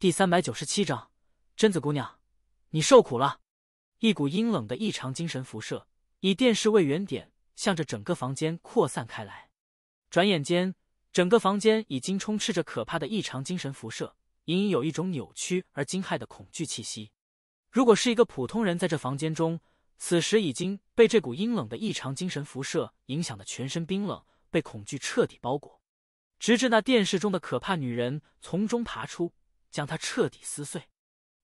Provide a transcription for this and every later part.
第三百九十七章，贞子姑娘，你受苦了！一股阴冷的异常精神辐射，以电视为原点，向着整个房间扩散开来。转眼间，整个房间已经充斥着可怕的异常精神辐射，隐隐有一种扭曲而惊骇的恐惧气息。如果是一个普通人在这房间中，此时已经被这股阴冷的异常精神辐射影响的全身冰冷，被恐惧彻底包裹，直至那电视中的可怕女人从中爬出。将它彻底撕碎。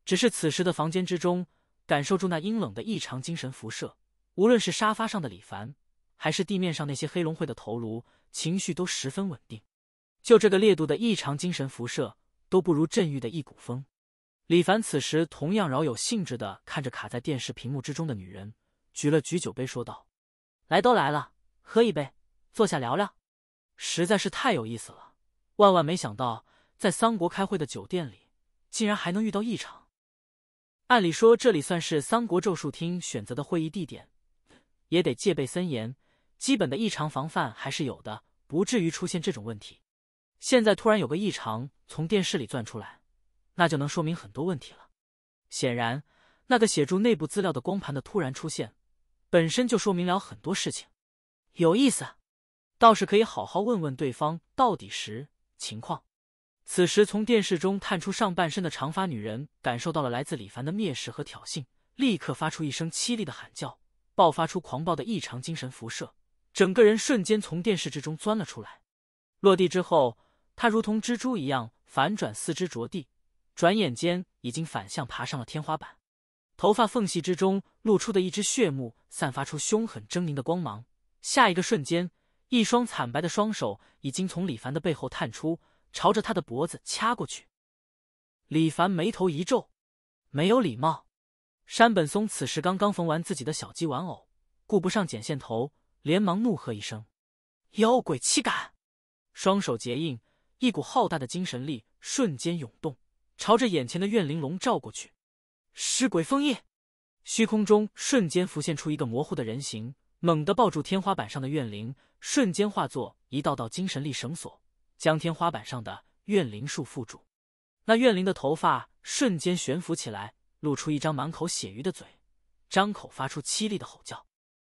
只是此时的房间之中，感受住那阴冷的异常精神辐射，无论是沙发上的李凡，还是地面上那些黑龙会的头颅，情绪都十分稳定。就这个烈度的异常精神辐射，都不如镇域的一股风。李凡此时同样饶有兴致的看着卡在电视屏幕之中的女人，举了举酒杯说道：“来都来了，喝一杯，坐下聊聊。实在是太有意思了，万万没想到。”在三国开会的酒店里，竟然还能遇到异常。按理说，这里算是三国咒术厅选择的会议地点，也得戒备森严，基本的异常防范还是有的，不至于出现这种问题。现在突然有个异常从电视里钻出来，那就能说明很多问题了。显然，那个写住内部资料的光盘的突然出现，本身就说明了很多事情。有意思，倒是可以好好问问对方到底时情况。此时，从电视中探出上半身的长发女人感受到了来自李凡的蔑视和挑衅，立刻发出一声凄厉的喊叫，爆发出狂暴的异常精神辐射，整个人瞬间从电视之中钻了出来。落地之后，她如同蜘蛛一样反转四肢着地，转眼间已经反向爬上了天花板。头发缝隙之中露出的一只血目散发出凶狠狰狞的光芒。下一个瞬间，一双惨白的双手已经从李凡的背后探出。朝着他的脖子掐过去，李凡眉头一皱，没有礼貌。山本松此时刚刚缝完自己的小鸡玩偶，顾不上剪线头，连忙怒喝一声：“妖鬼岂敢！”双手结印，一股浩大的精神力瞬间涌动，朝着眼前的怨灵龙罩过去。尸鬼封印，虚空中瞬间浮现出一个模糊的人形，猛地抱住天花板上的怨灵，瞬间化作一道道精神力绳索。将天花板上的怨灵树缚住，那怨灵的头发瞬间悬浮起来，露出一张满口血鱼的嘴，张口发出凄厉的吼叫，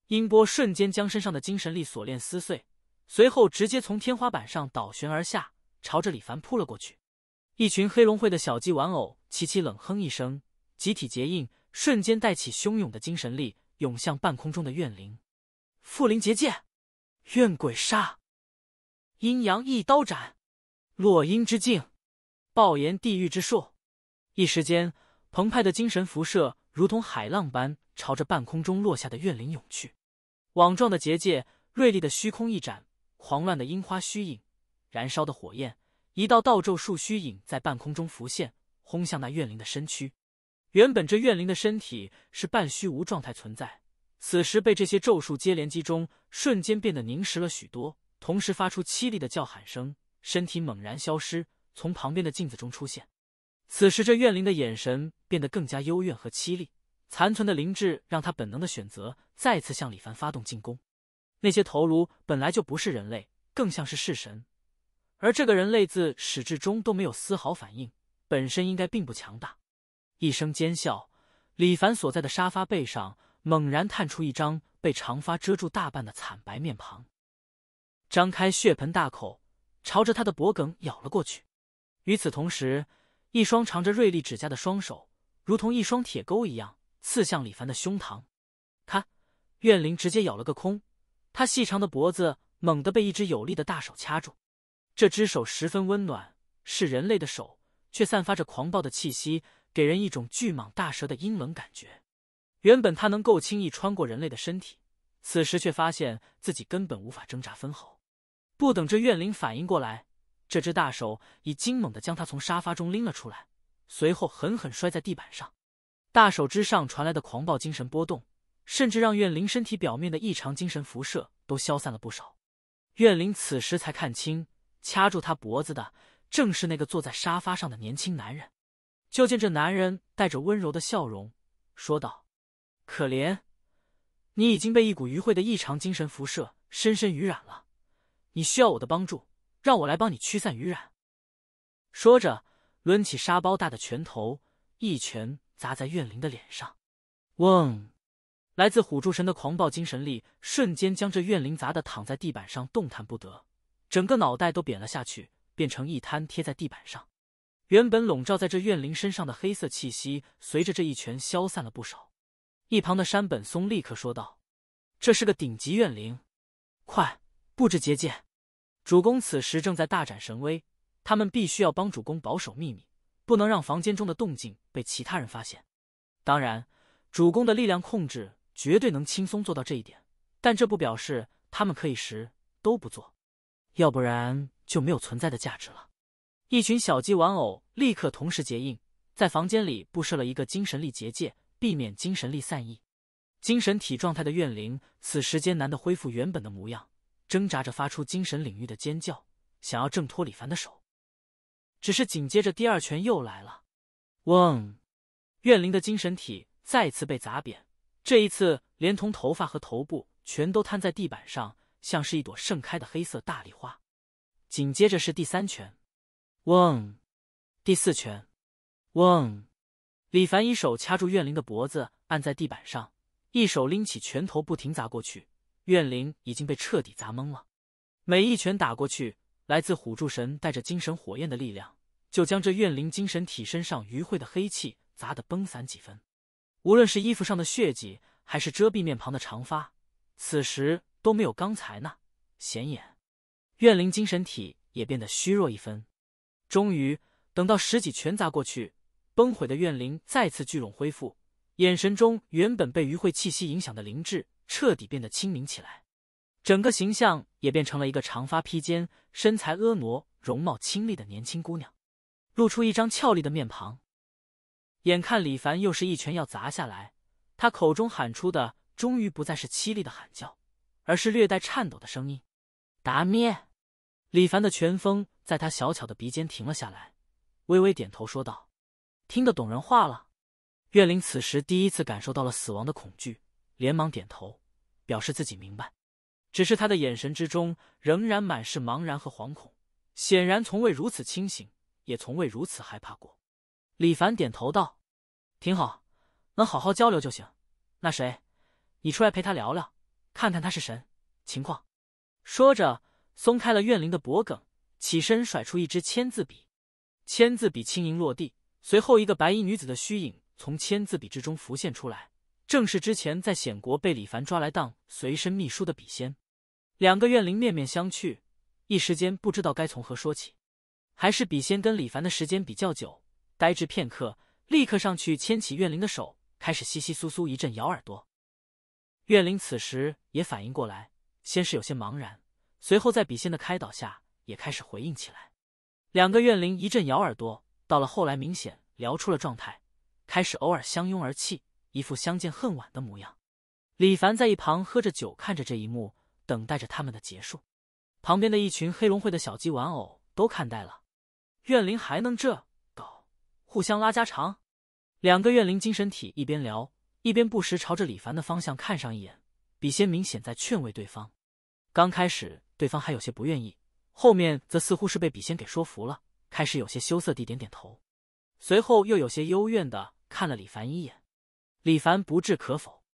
音波瞬间将身上的精神力锁链撕碎，随后直接从天花板上倒悬而下，朝着李凡扑了过去。一群黑龙会的小鸡玩偶齐齐冷哼一声，集体结印，瞬间带起汹涌的精神力涌向半空中的怨灵，复灵结界，怨鬼杀。阴阳一刀斩，落阴之境，暴炎地狱之术。一时间，澎湃的精神辐射如同海浪般朝着半空中落下的怨灵涌去。网状的结界，锐利的虚空一斩，狂乱的樱花虚影，燃烧的火焰，一道道咒术虚影在半空中浮现，轰向那怨灵的身躯。原本这怨灵的身体是半虚无状态存在，此时被这些咒术接连击中，瞬间变得凝实了许多。同时发出凄厉的叫喊声，身体猛然消失，从旁边的镜子中出现。此时，这怨灵的眼神变得更加幽怨和凄厉，残存的灵智让他本能的选择再次向李凡发动进攻。那些头颅本来就不是人类，更像是弑神，而这个人类自始至终都没有丝毫反应，本身应该并不强大。一声尖笑，李凡所在的沙发背上猛然探出一张被长发遮住大半的惨白面庞。张开血盆大口，朝着他的脖颈咬了过去。与此同时，一双长着锐利指甲的双手，如同一双铁钩一样，刺向李凡的胸膛。看，怨灵直接咬了个空。他细长的脖子猛地被一只有力的大手掐住。这只手十分温暖，是人类的手，却散发着狂暴的气息，给人一种巨蟒大蛇的阴冷感觉。原本他能够轻易穿过人类的身体，此时却发现自己根本无法挣扎分毫。不等这怨灵反应过来，这只大手已惊猛的将他从沙发中拎了出来，随后狠狠摔在地板上。大手之上传来的狂暴精神波动，甚至让怨灵身体表面的异常精神辐射都消散了不少。怨灵此时才看清，掐住他脖子的正是那个坐在沙发上的年轻男人。就见这男人带着温柔的笑容说道：“可怜，你已经被一股余晖的异常精神辐射深深晕染了。”你需要我的帮助，让我来帮你驱散余染。说着，抡起沙包大的拳头，一拳砸在怨灵的脸上。嗡！来自虎柱神的狂暴精神力瞬间将这怨灵砸得躺在地板上动弹不得，整个脑袋都扁了下去，变成一滩贴在地板上。原本笼罩在这怨灵身上的黑色气息，随着这一拳消散了不少。一旁的山本松立刻说道：“这是个顶级怨灵，快布置结界！”主公此时正在大展神威，他们必须要帮主公保守秘密，不能让房间中的动静被其他人发现。当然，主公的力量控制绝对能轻松做到这一点，但这不表示他们可以时都不做，要不然就没有存在的价值了。一群小鸡玩偶立刻同时结印，在房间里布设了一个精神力结界，避免精神力散逸。精神体状态的怨灵此时艰难的恢复原本的模样。挣扎着发出精神领域的尖叫，想要挣脱李凡的手，只是紧接着第二拳又来了。嗡，怨灵的精神体再次被砸扁，这一次连同头发和头部全都瘫在地板上，像是一朵盛开的黑色大丽花。紧接着是第三拳，嗡，第四拳，嗡。李凡一手掐住怨灵的脖子按在地板上，一手拎起拳头不停砸过去。怨灵已经被彻底砸懵了，每一拳打过去，来自虎柱神带着精神火焰的力量，就将这怨灵精神体身上余晖的黑气砸得崩散几分。无论是衣服上的血迹，还是遮蔽面庞的长发，此时都没有刚才那显眼。怨灵精神体也变得虚弱一分。终于，等到十几拳砸过去，崩毁的怨灵再次聚拢恢复，眼神中原本被余晖气息影响的灵智。彻底变得清明起来，整个形象也变成了一个长发披肩、身材婀娜、容貌清丽的年轻姑娘，露出一张俏丽的面庞。眼看李凡又是一拳要砸下来，他口中喊出的终于不再是凄厉的喊叫，而是略带颤抖的声音：“达咩！”李凡的拳风在他小巧的鼻尖停了下来，微微点头说道：“听得懂人话了。”怨灵此时第一次感受到了死亡的恐惧。连忙点头，表示自己明白，只是他的眼神之中仍然满是茫然和惶恐，显然从未如此清醒，也从未如此害怕过。李凡点头道：“挺好，能好好交流就行。那谁，你出来陪他聊聊，看看他是神情况。”说着，松开了怨灵的脖颈，起身甩出一支签字笔，签字笔轻盈落地，随后一个白衣女子的虚影从签字笔之中浮现出来。正是之前在显国被李凡抓来当随身秘书的笔仙，两个怨灵面面相觑，一时间不知道该从何说起。还是笔仙跟李凡的时间比较久，呆滞片刻，立刻上去牵起怨灵的手，开始窸窸窣窣一阵咬耳朵。怨灵此时也反应过来，先是有些茫然，随后在笔仙的开导下，也开始回应起来。两个怨灵一阵咬耳朵，到了后来明显聊出了状态，开始偶尔相拥而泣。一副相见恨晚的模样，李凡在一旁喝着酒，看着这一幕，等待着他们的结束。旁边的一群黑龙会的小鸡玩偶都看呆了。怨灵还能这搞，互相拉家常。两个怨灵精神体一边聊，一边不时朝着李凡的方向看上一眼。笔仙明显在劝慰对方，刚开始对方还有些不愿意，后面则似乎是被笔仙给说服了，开始有些羞涩地点点头，随后又有些幽怨地看了李凡一眼。李凡不置可否。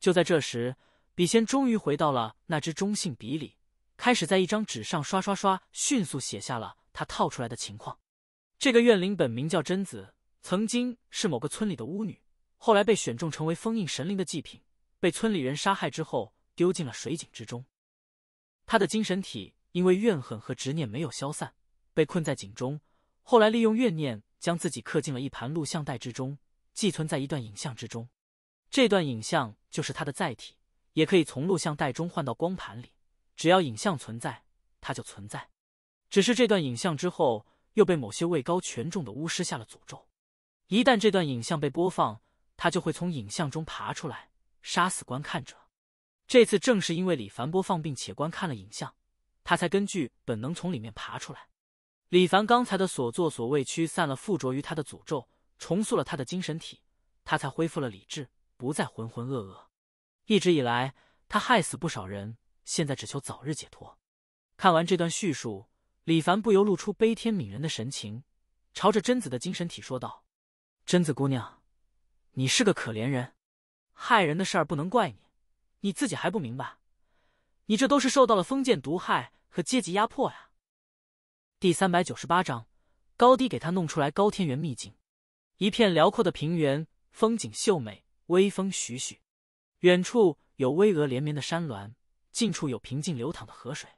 就在这时，笔仙终于回到了那只中性笔里，开始在一张纸上刷刷刷，迅速写下了他套出来的情况。这个怨灵本名叫贞子，曾经是某个村里的巫女，后来被选中成为封印神灵的祭品，被村里人杀害之后丢进了水井之中。她的精神体因为怨恨和执念没有消散，被困在井中。后来利用怨念将自己刻进了一盘录像带之中，寄存在一段影像之中。这段影像就是它的载体，也可以从录像带中换到光盘里。只要影像存在，它就存在。只是这段影像之后又被某些位高权重的巫师下了诅咒，一旦这段影像被播放，它就会从影像中爬出来，杀死观看者。这次正是因为李凡播放并且观看了影像，他才根据本能从里面爬出来。李凡刚才的所作所为驱散了附着于他的诅咒，重塑了他的精神体，他才恢复了理智。不再浑浑噩噩，一直以来，他害死不少人，现在只求早日解脱。看完这段叙述，李凡不由露出悲天悯人的神情，朝着贞子的精神体说道：“贞子姑娘，你是个可怜人，害人的事儿不能怪你，你自己还不明白，你这都是受到了封建毒害和阶级压迫呀。”第三百九十八章，高低给他弄出来高天元秘境，一片辽阔的平原，风景秀美。微风徐徐，远处有巍峨连绵的山峦，近处有平静流淌的河水。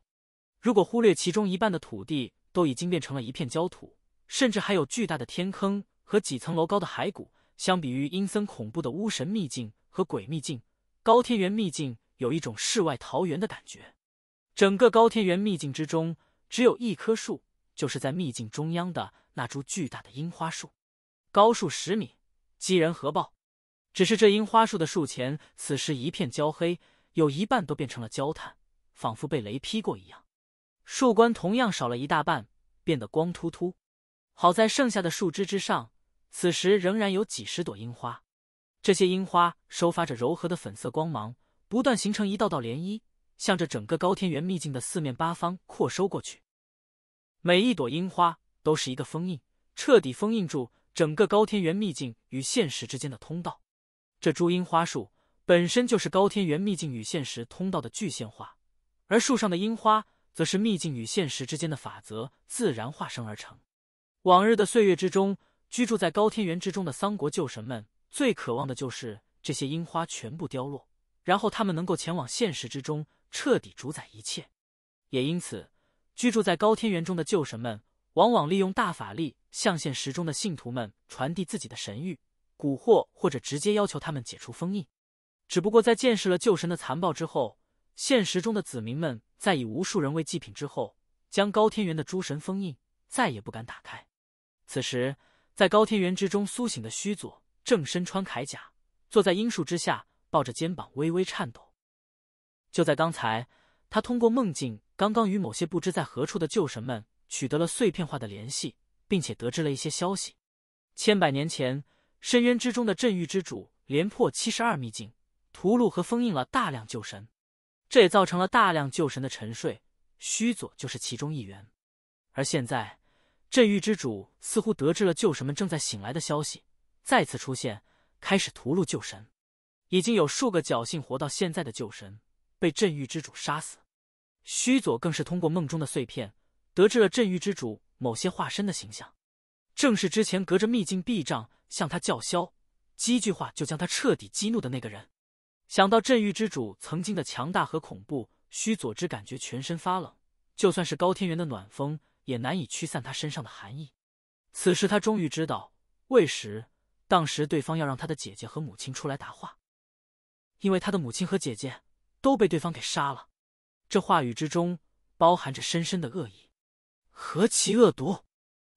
如果忽略其中一半的土地，都已经变成了一片焦土，甚至还有巨大的天坑和几层楼高的骸骨。相比于阴森恐怖的巫神秘境和鬼秘境，高天元秘境有一种世外桃源的感觉。整个高天元秘境之中，只有一棵树，就是在秘境中央的那株巨大的樱花树，高数十米，几人合抱。只是这樱花树的树前，此时一片焦黑，有一半都变成了焦炭，仿佛被雷劈过一样。树冠同样少了一大半，变得光秃秃。好在剩下的树枝之上，此时仍然有几十朵樱花。这些樱花收发着柔和的粉色光芒，不断形成一道道涟漪，向着整个高天原秘境的四面八方扩收过去。每一朵樱花都是一个封印，彻底封印住整个高天原秘境与现实之间的通道。这朱樱花树本身就是高天元秘境与现实通道的具现化，而树上的樱花则是秘境与现实之间的法则自然化生而成。往日的岁月之中，居住在高天元之中的桑国旧神们最渴望的就是这些樱花全部凋落，然后他们能够前往现实之中彻底主宰一切。也因此，居住在高天元中的旧神们往往利用大法力向现实中的信徒们传递自己的神谕。蛊惑或者直接要求他们解除封印，只不过在见识了旧神的残暴之后，现实中的子民们在以无数人为祭品之后，将高天元的诸神封印，再也不敢打开。此时，在高天元之中苏醒的虚佐，正身穿铠甲，坐在樱树之下，抱着肩膀微微颤抖。就在刚才，他通过梦境刚刚与某些不知在何处的旧神们取得了碎片化的联系，并且得知了一些消息：千百年前。深渊之中的镇域之主，连破七十二秘境，屠戮和封印了大量旧神，这也造成了大量旧神的沉睡。虚佐就是其中一员。而现在，镇域之主似乎得知了旧神们正在醒来的消息，再次出现，开始屠戮旧神。已经有数个侥幸活到现在的旧神被镇域之主杀死。虚佐更是通过梦中的碎片，得知了镇域之主某些化身的形象，正是之前隔着秘境壁障。向他叫嚣，几句话就将他彻底激怒的那个人。想到镇域之主曾经的强大和恐怖，须佐之感觉全身发冷，就算是高天元的暖风也难以驱散他身上的寒意。此时他终于知道，为时当时对方要让他的姐姐和母亲出来答话，因为他的母亲和姐姐都被对方给杀了。这话语之中包含着深深的恶意，何其恶毒！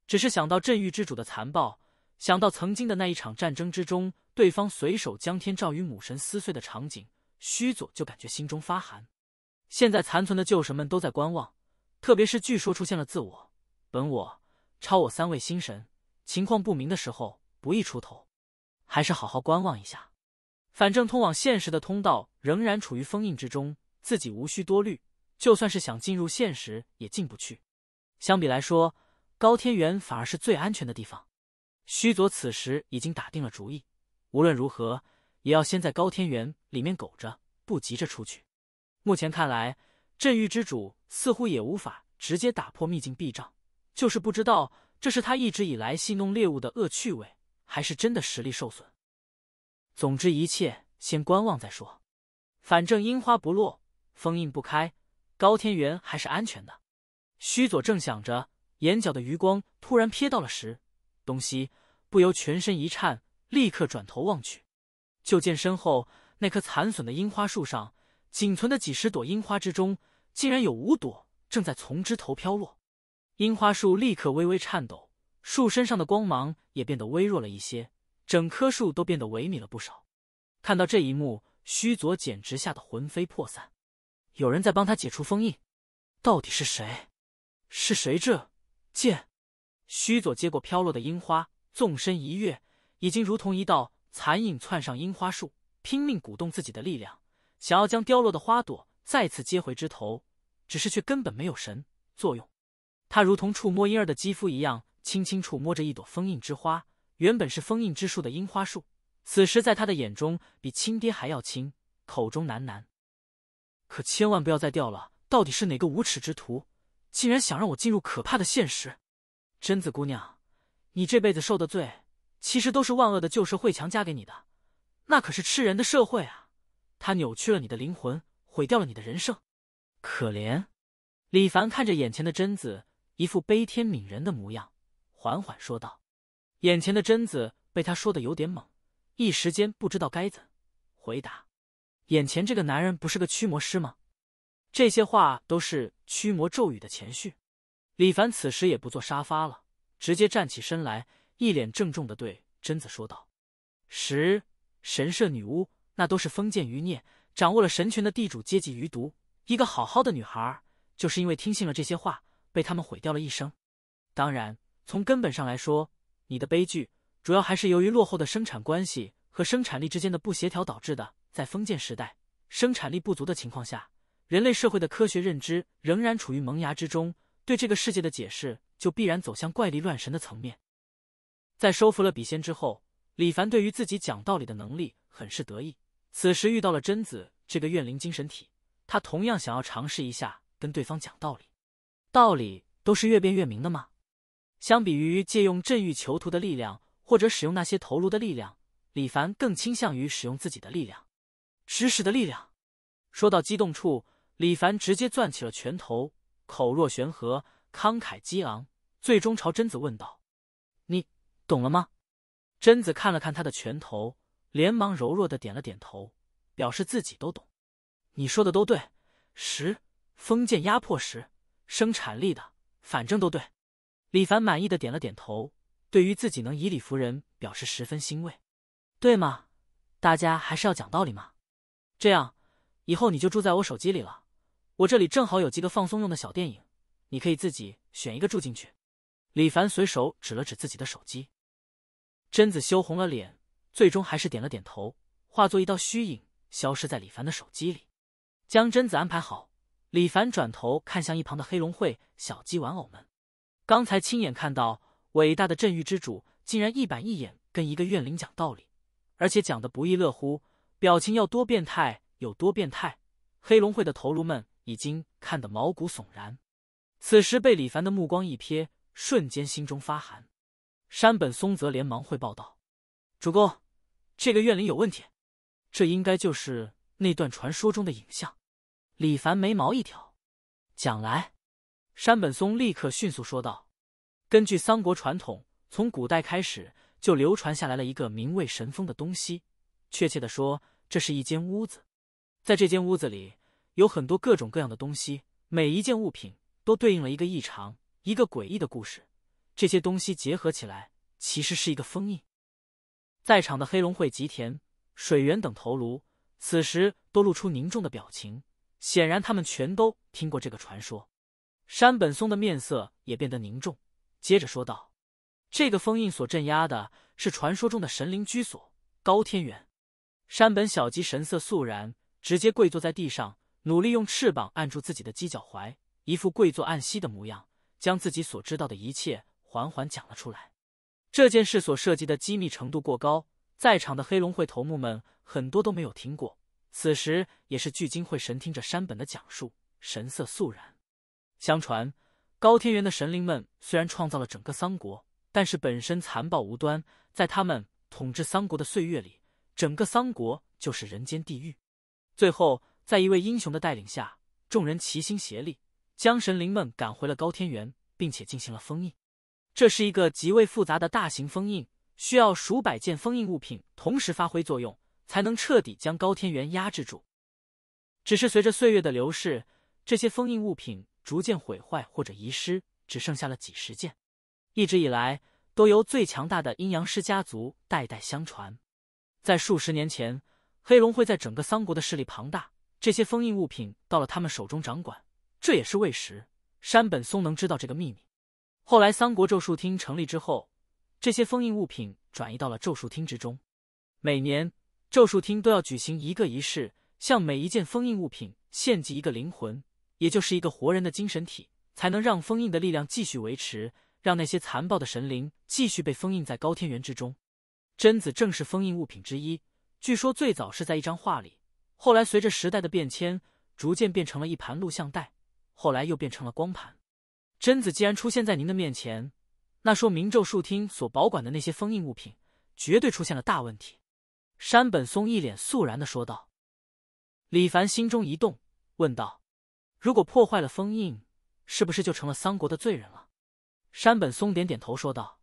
只是想到镇域之主的残暴。想到曾经的那一场战争之中，对方随手将天照与母神撕碎的场景，须佐就感觉心中发寒。现在残存的旧神们都在观望，特别是据说出现了自我、本我、超我三位新神，情况不明的时候不宜出头，还是好好观望一下。反正通往现实的通道仍然处于封印之中，自己无需多虑。就算是想进入现实，也进不去。相比来说，高天原反而是最安全的地方。虚佐此时已经打定了主意，无论如何也要先在高天原里面苟着，不急着出去。目前看来，镇域之主似乎也无法直接打破秘境壁障，就是不知道这是他一直以来戏弄猎物的恶趣味，还是真的实力受损。总之，一切先观望再说。反正樱花不落，封印不开，高天原还是安全的。虚佐正想着，眼角的余光突然瞥到了时东西。不由全身一颤，立刻转头望去，就见身后那棵残损的樱花树上，仅存的几十朵樱花之中，竟然有五朵正在从枝头飘落。樱花树立刻微微颤抖，树身上的光芒也变得微弱了一些，整棵树都变得萎靡了不少。看到这一幕，虚佐简直吓得魂飞魄散。有人在帮他解除封印，到底是谁？是谁？这剑？虚佐接过飘落的樱花。纵身一跃，已经如同一道残影窜上樱花树，拼命鼓动自己的力量，想要将凋落的花朵再次接回枝头，只是却根本没有神作用。他如同触摸婴儿的肌肤一样，轻轻触摸着一朵封印之花。原本是封印之树的樱花树，此时在他的眼中比亲爹还要亲。口中喃喃：“可千万不要再掉了！到底是哪个无耻之徒，竟然想让我进入可怕的现实？”贞子姑娘。你这辈子受的罪，其实都是万恶的旧社会强加给你的，那可是吃人的社会啊！他扭曲了你的灵魂，毁掉了你的人生。可怜，李凡看着眼前的贞子，一副悲天悯人的模样，缓缓说道。眼前的贞子被他说的有点懵，一时间不知道该怎回答。眼前这个男人不是个驱魔师吗？这些话都是驱魔咒语的前序。李凡此时也不坐沙发了。直接站起身来，一脸郑重的对贞子说道：“十神社女巫，那都是封建余孽，掌握了神权的地主阶级余毒。一个好好的女孩，就是因为听信了这些话，被他们毁掉了一生。当然，从根本上来说，你的悲剧主要还是由于落后的生产关系和生产力之间的不协调导致的。在封建时代，生产力不足的情况下，人类社会的科学认知仍然处于萌芽之中，对这个世界的解释。”就必然走向怪力乱神的层面。在收服了笔仙之后，李凡对于自己讲道理的能力很是得意。此时遇到了贞子这个怨灵精神体，他同样想要尝试一下跟对方讲道理。道理都是越辩越明的吗？相比于借用镇狱囚徒的力量，或者使用那些头颅的力量，李凡更倾向于使用自己的力量，知识的力量。说到激动处，李凡直接攥起了拳头，口若悬河，慷慨激昂。最终朝贞子问道：“你懂了吗？”贞子看了看他的拳头，连忙柔弱的点了点头，表示自己都懂。你说的都对，十封建压迫时生产力的，反正都对。李凡满意的点了点头，对于自己能以理服人表示十分欣慰。对吗？大家还是要讲道理嘛。这样，以后你就住在我手机里了。我这里正好有几个放松用的小电影，你可以自己选一个住进去。李凡随手指了指自己的手机，贞子羞红了脸，最终还是点了点头，化作一道虚影，消失在李凡的手机里。将贞子安排好，李凡转头看向一旁的黑龙会小鸡玩偶们。刚才亲眼看到伟大的镇域之主，竟然一板一眼跟一个怨灵讲道理，而且讲的不亦乐乎，表情要多变态有多变态。黑龙会的头颅们已经看得毛骨悚然，此时被李凡的目光一瞥。瞬间心中发寒，山本松则连忙汇报道：“主公，这个怨灵有问题，这应该就是那段传说中的影像。”李凡眉毛一挑，讲来，山本松立刻迅速说道：“根据三国传统，从古代开始就流传下来了一个名为神风的东西，确切的说，这是一间屋子，在这间屋子里有很多各种各样的东西，每一件物品都对应了一个异常。”一个诡异的故事，这些东西结合起来，其实是一个封印。在场的黑龙会吉田、水源等头颅，此时都露出凝重的表情，显然他们全都听过这个传说。山本松的面色也变得凝重，接着说道：“这个封印所镇压的是传说中的神灵居所高天原。”山本小鸡神色肃然，直接跪坐在地上，努力用翅膀按住自己的鸡脚踝，一副跪坐按膝的模样。将自己所知道的一切缓缓讲了出来。这件事所涉及的机密程度过高，在场的黑龙会头目们很多都没有听过。此时也是聚精会神听着山本的讲述，神色肃然。相传高天元的神灵们虽然创造了整个桑国，但是本身残暴无端，在他们统治桑国的岁月里，整个桑国就是人间地狱。最后，在一位英雄的带领下，众人齐心协力。将神灵们赶回了高天元，并且进行了封印。这是一个极为复杂的大型封印，需要数百件封印物品同时发挥作用，才能彻底将高天元压制住。只是随着岁月的流逝，这些封印物品逐渐毁坏或者遗失，只剩下了几十件。一直以来，都由最强大的阴阳师家族代代相传。在数十年前，黑龙会在整个桑国的势力庞大，这些封印物品到了他们手中掌管。这也是为时，山本松能知道这个秘密。后来，三国咒术厅成立之后，这些封印物品转移到了咒术厅之中。每年，咒术厅都要举行一个仪式，向每一件封印物品献祭一个灵魂，也就是一个活人的精神体，才能让封印的力量继续维持，让那些残暴的神灵继续被封印在高天原之中。贞子正是封印物品之一，据说最早是在一张画里，后来随着时代的变迁，逐渐变成了一盘录像带。后来又变成了光盘，贞子既然出现在您的面前，那说明咒术厅所保管的那些封印物品绝对出现了大问题。山本松一脸肃然的说道。李凡心中一动，问道：“如果破坏了封印，是不是就成了桑国的罪人了？”山本松点点头说道：“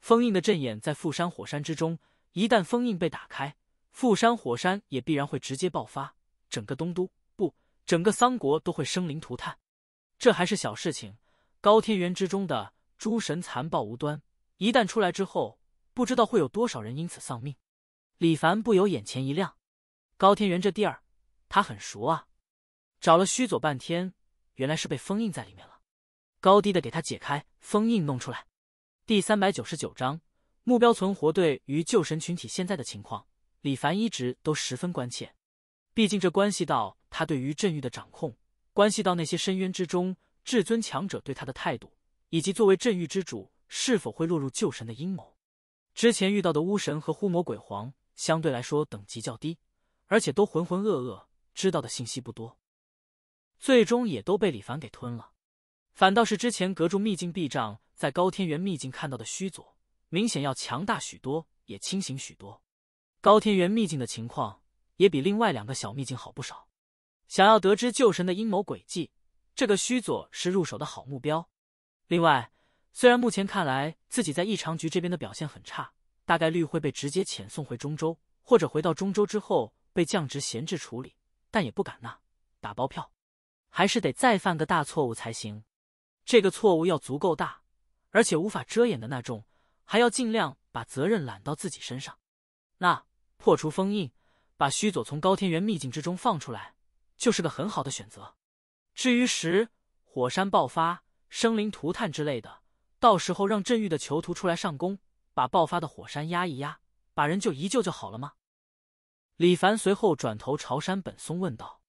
封印的阵眼在富山火山之中，一旦封印被打开，富山火山也必然会直接爆发，整个东都不，整个桑国都会生灵涂炭。”这还是小事情，高天元之中的诸神残暴无端，一旦出来之后，不知道会有多少人因此丧命。李凡不由眼前一亮，高天元这地儿，他很熟啊。找了虚佐半天，原来是被封印在里面了，高低的给他解开封印，弄出来。第三百九十九章目标存活队于救神群体现在的情况，李凡一直都十分关切，毕竟这关系到他对于镇域的掌控。关系到那些深渊之中至尊强者对他的态度，以及作为镇域之主是否会落入旧神的阴谋。之前遇到的巫神和呼魔鬼皇相对来说等级较低，而且都浑浑噩噩，知道的信息不多，最终也都被李凡给吞了。反倒是之前隔住秘境壁障，在高天元秘境看到的虚佐，明显要强大许多，也清醒许多。高天元秘境的情况也比另外两个小秘境好不少。想要得知旧神的阴谋诡计，这个虚佐是入手的好目标。另外，虽然目前看来自己在异常局这边的表现很差，大概率会被直接遣送回中州，或者回到中州之后被降职闲置处理，但也不敢呐，打包票，还是得再犯个大错误才行。这个错误要足够大，而且无法遮掩的那种，还要尽量把责任揽到自己身上。那破除封印，把虚佐从高天原秘境之中放出来。就是个很好的选择。至于石火山爆发、生灵涂炭之类的，到时候让镇狱的囚徒出来上工，把爆发的火山压一压，把人救一救就好了吗？李凡随后转头朝山本松问道：“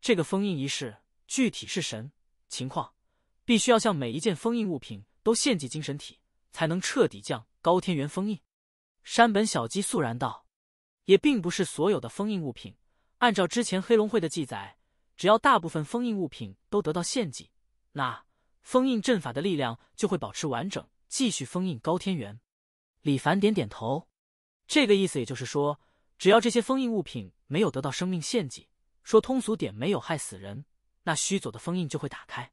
这个封印仪式具体是神情况，必须要向每一件封印物品都献祭精神体，才能彻底降高天元封印。”山本小鸡肃然道：“也并不是所有的封印物品。”按照之前黑龙会的记载，只要大部分封印物品都得到献祭，那封印阵法的力量就会保持完整，继续封印高天元。李凡点点头，这个意思也就是说，只要这些封印物品没有得到生命献祭，说通俗点，没有害死人，那虚左的封印就会打开。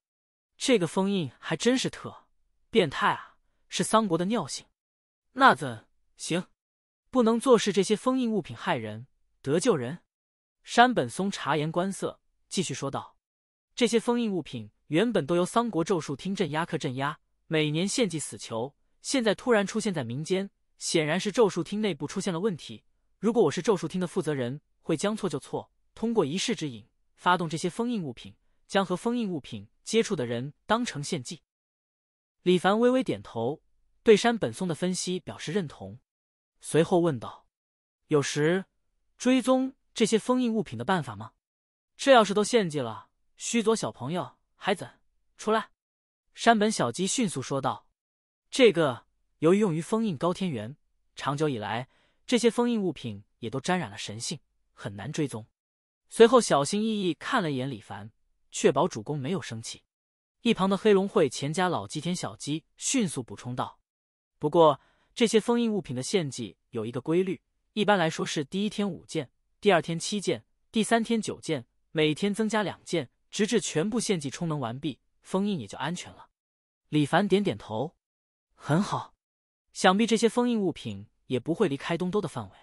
这个封印还真是特变态啊！是桑国的尿性，那怎行？不能坐视这些封印物品害人，得救人。山本松察言观色，继续说道：“这些封印物品原本都由桑国咒术厅镇压克镇压，每年献祭死囚。现在突然出现在民间，显然是咒术厅内部出现了问题。如果我是咒术厅的负责人，会将错就错，通过仪式之影发动这些封印物品，将和封印物品接触的人当成献祭。”李凡微微点头，对山本松的分析表示认同，随后问道：“有时追踪？”这些封印物品的办法吗？这要是都献祭了，须佐小朋友还怎出来？山本小鸡迅速说道：“这个由于用于封印高天元，长久以来这些封印物品也都沾染了神性，很难追踪。”随后小心翼翼看了一眼李凡，确保主公没有生气。一旁的黑龙会钱家老祭天小鸡迅速补充道：“不过这些封印物品的献祭有一个规律，一般来说是第一天五件。”第二天七件，第三天九件，每天增加两件，直至全部献祭充能完毕，封印也就安全了。李凡点点头，很好，想必这些封印物品也不会离开东都的范围。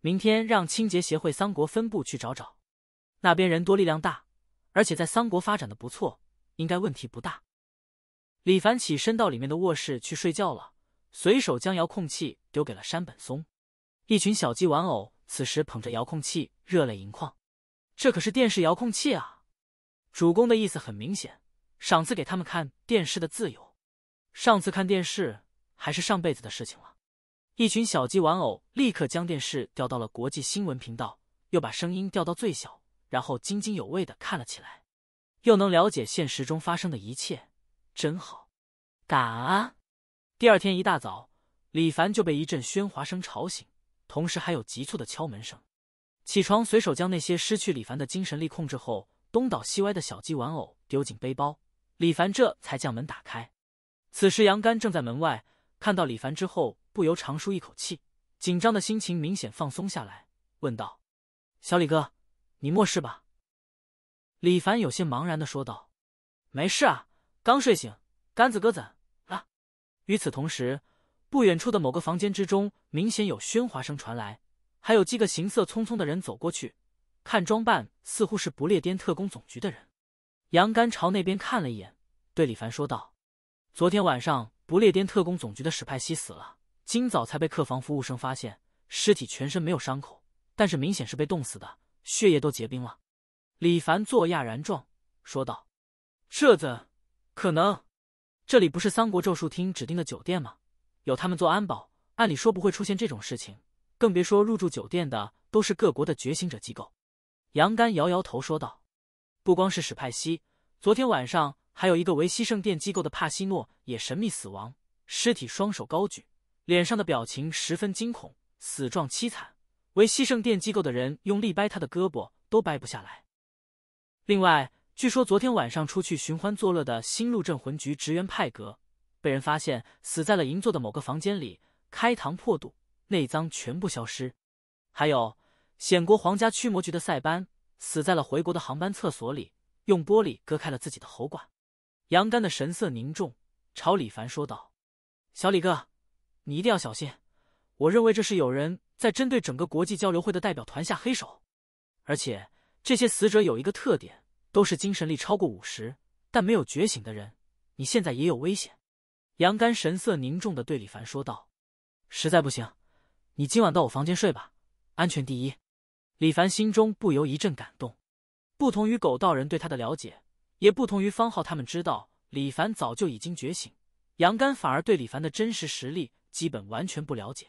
明天让清洁协会三国分部去找找，那边人多力量大，而且在三国发展的不错，应该问题不大。李凡起身到里面的卧室去睡觉了，随手将遥控器丢给了山本松，一群小鸡玩偶。此时捧着遥控器，热泪盈眶。这可是电视遥控器啊！主公的意思很明显，赏赐给他们看电视的自由。上次看电视还是上辈子的事情了。一群小鸡玩偶立刻将电视调到了国际新闻频道，又把声音调到最小，然后津津有味的看了起来。又能了解现实中发生的一切，真好。感恩。第二天一大早，李凡就被一阵喧哗声吵醒。同时还有急促的敲门声，起床随手将那些失去李凡的精神力控制后东倒西歪的小鸡玩偶丢进背包，李凡这才将门打开。此时杨干正在门外，看到李凡之后不由长舒一口气，紧张的心情明显放松下来，问道：“小李哥，你没事吧？”李凡有些茫然的说道：“没事啊，刚睡醒。”甘子哥怎啊？与此同时。不远处的某个房间之中，明显有喧哗声传来，还有几个行色匆匆的人走过去。看装扮，似乎是不列颠特工总局的人。杨干朝那边看了一眼，对李凡说道：“昨天晚上，不列颠特工总局的史派西死了，今早才被客房服务生发现，尸体全身没有伤口，但是明显是被冻死的，血液都结冰了。”李凡作讶然状，说道：“这怎可能？这里不是三国咒术厅指定的酒店吗？”有他们做安保，按理说不会出现这种事情，更别说入住酒店的都是各国的觉醒者机构。杨干摇摇头说道：“不光是史派西，昨天晚上还有一个维西圣殿机构的帕西诺也神秘死亡，尸体双手高举，脸上的表情十分惊恐，死状凄惨。维西圣殿机构的人用力掰他的胳膊都掰不下来。另外，据说昨天晚上出去寻欢作乐的新路镇魂局职员派格。”被人发现死在了银座的某个房间里，开膛破肚，内脏全部消失。还有显国皇家驱魔局的塞班死在了回国的航班厕所里，用玻璃割开了自己的喉管。杨干的神色凝重，朝李凡说道：“小李哥，你一定要小心。我认为这是有人在针对整个国际交流会的代表团下黑手。而且这些死者有一个特点，都是精神力超过五十但没有觉醒的人。你现在也有危险。”杨干神色凝重的对李凡说道：“实在不行，你今晚到我房间睡吧，安全第一。”李凡心中不由一阵感动。不同于狗道人对他的了解，也不同于方浩他们知道李凡早就已经觉醒，杨干反而对李凡的真实实力基本完全不了解。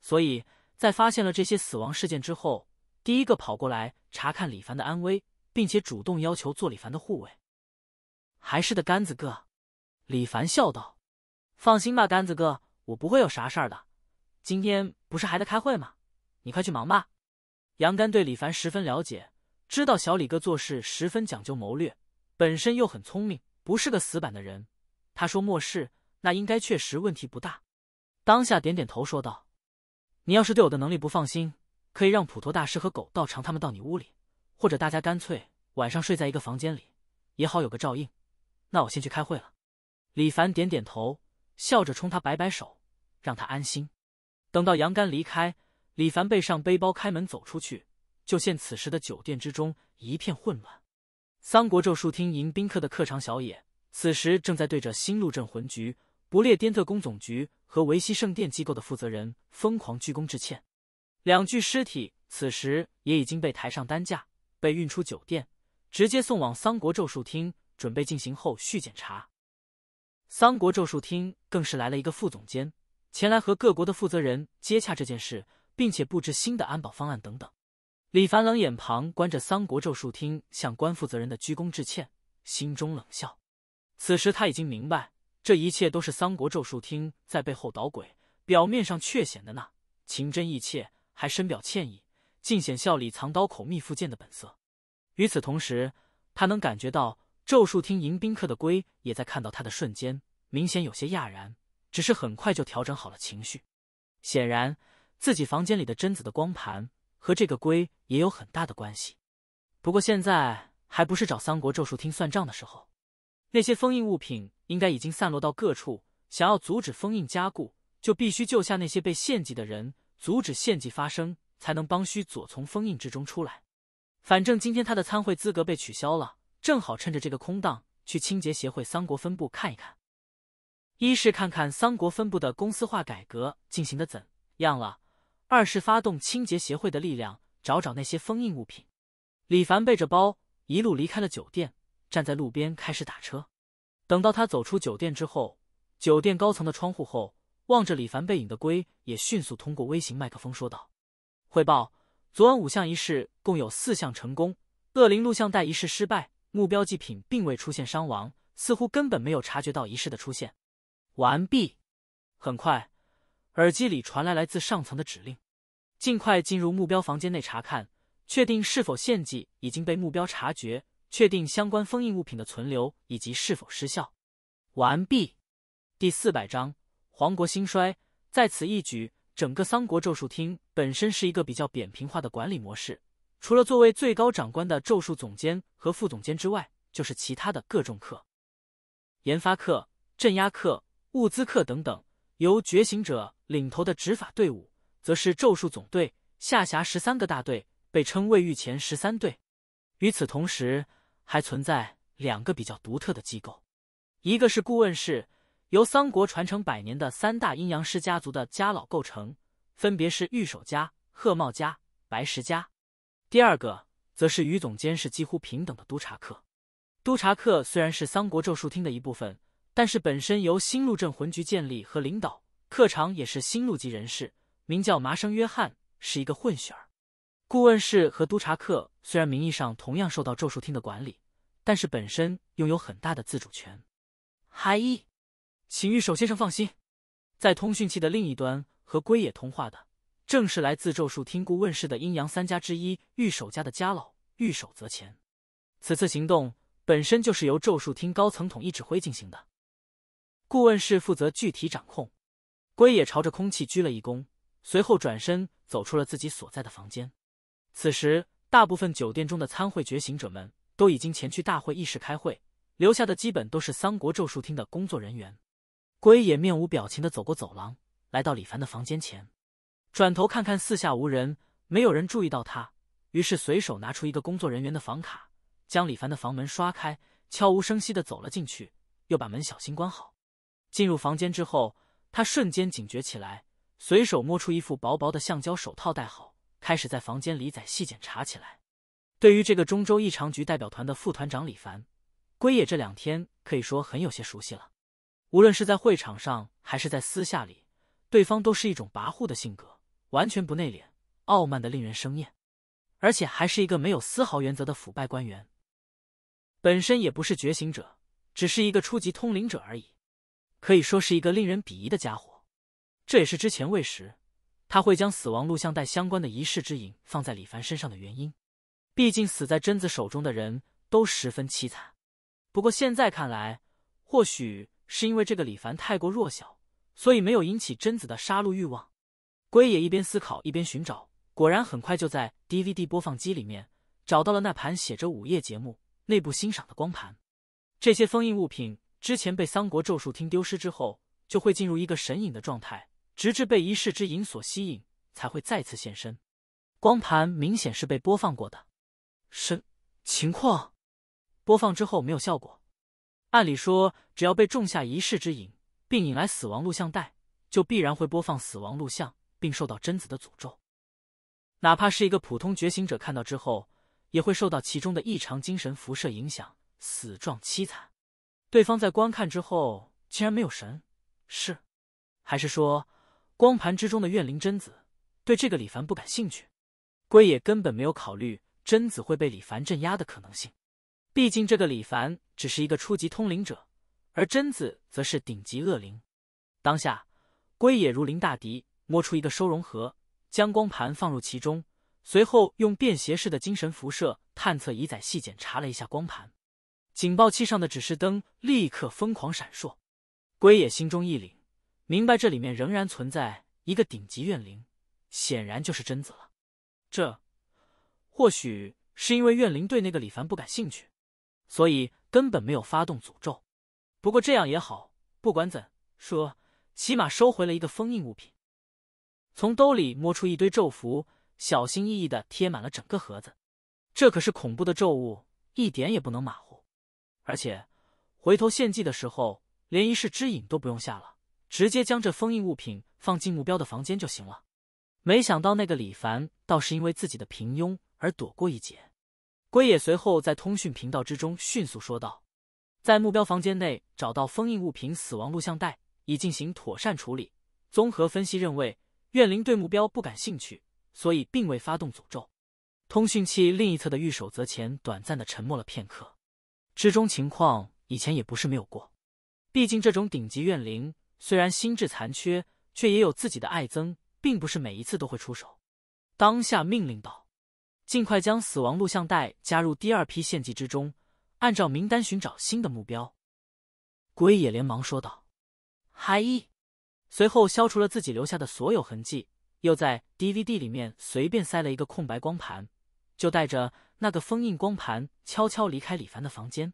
所以在发现了这些死亡事件之后，第一个跑过来查看李凡的安危，并且主动要求做李凡的护卫。还是的杆子哥，李凡笑道。放心吧，杆子哥，我不会有啥事儿的。今天不是还得开会吗？你快去忙吧。杨干对李凡十分了解，知道小李哥做事十分讲究谋略，本身又很聪明，不是个死板的人。他说：“末世那应该确实问题不大。”当下点点头说道：“你要是对我的能力不放心，可以让普陀大师和狗道长他们到你屋里，或者大家干脆晚上睡在一个房间里，也好有个照应。”那我先去开会了。李凡点点头。笑着冲他摆摆手，让他安心。等到杨干离开，李凡背上背包开门走出去，就见此时的酒店之中一片混乱。三国咒术厅迎宾客的客场小野，此时正在对着新路镇魂局、不列颠特工总局和维希圣殿机构的负责人疯狂鞠躬致歉。两具尸体此时也已经被抬上担架，被运出酒店，直接送往三国咒术厅，准备进行后续检查。桑国咒术厅更是来了一个副总监，前来和各国的负责人接洽这件事，并且布置新的安保方案等等。李凡冷眼旁观着桑国咒术厅向关负责人的鞠躬致歉，心中冷笑。此时他已经明白，这一切都是桑国咒术厅在背后捣鬼，表面上却显得那情真意切，还深表歉意，尽显笑里藏刀、口蜜腹剑的本色。与此同时，他能感觉到。咒术厅迎宾客的龟也在看到他的瞬间，明显有些讶然，只是很快就调整好了情绪。显然，自己房间里的贞子的光盘和这个龟也有很大的关系。不过现在还不是找三国咒术厅算账的时候。那些封印物品应该已经散落到各处，想要阻止封印加固，就必须救下那些被献祭的人，阻止献祭发生，才能帮须佐从封印之中出来。反正今天他的参会资格被取消了。正好趁着这个空档去清洁协会三国分部看一看，一是看看三国分部的公司化改革进行的怎样了，二是发动清洁协会的力量找找那些封印物品。李凡背着包一路离开了酒店，站在路边开始打车。等到他走出酒店之后，酒店高层的窗户后望着李凡背影的龟也迅速通过微型麦克风说道：“汇报，昨晚五项仪式共有四项成功，恶灵录像带仪式失败。”目标祭品并未出现伤亡，似乎根本没有察觉到仪式的出现。完毕。很快，耳机里传来来自上层的指令：尽快进入目标房间内查看，确定是否献祭已经被目标察觉，确定相关封印物品的存留以及是否失效。完毕。第四百章：皇国兴衰。在此一举，整个桑国咒术厅本身是一个比较扁平化的管理模式。除了作为最高长官的咒术总监和副总监之外，就是其他的各种课、研发课、镇压课、物资课等等。由觉醒者领头的执法队伍，则是咒术总队下辖十三个大队，被称为御前十三队。与此同时，还存在两个比较独特的机构，一个是顾问室，由三国传承百年的三大阴阳师家族的家老构成，分别是御守家、贺茂家、白石家。第二个则是与总监是几乎平等的督察课。督察课虽然是三国咒术厅的一部分，但是本身由新路镇魂局建立和领导，课长也是新路级人士，名叫麻生约翰，是一个混血儿。顾问室和督察课虽然名义上同样受到咒术厅的管理，但是本身拥有很大的自主权。一，请玉守先生放心，在通讯器的另一端和龟野通话的。正是来自咒术听顾问室的阴阳三家之一御守家的家老御守则前，此次行动本身就是由咒术厅高层统一指挥进行的，顾问室负责具体掌控。龟也朝着空气鞠了一躬，随后转身走出了自己所在的房间。此时，大部分酒店中的参会觉醒者们都已经前去大会议室开会，留下的基本都是三国咒术厅的工作人员。龟也面无表情的走过走廊，来到李凡的房间前。转头看看四下无人，没有人注意到他，于是随手拿出一个工作人员的房卡，将李凡的房门刷开，悄无声息的走了进去，又把门小心关好。进入房间之后，他瞬间警觉起来，随手摸出一副薄薄的橡胶手套戴好，开始在房间里仔细检查起来。对于这个中州异常局代表团的副团长李凡，龟野这两天可以说很有些熟悉了。无论是在会场上还是在私下里，对方都是一种跋扈的性格。完全不内敛，傲慢的令人生厌，而且还是一个没有丝毫原则的腐败官员。本身也不是觉醒者，只是一个初级通灵者而已，可以说是一个令人鄙夷的家伙。这也是之前喂食，他会将死亡录像带相关的仪式之影放在李凡身上的原因。毕竟死在贞子手中的人都十分凄惨。不过现在看来，或许是因为这个李凡太过弱小，所以没有引起贞子的杀戮欲望。龟野一边思考一边寻找，果然很快就在 DVD 播放机里面找到了那盘写着午夜节目内部欣赏的光盘。这些封印物品之前被三国咒术厅丢失之后，就会进入一个神隐的状态，直至被一世之影所吸引，才会再次现身。光盘明显是被播放过的。神情况，播放之后没有效果。按理说，只要被种下一世之影，并引来死亡录像带，就必然会播放死亡录像。并受到贞子的诅咒，哪怕是一个普通觉醒者看到之后，也会受到其中的异常精神辐射影响，死状凄惨。对方在观看之后，竟然没有神是？还是说光盘之中的怨灵贞子对这个李凡不感兴趣？龟野根本没有考虑贞子会被李凡镇压的可能性，毕竟这个李凡只是一个初级通灵者，而贞子则是顶级恶灵。当下，龟野如临大敌。摸出一个收容盒，将光盘放入其中，随后用便携式的精神辐射探测仪仔细检查了一下光盘，警报器上的指示灯立刻疯狂闪烁。龟野心中一凛，明白这里面仍然存在一个顶级怨灵，显然就是贞子了。这或许是因为怨灵对那个李凡不感兴趣，所以根本没有发动诅咒。不过这样也好，不管怎说，起码收回了一个封印物品。从兜里摸出一堆咒符，小心翼翼的贴满了整个盒子。这可是恐怖的咒物，一点也不能马虎。而且回头献祭的时候，连仪式之影都不用下了，直接将这封印物品放进目标的房间就行了。没想到那个李凡倒是因为自己的平庸而躲过一劫。龟野随后在通讯频道之中迅速说道：“在目标房间内找到封印物品死亡录像带，已进行妥善处理。综合分析认为。”怨灵对目标不感兴趣，所以并未发动诅咒。通讯器另一侧的御守则前短暂的沉默了片刻，之中情况以前也不是没有过。毕竟这种顶级怨灵虽然心智残缺，却也有自己的爱憎，并不是每一次都会出手。当下命令道：“尽快将死亡录像带加入第二批献祭之中，按照名单寻找新的目标。”鬼也连忙说道：“还一。”随后，消除了自己留下的所有痕迹，又在 DVD 里面随便塞了一个空白光盘，就带着那个封印光盘悄悄离开李凡的房间。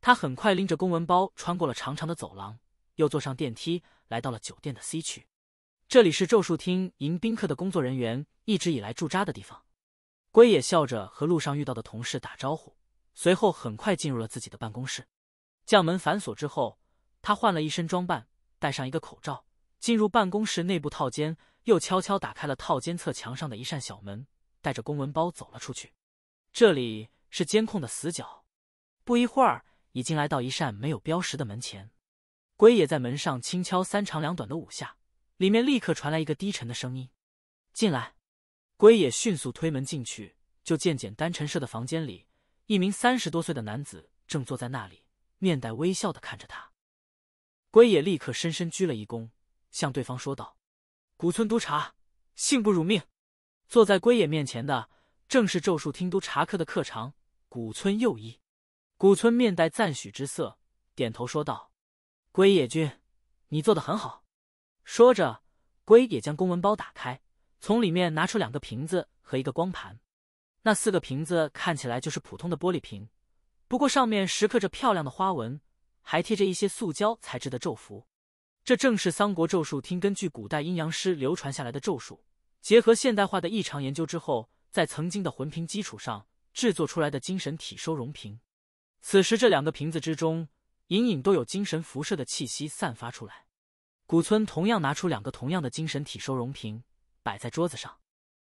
他很快拎着公文包穿过了长长的走廊，又坐上电梯来到了酒店的 C 区。这里是咒术厅迎宾客的工作人员一直以来驻扎的地方。龟野笑着和路上遇到的同事打招呼，随后很快进入了自己的办公室，将门反锁之后，他换了一身装扮，戴上一个口罩。进入办公室内部套间，又悄悄打开了套间侧墙上的一扇小门，带着公文包走了出去。这里是监控的死角。不一会儿，已经来到一扇没有标识的门前。龟也在门上轻敲三长两短的五下，里面立刻传来一个低沉的声音：“进来。”龟野迅速推门进去，就见简单陈设的房间里，一名三十多岁的男子正坐在那里，面带微笑的看着他。龟野立刻深深鞠了一躬。向对方说道：“古村督察，幸不辱命。”坐在龟野面前的正是咒术听督察课的课长古村右一。古村面带赞许之色，点头说道：“龟野君，你做的很好。”说着，龟也将公文包打开，从里面拿出两个瓶子和一个光盘。那四个瓶子看起来就是普通的玻璃瓶，不过上面蚀刻着漂亮的花纹，还贴着一些塑胶材质的咒符。这正是三国咒术厅根据古代阴阳师流传下来的咒术，结合现代化的异常研究之后，在曾经的魂瓶基础上制作出来的精神体收容瓶。此时，这两个瓶子之中隐隐都有精神辐射的气息散发出来。古村同样拿出两个同样的精神体收容瓶，摆在桌子上，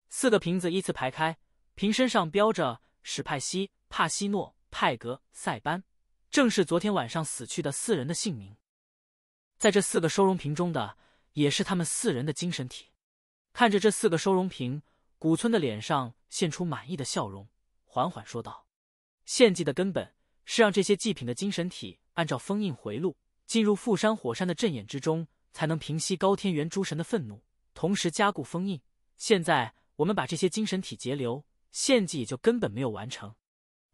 四个瓶子依次排开，瓶身上标着史派西、帕西诺、派格、塞班，正是昨天晚上死去的四人的姓名。在这四个收容瓶中的，也是他们四人的精神体。看着这四个收容瓶，古村的脸上现出满意的笑容，缓缓说道：“献祭的根本是让这些祭品的精神体按照封印回路进入富山火山的阵眼之中，才能平息高天元诸神的愤怒，同时加固封印。现在我们把这些精神体截流，献祭也就根本没有完成。”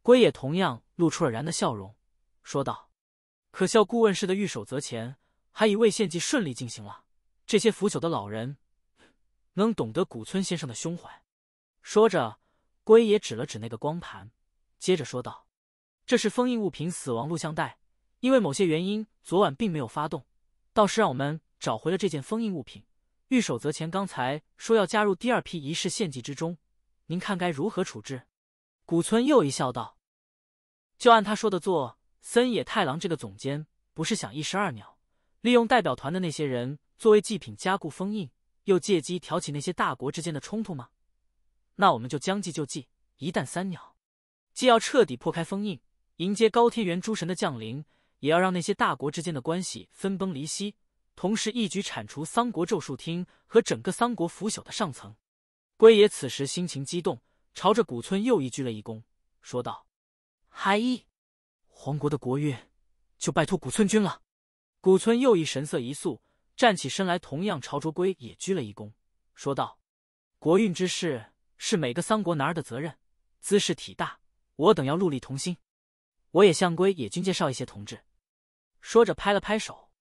龟也同样露出了然的笑容，说道：“可笑顾问式的御守则前。”还以为献祭顺利进行了，这些腐朽的老人能懂得古村先生的胸怀。说着，龟也指了指那个光盘，接着说道：“这是封印物品死亡录像带，因为某些原因昨晚并没有发动，倒是让我们找回了这件封印物品。玉守则前刚才说要加入第二批仪式献祭之中，您看该如何处置？”古村又一笑，道：“就按他说的做。森野太郎这个总监不是想一石二鸟。”利用代表团的那些人作为祭品加固封印，又借机挑起那些大国之间的冲突吗？那我们就将计就计，一旦三鸟。既要彻底破开封印，迎接高天元诸神的降临，也要让那些大国之间的关系分崩离析，同时一举铲除桑国咒术厅和整个桑国腐朽的上层。龟爷此时心情激动，朝着古村又一鞠了一躬，说道：“海一，皇国的国运就拜托古村君了。”古村又一神色一肃，站起身来，同样朝着龟也鞠了一躬，说道：“国运之事是每个三国男儿的责任，兹事体大，我等要戮力同心。”我也向龟野军介绍一些同志，说着拍了拍手：“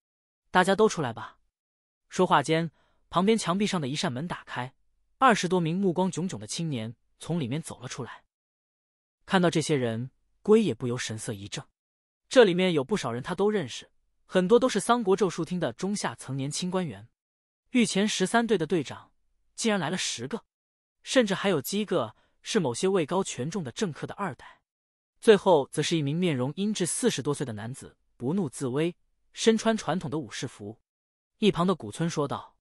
大家都出来吧。”说话间，旁边墙壁上的一扇门打开，二十多名目光炯炯的青年从里面走了出来。看到这些人，龟也不由神色一怔，这里面有不少人他都认识。很多都是桑国咒术厅的中下层年轻官员，御前十三队的队长竟然来了十个，甚至还有几个是某些位高权重的政客的二代。最后，则是一名面容英俊、四十多岁的男子，不怒自威，身穿传统的武士服。一旁的古村说道：“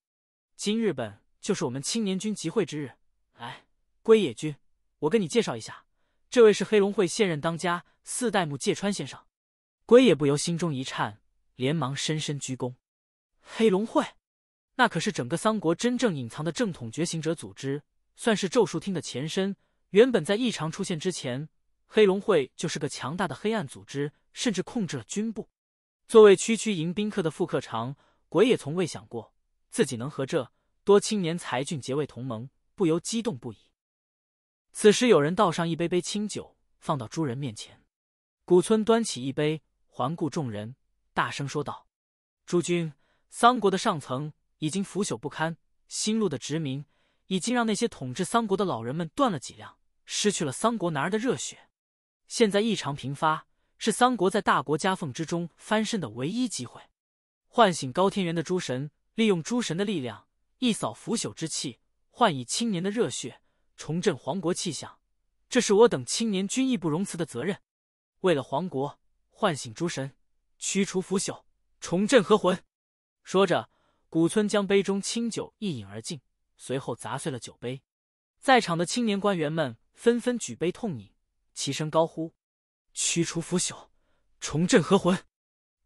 今日本就是我们青年军集会之日。”哎，龟野君，我跟你介绍一下，这位是黑龙会现任当家四代目芥川先生。龟野不由心中一颤。连忙深深鞠躬。黑龙会，那可是整个三国真正隐藏的正统觉醒者组织，算是咒术厅的前身。原本在异常出现之前，黑龙会就是个强大的黑暗组织，甚至控制了军部。作为区区迎宾客的副客长，鬼也从未想过自己能和这多青年才俊结为同盟，不由激动不已。此时，有人倒上一杯杯清酒，放到诸人面前。古村端起一杯，环顾众人。大声说道：“诸君，桑国的上层已经腐朽不堪，新路的殖民已经让那些统治桑国的老人们断了脊梁，失去了桑国男儿的热血。现在异常频发，是桑国在大国夹缝之中翻身的唯一机会。唤醒高天元的诸神，利用诸神的力量，一扫腐朽之气，换以青年的热血，重振皇国气象。这是我等青年军义不容辞的责任。为了皇国，唤醒诸神。”驱除腐朽，重振河魂。说着，古村将杯中清酒一饮而尽，随后砸碎了酒杯。在场的青年官员们纷纷举杯痛饮，齐声高呼：“驱除腐朽，重振河魂。”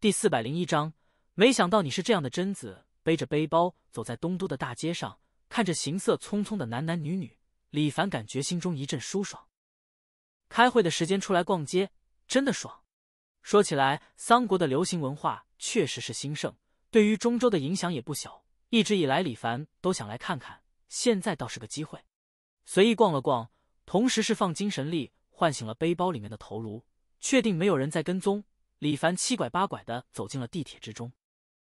第四百零一章，没想到你是这样的。贞子背着背包走在东都的大街上，看着行色匆匆的男男女女，李凡感觉心中一阵舒爽。开会的时间出来逛街，真的爽。说起来，三国的流行文化确实是兴盛，对于中州的影响也不小。一直以来，李凡都想来看看，现在倒是个机会。随意逛了逛，同时释放精神力唤醒了背包里面的头颅，确定没有人在跟踪，李凡七拐八拐的走进了地铁之中。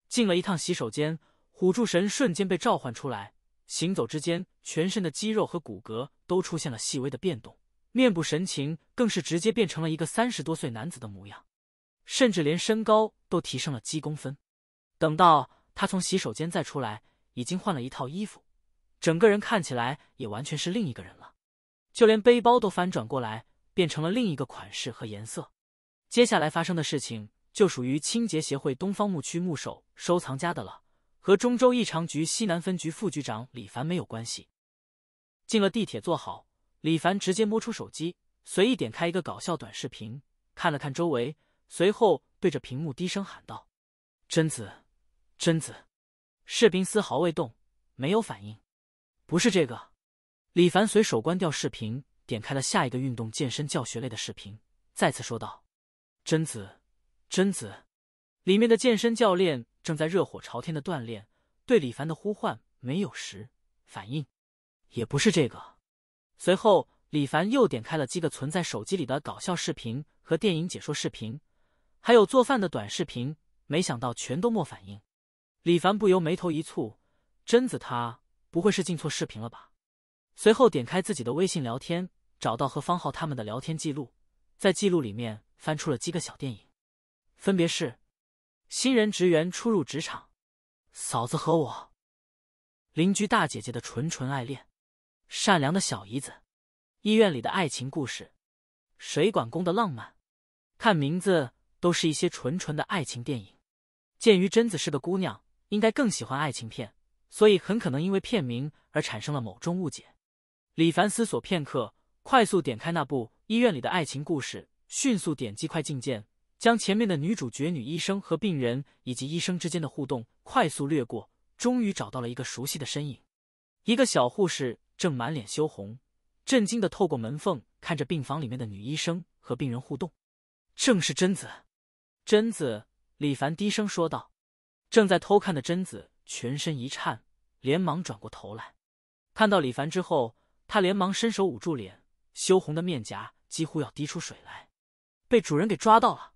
进了一趟洗手间，虎柱神瞬间被召唤出来，行走之间，全身的肌肉和骨骼都出现了细微的变动，面部神情更是直接变成了一个三十多岁男子的模样。甚至连身高都提升了几公分。等到他从洗手间再出来，已经换了一套衣服，整个人看起来也完全是另一个人了。就连背包都翻转过来，变成了另一个款式和颜色。接下来发生的事情就属于清洁协会东方牧区牧首收藏家的了，和中州异常局西南分局副局长李凡没有关系。进了地铁，坐好，李凡直接摸出手机，随意点开一个搞笑短视频，看了看周围。随后对着屏幕低声喊道：“贞子，贞子。”视频丝毫未动，没有反应。不是这个。李凡随手关掉视频，点开了下一个运动健身教学类的视频，再次说道：“贞子，贞子。”里面的健身教练正在热火朝天的锻炼，对李凡的呼唤没有时反应。也不是这个。随后，李凡又点开了几个存在手机里的搞笑视频和电影解说视频。还有做饭的短视频，没想到全都没反应。李凡不由眉头一蹙：“贞子，他不会是进错视频了吧？”随后点开自己的微信聊天，找到和方浩他们的聊天记录，在记录里面翻出了几个小电影，分别是：新人职员初入职场、嫂子和我、邻居大姐姐的纯纯爱恋、善良的小姨子、医院里的爱情故事、水管工的浪漫。看名字。都是一些纯纯的爱情电影。鉴于贞子是个姑娘，应该更喜欢爱情片，所以很可能因为片名而产生了某种误解。李凡思索片刻，快速点开那部《医院里的爱情故事》，迅速点击快进键，将前面的女主角女医生和病人以及医生之间的互动快速略过。终于找到了一个熟悉的身影，一个小护士正满脸羞红、震惊的透过门缝看着病房里面的女医生和病人互动，正是贞子。贞子，李凡低声说道。正在偷看的贞子全身一颤，连忙转过头来，看到李凡之后，他连忙伸手捂住脸，羞红的面颊几乎要滴出水来。被主人给抓到了。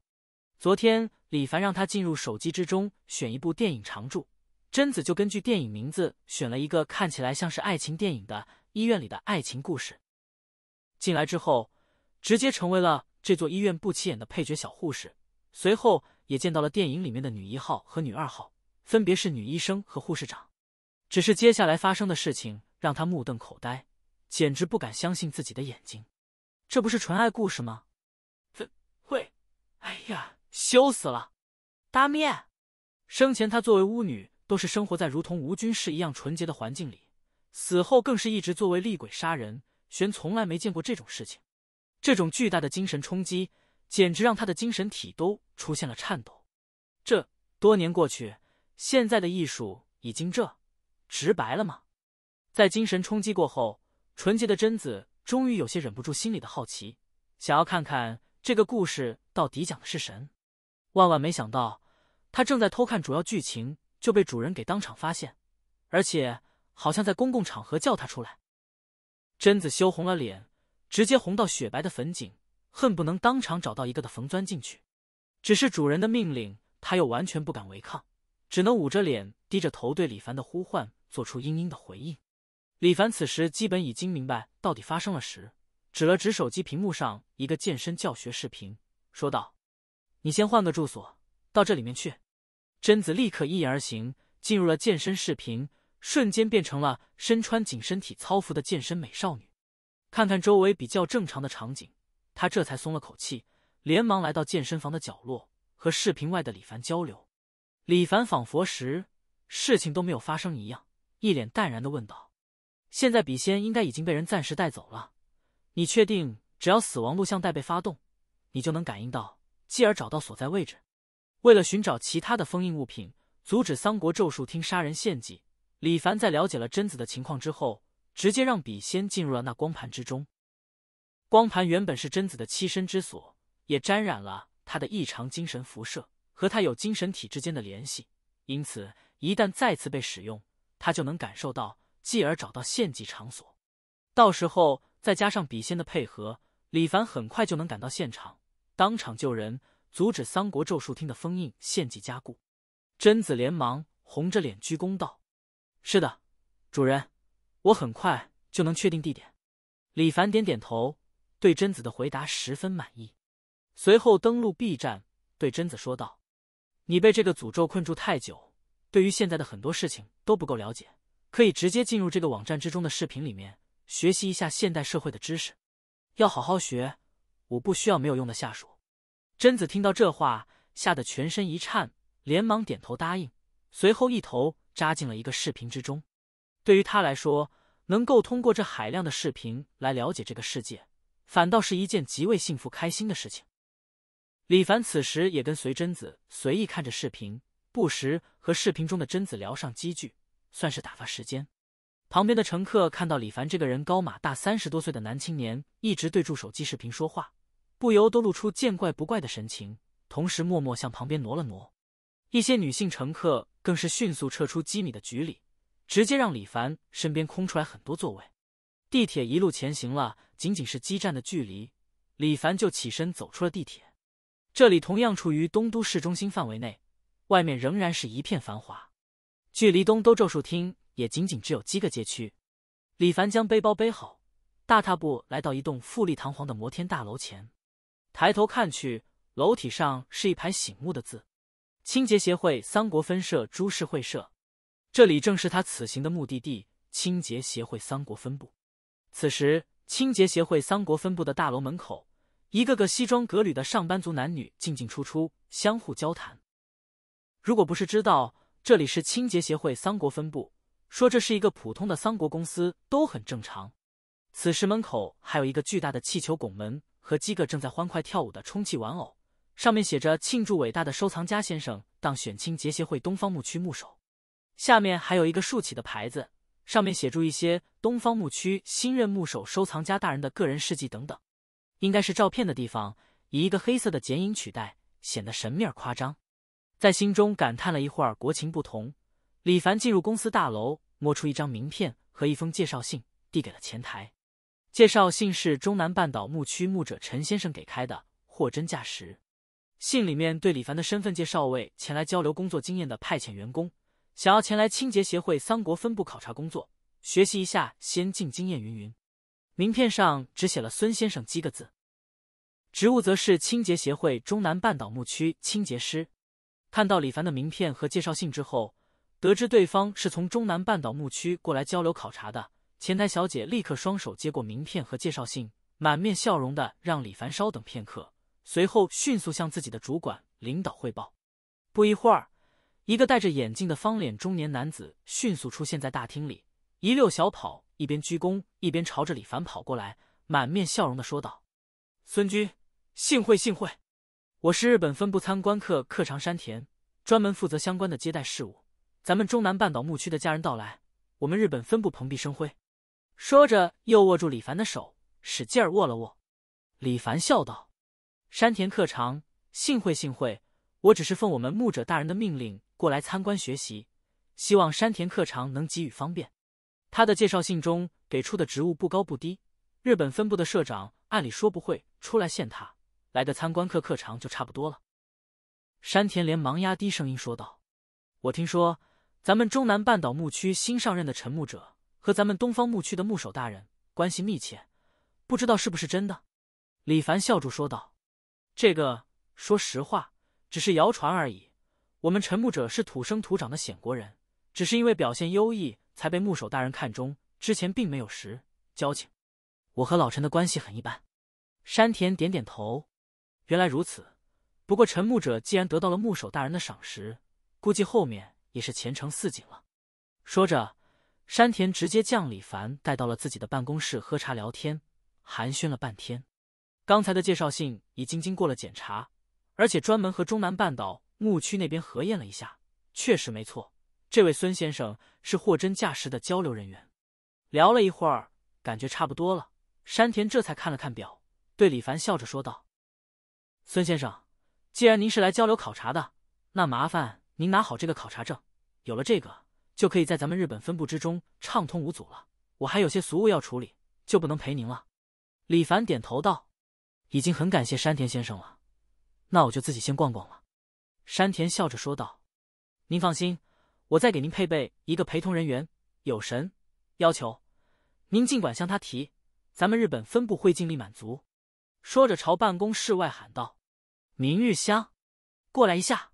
昨天李凡让他进入手机之中选一部电影常驻，贞子就根据电影名字选了一个看起来像是爱情电影的《医院里的爱情故事》。进来之后，直接成为了这座医院不起眼的配角小护士。随后也见到了电影里面的女一号和女二号，分别是女医生和护士长。只是接下来发生的事情让他目瞪口呆，简直不敢相信自己的眼睛。这不是纯爱故事吗？怎会？哎呀，羞死了！大灭生前，她作为巫女，都是生活在如同无菌室一样纯洁的环境里，死后更是一直作为厉鬼杀人。玄从来没见过这种事情，这种巨大的精神冲击。简直让他的精神体都出现了颤抖。这多年过去，现在的艺术已经这直白了吗？在精神冲击过后，纯洁的贞子终于有些忍不住心里的好奇，想要看看这个故事到底讲的是神。万万没想到，他正在偷看主要剧情，就被主人给当场发现，而且好像在公共场合叫他出来。贞子羞红了脸，直接红到雪白的粉颈。恨不能当场找到一个的缝钻进去，只是主人的命令，他又完全不敢违抗，只能捂着脸低着头对李凡的呼唤做出嘤嘤的回应。李凡此时基本已经明白到底发生了什，指了指手机屏幕上一个健身教学视频，说道：“你先换个住所，到这里面去。”贞子立刻一言而行，进入了健身视频，瞬间变成了身穿紧身体操服的健身美少女。看看周围比较正常的场景。他这才松了口气，连忙来到健身房的角落，和视频外的李凡交流。李凡仿佛时事情都没有发生一样，一脸淡然的问道：“现在笔仙应该已经被人暂时带走了，你确定只要死亡录像带被发动，你就能感应到，继而找到所在位置？”为了寻找其他的封印物品，阻止桑国咒术厅杀人献祭，李凡在了解了贞子的情况之后，直接让笔仙进入了那光盘之中。光盘原本是贞子的栖身之所，也沾染了他的异常精神辐射，和他有精神体之间的联系，因此一旦再次被使用，他就能感受到，继而找到献祭场所。到时候再加上笔仙的配合，李凡很快就能赶到现场，当场救人，阻止桑国咒术厅的封印献祭加固。贞子连忙红着脸鞠躬道：“是的，主人，我很快就能确定地点。”李凡点点头。对贞子的回答十分满意，随后登录 B 站，对贞子说道：“你被这个诅咒困住太久，对于现在的很多事情都不够了解，可以直接进入这个网站之中的视频里面学习一下现代社会的知识，要好好学。我不需要没有用的下属。”贞子听到这话，吓得全身一颤，连忙点头答应，随后一头扎进了一个视频之中。对于他来说，能够通过这海量的视频来了解这个世界。反倒是一件极为幸福开心的事情。李凡此时也跟随贞子随意看着视频，不时和视频中的贞子聊上几句，算是打发时间。旁边的乘客看到李凡这个人高马大、三十多岁的男青年一直对住手机视频说话，不由都露出见怪不怪的神情，同时默默向旁边挪了挪。一些女性乘客更是迅速撤出机米的局里，直接让李凡身边空出来很多座位。地铁一路前行了，仅仅是基站的距离，李凡就起身走出了地铁。这里同样处于东都市中心范围内，外面仍然是一片繁华，距离东都咒术厅也仅仅只有几个街区。李凡将背包背好，大踏步来到一栋富丽堂皇的摩天大楼前，抬头看去，楼体上是一排醒目的字：清洁协会三国分社株式会社。这里正是他此行的目的地——清洁协会三国分部。此时，清洁协会桑国分部的大楼门口，一个个西装革履的上班族男女进进出出，相互交谈。如果不是知道这里是清洁协会桑国分部，说这是一个普通的桑国公司都很正常。此时门口还有一个巨大的气球拱门和几个正在欢快跳舞的充气玩偶，上面写着“庆祝伟大的收藏家先生当选清洁协会东方牧区牧首”。下面还有一个竖起的牌子。上面写住一些东方牧区新任牧首收藏家大人的个人事迹等等，应该是照片的地方，以一个黑色的剪影取代，显得神秘而夸张。在心中感叹了一会儿，国情不同。李凡进入公司大楼，摸出一张名片和一封介绍信，递给了前台。介绍信是中南半岛牧区牧者陈先生给开的，货真价实。信里面对李凡的身份介绍为前来交流工作经验的派遣员工。想要前来清洁协会三国分部考察工作，学习一下先进经验。云云，名片上只写了“孙先生”几个字，职务则是清洁协会中南半岛牧区清洁师。看到李凡的名片和介绍信之后，得知对方是从中南半岛牧区过来交流考察的，前台小姐立刻双手接过名片和介绍信，满面笑容的让李凡稍等片刻，随后迅速向自己的主管领导汇报。不一会儿。一个戴着眼镜的方脸中年男子迅速出现在大厅里，一溜小跑，一边鞠躬，一边朝着李凡跑过来，满面笑容的说道：“孙军，幸会幸会，我是日本分部参观客客长山田，专门负责相关的接待事务。咱们中南半岛牧区的家人到来，我们日本分部蓬荜生辉。”说着，又握住李凡的手，使劲握了握。李凡笑道：“山田客长，幸会幸会，我只是奉我们牧者大人的命令。”过来参观学习，希望山田课长能给予方便。他的介绍信中给出的职务不高不低，日本分部的社长按理说不会出来见他，来的参观课课长就差不多了。山田连忙压低声音说道：“我听说咱们中南半岛牧区新上任的陈牧者和咱们东方牧区的牧首大人关系密切，不知道是不是真的？”李凡笑住说道：“这个说实话，只是谣传而已。”我们陈牧者是土生土长的显国人，只是因为表现优异才被牧守大人看中，之前并没有实交情。我和老陈的关系很一般。山田点点头，原来如此。不过陈牧者既然得到了牧守大人的赏识，估计后面也是前程似锦了。说着，山田直接将李凡带到了自己的办公室喝茶聊天，寒暄了半天。刚才的介绍信已经经过了检查，而且专门和中南半岛。牧区那边核验了一下，确实没错。这位孙先生是货真价实的交流人员。聊了一会儿，感觉差不多了，山田这才看了看表，对李凡笑着说道：“孙先生，既然您是来交流考察的，那麻烦您拿好这个考察证，有了这个就可以在咱们日本分部之中畅通无阻了。我还有些俗务要处理，就不能陪您了。”李凡点头道：“已经很感谢山田先生了，那我就自己先逛逛了。”山田笑着说道：“您放心，我再给您配备一个陪同人员。有神要求，您尽管向他提，咱们日本分部会尽力满足。”说着，朝办公室外喊道：“明日香，过来一下。”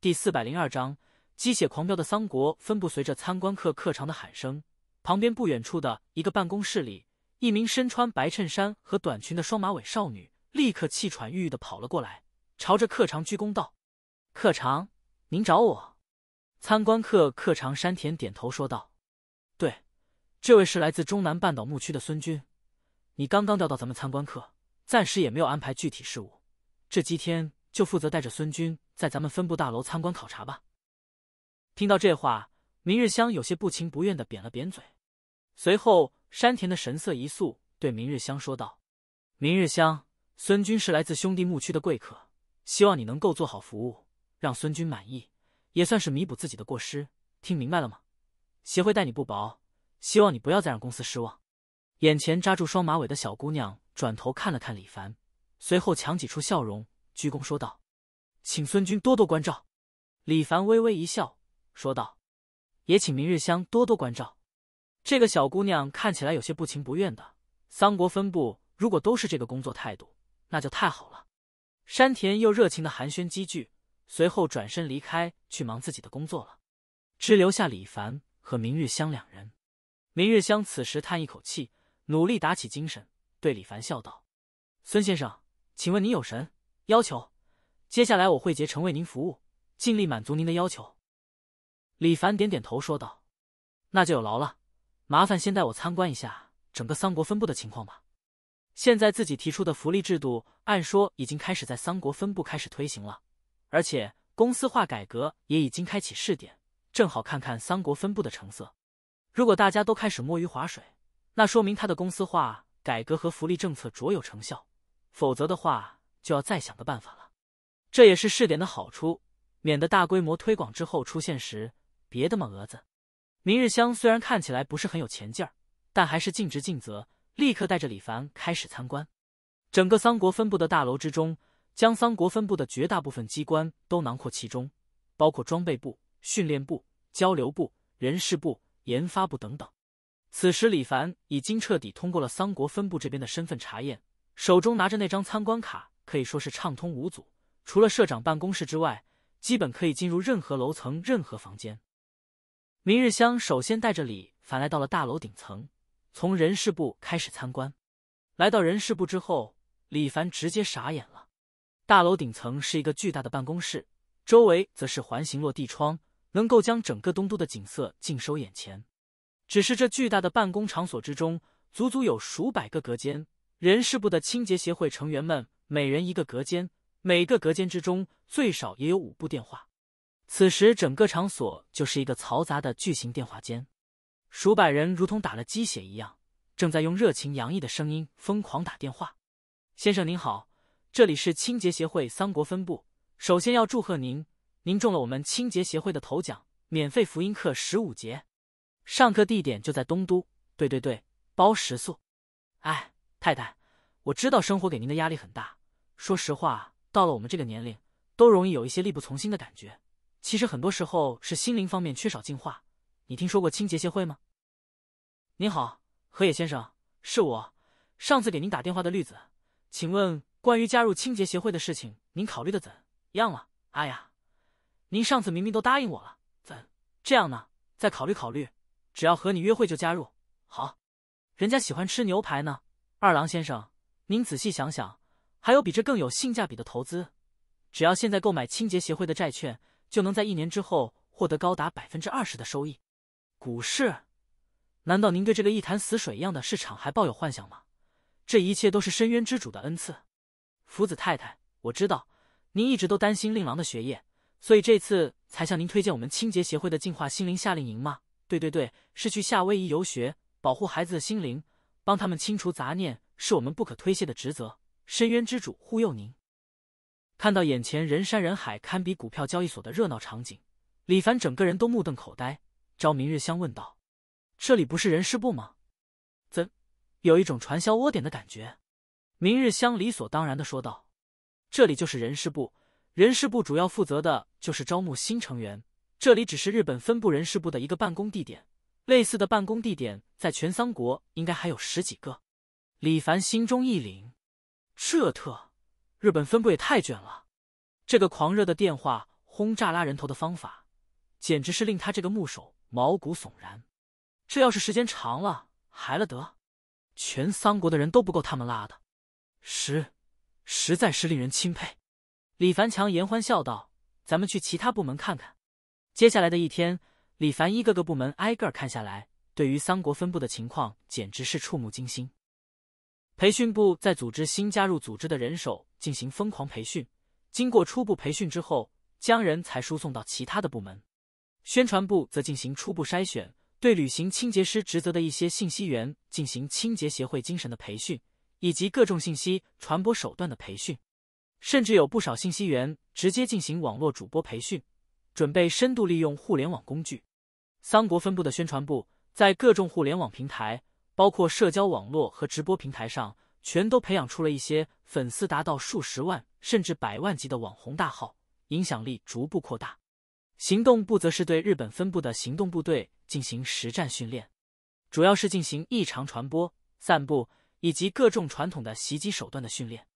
第四百零二章，鸡血狂飙的桑国分部随着参观客客长的喊声，旁边不远处的一个办公室里，一名身穿白衬衫和短裙的双马尾少女立刻气喘吁吁的跑了过来，朝着客长鞠躬道。客长，您找我？参观客客长山田点头说道：“对，这位是来自中南半岛牧区的孙军，你刚刚调到咱们参观客，暂时也没有安排具体事务，这几天就负责带着孙军在咱们分部大楼参观考察吧。”听到这话，明日香有些不情不愿的扁了扁嘴。随后，山田的神色一肃，对明日香说道：“明日香，孙军是来自兄弟牧区的贵客，希望你能够做好服务。”让孙军满意，也算是弥补自己的过失。听明白了吗？协会待你不薄，希望你不要再让公司失望。眼前扎住双马尾的小姑娘转头看了看李凡，随后强挤出笑容，鞠躬说道：“请孙军多多关照。”李凡微微一笑，说道：“也请明日香多多关照。”这个小姑娘看起来有些不情不愿的。桑国分部如果都是这个工作态度，那就太好了。山田又热情的寒暄几句。随后转身离开，去忙自己的工作了，只留下李凡和明日香两人。明日香此时叹一口气，努力打起精神，对李凡笑道：“孙先生，请问您有什要求？接下来我会竭诚为您服务，尽力满足您的要求。”李凡点点头说道：“那就有劳了，麻烦先带我参观一下整个桑国分部的情况吧。现在自己提出的福利制度，按说已经开始在桑国分部开始推行了。”而且公司化改革也已经开启试点，正好看看桑国分部的成色。如果大家都开始摸鱼划水，那说明他的公司化改革和福利政策卓有成效；否则的话，就要再想个办法了。这也是试点的好处，免得大规模推广之后出现时别的么蛾子。明日香虽然看起来不是很有钱劲儿，但还是尽职尽责，立刻带着李凡开始参观整个桑国分部的大楼之中。将桑国分部的绝大部分机关都囊括其中，包括装备部、训练部、交流部、人事部、研发部等等。此时，李凡已经彻底通过了桑国分部这边的身份查验，手中拿着那张参观卡，可以说是畅通无阻。除了社长办公室之外，基本可以进入任何楼层、任何房间。明日香首先带着李凡来到了大楼顶层，从人事部开始参观。来到人事部之后，李凡直接傻眼了。大楼顶层是一个巨大的办公室，周围则是环形落地窗，能够将整个东都的景色尽收眼前。只是这巨大的办公场所之中，足足有数百个隔间，人事部的清洁协会成员们每人一个隔间，每个隔间之中最少也有五部电话。此时，整个场所就是一个嘈杂的巨型电话间，数百人如同打了鸡血一样，正在用热情洋溢的声音疯狂打电话：“先生您好。”这里是清洁协会三国分部。首先要祝贺您，您中了我们清洁协会的头奖——免费福音课十五节。上课地点就在东都。对对对，包食宿。哎，太太，我知道生活给您的压力很大。说实话，到了我们这个年龄，都容易有一些力不从心的感觉。其实很多时候是心灵方面缺少净化。你听说过清洁协会吗？您好，河野先生，是我上次给您打电话的绿子，请问？关于加入清洁协会的事情，您考虑的怎样了？哎呀，您上次明明都答应我了，怎这样呢？再考虑考虑，只要和你约会就加入。好，人家喜欢吃牛排呢，二郎先生，您仔细想想，还有比这更有性价比的投资？只要现在购买清洁协会的债券，就能在一年之后获得高达百分之二十的收益。股市？难道您对这个一潭死水一样的市场还抱有幻想吗？这一切都是深渊之主的恩赐。福子太太，我知道您一直都担心令郎的学业，所以这次才向您推荐我们清洁协会的净化心灵夏令营吗？对对对，是去夏威夷游学，保护孩子的心灵，帮他们清除杂念，是我们不可推卸的职责。深渊之主忽悠您，看到眼前人山人海、堪比股票交易所的热闹场景，李凡整个人都目瞪口呆。朝明日香问道：“这里不是人事部吗？怎有一种传销窝点的感觉？”明日香理所当然的说道：“这里就是人事部，人事部主要负责的就是招募新成员。这里只是日本分部人事部的一个办公地点，类似的办公地点在全三国应该还有十几个。”李凡心中一凛，这特日本分部也太卷了！这个狂热的电话轰炸拉人头的方法，简直是令他这个木手毛骨悚然。这要是时间长了，还了得？全三国的人都不够他们拉的。实，实在是令人钦佩。李凡强言欢笑道：“咱们去其他部门看看。”接下来的一天，李凡一个个部门挨个看下来，对于三国分部的情况简直是触目惊心。培训部在组织新加入组织的人手进行疯狂培训，经过初步培训之后，将人才输送到其他的部门。宣传部则进行初步筛选，对履行清洁师职责的一些信息员进行清洁协会精神的培训。以及各种信息传播手段的培训，甚至有不少信息员直接进行网络主播培训，准备深度利用互联网工具。三国分部的宣传部在各种互联网平台，包括社交网络和直播平台上，全都培养出了一些粉丝达到数十万甚至百万级的网红大号，影响力逐步扩大。行动部则是对日本分部的行动部队进行实战训练，主要是进行异常传播散布。以及各种传统的袭击手段的训练，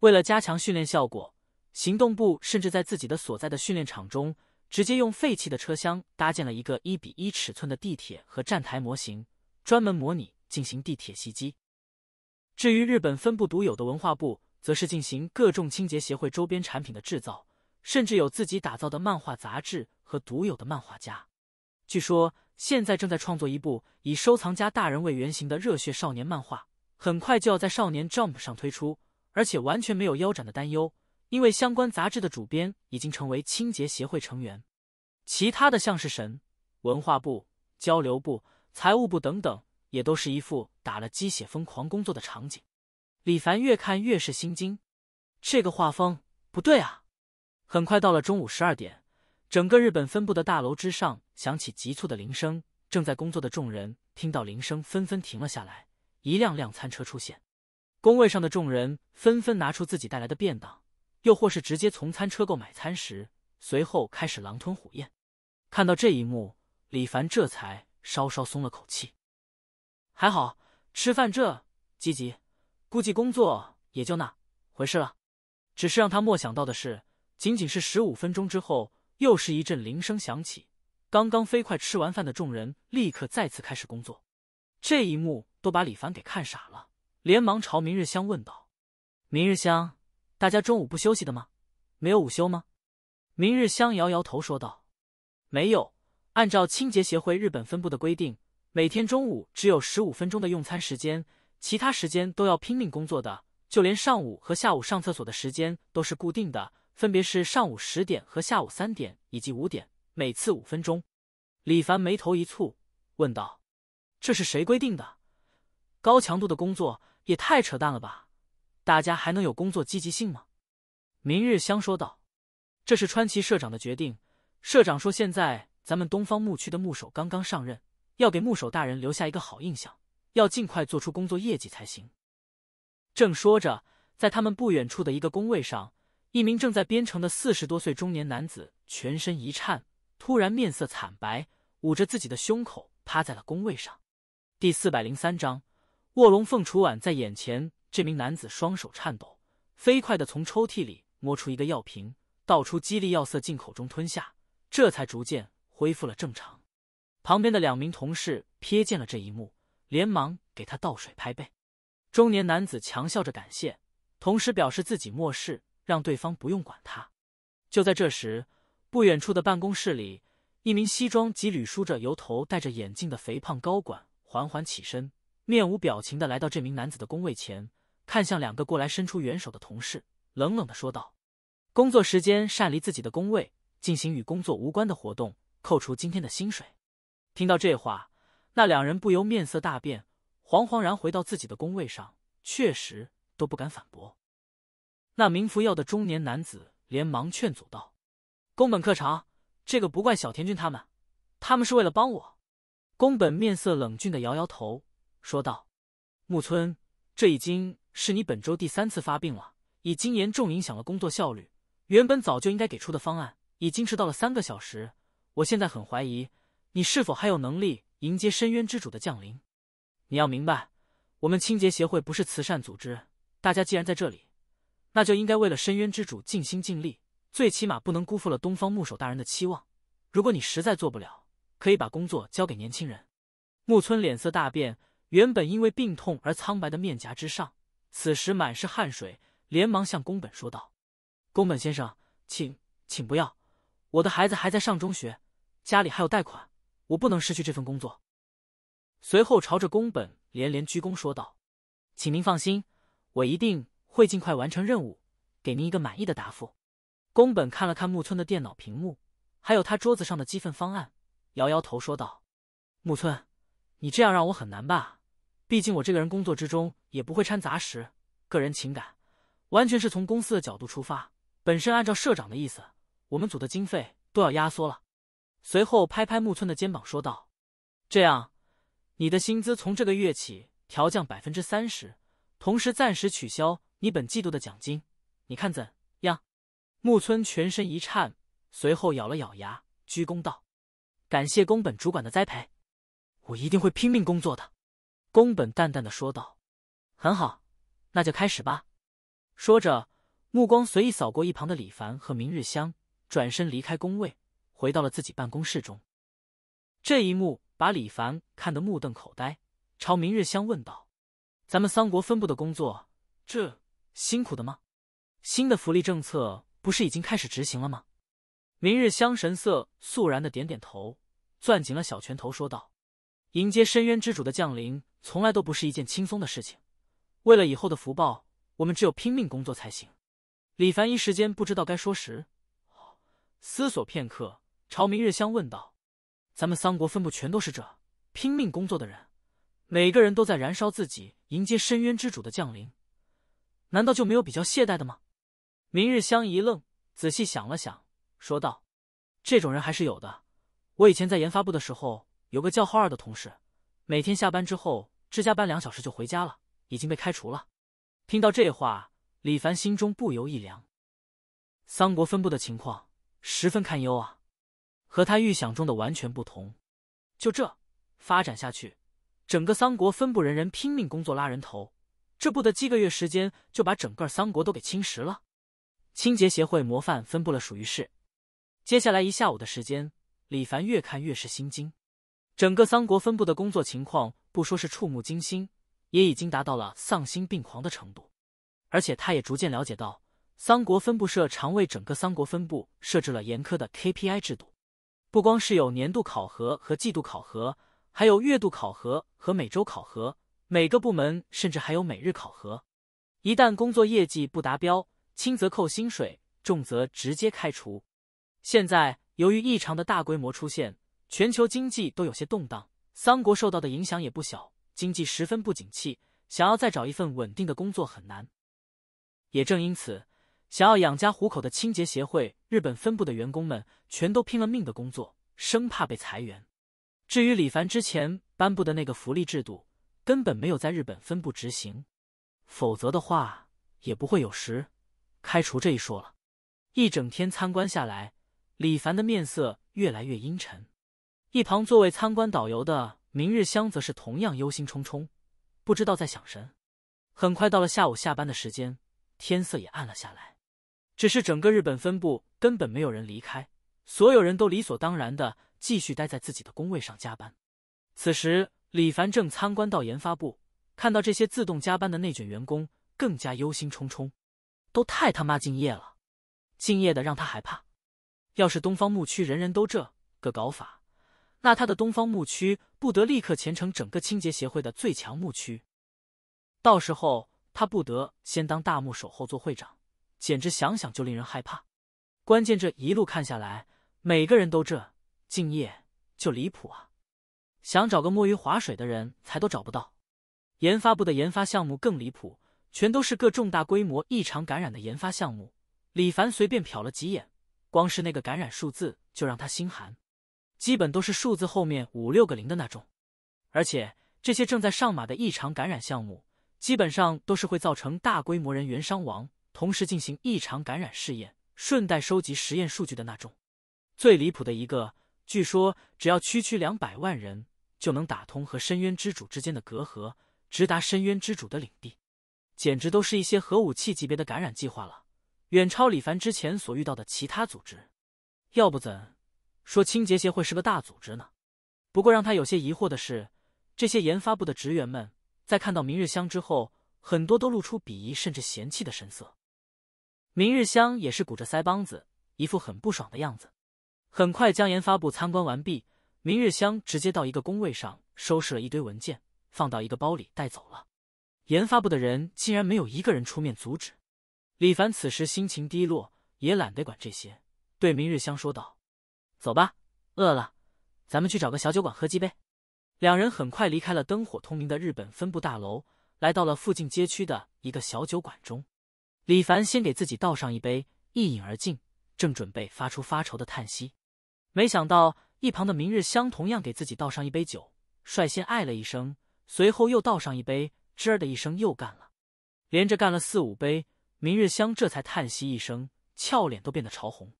为了加强训练效果，行动部甚至在自己的所在的训练场中，直接用废弃的车厢搭建了一个一比一尺寸的地铁和站台模型，专门模拟进行地铁袭击。至于日本分部独有的文化部，则是进行各种清洁协会周边产品的制造，甚至有自己打造的漫画杂志和独有的漫画家。据说现在正在创作一部以收藏家大人为原型的热血少年漫画。很快就要在《少年 Jump》上推出，而且完全没有腰斩的担忧，因为相关杂志的主编已经成为清洁协会成员。其他的像是神文化部、交流部、财务部等等，也都是一副打了鸡血疯狂工作的场景。李凡越看越是心惊，这个画风不对啊！很快到了中午十二点，整个日本分部的大楼之上响起急促的铃声，正在工作的众人听到铃声纷纷停了下来。一辆辆餐车出现，工位上的众人纷纷拿出自己带来的便当，又或是直接从餐车购买餐食，随后开始狼吞虎咽。看到这一幕，李凡这才稍稍松了口气，还好吃饭这积极，估计工作也就那回事了。只是让他没想到的是，仅仅是十五分钟之后，又是一阵铃声响起，刚刚飞快吃完饭的众人立刻再次开始工作。这一幕。都把李凡给看傻了，连忙朝明日香问道：“明日香，大家中午不休息的吗？没有午休吗？”明日香摇摇头说道：“没有，按照清洁协会日本分部的规定，每天中午只有十五分钟的用餐时间，其他时间都要拼命工作的。就连上午和下午上厕所的时间都是固定的，分别是上午十点和下午三点以及五点，每次五分钟。”李凡眉头一蹙，问道：“这是谁规定的？”高强度的工作也太扯淡了吧！大家还能有工作积极性吗？明日香说道：“这是川崎社长的决定。社长说，现在咱们东方牧区的牧首刚刚上任，要给牧首大人留下一个好印象，要尽快做出工作业绩才行。”正说着，在他们不远处的一个工位上，一名正在编程的四十多岁中年男子全身一颤，突然面色惨白，捂着自己的胸口，趴在了工位上。第四百零三章。卧龙凤雏碗在眼前，这名男子双手颤抖，飞快的从抽屉里摸出一个药瓶，倒出几粒药色进口中吞下，这才逐渐恢复了正常。旁边的两名同事瞥见了这一幕，连忙给他倒水拍背。中年男子强笑着感谢，同时表示自己没事，让对方不用管他。就在这时，不远处的办公室里，一名西装及履梳着油头、戴着眼镜的肥胖高管缓缓起身。面无表情的来到这名男子的工位前，看向两个过来伸出援手的同事，冷冷的说道：“工作时间擅离自己的工位，进行与工作无关的活动，扣除今天的薪水。”听到这话，那两人不由面色大变，惶惶然回到自己的工位上，确实都不敢反驳。那名服药的中年男子连忙劝阻道：“宫本课长，这个不怪小田君他们，他们是为了帮我。”宫本面色冷峻的摇摇头。说道：“木村，这已经是你本周第三次发病了，已经严重影响了工作效率。原本早就应该给出的方案，已经迟到了三个小时。我现在很怀疑你是否还有能力迎接深渊之主的降临。你要明白，我们清洁协会不是慈善组织，大家既然在这里，那就应该为了深渊之主尽心尽力，最起码不能辜负了东方木守大人的期望。如果你实在做不了，可以把工作交给年轻人。”木村脸色大变。原本因为病痛而苍白的面颊之上，此时满是汗水，连忙向宫本说道：“宫本先生，请请不要，我的孩子还在上中学，家里还有贷款，我不能失去这份工作。”随后朝着宫本连连鞠躬说道：“请您放心，我一定会尽快完成任务，给您一个满意的答复。”宫本看了看木村的电脑屏幕，还有他桌子上的积分方案，摇摇头说道：“木村。”你这样让我很难办啊！毕竟我这个人工作之中也不会掺杂什个人情感，完全是从公司的角度出发。本身按照社长的意思，我们组的经费都要压缩了。随后拍拍木村的肩膀说道：“这样，你的薪资从这个月起调降百分之三十，同时暂时取消你本季度的奖金，你看怎样？”木村全身一颤，随后咬了咬牙，鞠躬道：“感谢宫本主管的栽培。”我一定会拼命工作的，宫本淡淡的说道。很好，那就开始吧。说着，目光随意扫过一旁的李凡和明日香，转身离开工位，回到了自己办公室中。这一幕把李凡看得目瞪口呆，朝明日香问道：“咱们三国分部的工作，这辛苦的吗？新的福利政策不是已经开始执行了吗？”明日香神色肃然的点点头，攥紧了小拳头说道。迎接深渊之主的降临，从来都不是一件轻松的事情。为了以后的福报，我们只有拼命工作才行。李凡一时间不知道该说什，思索片刻，朝明日香问道：“咱们三国分布全都是这拼命工作的人，每个人都在燃烧自己迎接深渊之主的降临，难道就没有比较懈怠的吗？”明日香一愣，仔细想了想，说道：“这种人还是有的。我以前在研发部的时候。”有个叫浩二的同事，每天下班之后只加班两小时就回家了，已经被开除了。听到这话，李凡心中不由一凉。桑国分部的情况十分堪忧啊，和他预想中的完全不同。就这发展下去，整个桑国分部人人拼命工作拉人头，这不得几个月时间就把整个桑国都给侵蚀了？清洁协会模范分部了属于是。接下来一下午的时间，李凡越看越是心惊。整个桑国分部的工作情况，不说是触目惊心，也已经达到了丧心病狂的程度。而且他也逐渐了解到，桑国分部社常为整个桑国分部设置了严苛的 KPI 制度，不光是有年度考核和季度考核，还有月度考核和每周考核，每个部门甚至还有每日考核。一旦工作业绩不达标，轻则扣薪水，重则直接开除。现在由于异常的大规模出现。全球经济都有些动荡，三国受到的影响也不小，经济十分不景气，想要再找一份稳定的工作很难。也正因此，想要养家糊口的清洁协会日本分部的员工们全都拼了命的工作，生怕被裁员。至于李凡之前颁布的那个福利制度，根本没有在日本分部执行，否则的话也不会有时开除这一说了。一整天参观下来，李凡的面色越来越阴沉。一旁作为参观导游的明日香则是同样忧心忡忡，不知道在想什很快到了下午下班的时间，天色也暗了下来。只是整个日本分部根本没有人离开，所有人都理所当然的继续待在自己的工位上加班。此时，李凡正参观到研发部，看到这些自动加班的内卷员工，更加忧心忡忡。都太他妈敬业了，敬业的让他害怕。要是东方牧区人人都这个搞法，那他的东方牧区不得立刻前程整个清洁协会的最强牧区，到时候他不得先当大牧守后做会长，简直想想就令人害怕。关键这一路看下来，每个人都这敬业就离谱啊！想找个摸鱼划水的人才都找不到。研发部的研发项目更离谱，全都是各重大规模异常感染的研发项目。李凡随便瞟了几眼，光是那个感染数字就让他心寒。基本都是数字后面五六个零的那种，而且这些正在上马的异常感染项目，基本上都是会造成大规模人员伤亡，同时进行异常感染试验，顺带收集实验数据的那种。最离谱的一个，据说只要区区两百万人，就能打通和深渊之主之间的隔阂，直达深渊之主的领地，简直都是一些核武器级别的感染计划了，远超李凡之前所遇到的其他组织。要不怎？说清洁协会是个大组织呢，不过让他有些疑惑的是，这些研发部的职员们在看到明日香之后，很多都露出鄙夷甚至嫌弃的神色。明日香也是鼓着腮帮子，一副很不爽的样子。很快，将研发部参观完毕，明日香直接到一个工位上收拾了一堆文件，放到一个包里带走了。研发部的人竟然没有一个人出面阻止。李凡此时心情低落，也懒得管这些，对明日香说道。走吧，饿了，咱们去找个小酒馆喝几杯。两人很快离开了灯火通明的日本分部大楼，来到了附近街区的一个小酒馆中。李凡先给自己倒上一杯，一饮而尽，正准备发出发愁的叹息，没想到一旁的明日香同样给自己倒上一杯酒，率先哎了一声，随后又倒上一杯，吱儿的一声又干了，连着干了四五杯，明日香这才叹息一声，俏脸都变得潮红。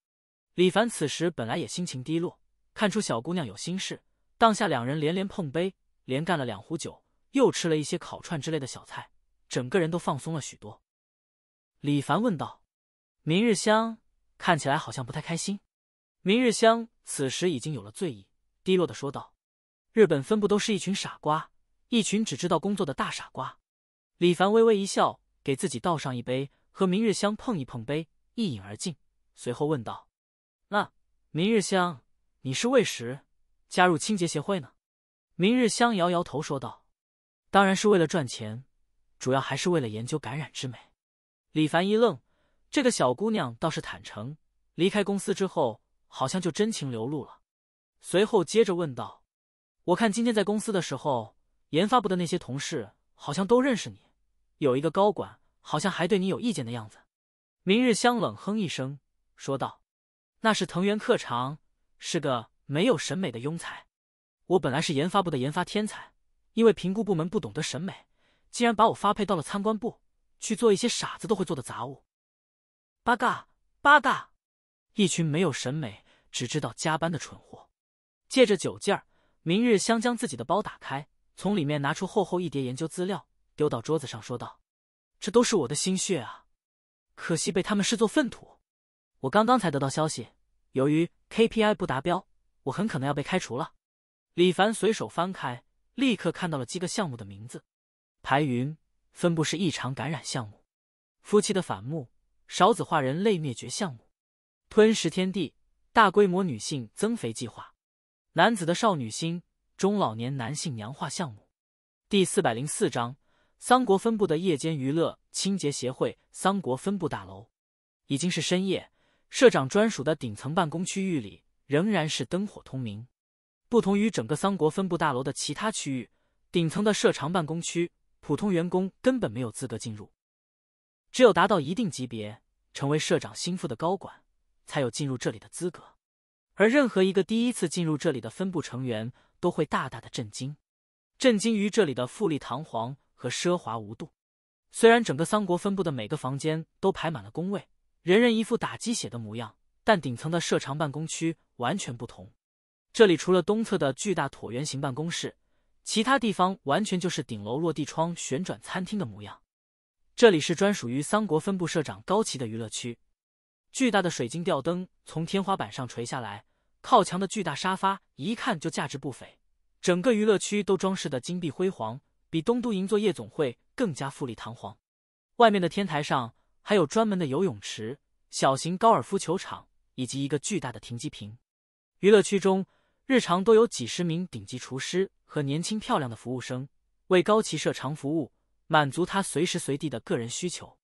李凡此时本来也心情低落，看出小姑娘有心事，当下两人连连碰杯，连干了两壶酒，又吃了一些烤串之类的小菜，整个人都放松了许多。李凡问道：“明日香，看起来好像不太开心。”明日香此时已经有了醉意，低落的说道：“日本分部都是一群傻瓜，一群只知道工作的大傻瓜。”李凡微微一笑，给自己倒上一杯，和明日香碰一碰杯，一饮而尽，随后问道。明日香，你是为什加入清洁协会呢？明日香摇摇头说道：“当然是为了赚钱，主要还是为了研究感染之美。”李凡一愣，这个小姑娘倒是坦诚，离开公司之后好像就真情流露了。随后接着问道：“我看今天在公司的时候，研发部的那些同事好像都认识你，有一个高管好像还对你有意见的样子。”明日香冷哼一声说道。那是藤原克长，是个没有审美的庸才。我本来是研发部的研发天才，因为评估部门不懂得审美，竟然把我发配到了参观部去做一些傻子都会做的杂物。八嘎八嘎！一群没有审美、只知道加班的蠢货。借着酒劲儿，明日香将自己的包打开，从里面拿出厚厚一叠研究资料，丢到桌子上，说道：“这都是我的心血啊，可惜被他们视作粪土。”我刚刚才得到消息，由于 KPI 不达标，我很可能要被开除了。李凡随手翻开，立刻看到了几个项目的名字：排云分布式异常感染项目、夫妻的反目、少子化人类灭绝项目、吞食天地、大规模女性增肥计划、男子的少女心、中老年男性娘化项目。第四百零四章：桑国分部的夜间娱乐清洁协会桑国分部大楼，已经是深夜。社长专属的顶层办公区域里仍然是灯火通明，不同于整个桑国分部大楼的其他区域，顶层的社长办公区普通员工根本没有资格进入，只有达到一定级别，成为社长心腹的高管才有进入这里的资格。而任何一个第一次进入这里的分部成员都会大大的震惊，震惊于这里的富丽堂皇和奢华无度。虽然整个桑国分部的每个房间都排满了工位。人人一副打鸡血的模样，但顶层的社长办公区完全不同。这里除了东侧的巨大椭圆形办公室，其他地方完全就是顶楼落地窗旋转餐厅的模样。这里是专属于三国分部社长高崎的娱乐区。巨大的水晶吊灯从天花板上垂下来，靠墙的巨大沙发一看就价值不菲。整个娱乐区都装饰的金碧辉煌，比东都银座夜总会更加富丽堂皇。外面的天台上。还有专门的游泳池、小型高尔夫球场以及一个巨大的停机坪。娱乐区中，日常都有几十名顶级厨师和年轻漂亮的服务生为高崎社长服务，满足他随时随地的个人需求。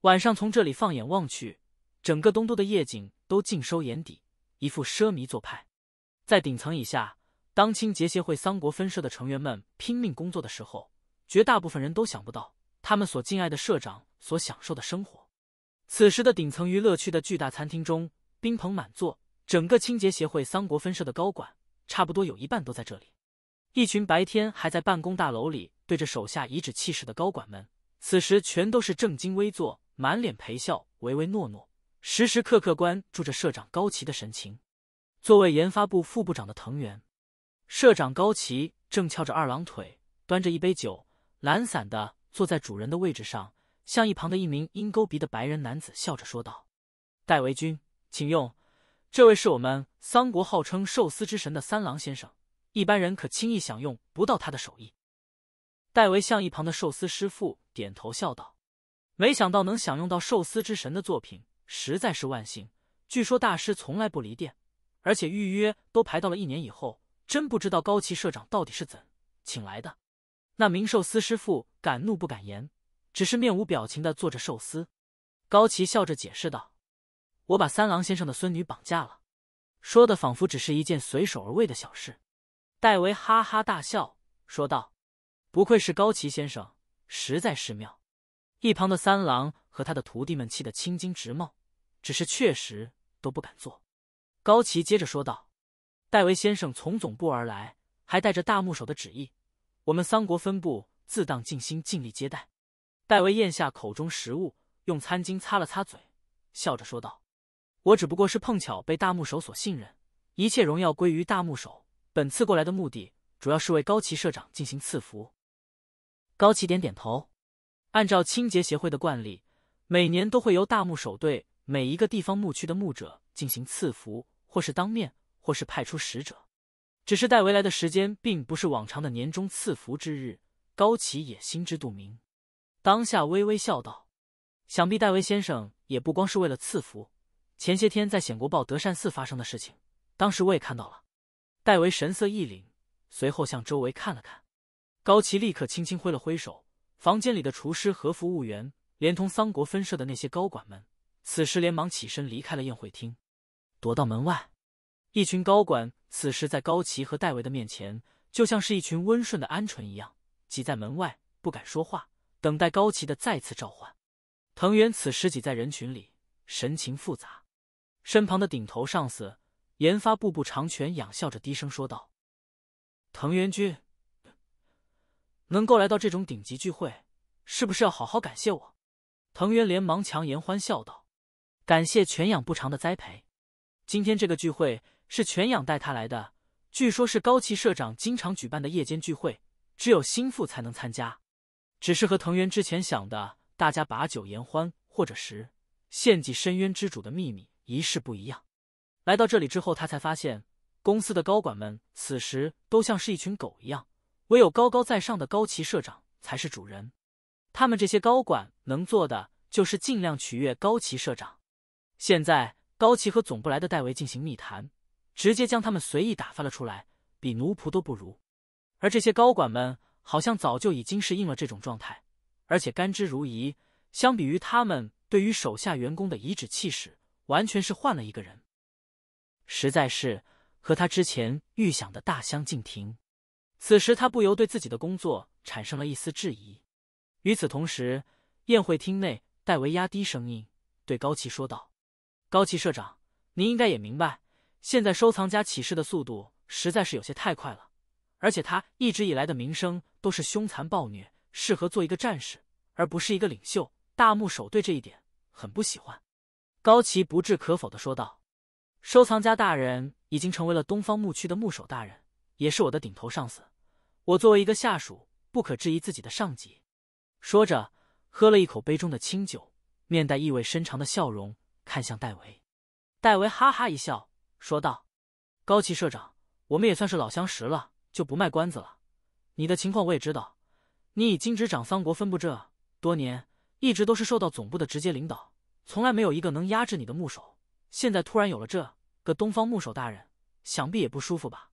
晚上从这里放眼望去，整个东都的夜景都尽收眼底，一副奢靡做派。在顶层以下，当清洁协会桑国分社的成员们拼命工作的时候，绝大部分人都想不到他们所敬爱的社长。所享受的生活。此时的顶层娱乐区的巨大餐厅中，宾朋满座。整个清洁协会桑国分社的高管，差不多有一半都在这里。一群白天还在办公大楼里对着手下颐指气使的高管们，此时全都是正襟危坐，满脸陪笑，唯唯诺诺，时时刻刻关注着社长高崎的神情。作为研发部副部长的藤原，社长高崎正翘着二郎腿，端着一杯酒，懒散的坐在主人的位置上。向一旁的一名鹰钩鼻的白人男子笑着说道：“戴维君，请用。这位是我们桑国号称寿司之神的三郎先生，一般人可轻易享用不到他的手艺。”戴维向一旁的寿司师傅点头笑道：“没想到能享用到寿司之神的作品，实在是万幸。据说大师从来不离店，而且预约都排到了一年以后。真不知道高崎社长到底是怎请来的。”那名寿司师傅敢怒不敢言。只是面无表情的做着寿司，高崎笑着解释道：“我把三郎先生的孙女绑架了。”说的仿佛只是一件随手而为的小事。戴维哈哈大笑说道：“不愧是高崎先生，实在是妙。”一旁的三郎和他的徒弟们气得青筋直冒，只是确实都不敢做。高崎接着说道：“戴维先生从总部而来，还带着大木手的旨意，我们三国分部自当尽心尽力接待。”戴维咽下口中食物，用餐巾擦了擦嘴，笑着说道：“我只不过是碰巧被大木手所信任，一切荣耀归于大木手。本次过来的目的，主要是为高崎社长进行赐福。”高崎点点头。按照清洁协会的惯例，每年都会由大木手对每一个地方牧区的牧者进行赐福，或是当面，或是派出使者。只是戴维来的时间并不是往常的年终赐福之日，高崎也心知肚明。当下微微笑道：“想必戴维先生也不光是为了赐福。前些天在显国报德善寺发生的事情，当时我也看到了。”戴维神色一凛，随后向周围看了看。高奇立刻轻轻挥了挥手，房间里的厨师和服务员，连同桑国分社的那些高管们，此时连忙起身离开了宴会厅，躲到门外。一群高管此时在高奇和戴维的面前，就像是一群温顺的鹌鹑一样，挤在门外，不敢说话。等待高崎的再次召唤，藤原此时挤在人群里，神情复杂。身旁的顶头上司研发部部长全仰笑着低声说道：“藤原君，能够来到这种顶级聚会，是不是要好好感谢我？”藤原连忙强颜欢笑道：“感谢全仰不长的栽培。今天这个聚会是全仰带他来的，据说是高崎社长经常举办的夜间聚会，只有心腹才能参加。”只是和藤原之前想的，大家把酒言欢，或者是“献祭深渊之主的秘密仪式不一样。来到这里之后，他才发现公司的高管们此时都像是一群狗一样，唯有高高在上的高崎社长才是主人。他们这些高管能做的就是尽量取悦高崎社长。现在高崎和总部来的戴维进行密谈，直接将他们随意打发了出来，比奴仆都不如。而这些高管们。好像早就已经适应了这种状态，而且甘之如饴。相比于他们对于手下员工的颐指气使，完全是换了一个人，实在是和他之前预想的大相径庭。此时他不由对自己的工作产生了一丝质疑。与此同时，宴会厅内，戴维压低声音对高崎说道：“高崎社长，您应该也明白，现在收藏家起事的速度实在是有些太快了。”而且他一直以来的名声都是凶残暴虐，适合做一个战士，而不是一个领袖。大木守对这一点很不喜欢。高崎不置可否的说道：“收藏家大人已经成为了东方牧区的牧守大人，也是我的顶头上司。我作为一个下属，不可质疑自己的上级。”说着，喝了一口杯中的清酒，面带意味深长的笑容看向戴维。戴维哈哈一笑，说道：“高崎社长，我们也算是老相识了。”就不卖关子了，你的情况我也知道，你以金执掌三国分部这多年，一直都是受到总部的直接领导，从来没有一个能压制你的木手。现在突然有了这个东方牧首大人，想必也不舒服吧？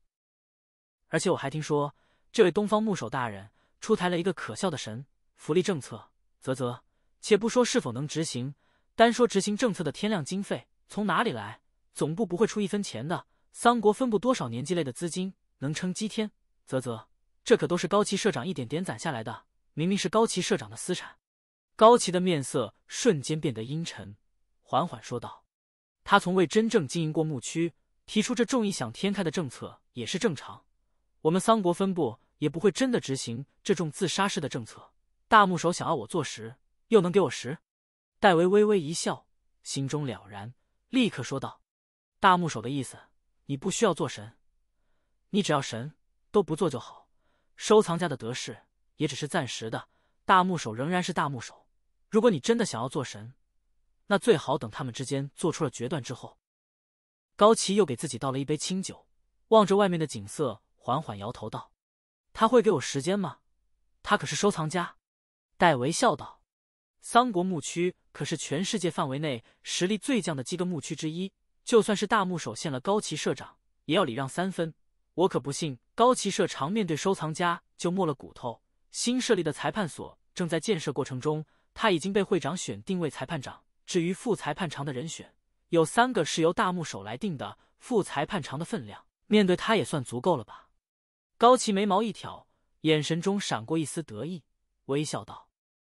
而且我还听说，这位东方牧首大人出台了一个可笑的神福利政策，啧啧，且不说是否能执行，单说执行政策的天量经费从哪里来？总部不会出一分钱的，三国分部多少年积累的资金？能撑几天？啧啧，这可都是高崎社长一点点攒下来的，明明是高崎社长的私产。高崎的面色瞬间变得阴沉，缓缓说道：“他从未真正经营过牧区，提出这种异想天开的政策也是正常。我们桑国分部也不会真的执行这种自杀式的政策。大木手想要我做实，又能给我实？”戴维微微一笑，心中了然，立刻说道：“大木手的意思，你不需要做神。”你只要神都不做就好，收藏家的得势也只是暂时的，大木手仍然是大木手。如果你真的想要做神，那最好等他们之间做出了决断之后。高崎又给自己倒了一杯清酒，望着外面的景色，缓缓摇头道：“他会给我时间吗？他可是收藏家。”戴维笑道：“三国牧区可是全世界范围内实力最强的几个牧区之一，就算是大木手现了高崎社长，也要礼让三分。”我可不信高崎社长面对收藏家就没了骨头。新设立的裁判所正在建设过程中，他已经被会长选定为裁判长。至于副裁判长的人选，有三个是由大木手来定的。副裁判长的分量，面对他也算足够了吧？高崎眉毛一挑，眼神中闪过一丝得意，微笑道：“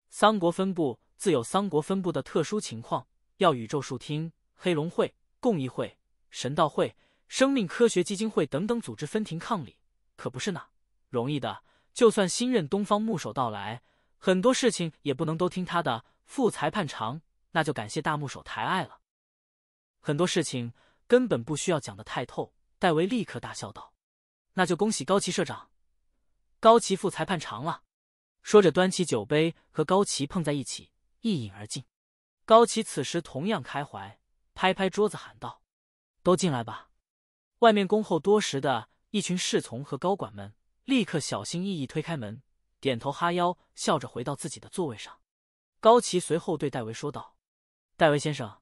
三国分部自有三国分部的特殊情况，要宇宙树厅、黑龙会、共议会、神道会。”生命科学基金会等等组织分庭抗礼，可不是那容易的。就算新任东方牧首到来，很多事情也不能都听他的。副裁判长，那就感谢大牧手抬爱了。很多事情根本不需要讲得太透。戴维立刻大笑道：“那就恭喜高崎社长，高崎副裁判长了。”说着端起酒杯和高崎碰在一起，一饮而尽。高崎此时同样开怀，拍拍桌子喊道：“都进来吧！”外面恭候多时的一群侍从和高管们，立刻小心翼翼推开门，点头哈腰，笑着回到自己的座位上。高奇随后对戴维说道：“戴维先生，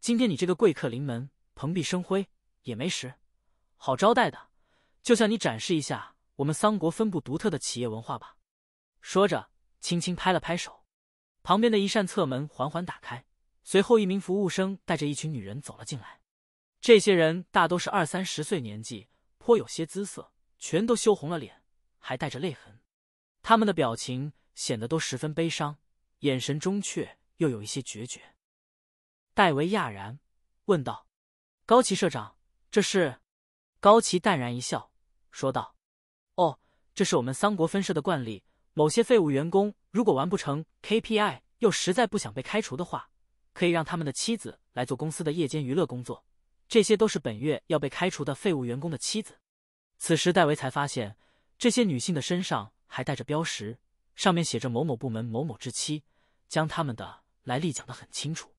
今天你这个贵客临门，蓬荜生辉，也没什好招待的，就向你展示一下我们桑国分布独特的企业文化吧。”说着，轻轻拍了拍手，旁边的一扇侧门缓缓打开，随后一名服务生带着一群女人走了进来。这些人大都是二三十岁年纪，颇有些姿色，全都羞红了脸，还带着泪痕。他们的表情显得都十分悲伤，眼神中却又有一些决绝。戴维讶然问道：“高崎社长，这是？”高崎淡然一笑，说道：“哦，这是我们三国分社的惯例。某些废物员工如果完不成 KPI，又实在不想被开除的话，可以让他们的妻子来做公司的夜间娱乐工作。”这些都是本月要被开除的废物员工的妻子。此时，戴维才发现这些女性的身上还带着标识，上面写着“某某部门某某之妻”，将他们的来历讲得很清楚。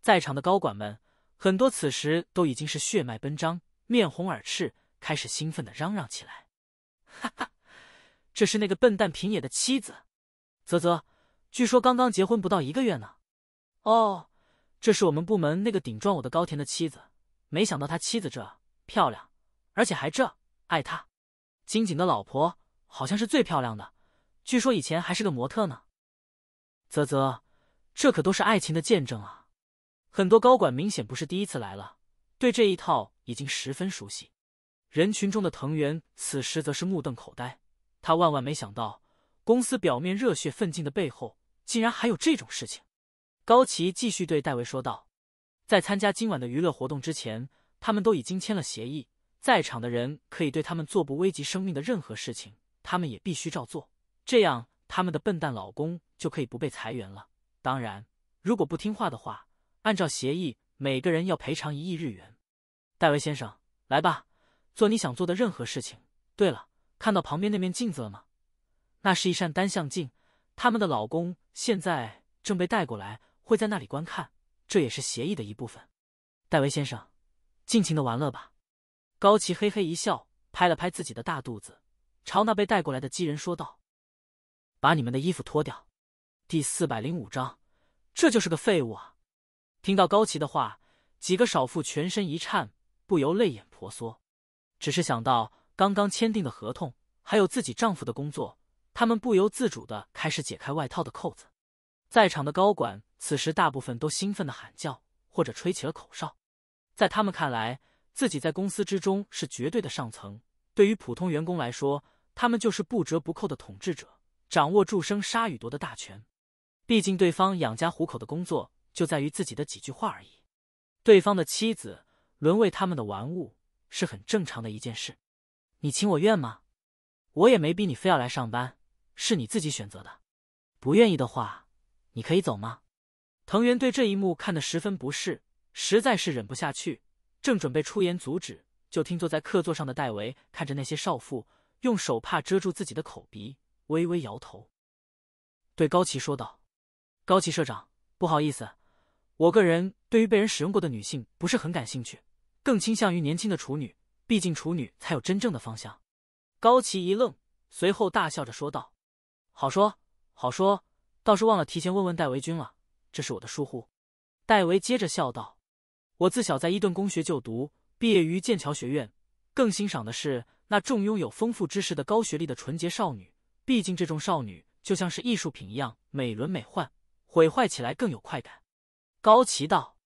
在场的高管们很多此时都已经是血脉奔张、面红耳赤，开始兴奋的嚷嚷起来：“哈哈，这是那个笨蛋平野的妻子，啧啧，据说刚刚结婚不到一个月呢。哦，这是我们部门那个顶撞我的高田的妻子。”没想到他妻子这漂亮，而且还这爱他。金井的老婆好像是最漂亮的，据说以前还是个模特呢。啧啧，这可都是爱情的见证啊！很多高管明显不是第一次来了，对这一套已经十分熟悉。人群中的藤原此时则是目瞪口呆，他万万没想到公司表面热血奋进的背后，竟然还有这种事情。高崎继续对戴维说道。在参加今晚的娱乐活动之前，他们都已经签了协议，在场的人可以对他们做不危及生命的任何事情，他们也必须照做，这样他们的笨蛋老公就可以不被裁员了。当然，如果不听话的话，按照协议，每个人要赔偿一亿日元。戴维先生，来吧，做你想做的任何事情。对了，看到旁边那面镜子了吗？那是一扇单向镜，他们的老公现在正被带过来，会在那里观看。这也是协议的一部分，戴维先生，尽情的玩乐吧。高奇嘿嘿一笑，拍了拍自己的大肚子，朝那被带过来的基人说道：“把你们的衣服脱掉。”第四百零五章，这就是个废物啊！听到高奇的话，几个少妇全身一颤，不由泪眼婆娑。只是想到刚刚签订的合同，还有自己丈夫的工作，她们不由自主的开始解开外套的扣子。在场的高管。此时，大部分都兴奋的喊叫，或者吹起了口哨。在他们看来，自己在公司之中是绝对的上层。对于普通员工来说，他们就是不折不扣的统治者，掌握住生杀予夺的大权。毕竟，对方养家糊口的工作就在于自己的几句话而已。对方的妻子沦为他们的玩物是很正常的一件事。你情我愿吗？我也没逼你非要来上班，是你自己选择的。不愿意的话，你可以走吗？藤原对这一幕看得十分不适，实在是忍不下去，正准备出言阻止，就听坐在客座上的戴维看着那些少妇，用手帕遮住自己的口鼻，微微摇头，对高崎说道：“高崎社长，不好意思，我个人对于被人使用过的女性不是很感兴趣，更倾向于年轻的处女，毕竟处女才有真正的方向。”高崎一愣，随后大笑着说道：“好说好说，倒是忘了提前问问戴维君了。”这是我的疏忽，戴维接着笑道：“我自小在伊顿公学就读，毕业于剑桥学院。更欣赏的是那众拥有丰富知识的高学历的纯洁少女，毕竟这种少女就像是艺术品一样美轮美奂，毁坏起来更有快感。”高奇道：“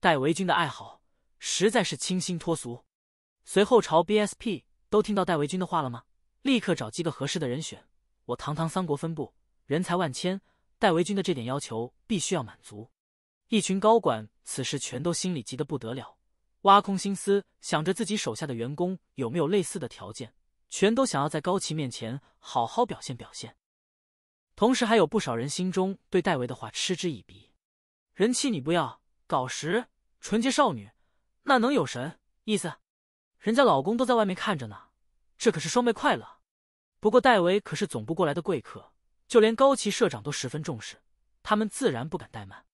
戴维君的爱好实在是清新脱俗。”随后朝 B S P 都听到戴维君的话了吗？立刻找几个合适的人选，我堂堂三国分部，人才万千。戴维军的这点要求必须要满足，一群高管此时全都心里急得不得了，挖空心思想着自己手下的员工有没有类似的条件，全都想要在高奇面前好好表现表现。同时，还有不少人心中对戴维的话嗤之以鼻：“人气你不要，搞时纯洁少女，那能有神意思？人家老公都在外面看着呢，这可是双倍快乐。不过戴维可是总部过来的贵客。”就连高崎社长都十分重视，他们自然不敢怠慢。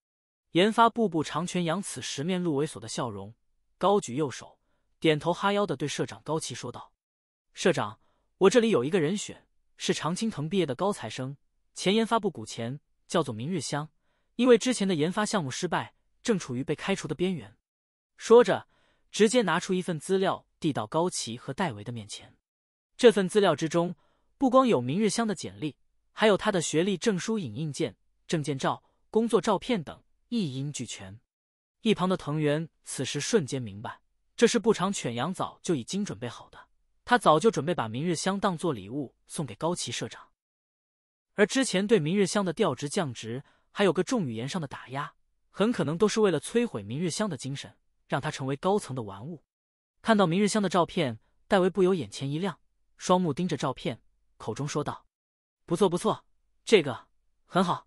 研发部部长拳洋此时面露猥琐的笑容，高举右手，点头哈腰的对社长高崎说道：“社长，我这里有一个人选，是常青藤毕业的高材生，前研发部股前叫做明日香，因为之前的研发项目失败，正处于被开除的边缘。”说着，直接拿出一份资料递到高崎和戴维的面前。这份资料之中，不光有明日香的简历。还有他的学历证书、影印件、证件照、工作照片等一应俱全。一旁的藤原此时瞬间明白，这是不长犬羊早就已经准备好的。他早就准备把明日香当作礼物送给高崎社长。而之前对明日香的调职、降职，还有个重语言上的打压，很可能都是为了摧毁明日香的精神，让他成为高层的玩物。看到明日香的照片，戴维不由眼前一亮，双目盯着照片，口中说道。不错不错，这个很好，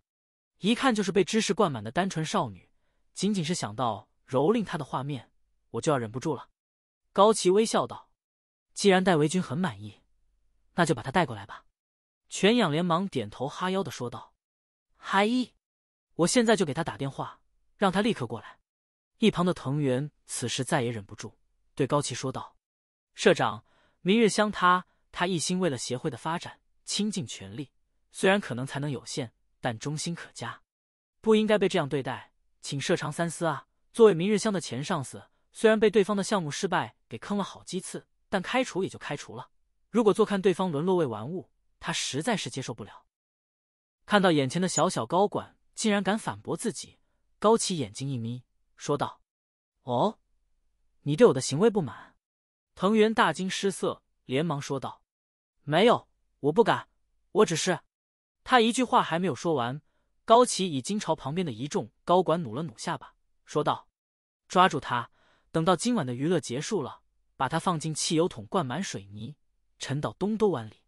一看就是被知识灌满的单纯少女。仅仅是想到蹂躏她的画面，我就要忍不住了。高崎微笑道：“既然戴维君很满意，那就把她带过来吧。”全养连忙点头哈腰的说道：“海一，我现在就给他打电话，让他立刻过来。”一旁的藤原此时再也忍不住，对高崎说道：“社长，明日相他，他一心为了协会的发展。”倾尽全力，虽然可能才能有限，但忠心可嘉，不应该被这样对待，请射常三思啊！作为明日香的前上司，虽然被对方的项目失败给坑了好几次，但开除也就开除了。如果坐看对方沦落为玩物，他实在是接受不了。看到眼前的小小高管竟然敢反驳自己，高崎眼睛一眯，说道：“哦，你对我的行为不满？”藤原大惊失色，连忙说道：“没有。”我不敢，我只是。他一句话还没有说完，高齐已经朝旁边的一众高管努了努下巴，说道：“抓住他，等到今晚的娱乐结束了，把他放进汽油桶，灌满水泥，沉到东都湾里。”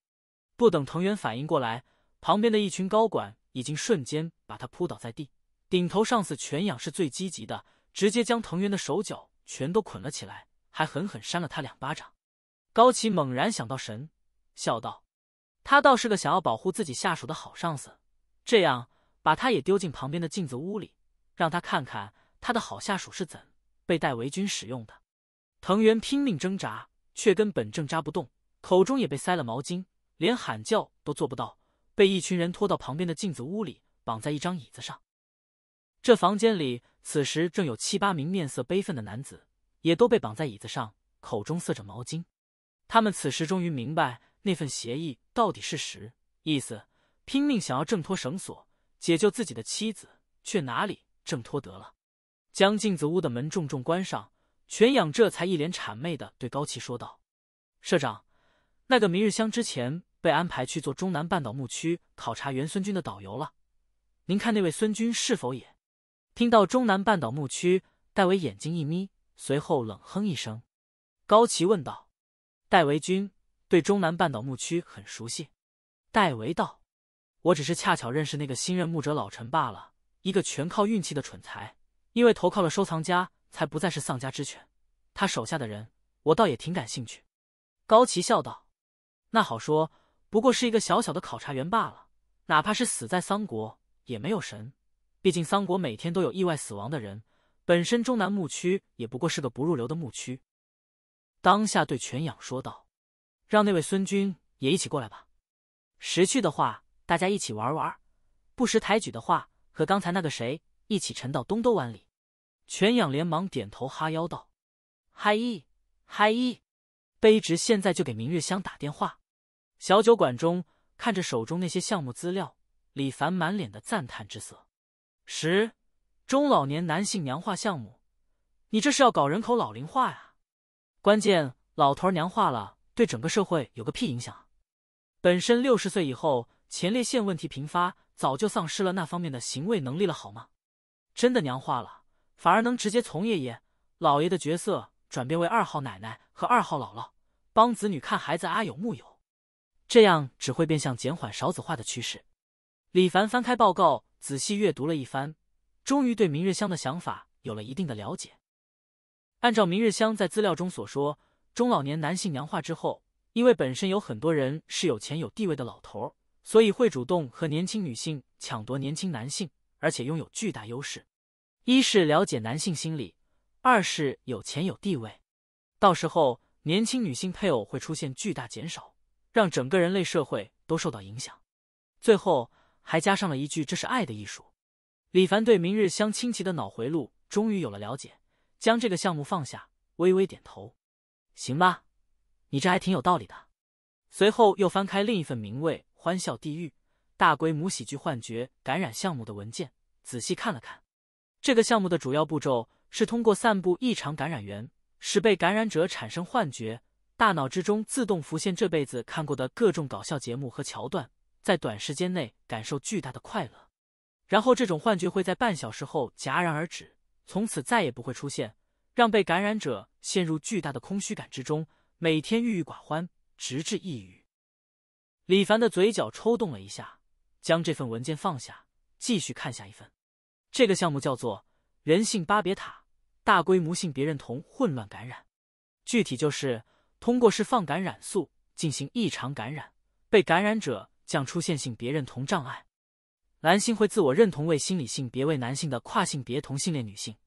不等藤原反应过来，旁边的一群高管已经瞬间把他扑倒在地。顶头上司全仰是最积极的，直接将藤原的手脚全都捆了起来，还狠狠扇了他两巴掌。高崎猛然想到神，笑道。他倒是个想要保护自己下属的好上司，这样把他也丢进旁边的镜子屋里，让他看看他的好下属是怎被戴维军使用的。藤原拼命挣扎，却根本挣扎不动，口中也被塞了毛巾，连喊叫都做不到，被一群人拖到旁边的镜子屋里，绑在一张椅子上。这房间里此时正有七八名面色悲愤的男子，也都被绑在椅子上，口中塞着毛巾。他们此时终于明白。那份协议到底是什意思？拼命想要挣脱绳索，解救自己的妻子，却哪里挣脱得了？将镜子屋的门重重关上，全养这才一脸谄媚的对高奇说道：“社长，那个明日香之前被安排去做中南半岛牧区考察，原孙军的导游了。您看那位孙军是否也？”听到中南半岛牧区，戴维眼睛一眯，随后冷哼一声。高奇问道：“戴维君。”对中南半岛牧区很熟悉，戴维道：“我只是恰巧认识那个新任牧者老陈罢了，一个全靠运气的蠢材，因为投靠了收藏家，才不再是丧家之犬。他手下的人，我倒也挺感兴趣。”高崎笑道：“那好说，不过是一个小小的考察员罢了。哪怕是死在桑国，也没有神。毕竟桑国每天都有意外死亡的人，本身中南牧区也不过是个不入流的牧区。”当下对泉养说道。让那位孙军也一起过来吧。识趣的话，大家一起玩玩；不识抬举的话，和刚才那个谁一起沉到东都湾里。全仰连忙点头哈腰道：“嗨一嗨一，卑职现在就给明月香打电话。”小酒馆中，看着手中那些项目资料，李凡满脸的赞叹之色。十中老年男性娘化项目，你这是要搞人口老龄化呀？关键老头娘化了。对整个社会有个屁影响！本身六十岁以后前列腺问题频发，早就丧失了那方面的行为能力了，好吗？真的娘化了，反而能直接从爷爷、姥爷的角色转变为二号奶奶和二号姥姥，帮子女看孩子，阿有木有？这样只会变相减缓少子化的趋势。李凡翻开报告，仔细阅读了一番，终于对明日香的想法有了一定的了解。按照明日香在资料中所说。中老年男性娘化之后，因为本身有很多人是有钱有地位的老头，所以会主动和年轻女性抢夺年轻男性，而且拥有巨大优势。一是了解男性心理，二是有钱有地位。到时候，年轻女性配偶会出现巨大减少，让整个人类社会都受到影响。最后还加上了一句：“这是爱的艺术。”李凡对明日香亲奇的脑回路终于有了了解，将这个项目放下，微微点头。行吧，你这还挺有道理的。随后又翻开另一份名为《欢笑地狱：大规模喜剧幻觉感染项目》的文件，仔细看了看。这个项目的主要步骤是通过散布异常感染源，使被感染者产生幻觉，大脑之中自动浮现这辈子看过的各种搞笑节目和桥段，在短时间内感受巨大的快乐。然后这种幻觉会在半小时后戛然而止，从此再也不会出现。让被感染者陷入巨大的空虚感之中，每天郁郁寡欢，直至抑郁。李凡的嘴角抽动了一下，将这份文件放下，继续看下一份。这个项目叫做“人性巴别塔”，大规模性别认同混乱感染。具体就是通过释放感染素进行异常感染，被感染者将出现性别认同障碍，男性会自我认同为心理性别为男性的跨性别同性恋女性。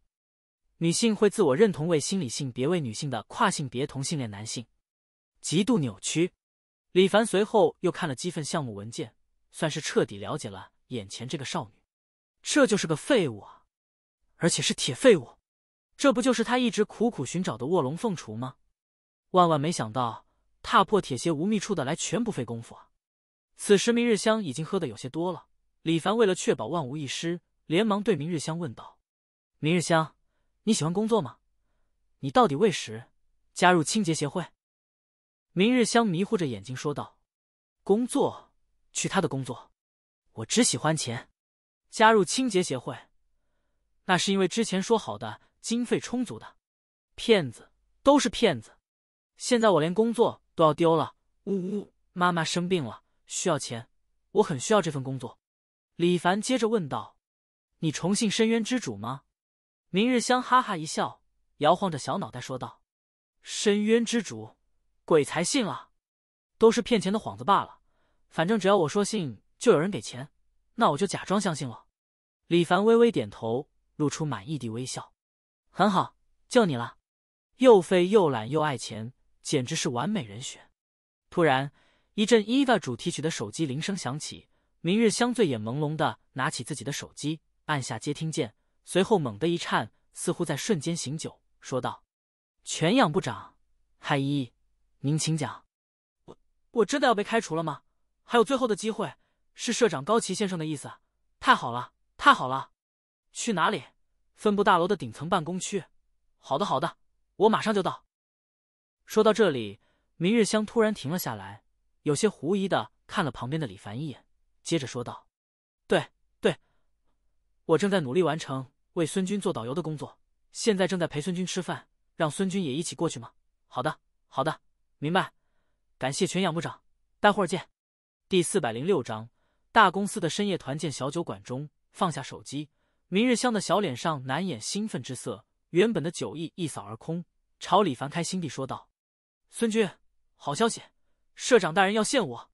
女性会自我认同为心理性别为女性的跨性别同性恋男性，极度扭曲。李凡随后又看了几份项目文件，算是彻底了解了眼前这个少女。这就是个废物啊！而且是铁废物。这不就是他一直苦苦寻找的卧龙凤雏吗？万万没想到，踏破铁鞋无觅处的来全不费功夫啊！此时明日香已经喝的有些多了，李凡为了确保万无一失，连忙对明日香问道：“明日香。”你喜欢工作吗？你到底喂食？加入清洁协会？明日香迷糊着眼睛说道：“工作？去他的工作！我只喜欢钱。加入清洁协会，那是因为之前说好的经费充足的。骗子，都是骗子！现在我连工作都要丢了，呜呜！妈妈生病了，需要钱，我很需要这份工作。”李凡接着问道：“你崇信深渊之主吗？”明日香哈哈一笑，摇晃着小脑袋说道：“深渊之主，鬼才信了，都是骗钱的幌子罢了。反正只要我说信，就有人给钱，那我就假装相信了。”李凡微微点头，露出满意的微笑：“很好，就你了，又废又懒又爱钱，简直是完美人选。”突然，一阵《Eva》主题曲的手机铃声响起，明日香醉眼朦胧的拿起自己的手机，按下接听键。随后猛地一颤，似乎在瞬间醒酒，说道：“全养部长，海一，您请讲。我我真的要被开除了吗？还有最后的机会，是社长高崎先生的意思。太好了，太好了！去哪里？分部大楼的顶层办公区。好的，好的，我马上就到。”说到这里，明日香突然停了下来，有些狐疑的看了旁边的李凡一眼，接着说道：“对，对，我正在努力完成。”为孙军做导游的工作，现在正在陪孙军吃饭，让孙军也一起过去吗？好的，好的，明白。感谢全养部长，待会儿见。第四百零六章大公司的深夜团建小酒馆中，放下手机，明日香的小脸上难掩兴奋之色，原本的酒意一扫而空，朝李凡开心地说道：“孙军，好消息，社长大人要见我。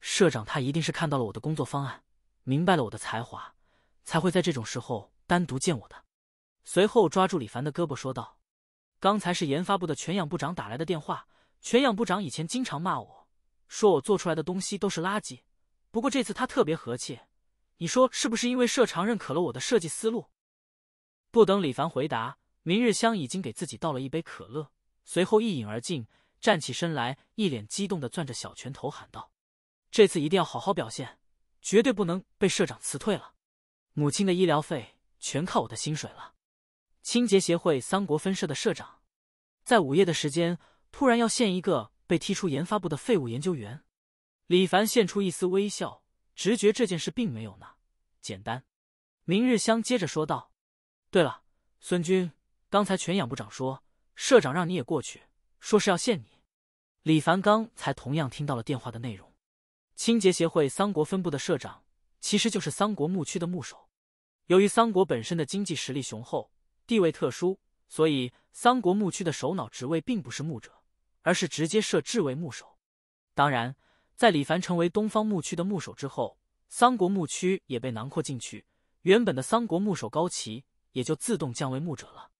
社长他一定是看到了我的工作方案，明白了我的才华，才会在这种时候。”单独见我的，随后抓住李凡的胳膊说道：“刚才是研发部的全养部长打来的电话。全养部长以前经常骂我，说我做出来的东西都是垃圾。不过这次他特别和气，你说是不是因为社长认可了我的设计思路？”不等李凡回答，明日香已经给自己倒了一杯可乐，随后一饮而尽，站起身来，一脸激动的攥着小拳头喊道：“这次一定要好好表现，绝对不能被社长辞退了！母亲的医疗费。”全靠我的薪水了。清洁协会三国分社的社长，在午夜的时间突然要现一个被踢出研发部的废物研究员。李凡现出一丝微笑，直觉这件事并没有呢。简单，明日香接着说道：“对了，孙军，刚才全养部长说，社长让你也过去，说是要现你。”李凡刚才同样听到了电话的内容。清洁协会三国分部的社长，其实就是三国牧区的牧首。由于桑国本身的经济实力雄厚，地位特殊，所以桑国牧区的首脑职位并不是牧者，而是直接设置为牧首。当然，在李凡成为东方牧区的牧首之后，桑国牧区也被囊括进去，原本的桑国牧首高齐也就自动降为牧者了。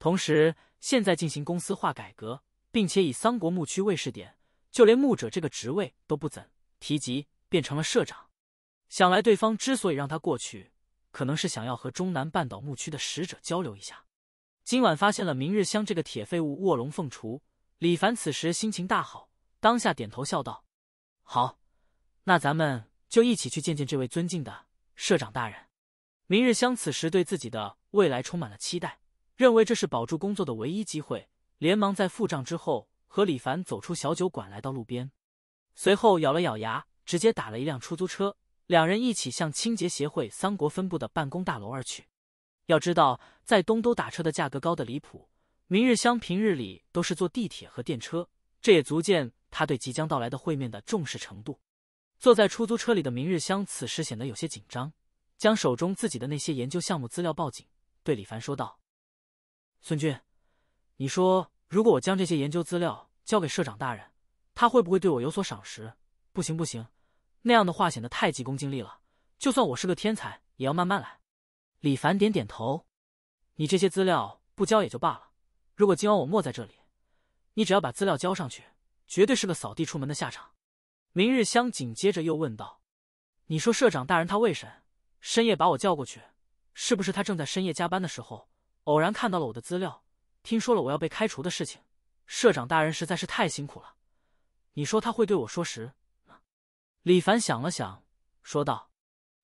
同时，现在进行公司化改革，并且以桑国牧区为试点，就连牧者这个职位都不怎提及，变成了社长。想来对方之所以让他过去。可能是想要和中南半岛牧区的使者交流一下。今晚发现了明日香这个铁废物卧龙凤雏，李凡此时心情大好，当下点头笑道：“好，那咱们就一起去见见这位尊敬的社长大人。”明日香此时对自己的未来充满了期待，认为这是保住工作的唯一机会，连忙在付账之后和李凡走出小酒馆，来到路边，随后咬了咬牙，直接打了一辆出租车。两人一起向清洁协会三国分部的办公大楼而去。要知道，在东都打车的价格高的离谱，明日香平日里都是坐地铁和电车，这也足见他对即将到来的会面的重视程度。坐在出租车里的明日香此时显得有些紧张，将手中自己的那些研究项目资料抱紧，对李凡说道：“孙军，你说如果我将这些研究资料交给社长大人，他会不会对我有所赏识？不行不行。”那样的话显得太急功近利了。就算我是个天才，也要慢慢来。李凡点点头。你这些资料不交也就罢了，如果今晚我没在这里，你只要把资料交上去，绝对是个扫地出门的下场。明日香紧接着又问道：“你说社长大人他为什深夜把我叫过去？是不是他正在深夜加班的时候，偶然看到了我的资料，听说了我要被开除的事情？社长大人实在是太辛苦了。你说他会对我说实，李凡想了想，说道：“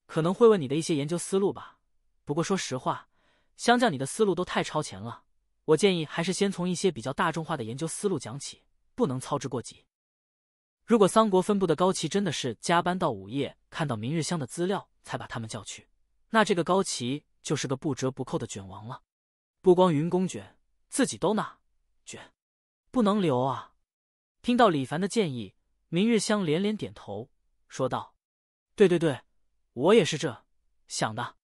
可能会问你的一些研究思路吧。不过说实话，相较你的思路都太超前了。我建议还是先从一些比较大众化的研究思路讲起，不能操之过急。如果桑国分部的高旗真的是加班到午夜，看到明日香的资料才把他们叫去，那这个高旗就是个不折不扣的卷王了。不光云公卷自己都拿卷，不能留啊！”听到李凡的建议，明日香连连点头。说道：“对对对，我也是这想的。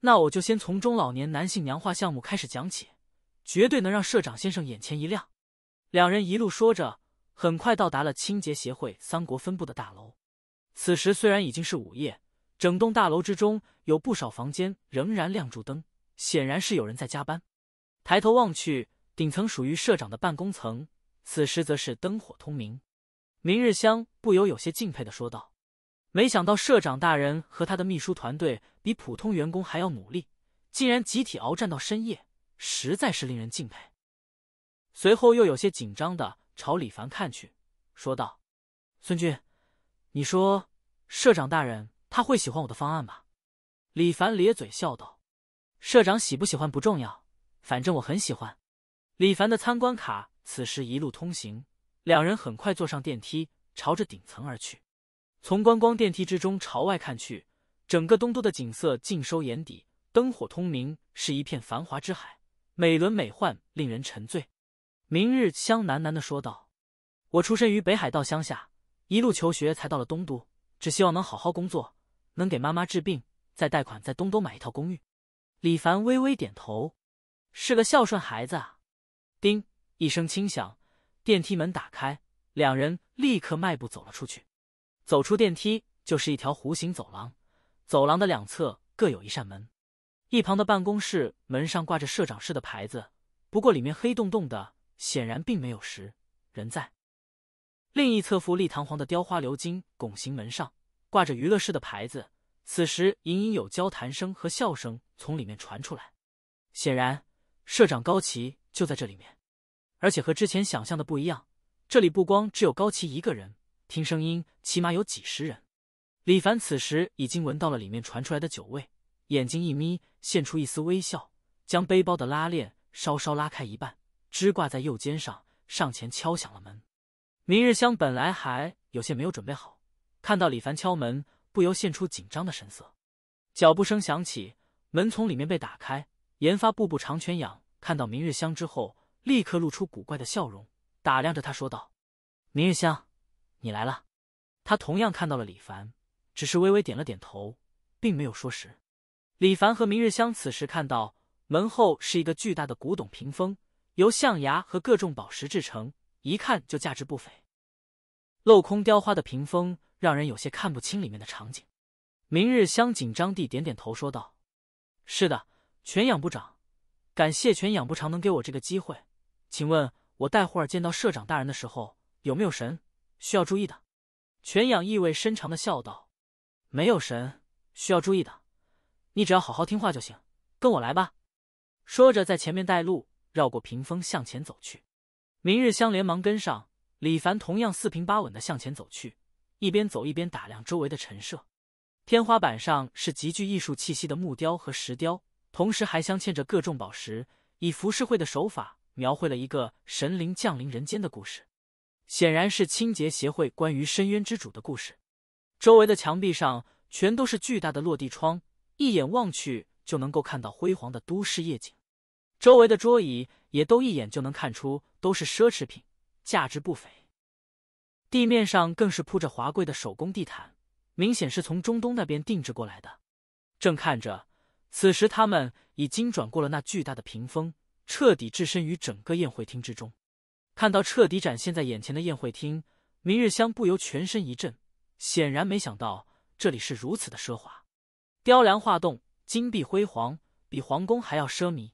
那我就先从中老年男性娘化项目开始讲起，绝对能让社长先生眼前一亮。”两人一路说着，很快到达了清洁协会三国分部的大楼。此时虽然已经是午夜，整栋大楼之中有不少房间仍然亮着灯，显然是有人在加班。抬头望去，顶层属于社长的办公层，此时则是灯火通明。明日香不由有些敬佩的说道。没想到社长大人和他的秘书团队比普通员工还要努力，竟然集体鏖战到深夜，实在是令人敬佩。随后又有些紧张的朝李凡看去，说道：“孙军，你说社长大人他会喜欢我的方案吧？”李凡咧嘴笑道：“社长喜不喜欢不重要，反正我很喜欢。”李凡的参观卡此时一路通行，两人很快坐上电梯，朝着顶层而去。从观光电梯之中朝外看去，整个东都的景色尽收眼底，灯火通明，是一片繁华之海，美轮美奂，令人沉醉。明日香喃喃的说道：“我出身于北海道乡下，一路求学才到了东都，只希望能好好工作，能给妈妈治病，再贷款在东都买一套公寓。”李凡微微点头：“是个孝顺孩子。”啊。叮一声轻响，电梯门打开，两人立刻迈步走了出去。走出电梯就是一条弧形走廊，走廊的两侧各有一扇门。一旁的办公室门上挂着社长室的牌子，不过里面黑洞洞的，显然并没有石人在另一侧富丽堂皇的雕花鎏金拱形门上挂着娱乐室的牌子，此时隐隐有交谈声和笑声从里面传出来，显然社长高奇就在这里面。而且和之前想象的不一样，这里不光只有高奇一个人。听声音，起码有几十人。李凡此时已经闻到了里面传出来的酒味，眼睛一眯，现出一丝微笑，将背包的拉链稍稍拉开一半，支挂在右肩上，上前敲响了门。明日香本来还有些没有准备好，看到李凡敲门，不由现出紧张的神色。脚步声响起，门从里面被打开。研发部部长全养看到明日香之后，立刻露出古怪的笑容，打量着他说道：“明日香。”你来了，他同样看到了李凡，只是微微点了点头，并没有说实。李凡和明日香此时看到门后是一个巨大的古董屏风，由象牙和各种宝石制成，一看就价值不菲。镂空雕花的屏风让人有些看不清里面的场景。明日香紧张地点点头说道：“是的，全养部长，感谢全养部长能给我这个机会。请问，我待会儿见到社长大人的时候有没有神？”需要注意的，全仰意味深长的笑道：“没有神需要注意的，你只要好好听话就行，跟我来吧。”说着，在前面带路，绕过屏风向前走去。明日香连忙跟上，李凡同样四平八稳的向前走去，一边走一边打量周围的陈设。天花板上是极具艺术气息的木雕和石雕，同时还镶嵌着各种宝石，以浮世绘的手法描绘了一个神灵降临人间的故事。显然是清洁协会关于深渊之主的故事。周围的墙壁上全都是巨大的落地窗，一眼望去就能够看到辉煌的都市夜景。周围的桌椅也都一眼就能看出都是奢侈品，价值不菲。地面上更是铺着华贵的手工地毯，明显是从中东那边定制过来的。正看着，此时他们已经转过了那巨大的屏风，彻底置身于整个宴会厅之中。看到彻底展现在眼前的宴会厅，明日香不由全身一震，显然没想到这里是如此的奢华，雕梁画栋，金碧辉煌，比皇宫还要奢靡。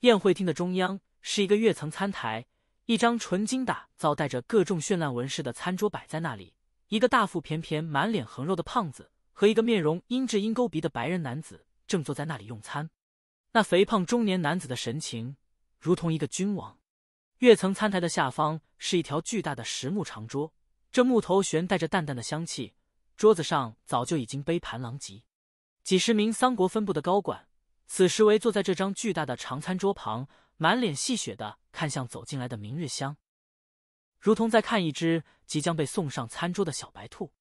宴会厅的中央是一个跃层餐台，一张纯金打造、带着各种绚烂纹饰的餐桌摆在那里。一个大腹便便、满脸横肉的胖子和一个面容英鸷鹰钩鼻的白人男子正坐在那里用餐。那肥胖中年男子的神情，如同一个君王。跃层餐台的下方是一条巨大的实木长桌，这木头悬带着淡淡的香气。桌子上早就已经杯盘狼藉，几十名三国分部的高管此时围坐在这张巨大的长餐桌旁，满脸戏谑的看向走进来的明日香，如同在看一只即将被送上餐桌的小白兔。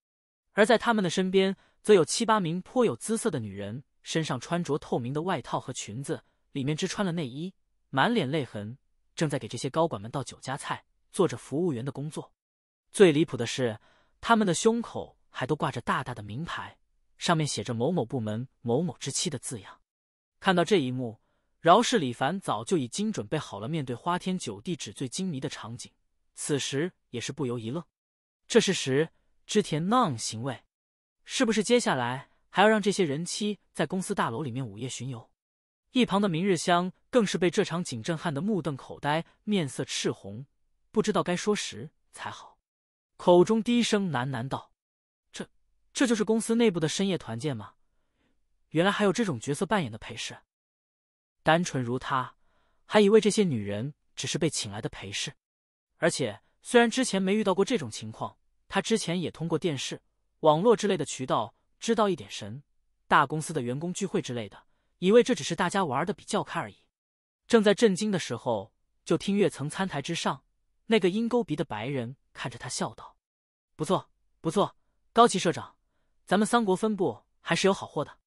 而在他们的身边，则有七八名颇有姿色的女人，身上穿着透明的外套和裙子，里面只穿了内衣，满脸泪痕。正在给这些高管们倒酒加菜，做着服务员的工作。最离谱的是，他们的胸口还都挂着大大的名牌，上面写着“某某部门某某之妻”的字样。看到这一幕，饶氏李凡早就已经准备好了面对花天酒地、纸醉金迷的场景，此时也是不由一愣：这是时之田 Non 行为，是不是接下来还要让这些人妻在公司大楼里面午夜巡游？一旁的明日香更是被这场景震撼的目瞪口呆，面色赤红，不知道该说什才好，口中低声喃喃道：“这，这就是公司内部的深夜团建吗？原来还有这种角色扮演的陪侍。单纯如他，还以为这些女人只是被请来的陪侍。而且，虽然之前没遇到过这种情况，他之前也通过电视、网络之类的渠道知道一点神大公司的员工聚会之类的。”以为这只是大家玩的比较开而已，正在震惊的时候，就听月层餐台之上那个鹰钩鼻的白人看着他笑道：“不错，不错，高崎社长，咱们三国分部还是有好货的。”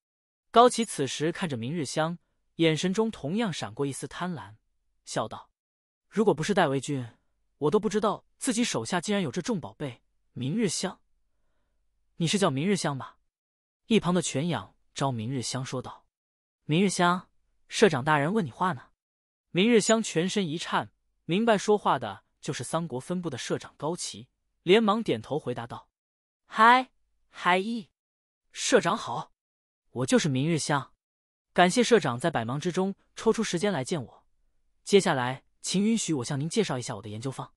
高崎此时看着明日香，眼神中同样闪过一丝贪婪，笑道：“如果不是戴维军，我都不知道自己手下竟然有这重宝贝。”明日香，你是叫明日香吧？”一旁的泉养朝明日香说道。明日香，社长大人问你话呢。明日香全身一颤，明白说话的就是三国分部的社长高崎，连忙点头回答道：“嗨，嗨，社长好，我就是明日香，感谢社长在百忙之中抽出时间来见我。接下来，请允许我向您介绍一下我的研究方。”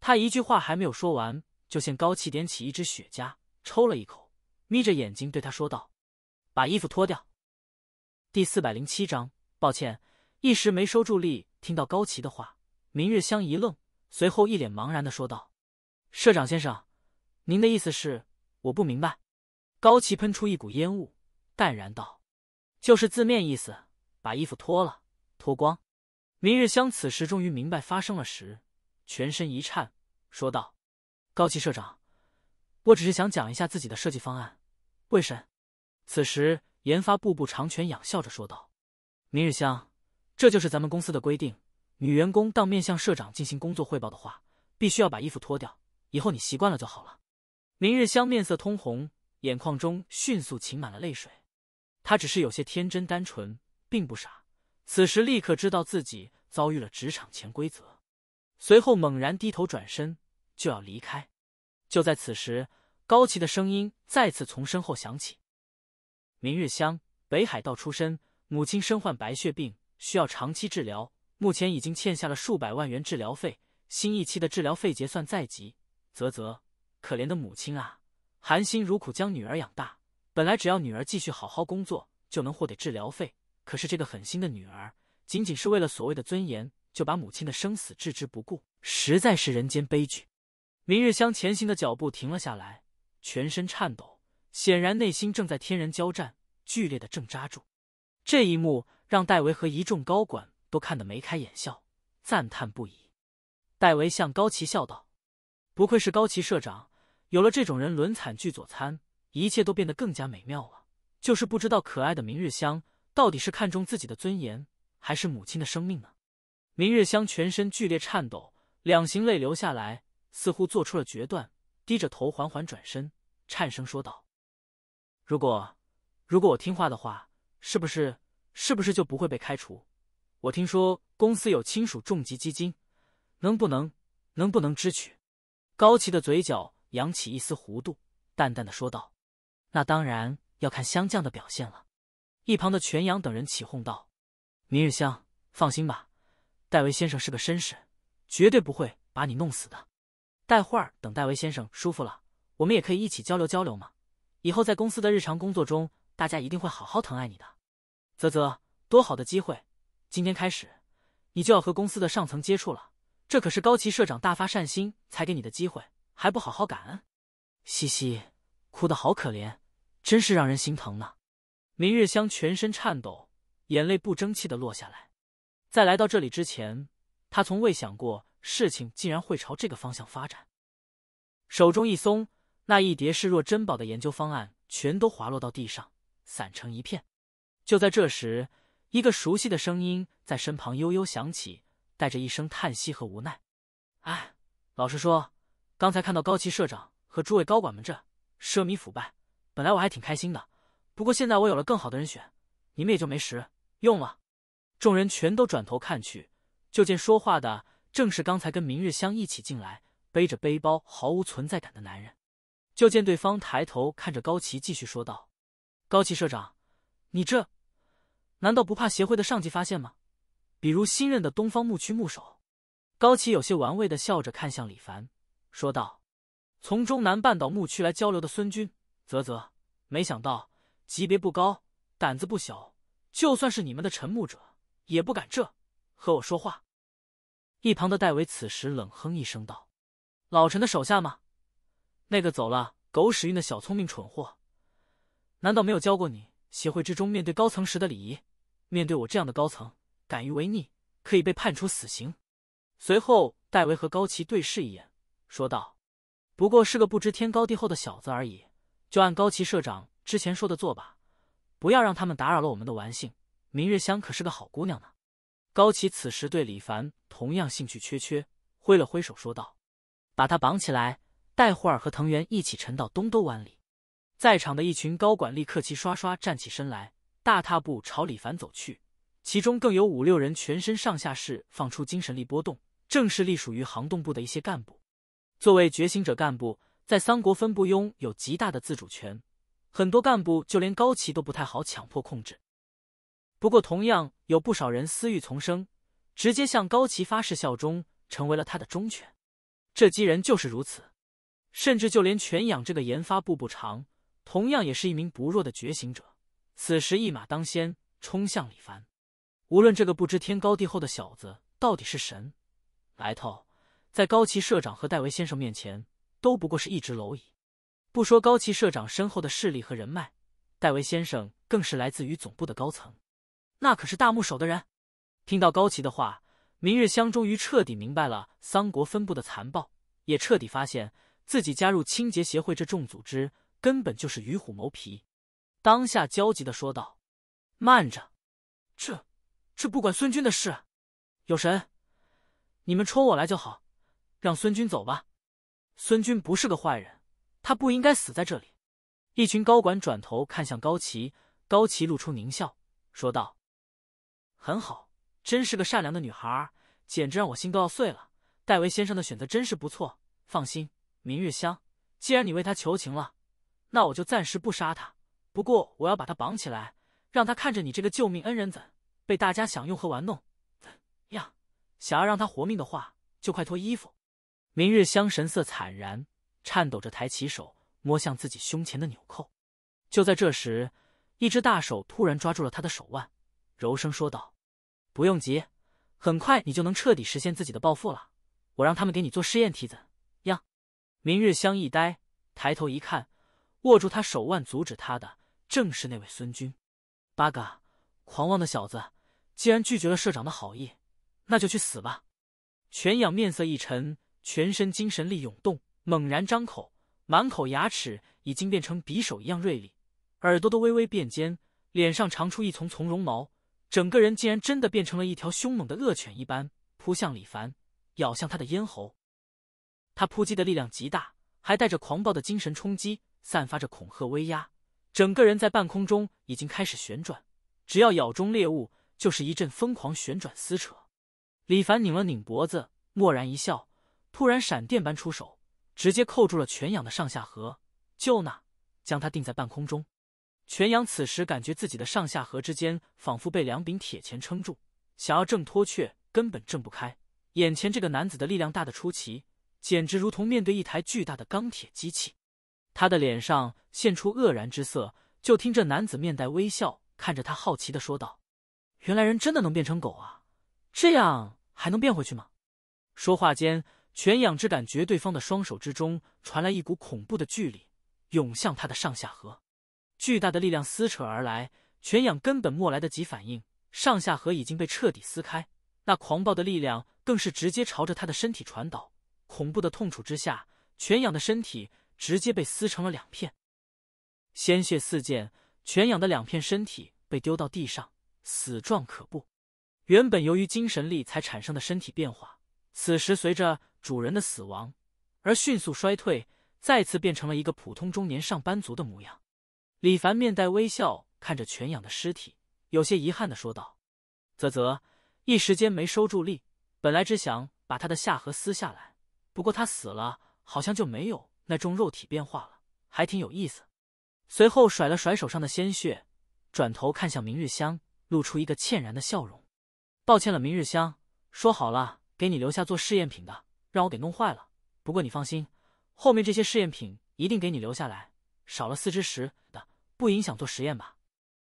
他一句话还没有说完，就见高崎点起一支雪茄，抽了一口，眯着眼睛对他说道：“把衣服脱掉。”第四百零七章，抱歉，一时没收住力。听到高崎的话，明日香一愣，随后一脸茫然的说道：“社长先生，您的意思是我不明白？”高崎喷出一股烟雾，淡然道：“就是字面意思，把衣服脱了，脱光。”明日香此时终于明白发生了时，全身一颤，说道：“高崎社长，我只是想讲一下自己的设计方案，为什？”此时。研发部部长全仰笑着说道：“明日香，这就是咱们公司的规定，女员工当面向社长进行工作汇报的话，必须要把衣服脱掉。以后你习惯了就好了。”明日香面色通红，眼眶中迅速噙满了泪水。她只是有些天真单纯，并不傻，此时立刻知道自己遭遇了职场潜规则，随后猛然低头转身就要离开。就在此时，高崎的声音再次从身后响起。明日香，北海道出身，母亲身患白血病，需要长期治疗，目前已经欠下了数百万元治疗费，新一期的治疗费结算在即。啧啧，可怜的母亲啊，含辛茹苦将女儿养大，本来只要女儿继续好好工作，就能获得治疗费，可是这个狠心的女儿，仅仅是为了所谓的尊严，就把母亲的生死置之不顾，实在是人间悲剧。明日香前行的脚步停了下来，全身颤抖。显然内心正在天人交战，剧烈的挣扎住。这一幕让戴维和一众高管都看得眉开眼笑，赞叹不已。戴维向高崎笑道：“不愧是高崎社长，有了这种人，轮惨剧佐餐，一切都变得更加美妙了。”就是不知道可爱的明日香到底是看中自己的尊严，还是母亲的生命呢？明日香全身剧烈颤抖，两行泪流下来，似乎做出了决断，低着头缓缓转身，颤声说道。如果，如果我听话的话，是不是，是不是就不会被开除？我听说公司有亲属重疾基金，能不能，能不能支取？高崎的嘴角扬起一丝弧度，淡淡的说道：“那当然要看香酱的表现了。”一旁的全阳等人起哄道：“明日香，放心吧，戴维先生是个绅士，绝对不会把你弄死的。待会儿等戴维先生舒服了，我们也可以一起交流交流嘛。”以后在公司的日常工作中，大家一定会好好疼爱你的。啧啧，多好的机会！今天开始，你就要和公司的上层接触了，这可是高崎社长大发善心才给你的机会，还不好好感恩？嘻嘻，哭得好可怜，真是让人心疼呢。明日香全身颤抖，眼泪不争气的落下来。在来到这里之前，她从未想过事情竟然会朝这个方向发展。手中一松。那一叠视若珍宝的研究方案全都滑落到地上，散成一片。就在这时，一个熟悉的声音在身旁悠悠响起，带着一声叹息和无奈：“哎，老实说，刚才看到高崎社长和诸位高管们这奢靡腐败，本来我还挺开心的。不过现在我有了更好的人选，你们也就没时用了。”众人全都转头看去，就见说话的正是刚才跟明日香一起进来、背着背包、毫无存在感的男人。就见对方抬头看着高崎，继续说道：“高崎社长，你这难道不怕协会的上级发现吗？比如新任的东方牧区牧首。”高崎有些玩味的笑着看向李凡，说道：“从中南半岛牧区来交流的孙军，啧啧，没想到级别不高，胆子不小。就算是你们的沉默者，也不敢这和我说话。”一旁的戴维此时冷哼一声道：“老陈的手下吗？”那个走了狗屎运的小聪明蠢货，难道没有教过你协会之中面对高层时的礼仪？面对我这样的高层，敢于违逆，可以被判处死刑。随后，戴维和高崎对视一眼，说道：“不过是个不知天高地厚的小子而已，就按高崎社长之前说的做吧，不要让他们打扰了我们的玩性。明日香可是个好姑娘呢。”高崎此时对李凡同样兴趣缺缺，挥了挥手说道：“把他绑起来。”待会儿和藤原一起沉到东都湾里，在场的一群高管立刻齐刷刷站起身来，大踏步朝李凡走去。其中更有五六人全身上下释放出精神力波动，正是隶属于行动部的一些干部。作为觉醒者干部，在三国分部拥有极大的自主权，很多干部就连高旗都不太好强迫控制。不过，同样有不少人私欲丛生，直接向高崎发誓效忠，成为了他的忠犬。这几人就是如此。甚至就连全养这个研发部部长，同样也是一名不弱的觉醒者。此时一马当先冲向李凡，无论这个不知天高地厚的小子到底是神来头，在高崎社长和戴维先生面前都不过是一只蝼蚁。不说高崎社长身后的势力和人脉，戴维先生更是来自于总部的高层，那可是大木手的人。听到高崎的话，明日香终于彻底明白了桑国分部的残暴，也彻底发现。自己加入清洁协会这众组织，根本就是与虎谋皮。当下焦急的说道：“慢着，这，这不管孙军的事。有神，你们冲我来就好，让孙军走吧。孙军不是个坏人，他不应该死在这里。”一群高管转头看向高奇，高奇露出狞笑，说道：“很好，真是个善良的女孩，简直让我心都要碎了。戴维先生的选择真是不错，放心。”明日香，既然你为他求情了，那我就暂时不杀他。不过我要把他绑起来，让他看着你这个救命恩人怎被大家享用和玩弄。怎样？想要让他活命的话，就快脱衣服。明日香神色惨然，颤抖着抬起手，摸向自己胸前的纽扣。就在这时，一只大手突然抓住了他的手腕，柔声说道：“不用急，很快你就能彻底实现自己的抱负了。我让他们给你做试验体子。”明日香一呆，抬头一看，握住他手腕阻止他的，正是那位孙军。八嘎！狂妄的小子，既然拒绝了社长的好意，那就去死吧！全仰面色一沉，全身精神力涌动，猛然张口，满口牙齿已经变成匕首一样锐利，耳朵都微微变尖，脸上长出一丛丛绒毛，整个人竟然真的变成了一条凶猛的恶犬一般，扑向李凡，咬向他的咽喉。他扑击的力量极大，还带着狂暴的精神冲击，散发着恐吓威压。整个人在半空中已经开始旋转。只要咬中猎物，就是一阵疯狂旋转撕扯。李凡拧了拧脖子，蓦然一笑，突然闪电般出手，直接扣住了全养的上下颌，就那将他定在半空中。全养此时感觉自己的上下颌之间仿佛被两柄铁钳撑住，想要挣脱却根本挣不开。眼前这个男子的力量大得出奇。简直如同面对一台巨大的钢铁机器，他的脸上现出愕然之色。就听这男子面带微笑看着他，好奇的说道：“原来人真的能变成狗啊？这样还能变回去吗？”说话间，全仰只感觉对方的双手之中传来一股恐怖的巨力，涌向他的上下颌。巨大的力量撕扯而来，全仰根本没来得及反应，上下颌已经被彻底撕开。那狂暴的力量更是直接朝着他的身体传导。恐怖的痛楚之下，全养的身体直接被撕成了两片，鲜血四溅。全养的两片身体被丢到地上，死状可怖。原本由于精神力才产生的身体变化，此时随着主人的死亡而迅速衰退，再次变成了一个普通中年上班族的模样。李凡面带微笑看着全养的尸体，有些遗憾的说道：“啧啧，一时间没收住力，本来只想把他的下颌撕下来。”不过他死了，好像就没有那种肉体变化了，还挺有意思。随后甩了甩手上的鲜血，转头看向明日香，露出一个歉然的笑容：“抱歉了，明日香，说好了给你留下做试验品的，让我给弄坏了。不过你放心，后面这些试验品一定给你留下来，少了四只十的，不影响做实验吧？”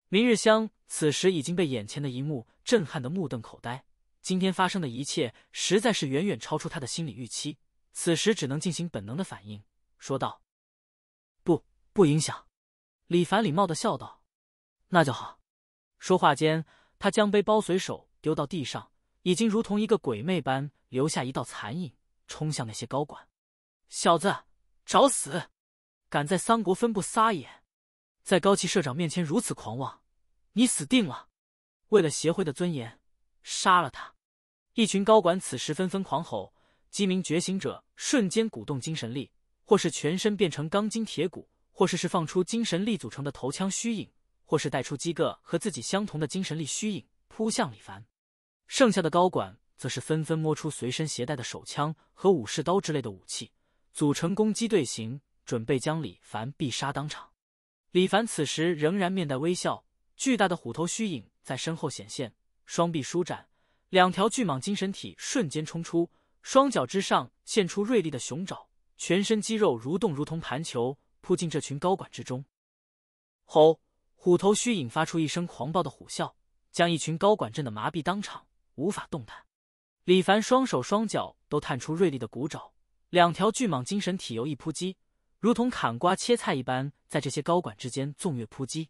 明日香此时已经被眼前的一幕震撼的目瞪口呆，今天发生的一切实在是远远超出他的心理预期。此时只能进行本能的反应，说道：“不，不影响。”李凡礼貌的笑道：“那就好。”说话间，他将背包随手丢到地上，已经如同一个鬼魅般留下一道残影，冲向那些高管。“小子，找死！敢在三国分部撒野，在高崎社长面前如此狂妄，你死定了！”为了协会的尊严，杀了他！一群高管此时纷纷狂吼。鸡鸣觉醒者瞬间鼓动精神力，或是全身变成钢筋铁骨，或是释放出精神力组成的头腔虚影，或是带出几个和自己相同的精神力虚影扑向李凡。剩下的高管则是纷纷摸出随身携带的手枪和武士刀之类的武器，组成攻击队形，准备将李凡必杀当场。李凡此时仍然面带微笑，巨大的虎头虚影在身后显现，双臂舒展，两条巨蟒精神体瞬间冲出。双脚之上现出锐利的熊爪，全身肌肉蠕动，如同盘球扑进这群高管之中。吼！虎头虚影发出一声狂暴的虎啸，将一群高管震得麻痹，当场无法动弹。李凡双手双脚都探出锐利的骨爪，两条巨蟒精神体由一扑击，如同砍瓜切菜一般，在这些高管之间纵跃扑击，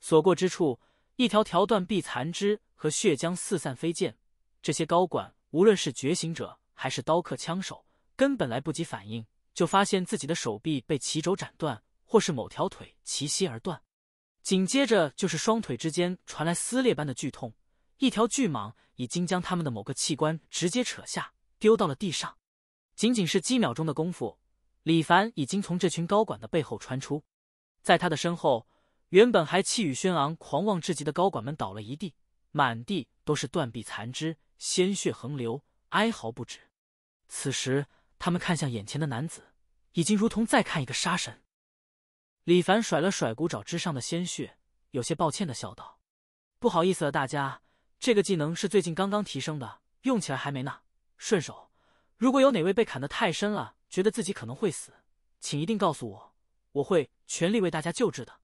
所过之处，一条条断臂残肢和血浆四散飞溅。这些高管无论是觉醒者，还是刀客、枪手，根本来不及反应，就发现自己的手臂被齐肘斩断，或是某条腿齐膝而断。紧接着就是双腿之间传来撕裂般的剧痛，一条巨蟒已经将他们的某个器官直接扯下，丢到了地上。仅仅是几秒钟的功夫，李凡已经从这群高管的背后穿出，在他的身后，原本还气宇轩昂、狂妄至极的高管们倒了一地，满地都是断臂残肢，鲜血横流，哀嚎不止。此时，他们看向眼前的男子，已经如同在看一个杀神。李凡甩了甩骨爪之上的鲜血，有些抱歉的笑道：“不好意思了，大家，这个技能是最近刚刚提升的，用起来还没呢，顺手。如果有哪位被砍得太深了，觉得自己可能会死，请一定告诉我，我会全力为大家救治的。”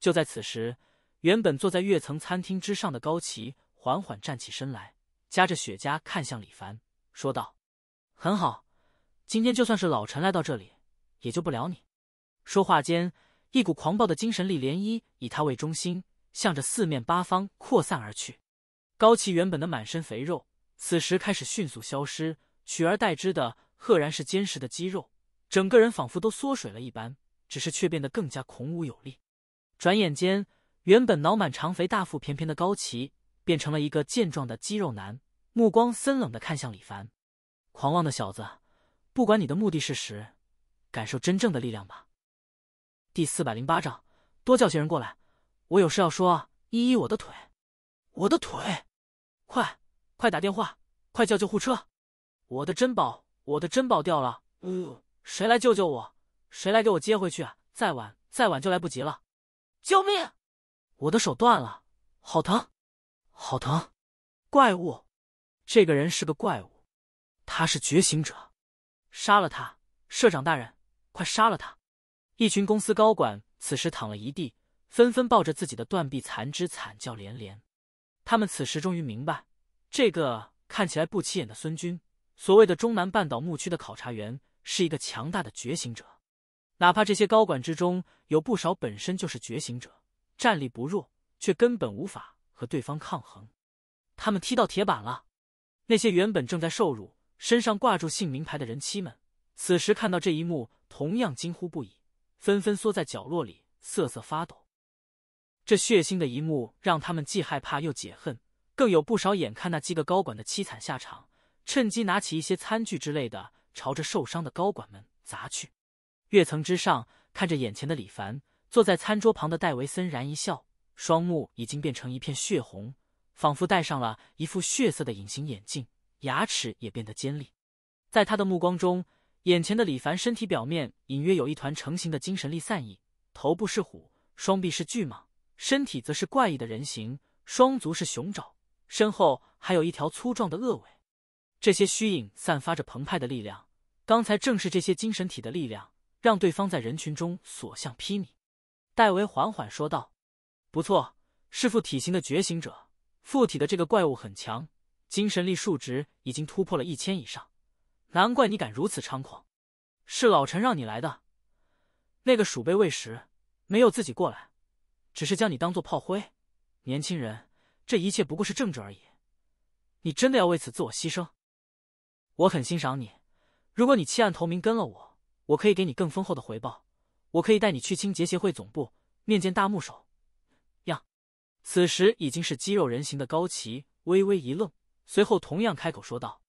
就在此时，原本坐在月层餐厅之上的高奇缓缓站起身来，夹着雪茄看向李凡，说道。很好，今天就算是老陈来到这里，也救不了你。说话间，一股狂暴的精神力涟漪以他为中心，向着四面八方扩散而去。高奇原本的满身肥肉，此时开始迅速消失，取而代之的赫然是坚实的肌肉，整个人仿佛都缩水了一般，只是却变得更加孔武有力。转眼间，原本脑满肠肥、大腹便便的高奇，变成了一个健壮的肌肉男，目光森冷的看向李凡。狂妄的小子，不管你的目的是什，感受真正的力量吧。第四百零八章，多叫些人过来，我有事要说。依依，我的腿，我的腿，快快打电话，快叫救护车！我的珍宝，我的珍宝掉了，呜！谁来救救我？谁来给我接回去？再晚再晚就来不及了！救命！我的手断了，好疼，好疼！怪物，这个人是个怪物。他是觉醒者，杀了他！社长大人，快杀了他！一群公司高管此时躺了一地，纷纷抱着自己的断臂残肢惨叫连连。他们此时终于明白，这个看起来不起眼的孙军，所谓的中南半岛牧区的考察员，是一个强大的觉醒者。哪怕这些高管之中有不少本身就是觉醒者，战力不弱，却根本无法和对方抗衡。他们踢到铁板了。那些原本正在受辱。身上挂住姓名牌的人妻们，此时看到这一幕，同样惊呼不已，纷纷缩在角落里瑟瑟发抖。这血腥的一幕让他们既害怕又解恨，更有不少眼看那几个高管的凄惨下场，趁机拿起一些餐具之类的，朝着受伤的高管们砸去。月层之上，看着眼前的李凡，坐在餐桌旁的戴维森然一笑，双目已经变成一片血红，仿佛戴上了一副血色的隐形眼镜。牙齿也变得尖利，在他的目光中，眼前的李凡身体表面隐约有一团成型的精神力散逸，头部是虎，双臂是巨蟒，身体则是怪异的人形，双足是熊爪，身后还有一条粗壮的鳄尾。这些虚影散发着澎湃的力量，刚才正是这些精神体的力量让对方在人群中所向披靡。戴维缓缓说道：“不错，是附体型的觉醒者附体的这个怪物很强。”精神力数值已经突破了一千以上，难怪你敢如此猖狂。是老陈让你来的，那个鼠辈喂食，没有自己过来，只是将你当做炮灰。年轻人，这一切不过是政治而已。你真的要为此自我牺牲？我很欣赏你，如果你弃暗投明跟了我，我可以给你更丰厚的回报，我可以带你去清洁协会总部面见大木手。呀，此时已经是肌肉人形的高崎微微一愣。随后同样开口说道：“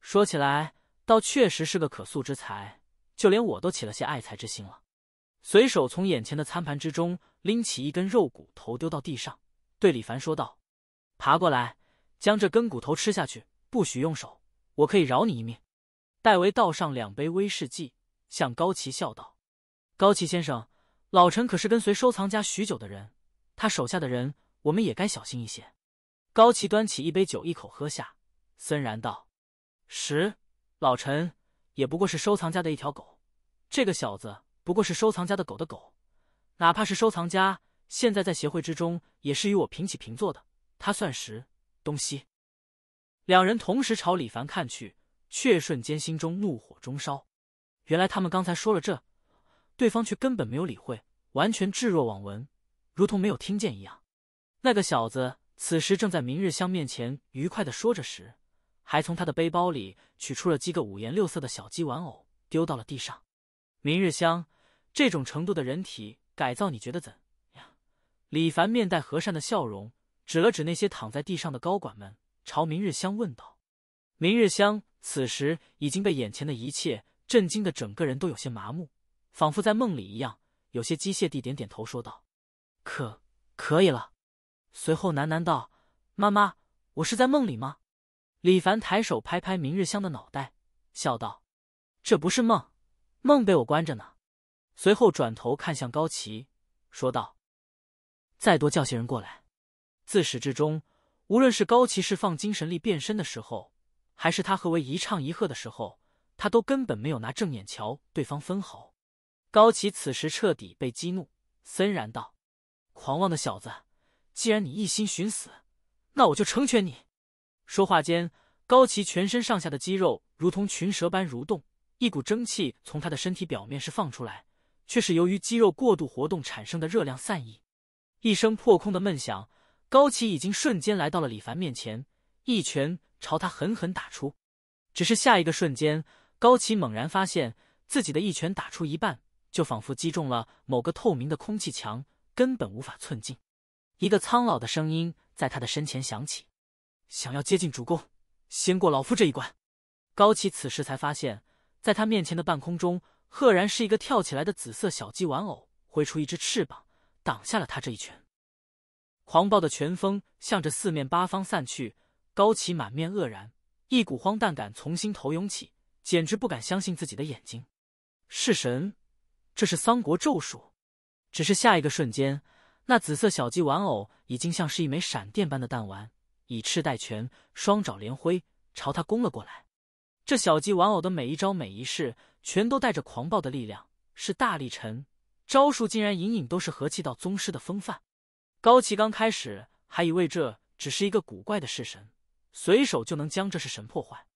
说起来，倒确实是个可塑之才，就连我都起了些爱才之心了。”随手从眼前的餐盘之中拎起一根肉骨头丢到地上，对李凡说道：“爬过来，将这根骨头吃下去，不许用手，我可以饶你一命。”戴维倒上两杯威士忌，向高奇笑道：“高奇先生，老陈可是跟随收藏家许久的人，他手下的人，我们也该小心一些。”高奇端起一杯酒，一口喝下，森然道：“十，老陈也不过是收藏家的一条狗，这个小子不过是收藏家的狗的狗，哪怕是收藏家，现在在协会之中也是与我平起平坐的。他算什东西？”两人同时朝李凡看去，却瞬间心中怒火中烧。原来他们刚才说了这，对方却根本没有理会，完全置若罔闻，如同没有听见一样。那个小子。此时正在明日香面前愉快的说着时，还从他的背包里取出了几个五颜六色的小鸡玩偶，丢到了地上。明日香，这种程度的人体改造，你觉得怎呀？李凡面带和善的笑容，指了指那些躺在地上的高管们，朝明日香问道。明日香此时已经被眼前的一切震惊的整个人都有些麻木，仿佛在梦里一样，有些机械地点点头说道：“可可以了。”随后喃喃道：“妈妈，我是在梦里吗？”李凡抬手拍拍明日香的脑袋，笑道：“这不是梦，梦被我关着呢。”随后转头看向高崎，说道：“再多叫些人过来。”自始至终，无论是高崎释放精神力变身的时候，还是他和为一唱一和的时候，他都根本没有拿正眼瞧对方分毫。高崎此时彻底被激怒，森然道：“狂妄的小子！”既然你一心寻死，那我就成全你。说话间，高齐全身上下的肌肉如同群蛇般蠕动，一股蒸汽从他的身体表面释放出来，却是由于肌肉过度活动产生的热量散逸。一声破空的闷响，高齐已经瞬间来到了李凡面前，一拳朝他狠狠打出。只是下一个瞬间，高齐猛然发现自己的一拳打出一半，就仿佛击中了某个透明的空气墙，根本无法寸进。一个苍老的声音在他的身前响起：“想要接近主公，先过老夫这一关。”高启此时才发现，在他面前的半空中，赫然是一个跳起来的紫色小鸡玩偶，挥出一只翅膀，挡下了他这一拳。狂暴的拳风向着四面八方散去，高启满面愕然，一股荒诞感从心头涌起，简直不敢相信自己的眼睛。是神，这是桑国咒术。只是下一个瞬间。那紫色小鸡玩偶已经像是一枚闪电般的弹丸，以翅代拳，双爪连挥，朝他攻了过来。这小鸡玩偶的每一招每一式，全都带着狂暴的力量，是大力沉，招数竟然隐隐都是和气道宗师的风范。高奇刚开始还以为这只是一个古怪的式神，随手就能将这式神破坏。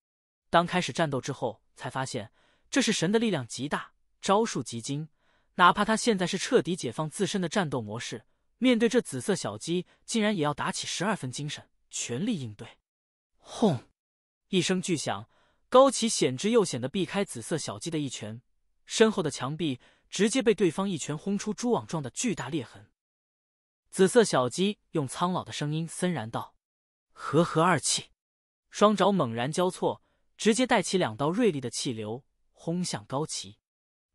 当开始战斗之后，才发现这是神的力量极大，招数极精。哪怕他现在是彻底解放自身的战斗模式。面对这紫色小鸡，竟然也要打起十二分精神，全力应对。轰！一声巨响，高崎险之又险的避开紫色小鸡的一拳，身后的墙壁直接被对方一拳轰出蛛网状的巨大裂痕。紫色小鸡用苍老的声音森然道：“和合二气，双爪猛然交错，直接带起两道锐利的气流，轰向高崎。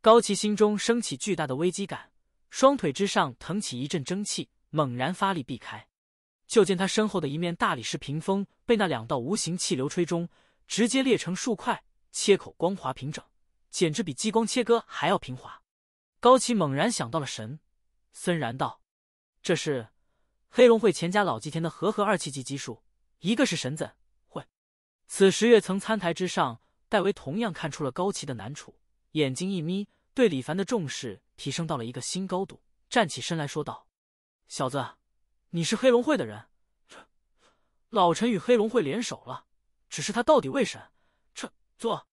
高崎心中升起巨大的危机感。双腿之上腾起一阵蒸汽，猛然发力避开。就见他身后的一面大理石屏风被那两道无形气流吹中，直接裂成数块，切口光滑平整，简直比激光切割还要平滑。高齐猛然想到了神，森然道：“这是黑龙会钱家老吉田的合合二气级基数，一个是神子会。”此时，月层餐台之上，戴维同样看出了高奇的难处，眼睛一眯，对李凡的重视。提升到了一个新高度，站起身来说道：“小子，你是黑龙会的人？老陈与黑龙会联手了，只是他到底为什？这坐。”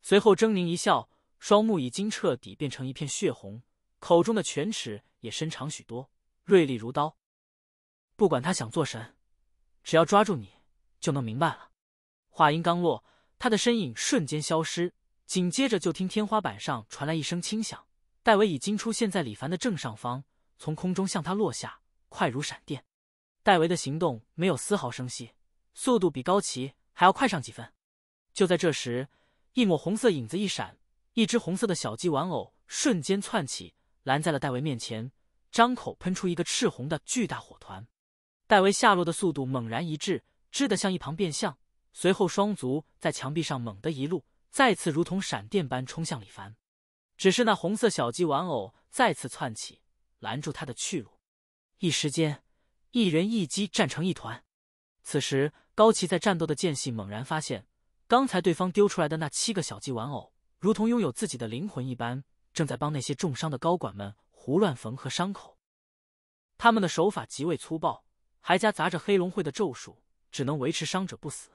随后狰狞一笑，双目已经彻底变成一片血红，口中的犬齿也伸长许多，锐利如刀。不管他想做神，只要抓住你，就能明白了。话音刚落，他的身影瞬间消失，紧接着就听天花板上传来一声轻响。戴维已经出现在李凡的正上方，从空中向他落下，快如闪电。戴维的行动没有丝毫声息，速度比高奇还要快上几分。就在这时，一抹红色影子一闪，一只红色的小鸡玩偶瞬间窜起，拦在了戴维面前，张口喷出一个赤红的巨大火团。戴维下落的速度猛然一滞，滞的向一旁变向，随后双足在墙壁上猛地一露，再次如同闪电般冲向李凡。只是那红色小鸡玩偶再次窜起，拦住他的去路。一时间，一人一鸡战成一团。此时，高奇在战斗的间隙猛然发现，刚才对方丢出来的那七个小鸡玩偶，如同拥有自己的灵魂一般，正在帮那些重伤的高管们胡乱缝合伤口。他们的手法极为粗暴，还夹杂着黑龙会的咒术，只能维持伤者不死。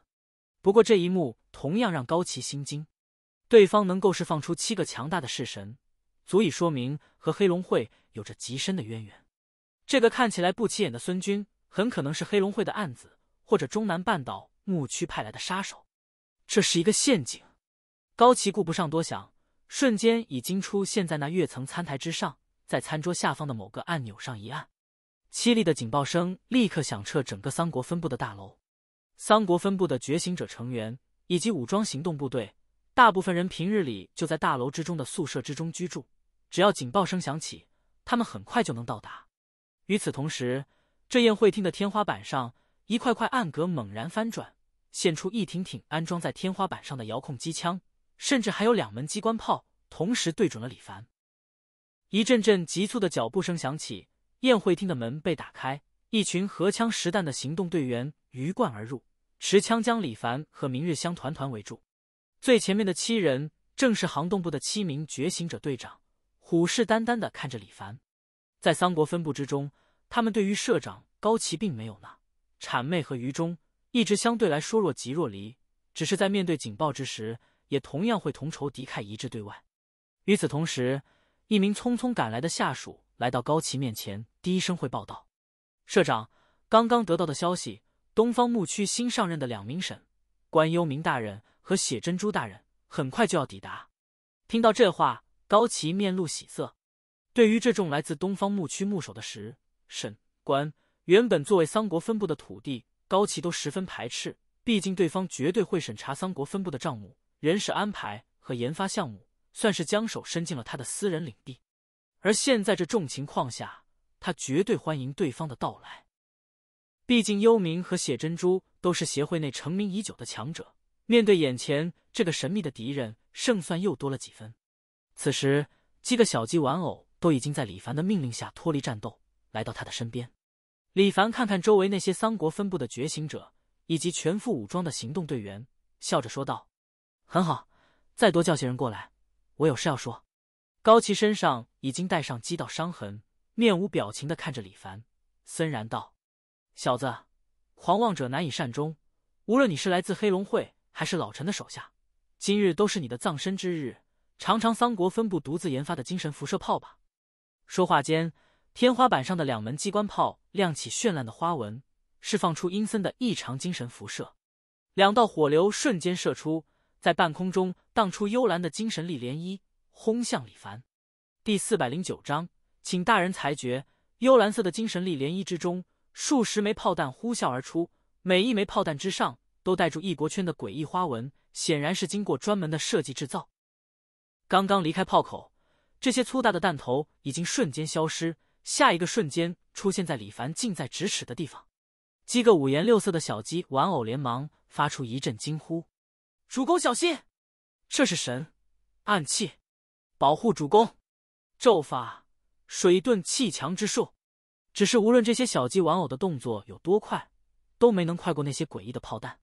不过这一幕同样让高奇心惊。对方能够释放出七个强大的式神，足以说明和黑龙会有着极深的渊源。这个看起来不起眼的孙军，很可能是黑龙会的案子，或者中南半岛牧区派来的杀手。这是一个陷阱。高崎顾不上多想，瞬间已经出现在那跃层餐台之上，在餐桌下方的某个按钮上一按，凄厉的警报声立刻响彻整个三国分部的大楼。三国分部的觉醒者成员以及武装行动部队。大部分人平日里就在大楼之中的宿舍之中居住，只要警报声响起，他们很快就能到达。与此同时，这宴会厅的天花板上一块块暗格猛然翻转，现出一挺挺安装在天花板上的遥控机枪，甚至还有两门机关炮，同时对准了李凡。一阵阵急促的脚步声响起，宴会厅的门被打开，一群荷枪实弹的行动队员鱼贯而入，持枪将李凡和明日香团团围住。最前面的七人正是行动部的七名觉醒者队长，虎视眈眈的看着李凡。在三国分部之中，他们对于社长高崎并没有那谄媚和愚忠，一直相对来说若即若离。只是在面对警报之时，也同样会同仇敌忾，一致对外。与此同时，一名匆匆赶来的下属来到高崎面前，低声汇报道：“社长，刚刚得到的消息，东方牧区新上任的两名审官幽冥大人。”和血珍珠大人很快就要抵达。听到这话，高齐面露喜色。对于这种来自东方牧区牧首的石，审官，原本作为桑国分部的土地，高齐都十分排斥。毕竟对方绝对会审查桑国分部的账目、人事安排和研发项目，算是将手伸进了他的私人领地。而现在这种情况下，他绝对欢迎对方的到来。毕竟幽冥和血珍珠都是协会内成名已久的强者。面对眼前这个神秘的敌人，胜算又多了几分。此时，几个小鸡玩偶都已经在李凡的命令下脱离战斗，来到他的身边。李凡看看周围那些桑国分部的觉醒者以及全副武装的行动队员，笑着说道：“很好，再多叫些人过来，我有事要说。”高奇身上已经带上几道伤痕，面无表情的看着李凡，森然道：“小子，狂妄者难以善终。无论你是来自黑龙会。”还是老臣的手下，今日都是你的葬身之日，尝尝三国分部独自研发的精神辐射炮吧。说话间，天花板上的两门机关炮亮起绚烂的花纹，释放出阴森的异常精神辐射，两道火流瞬间射出，在半空中荡出幽蓝的精神力涟漪，轰向李凡。第四百零九章，请大人裁决。幽蓝色的精神力涟漪之中，数十枚炮弹呼啸而出，每一枚炮弹之上。都带住异国圈的诡异花纹，显然是经过专门的设计制造。刚刚离开炮口，这些粗大的弹头已经瞬间消失，下一个瞬间出现在李凡近在咫尺的地方。几个五颜六色的小鸡玩偶连忙发出一阵惊呼：“主公小心！这是神暗器，保护主公！咒法水遁砌墙之术。”只是无论这些小鸡玩偶的动作有多快，都没能快过那些诡异的炮弹。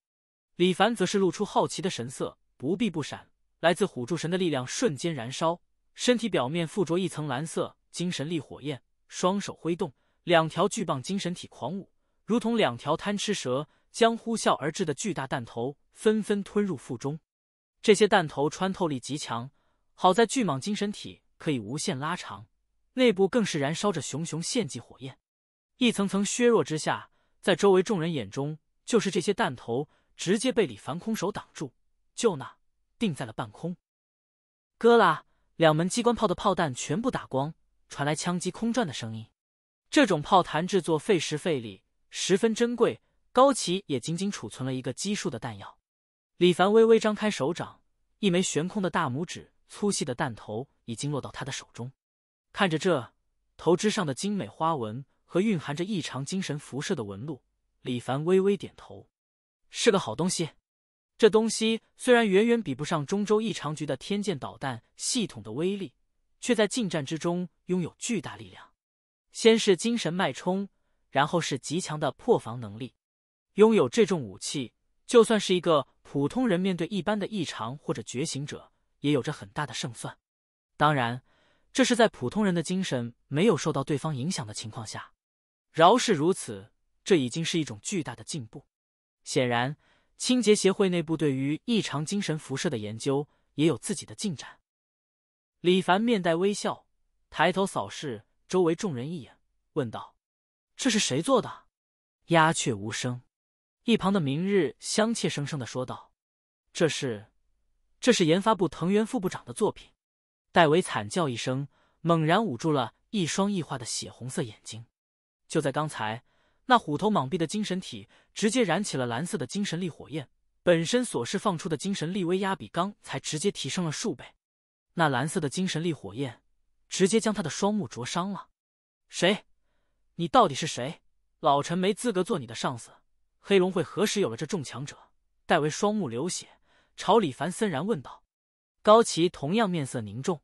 李凡则是露出好奇的神色，不避不闪，来自虎柱神的力量瞬间燃烧，身体表面附着一层蓝色精神力火焰，双手挥动，两条巨棒精神体狂舞，如同两条贪吃蛇，将呼啸而至的巨大弹头纷纷吞入腹中。这些弹头穿透力极强，好在巨蟒精神体可以无限拉长，内部更是燃烧着熊熊献祭火焰，一层层削弱之下，在周围众人眼中，就是这些弹头。直接被李凡空手挡住，就那定在了半空。哥啦，两门机关炮的炮弹全部打光，传来枪击空转的声音。这种炮弹制作费时费力，十分珍贵。高崎也仅仅储存了一个基数的弹药。李凡微微张开手掌，一枚悬空的大拇指粗细的弹头已经落到他的手中。看着这头之上的精美花纹和蕴含着异常精神辐射的纹路，李凡微微点头。是个好东西，这东西虽然远远比不上中州异常局的天剑导弹系统的威力，却在近战之中拥有巨大力量。先是精神脉冲，然后是极强的破防能力。拥有这种武器，就算是一个普通人面对一般的异常或者觉醒者，也有着很大的胜算。当然，这是在普通人的精神没有受到对方影响的情况下。饶是如此，这已经是一种巨大的进步。显然，清洁协会内部对于异常精神辐射的研究也有自己的进展。李凡面带微笑，抬头扫视周围众人一眼，问道：“这是谁做的？”鸦雀无声。一旁的明日香怯生生的说道：“这是，这是研发部藤原副部长的作品。”戴维惨叫一声，猛然捂住了一双异化的血红色眼睛。就在刚才。那虎头蟒臂的精神体直接燃起了蓝色的精神力火焰，本身所释放出的精神力威压比刚才直接提升了数倍。那蓝色的精神力火焰直接将他的双目灼伤了。谁？你到底是谁？老臣没资格做你的上司。黑龙会何时有了这众强者？戴维双目流血，朝李凡森然问道。高奇同样面色凝重，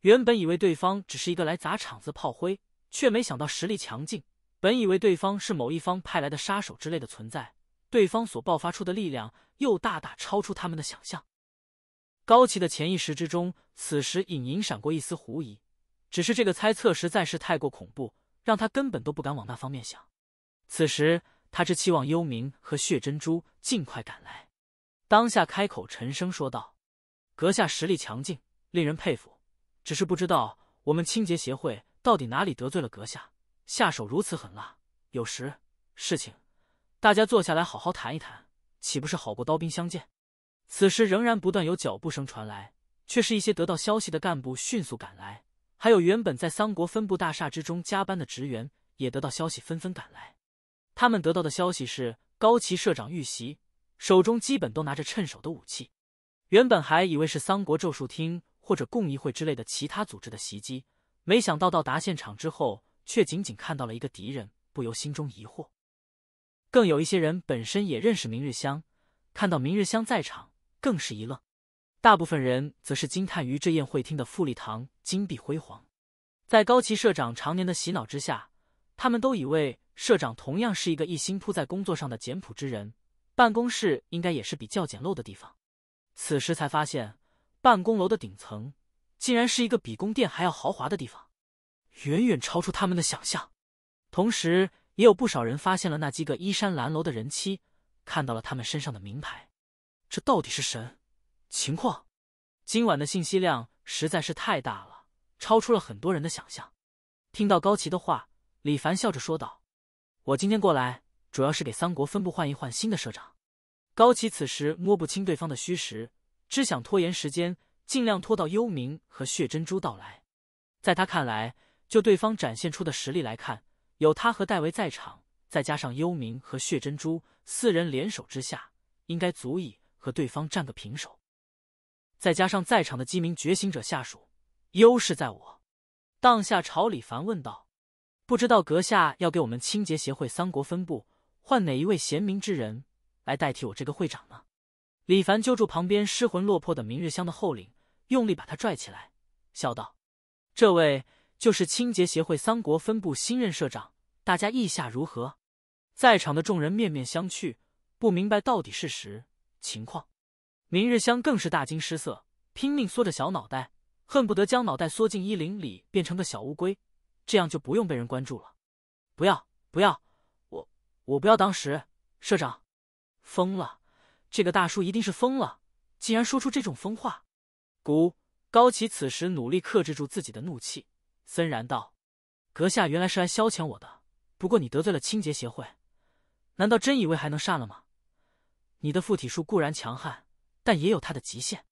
原本以为对方只是一个来砸场子炮灰，却没想到实力强劲。本以为对方是某一方派来的杀手之类的存在，对方所爆发出的力量又大大超出他们的想象。高崎的潜意识之中，此时隐隐闪过一丝狐疑，只是这个猜测实在是太过恐怖，让他根本都不敢往那方面想。此时他只期望幽冥和血珍珠尽快赶来。当下开口沉声说道：“阁下实力强劲，令人佩服。只是不知道我们清洁协会到底哪里得罪了阁下。”下手如此狠辣，有时事情大家坐下来好好谈一谈，岂不是好过刀兵相见？此时仍然不断有脚步声传来，却是一些得到消息的干部迅速赶来，还有原本在三国分部大厦之中加班的职员也得到消息纷纷赶来。他们得到的消息是高崎社长遇袭，手中基本都拿着趁手的武器。原本还以为是三国咒术厅或者共议会之类的其他组织的袭击，没想到到达现场之后。却仅仅看到了一个敌人，不由心中疑惑。更有一些人本身也认识明日香，看到明日香在场，更是一愣。大部分人则是惊叹于这宴会厅的富丽堂、金碧辉煌。在高崎社长常年的洗脑之下，他们都以为社长同样是一个一心扑在工作上的简朴之人，办公室应该也是比较简陋的地方。此时才发现，办公楼的顶层竟然是一个比宫殿还要豪华的地方。远远超出他们的想象，同时也有不少人发现了那几个衣衫褴褛的人妻，看到了他们身上的名牌。这到底是神情况？今晚的信息量实在是太大了，超出了很多人的想象。听到高奇的话，李凡笑着说道：“我今天过来，主要是给三国分部换一换新的社长。”高奇此时摸不清对方的虚实，只想拖延时间，尽量拖到幽冥和血珍珠到来。在他看来。就对方展现出的实力来看，有他和戴维在场，再加上幽冥和血珍珠四人联手之下，应该足以和对方战个平手。再加上在场的几名觉醒者下属，优势在我。当下朝李凡问道：“不知道阁下要给我们清洁协会三国分部换哪一位贤明之人来代替我这个会长呢？”李凡揪住旁边失魂落魄的明日香的后领，用力把她拽起来，笑道：“这位。”就是清洁协会三国分部新任社长，大家意下如何？在场的众人面面相觑，不明白到底事实情况。明日香更是大惊失色，拼命缩着小脑袋，恨不得将脑袋缩进衣领里，变成个小乌龟，这样就不用被人关注了。不要，不要，我，我不要！当时社长，疯了，这个大叔一定是疯了，竟然说出这种疯话。古高崎此时努力克制住自己的怒气。森然道：“阁下原来是来消遣我的。不过你得罪了清洁协会，难道真以为还能善了吗？你的附体术固然强悍，但也有它的极限。”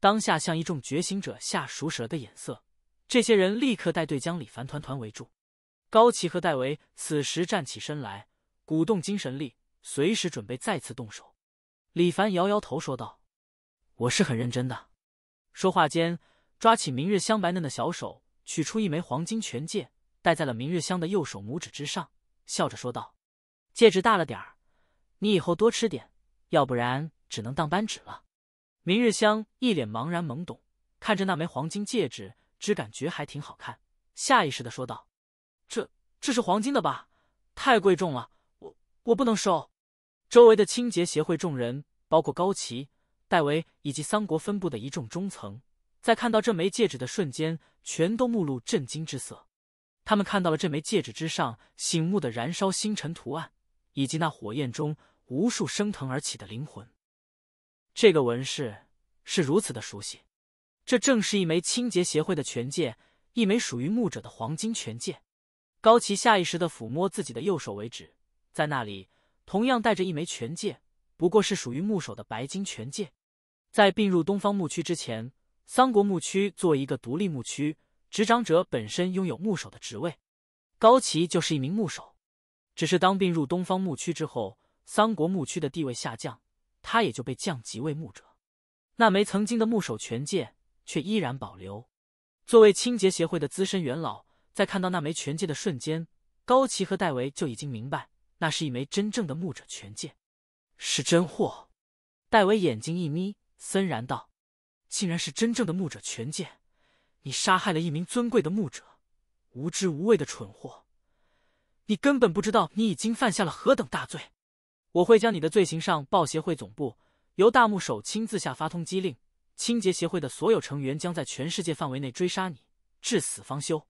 当下向一众觉醒者下熟使了个眼色，这些人立刻带队将李凡团团围住。高奇和戴维此时站起身来，鼓动精神力，随时准备再次动手。李凡摇摇头说道：“我是很认真的。”说话间，抓起明日香白嫩的小手。取出一枚黄金权戒，戴在了明日香的右手拇指之上，笑着说道：“戒指大了点儿，你以后多吃点，要不然只能当扳指了。”明日香一脸茫然懵懂，看着那枚黄金戒指，只感觉还挺好看，下意识的说道：“这这是黄金的吧？太贵重了，我我不能收。”周围的清洁协会众人，包括高崎、戴维以及三国分部的一众中层。在看到这枚戒指的瞬间，全都目露震惊之色。他们看到了这枚戒指之上醒目的燃烧星辰图案，以及那火焰中无数升腾而起的灵魂。这个纹饰是如此的熟悉，这正是一枚清洁协会的权戒，一枚属于牧者的黄金权戒。高齐下意识的抚摸自己的右手为止，在那里同样带着一枚权戒，不过是属于牧手的白金权戒。在并入东方牧区之前。桑国牧区作为一个独立牧区，执掌者本身拥有牧首的职位。高齐就是一名牧首，只是当并入东方牧区之后，桑国牧区的地位下降，他也就被降级为牧者。那枚曾经的牧首权戒却依然保留。作为清洁协会的资深元老，在看到那枚权戒的瞬间，高齐和戴维就已经明白，那是一枚真正的牧者权戒，是真货。戴维眼睛一眯，森然道。竟然是真正的牧者权剑！你杀害了一名尊贵的牧者，无知无畏的蠢货！你根本不知道你已经犯下了何等大罪！我会将你的罪行上报协会总部，由大牧首亲自下发通缉令，清洁协会的所有成员将在全世界范围内追杀你，至死方休！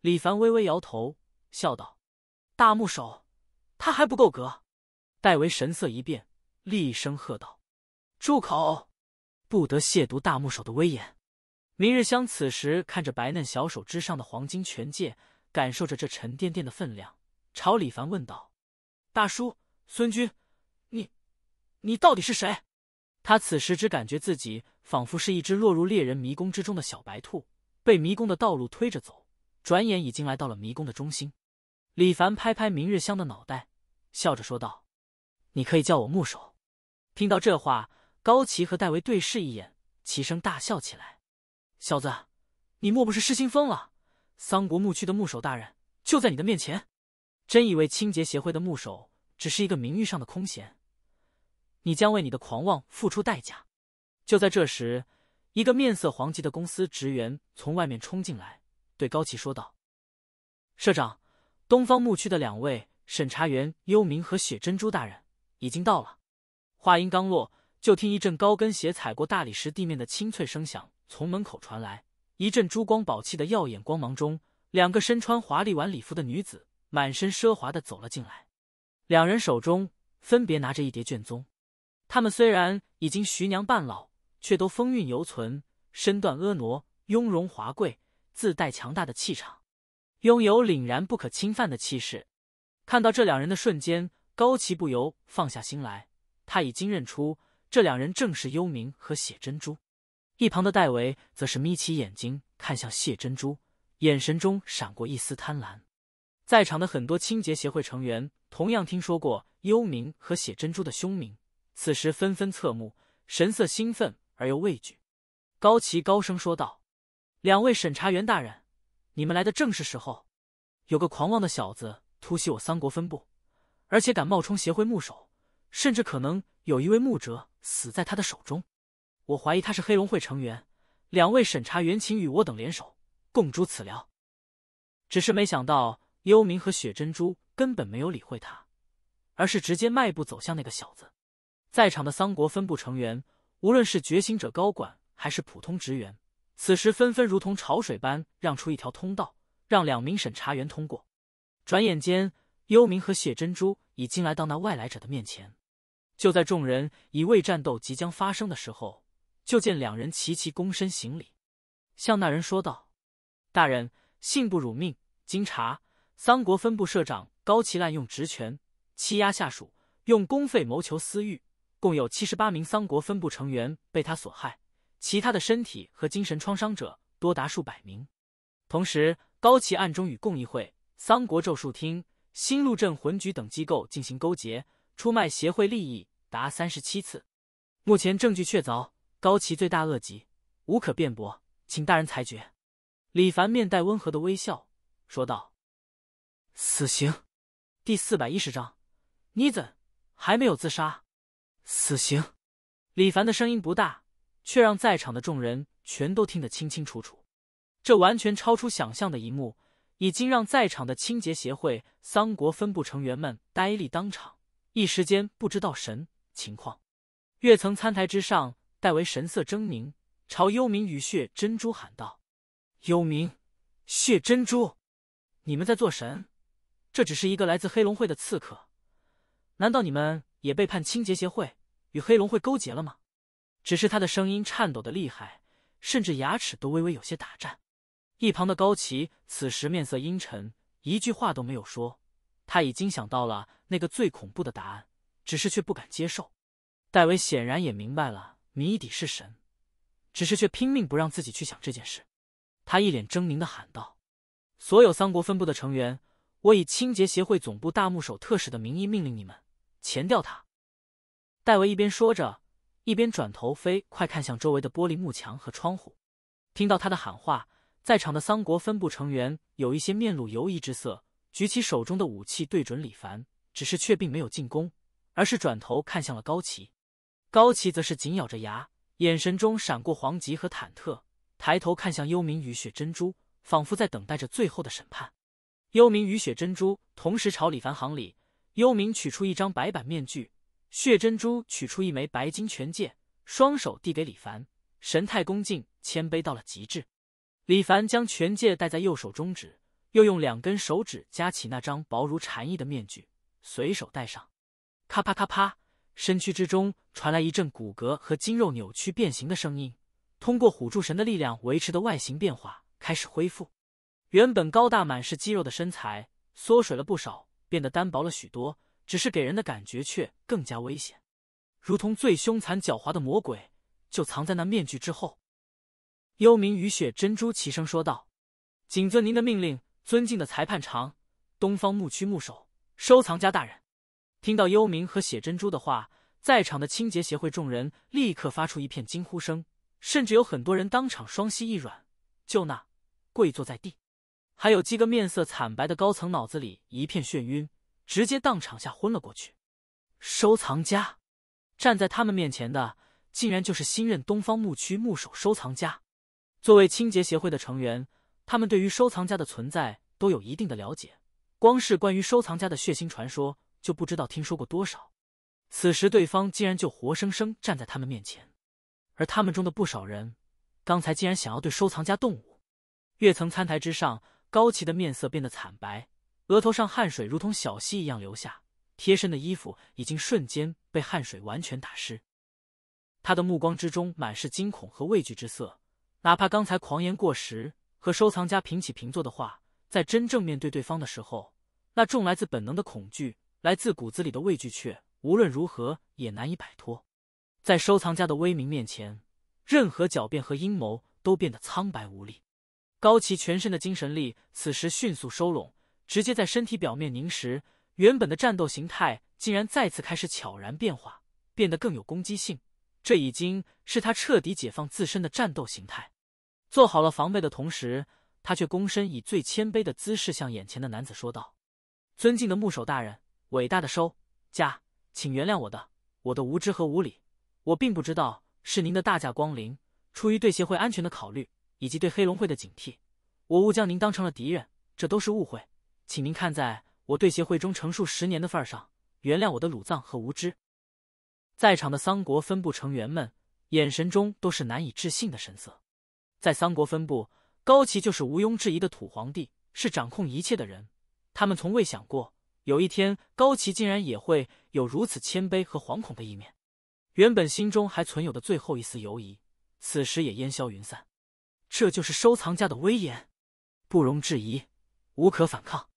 李凡微微摇头，笑道：“大牧首，他还不够格。”戴维神色一变，厉声喝道：“住口！”不得亵渎大木手的威严。明日香此时看着白嫩小手之上的黄金拳戒，感受着这沉甸甸的分量，朝李凡问道：“大叔，孙君，你，你到底是谁？”他此时只感觉自己仿佛是一只落入猎人迷宫之中的小白兔，被迷宫的道路推着走，转眼已经来到了迷宫的中心。李凡拍拍明日香的脑袋，笑着说道：“你可以叫我木手。”听到这话。高崎和戴维对视一眼，齐声大笑起来。“小子，你莫不是失心疯了？”桑国牧区的牧首大人就在你的面前，真以为清洁协会的牧首只是一个名誉上的空衔？你将为你的狂妄付出代价！就在这时，一个面色黄急的公司职员从外面冲进来，对高崎说道：“社长，东方牧区的两位审查员幽冥和雪珍珠大人已经到了。”话音刚落。就听一阵高跟鞋踩过大理石地面的清脆声响从门口传来，一阵珠光宝气的耀眼光芒中，两个身穿华丽晚礼服的女子满身奢华的走了进来，两人手中分别拿着一叠卷宗，他们虽然已经徐娘半老，却都风韵犹存，身段婀娜，雍容华贵，自带强大的气场，拥有凛然不可侵犯的气势。看到这两人的瞬间，高奇不由放下心来，他已经认出。这两人正是幽冥和血珍珠，一旁的戴维则是眯起眼睛看向血珍珠，眼神中闪过一丝贪婪。在场的很多清洁协会成员同样听说过幽冥和血珍珠的凶名，此时纷纷侧目，神色兴奋而又畏惧。高奇高声说道：“两位审查员大人，你们来的正是时候。有个狂妄的小子突袭我三国分部，而且敢冒充协会牧首，甚至可能有一位牧哲。”死在他的手中，我怀疑他是黑龙会成员。两位审查员，请与我等联手，共诛此獠。只是没想到，幽冥和雪珍珠根本没有理会他，而是直接迈步走向那个小子。在场的桑国分部成员，无论是觉醒者高管还是普通职员，此时纷纷如同潮水般让出一条通道，让两名审查员通过。转眼间，幽冥和雪珍珠已经来到那外来者的面前。就在众人以为战斗即将发生的时候，就见两人齐齐躬身行礼，向那人说道：“大人，信不辱命。经查，桑国分部社长高奇滥用职权，欺压下属，用公费谋求私欲，共有七十八名桑国分部成员被他所害，其他的身体和精神创伤者多达数百名。同时，高崎暗中与共议会、桑国咒术厅、新路镇魂局等机构进行勾结，出卖协会利益。”达三十七次，目前证据确凿，高奇罪大恶极，无可辩驳，请大人裁决。李凡面带温和的微笑说道：“死刑。”第四百一十章，你怎还没有自杀？死刑。李凡的声音不大，却让在场的众人全都听得清清楚楚。这完全超出想象的一幕，已经让在场的清洁协会桑国分部成员们呆立当场，一时间不知道神。情况，月层餐台之上，戴维神色狰狞，朝幽冥与血珍珠喊道：“幽冥，血珍珠，你们在做神？这只是一个来自黑龙会的刺客，难道你们也背叛清洁协会，与黑龙会勾结了吗？”只是他的声音颤抖的厉害，甚至牙齿都微微有些打颤。一旁的高崎此时面色阴沉，一句话都没有说。他已经想到了那个最恐怖的答案。只是却不敢接受。戴维显然也明白了谜底是神，只是却拼命不让自己去想这件事。他一脸狰狞的喊道：“所有三国分部的成员，我以清洁协会总部大木首特使的名义命令你们，前掉他！”戴维一边说着，一边转头飞快看向周围的玻璃幕墙和窗户。听到他的喊话，在场的三国分部成员有一些面露犹疑之色，举起手中的武器对准李凡，只是却并没有进攻。而是转头看向了高奇，高奇则是紧咬着牙，眼神中闪过惶急和忐忑，抬头看向幽冥与雪珍珠，仿佛在等待着最后的审判。幽冥与雪珍珠同时朝李凡行礼，幽冥取出一张白板面具，血珍珠取出一枚白金权戒，双手递给李凡，神态恭敬谦卑到了极致。李凡将权戒戴在右手中指，又用两根手指夹起那张薄如蝉翼的面具，随手戴上。咔啪咔啪，身躯之中传来一阵骨骼和筋肉扭曲变形的声音。通过虎柱神的力量维持的外形变化开始恢复，原本高大满是肌肉的身材缩水了不少，变得单薄了许多，只是给人的感觉却更加危险，如同最凶残狡猾的魔鬼就藏在那面具之后。幽冥雨雪珍珠齐声说道：“谨遵您的命令，尊敬的裁判长，东方牧区牧首，收藏家大人。”听到幽冥和血珍珠的话，在场的清洁协会众人立刻发出一片惊呼声，甚至有很多人当场双膝一软，就那跪坐在地；还有几个面色惨白的高层，脑子里一片眩晕，直接当场吓昏了过去。收藏家站在他们面前的，竟然就是新任东方牧区牧首收藏家。作为清洁协会的成员，他们对于收藏家的存在都有一定的了解，光是关于收藏家的血腥传说。就不知道听说过多少，此时对方竟然就活生生站在他们面前，而他们中的不少人，刚才竟然想要对收藏家动武。月层餐台之上，高奇的面色变得惨白，额头上汗水如同小溪一样流下，贴身的衣服已经瞬间被汗水完全打湿，他的目光之中满是惊恐和畏惧之色。哪怕刚才狂言过时和收藏家平起平坐的话，在真正面对对方的时候，那种来自本能的恐惧。来自骨子里的畏惧却无论如何也难以摆脱，在收藏家的威名面前，任何狡辩和阴谋都变得苍白无力。高崎全身的精神力此时迅速收拢，直接在身体表面凝实。原本的战斗形态竟然再次开始悄然变化，变得更有攻击性。这已经是他彻底解放自身的战斗形态。做好了防备的同时，他却躬身以最谦卑的姿势向眼前的男子说道：“尊敬的木守大人。”伟大的收家，请原谅我的我的无知和无理，我并不知道是您的大驾光临。出于对协会安全的考虑，以及对黑龙会的警惕，我误将您当成了敌人，这都是误会。请您看在我对协会中成数十年的份上，原谅我的鲁藏和无知。在场的桑国分部成员们眼神中都是难以置信的神色。在桑国分部，高齐就是毋庸置疑的土皇帝，是掌控一切的人。他们从未想过。有一天，高齐竟然也会有如此谦卑和惶恐的一面。原本心中还存有的最后一丝犹疑，此时也烟消云散。这就是收藏家的威严，不容置疑，无可反抗。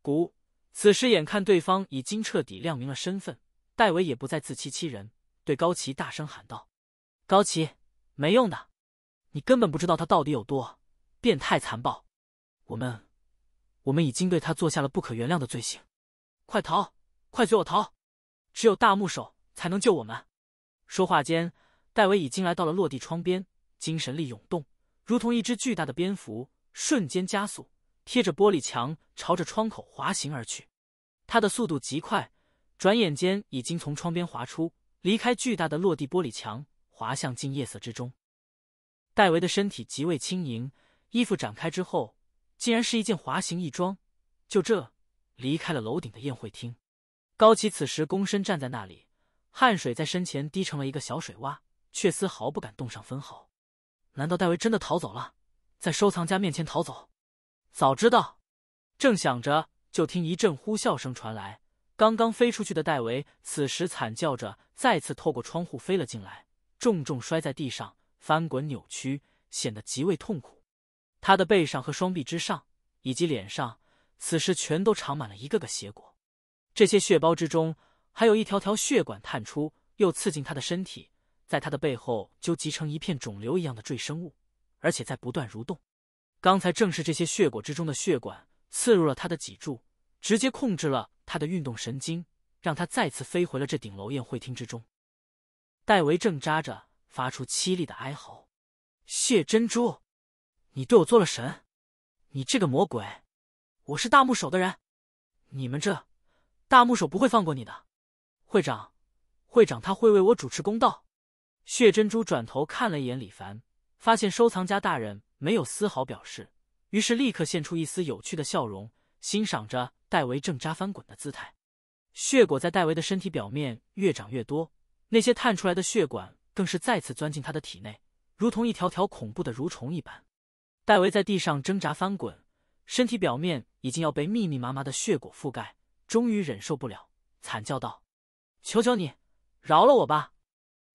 古，此时眼看对方已经彻底亮明了身份，戴维也不再自欺欺人，对高齐大声喊道：“高齐，没用的，你根本不知道他到底有多变态残暴。我们，我们已经对他做下了不可原谅的罪行。”快逃！快随我逃！只有大木手才能救我们。说话间，戴维已经来到了落地窗边，精神力涌动，如同一只巨大的蝙蝠，瞬间加速，贴着玻璃墙朝着窗口滑行而去。他的速度极快，转眼间已经从窗边滑出，离开巨大的落地玻璃墙，滑向进夜色之中。戴维的身体极为轻盈，衣服展开之后，竟然是一件滑行衣装。就这。离开了楼顶的宴会厅，高齐此时躬身站在那里，汗水在身前滴成了一个小水洼，却丝毫不敢动上分毫。难道戴维真的逃走了？在收藏家面前逃走？早知道！正想着，就听一阵呼啸声传来，刚刚飞出去的戴维此时惨叫着，再次透过窗户飞了进来，重重摔在地上，翻滚扭曲，显得极为痛苦。他的背上和双臂之上，以及脸上。此时，全都长满了一个个血果。这些血包之中，还有一条条血管探出，又刺进他的身体，在他的背后纠集成一片肿瘤一样的赘生物，而且在不断蠕动。刚才正是这些血果之中的血管刺入了他的脊柱，直接控制了他的运动神经，让他再次飞回了这顶楼宴会厅之中。戴维正扎着，发出凄厉的哀嚎：“谢珍珠，你对我做了什？你这个魔鬼！”我是大木手的人，你们这大木手不会放过你的，会长，会长他会为我主持公道。血珍珠转头看了一眼李凡，发现收藏家大人没有丝毫表示，于是立刻现出一丝有趣的笑容，欣赏着戴维正扎翻滚的姿态。血果在戴维的身体表面越长越多，那些探出来的血管更是再次钻进他的体内，如同一条条恐怖的蠕虫一般。戴维在地上挣扎翻滚，身体表面。已经要被密密麻麻的血果覆盖，终于忍受不了，惨叫道：“求求你，饶了我吧，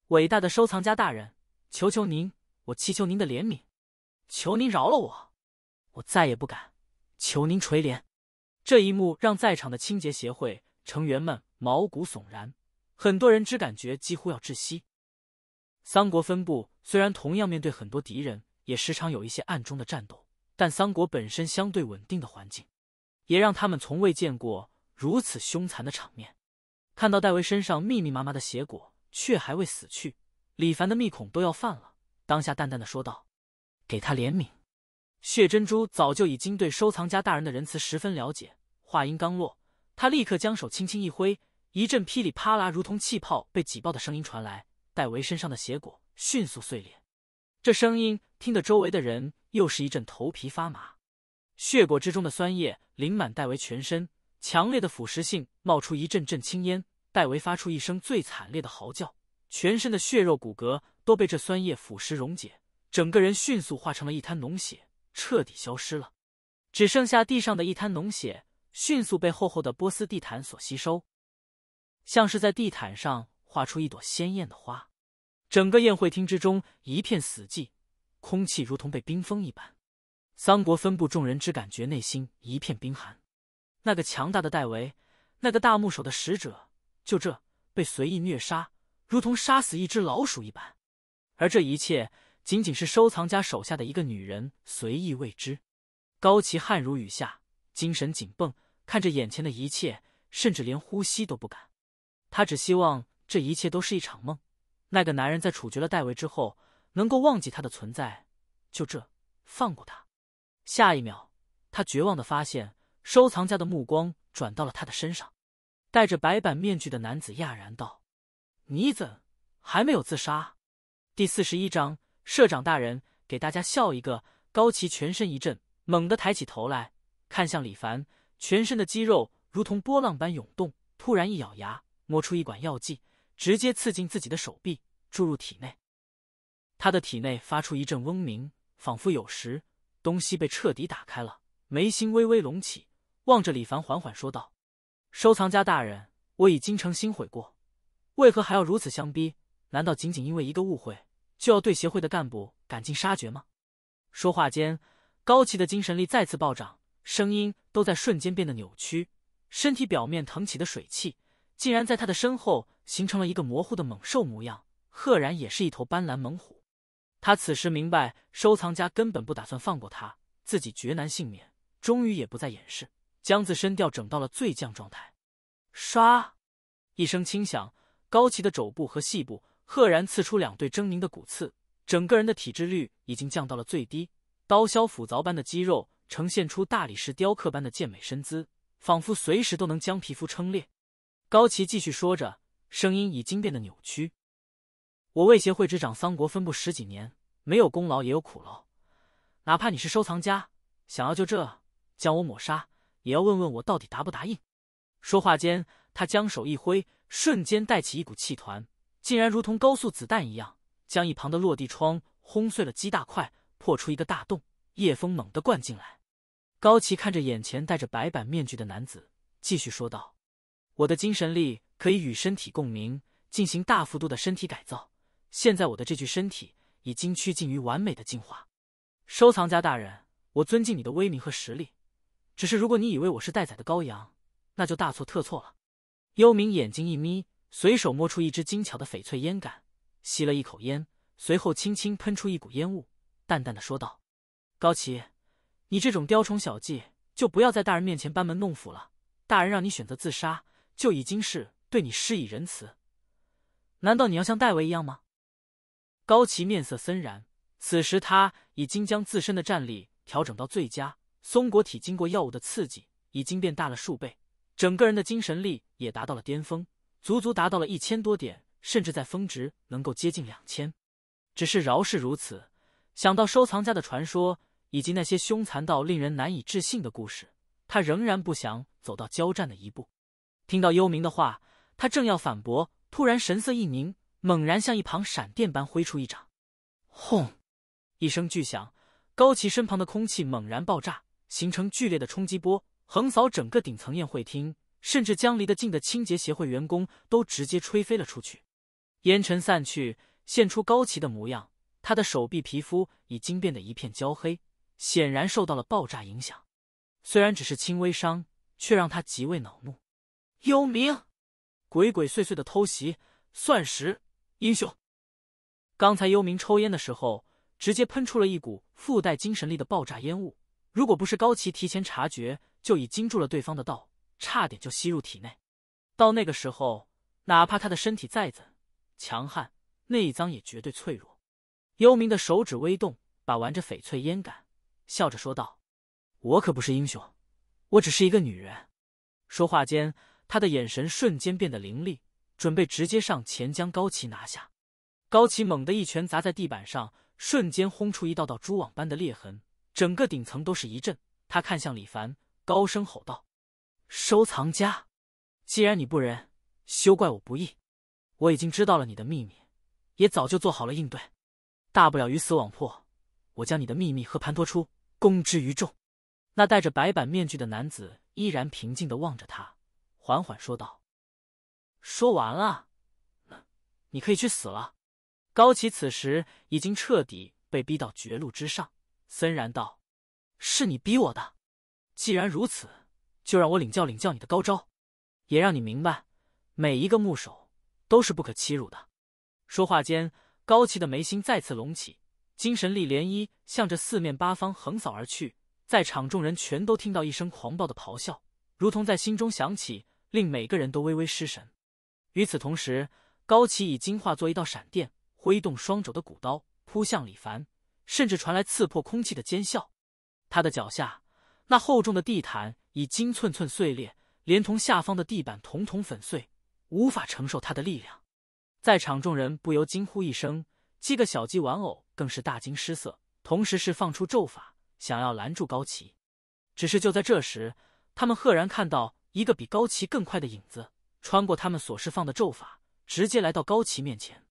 伟大的收藏家大人！求求您，我祈求您的怜悯，求您饶了我，我再也不敢！求您垂怜！”这一幕让在场的清洁协会成员们毛骨悚然，很多人只感觉几乎要窒息。三国分部虽然同样面对很多敌人，也时常有一些暗中的战斗，但三国本身相对稳定的环境。也让他们从未见过如此凶残的场面。看到戴维身上密密麻麻的血果，却还未死去，李凡的密孔都要犯了。当下淡淡的说道：“给他怜悯。”血珍珠早就已经对收藏家大人的仁慈十分了解。话音刚落，他立刻将手轻轻一挥，一阵噼里啪啦，如同气泡被挤爆的声音传来。戴维身上的血果迅速碎裂，这声音听得周围的人又是一阵头皮发麻。血果之中的酸液淋满戴维全身，强烈的腐蚀性冒出一阵阵青烟。戴维发出一声最惨烈的嚎叫，全身的血肉骨骼都被这酸液腐蚀溶解，整个人迅速化成了一滩脓血，彻底消失了，只剩下地上的一滩脓血，迅速被厚厚的波斯地毯所吸收，像是在地毯上画出一朵鲜艳的花。整个宴会厅之中一片死寂，空气如同被冰封一般。桑国分部众人只感觉，内心一片冰寒。那个强大的戴维，那个大木手的使者，就这被随意虐杀，如同杀死一只老鼠一般。而这一切，仅仅是收藏家手下的一个女人随意为之。高奇汗如雨下，精神紧绷，看着眼前的一切，甚至连呼吸都不敢。他只希望这一切都是一场梦。那个男人在处决了戴维之后，能够忘记他的存在，就这放过他。下一秒，他绝望的发现，收藏家的目光转到了他的身上。戴着白板面具的男子讶然道：“你怎还没有自杀？”第四十一章，社长大人，给大家笑一个。高奇全身一震，猛地抬起头来看向李凡，全身的肌肉如同波浪般涌动。突然一咬牙，摸出一管药剂，直接刺进自己的手臂，注入体内。他的体内发出一阵嗡鸣，仿佛有时。东西被彻底打开了，眉心微微隆起，望着李凡缓缓说道：“收藏家大人，我已金诚心悔过，为何还要如此相逼？难道仅仅因为一个误会，就要对协会的干部赶尽杀绝吗？”说话间，高奇的精神力再次暴涨，声音都在瞬间变得扭曲，身体表面腾起的水汽竟然在他的身后形成了一个模糊的猛兽模样，赫然也是一头斑斓猛虎。他此时明白，收藏家根本不打算放过他，自己绝难幸免。终于也不再掩饰，将自身调整到了最将状态。唰，一声轻响，高齐的肘部和膝部赫然刺出两对狰狞的骨刺，整个人的体质率已经降到了最低。刀削斧凿般的肌肉呈现出大理石雕刻般的健美身姿，仿佛随时都能将皮肤撑裂。高齐继续说着，声音已经变得扭曲。我为协会执掌桑国分部十几年，没有功劳也有苦劳。哪怕你是收藏家，想要就这将我抹杀，也要问问我到底答不答应。说话间，他将手一挥，瞬间带起一股气团，竟然如同高速子弹一样，将一旁的落地窗轰碎了几大块，破出一个大洞，夜风猛地灌进来。高奇看着眼前戴着白板面具的男子，继续说道：“我的精神力可以与身体共鸣，进行大幅度的身体改造。”现在我的这具身体已经趋近于完美的进化，收藏家大人，我尊敬你的威名和实力，只是如果你以为我是待宰的羔羊，那就大错特错了。幽冥眼睛一眯，随手摸出一支精巧的翡翠烟杆，吸了一口烟，随后轻轻喷出一股烟雾，淡淡的说道：“高奇，你这种雕虫小技就不要在大人面前班门弄斧了。大人让你选择自杀，就已经是对你施以仁慈，难道你要像戴维一样吗？”高齐面色森然，此时他已经将自身的战力调整到最佳。松果体经过药物的刺激，已经变大了数倍，整个人的精神力也达到了巅峰，足足达到了一千多点，甚至在峰值能够接近两千。只是饶是如此，想到收藏家的传说以及那些凶残到令人难以置信的故事，他仍然不想走到交战的一步。听到幽冥的话，他正要反驳，突然神色一凝。猛然向一旁闪电般挥出一掌，轰！一声巨响，高齐身旁的空气猛然爆炸，形成剧烈的冲击波，横扫整个顶层宴会厅，甚至将离得近的清洁协会员工都直接吹飞了出去。烟尘散去，现出高齐的模样，他的手臂皮肤已经变得一片焦黑，显然受到了爆炸影响。虽然只是轻微伤，却让他极为恼怒。幽冥，鬼鬼祟祟的偷袭，算时英雄，刚才幽冥抽烟的时候，直接喷出了一股附带精神力的爆炸烟雾。如果不是高奇提前察觉，就已经住了对方的道，差点就吸入体内。到那个时候，哪怕他的身体再怎强悍，内脏也绝对脆弱。幽冥的手指微动，把玩着翡翠烟杆，笑着说道：“我可不是英雄，我只是一个女人。”说话间，他的眼神瞬间变得凌厉。准备直接上前将高齐拿下。高齐猛的一拳砸在地板上，瞬间轰出一道道蛛网般的裂痕，整个顶层都是一震。他看向李凡，高声吼道：“收藏家，既然你不仁，休怪我不义。我已经知道了你的秘密，也早就做好了应对。大不了鱼死网破，我将你的秘密和盘托出，公之于众。”那戴着白板面具的男子依然平静的望着他，缓缓说道。说完了，你可以去死了。高奇此时已经彻底被逼到绝路之上，森然道：“是你逼我的，既然如此，就让我领教领教你的高招，也让你明白，每一个木手都是不可欺辱的。”说话间，高奇的眉心再次隆起，精神力涟漪向着四面八方横扫而去，在场众人全都听到一声狂暴的咆哮，如同在心中响起，令每个人都微微失神。与此同时，高奇已经化作一道闪电，挥动双肘的骨刀扑向李凡，甚至传来刺破空气的尖啸。他的脚下那厚重的地毯已经寸寸碎裂，连同下方的地板统统粉碎，无法承受他的力量。在场众人不由惊呼一声，七个小鸡玩偶更是大惊失色，同时释放出咒法想要拦住高奇。只是就在这时，他们赫然看到一个比高奇更快的影子。穿过他们所释放的咒法，直接来到高奇面前。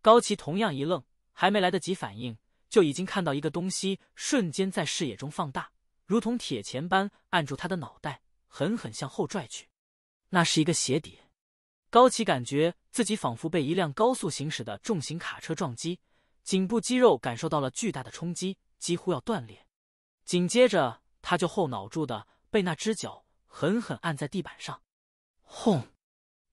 高奇同样一愣，还没来得及反应，就已经看到一个东西瞬间在视野中放大，如同铁钳般按住他的脑袋，狠狠向后拽去。那是一个鞋底。高奇感觉自己仿佛被一辆高速行驶的重型卡车撞击，颈部肌肉感受到了巨大的冲击，几乎要断裂。紧接着，他就后脑柱的被那只脚狠狠按在地板上。轰！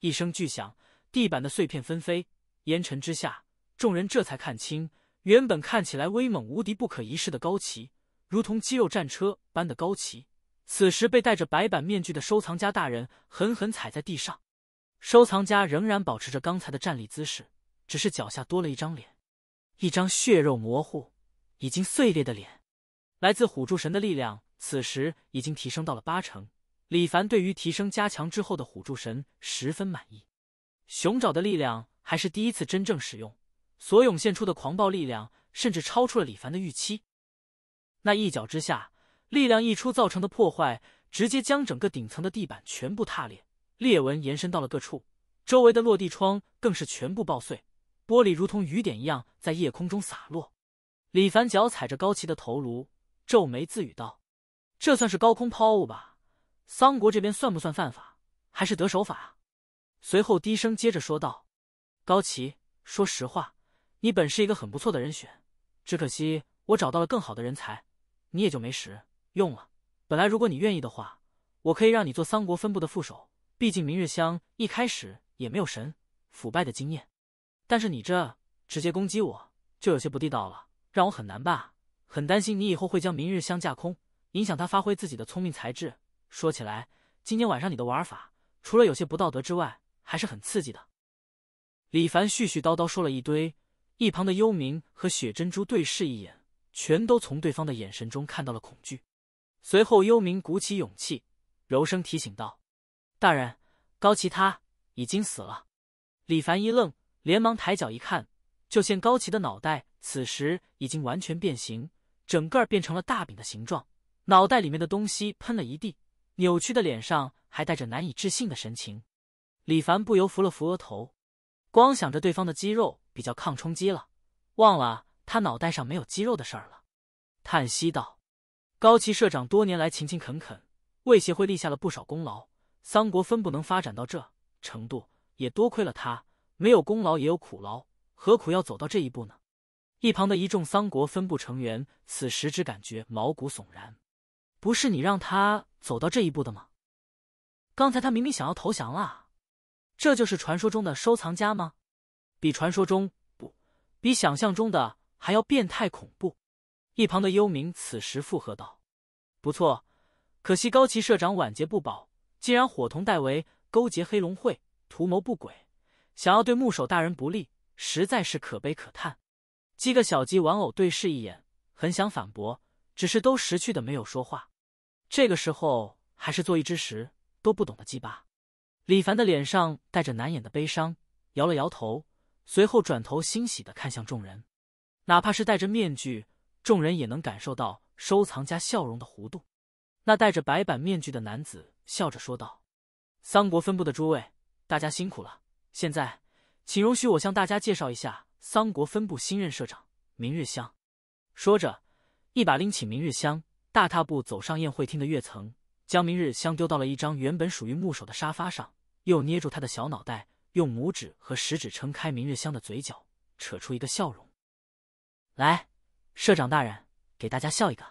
一声巨响，地板的碎片纷飞，烟尘之下，众人这才看清，原本看起来威猛无敌、不可一世的高齐，如同肌肉战车般的高齐，此时被戴着白板面具的收藏家大人狠狠踩在地上。收藏家仍然保持着刚才的站立姿势，只是脚下多了一张脸，一张血肉模糊、已经碎裂的脸。来自虎柱神的力量，此时已经提升到了八成。李凡对于提升加强之后的虎柱神十分满意，熊爪的力量还是第一次真正使用，所涌现出的狂暴力量甚至超出了李凡的预期。那一脚之下，力量溢出造成的破坏直接将整个顶层的地板全部踏裂，裂纹延伸到了各处，周围的落地窗更是全部爆碎，玻璃如同雨点一样在夜空中洒落。李凡脚踩着高崎的头颅，皱眉自语道：“这算是高空抛物吧？”桑国这边算不算犯法，还是得手法？随后低声接着说道：“高奇，说实话，你本是一个很不错的人选，只可惜我找到了更好的人才，你也就没时用了。本来如果你愿意的话，我可以让你做桑国分部的副手，毕竟明日香一开始也没有神腐败的经验。但是你这直接攻击我，就有些不地道了，让我很难办很担心你以后会将明日香架空，影响他发挥自己的聪明才智。”说起来，今天晚上你的玩法除了有些不道德之外，还是很刺激的。李凡絮絮叨叨说了一堆，一旁的幽冥和雪珍珠对视一眼，全都从对方的眼神中看到了恐惧。随后，幽冥鼓起勇气，柔声提醒道：“大人，高奇他已经死了。”李凡一愣，连忙抬脚一看，就见高奇的脑袋此时已经完全变形，整个变成了大饼的形状，脑袋里面的东西喷了一地。扭曲的脸上还带着难以置信的神情，李凡不由扶了扶额头，光想着对方的肌肉比较抗冲击了，忘了他脑袋上没有肌肉的事儿了，叹息道：“高崎社长多年来勤勤恳恳，为协会立下了不少功劳，桑国分部能发展到这程度，也多亏了他。没有功劳也有苦劳，何苦要走到这一步呢？”一旁的一众桑国分部成员此时只感觉毛骨悚然。不是你让他走到这一步的吗？刚才他明明想要投降了，这就是传说中的收藏家吗？比传说中不，比想象中的还要变态恐怖。一旁的幽冥此时附和道：“不错，可惜高崎社长晚节不保，竟然伙同戴维勾结黑龙会，图谋不轨，想要对木首大人不利，实在是可悲可叹。”几个小鸡玩偶对视一眼，很想反驳。只是都识趣的没有说话，这个时候还是做一只时都不懂的鸡吧。李凡的脸上带着难掩的悲伤，摇了摇头，随后转头欣喜的看向众人。哪怕是戴着面具，众人也能感受到收藏家笑容的弧度。那戴着白板面具的男子笑着说道：“桑国分部的诸位，大家辛苦了。现在，请容许我向大家介绍一下桑国分部新任社长明日香。”说着。一把拎起明日香，大踏步走上宴会厅的跃层，将明日香丢到了一张原本属于木手的沙发上，又捏住他的小脑袋，用拇指和食指撑开明日香的嘴角，扯出一个笑容。来，社长大人，给大家笑一个。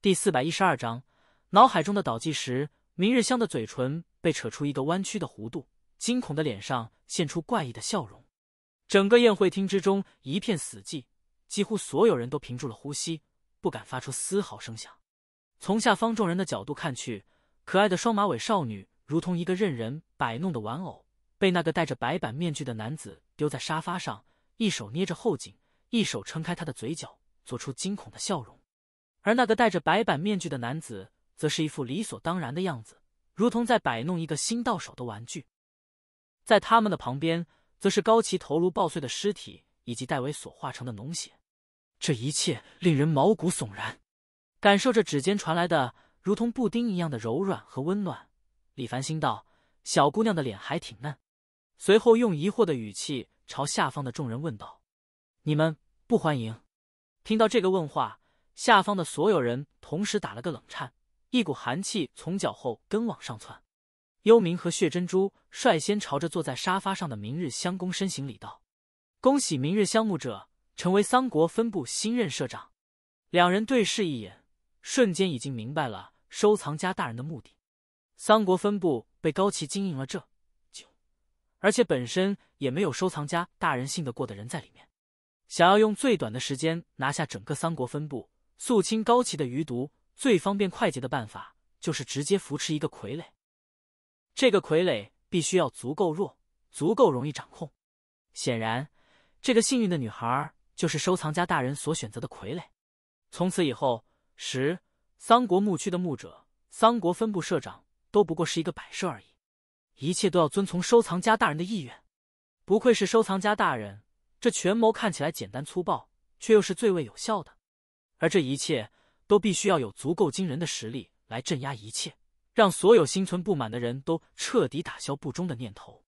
第四百一十二章，脑海中的倒计时。明日香的嘴唇被扯出一个弯曲的弧度，惊恐的脸上现出怪异的笑容。整个宴会厅之中一片死寂，几乎所有人都屏住了呼吸。不敢发出丝毫声响。从下方众人的角度看去，可爱的双马尾少女如同一个任人摆弄的玩偶，被那个戴着白板面具的男子丢在沙发上，一手捏着后颈，一手撑开他的嘴角，做出惊恐的笑容。而那个戴着白板面具的男子则是一副理所当然的样子，如同在摆弄一个新到手的玩具。在他们的旁边，则是高齐头颅爆碎的尸体以及戴维所化成的脓血。这一切令人毛骨悚然，感受着指尖传来的如同布丁一样的柔软和温暖，李凡心道：“小姑娘的脸还挺嫩。”随后用疑惑的语气朝下方的众人问道：“你们不欢迎？”听到这个问话，下方的所有人同时打了个冷颤，一股寒气从脚后跟往上窜。幽冥和血珍珠率先朝着坐在沙发上的明日香躬身行礼道：“恭喜明日香木者。”成为三国分部新任社长，两人对视一眼，瞬间已经明白了收藏家大人的目的。三国分部被高崎经营了这久，而且本身也没有收藏家大人信得过的人在里面，想要用最短的时间拿下整个三国分部，肃清高崎的余毒，最方便快捷的办法就是直接扶持一个傀儡。这个傀儡必须要足够弱，足够容易掌控。显然，这个幸运的女孩。就是收藏家大人所选择的傀儡，从此以后，十桑国牧区的牧者、桑国分部社长都不过是一个摆设而已。一切都要遵从收藏家大人的意愿。不愧是收藏家大人，这权谋看起来简单粗暴，却又是最为有效的。而这一切都必须要有足够惊人的实力来镇压一切，让所有心存不满的人都彻底打消不忠的念头。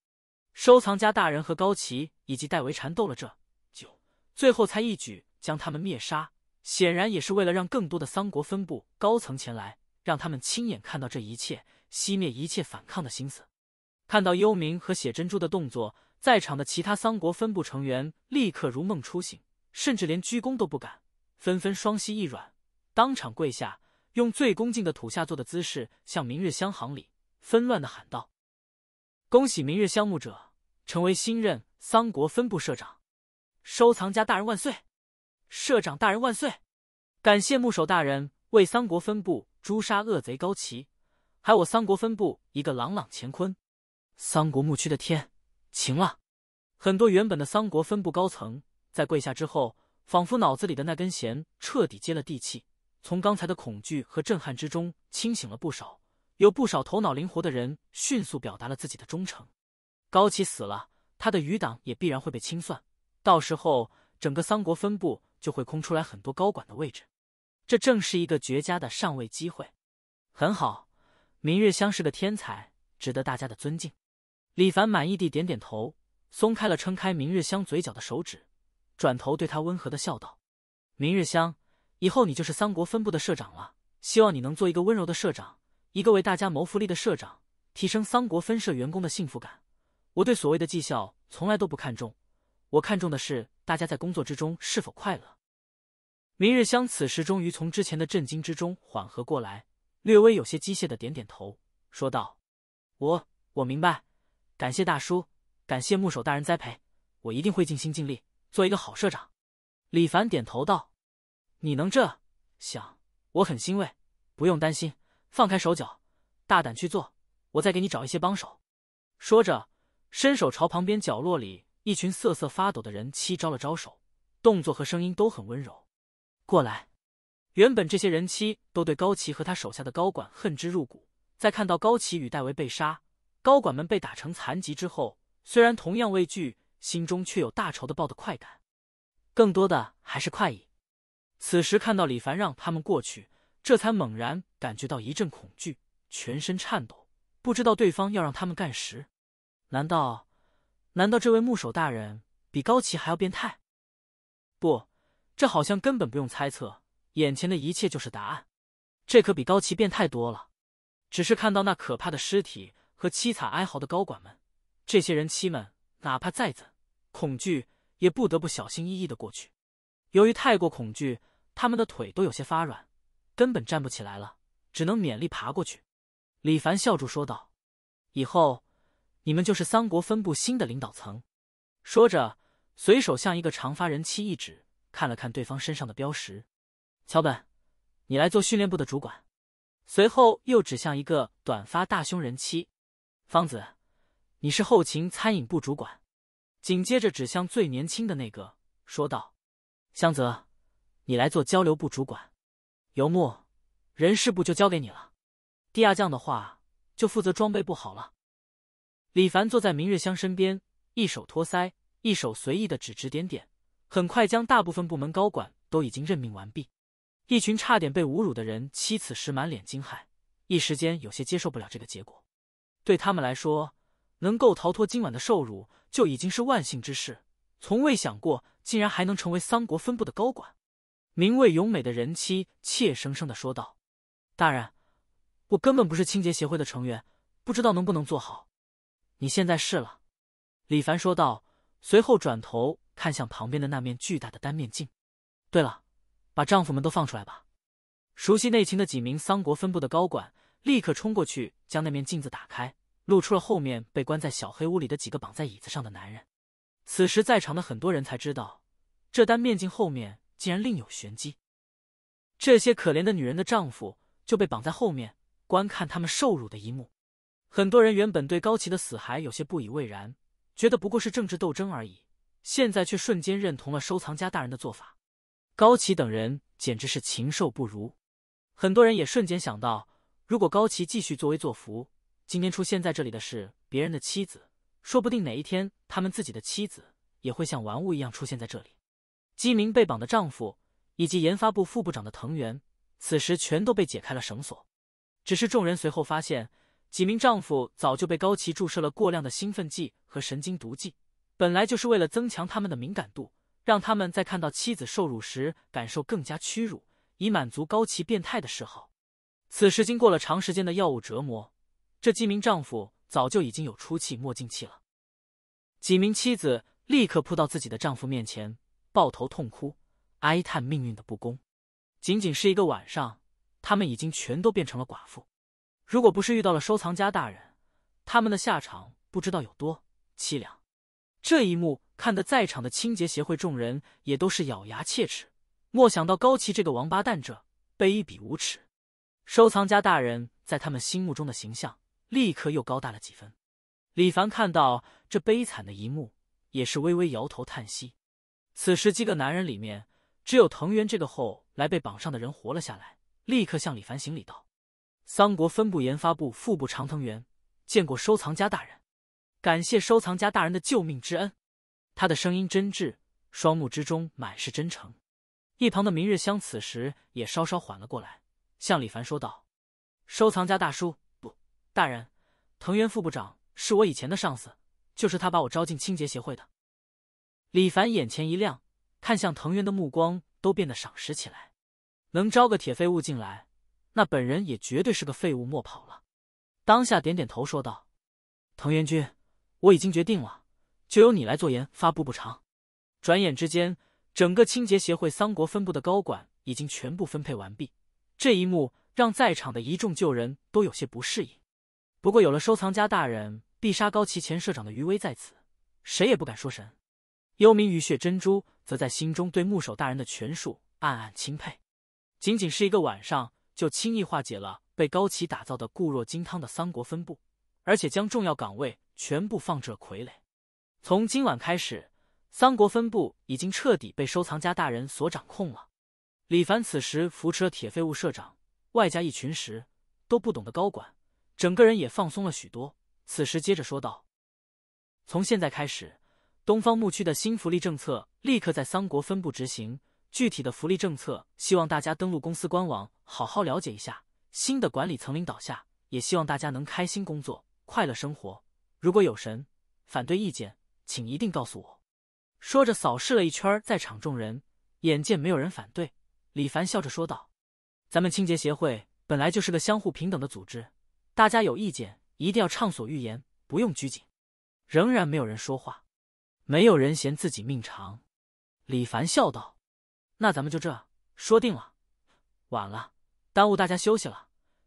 收藏家大人和高齐以及戴维缠斗了这。最后才一举将他们灭杀，显然也是为了让更多的桑国分部高层前来，让他们亲眼看到这一切，熄灭一切反抗的心思。看到幽冥和血珍珠的动作，在场的其他桑国分部成员立刻如梦初醒，甚至连鞠躬都不敢，纷纷双膝一软，当场跪下，用最恭敬的土下坐的姿势向明日香行礼，纷乱的喊道：“恭喜明日香牧者成为新任桑国分部社长。”收藏家大人万岁，社长大人万岁！感谢牧守大人为桑国分部诛杀恶贼高齐，还我桑国分部一个朗朗乾坤。桑国牧区的天晴了。很多原本的桑国分部高层在跪下之后，仿佛脑子里的那根弦彻底接了地气，从刚才的恐惧和震撼之中清醒了不少。有不少头脑灵活的人迅速表达了自己的忠诚。高齐死了，他的余党也必然会被清算。到时候，整个桑国分部就会空出来很多高管的位置，这正是一个绝佳的上位机会。很好，明日香是个天才，值得大家的尊敬。李凡满意地点点头，松开了撑开明日香嘴角的手指，转头对她温和的笑道：“明日香，以后你就是桑国分部的社长了。希望你能做一个温柔的社长，一个为大家谋福利的社长，提升桑国分社员工的幸福感。我对所谓的绩效从来都不看重。”我看重的是大家在工作之中是否快乐。明日香此时终于从之前的震惊之中缓和过来，略微有些机械的点点头，说道：“我我明白，感谢大叔，感谢木守大人栽培，我一定会尽心尽力做一个好社长。”李凡点头道：“你能这想，我很欣慰。不用担心，放开手脚，大胆去做。我再给你找一些帮手。”说着，伸手朝旁边角落里。一群瑟瑟发抖的人妻招了招手，动作和声音都很温柔。过来。原本这些人妻都对高齐和他手下的高管恨之入骨，在看到高齐与戴维被杀，高管们被打成残疾之后，虽然同样畏惧，心中却有大仇的报的快感，更多的还是快意。此时看到李凡让他们过去，这才猛然感觉到一阵恐惧，全身颤抖，不知道对方要让他们干什？难道？难道这位木首大人比高崎还要变态？不，这好像根本不用猜测，眼前的一切就是答案。这可比高崎变态多了。只是看到那可怕的尸体和凄惨哀嚎的高管们，这些人妻们哪怕再怎恐惧，也不得不小心翼翼的过去。由于太过恐惧，他们的腿都有些发软，根本站不起来了，只能勉力爬过去。李凡笑住说道：“以后。”你们就是三国分部新的领导层，说着，随手向一个长发人妻一指，看了看对方身上的标识，桥本，你来做训练部的主管。随后又指向一个短发大胸人妻，芳子，你是后勤餐饮部主管。紧接着指向最年轻的那个，说道，香泽，你来做交流部主管。游牧，人事部就交给你了。地下将的话，就负责装备部好了。李凡坐在明月香身边，一手托腮，一手随意的指指点点，很快将大部分部门高管都已经任命完毕。一群差点被侮辱的人妻此时满脸惊骇，一时间有些接受不了这个结果。对他们来说，能够逃脱今晚的受辱就已经是万幸之事，从未想过竟然还能成为三国分部的高管。名为永美的人妻怯生生的说道：“大人，我根本不是清洁协会的成员，不知道能不能做好。”你现在是了，李凡说道，随后转头看向旁边的那面巨大的单面镜。对了，把丈夫们都放出来吧。熟悉内情的几名桑国分部的高管立刻冲过去，将那面镜子打开，露出了后面被关在小黑屋里的几个绑在椅子上的男人。此时，在场的很多人才知道，这单面镜后面竟然另有玄机。这些可怜的女人的丈夫就被绑在后面，观看他们受辱的一幕。很多人原本对高崎的死还有些不以为然，觉得不过是政治斗争而已。现在却瞬间认同了收藏家大人的做法。高崎等人简直是禽兽不如。很多人也瞬间想到，如果高崎继续作威作福，今天出现在这里的是别人的妻子，说不定哪一天他们自己的妻子也会像玩物一样出现在这里。鸡鸣被绑的丈夫，以及研发部副部长的藤原，此时全都被解开了绳索。只是众人随后发现。几名丈夫早就被高崎注射了过量的兴奋剂和神经毒剂，本来就是为了增强他们的敏感度，让他们在看到妻子受辱时感受更加屈辱，以满足高崎变态的嗜好。此时经过了长时间的药物折磨，这几名丈夫早就已经有出气没进气了。几名妻子立刻扑到自己的丈夫面前，抱头痛哭，哀叹命运的不公。仅仅是一个晚上，他们已经全都变成了寡妇。如果不是遇到了收藏家大人，他们的下场不知道有多凄凉。这一幕看得在场的清洁协会众人也都是咬牙切齿。莫想到高奇这个王八蛋，这卑鄙无耻！收藏家大人在他们心目中的形象立刻又高大了几分。李凡看到这悲惨的一幕，也是微微摇头叹息。此时几个男人里面，只有藤原这个后来被绑上的人活了下来，立刻向李凡行礼道。桑国分部研发部副部长藤原见过收藏家大人，感谢收藏家大人的救命之恩。他的声音真挚，双目之中满是真诚。一旁的明日香此时也稍稍缓了过来，向李凡说道：“收藏家大叔，不，大人，藤原副部长是我以前的上司，就是他把我招进清洁协会的。”李凡眼前一亮，看向藤原的目光都变得赏识起来，能招个铁废物进来。那本人也绝对是个废物，莫跑了。当下点点头说道：“藤原君，我已经决定了，就由你来做研发部补偿。”转眼之间，整个清洁协会桑国分部的高管已经全部分配完毕。这一幕让在场的一众旧人都有些不适应。不过有了收藏家大人必杀高崎前社长的余威在此，谁也不敢说神。幽冥雨血珍珠则在心中对木守大人的权术暗暗钦佩。仅仅是一个晚上。就轻易化解了被高崎打造的固若金汤的三国分部，而且将重要岗位全部放置了傀儡。从今晚开始，三国分部已经彻底被收藏家大人所掌控了。李凡此时扶持了铁废物社长，外加一群时都不懂的高管，整个人也放松了许多。此时接着说道：“从现在开始，东方牧区的新福利政策立刻在三国分部执行。”具体的福利政策，希望大家登录公司官网好好了解一下。新的管理层领导下，也希望大家能开心工作、快乐生活。如果有神反对意见，请一定告诉我。说着扫视了一圈在场众人，眼见没有人反对，李凡笑着说道：“咱们清洁协会本来就是个相互平等的组织，大家有意见一定要畅所欲言，不用拘谨。”仍然没有人说话，没有人嫌自己命长。李凡笑道。那咱们就这说定了，晚了，耽误大家休息了。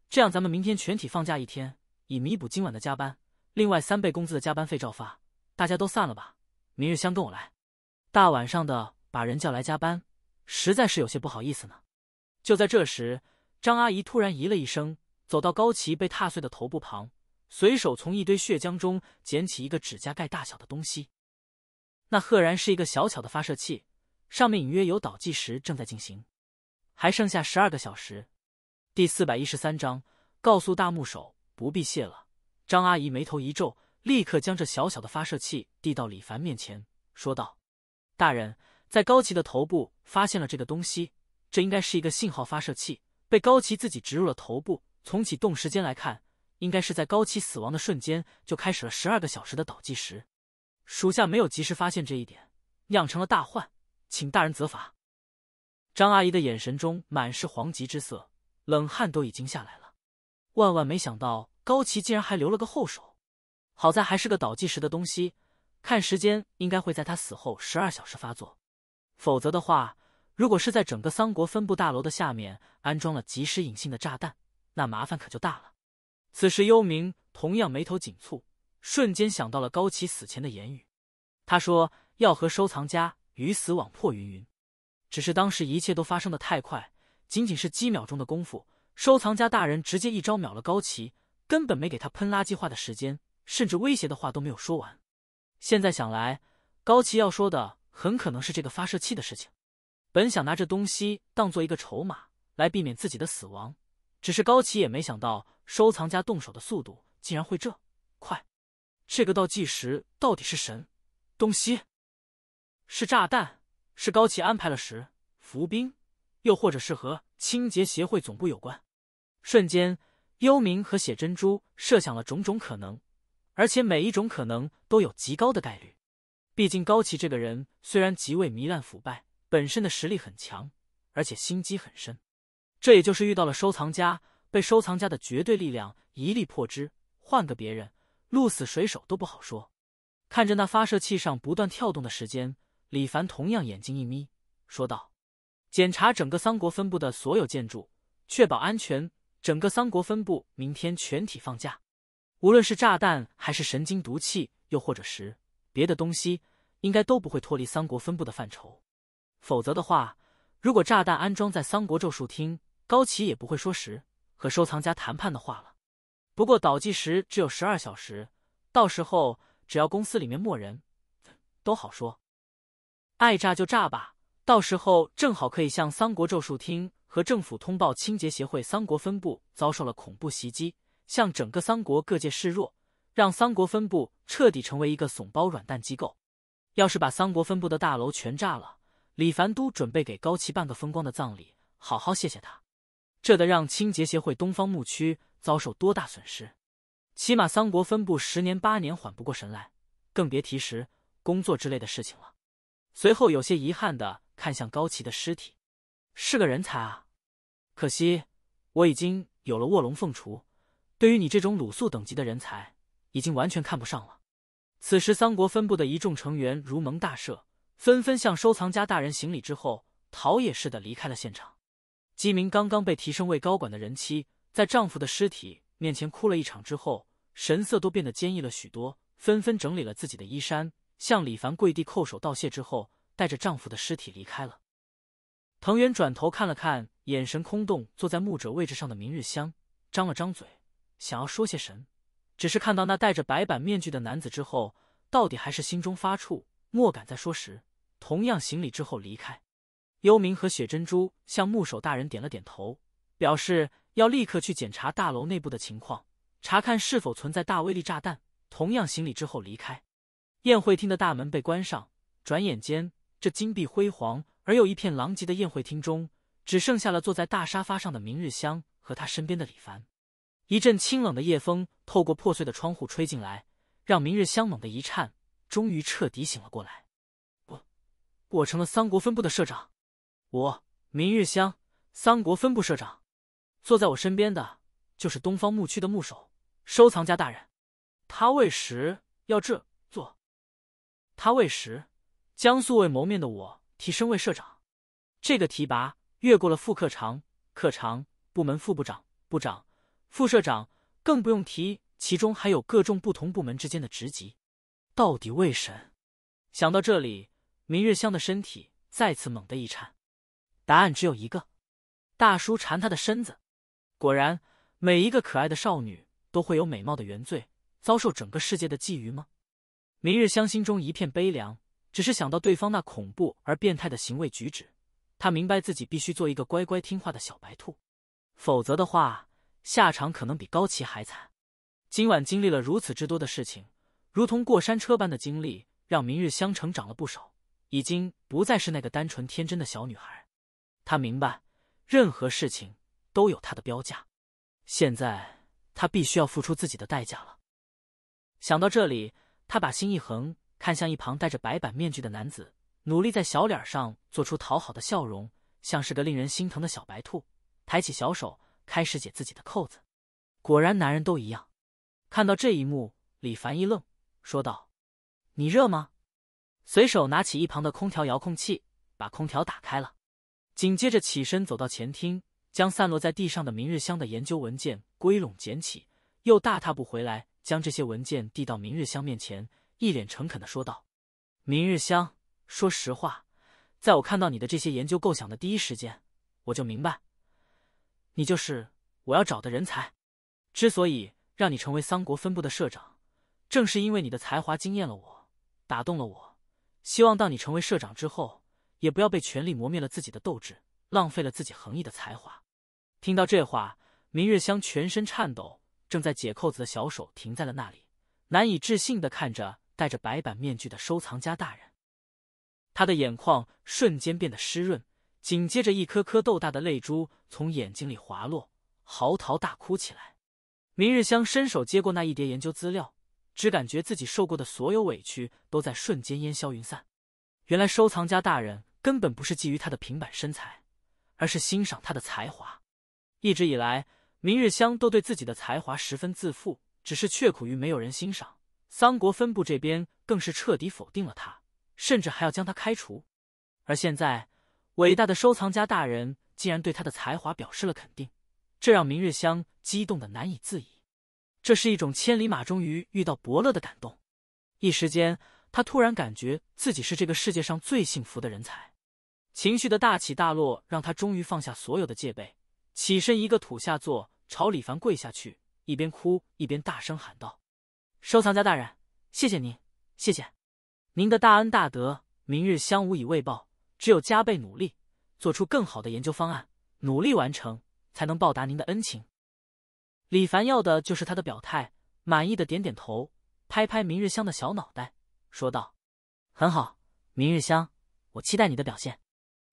这样，咱们明天全体放假一天，以弥补今晚的加班。另外，三倍工资的加班费照发。大家都散了吧，明日香跟我来。大晚上的把人叫来加班，实在是有些不好意思呢。就在这时，张阿姨突然咦了一声，走到高齐被踏碎的头部旁，随手从一堆血浆中捡起一个指甲盖大小的东西，那赫然是一个小巧的发射器。上面隐约有倒计时正在进行，还剩下十二个小时。第四百一十三章，告诉大木手不必谢了。张阿姨眉头一皱，立刻将这小小的发射器递到李凡面前，说道：“大人，在高奇的头部发现了这个东西，这应该是一个信号发射器，被高奇自己植入了头部。从启动时间来看，应该是在高奇死亡的瞬间就开始了十二个小时的倒计时。属下没有及时发现这一点，酿成了大患。”请大人责罚。张阿姨的眼神中满是惶急之色，冷汗都已经下来了。万万没想到高奇竟然还留了个后手，好在还是个倒计时的东西，看时间应该会在他死后十二小时发作。否则的话，如果是在整个桑国分部大楼的下面安装了及时隐性的炸弹，那麻烦可就大了。此时幽冥同样眉头紧蹙，瞬间想到了高奇死前的言语，他说要和收藏家。鱼死网破，云云。只是当时一切都发生的太快，仅仅是几秒钟的功夫，收藏家大人直接一招秒了高奇，根本没给他喷垃圾话的时间，甚至威胁的话都没有说完。现在想来，高奇要说的很可能是这个发射器的事情。本想拿这东西当做一个筹码来避免自己的死亡，只是高奇也没想到收藏家动手的速度竟然会这快。这个倒计时到底是神东西？是炸弹，是高崎安排了时伏兵，又或者是和清洁协会总部有关？瞬间，幽冥和血珍珠设想了种种可能，而且每一种可能都有极高的概率。毕竟高崎这个人虽然极为糜烂腐败，本身的实力很强，而且心机很深。这也就是遇到了收藏家，被收藏家的绝对力量一力破之。换个别人，鹿死谁手都不好说。看着那发射器上不断跳动的时间。李凡同样眼睛一眯，说道：“检查整个三国分部的所有建筑，确保安全。整个三国分部明天全体放假。无论是炸弹还是神经毒气，又或者是别的东西，应该都不会脱离三国分部的范畴。否则的话，如果炸弹安装在三国咒术厅，高崎也不会说时和收藏家谈判的话了。不过倒计时只有十二小时，到时候只要公司里面没人，都好说。”爱炸就炸吧，到时候正好可以向三国咒术厅和政府通报清洁协会三国分部遭受了恐怖袭击，向整个三国各界示弱，让三国分部彻底成为一个怂包软蛋机构。要是把三国分部的大楼全炸了，李凡都准备给高奇办个风光的葬礼，好好谢谢他。这得让清洁协会东方牧区遭受多大损失？起码三国分部十年八年缓不过神来，更别提时工作之类的事情了。随后有些遗憾的看向高齐的尸体，是个人才啊，可惜我已经有了卧龙凤雏，对于你这种鲁肃等级的人才，已经完全看不上了。此时三国分部的一众成员如蒙大赦，纷纷向收藏家大人行礼之后，逃也似的离开了现场。鸡鸣刚刚被提升为高管的人妻，在丈夫的尸体面前哭了一场之后，神色都变得坚毅了许多，纷纷整理了自己的衣衫。向李凡跪地叩首道谢之后，带着丈夫的尸体离开了。藤原转头看了看，眼神空洞，坐在墓者位置上的明日香张了张嘴，想要说些什，只是看到那戴着白板面具的男子之后，到底还是心中发怵，莫敢再说。时，同样行礼之后离开。幽冥和雪珍珠向木守大人点了点头，表示要立刻去检查大楼内部的情况，查看是否存在大威力炸弹。同样行礼之后离开。宴会厅的大门被关上，转眼间，这金碧辉煌而又一片狼藉的宴会厅中，只剩下了坐在大沙发上的明日香和他身边的李凡。一阵清冷的夜风透过破碎的窗户吹进来，让明日香猛的一颤，终于彻底醒了过来。我，我成了三国分部的社长。我，明日香，三国分部社长。坐在我身边的，就是东方牧区的牧首收藏家大人。他喂食要这。他为实，江苏未谋面的我提升为社长，这个提拔越过了副课长、课长、部门副部长、部长、副社长，更不用提其中还有各种不同部门之间的职级，到底为什？想到这里，明日香的身体再次猛地一颤。答案只有一个：大叔缠他的身子。果然，每一个可爱的少女都会有美貌的原罪，遭受整个世界的觊觎吗？明日香心中一片悲凉，只是想到对方那恐怖而变态的行为举止，他明白自己必须做一个乖乖听话的小白兔，否则的话，下场可能比高崎还惨。今晚经历了如此之多的事情，如同过山车般的经历，让明日香成长了不少，已经不再是那个单纯天真的小女孩。她明白，任何事情都有它的标价，现在她必须要付出自己的代价了。想到这里。他把心一横，看向一旁戴着白板面具的男子，努力在小脸上做出讨好的笑容，像是个令人心疼的小白兔，抬起小手开始解自己的扣子。果然，男人都一样。看到这一幕，李凡一愣，说道：“你热吗？”随手拿起一旁的空调遥控器，把空调打开了。紧接着起身走到前厅，将散落在地上的明日香的研究文件归拢捡起，又大踏步回来。将这些文件递到明日香面前，一脸诚恳的说道：“明日香，说实话，在我看到你的这些研究构想的第一时间，我就明白，你就是我要找的人才。之所以让你成为桑国分部的社长，正是因为你的才华惊艳了我，打动了我。希望当你成为社长之后，也不要被权力磨灭了自己的斗志，浪费了自己横溢的才华。”听到这话，明日香全身颤抖。正在解扣子的小手停在了那里，难以置信的看着戴着白板面具的收藏家大人，他的眼眶瞬间变得湿润，紧接着一颗颗豆大的泪珠从眼睛里滑落，嚎啕大哭起来。明日香伸手接过那一叠研究资料，只感觉自己受过的所有委屈都在瞬间烟消云散。原来收藏家大人根本不是觊觎他的平板身材，而是欣赏他的才华。一直以来。明日香都对自己的才华十分自负，只是却苦于没有人欣赏。桑国分部这边更是彻底否定了他，甚至还要将他开除。而现在，伟大的收藏家大人竟然对他的才华表示了肯定，这让明日香激动的难以自已。这是一种千里马终于遇到伯乐的感动。一时间，他突然感觉自己是这个世界上最幸福的人才。情绪的大起大落让他终于放下所有的戒备。起身，一个土下坐，朝李凡跪下去，一边哭一边大声喊道：“收藏家大人，谢谢您，谢谢您的大恩大德，明日香无以为报，只有加倍努力，做出更好的研究方案，努力完成，才能报答您的恩情。”李凡要的就是他的表态，满意的点点头，拍拍明日香的小脑袋，说道：“很好，明日香，我期待你的表现，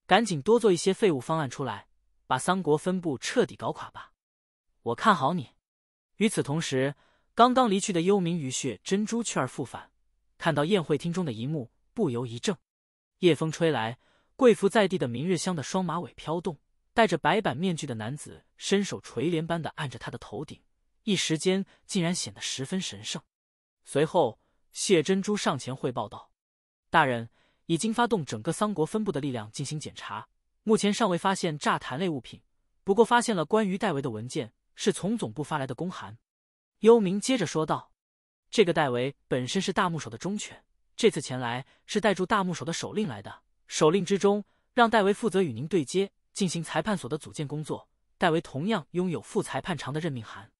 赶紧多做一些废物方案出来。”把三国分部彻底搞垮吧，我看好你。与此同时，刚刚离去的幽冥雨血珍珠去而复返，看到宴会厅中的一幕，不由一怔。夜风吹来，跪伏在地的明日香的双马尾飘动，戴着白板面具的男子伸手垂帘般的按着她的头顶，一时间竟然显得十分神圣。随后，谢珍珠上前汇报道：“大人，已经发动整个三国分部的力量进行检查。”目前尚未发现炸弹类物品，不过发现了关于戴维的文件，是从总部发来的公函。幽冥接着说道：“这个戴维本身是大木手的忠犬，这次前来是带住大木手的手令来的。手令之中，让戴维负责与您对接，进行裁判所的组建工作。戴维同样拥有副裁判长的任命函。”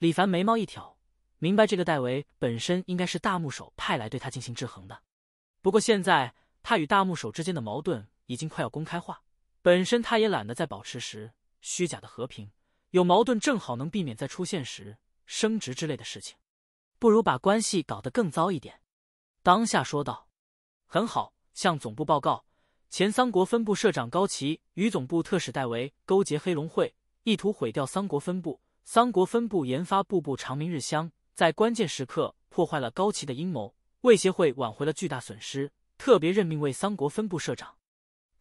李凡眉毛一挑，明白这个戴维本身应该是大木手派来对他进行制衡的。不过现在他与大木手之间的矛盾。已经快要公开化，本身他也懒得再保持时虚假的和平，有矛盾正好能避免再出现时升职之类的事情，不如把关系搞得更糟一点。当下说道：“很好，向总部报告，前三国分部社长高崎与总部特使戴维勾结黑龙会，意图毁掉三国分部。三国分部研发部部长明日香在关键时刻破坏了高崎的阴谋，为协会挽回了巨大损失，特别任命为三国分部社长。”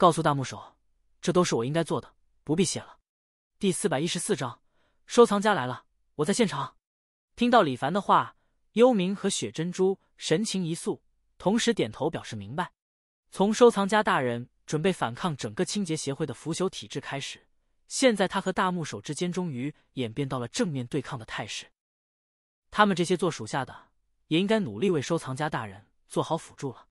告诉大木手，这都是我应该做的，不必谢了。第四百一十四章，收藏家来了，我在现场。听到李凡的话，幽冥和雪珍珠神情一肃，同时点头表示明白。从收藏家大人准备反抗整个清洁协会的腐朽体制开始，现在他和大木手之间终于演变到了正面对抗的态势。他们这些做属下的，也应该努力为收藏家大人做好辅助了。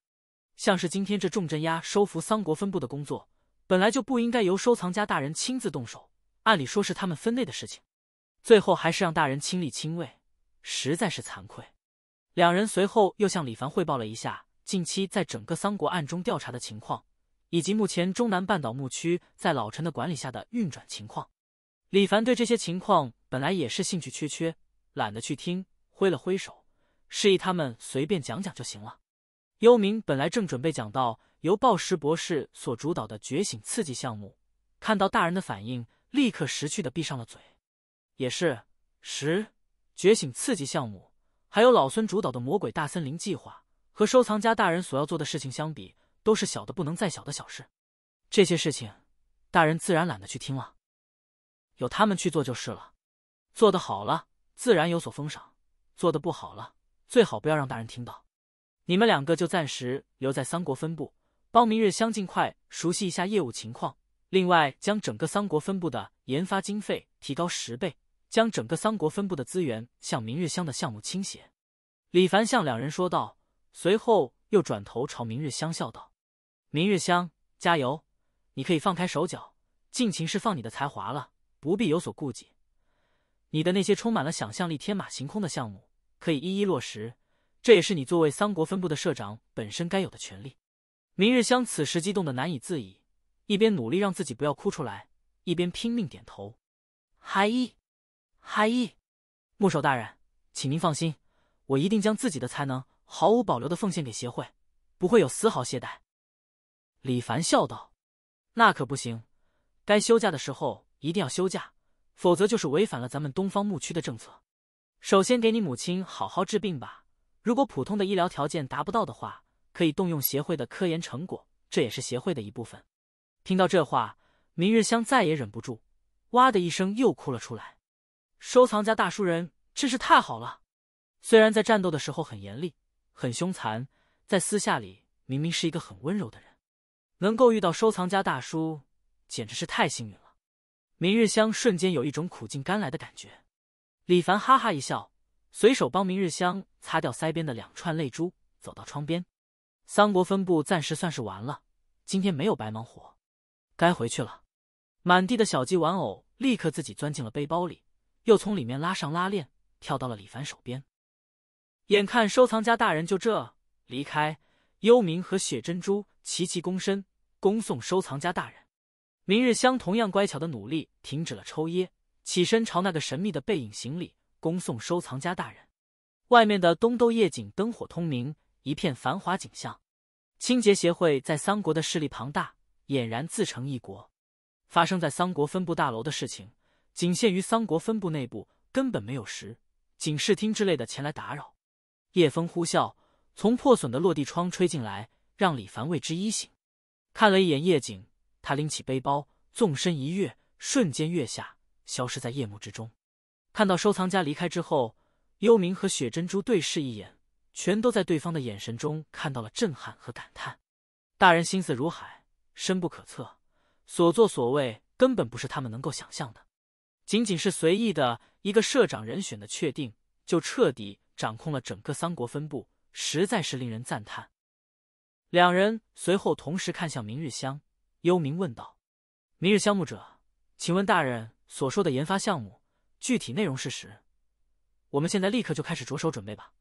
像是今天这重镇压收服桑国分部的工作，本来就不应该由收藏家大人亲自动手，按理说是他们分内的事情。最后还是让大人亲力亲为，实在是惭愧。两人随后又向李凡汇报了一下近期在整个桑国暗中调查的情况，以及目前中南半岛牧区在老陈的管理下的运转情况。李凡对这些情况本来也是兴趣缺缺，懒得去听，挥了挥手，示意他们随便讲讲就行了。幽冥本来正准备讲到由暴食博士所主导的觉醒刺激项目，看到大人的反应，立刻识趣的闭上了嘴。也是，十觉醒刺激项目，还有老孙主导的魔鬼大森林计划和收藏家大人所要做的事情相比，都是小的不能再小的小事。这些事情，大人自然懒得去听了，由他们去做就是了。做得好了，自然有所封赏；做得不好了，最好不要让大人听到。你们两个就暂时留在三国分部，帮明日香尽快熟悉一下业务情况。另外，将整个三国分部的研发经费提高十倍，将整个三国分部的资源向明日香的项目倾斜。李凡向两人说道，随后又转头朝明日香笑道：“明日香，加油！你可以放开手脚，尽情释放你的才华了，不必有所顾忌。你的那些充满了想象力、天马行空的项目，可以一一落实。”这也是你作为三国分部的社长本身该有的权利。明日香此时激动的难以自已，一边努力让自己不要哭出来，一边拼命点头。海一，海一，牧守大人，请您放心，我一定将自己的才能毫无保留的奉献给协会，不会有丝毫懈怠。李凡笑道：“那可不行，该休假的时候一定要休假，否则就是违反了咱们东方牧区的政策。首先给你母亲好好治病吧。”如果普通的医疗条件达不到的话，可以动用协会的科研成果，这也是协会的一部分。听到这话，明日香再也忍不住，哇的一声又哭了出来。收藏家大叔人真是太好了，虽然在战斗的时候很严厉、很凶残，在私下里明明是一个很温柔的人，能够遇到收藏家大叔简直是太幸运了。明日香瞬间有一种苦尽甘来的感觉。李凡哈哈一笑。随手帮明日香擦掉腮边的两串泪珠，走到窗边。桑国分部暂时算是完了，今天没有白忙活，该回去了。满地的小鸡玩偶立刻自己钻进了背包里，又从里面拉上拉链，跳到了李凡手边。眼看收藏家大人就这离开，幽冥和雪珍珠齐齐躬身恭送收藏家大人。明日香同样乖巧的努力停止了抽噎，起身朝那个神秘的背影行礼。恭送收藏家大人。外面的东都夜景灯火通明，一片繁华景象。清洁协会在三国的势力庞大，俨然自成一国。发生在三国分部大楼的事情，仅限于三国分部内部，根本没有时警视厅之类的前来打扰。夜风呼啸，从破损的落地窗吹进来，让李凡为之一醒。看了一眼夜景，他拎起背包，纵身一跃，瞬间跃下，消失在夜幕之中。看到收藏家离开之后，幽冥和雪珍珠对视一眼，全都在对方的眼神中看到了震撼和感叹。大人心思如海，深不可测，所作所为根本不是他们能够想象的。仅仅是随意的一个社长人选的确定，就彻底掌控了整个三国分部，实在是令人赞叹。两人随后同时看向明日香，幽冥问道：“明日香目者，请问大人所说的研发项目？”具体内容是实，我们现在立刻就开始着手准备吧。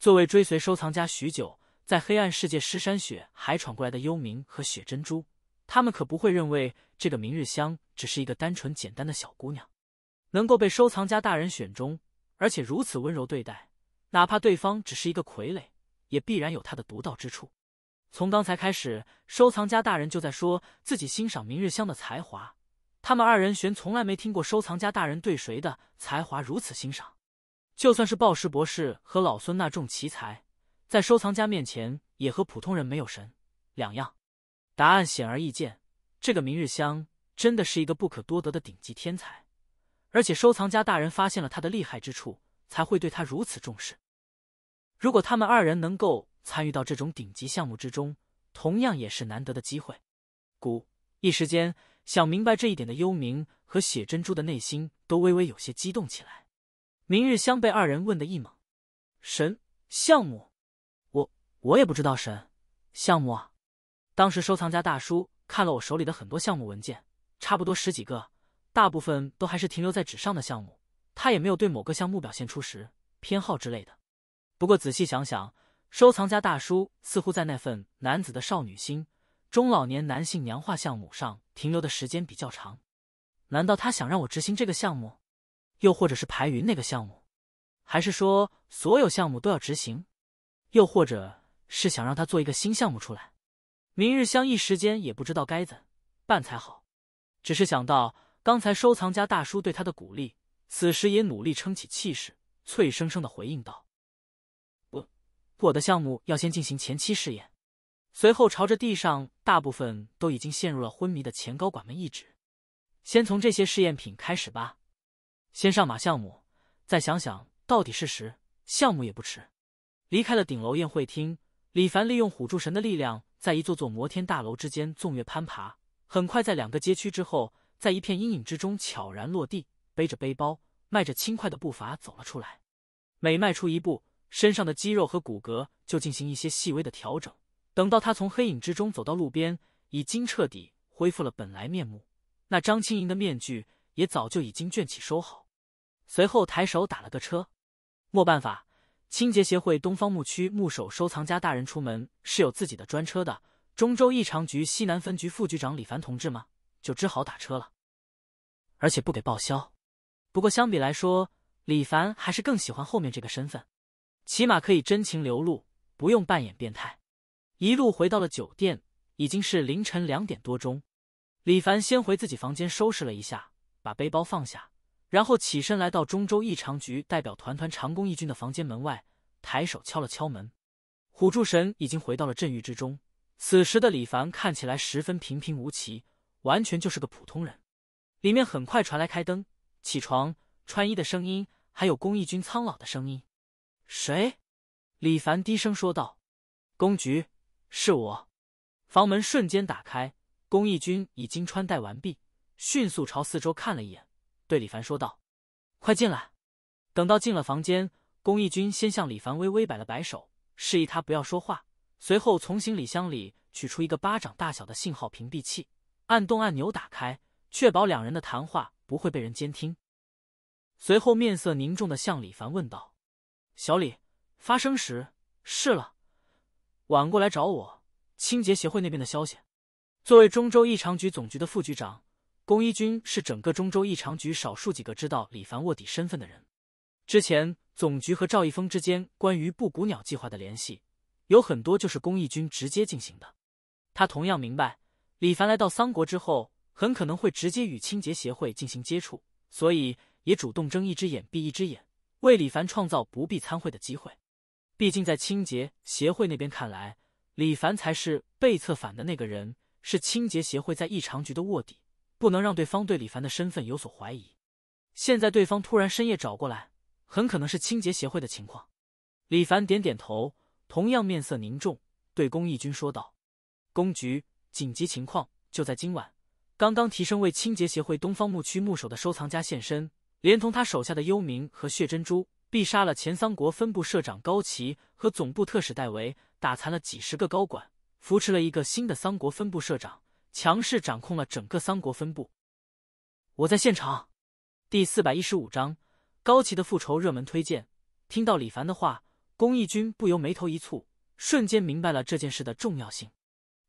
作为追随收藏家许久，在黑暗世界失山雪海闯过来的幽冥和雪珍珠，他们可不会认为这个明日香只是一个单纯简单的小姑娘。能够被收藏家大人选中，而且如此温柔对待，哪怕对方只是一个傀儡，也必然有他的独到之处。从刚才开始，收藏家大人就在说自己欣赏明日香的才华。他们二人玄从来没听过收藏家大人对谁的才华如此欣赏，就算是暴食博士和老孙那众奇才，在收藏家面前也和普通人没有神两样。答案显而易见，这个明日香真的是一个不可多得的顶级天才，而且收藏家大人发现了他的厉害之处，才会对他如此重视。如果他们二人能够参与到这种顶级项目之中，同样也是难得的机会。古一时间。想明白这一点的幽冥和血珍珠的内心都微微有些激动起来。明日香被二人问得一懵：“神项目？我我也不知道神项目啊。当时收藏家大叔看了我手里的很多项目文件，差不多十几个，大部分都还是停留在纸上的项目。他也没有对某个项目表现出时偏好之类的。不过仔细想想，收藏家大叔似乎在那份男子的少女心。”中老年男性娘化项目上停留的时间比较长，难道他想让我执行这个项目，又或者是排云那个项目，还是说所有项目都要执行，又或者是想让他做一个新项目出来？明日香一时间也不知道该怎办才好，只是想到刚才收藏家大叔对他的鼓励，此时也努力撑起气势，脆生生的回应道：“不，我的项目要先进行前期试验。”随后朝着地上大部分都已经陷入了昏迷的前高管们一指：“先从这些试验品开始吧，先上马项目，再想想到底是时项目也不迟。”离开了顶楼宴会厅，李凡利用虎柱神的力量，在一座座摩天大楼之间纵跃攀爬，很快在两个街区之后，在一片阴影之中悄然落地，背着背包，迈着轻快的步伐走了出来。每迈出一步，身上的肌肉和骨骼就进行一些细微的调整。等到他从黑影之中走到路边，已经彻底恢复了本来面目。那张青云的面具也早就已经卷起收好。随后抬手打了个车。没办法，清洁协会东方牧区牧首收藏家大人出门是有自己的专车的。中州异常局西南分局副局长李凡同志吗？就只好打车了，而且不给报销。不过相比来说，李凡还是更喜欢后面这个身份，起码可以真情流露，不用扮演变态。一路回到了酒店，已经是凌晨两点多钟。李凡先回自己房间收拾了一下，把背包放下，然后起身来到中州异常局代表团团长公义军的房间门外，抬手敲了敲门。虎柱神已经回到了镇域之中，此时的李凡看起来十分平平无奇，完全就是个普通人。里面很快传来开灯、起床、穿衣的声音，还有公义军苍老的声音：“谁？”李凡低声说道：“公局。”是我，房门瞬间打开，龚义军已经穿戴完毕，迅速朝四周看了一眼，对李凡说道：“快进来。”等到进了房间，龚义军先向李凡微微摆了摆手，示意他不要说话，随后从行李箱里取出一个巴掌大小的信号屏蔽器，按动按钮打开，确保两人的谈话不会被人监听。随后面色凝重的向李凡问道：“小李，发生时是了。”晚过来找我，清洁协会那边的消息。作为中州异常局总局的副局长，龚一军是整个中州异常局少数几个知道李凡卧底身份的人。之前总局和赵一峰之间关于布谷鸟计划的联系，有很多就是龚一军直接进行的。他同样明白，李凡来到三国之后，很可能会直接与清洁协会进行接触，所以也主动睁一只眼闭一只眼，为李凡创造不必参会的机会。毕竟，在清洁协会那边看来，李凡才是被策反的那个人，是清洁协会在异常局的卧底，不能让对方对李凡的身份有所怀疑。现在对方突然深夜找过来，很可能是清洁协会的情况。李凡点点头，同样面色凝重，对公义军说道：“公局，紧急情况，就在今晚，刚刚提升为清洁协会东方牧区牧首的收藏家现身，连同他手下的幽冥和血珍珠。”必杀了前桑国分部社长高崎和总部特使戴维，打残了几十个高管，扶持了一个新的桑国分部社长，强势掌控了整个桑国分部。我在现场。第四百一十五章高崎的复仇热门推荐。听到李凡的话，宫义军不由眉头一蹙，瞬间明白了这件事的重要性。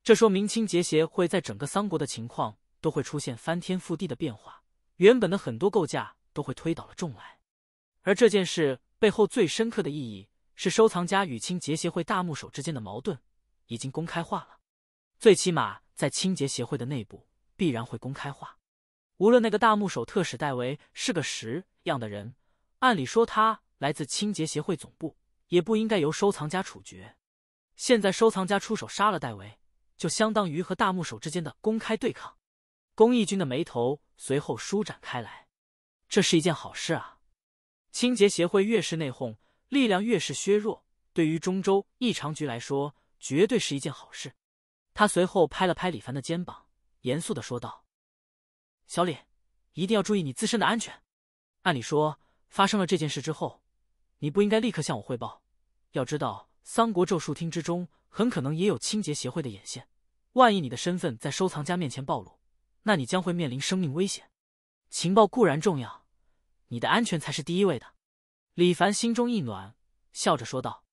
这说明清结协会在整个桑国的情况都会出现翻天覆地的变化，原本的很多构架都会推倒了重来。而这件事背后最深刻的意义，是收藏家与清洁协会大木手之间的矛盾已经公开化了，最起码在清洁协会的内部必然会公开化。无论那个大木手特使戴维是个什样的人，按理说他来自清洁协会总部，也不应该由收藏家处决。现在收藏家出手杀了戴维，就相当于和大木手之间的公开对抗。公益军的眉头随后舒展开来，这是一件好事啊。清洁协会越是内讧，力量越是削弱，对于中州异常局来说，绝对是一件好事。他随后拍了拍李凡的肩膀，严肃的说道：“小李，一定要注意你自身的安全。按理说，发生了这件事之后，你不应该立刻向我汇报。要知道，三国咒术厅之中很可能也有清洁协会的眼线，万一你的身份在收藏家面前暴露，那你将会面临生命危险。情报固然重要。”你的安全才是第一位的，李凡心中一暖，笑着说道：“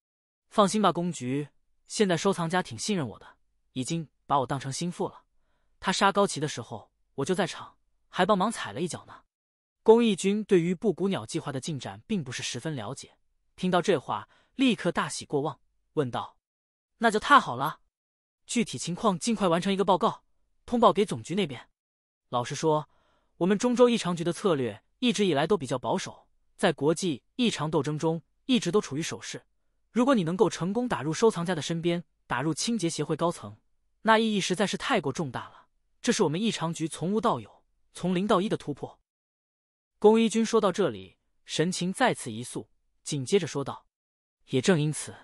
放心吧，公局，现在收藏家挺信任我的，已经把我当成心腹了。他杀高齐的时候，我就在场，还帮忙踩了一脚呢。”公益军对于布谷鸟计划的进展并不是十分了解，听到这话，立刻大喜过望，问道：“那就太好了，具体情况尽快完成一个报告，通报给总局那边。老实说，我们中州异常局的策略。”一直以来都比较保守，在国际异常斗争中一直都处于守势。如果你能够成功打入收藏家的身边，打入清洁协会高层，那意义实在是太过重大了。这是我们异常局从无到有、从零到一的突破。宫一君说到这里，神情再次一肃，紧接着说道：“也正因此，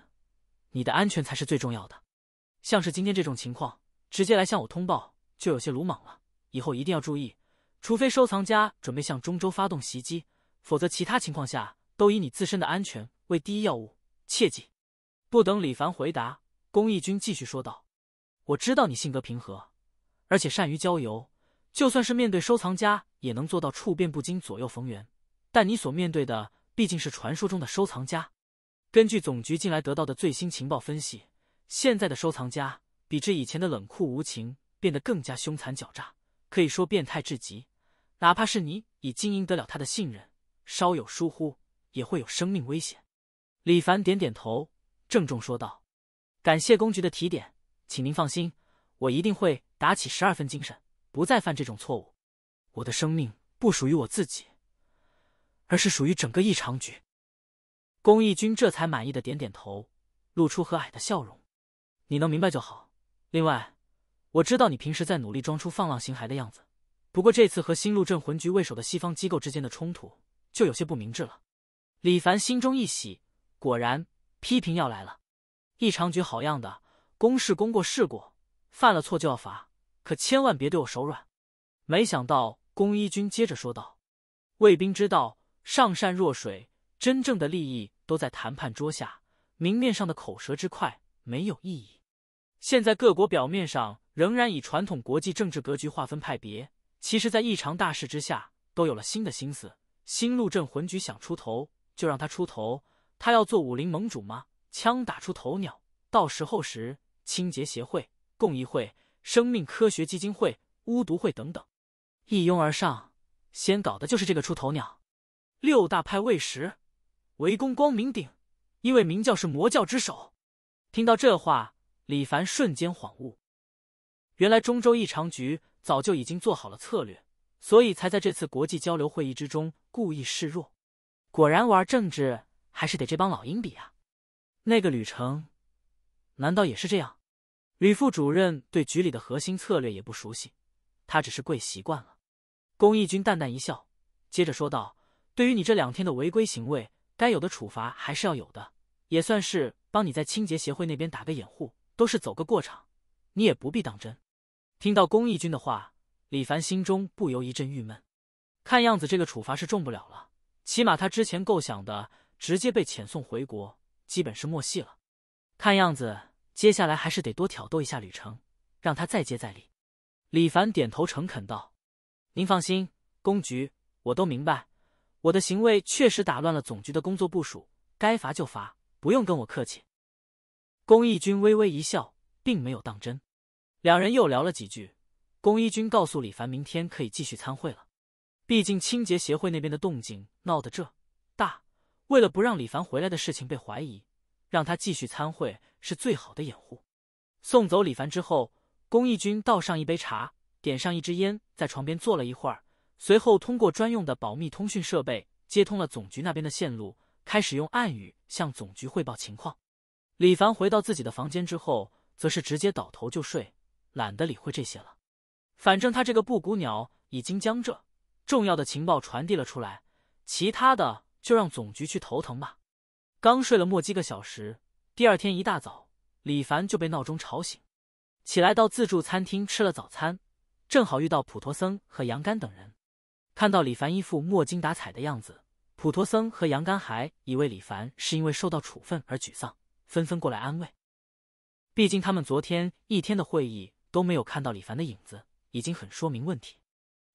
你的安全才是最重要的。像是今天这种情况，直接来向我通报就有些鲁莽了。以后一定要注意。”除非收藏家准备向中州发动袭击，否则其他情况下都以你自身的安全为第一要务。切记！不等李凡回答，公益君继续说道：“我知道你性格平和，而且善于交友，就算是面对收藏家也能做到处变不惊、左右逢源。但你所面对的毕竟是传说中的收藏家。根据总局近来得到的最新情报分析，现在的收藏家比之以前的冷酷无情，变得更加凶残狡诈，可以说变态至极。”哪怕是你已经赢得了他的信任，稍有疏忽也会有生命危险。李凡点点头，郑重说道：“感谢公局的提点，请您放心，我一定会打起十二分精神，不再犯这种错误。我的生命不属于我自己，而是属于整个异常局。”公益君这才满意的点点头，露出和蔼的笑容：“你能明白就好。另外，我知道你平时在努力装出放浪形骸的样子。”不过这次和新路镇魂局为首的西方机构之间的冲突就有些不明智了。李凡心中一喜，果然批评要来了。一场局好样的，公事功过是过，犯了错就要罚，可千万别对我手软。没想到宫一军接着说道：“卫兵之道，上善若水，真正的利益都在谈判桌下，明面上的口舌之快没有意义。现在各国表面上仍然以传统国际政治格局划分派别。”其实，在异常大事之下，都有了新的心思。新陆镇魂局想出头，就让他出头。他要做武林盟主吗？枪打出头鸟，到时候时清洁协会、共益会、生命科学基金会、巫毒会等等一拥而上，先搞的就是这个出头鸟。六大派未时围攻光明顶，因为明教是魔教之首。听到这话，李凡瞬间恍悟，原来中州异常局。早就已经做好了策略，所以才在这次国际交流会议之中故意示弱。果然玩政治还是得这帮老鹰比啊！那个吕程，难道也是这样？吕副主任对局里的核心策略也不熟悉，他只是跪习惯了。龚义军淡淡一笑，接着说道：“对于你这两天的违规行为，该有的处罚还是要有的，也算是帮你在清洁协会那边打个掩护，都是走个过场，你也不必当真。”听到公益军的话，李凡心中不由一阵郁闷。看样子这个处罚是重不了了，起码他之前构想的直接被遣送回国，基本是没戏了。看样子接下来还是得多挑逗一下吕程，让他再接再厉。李凡点头诚恳道：“您放心，公局，我都明白，我的行为确实打乱了总局的工作部署，该罚就罚，不用跟我客气。”公益军微微一笑，并没有当真。两人又聊了几句，宫一军告诉李凡，明天可以继续参会了。毕竟清洁协会那边的动静闹得这大，为了不让李凡回来的事情被怀疑，让他继续参会是最好的掩护。送走李凡之后，宫一军倒上一杯茶，点上一支烟，在床边坐了一会儿，随后通过专用的保密通讯设备接通了总局那边的线路，开始用暗语向总局汇报情况。李凡回到自己的房间之后，则是直接倒头就睡。懒得理会这些了，反正他这个布谷鸟已经将这重要的情报传递了出来，其他的就让总局去头疼吧。刚睡了没几个小时，第二天一大早，李凡就被闹钟吵醒，起来到自助餐厅吃了早餐，正好遇到普陀僧和杨干等人。看到李凡一副没精打采的样子，普陀僧和杨干还以为李凡是因为受到处分而沮丧，纷纷过来安慰。毕竟他们昨天一天的会议。都没有看到李凡的影子，已经很说明问题。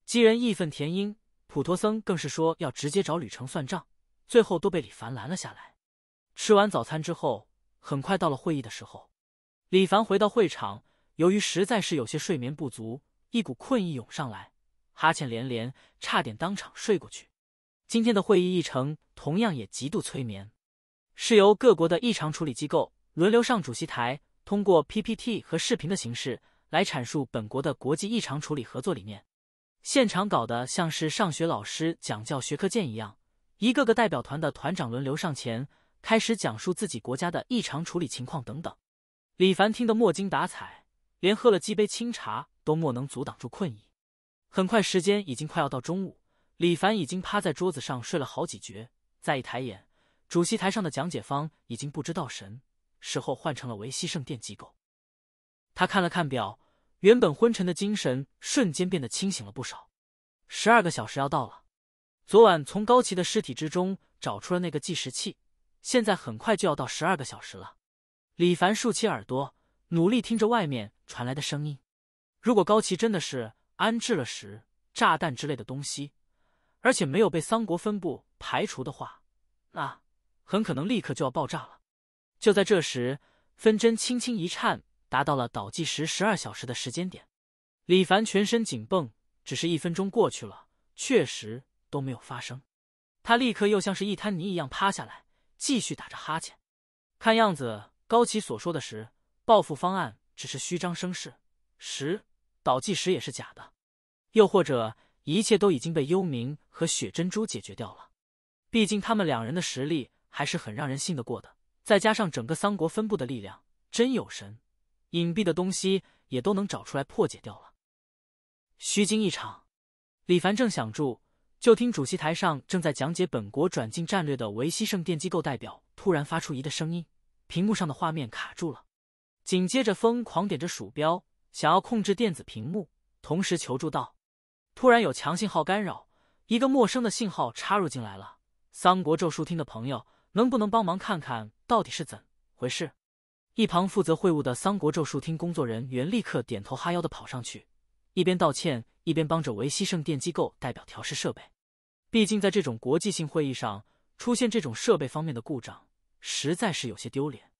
几人义愤填膺，普陀僧更是说要直接找吕成算账，最后都被李凡拦了下来。吃完早餐之后，很快到了会议的时候。李凡回到会场，由于实在是有些睡眠不足，一股困意涌上来，哈欠连连，差点当场睡过去。今天的会议议程同样也极度催眠，是由各国的异常处理机构轮流上主席台，通过 PPT 和视频的形式。来阐述本国的国际异常处理合作理念，现场搞得像是上学老师讲教学课件一样，一个个代表团的团长轮流上前，开始讲述自己国家的异常处理情况等等。李凡听得没精打采，连喝了几杯清茶都莫能阻挡住困意。很快时间已经快要到中午，李凡已经趴在桌子上睡了好几觉。再一抬眼，主席台上的讲解方已经不知道神事后换成了维希圣殿机构。他看了看表，原本昏沉的精神瞬间变得清醒了不少。十二个小时要到了，昨晚从高奇的尸体之中找出了那个计时器，现在很快就要到十二个小时了。李凡竖起耳朵，努力听着外面传来的声音。如果高奇真的是安置了石、炸弹之类的东西，而且没有被桑国分部排除的话，那很可能立刻就要爆炸了。就在这时，分针轻轻一颤。达到了倒计时十二小时的时间点，李凡全身紧绷，只是一分钟过去了，确实都没有发生。他立刻又像是一滩泥一样趴下来，继续打着哈欠。看样子高奇所说的十报复方案只是虚张声势，十倒计时也是假的，又或者一切都已经被幽冥和雪珍珠解决掉了。毕竟他们两人的实力还是很让人信得过的，再加上整个三国分布的力量，真有神。隐蔽的东西也都能找出来破解掉了，虚惊一场。李凡正想住，就听主席台上正在讲解本国转进战略的维西圣电机构代表突然发出一个声音，屏幕上的画面卡住了。紧接着，疯狂点着鼠标，想要控制电子屏幕，同时求助道：“突然有强信号干扰，一个陌生的信号插入进来了。桑国咒术厅的朋友，能不能帮忙看看到底是怎回事？”一旁负责会务的桑国咒术厅工作人员立刻点头哈腰的跑上去，一边道歉，一边帮着维西圣殿机构代表调试设备。毕竟在这种国际性会议上出现这种设备方面的故障，实在是有些丢脸。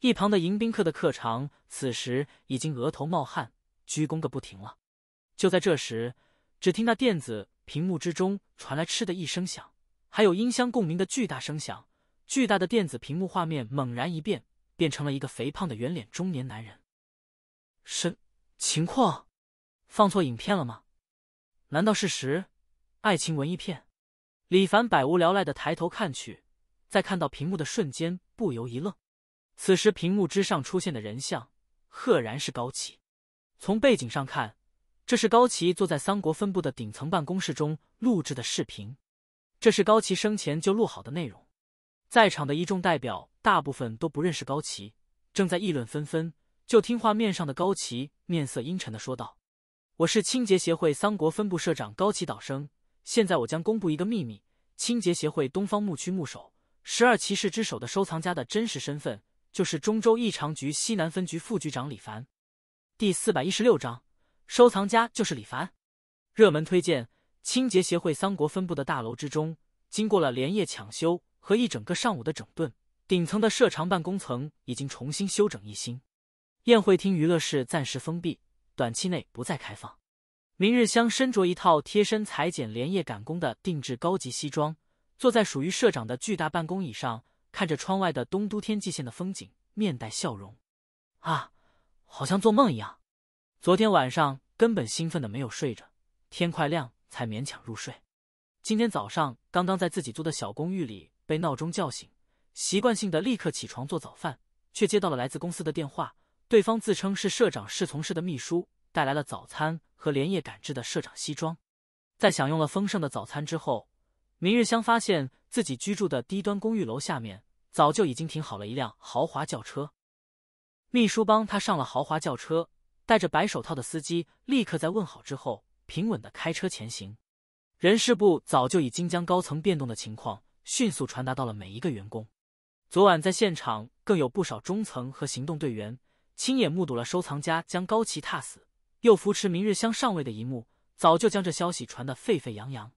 一旁的迎宾客的客长此时已经额头冒汗，鞠躬个不停了。就在这时，只听那电子屏幕之中传来“嗤”的一声响，还有音箱共鸣的巨大声响，巨大的电子屏幕画面猛然一变。变成了一个肥胖的圆脸中年男人。什情况？放错影片了吗？难道事实？爱情文艺片？李凡百无聊赖的抬头看去，在看到屏幕的瞬间不由一愣。此时屏幕之上出现的人像，赫然是高启。从背景上看，这是高启坐在三国分部的顶层办公室中录制的视频，这是高启生前就录好的内容。在场的一众代表大部分都不认识高崎，正在议论纷纷。就听画面上的高崎面色阴沉的说道：“我是清洁协会三国分部社长高崎岛生。现在我将公布一个秘密：清洁协会东方牧区牧首十二骑士之首的收藏家的真实身份，就是中州异常局西南分局副局长李凡。”第四百一十六章：收藏家就是李凡。热门推荐：清洁协会三国分部的大楼之中，经过了连夜抢修。和一整个上午的整顿，顶层的社长办公层已经重新修整一新，宴会厅娱乐室暂时封闭，短期内不再开放。明日香身着一套贴身裁剪、连夜赶工的定制高级西装，坐在属于社长的巨大办公椅上，看着窗外的东都天际线的风景，面带笑容。啊，好像做梦一样。昨天晚上根本兴奋的没有睡着，天快亮才勉强入睡。今天早上刚刚在自己租的小公寓里。被闹钟叫醒，习惯性的立刻起床做早饭，却接到了来自公司的电话。对方自称是社长侍从室的秘书，带来了早餐和连夜赶制的社长西装。在享用了丰盛的早餐之后，明日香发现自己居住的低端公寓楼下面早就已经停好了一辆豪华轿车。秘书帮他上了豪华轿车，戴着白手套的司机立刻在问好之后，平稳的开车前行。人事部早就已经将高层变动的情况。迅速传达到了每一个员工。昨晚在现场，更有不少中层和行动队员亲眼目睹了收藏家将高崎踏死，又扶持明日香上位的一幕。早就将这消息传得沸沸扬扬，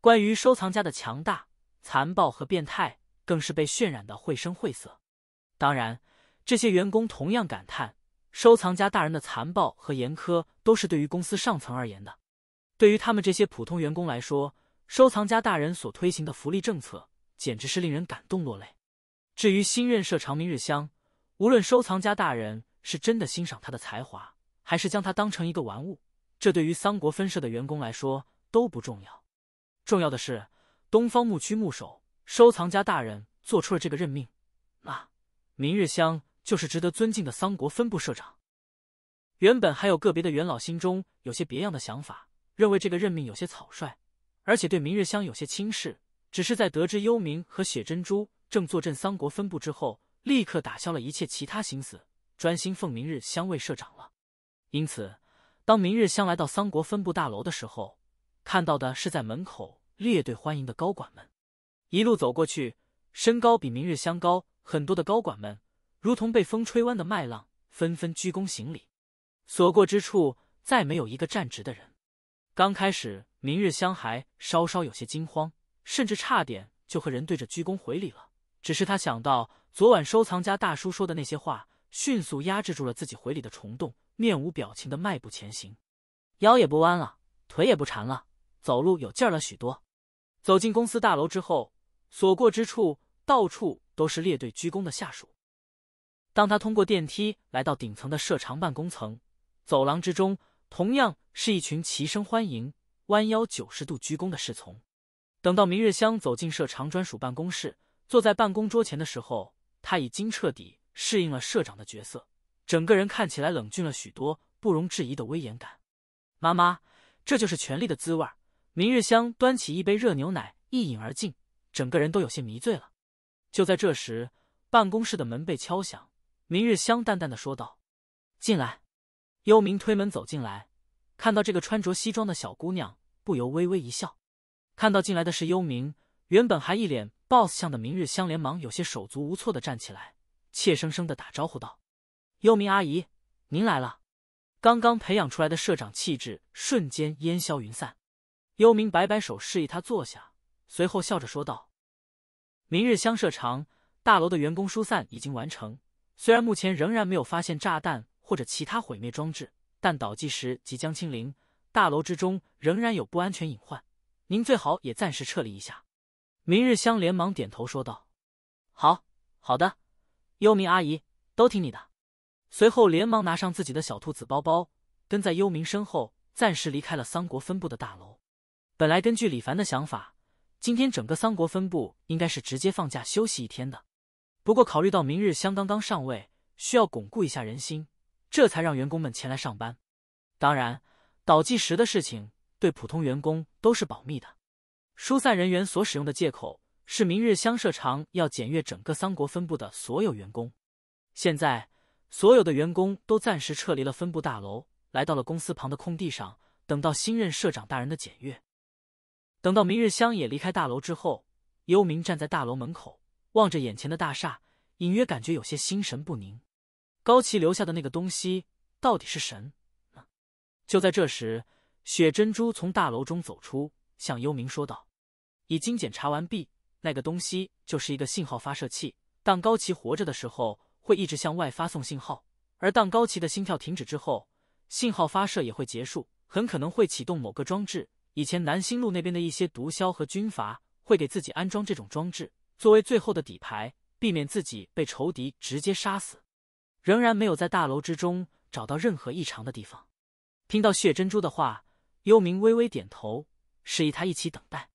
关于收藏家的强大、残暴和变态，更是被渲染得绘声绘色。当然，这些员工同样感叹，收藏家大人的残暴和严苛都是对于公司上层而言的，对于他们这些普通员工来说。收藏家大人所推行的福利政策，简直是令人感动落泪。至于新任社长明日香，无论收藏家大人是真的欣赏他的才华，还是将他当成一个玩物，这对于桑国分社的员工来说都不重要。重要的是，东方牧区牧首收藏家大人做出了这个任命，那明日香就是值得尊敬的桑国分部社长。原本还有个别的元老心中有些别样的想法，认为这个任命有些草率。而且对明日香有些轻视，只是在得知幽冥和血珍珠正坐镇桑国分部之后，立刻打消了一切其他心思，专心奉明日香为社长了。因此，当明日香来到桑国分部大楼的时候，看到的是在门口列队欢迎的高管们。一路走过去，身高比明日香高很多的高管们，如同被风吹弯的麦浪，纷纷鞠躬行礼，所过之处再没有一个站直的人。刚开始。明日香还稍稍有些惊慌，甚至差点就和人对着鞠躬回礼了。只是他想到昨晚收藏家大叔说的那些话，迅速压制住了自己回礼的冲动，面无表情的迈步前行，腰也不弯了，腿也不缠了，走路有劲儿了许多。走进公司大楼之后，所过之处到处都是列队鞠躬的下属。当他通过电梯来到顶层的社长办公层，走廊之中同样是一群齐声欢迎。弯腰九十度鞠躬的侍从，等到明日香走进社长专属办公室，坐在办公桌前的时候，他已经彻底适应了社长的角色，整个人看起来冷峻了许多，不容置疑的威严感。妈妈，这就是权力的滋味。明日香端起一杯热牛奶，一饮而尽，整个人都有些迷醉了。就在这时，办公室的门被敲响，明日香淡淡的说道：“进来。”幽冥推门走进来。看到这个穿着西装的小姑娘，不由微微一笑。看到进来的是幽冥，原本还一脸 BOSS 相的明日香连忙有些手足无措的站起来，怯生生的打招呼道：“幽冥阿姨，您来了。”刚刚培养出来的社长气质瞬间烟消云散。幽冥摆摆手示意他坐下，随后笑着说道：“明日香社长，大楼的员工疏散已经完成，虽然目前仍然没有发现炸弹或者其他毁灭装置。”但倒计时即将清零，大楼之中仍然有不安全隐患，您最好也暂时撤离一下。明日香连忙点头说道：“好，好的，幽冥阿姨，都听你的。”随后连忙拿上自己的小兔子包包，跟在幽冥身后，暂时离开了桑国分部的大楼。本来根据李凡的想法，今天整个桑国分部应该是直接放假休息一天的，不过考虑到明日香刚刚上位，需要巩固一下人心。这才让员工们前来上班。当然，倒计时的事情对普通员工都是保密的。疏散人员所使用的借口是明日香社长要检阅整个桑国分部的所有员工。现在，所有的员工都暂时撤离了分部大楼，来到了公司旁的空地上，等到新任社长大人的检阅。等到明日香也离开大楼之后，幽冥站在大楼门口，望着眼前的大厦，隐约感觉有些心神不宁。高奇留下的那个东西到底是神呢？就在这时，雪珍珠从大楼中走出，向幽冥说道：“已经检查完毕，那个东西就是一个信号发射器。当高奇活着的时候，会一直向外发送信号；而当高奇的心跳停止之后，信号发射也会结束，很可能会启动某个装置。以前南星路那边的一些毒枭和军阀会给自己安装这种装置，作为最后的底牌，避免自己被仇敌直接杀死。”仍然没有在大楼之中找到任何异常的地方。听到血珍珠的话，幽冥微微点头，示意他一起等待。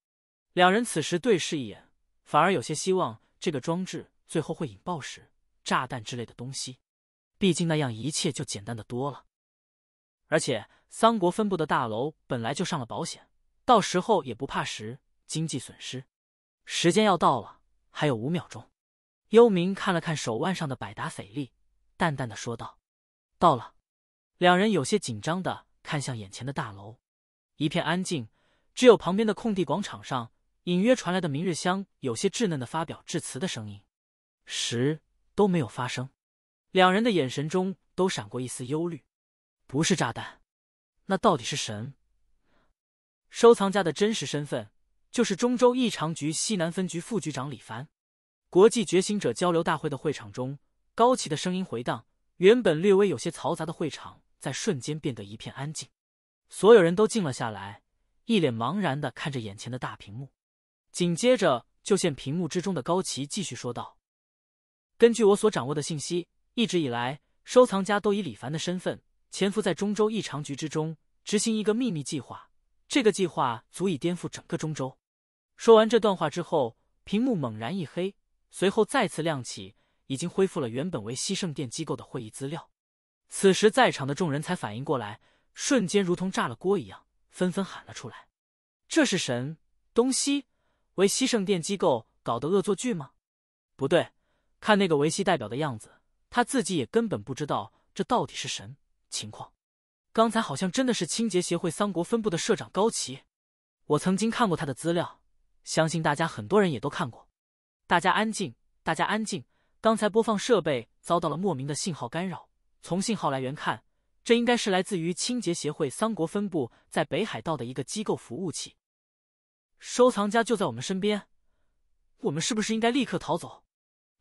两人此时对视一眼，反而有些希望这个装置最后会引爆时炸弹之类的东西，毕竟那样一切就简单的多了。而且三国分部的大楼本来就上了保险，到时候也不怕时经济损失。时间要到了，还有五秒钟。幽冥看了看手腕上的百达翡丽。淡淡的说道：“到了。”两人有些紧张的看向眼前的大楼，一片安静，只有旁边的空地广场上隐约传来的明日香有些稚嫩的发表致辞的声音，十都没有发生。两人的眼神中都闪过一丝忧虑。不是炸弹，那到底是神？收藏家的真实身份就是中州异常局西南分局副局长李凡。国际觉醒者交流大会的会场中。高奇的声音回荡，原本略微有些嘈杂的会场在瞬间变得一片安静，所有人都静了下来，一脸茫然的看着眼前的大屏幕。紧接着，就见屏幕之中的高奇继续说道：“根据我所掌握的信息，一直以来，收藏家都以李凡的身份潜伏在中州异常局之中，执行一个秘密计划。这个计划足以颠覆整个中州。”说完这段话之后，屏幕猛然一黑，随后再次亮起。已经恢复了原本为西圣殿机构的会议资料，此时在场的众人才反应过来，瞬间如同炸了锅一样，纷纷喊了出来：“这是神东西？为西圣殿机构搞的恶作剧吗？”不对，看那个维西代表的样子，他自己也根本不知道这到底是神情况。刚才好像真的是清洁协会三国分部的社长高崎，我曾经看过他的资料，相信大家很多人也都看过。大家安静，大家安静。刚才播放设备遭到了莫名的信号干扰。从信号来源看，这应该是来自于清洁协会三国分部在北海道的一个机构服务器。收藏家就在我们身边，我们是不是应该立刻逃走？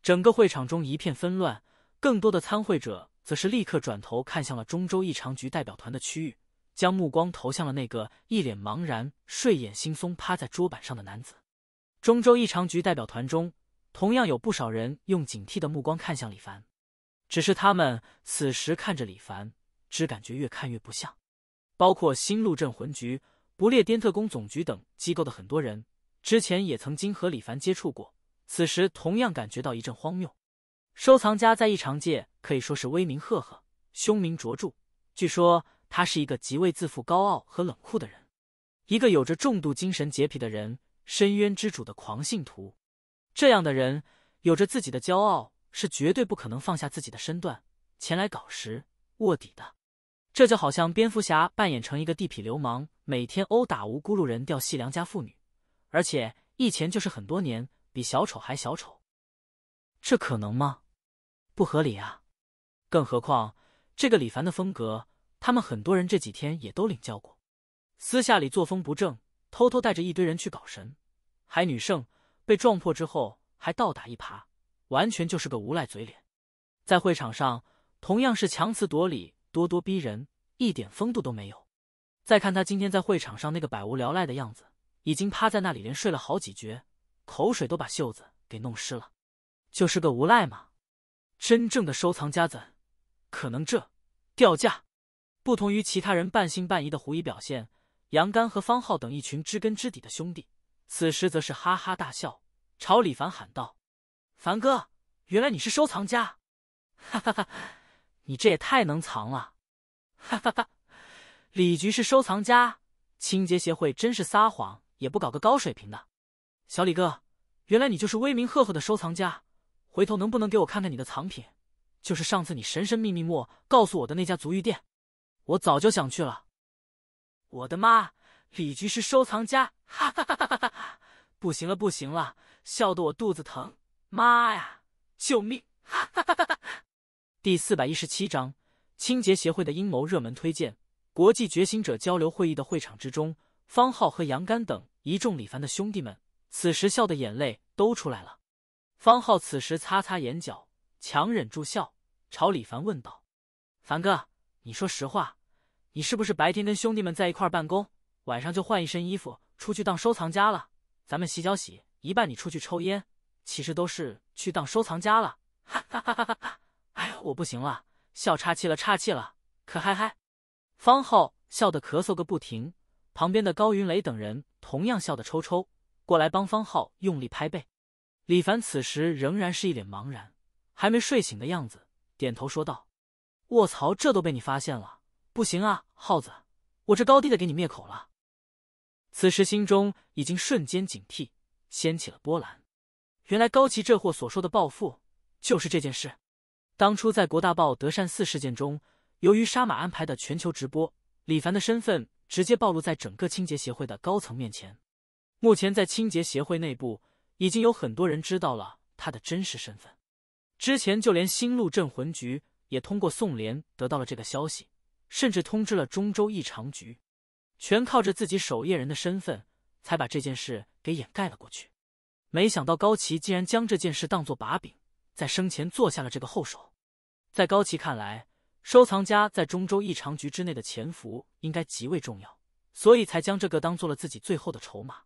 整个会场中一片纷乱，更多的参会者则是立刻转头看向了中州异常局代表团的区域，将目光投向了那个一脸茫然、睡眼惺忪趴在桌板上的男子。中州异常局代表团中。同样有不少人用警惕的目光看向李凡，只是他们此时看着李凡，只感觉越看越不像。包括新路镇魂局、不列颠特工总局等机构的很多人，之前也曾经和李凡接触过，此时同样感觉到一阵荒谬。收藏家在异常界可以说是威名赫赫，凶名卓著。据说他是一个极为自负、高傲和冷酷的人，一个有着重度精神洁癖的人，深渊之主的狂信徒。这样的人有着自己的骄傲，是绝对不可能放下自己的身段前来搞实卧底的。这就好像蝙蝠侠扮演成一个地痞流氓，每天殴打无辜路人，掉戏良家妇女，而且一前就是很多年，比小丑还小丑。这可能吗？不合理啊！更何况这个李凡的风格，他们很多人这几天也都领教过。私下里作风不正，偷偷带着一堆人去搞神，还女圣。被撞破之后还倒打一耙，完全就是个无赖嘴脸。在会场上同样是强词夺理、咄咄逼人，一点风度都没有。再看他今天在会场上那个百无聊赖的样子，已经趴在那里连睡了好几觉，口水都把袖子给弄湿了，就是个无赖嘛。真正的收藏家怎可能这掉价？不同于其他人半信半疑的狐疑表现，杨刚和方浩等一群知根知底的兄弟。此时则是哈哈大笑，朝李凡喊道：“凡哥，原来你是收藏家，哈哈哈！你这也太能藏了，哈哈哈！李局是收藏家，清洁协会真是撒谎也不搞个高水平的。小李哥，原来你就是威名赫赫的收藏家，回头能不能给我看看你的藏品？就是上次你神神秘秘莫告诉我的那家足浴店，我早就想去了。我的妈，李局是收藏家，哈哈哈哈哈哈！”不行了，不行了！笑得我肚子疼，妈呀！救命！哈哈哈哈哈哈！第四百一十七章清洁协会的阴谋。热门推荐：国际觉醒者交流会议的会场之中，方浩和杨干等一众李凡的兄弟们，此时笑的眼泪都出来了。方浩此时擦擦眼角，强忍住笑，朝李凡问道：“凡哥，你说实话，你是不是白天跟兄弟们在一块办公，晚上就换一身衣服出去当收藏家了？”咱们洗脚洗一半，你出去抽烟，其实都是去当收藏家了，哈哈哈哈哈哈！哎，我不行了，笑岔气了，岔气了，可嗨嗨！方浩笑得咳嗽个不停，旁边的高云雷等人同样笑得抽抽，过来帮方浩用力拍背。李凡此时仍然是一脸茫然，还没睡醒的样子，点头说道：“卧槽，这都被你发现了，不行啊，浩子，我这高低得给你灭口了。”此时心中已经瞬间警惕，掀起了波澜。原来高奇这货所说的暴富就是这件事。当初在国大报德善寺事件中，由于杀马安排的全球直播，李凡的身份直接暴露在整个清洁协会的高层面前。目前在清洁协会内部，已经有很多人知道了他的真实身份。之前就连新路镇魂局也通过宋濂得到了这个消息，甚至通知了中州异常局。全靠着自己守夜人的身份，才把这件事给掩盖了过去。没想到高奇竟然将这件事当作把柄，在生前做下了这个后手。在高奇看来，收藏家在中州异常局之内的潜伏应该极为重要，所以才将这个当做了自己最后的筹码。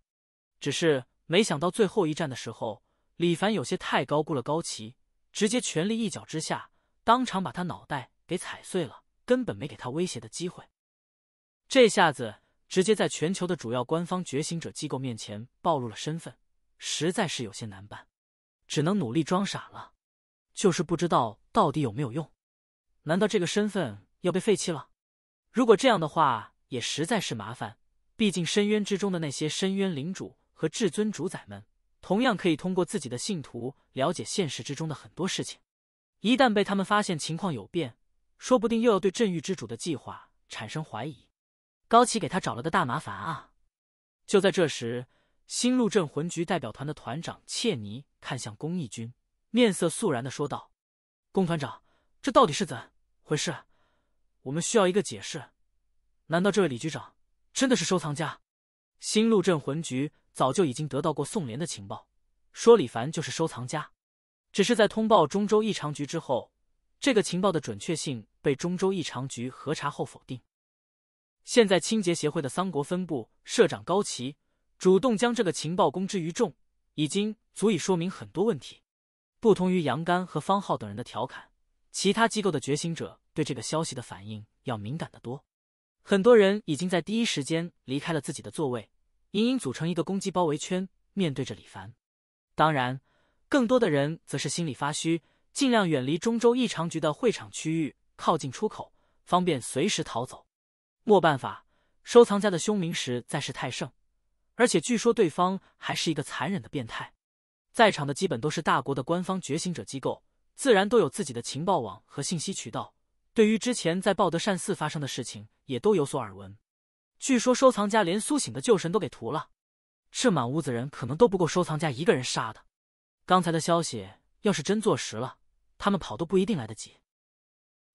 只是没想到最后一战的时候，李凡有些太高估了高奇，直接全力一脚之下，当场把他脑袋给踩碎了，根本没给他威胁的机会。这下子。直接在全球的主要官方觉醒者机构面前暴露了身份，实在是有些难办，只能努力装傻了。就是不知道到底有没有用？难道这个身份要被废弃了？如果这样的话，也实在是麻烦。毕竟深渊之中的那些深渊领主和至尊主宰们，同样可以通过自己的信徒了解现实之中的很多事情。一旦被他们发现情况有变，说不定又要对镇域之主的计划产生怀疑。高启给他找了个大麻烦啊！就在这时，新路镇魂局代表团的团长切尼看向公益军，面色肃然的说道：“龚团长，这到底是怎回事？我们需要一个解释。难道这位李局长真的是收藏家？”新路镇魂局早就已经得到过宋濂的情报，说李凡就是收藏家，只是在通报中州异常局之后，这个情报的准确性被中州异常局核查后否定。现在，清洁协会的桑国分部社长高崎主动将这个情报公之于众，已经足以说明很多问题。不同于杨干和方浩等人的调侃，其他机构的觉醒者对这个消息的反应要敏感得多。很多人已经在第一时间离开了自己的座位，隐隐组成一个攻击包围圈，面对着李凡。当然，更多的人则是心里发虚，尽量远离中州异常局的会场区域，靠近出口，方便随时逃走。没办法，收藏家的凶名实在是太盛，而且据说对方还是一个残忍的变态。在场的基本都是大国的官方觉醒者机构，自然都有自己的情报网和信息渠道，对于之前在报德善寺发生的事情也都有所耳闻。据说收藏家连苏醒的旧神都给屠了，这满屋子人可能都不够收藏家一个人杀的。刚才的消息要是真坐实了，他们跑都不一定来得及，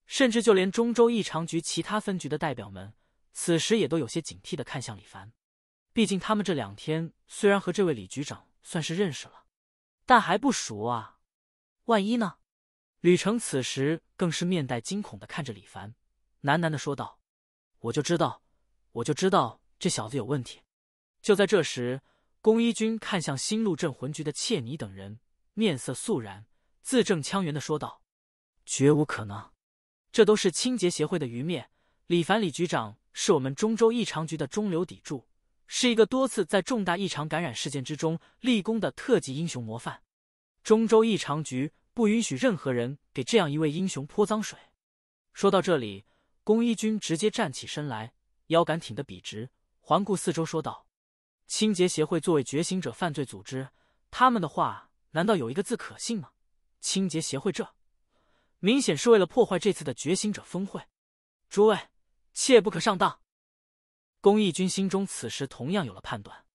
甚至就连中州异常局其他分局的代表们。此时也都有些警惕的看向李凡，毕竟他们这两天虽然和这位李局长算是认识了，但还不熟啊。万一呢？吕成此时更是面带惊恐的看着李凡，喃喃的说道：“我就知道，我就知道这小子有问题。”就在这时，宫一君看向新路镇魂局的切尼等人，面色肃然，字正腔圆的说道：“绝无可能，这都是清洁协会的余孽，李凡，李局长。”是我们中州异常局的中流砥柱，是一个多次在重大异常感染事件之中立功的特级英雄模范。中州异常局不允许任何人给这样一位英雄泼脏水。说到这里，宫一君直接站起身来，腰杆挺得笔直，环顾四周，说道：“清洁协会作为觉醒者犯罪组织，他们的话难道有一个字可信吗？清洁协会这明显是为了破坏这次的觉醒者峰会。诸位。”切不可上当！公益军心中此时同样有了判断。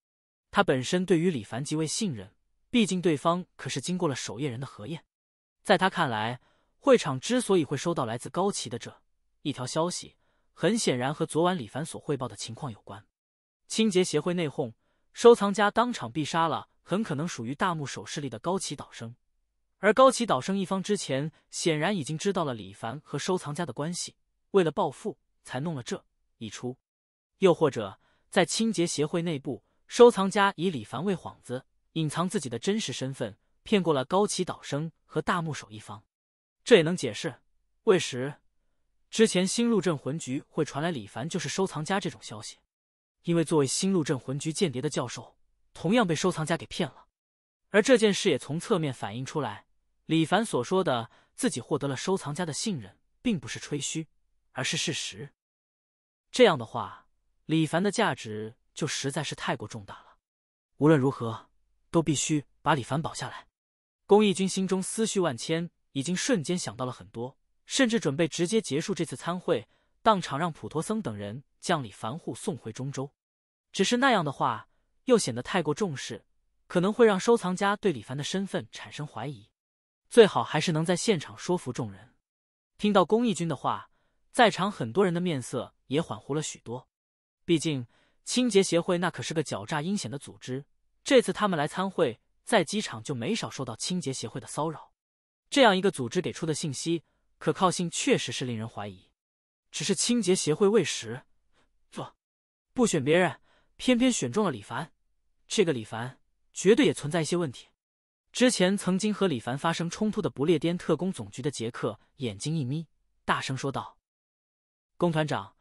他本身对于李凡极为信任，毕竟对方可是经过了守夜人的核验。在他看来，会场之所以会收到来自高旗的这一条消息，很显然和昨晚李凡所汇报的情况有关。清洁协会内讧，收藏家当场毙杀了很可能属于大木手势力的高旗岛生，而高旗岛生一方之前显然已经知道了李凡和收藏家的关系，为了报复。才弄了这一出，又或者在清洁协会内部，收藏家以李凡为幌子，隐藏自己的真实身份，骗过了高崎岛生和大木守一方，这也能解释为时之前新入镇魂局会传来李凡就是收藏家这种消息，因为作为新入镇魂局间谍的教授，同样被收藏家给骗了，而这件事也从侧面反映出来，李凡所说的自己获得了收藏家的信任，并不是吹嘘。而是事实，这样的话，李凡的价值就实在是太过重大了。无论如何，都必须把李凡保下来。公益军心中思绪万千，已经瞬间想到了很多，甚至准备直接结束这次参会，当场让普陀僧等人将李凡护送回中州。只是那样的话，又显得太过重视，可能会让收藏家对李凡的身份产生怀疑。最好还是能在现场说服众人。听到公益军的话。在场很多人的面色也缓和了许多，毕竟清洁协会那可是个狡诈阴险的组织，这次他们来参会，在机场就没少受到清洁协会的骚扰。这样一个组织给出的信息可靠性确实是令人怀疑。只是清洁协会未实，不，不选别人，偏偏选中了李凡，这个李凡绝对也存在一些问题。之前曾经和李凡发生冲突的不列颠特工总局的杰克眼睛一眯，大声说道。龚团长，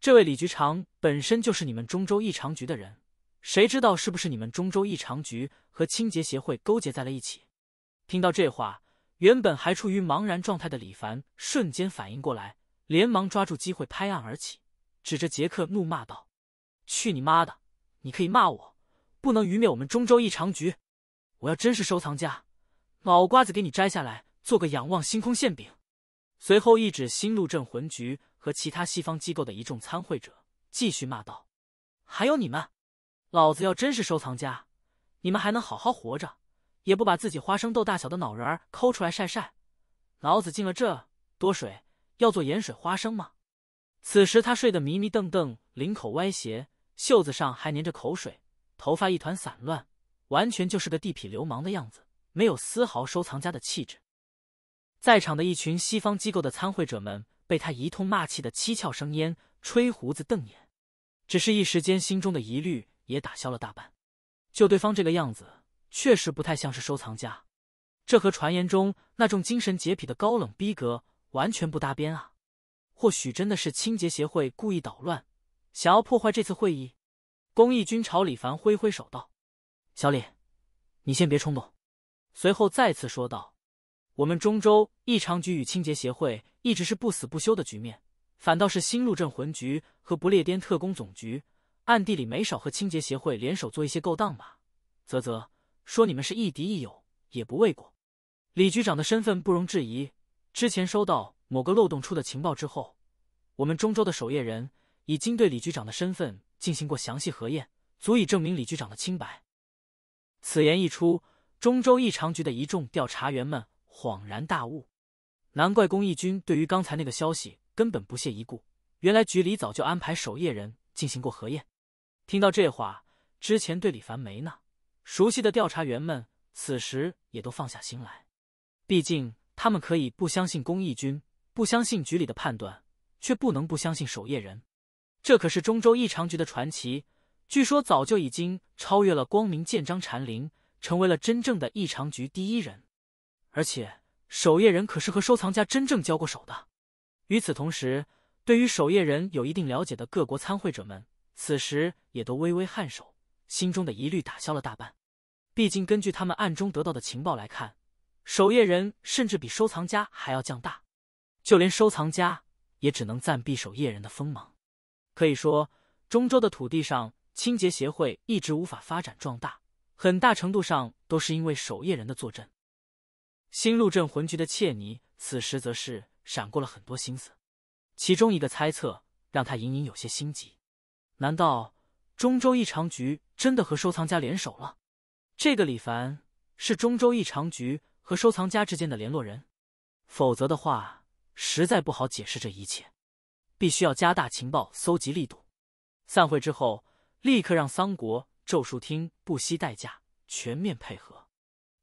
这位李局长本身就是你们中州异常局的人，谁知道是不是你们中州异常局和清洁协会勾结在了一起？听到这话，原本还处于茫然状态的李凡瞬间反应过来，连忙抓住机会拍案而起，指着杰克怒骂道：“去你妈的！你可以骂我，不能愚灭我们中州异常局！我要真是收藏家，脑瓜子给你摘下来做个仰望星空馅饼。”随后一指新路镇魂局。和其他西方机构的一众参会者继续骂道：“还有你们，老子要真是收藏家，你们还能好好活着，也不把自己花生豆大小的脑仁儿抠出来晒晒。老子进了这多水，要做盐水花生吗？”此时他睡得迷迷瞪瞪，领口歪斜，袖子上还粘着口水，头发一团散乱，完全就是个地痞流氓的样子，没有丝毫收藏家的气质。在场的一群西方机构的参会者们。被他一通骂气的七窍生烟，吹胡子瞪眼，只是一时间心中的疑虑也打消了大半。就对方这个样子，确实不太像是收藏家，这和传言中那种精神洁癖的高冷逼格完全不搭边啊！或许真的是清洁协会故意捣乱，想要破坏这次会议。公益军朝李凡挥挥手道：“小李，你先别冲动。”随后再次说道。我们中州异常局与清洁协会一直是不死不休的局面，反倒是新入镇魂局和不列颠特工总局，暗地里没少和清洁协会联手做一些勾当吧？啧啧，说你们是亦敌亦友也不为过。李局长的身份不容置疑，之前收到某个漏洞处的情报之后，我们中州的守夜人已经对李局长的身份进行过详细核验，足以证明李局长的清白。此言一出，中州异常局的一众调查员们。恍然大悟，难怪公益军对于刚才那个消息根本不屑一顾。原来局里早就安排守夜人进行过核验。听到这话，之前对李凡没呢熟悉的调查员们，此时也都放下心来。毕竟他们可以不相信公益军，不相信局里的判断，却不能不相信守夜人。这可是中州异常局的传奇，据说早就已经超越了光明剑、章禅灵，成为了真正的异常局第一人。而且守夜人可是和收藏家真正交过手的。与此同时，对于守夜人有一定了解的各国参会者们，此时也都微微颔首，心中的疑虑打消了大半。毕竟，根据他们暗中得到的情报来看，守夜人甚至比收藏家还要强大，就连收藏家也只能暂避守夜人的锋芒。可以说，中州的土地上，清洁协会一直无法发展壮大，很大程度上都是因为守夜人的坐镇。新入镇魂局的切尼此时则是闪过了很多心思，其中一个猜测让他隐隐有些心急：难道中州异常局真的和收藏家联手了？这个李凡是中州异常局和收藏家之间的联络人，否则的话，实在不好解释这一切。必须要加大情报搜集力度。散会之后，立刻让桑国咒术厅不惜代价全面配合。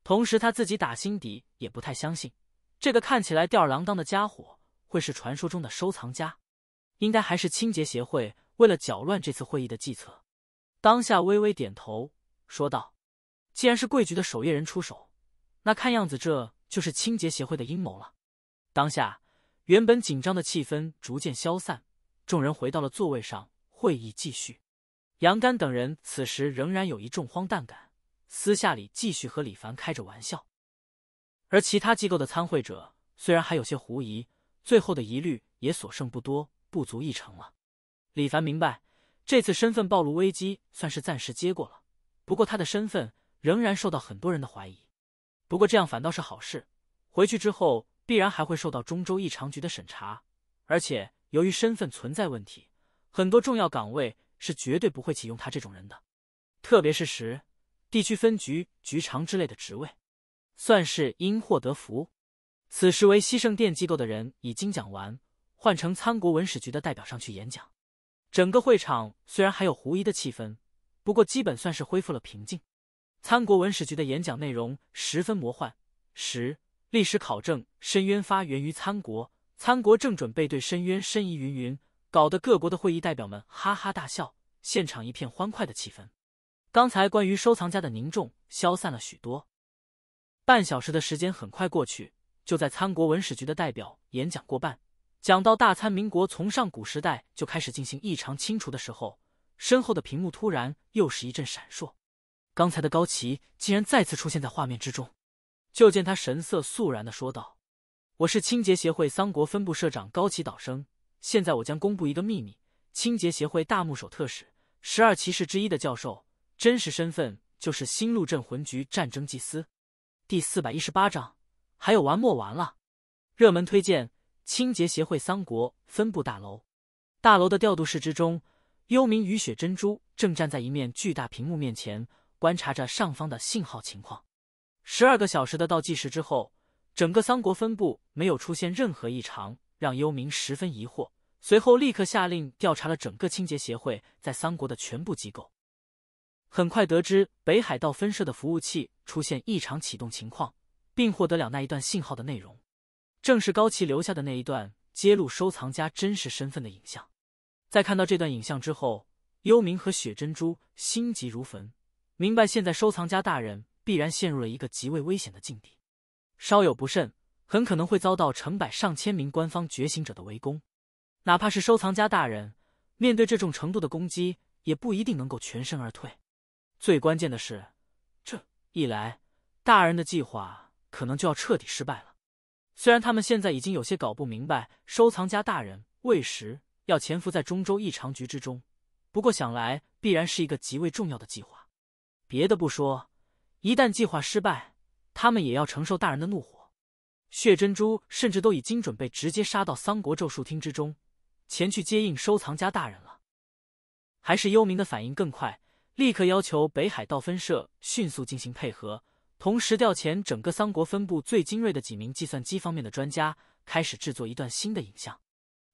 同时，他自己打心底也不太相信，这个看起来吊儿郎当的家伙会是传说中的收藏家，应该还是清洁协会为了搅乱这次会议的计策。当下微微点头说道：“既然是贵局的守夜人出手，那看样子这就是清洁协会的阴谋了。”当下，原本紧张的气氛逐渐消散，众人回到了座位上，会议继续。杨干等人此时仍然有一种荒诞感。私下里继续和李凡开着玩笑，而其他机构的参会者虽然还有些狐疑，最后的疑虑也所剩不多，不足一成了。李凡明白，这次身份暴露危机算是暂时接过了，不过他的身份仍然受到很多人的怀疑。不过这样反倒是好事，回去之后必然还会受到中州异常局的审查，而且由于身份存在问题，很多重要岗位是绝对不会启用他这种人的，特别是时。地区分局局长之类的职位，算是因祸得福。此时，为西圣殿机构的人已经讲完，换成参国文史局的代表上去演讲。整个会场虽然还有狐疑的气氛，不过基本算是恢复了平静。参国文史局的演讲内容十分魔幻，十历史考证深渊发源于参国，参国正准备对深渊深疑云云，搞得各国的会议代表们哈哈大笑，现场一片欢快的气氛。刚才关于收藏家的凝重消散了许多，半小时的时间很快过去，就在参国文史局的代表演讲过半，讲到大参民国从上古时代就开始进行异常清除的时候，身后的屏幕突然又是一阵闪烁，刚才的高崎竟然再次出现在画面之中。就见他神色肃然的说道：“我是清洁协会桑国分部社长高崎岛生，现在我将公布一个秘密：清洁协会大木首特使十二骑士之一的教授。”真实身份就是新路镇魂局战争祭司，第四百一十八章，还有完没完了。热门推荐：清洁协会三国分部大楼。大楼的调度室之中，幽冥雨雪珍珠正站在一面巨大屏幕面前，观察着上方的信号情况。十二个小时的倒计时之后，整个三国分部没有出现任何异常，让幽冥十分疑惑。随后立刻下令调查了整个清洁协会在三国的全部机构。很快得知北海道分社的服务器出现异常启动情况，并获得了那一段信号的内容，正是高崎留下的那一段揭露收藏家真实身份的影像。在看到这段影像之后，幽冥和雪珍珠心急如焚，明白现在收藏家大人必然陷入了一个极为危险的境地，稍有不慎，很可能会遭到成百上千名官方觉醒者的围攻。哪怕是收藏家大人，面对这种程度的攻击，也不一定能够全身而退。最关键的是，这一来，大人的计划可能就要彻底失败了。虽然他们现在已经有些搞不明白收藏家大人为什要潜伏在中州异常局之中，不过想来必然是一个极为重要的计划。别的不说，一旦计划失败，他们也要承受大人的怒火。血珍珠甚至都已经准备直接杀到三国咒术厅之中，前去接应收藏家大人了。还是幽冥的反应更快。立刻要求北海道分社迅速进行配合，同时调遣整个桑国分部最精锐的几名计算机方面的专家，开始制作一段新的影像。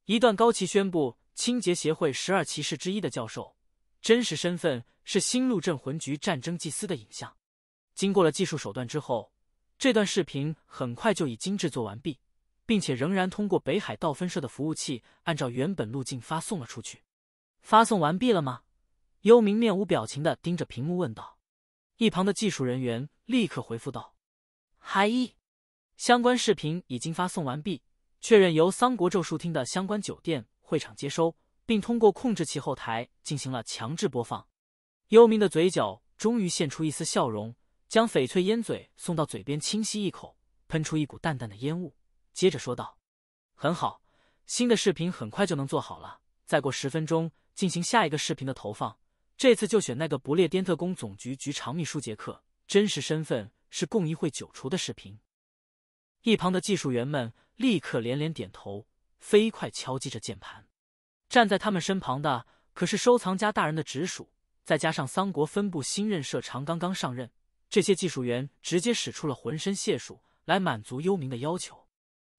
一段高崎宣布清洁协会十二骑士之一的教授真实身份是新路镇魂局战争祭司的影像。经过了技术手段之后，这段视频很快就已经制作完毕，并且仍然通过北海道分社的服务器按照原本路径发送了出去。发送完毕了吗？幽冥面无表情的盯着屏幕问道，一旁的技术人员立刻回复道：“嗨，相关视频已经发送完毕，确认由桑国咒术厅的相关酒店会场接收，并通过控制器后台进行了强制播放。”幽冥的嘴角终于现出一丝笑容，将翡翠烟嘴送到嘴边清晰一口，喷出一股淡淡的烟雾，接着说道：“很好，新的视频很快就能做好了，再过十分钟进行下一个视频的投放。”这次就选那个不列颠特工总局局长秘书杰克，真实身份是共议会九厨的视频。一旁的技术员们立刻连连点头，飞快敲击着键盘。站在他们身旁的可是收藏家大人的直属，再加上桑国分部新任社长刚刚上任，这些技术员直接使出了浑身解数来满足幽冥的要求。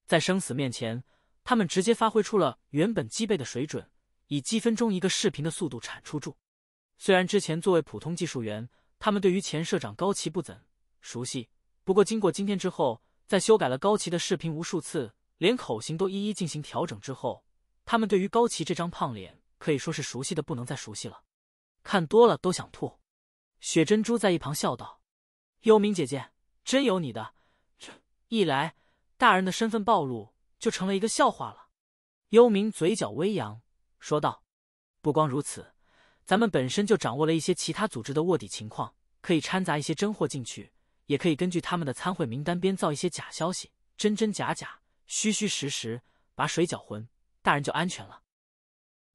在生死面前，他们直接发挥出了原本积背的水准，以积分中一个视频的速度产出住。虽然之前作为普通技术员，他们对于前社长高崎不怎熟悉，不过经过今天之后，在修改了高崎的视频无数次，连口型都一一进行调整之后，他们对于高崎这张胖脸可以说是熟悉的不能再熟悉了，看多了都想吐。雪珍珠在一旁笑道：“幽冥姐姐，真有你的，这一来，大人的身份暴露就成了一个笑话了。”幽冥嘴角微扬说道：“不光如此。”咱们本身就掌握了一些其他组织的卧底情况，可以掺杂一些真货进去，也可以根据他们的参会名单编造一些假消息，真真假假，虚虚实实，把水搅浑，大人就安全了。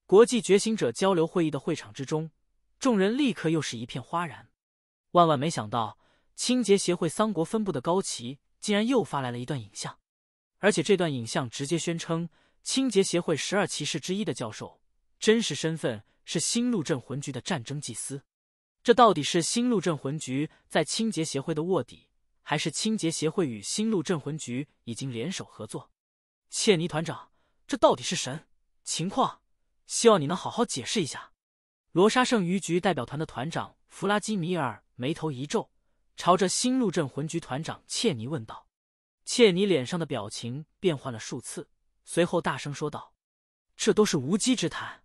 国际觉醒者交流会议的会场之中，众人立刻又是一片哗然。万万没想到，清洁协会桑国分部的高旗竟然又发来了一段影像，而且这段影像直接宣称清洁协会十二骑士之一的教授真实身份。是新路镇魂局的战争祭司，这到底是新路镇魂局在清洁协会的卧底，还是清洁协会与新路镇魂局已经联手合作？切尼团长，这到底是神情况？希望你能好好解释一下。罗莎圣鱼局代表团的团长弗拉基米尔眉头一皱，朝着新路镇魂局团长切尼问道。切尼脸上的表情变换了数次，随后大声说道：“这都是无稽之谈。”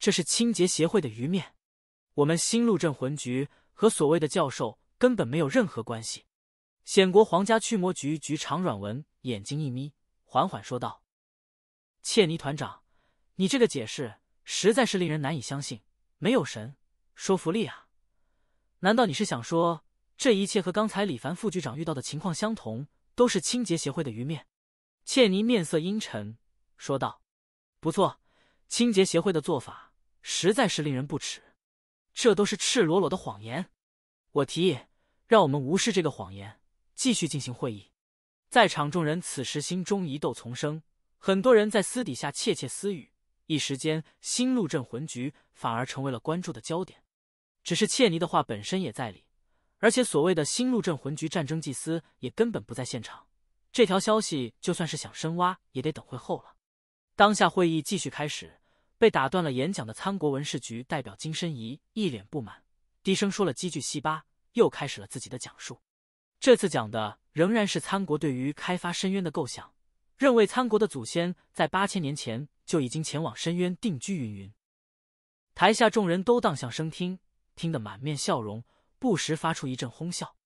这是清洁协会的余面，我们新路镇魂局和所谓的教授根本没有任何关系。显国皇家驱魔局局长阮文眼睛一眯，缓缓说道：“切尼团长，你这个解释实在是令人难以相信，没有神说服力啊！难道你是想说这一切和刚才李凡副局长遇到的情况相同，都是清洁协会的余面？”切尼面色阴沉说道：“不错，清洁协会的做法。”实在是令人不齿，这都是赤裸裸的谎言。我提议，让我们无视这个谎言，继续进行会议。在场众人此时心中疑窦丛生，很多人在私底下窃窃私语。一时间，新路镇魂局反而成为了关注的焦点。只是切尼的话本身也在理，而且所谓的新路镇魂局战争祭司也根本不在现场。这条消息就算是想深挖，也得等会后了。当下会议继续开始。被打断了演讲的参国文事局代表金申仪一脸不满，低声说了几句西巴，又开始了自己的讲述。这次讲的仍然是参国对于开发深渊的构想，认为参国的祖先在八千年前就已经前往深渊定居云云。台下众人都荡相声听，听得满面笑容，不时发出一阵哄笑。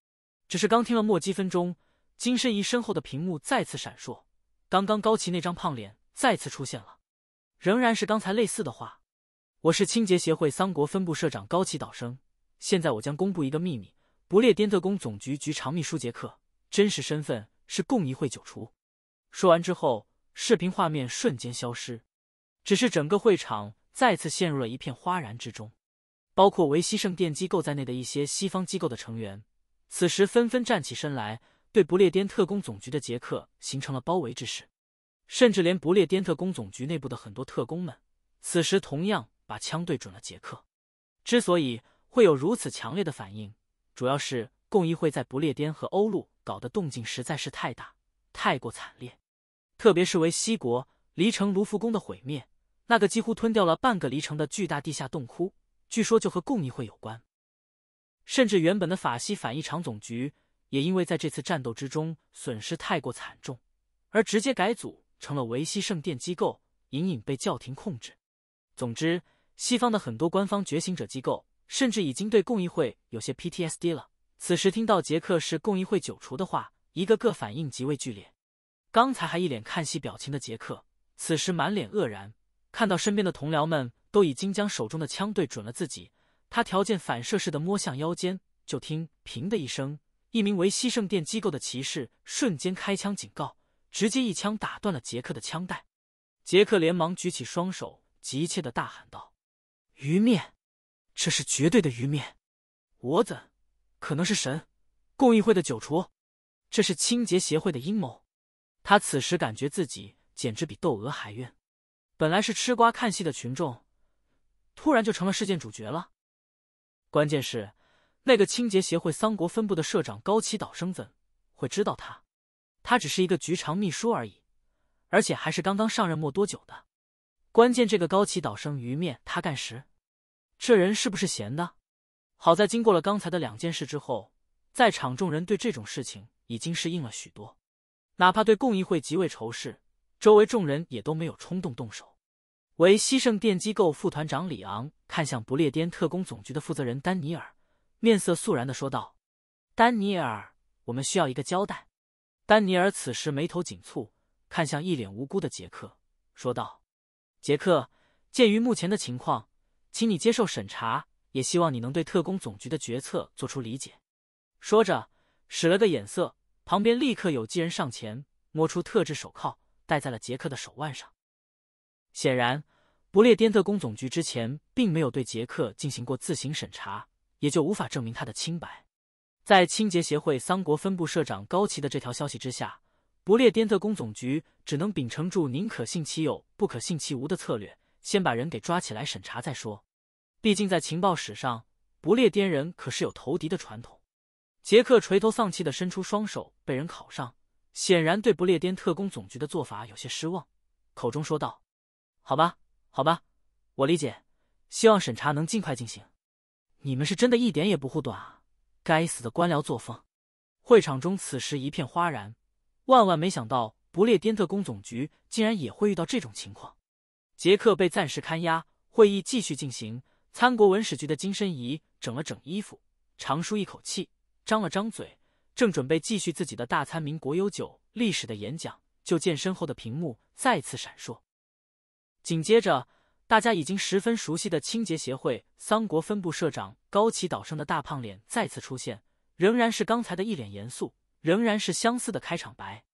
只是刚听了没几分钟，金申仪身后的屏幕再次闪烁，刚刚高奇那张胖脸再次出现了。仍然是刚才类似的话。我是清洁协会三国分部社长高崎岛生。现在我将公布一个秘密：不列颠特工总局局长秘书杰克真实身份是共议会九厨。说完之后，视频画面瞬间消失，只是整个会场再次陷入了一片哗然之中。包括维希圣殿机构在内的一些西方机构的成员，此时纷纷站起身来，对不列颠特工总局的杰克形成了包围之势。甚至连不列颠特工总局内部的很多特工们，此时同样把枪对准了杰克。之所以会有如此强烈的反应，主要是共议会，在不列颠和欧陆搞的动静实在是太大，太过惨烈。特别是维西国黎城卢浮宫的毁灭，那个几乎吞掉了半个黎城的巨大地下洞窟，据说就和共议会有关。甚至原本的法西反义场总局，也因为在这次战斗之中损失太过惨重，而直接改组。成了维希圣殿机构，隐隐被教廷控制。总之，西方的很多官方觉醒者机构，甚至已经对共议会有些 PTSD 了。此时听到杰克是共议会九厨的话，一个个反应极为剧烈。刚才还一脸看戏表情的杰克，此时满脸愕然，看到身边的同僚们都已经将手中的枪对准了自己，他条件反射似的摸向腰间，就听“平”的一声，一名维西圣殿机构的骑士瞬间开枪警告。直接一枪打断了杰克的枪带，杰克连忙举起双手，急切的大喊道：“愚面，这是绝对的愚面，我怎可能是神？共议会的九厨，这是清洁协会的阴谋。”他此时感觉自己简直比窦娥还冤，本来是吃瓜看戏的群众，突然就成了事件主角了。关键是，那个清洁协会三国分部的社长高崎岛生怎会知道他？他只是一个局长秘书而已，而且还是刚刚上任没多久的。关键这个高崎岛生鱼面他干什？这人是不是闲的？好在经过了刚才的两件事之后，在场众人对这种事情已经适应了许多，哪怕对共议会极为仇视，周围众人也都没有冲动动手。为西圣电机构副团长李昂看向不列颠特工总局的负责人丹尼尔，面色肃然的说道：“丹尼尔，我们需要一个交代。”丹尼尔此时眉头紧蹙，看向一脸无辜的杰克，说道：“杰克，鉴于目前的情况，请你接受审查，也希望你能对特工总局的决策做出理解。”说着，使了个眼色，旁边立刻有几人上前，摸出特制手铐，戴在了杰克的手腕上。显然，不列颠特工总局之前并没有对杰克进行过自行审查，也就无法证明他的清白。在清洁协会三国分部社长高奇的这条消息之下，不列颠特工总局只能秉承住“宁可信其有，不可信其无”的策略，先把人给抓起来审查再说。毕竟在情报史上，不列颠人可是有投敌的传统。杰克垂头丧气的伸出双手，被人铐上，显然对不列颠特工总局的做法有些失望，口中说道：“好吧，好吧，我理解。希望审查能尽快进行。你们是真的一点也不护短啊！”该死的官僚作风！会场中此时一片哗然，万万没想到不列颠特工总局竟然也会遇到这种情况。杰克被暂时看押，会议继续进行。参国文史局的金申仪整了整衣服，长舒一口气，张了张嘴，正准备继续自己的大参民国有久历史的演讲，就见身后的屏幕再次闪烁，紧接着。大家已经十分熟悉的清洁协会桑国分部社长高崎岛生的大胖脸再次出现，仍然是刚才的一脸严肃，仍然是相似的开场白。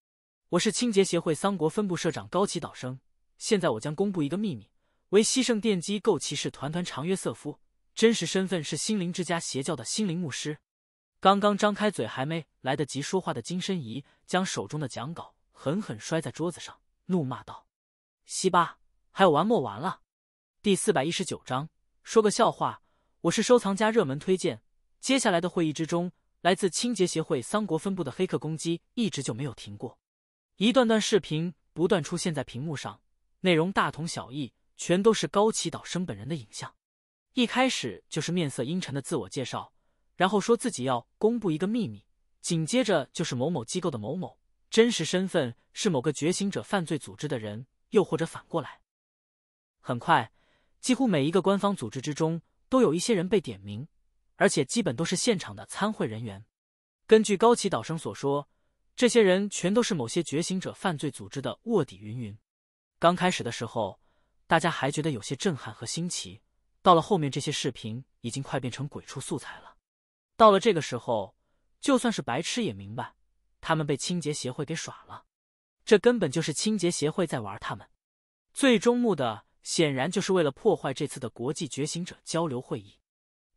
我是清洁协会桑国分部社长高崎岛生，现在我将公布一个秘密：为西圣电机构骑士团团长约瑟夫真实身份是心灵之家邪教的心灵牧师。刚刚张开嘴还没来得及说话的金申仪将手中的讲稿狠狠摔在桌子上，怒骂道：“西巴，还有完没完了！”第四百一十九章，说个笑话。我是收藏家热门推荐。接下来的会议之中，来自清洁协会三国分部的黑客攻击一直就没有停过。一段段视频不断出现在屏幕上，内容大同小异，全都是高崎岛生本人的影像。一开始就是面色阴沉的自我介绍，然后说自己要公布一个秘密，紧接着就是某某机构的某某，真实身份是某个觉醒者犯罪组织的人，又或者反过来。很快。几乎每一个官方组织之中，都有一些人被点名，而且基本都是现场的参会人员。根据高崎岛生所说，这些人全都是某些觉醒者犯罪组织的卧底云云。刚开始的时候，大家还觉得有些震撼和新奇，到了后面，这些视频已经快变成鬼畜素材了。到了这个时候，就算是白痴也明白，他们被清洁协会给耍了，这根本就是清洁协会在玩他们，最终目的。显然就是为了破坏这次的国际觉醒者交流会议。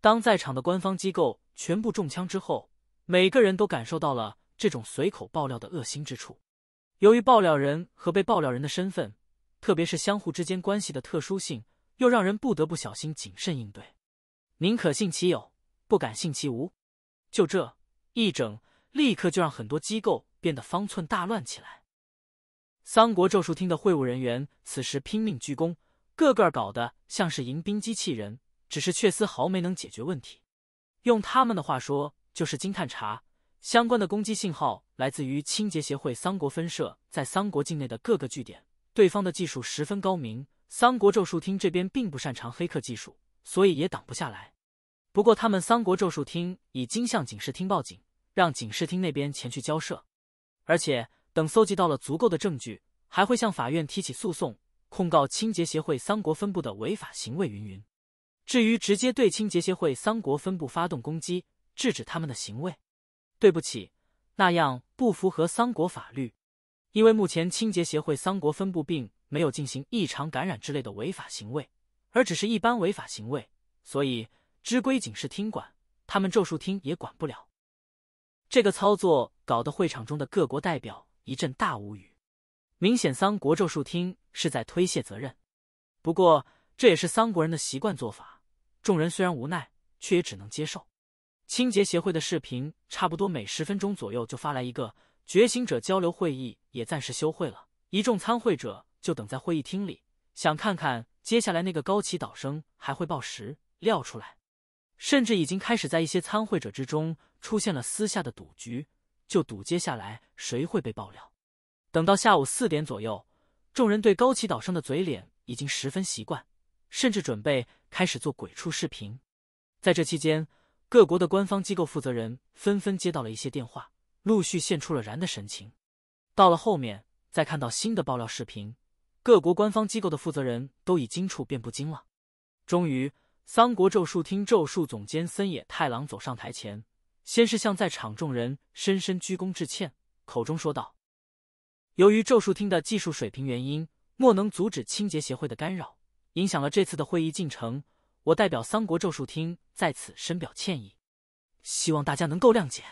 当在场的官方机构全部中枪之后，每个人都感受到了这种随口爆料的恶心之处。由于爆料人和被爆料人的身份，特别是相互之间关系的特殊性，又让人不得不小心谨慎应对，宁可信其有，不敢信其无。就这一整，立刻就让很多机构变得方寸大乱起来。三国咒术厅的会务人员此时拼命鞠躬。个个搞得像是迎宾机器人，只是却丝毫没能解决问题。用他们的话说，就是金探查相关的攻击信号来自于清洁协会三国分社在三国境内的各个据点。对方的技术十分高明，三国咒术厅这边并不擅长黑客技术，所以也挡不下来。不过他们三国咒术厅已经向警视厅报警，让警视厅那边前去交涉，而且等搜集到了足够的证据，还会向法院提起诉讼。控告清洁协会三国分部的违法行为云云。至于直接对清洁协会三国分部发动攻击，制止他们的行为，对不起，那样不符合三国法律。因为目前清洁协会三国分部并没有进行异常感染之类的违法行为，而只是一般违法行为，所以知规警示厅管，他们咒术厅也管不了。这个操作搞得会场中的各国代表一阵大无语。明显，桑国咒术厅是在推卸责任。不过，这也是桑国人的习惯做法。众人虽然无奈，却也只能接受。清洁协会的视频差不多每十分钟左右就发来一个。觉醒者交流会议也暂时休会了，一众参会者就等在会议厅里，想看看接下来那个高旗导生还会报时撂出来。甚至已经开始在一些参会者之中出现了私下的赌局，就赌接下来谁会被爆料。等到下午四点左右，众人对高崎岛生的嘴脸已经十分习惯，甚至准备开始做鬼畜视频。在这期间，各国的官方机构负责人纷纷接到了一些电话，陆续现出了然的神情。到了后面，再看到新的爆料视频，各国官方机构的负责人都已经处变不惊了。终于，桑国咒术厅咒术总监森野太郎走上台前，先是向在场众人深深鞠躬致歉，口中说道。由于咒术厅的技术水平原因，莫能阻止清洁协会的干扰，影响了这次的会议进程。我代表三国咒术厅在此深表歉意，希望大家能够谅解。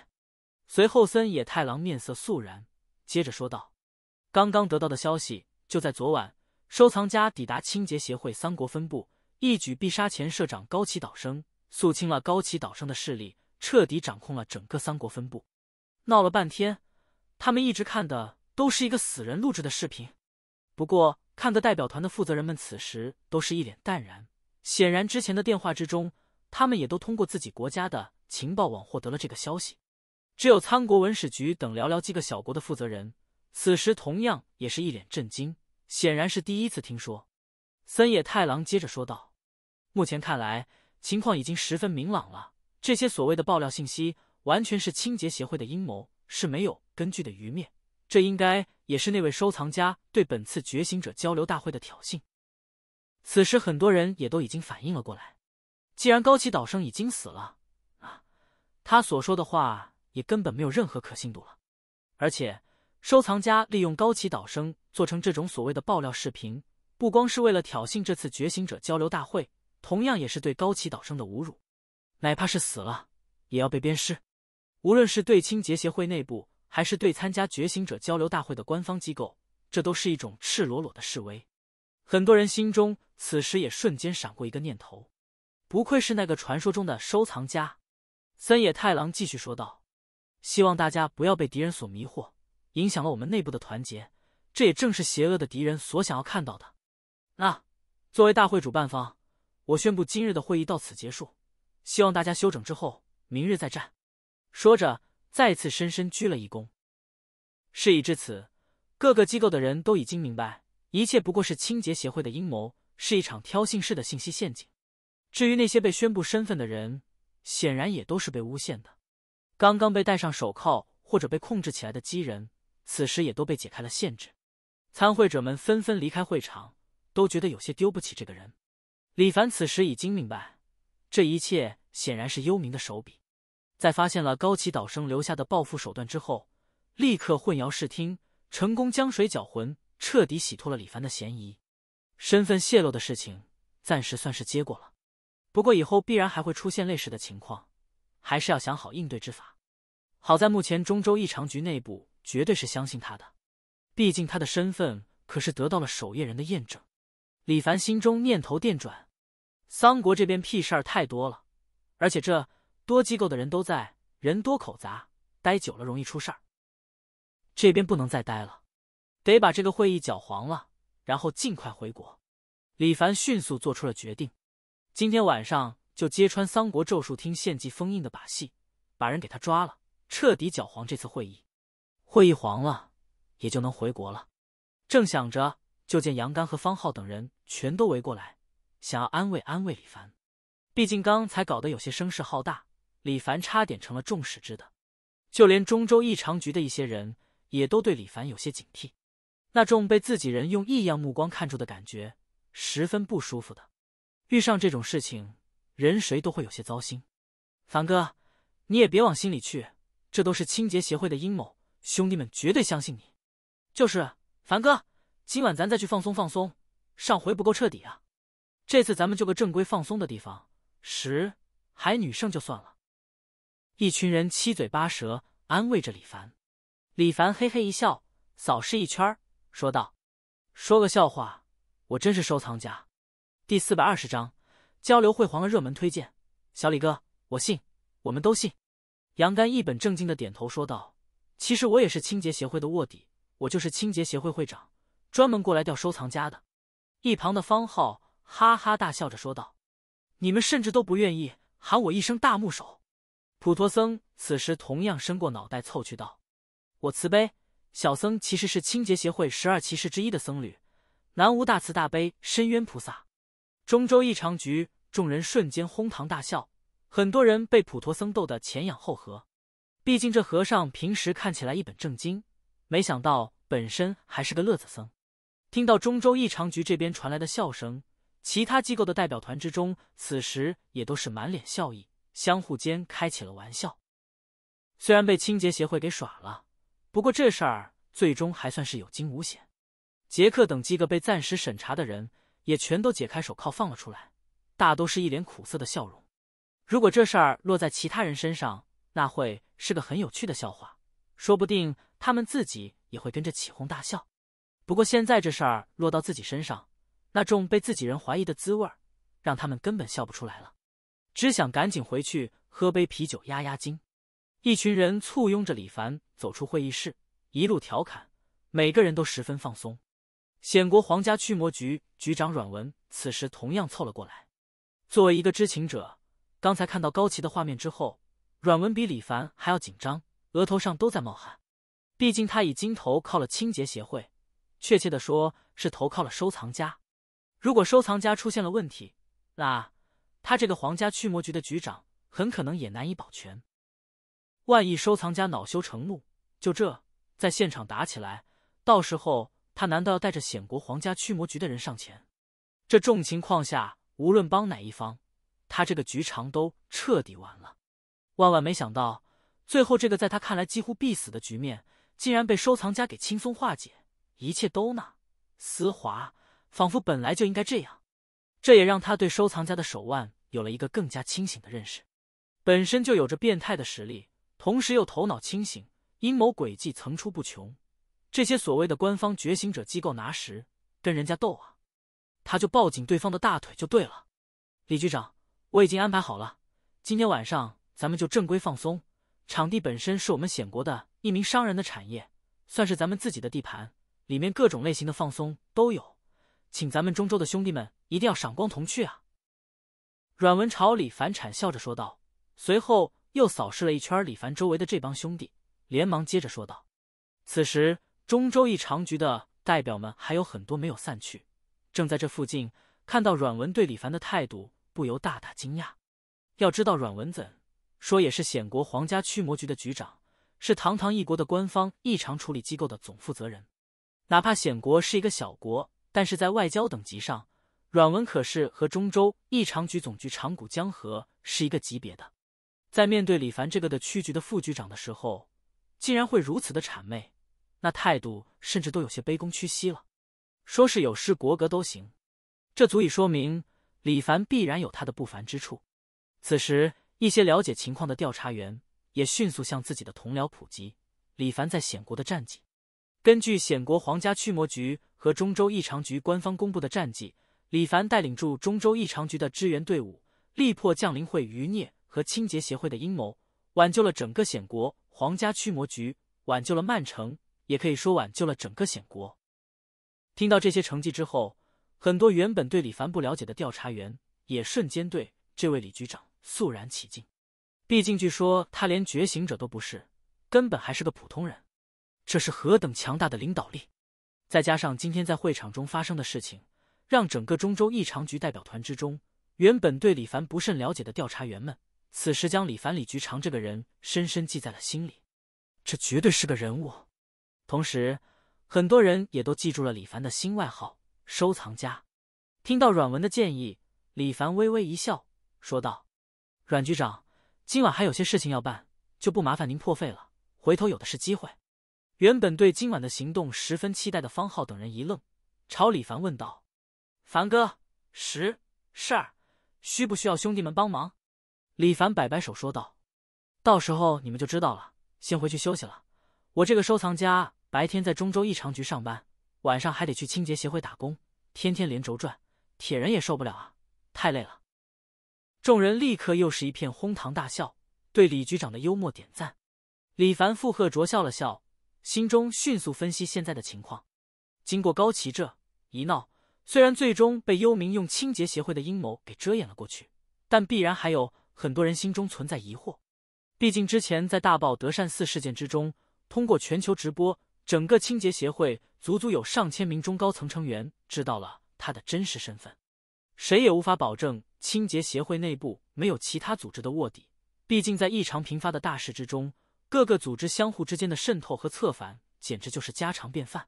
随后，森野太郎面色肃然，接着说道：“刚刚得到的消息，就在昨晚，收藏家抵达清洁协会三国分部，一举必杀前社长高崎岛生，肃清了高崎岛生的势力，彻底掌控了整个三国分部。闹了半天，他们一直看的。”都是一个死人录制的视频，不过看的代表团的负责人们此时都是一脸淡然，显然之前的电话之中，他们也都通过自己国家的情报网获得了这个消息。只有参国文史局等寥寥几个小国的负责人，此时同样也是一脸震惊，显然是第一次听说。森野太郎接着说道：“目前看来，情况已经十分明朗了。这些所谓的爆料信息，完全是清洁协会的阴谋，是没有根据的余面。这应该也是那位收藏家对本次觉醒者交流大会的挑衅。此时，很多人也都已经反应了过来。既然高崎岛生已经死了，啊，他所说的话也根本没有任何可信度了。而且，收藏家利用高崎岛生做成这种所谓的爆料视频，不光是为了挑衅这次觉醒者交流大会，同样也是对高崎岛生的侮辱。哪怕是死了，也要被鞭尸。无论是对清洁协会内部。还是对参加觉醒者交流大会的官方机构，这都是一种赤裸裸的示威。很多人心中此时也瞬间闪过一个念头：不愧是那个传说中的收藏家，森野太郎继续说道：“希望大家不要被敌人所迷惑，影响了我们内部的团结。这也正是邪恶的敌人所想要看到的。”那作为大会主办方，我宣布今日的会议到此结束。希望大家休整之后，明日再战。说着。再次深深鞠了一躬。事已至此，各个机构的人都已经明白，一切不过是清洁协会的阴谋，是一场挑衅式的信息陷阱。至于那些被宣布身份的人，显然也都是被诬陷的。刚刚被戴上手铐或者被控制起来的机人，此时也都被解开了限制。参会者们纷纷离开会场，都觉得有些丢不起这个人。李凡此时已经明白，这一切显然是幽冥的手笔。在发现了高崎岛生留下的报复手段之后，立刻混淆视听，成功将水搅浑，彻底洗脱了李凡的嫌疑。身份泄露的事情暂时算是接过了，不过以后必然还会出现类似的情况，还是要想好应对之法。好在目前中州异常局内部绝对是相信他的，毕竟他的身份可是得到了守夜人的验证。李凡心中念头电转，桑国这边屁事儿太多了，而且这。多机构的人都在，人多口杂，待久了容易出事儿。这边不能再待了，得把这个会议搅黄了，然后尽快回国。李凡迅速做出了决定，今天晚上就揭穿桑国咒术厅献祭封印的把戏，把人给他抓了，彻底搅黄这次会议。会议黄了，也就能回国了。正想着，就见杨刚和方浩等人全都围过来，想要安慰安慰李凡。毕竟刚才搞得有些声势浩大。李凡差点成了众矢之的，就连中州异常局的一些人也都对李凡有些警惕。那种被自己人用异样目光看住的感觉，十分不舒服的。遇上这种事情，人谁都会有些糟心。凡哥，你也别往心里去，这都是清洁协会的阴谋，兄弟们绝对相信你。就是，凡哥，今晚咱再去放松放松，上回不够彻底啊。这次咱们就个正规放松的地方，十海女圣就算了。一群人七嘴八舌安慰着李凡，李凡嘿嘿一笑，扫视一圈说道：“说个笑话，我真是收藏家。”第四百二十章交流会。黄的热门推荐，小李哥，我信，我们都信。杨干一本正经的点头说道：“其实我也是清洁协会的卧底，我就是清洁协会会长，专门过来调收藏家的。”一旁的方浩哈哈大笑着说道：“你们甚至都不愿意喊我一声大木手。”普陀僧此时同样伸过脑袋凑去道：“我慈悲，小僧其实是清洁协会十二骑士之一的僧侣，南无大慈大悲深渊菩萨。”中州异常局众人瞬间哄堂大笑，很多人被普陀僧逗得前仰后合。毕竟这和尚平时看起来一本正经，没想到本身还是个乐子僧。听到中州异常局这边传来的笑声，其他机构的代表团之中此时也都是满脸笑意。相互间开起了玩笑，虽然被清洁协会给耍了，不过这事儿最终还算是有惊无险。杰克等几个被暂时审查的人也全都解开手铐放了出来，大都是一脸苦涩的笑容。如果这事儿落在其他人身上，那会是个很有趣的笑话，说不定他们自己也会跟着起哄大笑。不过现在这事儿落到自己身上，那种被自己人怀疑的滋味，让他们根本笑不出来了。只想赶紧回去喝杯啤酒压压惊。一群人簇拥着李凡走出会议室，一路调侃，每个人都十分放松。显国皇家驱魔局局长阮文此时同样凑了过来。作为一个知情者，刚才看到高奇的画面之后，阮文比李凡还要紧张，额头上都在冒汗。毕竟他已经投靠了清洁协会，确切的说是投靠了收藏家。如果收藏家出现了问题，那……他这个皇家驱魔局的局长，很可能也难以保全。万亿收藏家恼羞成怒，就这，在现场打起来，到时候他难道要带着显国皇家驱魔局的人上前？这种情况下，无论帮哪一方，他这个局长都彻底完了。万万没想到，最后这个在他看来几乎必死的局面，竟然被收藏家给轻松化解。一切都那丝滑，仿佛本来就应该这样。这也让他对收藏家的手腕有了一个更加清醒的认识。本身就有着变态的实力，同时又头脑清醒，阴谋诡计层出不穷。这些所谓的官方觉醒者机构拿石跟人家斗啊，他就抱紧对方的大腿就对了。李局长，我已经安排好了，今天晚上咱们就正规放松。场地本身是我们显国的一名商人的产业，算是咱们自己的地盘，里面各种类型的放松都有。请咱们中州的兄弟们。一定要赏光同去啊！阮文朝李凡谄笑着说道，随后又扫视了一圈李凡周围的这帮兄弟，连忙接着说道。此时中州异常局的代表们还有很多没有散去，正在这附近看到阮文对李凡的态度，不由大大惊讶。要知道阮文怎说也是显国皇家驱魔局的局长，是堂堂一国的官方异常处理机构的总负责人，哪怕显国是一个小国，但是在外交等级上。阮文可是和中州异常局总局长谷江河是一个级别的，在面对李凡这个的区局的副局长的时候，竟然会如此的谄媚，那态度甚至都有些卑躬屈膝了。说是有失国格都行，这足以说明李凡必然有他的不凡之处。此时，一些了解情况的调查员也迅速向自己的同僚普及李凡在显国的战绩。根据显国皇家驱魔局和中州异常局官方公布的战绩。李凡带领驻中州异常局的支援队伍，力破降临会余孽和清洁协会的阴谋，挽救了整个显国皇家驱魔局，挽救了曼城，也可以说挽救了整个显国。听到这些成绩之后，很多原本对李凡不了解的调查员，也瞬间对这位李局长肃然起敬。毕竟，据说他连觉醒者都不是，根本还是个普通人。这是何等强大的领导力！再加上今天在会场中发生的事情。让整个中州异常局代表团之中，原本对李凡不甚了解的调查员们，此时将李凡李局长这个人深深记在了心里。这绝对是个人物。同时，很多人也都记住了李凡的新外号“收藏家”。听到阮文的建议，李凡微微一笑，说道：“阮局长，今晚还有些事情要办，就不麻烦您破费了。回头有的是机会。”原本对今晚的行动十分期待的方浩等人一愣，朝李凡问道。凡哥，十事儿需不需要兄弟们帮忙？李凡摆摆手说道：“到时候你们就知道了。先回去休息了。我这个收藏家，白天在中州异常局上班，晚上还得去清洁协会打工，天天连轴转，铁人也受不了啊，太累了。”众人立刻又是一片哄堂大笑，对李局长的幽默点赞。李凡附和着笑了笑，心中迅速分析现在的情况。经过高奇这一闹。虽然最终被幽冥用清洁协会的阴谋给遮掩了过去，但必然还有很多人心中存在疑惑。毕竟之前在大爆德善寺事件之中，通过全球直播，整个清洁协会足足有上千名中高层成员知道了他的真实身份。谁也无法保证清洁协会内部没有其他组织的卧底。毕竟在异常频发的大事之中，各个组织相互之间的渗透和策反，简直就是家常便饭。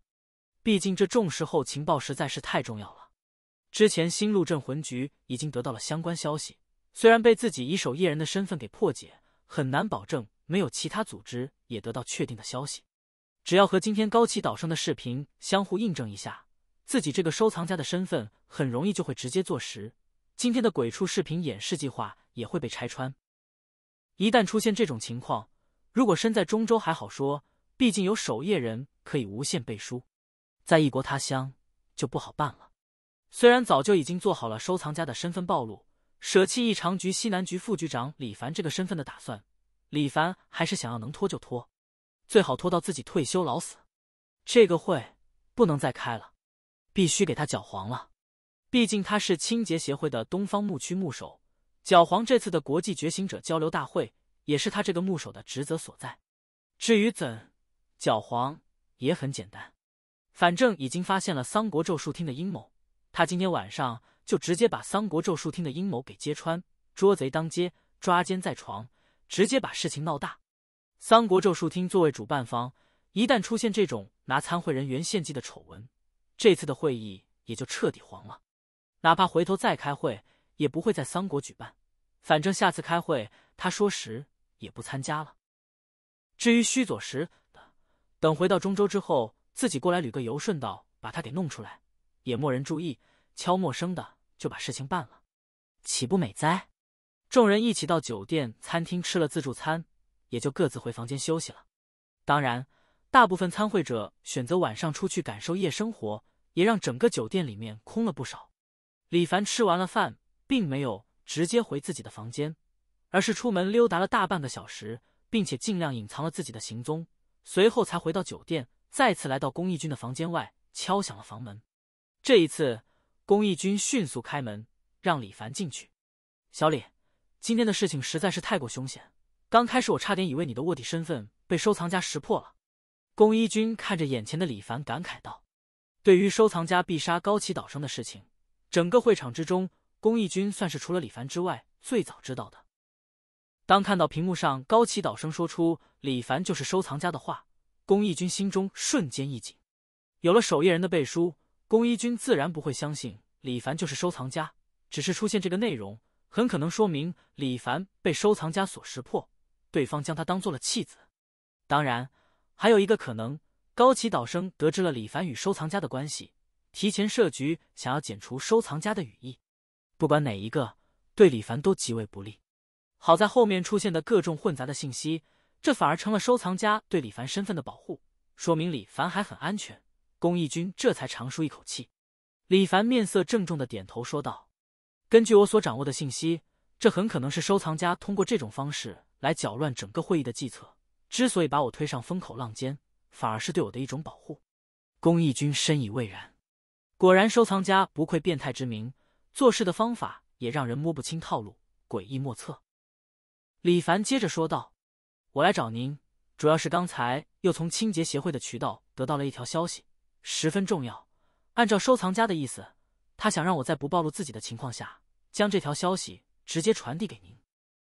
毕竟这重视后情报实在是太重要了。之前新入镇魂局已经得到了相关消息，虽然被自己以守夜人的身份给破解，很难保证没有其他组织也得到确定的消息。只要和今天高崎岛上的视频相互印证一下，自己这个收藏家的身份很容易就会直接坐实。今天的鬼畜视频演示计划也会被拆穿。一旦出现这种情况，如果身在中州还好说，毕竟有守夜人可以无限背书。在异国他乡就不好办了。虽然早就已经做好了收藏家的身份暴露、舍弃异常局西南局副局长李凡这个身份的打算，李凡还是想要能拖就拖，最好拖到自己退休老死。这个会不能再开了，必须给他搅黄了。毕竟他是清洁协会的东方牧区牧首，搅黄这次的国际觉醒者交流大会也是他这个牧首的职责所在。至于怎搅黄，也很简单。反正已经发现了桑国咒术厅的阴谋，他今天晚上就直接把桑国咒术厅的阴谋给揭穿，捉贼当街，抓奸在床，直接把事情闹大。桑国咒术厅作为主办方，一旦出现这种拿参会人员献祭的丑闻，这次的会议也就彻底黄了。哪怕回头再开会，也不会在桑国举办。反正下次开会，他说时也不参加了。至于须佐石的，等回到中州之后。自己过来旅个游顺道把他给弄出来，也没人注意，悄默声的就把事情办了，岂不美哉？众人一起到酒店餐厅吃了自助餐，也就各自回房间休息了。当然，大部分参会者选择晚上出去感受夜生活，也让整个酒店里面空了不少。李凡吃完了饭，并没有直接回自己的房间，而是出门溜达了大半个小时，并且尽量隐藏了自己的行踪，随后才回到酒店。再次来到公益军的房间外，敲响了房门。这一次，公益军迅速开门，让李凡进去。小李，今天的事情实在是太过凶险，刚开始我差点以为你的卧底身份被收藏家识破了。公益军看着眼前的李凡，感慨道：“对于收藏家必杀高崎岛生的事情，整个会场之中，公益军算是除了李凡之外最早知道的。当看到屏幕上高崎岛生说出李凡就是收藏家的话。”宫义军心中瞬间一紧，有了守夜人的背书，宫义军自然不会相信李凡就是收藏家。只是出现这个内容，很可能说明李凡被收藏家所识破，对方将他当做了弃子。当然，还有一个可能，高崎岛生得知了李凡与收藏家的关系，提前设局想要剪除收藏家的羽翼。不管哪一个，对李凡都极为不利。好在后面出现的各种混杂的信息。这反而成了收藏家对李凡身份的保护，说明李凡还很安全。公益军这才长舒一口气。李凡面色郑重的点头说道：“根据我所掌握的信息，这很可能是收藏家通过这种方式来搅乱整个会议的计策。之所以把我推上风口浪尖，反而是对我的一种保护。”公益军深以为然。果然，收藏家不愧变态之名，做事的方法也让人摸不清套路，诡异莫测。李凡接着说道。我来找您，主要是刚才又从清洁协会的渠道得到了一条消息，十分重要。按照收藏家的意思，他想让我在不暴露自己的情况下，将这条消息直接传递给您。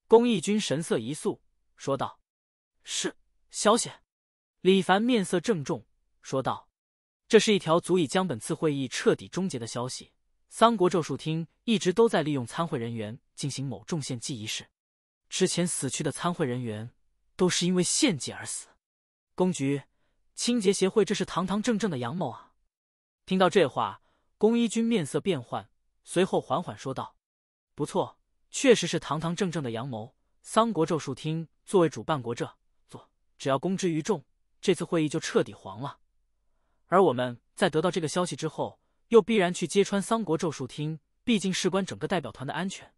公益军神色一肃，说道：“是消息。”李凡面色郑重说道：“这是一条足以将本次会议彻底终结的消息。三国咒术厅一直都在利用参会人员进行某重献祭仪式，之前死去的参会人员。”都是因为献祭而死。公局清洁协会这是堂堂正正的阳谋啊！听到这话，宫一君面色变幻，随后缓缓说道：“不错，确实是堂堂正正的阳谋。桑国咒术厅作为主办国，这做只要公之于众，这次会议就彻底黄了。而我们在得到这个消息之后，又必然去揭穿桑国咒术厅，毕竟事关整个代表团的安全。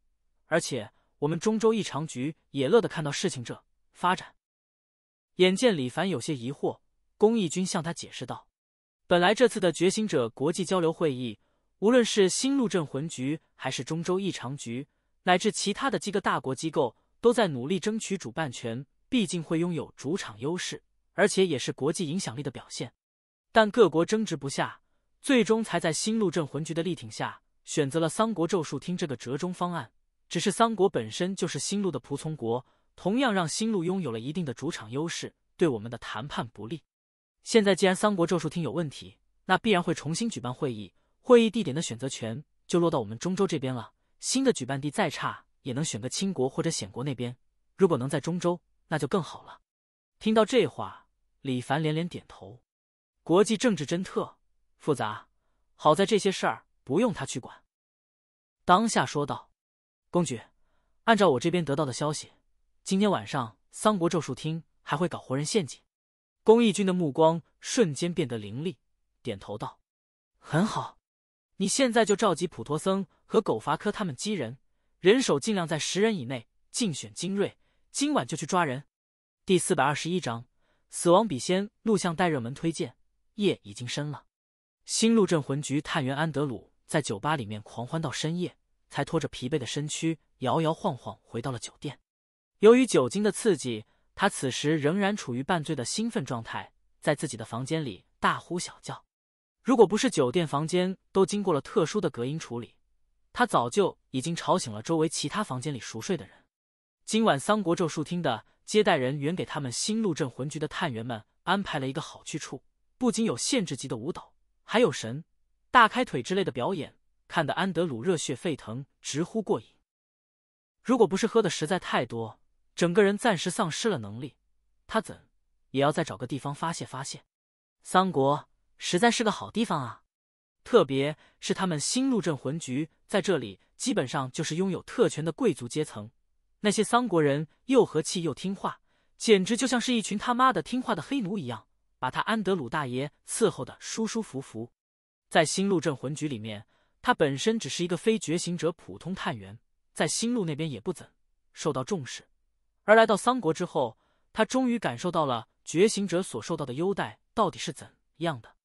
而且我们中州异常局也乐得看到事情这。”发展。眼见李凡有些疑惑，公益军向他解释道：“本来这次的觉醒者国际交流会议，无论是新路镇魂局，还是中州异常局，乃至其他的几个大国机构，都在努力争取主办权。毕竟会拥有主场优势，而且也是国际影响力的表现。但各国争执不下，最终才在新路镇魂局的力挺下，选择了三国咒术厅这个折中方案。只是桑国本身就是新路的仆从国。”同样让新路拥有了一定的主场优势，对我们的谈判不利。现在既然三国咒术厅有问题，那必然会重新举办会议，会议地点的选择权就落到我们中州这边了。新的举办地再差，也能选个清国或者显国那边。如果能在中州，那就更好了。听到这话，李凡连连点头。国际政治真特复杂，好在这些事儿不用他去管。当下说道：“公爵，按照我这边得到的消息。”今天晚上，桑国咒术厅还会搞活人陷阱。公益军的目光瞬间变得凌厉，点头道：“很好，你现在就召集普陀僧和狗伐科他们击人，人手尽量在十人以内，竞选精锐，今晚就去抓人。”第四百二十一章死亡笔仙。录像带热门推荐。夜已经深了，新路镇魂局探员安德鲁在酒吧里面狂欢到深夜，才拖着疲惫的身躯，摇摇晃晃回到了酒店。由于酒精的刺激，他此时仍然处于半醉的兴奋状态，在自己的房间里大呼小叫。如果不是酒店房间都经过了特殊的隔音处理，他早就已经吵醒了周围其他房间里熟睡的人。今晚桑国咒术厅的接待人员给他们新路镇魂局的探员们安排了一个好去处，不仅有限制级的舞蹈，还有神大开腿之类的表演，看得安德鲁热血沸腾，直呼过瘾。如果不是喝的实在太多，整个人暂时丧失了能力，他怎也要再找个地方发泄发泄。桑国实在是个好地方啊，特别是他们新路镇魂局在这里，基本上就是拥有特权的贵族阶层。那些桑国人又和气又听话，简直就像是一群他妈的听话的黑奴一样，把他安德鲁大爷伺候的舒舒服服。在新路镇魂局里面，他本身只是一个非觉醒者普通探员，在新路那边也不怎受到重视。而来到桑国之后，他终于感受到了觉醒者所受到的优待到底是怎样的。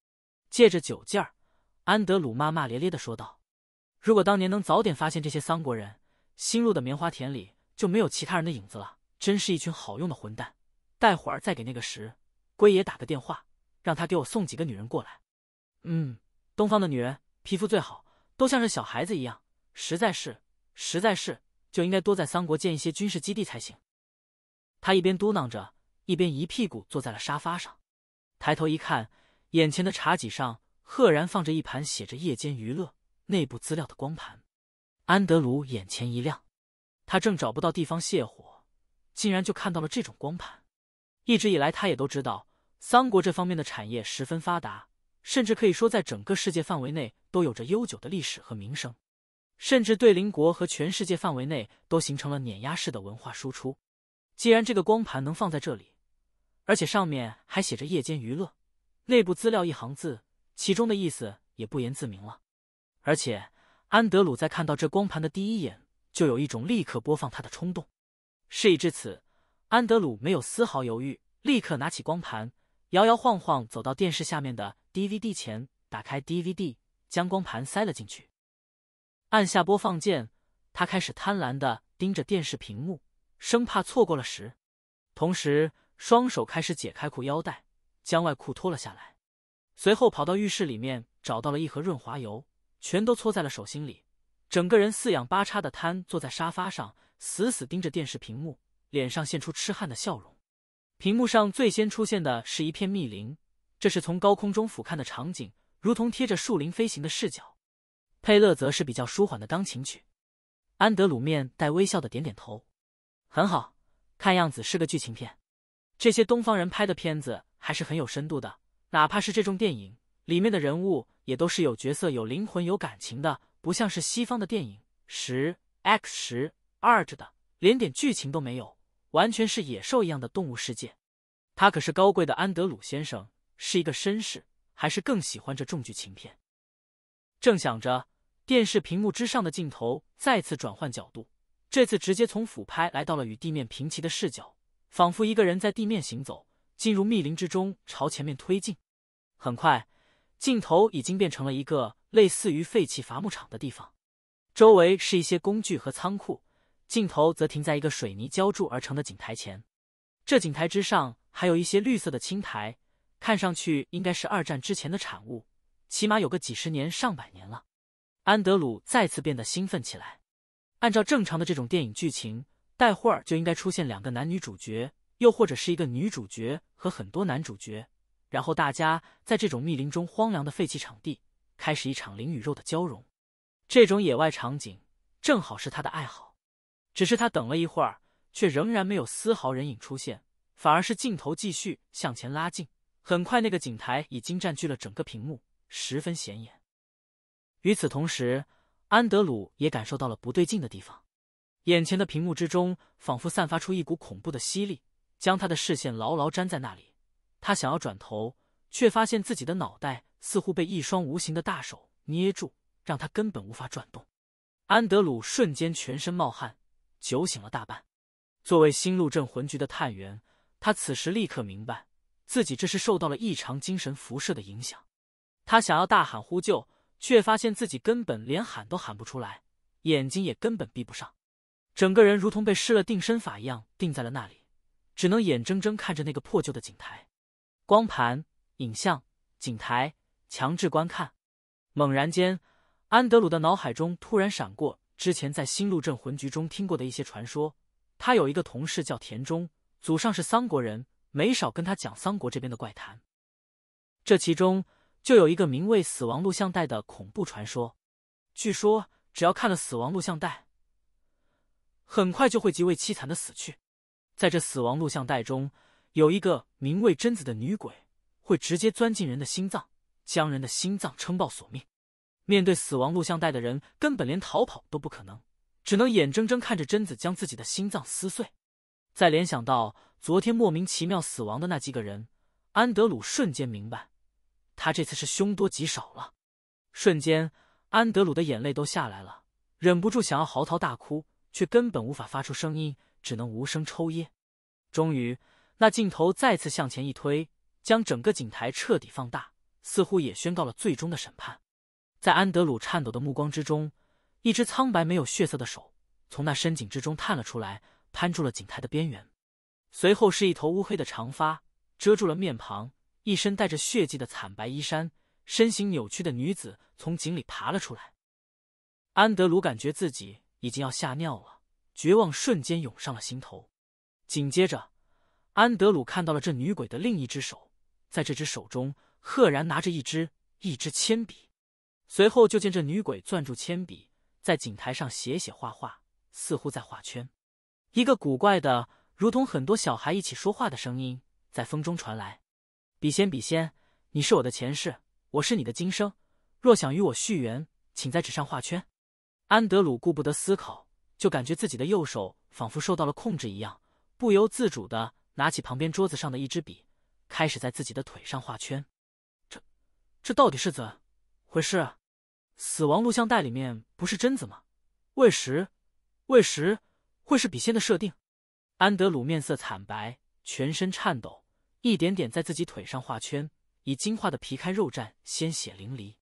借着酒劲儿，安德鲁骂骂咧咧的说道：“如果当年能早点发现这些桑国人，新入的棉花田里就没有其他人的影子了。真是一群好用的混蛋！待会儿再给那个石龟爷打个电话，让他给我送几个女人过来。嗯，东方的女人皮肤最好，都像是小孩子一样。实在是，实在是就应该多在桑国建一些军事基地才行。”他一边嘟囔着，一边一屁股坐在了沙发上，抬头一看，眼前的茶几上赫然放着一盘写着“夜间娱乐”内部资料的光盘。安德鲁眼前一亮，他正找不到地方泄火，竟然就看到了这种光盘。一直以来，他也都知道三国这方面的产业十分发达，甚至可以说在整个世界范围内都有着悠久的历史和名声，甚至对邻国和全世界范围内都形成了碾压式的文化输出。既然这个光盘能放在这里，而且上面还写着“夜间娱乐，内部资料”一行字，其中的意思也不言自明了。而且安德鲁在看到这光盘的第一眼，就有一种立刻播放它的冲动。事已至此，安德鲁没有丝毫犹豫，立刻拿起光盘，摇摇晃晃走到电视下面的 DVD 前，打开 DVD，将光盘塞了进去，按下播放键，他开始贪婪的盯着电视屏幕。生怕错过了时，同时双手开始解开裤腰带，将外裤脱了下来，随后跑到浴室里面，找到了一盒润滑油，全都搓在了手心里，整个人四仰八叉的瘫坐在沙发上，死死盯着电视屏幕，脸上现出痴汉的笑容。屏幕上最先出现的是一片密林，这是从高空中俯瞰的场景，如同贴着树林飞行的视角。佩勒则是比较舒缓的钢琴曲。安德鲁面带微笑的点点头。很好，看样子是个剧情片。这些东方人拍的片子还是很有深度的，哪怕是这种电影里面的人物也都是有角色、有灵魂、有感情的，不像是西方的电影十 x 十二的，连点剧情都没有，完全是野兽一样的动物世界。他可是高贵的安德鲁先生，是一个绅士，还是更喜欢这种剧情片？正想着，电视屏幕之上的镜头再次转换角度。这次直接从俯拍来到了与地面平齐的视角，仿佛一个人在地面行走，进入密林之中，朝前面推进。很快，镜头已经变成了一个类似于废弃伐木场的地方，周围是一些工具和仓库，镜头则停在一个水泥浇筑而成的井台前。这井台之上还有一些绿色的青苔，看上去应该是二战之前的产物，起码有个几十年上百年了。安德鲁再次变得兴奋起来。按照正常的这种电影剧情，待会儿就应该出现两个男女主角，又或者是一个女主角和很多男主角，然后大家在这种密林中荒凉的废弃场地，开始一场灵与肉的交融。这种野外场景正好是他的爱好。只是他等了一会儿，却仍然没有丝毫人影出现，反而是镜头继续向前拉近。很快，那个警台已经占据了整个屏幕，十分显眼。与此同时，安德鲁也感受到了不对劲的地方，眼前的屏幕之中仿佛散发出一股恐怖的吸力，将他的视线牢牢粘在那里。他想要转头，却发现自己的脑袋似乎被一双无形的大手捏住，让他根本无法转动。安德鲁瞬间全身冒汗，酒醒了大半。作为新路镇魂局的探员，他此时立刻明白自己这是受到了异常精神辐射的影响。他想要大喊呼救。却发现自己根本连喊都喊不出来，眼睛也根本闭不上，整个人如同被施了定身法一样定在了那里，只能眼睁睁看着那个破旧的景台光盘影像景台强制观看。猛然间，安德鲁的脑海中突然闪过之前在新路镇魂局中听过的一些传说。他有一个同事叫田中，祖上是桑国人，没少跟他讲桑国这边的怪谈，这其中。就有一个名为“死亡录像带”的恐怖传说，据说只要看了死亡录像带，很快就会极为凄惨的死去。在这死亡录像带中，有一个名为贞子的女鬼，会直接钻进人的心脏，将人的心脏撑爆索命。面对死亡录像带的人，根本连逃跑都不可能，只能眼睁睁看着贞子将自己的心脏撕碎。再联想到昨天莫名其妙死亡的那几个人，安德鲁瞬间明白。他这次是凶多吉少了。瞬间，安德鲁的眼泪都下来了，忍不住想要嚎啕大哭，却根本无法发出声音，只能无声抽噎。终于，那镜头再次向前一推，将整个景台彻底放大，似乎也宣告了最终的审判。在安德鲁颤抖的目光之中，一只苍白没有血色的手从那深井之中探了出来，攀住了井台的边缘。随后是一头乌黑的长发，遮住了面庞。一身带着血迹的惨白衣衫、身形扭曲的女子从井里爬了出来。安德鲁感觉自己已经要吓尿了，绝望瞬间涌上了心头。紧接着，安德鲁看到了这女鬼的另一只手，在这只手中赫然拿着一支一支铅笔。随后就见这女鬼攥住铅笔，在井台上写写画画，似乎在画圈。一个古怪的，如同很多小孩一起说话的声音在风中传来。笔仙，笔仙，你是我的前世，我是你的今生。若想与我续缘，请在纸上画圈。安德鲁顾不得思考，就感觉自己的右手仿佛受到了控制一样，不由自主地拿起旁边桌子上的一支笔，开始在自己的腿上画圈。这，这到底是怎回事？死亡录像带里面不是贞子吗？喂食，喂食，会是笔仙的设定？安德鲁面色惨白，全身颤抖。一点点在自己腿上画圈，以经化的皮开肉绽，鲜血淋漓。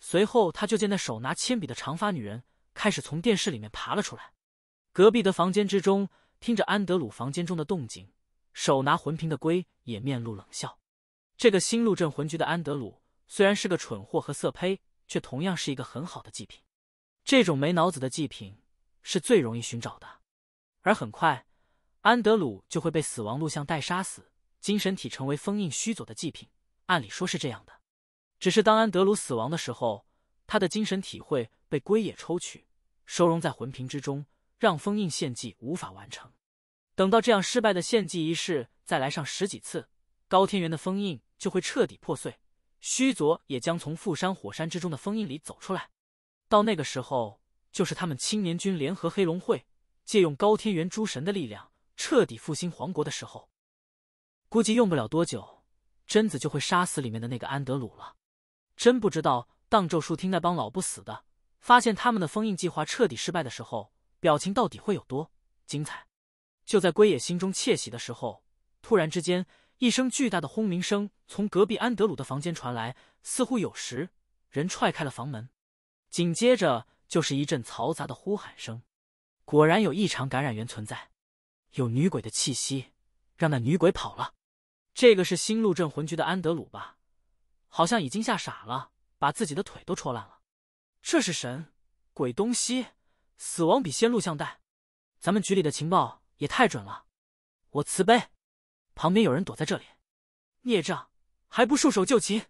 随后，他就见那手拿铅笔的长发女人开始从电视里面爬了出来。隔壁的房间之中，听着安德鲁房间中的动静，手拿魂瓶的龟也面露冷笑。这个新入镇魂局的安德鲁虽然是个蠢货和色胚，却同样是一个很好的祭品。这种没脑子的祭品是最容易寻找的，而很快，安德鲁就会被死亡录像带杀死。精神体成为封印虚佐的祭品，按理说是这样的。只是当安德鲁死亡的时候，他的精神体会被龟野抽取，收容在魂瓶之中，让封印献祭无法完成。等到这样失败的献祭仪式再来上十几次，高天元的封印就会彻底破碎，虚佐也将从富山火山之中的封印里走出来。到那个时候，就是他们青年军联合黑龙会，借用高天元诸神的力量，彻底复兴皇国的时候。估计用不了多久，贞子就会杀死里面的那个安德鲁了。真不知道当咒术厅那帮老不死的发现他们的封印计划彻底失败的时候，表情到底会有多精彩。就在龟野心中窃喜的时候，突然之间，一声巨大的轰鸣声从隔壁安德鲁的房间传来，似乎有时人踹开了房门，紧接着就是一阵嘈杂的呼喊声。果然有异常感染源存在，有女鬼的气息，让那女鬼跑了。这个是新路镇魂局的安德鲁吧？好像已经吓傻了，把自己的腿都戳烂了。这是神鬼东西，死亡笔仙录像带。咱们局里的情报也太准了。我慈悲，旁边有人躲在这里，孽障还不束手就擒？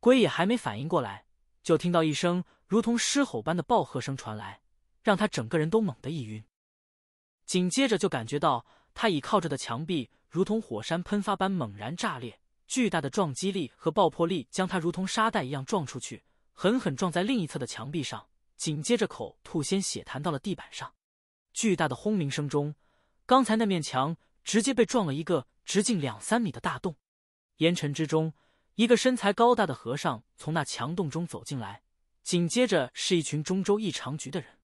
龟也还没反应过来，就听到一声如同狮吼般的暴喝声传来，让他整个人都猛地一晕，紧接着就感觉到他倚靠着的墙壁。如同火山喷发般猛然炸裂，巨大的撞击力和爆破力将他如同沙袋一样撞出去，狠狠撞在另一侧的墙壁上。紧接着，口吐鲜血弹到了地板上。巨大的轰鸣声中，刚才那面墙直接被撞了一个直径两三米的大洞。烟尘之中，一个身材高大的和尚从那墙洞中走进来，紧接着是一群中州异常局的人。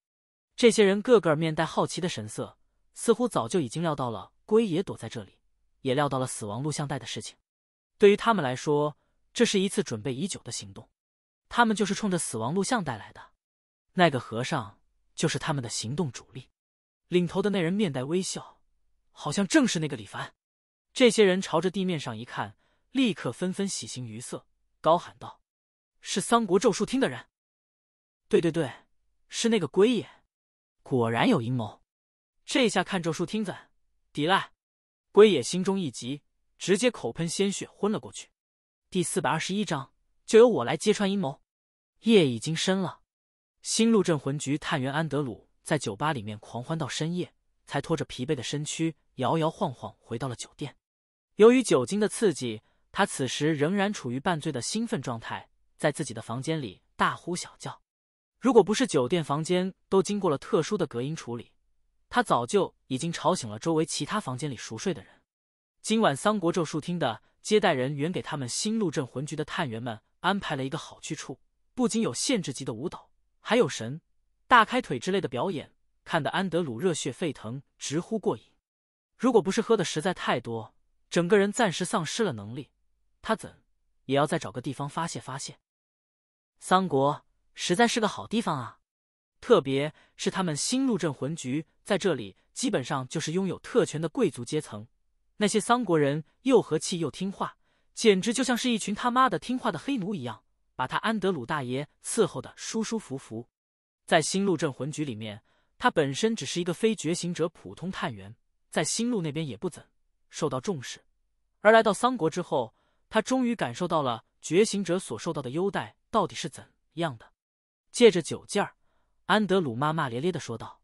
这些人个个面带好奇的神色，似乎早就已经料到了龟爷躲在这里。也料到了死亡录像带的事情，对于他们来说，这是一次准备已久的行动，他们就是冲着死亡录像带来的。那个和尚就是他们的行动主力，领头的那人面带微笑，好像正是那个李凡。这些人朝着地面上一看，立刻纷纷喜形于色，高喊道：“是三国咒术厅的人！”“对对对，是那个鬼也，果然有阴谋。”这下看咒术厅怎抵赖？龟野心中一急，直接口喷鲜血，昏了过去。第四百二十一章，就由我来揭穿阴谋。夜已经深了，新路镇魂局探员安德鲁在酒吧里面狂欢到深夜，才拖着疲惫的身躯，摇摇晃晃回到了酒店。由于酒精的刺激，他此时仍然处于半醉的兴奋状态，在自己的房间里大呼小叫。如果不是酒店房间都经过了特殊的隔音处理，他早就已经吵醒了周围其他房间里熟睡的人。今晚桑国咒术厅的接待人员给他们新路镇魂局的探员们安排了一个好去处，不仅有限制级的舞蹈，还有神大开腿之类的表演，看得安德鲁热血沸腾，直呼过瘾。如果不是喝的实在太多，整个人暂时丧失了能力，他怎也要再找个地方发泄发泄。桑国实在是个好地方啊！特别是他们新路镇魂局在这里，基本上就是拥有特权的贵族阶层。那些桑国人又和气又听话，简直就像是一群他妈的听话的黑奴一样，把他安德鲁大爷伺候的舒舒服服。在新路镇魂局里面，他本身只是一个非觉醒者普通探员，在新路那边也不怎受到重视。而来到桑国之后，他终于感受到了觉醒者所受到的优待到底是怎样的。借着酒劲儿。安德鲁骂骂咧咧的说道：“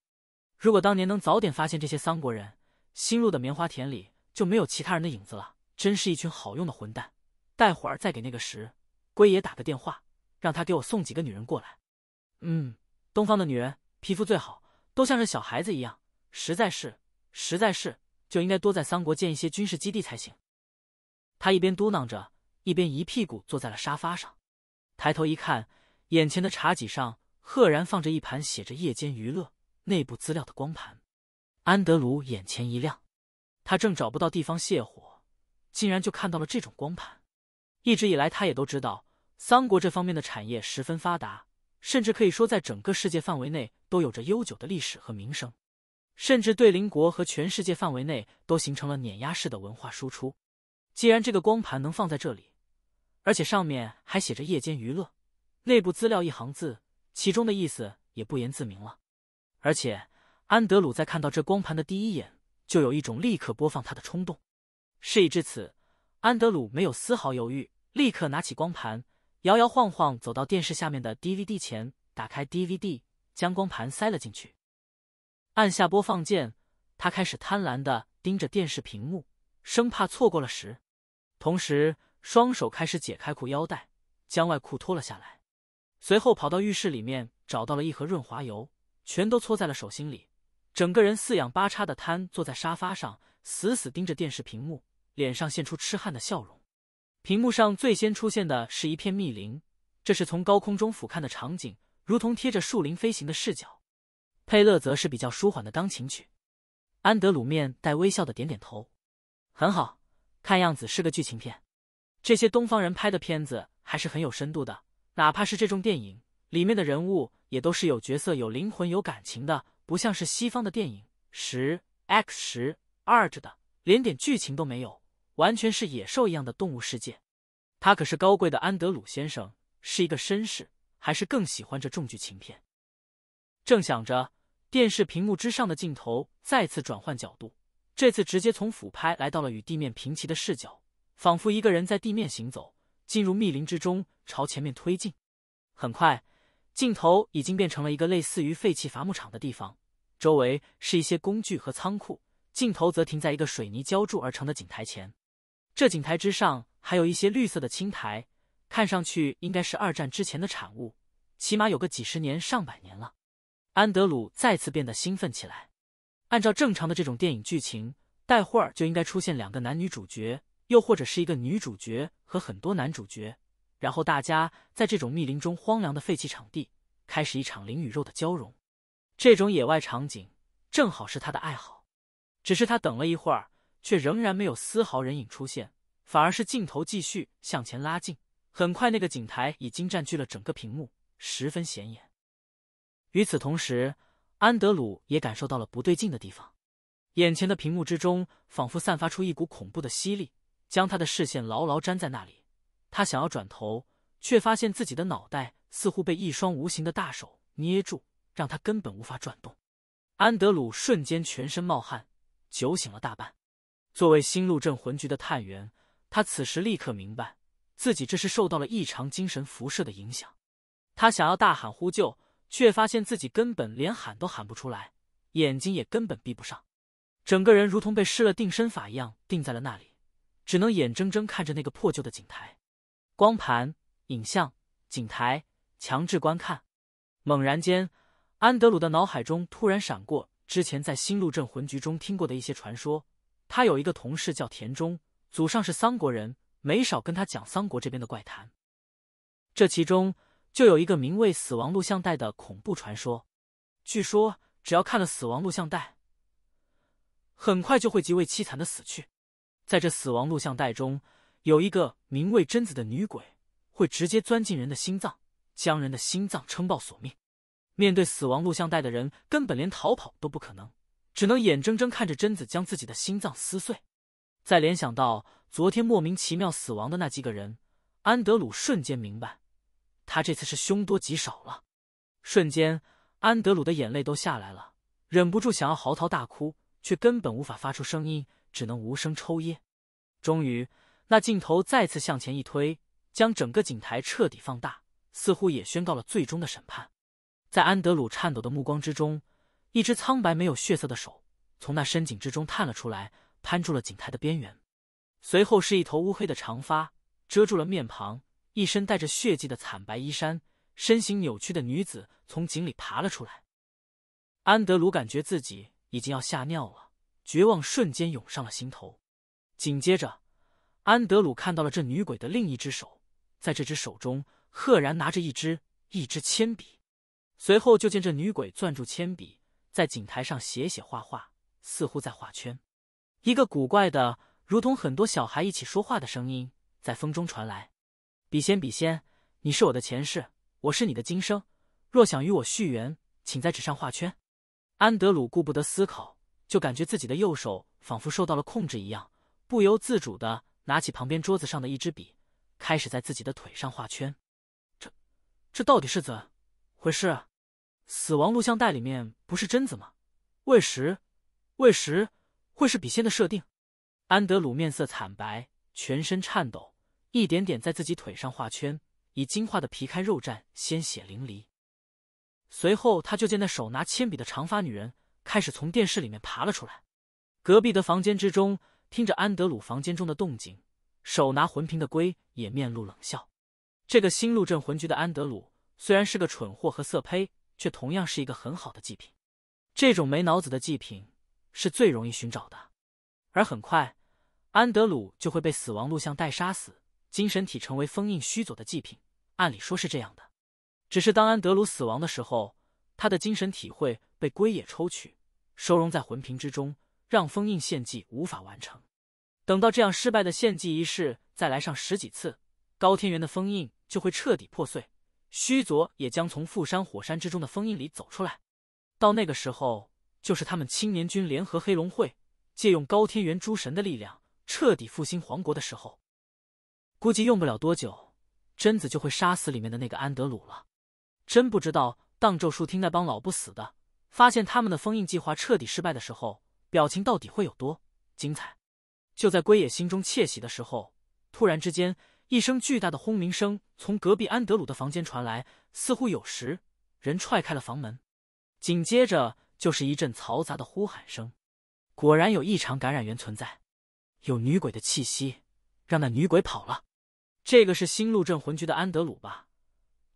如果当年能早点发现这些桑国人，新入的棉花田里就没有其他人的影子了。真是一群好用的混蛋！待会儿再给那个石龟爷打个电话，让他给我送几个女人过来。嗯，东方的女人，皮肤最好，都像是小孩子一样。实在是，实在是，就应该多在桑国建一些军事基地才行。”他一边嘟囔着，一边一屁股坐在了沙发上，抬头一看，眼前的茶几上。赫然放着一盘写着“夜间娱乐内部资料”的光盘，安德鲁眼前一亮。他正找不到地方泄火，竟然就看到了这种光盘。一直以来，他也都知道三国这方面的产业十分发达，甚至可以说在整个世界范围内都有着悠久的历史和名声，甚至对邻国和全世界范围内都形成了碾压式的文化输出。既然这个光盘能放在这里，而且上面还写着“夜间娱乐内部资料”一行字。其中的意思也不言自明了，而且安德鲁在看到这光盘的第一眼，就有一种立刻播放它的冲动。事已至此，安德鲁没有丝毫犹豫，立刻拿起光盘，摇摇晃晃走到电视下面的 DVD 前，打开 DVD，将光盘塞了进去，按下播放键。他开始贪婪地盯着电视屏幕，生怕错过了时，同时双手开始解开裤腰带，将外裤脱了下来。随后跑到浴室里面，找到了一盒润滑油，全都搓在了手心里，整个人四仰八叉的瘫坐在沙发上，死死盯着电视屏幕，脸上现出痴汉的笑容。屏幕上最先出现的是一片密林，这是从高空中俯瞰的场景，如同贴着树林飞行的视角。佩勒则是比较舒缓的钢琴曲。安德鲁面带微笑的点点头，很好，看样子是个剧情片。这些东方人拍的片子还是很有深度的。哪怕是这种电影里面的人物，也都是有角色、有灵魂、有感情的，不像是西方的电影十 x 十二制的，连点剧情都没有，完全是野兽一样的动物世界。他可是高贵的安德鲁先生，是一个绅士，还是更喜欢这种剧情片？正想着，电视屏幕之上的镜头再次转换角度，这次直接从俯拍来到了与地面平齐的视角，仿佛一个人在地面行走。进入密林之中，朝前面推进。很快，镜头已经变成了一个类似于废弃伐木场的地方，周围是一些工具和仓库，镜头则停在一个水泥浇筑而成的井台前。这井台之上还有一些绿色的青苔，看上去应该是二战之前的产物，起码有个几十年、上百年了。安德鲁再次变得兴奋起来。按照正常的这种电影剧情，待会儿就应该出现两个男女主角。又或者是一个女主角和很多男主角，然后大家在这种密林中荒凉的废弃场地开始一场灵与肉的交融。这种野外场景正好是他的爱好。只是他等了一会儿，却仍然没有丝毫人影出现，反而是镜头继续向前拉近。很快，那个景台已经占据了整个屏幕，十分显眼。与此同时，安德鲁也感受到了不对劲的地方，眼前的屏幕之中仿佛散发出一股恐怖的吸力。将他的视线牢牢粘在那里，他想要转头，却发现自己的脑袋似乎被一双无形的大手捏住，让他根本无法转动。安德鲁瞬间全身冒汗，酒醒了大半。作为新路镇魂局的探员，他此时立刻明白自己这是受到了异常精神辐射的影响。他想要大喊呼救，却发现自己根本连喊都喊不出来，眼睛也根本闭不上，整个人如同被施了定身法一样定在了那里。只能眼睁睁看着那个破旧的景台，光盘、影像、景台强制观看。猛然间，安德鲁的脑海中突然闪过之前在新路镇魂局中听过的一些传说。他有一个同事叫田中，祖上是桑国人，没少跟他讲桑国这边的怪谈。这其中就有一个名为“死亡录像带”的恐怖传说，据说只要看了死亡录像带，很快就会极为凄惨的死去。在这死亡录像带中，有一个名为贞子的女鬼，会直接钻进人的心脏，将人的心脏撑爆索命。面对死亡录像带的人，根本连逃跑都不可能，只能眼睁睁看着贞子将自己的心脏撕碎。再联想到昨天莫名其妙死亡的那几个人，安德鲁瞬间明白，他这次是凶多吉少了。瞬间，安德鲁的眼泪都下来了，忍不住想要嚎啕大哭，却根本无法发出声音。只能无声抽噎。终于，那镜头再次向前一推，将整个井台彻底放大，似乎也宣告了最终的审判。在安德鲁颤抖的目光之中，一只苍白没有血色的手从那深井之中探了出来，攀住了井台的边缘。随后，是一头乌黑的长发遮住了面庞，一身带着血迹的惨白衣衫，身形扭曲的女子从井里爬了出来。安德鲁感觉自己已经要吓尿了。绝望瞬间涌上了心头，紧接着，安德鲁看到了这女鬼的另一只手，在这只手中赫然拿着一支一支铅笔。随后就见这女鬼攥住铅笔，在井台上写写画画，似乎在画圈。一个古怪的，如同很多小孩一起说话的声音在风中传来：“笔仙，笔仙，你是我的前世，我是你的今生。若想与我续缘，请在纸上画圈。”安德鲁顾不得思考。就感觉自己的右手仿佛受到了控制一样，不由自主的拿起旁边桌子上的一支笔，开始在自己的腿上画圈。这，这到底是怎回事？死亡录像带里面不是贞子吗？喂食，喂食，会是笔仙的设定？安德鲁面色惨白，全身颤抖，一点点在自己腿上画圈，已经画的皮开肉绽，鲜血淋漓。随后他就见那手拿铅笔的长发女人。开始从电视里面爬了出来，隔壁的房间之中，听着安德鲁房间中的动静，手拿魂瓶的龟也面露冷笑。这个新陆镇魂局的安德鲁虽然是个蠢货和色胚，却同样是一个很好的祭品。这种没脑子的祭品是最容易寻找的，而很快安德鲁就会被死亡录像带杀死，精神体成为封印虚左的祭品。按理说是这样的，只是当安德鲁死亡的时候，他的精神体会被龟也抽取。收容在魂瓶之中，让封印献祭无法完成。等到这样失败的献祭仪式再来上十几次，高天元的封印就会彻底破碎，虚佐也将从富山火山之中的封印里走出来。到那个时候，就是他们青年军联合黑龙会，借用高天元诸神的力量，彻底复兴皇国的时候。估计用不了多久，贞子就会杀死里面的那个安德鲁了。真不知道荡咒术厅那帮老不死的。发现他们的封印计划彻底失败的时候，表情到底会有多精彩？就在龟野心中窃喜的时候，突然之间，一声巨大的轰鸣声从隔壁安德鲁的房间传来，似乎有时人踹开了房门，紧接着就是一阵嘈杂的呼喊声。果然有异常感染源存在，有女鬼的气息，让那女鬼跑了。这个是新路镇魂局的安德鲁吧？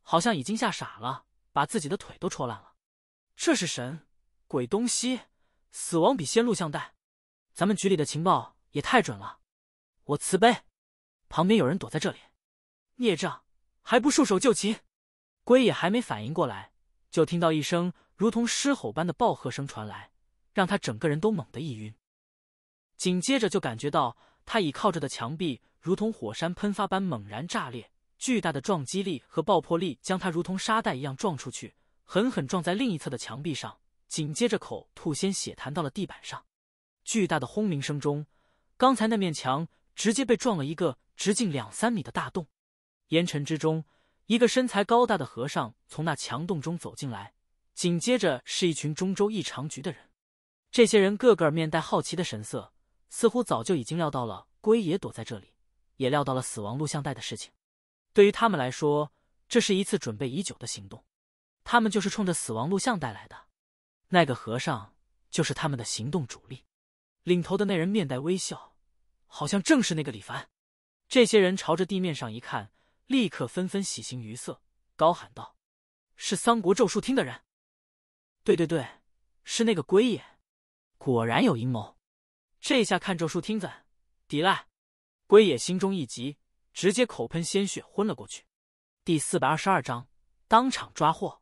好像已经吓傻了，把自己的腿都戳烂了。这是神鬼东西，死亡笔仙录像带，咱们局里的情报也太准了。我慈悲，旁边有人躲在这里，孽障还不束手就擒？龟也还没反应过来，就听到一声如同狮吼般的暴喝声传来，让他整个人都猛地一晕。紧接着就感觉到他倚靠着的墙壁如同火山喷发般猛然炸裂，巨大的撞击力和爆破力将他如同沙袋一样撞出去。狠狠撞在另一侧的墙壁上，紧接着口吐鲜血，弹到了地板上。巨大的轰鸣声中，刚才那面墙直接被撞了一个直径两三米的大洞。烟尘之中，一个身材高大的和尚从那墙洞中走进来，紧接着是一群中州异常局的人。这些人个个面带好奇的神色，似乎早就已经料到了龟爷躲在这里，也料到了死亡录像带的事情。对于他们来说，这是一次准备已久的行动。他们就是冲着死亡录像带来的，那个和尚就是他们的行动主力。领头的那人面带微笑，好像正是那个李凡。这些人朝着地面上一看，立刻纷纷喜形于色，高喊道：“是三国咒术厅的人！”“对对对，是那个龟爷，果然有阴谋。这下看咒术厅怎抵赖？龟爷心中一急，直接口喷鲜血，昏了过去。第四百二十二章：当场抓获。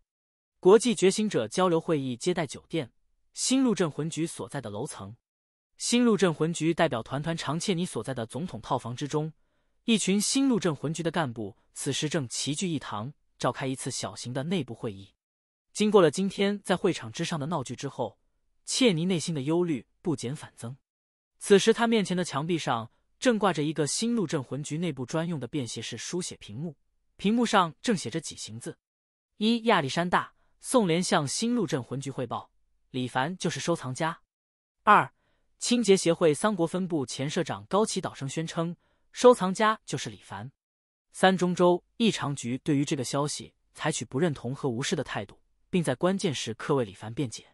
国际觉醒者交流会议接待酒店，新路镇魂局所在的楼层，新路镇魂局代表团团长切尼所在的总统套房之中，一群新路镇魂局的干部此时正齐聚一堂，召开一次小型的内部会议。经过了今天在会场之上的闹剧之后，切尼内心的忧虑不减反增。此时他面前的墙壁上正挂着一个新路镇魂局内部专用的便携式书写屏幕，屏幕上正写着几行字：一亚历山大。宋濂向新路镇魂局汇报，李凡就是收藏家。二清洁协会三国分部前社长高崎岛生宣称，收藏家就是李凡。三中州异常局对于这个消息采取不认同和无视的态度，并在关键时刻为李凡辩解。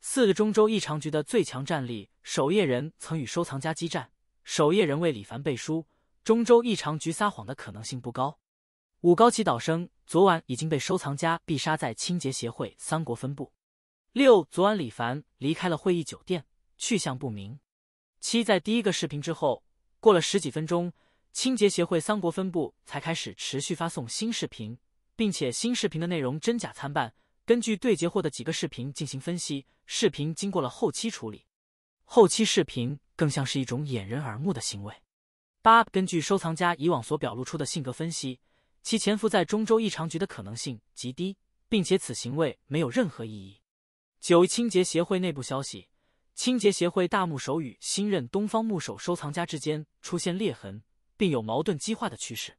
四中州异常局的最强战力守夜人曾与收藏家激战，守夜人为李凡背书，中州异常局撒谎的可能性不高。五高崎岛生。昨晚已经被收藏家必杀在清洁协会三国分部。六，昨晚李凡离开了会议酒店，去向不明。七，在第一个视频之后，过了十几分钟，清洁协会三国分部才开始持续发送新视频，并且新视频的内容真假参半。根据对截获的几个视频进行分析，视频经过了后期处理，后期视频更像是一种掩人耳目的行为。八，根据收藏家以往所表露出的性格分析。其潜伏在中州异常局的可能性极低，并且此行为没有任何意义。九清洁协会内部消息：清洁协会大木手与新任东方木手收藏家之间出现裂痕，并有矛盾激化的趋势。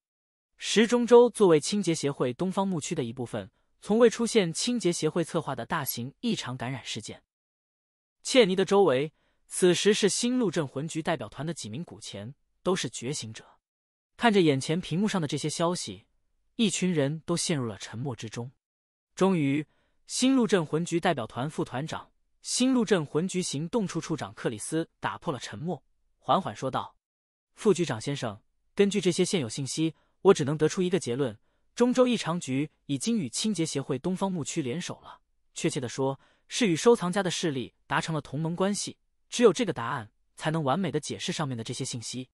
十中州作为清洁协会东方木区的一部分，从未出现清洁协会策划的大型异常感染事件。切尼的周围，此时是新陆镇魂局代表团的几名古钱，都是觉醒者，看着眼前屏幕上的这些消息。一群人都陷入了沉默之中。终于，新入镇魂局代表团副团长、新入镇魂局行动处处长克里斯打破了沉默，缓缓说道：“副局长先生，根据这些现有信息，我只能得出一个结论：中州异常局已经与清洁协会东方牧区联手了。确切的说，是与收藏家的势力达成了同盟关系。只有这个答案，才能完美的解释上面的这些信息。”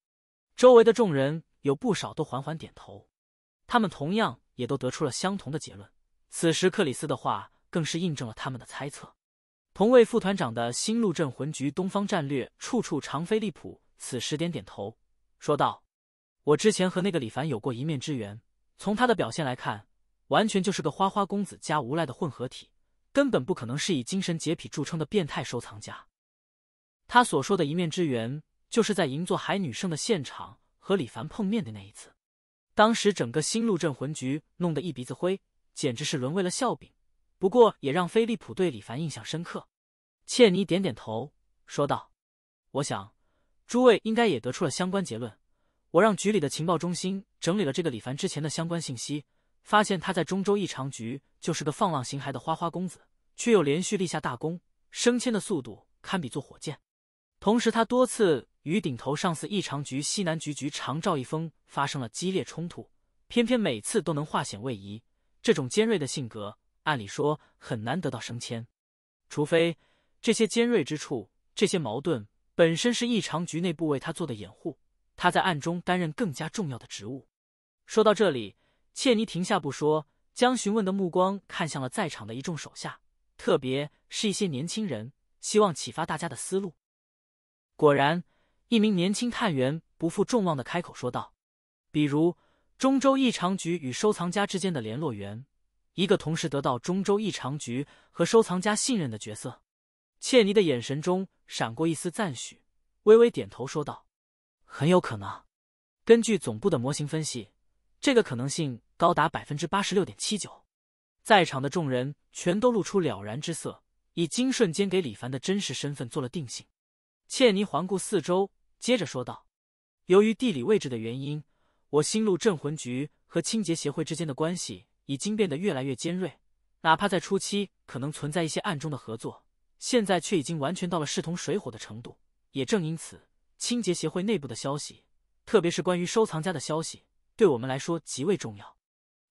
周围的众人有不少都缓缓点头。他们同样也都得出了相同的结论。此时，克里斯的话更是印证了他们的猜测。同为副团长的新路镇魂局东方战略处处长飞利浦，此时点点头说道：“我之前和那个李凡有过一面之缘，从他的表现来看，完全就是个花花公子加无赖的混合体，根本不可能是以精神洁癖著称的变态收藏家。”他所说的一面之缘，就是在银座海女圣的现场和李凡碰面的那一次。当时整个新路镇魂局弄得一鼻子灰，简直是沦为了笑柄。不过也让菲利普对李凡印象深刻。切尼点点头说道：“我想诸位应该也得出了相关结论。我让局里的情报中心整理了这个李凡之前的相关信息，发现他在中州异常局就是个放浪形骸的花花公子，却又连续立下大功，升迁的速度堪比坐火箭。同时，他多次……”与顶头上司异常局西南局局长赵一峰发生了激烈冲突，偏偏每次都能化险为夷。这种尖锐的性格，按理说很难得到升迁，除非这些尖锐之处、这些矛盾本身是异常局内部为他做的掩护，他在暗中担任更加重要的职务。说到这里，切尼停下不说，将询问的目光看向了在场的一众手下，特别是一些年轻人，希望启发大家的思路。果然。一名年轻探员不负众望的开口说道：“比如中州异常局与收藏家之间的联络员，一个同时得到中州异常局和收藏家信任的角色。”切尼的眼神中闪过一丝赞许，微微点头说道：“很有可能。根据总部的模型分析，这个可能性高达百分之八十六点七九。”在场的众人全都露出了然之色，已经瞬间给李凡的真实身份做了定性。倩妮环顾四周，接着说道：“由于地理位置的原因，我新路镇魂局和清洁协会之间的关系已经变得越来越尖锐。哪怕在初期可能存在一些暗中的合作，现在却已经完全到了势同水火的程度。也正因此，清洁协会内部的消息，特别是关于收藏家的消息，对我们来说极为重要。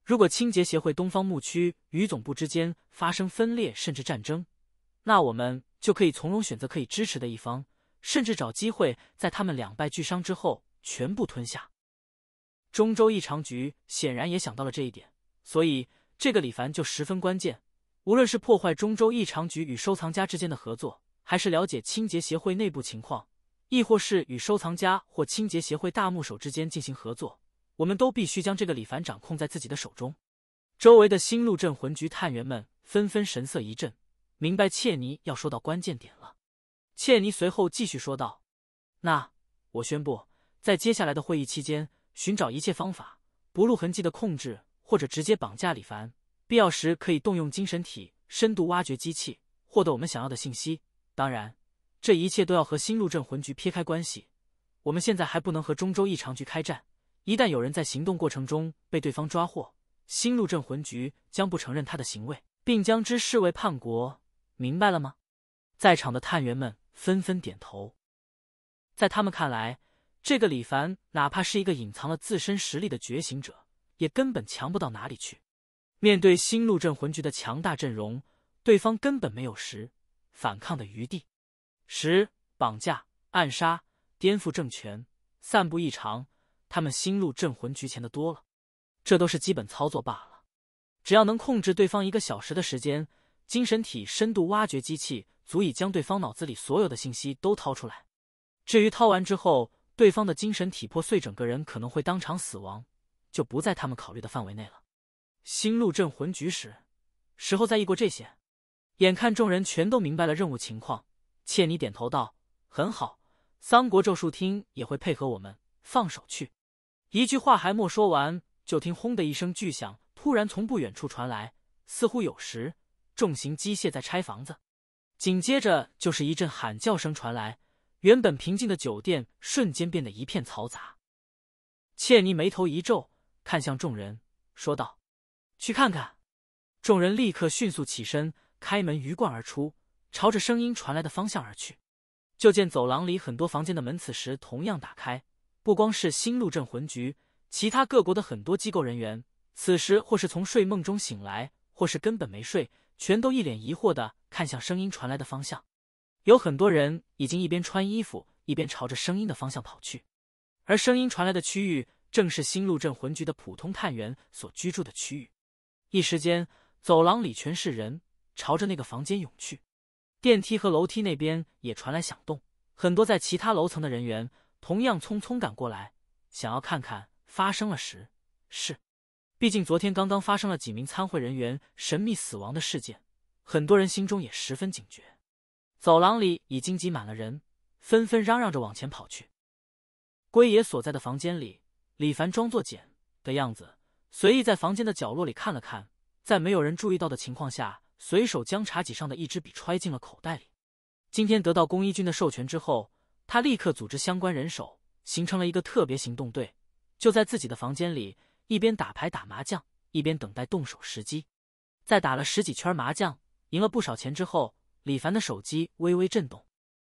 如果清洁协会东方牧区与总部之间发生分裂甚至战争，那我们就可以从容选择可以支持的一方。”甚至找机会在他们两败俱伤之后全部吞下。中州异常局显然也想到了这一点，所以这个李凡就十分关键。无论是破坏中州异常局与收藏家之间的合作，还是了解清洁协会内部情况，亦或是与收藏家或清洁协会大木手之间进行合作，我们都必须将这个李凡掌控在自己的手中。周围的新路镇魂局探员们纷纷神色一震，明白切尼要说到关键点了。切尼随后继续说道：“那我宣布，在接下来的会议期间，寻找一切方法，不露痕迹的控制或者直接绑架李凡。必要时可以动用精神体深度挖掘机器，获得我们想要的信息。当然，这一切都要和新路镇魂局撇开关系。我们现在还不能和中州异常局开战。一旦有人在行动过程中被对方抓获，新路镇魂局将不承认他的行为，并将之视为叛国。明白了吗？在场的探员们。”纷纷点头，在他们看来，这个李凡哪怕是一个隐藏了自身实力的觉醒者，也根本强不到哪里去。面对新路镇魂局的强大阵容，对方根本没有十反抗的余地。十绑架、暗杀、颠覆政权、散布异常，他们星路镇魂局前的多了，这都是基本操作罢了。只要能控制对方一个小时的时间，精神体深度挖掘机器。足以将对方脑子里所有的信息都掏出来。至于掏完之后，对方的精神体破碎，整个人可能会当场死亡，就不在他们考虑的范围内了。新路镇魂局时，时候在意过这些。眼看众人全都明白了任务情况，切尼点头道：“很好，三国咒术厅也会配合我们，放手去。”一句话还没说完，就听“轰”的一声巨响，突然从不远处传来，似乎有时重型机械在拆房子。紧接着就是一阵喊叫声传来，原本平静的酒店瞬间变得一片嘈杂。切尼眉头一皱，看向众人，说道：“去看看。”众人立刻迅速起身，开门鱼贯而出，朝着声音传来的方向而去。就见走廊里很多房间的门此时同样打开，不光是新路镇魂局，其他各国的很多机构人员此时或是从睡梦中醒来，或是根本没睡。全都一脸疑惑的看向声音传来的方向，有很多人已经一边穿衣服一边朝着声音的方向跑去，而声音传来的区域正是新路镇魂局的普通探员所居住的区域，一时间走廊里全是人，朝着那个房间涌去，电梯和楼梯那边也传来响动，很多在其他楼层的人员同样匆匆赶过来，想要看看发生了什是。毕竟昨天刚刚发生了几名参会人员神秘死亡的事件，很多人心中也十分警觉。走廊里已经挤满了人，纷纷嚷嚷着往前跑去。龟爷所在的房间里，李凡装作捡的样子，随意在房间的角落里看了看，在没有人注意到的情况下，随手将茶几上的一支笔揣进了口袋里。今天得到宫一君的授权之后，他立刻组织相关人手，形成了一个特别行动队，就在自己的房间里。一边打牌打麻将，一边等待动手时机。在打了十几圈麻将，赢了不少钱之后，李凡的手机微微震动。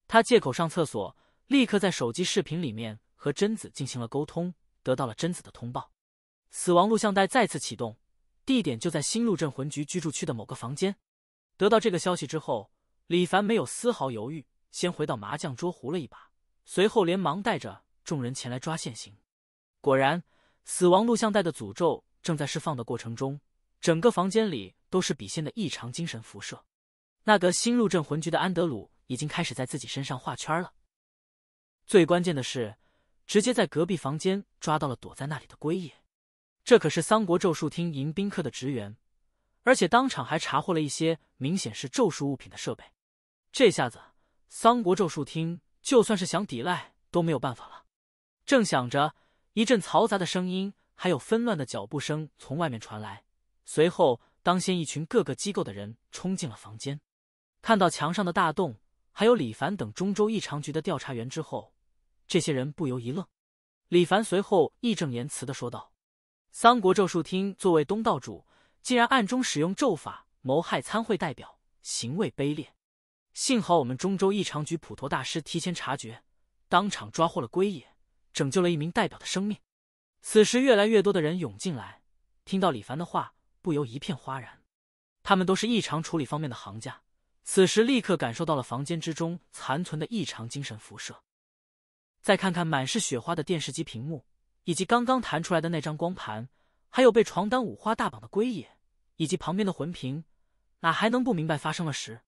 他借口上厕所，立刻在手机视频里面和贞子进行了沟通，得到了贞子的通报。死亡录像带再次启动，地点就在新路镇魂局居住区的某个房间。得到这个消息之后，李凡没有丝毫犹豫，先回到麻将桌胡了一把，随后连忙带着众人前来抓现行。果然。死亡录像带的诅咒正在释放的过程中，整个房间里都是笔仙的异常精神辐射。那个新入镇魂局的安德鲁已经开始在自己身上画圈了。最关键的是，直接在隔壁房间抓到了躲在那里的龟爷，这可是桑国咒术厅迎宾客的职员，而且当场还查获了一些明显是咒术物品的设备。这下子，桑国咒术厅就算是想抵赖都没有办法了。正想着。一阵嘈杂的声音，还有纷乱的脚步声从外面传来。随后，当先一群各个机构的人冲进了房间，看到墙上的大洞，还有李凡等中州异常局的调查员之后，这些人不由一愣。李凡随后义正言辞的说道：“三国咒术厅作为东道主，竟然暗中使用咒法谋害参会代表，行为卑劣。幸好我们中州异常局普陀大师提前察觉，当场抓获了龟野。”拯救了一名代表的生命，此时越来越多的人涌进来，听到李凡的话，不由一片哗然。他们都是异常处理方面的行家，此时立刻感受到了房间之中残存的异常精神辐射。再看看满是雪花的电视机屏幕，以及刚刚弹出来的那张光盘，还有被床单五花大绑的龟野，以及旁边的魂瓶，哪还能不明白发生了什？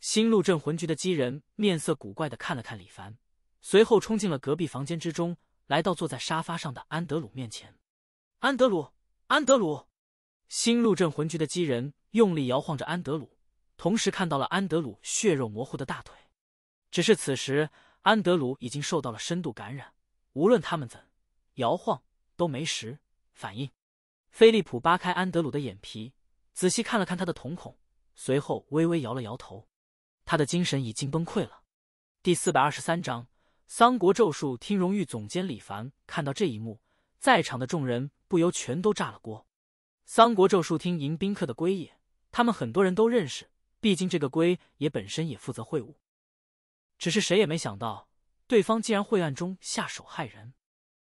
新路镇魂局的机人面色古怪的看了看李凡。随后冲进了隔壁房间之中，来到坐在沙发上的安德鲁面前。安德鲁，安德鲁，新入镇魂局的基人用力摇晃着安德鲁，同时看到了安德鲁血肉模糊的大腿。只是此时安德鲁已经受到了深度感染，无论他们怎摇晃都没什反应。菲利普扒开安德鲁的眼皮，仔细看了看他的瞳孔，随后微微摇了摇头。他的精神已经崩溃了。第四百二十三章。三国咒术听荣誉总监李凡看到这一幕，在场的众人不由全都炸了锅。三国咒术厅迎宾客的龟也，他们很多人都认识，毕竟这个龟也本身也负责会务。只是谁也没想到，对方竟然会暗中下手害人。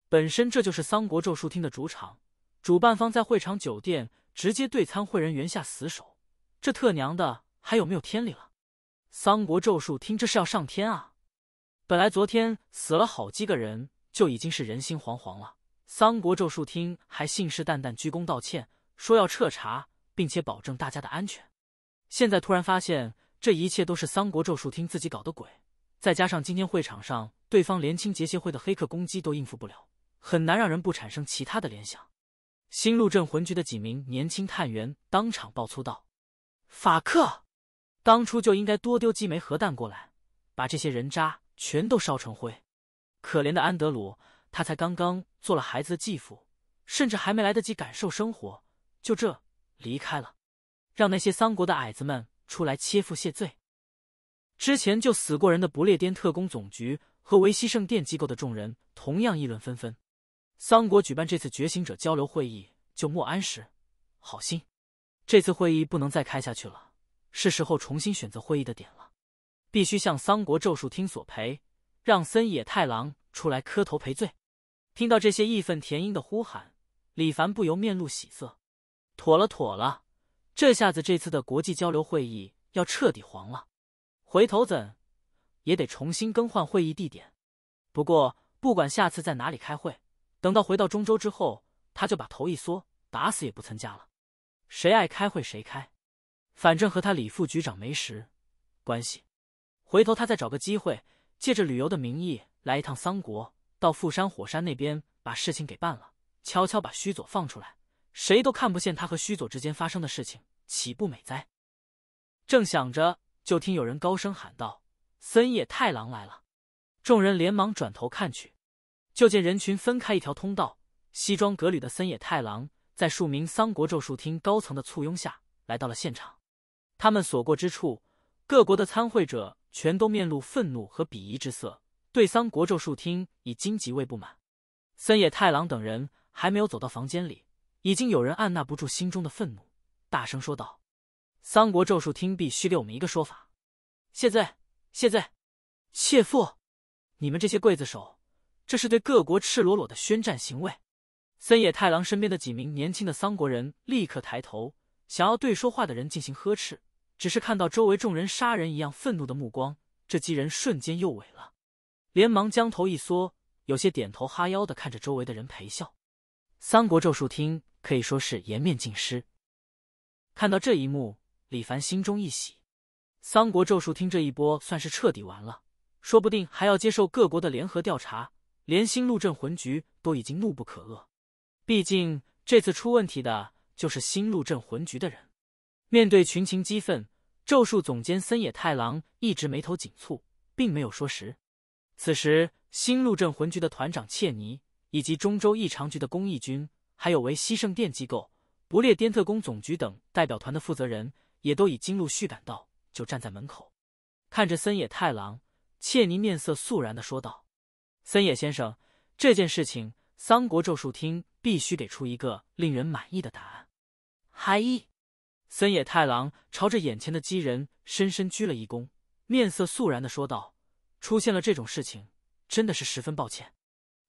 本身这就是三国咒术厅的主场，主办方在会场酒店直接对参会人员下死手，这特娘的还有没有天理了？三国咒术厅这是要上天啊！本来昨天死了好几个人就已经是人心惶惶了，桑国咒术厅还信誓旦旦鞠躬道歉，说要彻查，并且保证大家的安全。现在突然发现这一切都是桑国咒术厅自己搞的鬼，再加上今天会场上对方连清洁协会的黑客攻击都应付不了，很难让人不产生其他的联想。新路镇魂局的几名年轻探员当场爆粗道：“法克，当初就应该多丢几枚核弹过来，把这些人渣！”全都烧成灰，可怜的安德鲁，他才刚刚做了孩子的继父，甚至还没来得及感受生活，就这离开了，让那些桑国的矮子们出来切腹谢罪。之前就死过人的不列颠特工总局和维希圣殿机构的众人同样议论纷纷。桑国举办这次觉醒者交流会议就莫安时，好心，这次会议不能再开下去了，是时候重新选择会议的点了。必须向桑国咒术厅索赔，让森野太郎出来磕头赔罪。听到这些义愤填膺的呼喊，李凡不由面露喜色。妥了，妥了，这下子这次的国际交流会议要彻底黄了。回头怎也得重新更换会议地点。不过不管下次在哪里开会，等到回到中州之后，他就把头一缩，打死也不参加了。谁爱开会谁开，反正和他李副局长没什关系。回头他再找个机会，借着旅游的名义来一趟桑国，到富山火山那边把事情给办了，悄悄把须佐放出来，谁都看不见他和须佐之间发生的事情，岂不美哉？正想着，就听有人高声喊道：“森野太郎来了！”众人连忙转头看去，就见人群分开一条通道，西装革履的森野太郎在数名桑国咒术厅高层的簇拥下来到了现场。他们所过之处，各国的参会者。全都面露愤怒和鄙夷之色，对桑国咒术厅已荆棘为不满。森野太郎等人还没有走到房间里，已经有人按捺不住心中的愤怒，大声说道：“桑国咒术厅必须给我们一个说法！”谢罪，谢罪，切腹！你们这些刽子手，这是对各国赤裸裸的宣战行为！森野太郎身边的几名年轻的桑国人立刻抬头，想要对说话的人进行呵斥。只是看到周围众人杀人一样愤怒的目光，这几人瞬间又萎了，连忙将头一缩，有些点头哈腰的看着周围的人陪笑。三国咒术厅可以说是颜面尽失。看到这一幕，李凡心中一喜，三国咒术厅这一波算是彻底完了，说不定还要接受各国的联合调查，连新路镇魂局都已经怒不可遏，毕竟这次出问题的就是新路镇魂局的人。面对群情激愤，咒术总监森野太郎一直眉头紧蹙，并没有说实。此时，新入镇魂局的团长切尼，以及中州异常局的公益军，还有维西圣殿机构、不列颠特工总局等代表团的负责人，也都已经陆续赶到，就站在门口，看着森野太郎。切尼面色肃然的说道：“森野先生，这件事情，桑国咒术厅必须给出一个令人满意的答案。”嗨。森野太郎朝着眼前的基人深深鞠了一躬，面色肃然的说道：“出现了这种事情，真的是十分抱歉，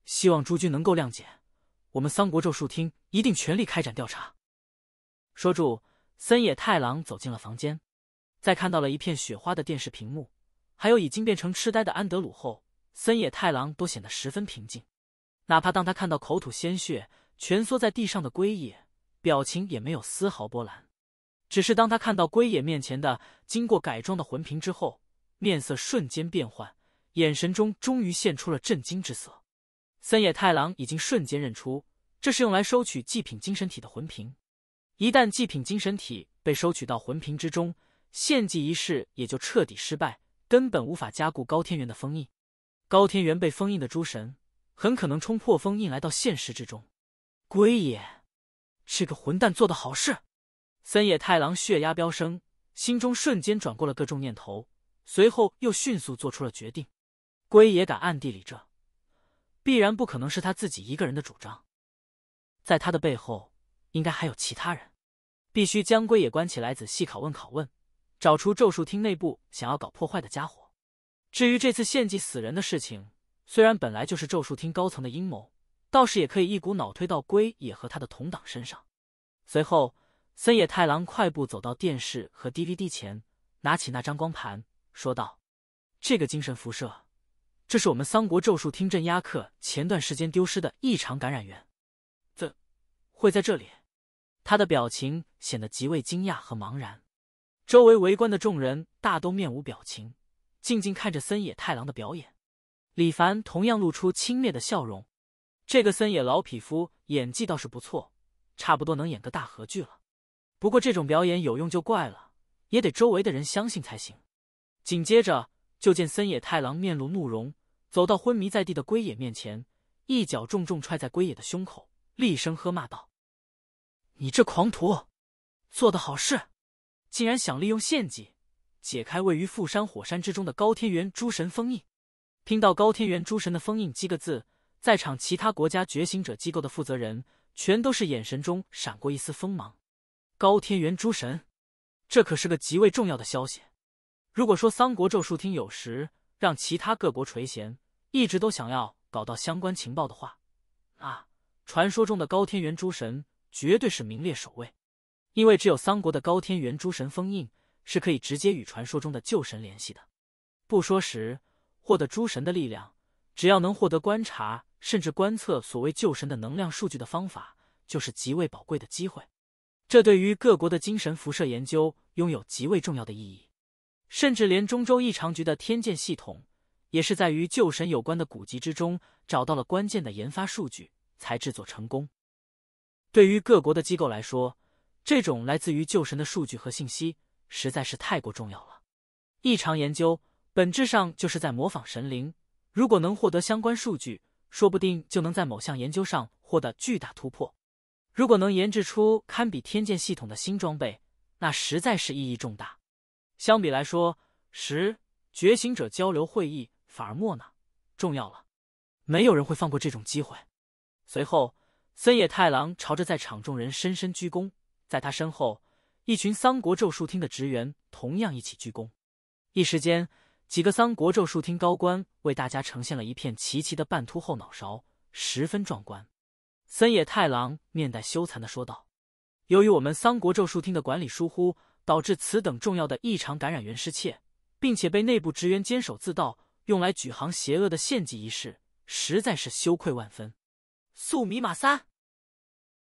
希望诸君能够谅解。我们桑国咒术厅一定全力开展调查。”说住，森野太郎走进了房间，在看到了一片雪花的电视屏幕，还有已经变成痴呆的安德鲁后，森野太郎都显得十分平静，哪怕当他看到口吐鲜血、蜷缩在地上的龟野，表情也没有丝毫波澜。只是当他看到龟野面前的经过改装的魂瓶之后，面色瞬间变幻，眼神中终于现出了震惊之色。森野太郎已经瞬间认出，这是用来收取祭品精神体的魂瓶。一旦祭品精神体被收取到魂瓶之中，献祭仪式也就彻底失败，根本无法加固高天元的封印。高天元被封印的诸神，很可能冲破封印来到现实之中。龟野，这个混蛋做的好事！森野太郎血压飙升，心中瞬间转过了各种念头，随后又迅速做出了决定。龟也敢暗地里这，必然不可能是他自己一个人的主张，在他的背后应该还有其他人，必须将龟也关起来仔细拷问拷问，找出咒术厅内部想要搞破坏的家伙。至于这次献祭死人的事情，虽然本来就是咒术厅高层的阴谋，倒是也可以一股脑推到龟也和他的同党身上。随后。森野太郎快步走到电视和 DVD 前，拿起那张光盘，说道：“这个精神辐射，这是我们桑国咒术听镇压客前段时间丢失的异常感染源。这会在这里？”他的表情显得极为惊讶和茫然。周围围观的众人大都面无表情，静静看着森野太郎的表演。李凡同样露出轻蔑的笑容：“这个森野老匹夫演技倒是不错，差不多能演个大合剧了。”不过这种表演有用就怪了，也得周围的人相信才行。紧接着就见森野太郎面露怒容，走到昏迷在地的龟野面前，一脚重重踹在龟野的胸口，厉声喝骂道：“你这狂徒，做的好事，竟然想利用献祭解开位于富山火山之中的高天原诸神封印！”听到“高天原诸神的封印”几个字，在场其他国家觉醒者机构的负责人全都是眼神中闪过一丝锋芒。高天元诸神，这可是个极为重要的消息。如果说三国咒术听有时让其他各国垂涎，一直都想要搞到相关情报的话，啊，传说中的高天元诸神绝对是名列首位。因为只有三国的高天元诸神封印是可以直接与传说中的旧神联系的。不说时获得诸神的力量，只要能获得观察甚至观测所谓旧神的能量数据的方法，就是极为宝贵的机会。这对于各国的精神辐射研究拥有极为重要的意义，甚至连中州异常局的天剑系统，也是在与旧神有关的古籍之中找到了关键的研发数据才制作成功。对于各国的机构来说，这种来自于旧神的数据和信息实在是太过重要了。异常研究本质上就是在模仿神灵，如果能获得相关数据，说不定就能在某项研究上获得巨大突破。如果能研制出堪比天剑系统的新装备，那实在是意义重大。相比来说，十觉醒者交流会议反而莫那重要了。没有人会放过这种机会。随后，森野太郎朝着在场众人深深鞠躬，在他身后，一群桑国咒术厅的职员同样一起鞠躬。一时间，几个桑国咒术厅高官为大家呈现了一片齐齐的半秃后脑勺，十分壮观。森野太郎面带羞惭的说道：“由于我们桑国咒术厅的管理疏忽，导致此等重要的异常感染源失窃，并且被内部职员监守自盗，用来举行邪恶的献祭仪式，实在是羞愧万分。”素米马三，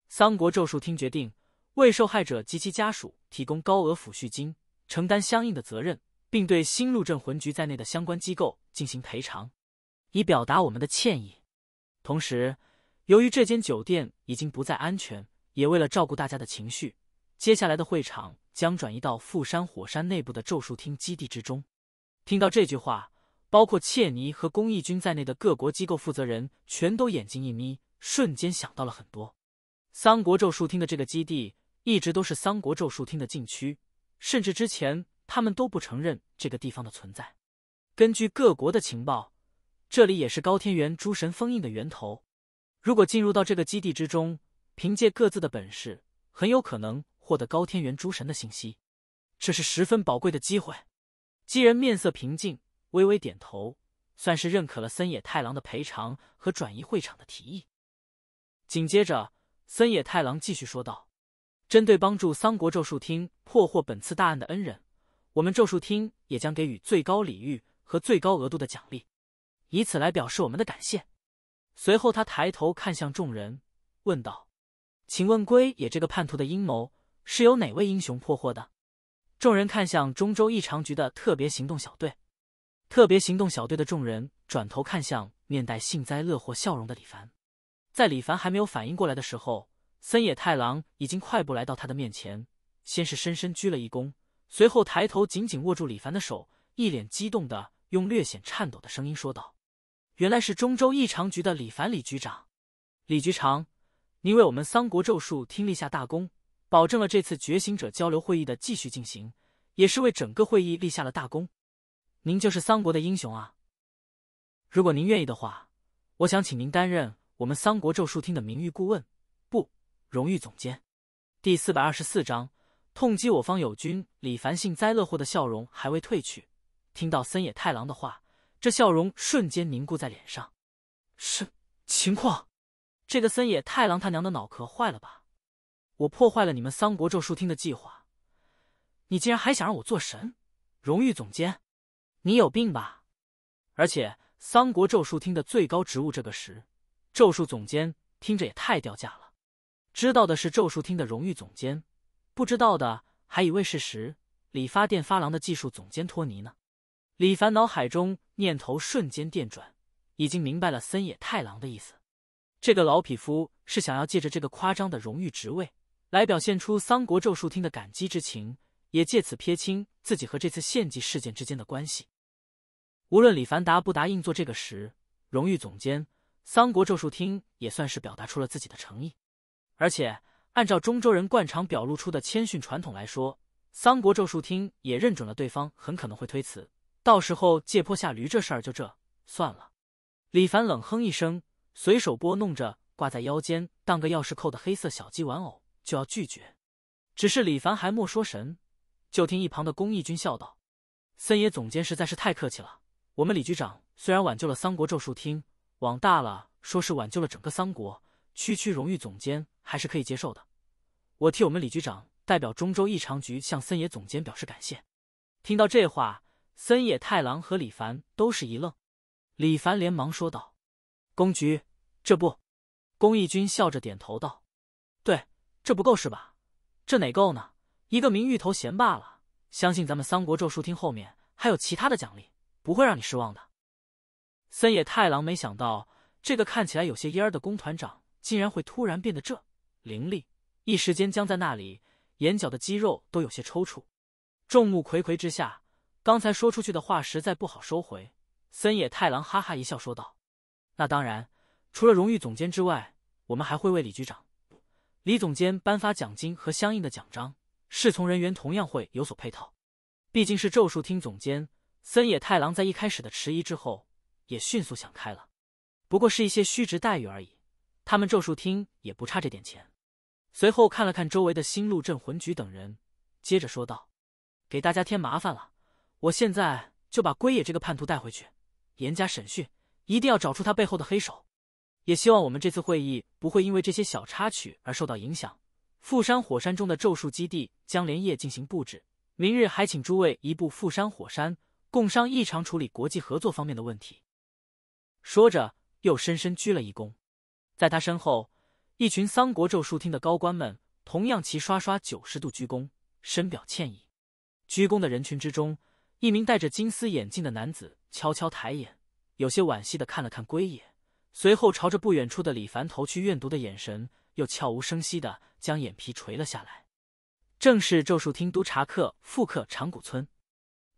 桑国咒术厅决定为受害者及其家属提供高额抚恤金，承担相应的责任，并对新入镇魂局在内的相关机构进行赔偿，以表达我们的歉意。同时，由于这间酒店已经不再安全，也为了照顾大家的情绪，接下来的会场将转移到富山火山内部的咒术厅基地之中。听到这句话，包括切尼和公益军在内的各国机构负责人全都眼睛一眯，瞬间想到了很多。三国咒术厅的这个基地一直都是三国咒术厅的禁区，甚至之前他们都不承认这个地方的存在。根据各国的情报，这里也是高天元诸神封印的源头。如果进入到这个基地之中，凭借各自的本事，很有可能获得高天元诸神的信息，这是十分宝贵的机会。基人面色平静，微微点头，算是认可了森野太郎的赔偿和转移会场的提议。紧接着，森野太郎继续说道：“针对帮助桑国咒术厅破获本次大案的恩人，我们咒术厅也将给予最高礼遇和最高额度的奖励，以此来表示我们的感谢。”随后，他抬头看向众人，问道：“请问龟也这个叛徒的阴谋是由哪位英雄破获的？”众人看向中州异常局的特别行动小队，特别行动小队的众人转头看向面带幸灾乐祸笑容的李凡。在李凡还没有反应过来的时候，森野太郎已经快步来到他的面前，先是深深鞠了一躬，随后抬头紧紧握住李凡的手，一脸激动的用略显颤抖的声音说道。原来是中州异常局的李凡李局长，李局长，您为我们桑国咒术厅立下大功，保证了这次觉醒者交流会议的继续进行，也是为整个会议立下了大功，您就是桑国的英雄啊！如果您愿意的话，我想请您担任我们桑国咒术厅的名誉顾问，不，荣誉总监。第四百二十四章，痛击我方友军。李凡幸灾乐祸的笑容还未褪去，听到森野太郎的话。这笑容瞬间凝固在脸上。是情况？这个森野太郎他娘的脑壳坏了吧？我破坏了你们桑国咒术厅的计划，你竟然还想让我做神荣誉总监？你有病吧？而且桑国咒术厅的最高职务这个时咒术总监听着也太掉价了。知道的是咒术厅的荣誉总监，不知道的还以为是时理发店发廊的技术总监托尼呢。李凡脑海中念头瞬间电转，已经明白了森野太郎的意思。这个老匹夫是想要借着这个夸张的荣誉职位，来表现出桑国咒术厅的感激之情，也借此撇清自己和这次献祭事件之间的关系。无论李凡答不答应做这个时荣誉总监，桑国咒术厅也算是表达出了自己的诚意。而且按照中州人惯常表露出的谦逊传统来说，桑国咒术厅也认准了对方很可能会推辞。到时候借坡下驴这事儿就这算了。李凡冷哼一声，随手拨弄着挂在腰间当个钥匙扣的黑色小鸡玩偶，就要拒绝。只是李凡还没说神，就听一旁的公益军笑道：“森野总监实在是太客气了。我们李局长虽然挽救了三国咒术厅，往大了说是挽救了整个三国，区区荣誉总监还是可以接受的。我替我们李局长代表中州异常局向森野总监表示感谢。”听到这话。森野太郎和李凡都是一愣，李凡连忙说道：“公局，这不？”宫义君笑着点头道：“对，这不够是吧？这哪够呢？一个名誉头衔罢了。相信咱们三国咒术厅后面还有其他的奖励，不会让你失望的。”森野太郎没想到，这个看起来有些蔫儿的工团长竟然会突然变得这凌厉，一时间僵在那里，眼角的肌肉都有些抽搐。众目睽睽之下。刚才说出去的话实在不好收回。森野太郎哈哈一笑说道：“那当然，除了荣誉总监之外，我们还会为李局长、李总监颁发奖金和相应的奖章。侍从人员同样会有所配套。毕竟，是咒术厅总监森野太郎在一开始的迟疑之后，也迅速想开了。不过是一些虚职待遇而已，他们咒术厅也不差这点钱。”随后看了看周围的新路镇魂局等人，接着说道：“给大家添麻烦了。”我现在就把龟野这个叛徒带回去，严加审讯，一定要找出他背后的黑手。也希望我们这次会议不会因为这些小插曲而受到影响。富山火山中的咒术基地将连夜进行布置，明日还请诸位移步富山火山，共商异常处理国际合作方面的问题。说着，又深深鞠了一躬。在他身后，一群三国咒术厅的高官们同样齐刷刷九十度鞠躬，深表歉意。鞠躬的人群之中。一名戴着金丝眼镜的男子悄悄抬眼，有些惋惜的看了看龟野，随后朝着不远处的李凡投去怨毒的眼神，又悄无声息的将眼皮垂了下来。正是咒术厅督察课复刻长谷村，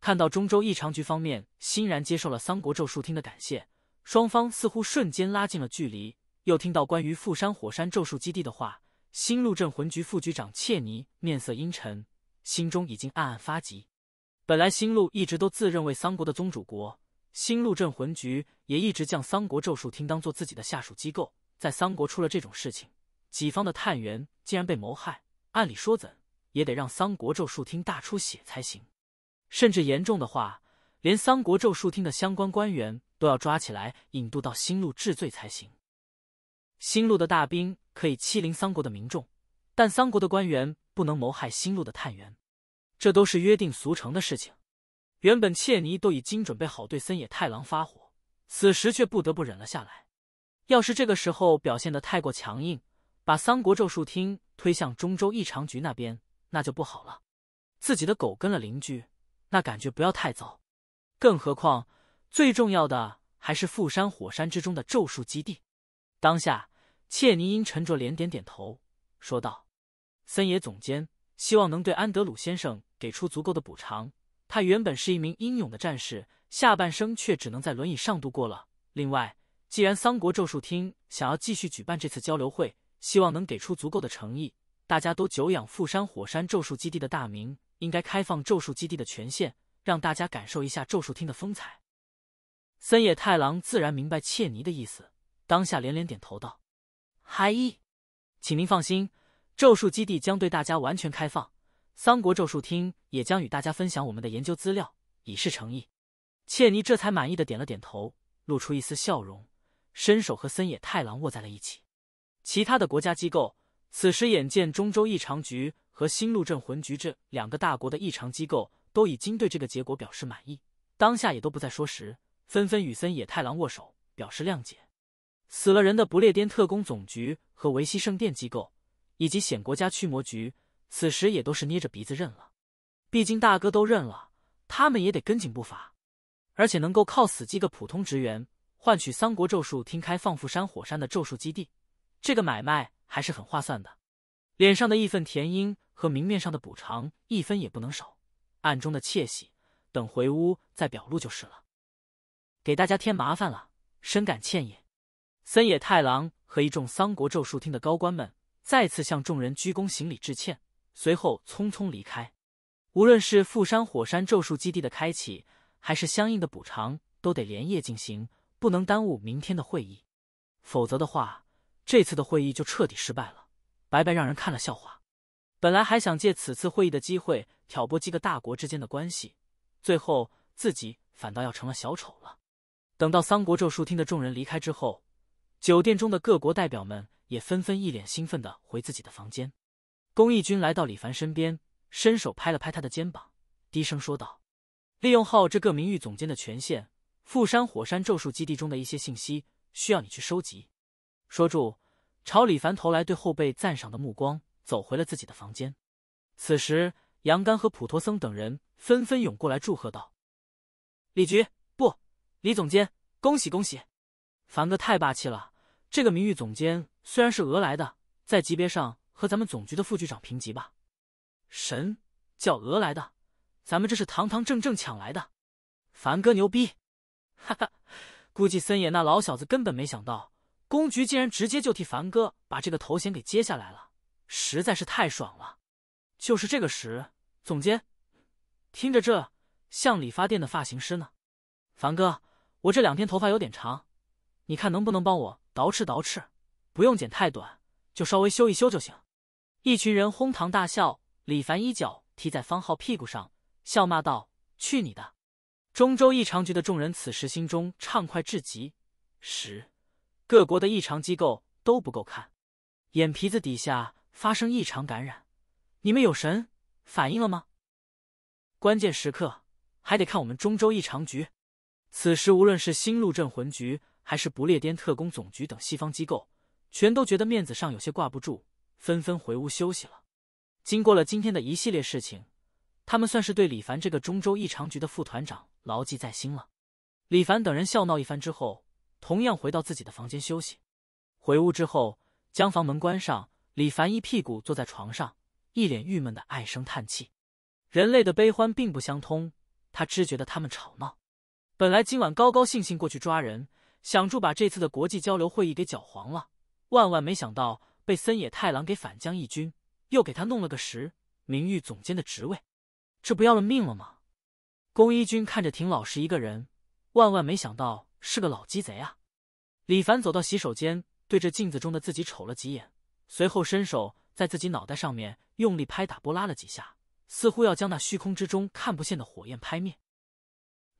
看到中州异常局方面欣然接受了桑国咒术厅的感谢，双方似乎瞬间拉近了距离。又听到关于富山火山咒术基地的话，新陆镇魂局副局长切尼面色阴沉，心中已经暗暗发急。本来新路一直都自认为桑国的宗主国，新路镇魂局也一直将桑国咒术厅当做自己的下属机构。在桑国出了这种事情，己方的探员竟然被谋害，按理说怎也得让桑国咒术厅大出血才行，甚至严重的话，连桑国咒术厅的相关官员都要抓起来引渡到新路治罪才行。新路的大兵可以欺凌桑国的民众，但桑国的官员不能谋害新路的探员。这都是约定俗成的事情，原本切尼都已经准备好对森野太郎发火，此时却不得不忍了下来。要是这个时候表现的太过强硬，把三国咒术厅推向中州异常局那边，那就不好了。自己的狗跟了邻居，那感觉不要太糟。更何况，最重要的还是富山火山之中的咒术基地。当下，切尼因沉着脸点点头，说道：“森野总监，希望能对安德鲁先生。”给出足够的补偿。他原本是一名英勇的战士，下半生却只能在轮椅上度过了。另外，既然三国咒术厅想要继续举办这次交流会，希望能给出足够的诚意。大家都久仰富山火山咒术基地的大名，应该开放咒术基地的权限，让大家感受一下咒术厅的风采。森野太郎自然明白切尼的意思，当下连连点头道：“海一，请您放心，咒术基地将对大家完全开放。”三国咒术厅也将与大家分享我们的研究资料，以示诚意。切尼这才满意的点了点头，露出一丝笑容，伸手和森野太郎握在了一起。其他的国家机构此时眼见中州异常局和新路镇魂局这两个大国的异常机构都已经对这个结果表示满意，当下也都不再说时，纷纷与森野太郎握手表示谅解。死了人的不列颠特工总局和维希圣殿机构，以及显国家驱魔局。此时也都是捏着鼻子认了，毕竟大哥都认了，他们也得跟紧步伐。而且能够靠死记个普通职员换取三国咒术厅开放富山火山的咒术基地，这个买卖还是很划算的。脸上的义愤填膺和明面上的补偿一分也不能少，暗中的窃喜等回屋再表露就是了。给大家添麻烦了，深感歉意。森野太郎和一众三国咒术厅的高官们再次向众人鞠躬行礼致歉。随后匆匆离开。无论是富山火山咒术基地的开启，还是相应的补偿，都得连夜进行，不能耽误明天的会议。否则的话，这次的会议就彻底失败了，白白让人看了笑话。本来还想借此次会议的机会挑拨几个大国之间的关系，最后自己反倒要成了小丑了。等到三国咒术厅的众人离开之后，酒店中的各国代表们也纷纷一脸兴奋的回自己的房间。公益军来到李凡身边，伸手拍了拍他的肩膀，低声说道：“利用好这个名誉总监的权限，富山火山咒术基地中的一些信息需要你去收集。”说住，朝李凡投来对后辈赞赏的目光，走回了自己的房间。此时，杨刚和普陀僧等人纷纷涌过来祝贺道：“李局，不，李总监，恭喜恭喜！凡哥太霸气了！这个名誉总监虽然是俄来的，在级别上……”和咱们总局的副局长评级吧，神叫鹅来的，咱们这是堂堂正正抢来的，凡哥牛逼，哈哈，估计森野那老小子根本没想到，公局竟然直接就替凡哥把这个头衔给接下来了，实在是太爽了。就是这个时，总监，听着这像理发店的发型师呢，凡哥，我这两天头发有点长，你看能不能帮我捯饬捯饬，不用剪太短，就稍微修一修就行。一群人哄堂大笑，李凡一脚踢在方浩屁股上，笑骂道：“去你的！”中州异常局的众人此时心中畅快至极，十各国的异常机构都不够看，眼皮子底下发生异常感染，你们有神反应了吗？关键时刻还得看我们中州异常局。此时无论是新路镇魂局，还是不列颠特工总局等西方机构，全都觉得面子上有些挂不住。纷纷回屋休息了。经过了今天的一系列事情，他们算是对李凡这个中州异常局的副团长牢记在心了。李凡等人笑闹一番之后，同样回到自己的房间休息。回屋之后，将房门关上，李凡一屁股坐在床上，一脸郁闷的唉声叹气。人类的悲欢并不相通，他只觉得他们吵闹。本来今晚高高兴兴过去抓人，想住把这次的国际交流会议给搅黄了，万万没想到。被森野太郎给反将一军，又给他弄了个十名誉总监的职位，这不要了命了吗？宫一君看着挺老实一个人，万万没想到是个老鸡贼啊！李凡走到洗手间，对着镜子中的自己瞅了几眼，随后伸手在自己脑袋上面用力拍打波拉了几下，似乎要将那虚空之中看不见的火焰拍灭。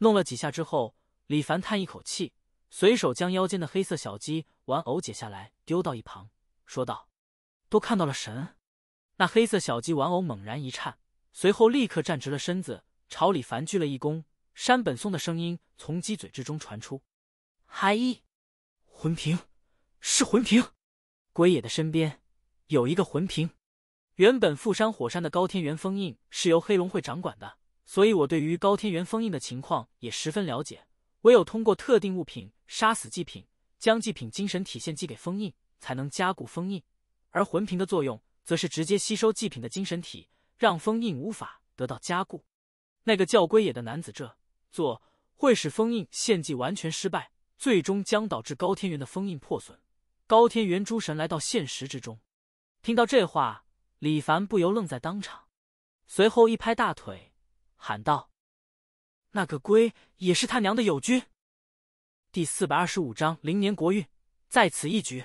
弄了几下之后，李凡叹一口气，随手将腰间的黑色小鸡玩偶解下来丢到一旁。说道：“都看到了神。”那黑色小鸡玩偶猛然一颤，随后立刻站直了身子，朝李凡鞠了一躬。山本松的声音从鸡嘴之中传出：“海一，魂瓶是魂瓶，鬼野的身边有一个魂瓶。原本富山火山的高天元封印是由黑龙会掌管的，所以我对于高天元封印的情况也十分了解。唯有通过特定物品杀死祭品，将祭品精神体现寄给封印。”才能加固封印，而魂瓶的作用则是直接吸收祭品的精神体，让封印无法得到加固。那个叫龟野的男子，这做会使封印献祭完全失败，最终将导致高天元的封印破损。高天元诸神来到现实之中，听到这话，李凡不由愣在当场，随后一拍大腿，喊道：“那个龟也是他娘的友军！”第四百二十五章：灵年国运在此一举。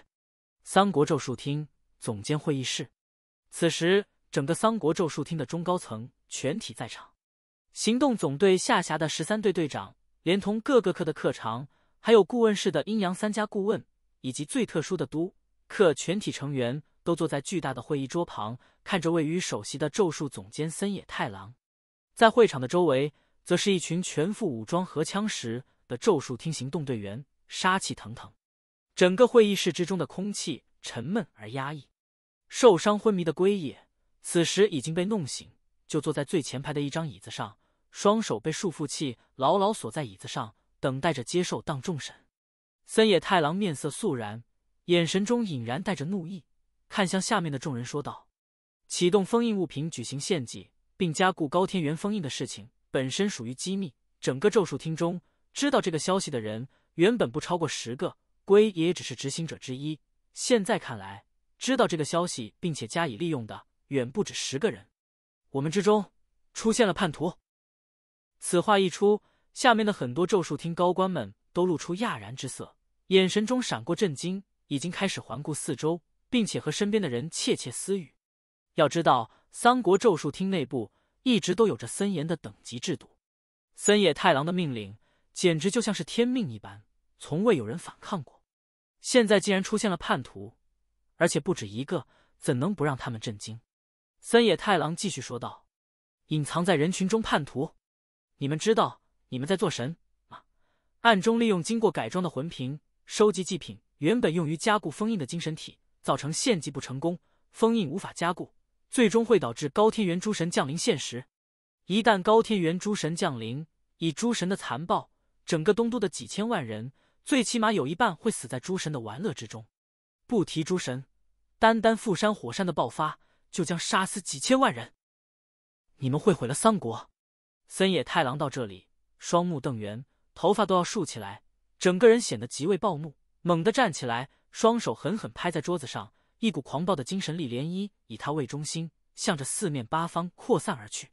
三国咒术厅总监会议室，此时整个三国咒术厅的中高层全体在场，行动总队下辖的十三队队长，连同各个课的课长，还有顾问室的阴阳三家顾问，以及最特殊的都课全体成员，都坐在巨大的会议桌旁，看着位于首席的咒术总监森野太郎。在会场的周围，则是一群全副武装、荷枪实的咒术厅行动队员，杀气腾腾。整个会议室之中的空气沉闷而压抑。受伤昏迷的龟野此时已经被弄醒，就坐在最前排的一张椅子上，双手被束缚器牢牢锁在椅子上，等待着接受当众审。森野太郎面色肃然，眼神中隐然带着怒意，看向下面的众人说道：“启动封印物品、举行献祭，并加固高天元封印的事情，本身属于机密。整个咒术厅中知道这个消息的人，原本不超过十个。”龟爷只是执行者之一，现在看来，知道这个消息并且加以利用的远不止十个人。我们之中出现了叛徒。此话一出，下面的很多咒术厅高官们都露出讶然之色，眼神中闪过震惊，已经开始环顾四周，并且和身边的人窃窃私语。要知道，三国咒术厅内部一直都有着森严的等级制度，森野太郎的命令简直就像是天命一般，从未有人反抗过。现在竟然出现了叛徒，而且不止一个，怎能不让他们震惊？森野太郎继续说道：“隐藏在人群中叛徒，你们知道你们在做神吗？暗中利用经过改装的魂瓶收集祭品，原本用于加固封印的精神体，造成献祭不成功，封印无法加固，最终会导致高天原诸神降临现实。一旦高天原诸神降临，以诸神的残暴，整个东都的几千万人。”最起码有一半会死在诸神的玩乐之中，不提诸神，单单富山火山的爆发就将杀死几千万人，你们会毁了三国！森野太郎到这里，双目瞪圆，头发都要竖起来，整个人显得极为暴怒，猛地站起来，双手狠狠拍在桌子上，一股狂暴的精神力涟漪以他为中心，向着四面八方扩散而去，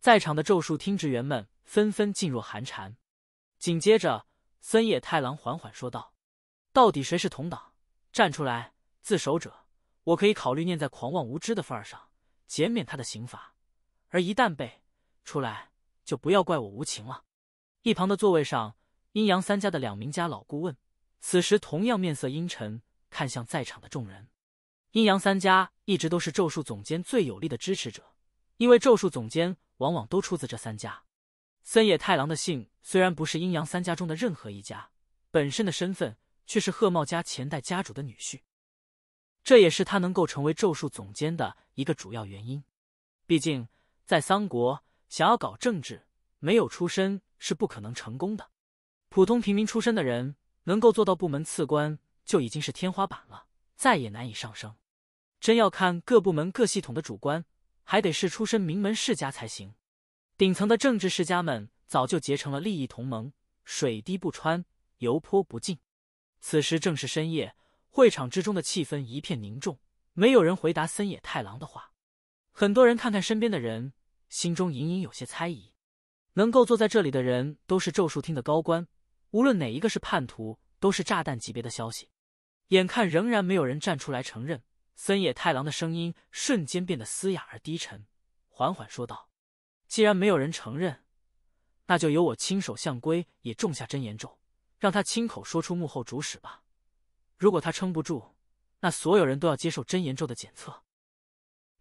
在场的咒术听职员们纷纷噤若寒蝉，紧接着。森野太郎缓缓说道：“到底谁是同党？站出来！自首者，我可以考虑念在狂妄无知的份儿上，减免他的刑罚。而一旦被出来，就不要怪我无情了。”一旁的座位上，阴阳三家的两名家老顾问，此时同样面色阴沉，看向在场的众人。阴阳三家一直都是咒术总监最有力的支持者，因为咒术总监往往都出自这三家。森野太郎的姓虽然不是阴阳三家中的任何一家，本身的身份却是贺茂家前代家主的女婿，这也是他能够成为咒术总监的一个主要原因。毕竟在三国，想要搞政治，没有出身是不可能成功的。普通平民出身的人，能够做到部门次官就已经是天花板了，再也难以上升。真要看各部门各系统的主官，还得是出身名门世家才行。顶层的政治世家们早就结成了利益同盟，水滴不穿，油泼不进。此时正是深夜，会场之中的气氛一片凝重，没有人回答森野太郎的话。很多人看看身边的人，心中隐隐有些猜疑。能够坐在这里的人都是咒术厅的高官，无论哪一个是叛徒，都是炸弹级别的消息。眼看仍然没有人站出来承认，森野太郎的声音瞬间变得嘶哑而低沉，缓缓说道。既然没有人承认，那就由我亲手向龟也种下真言咒，让他亲口说出幕后主使吧。如果他撑不住，那所有人都要接受真言咒的检测。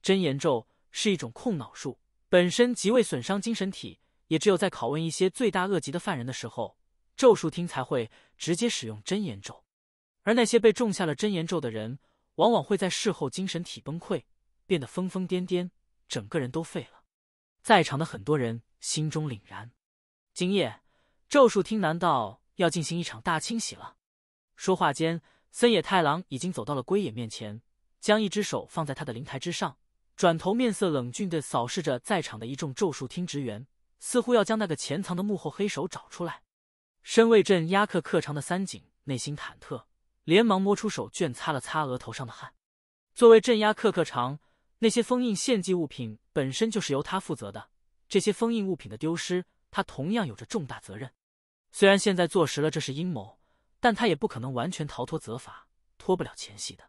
真言咒是一种控脑术，本身极为损伤精神体，也只有在拷问一些罪大恶极的犯人的时候，咒术厅才会直接使用真言咒。而那些被种下了真言咒的人，往往会在事后精神体崩溃，变得疯疯癫癫，整个人都废了。在场的很多人心中凛然。今夜咒术厅难道要进行一场大清洗了？说话间，森野太郎已经走到了龟野面前，将一只手放在他的灵台之上，转头面色冷峻的扫视着在场的一众咒术厅职员，似乎要将那个潜藏的幕后黑手找出来。身为镇压克克长的三井内心忐忑，连忙摸出手绢擦了擦额头上的汗。作为镇压克克长。那些封印献祭物品本身就是由他负责的，这些封印物品的丢失，他同样有着重大责任。虽然现在坐实了这是阴谋，但他也不可能完全逃脱责罚，脱不了前戏的。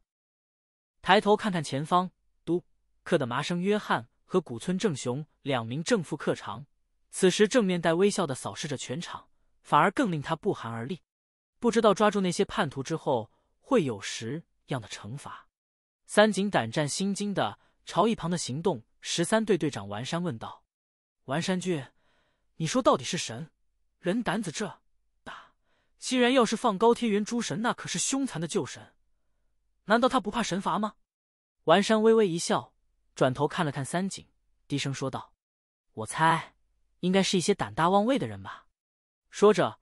抬头看看前方，都克的麻生约翰和古村正雄两名正副课长，此时正面带微笑的扫视着全场，反而更令他不寒而栗。不知道抓住那些叛徒之后会有什样的惩罚。三井胆战心惊的。朝一旁的行动十三队队长完山问道：“完山君，你说到底是神人胆子这大？既然要是放高天元诸神，那可是凶残的旧神，难道他不怕神罚吗？”完山微微一笑，转头看了看三井，低声说道：“我猜，应该是一些胆大妄为的人吧。”说着，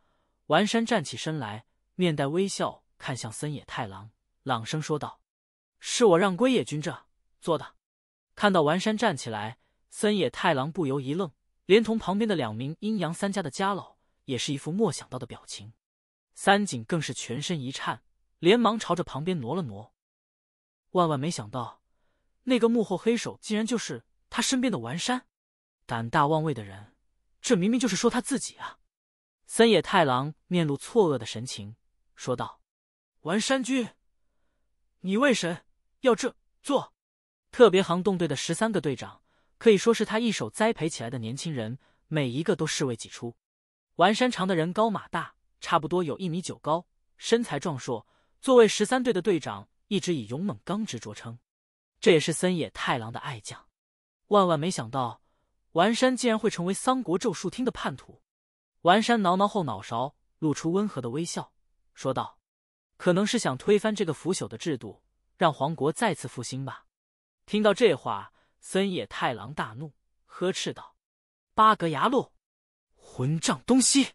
完山站起身来，面带微笑看向森野太郎，朗声说道：“是我让龟野君这做的。”看到丸山站起来，森野太郎不由一愣，连同旁边的两名阴阳三家的家老也是一副莫想到的表情。三井更是全身一颤，连忙朝着旁边挪了挪。万万没想到，那个幕后黑手竟然就是他身边的丸山！胆大妄为的人，这明明就是说他自己啊！森野太郎面露错愕的神情，说道：“丸山君，你为什要这做？”特别行动队的十三个队长可以说是他一手栽培起来的年轻人，每一个都视为己出。丸山长的人高马大，差不多有一米九高，身材壮硕。作为十三队的队长，一直以勇猛刚直著称，这也是森野太郎的爱将。万万没想到，丸山竟然会成为桑国咒术厅的叛徒。丸山挠挠后脑勺，露出温和的微笑，说道：“可能是想推翻这个腐朽的制度，让皇国再次复兴吧。”听到这话，森野太郎大怒，呵斥道：“八格牙路，混账东西！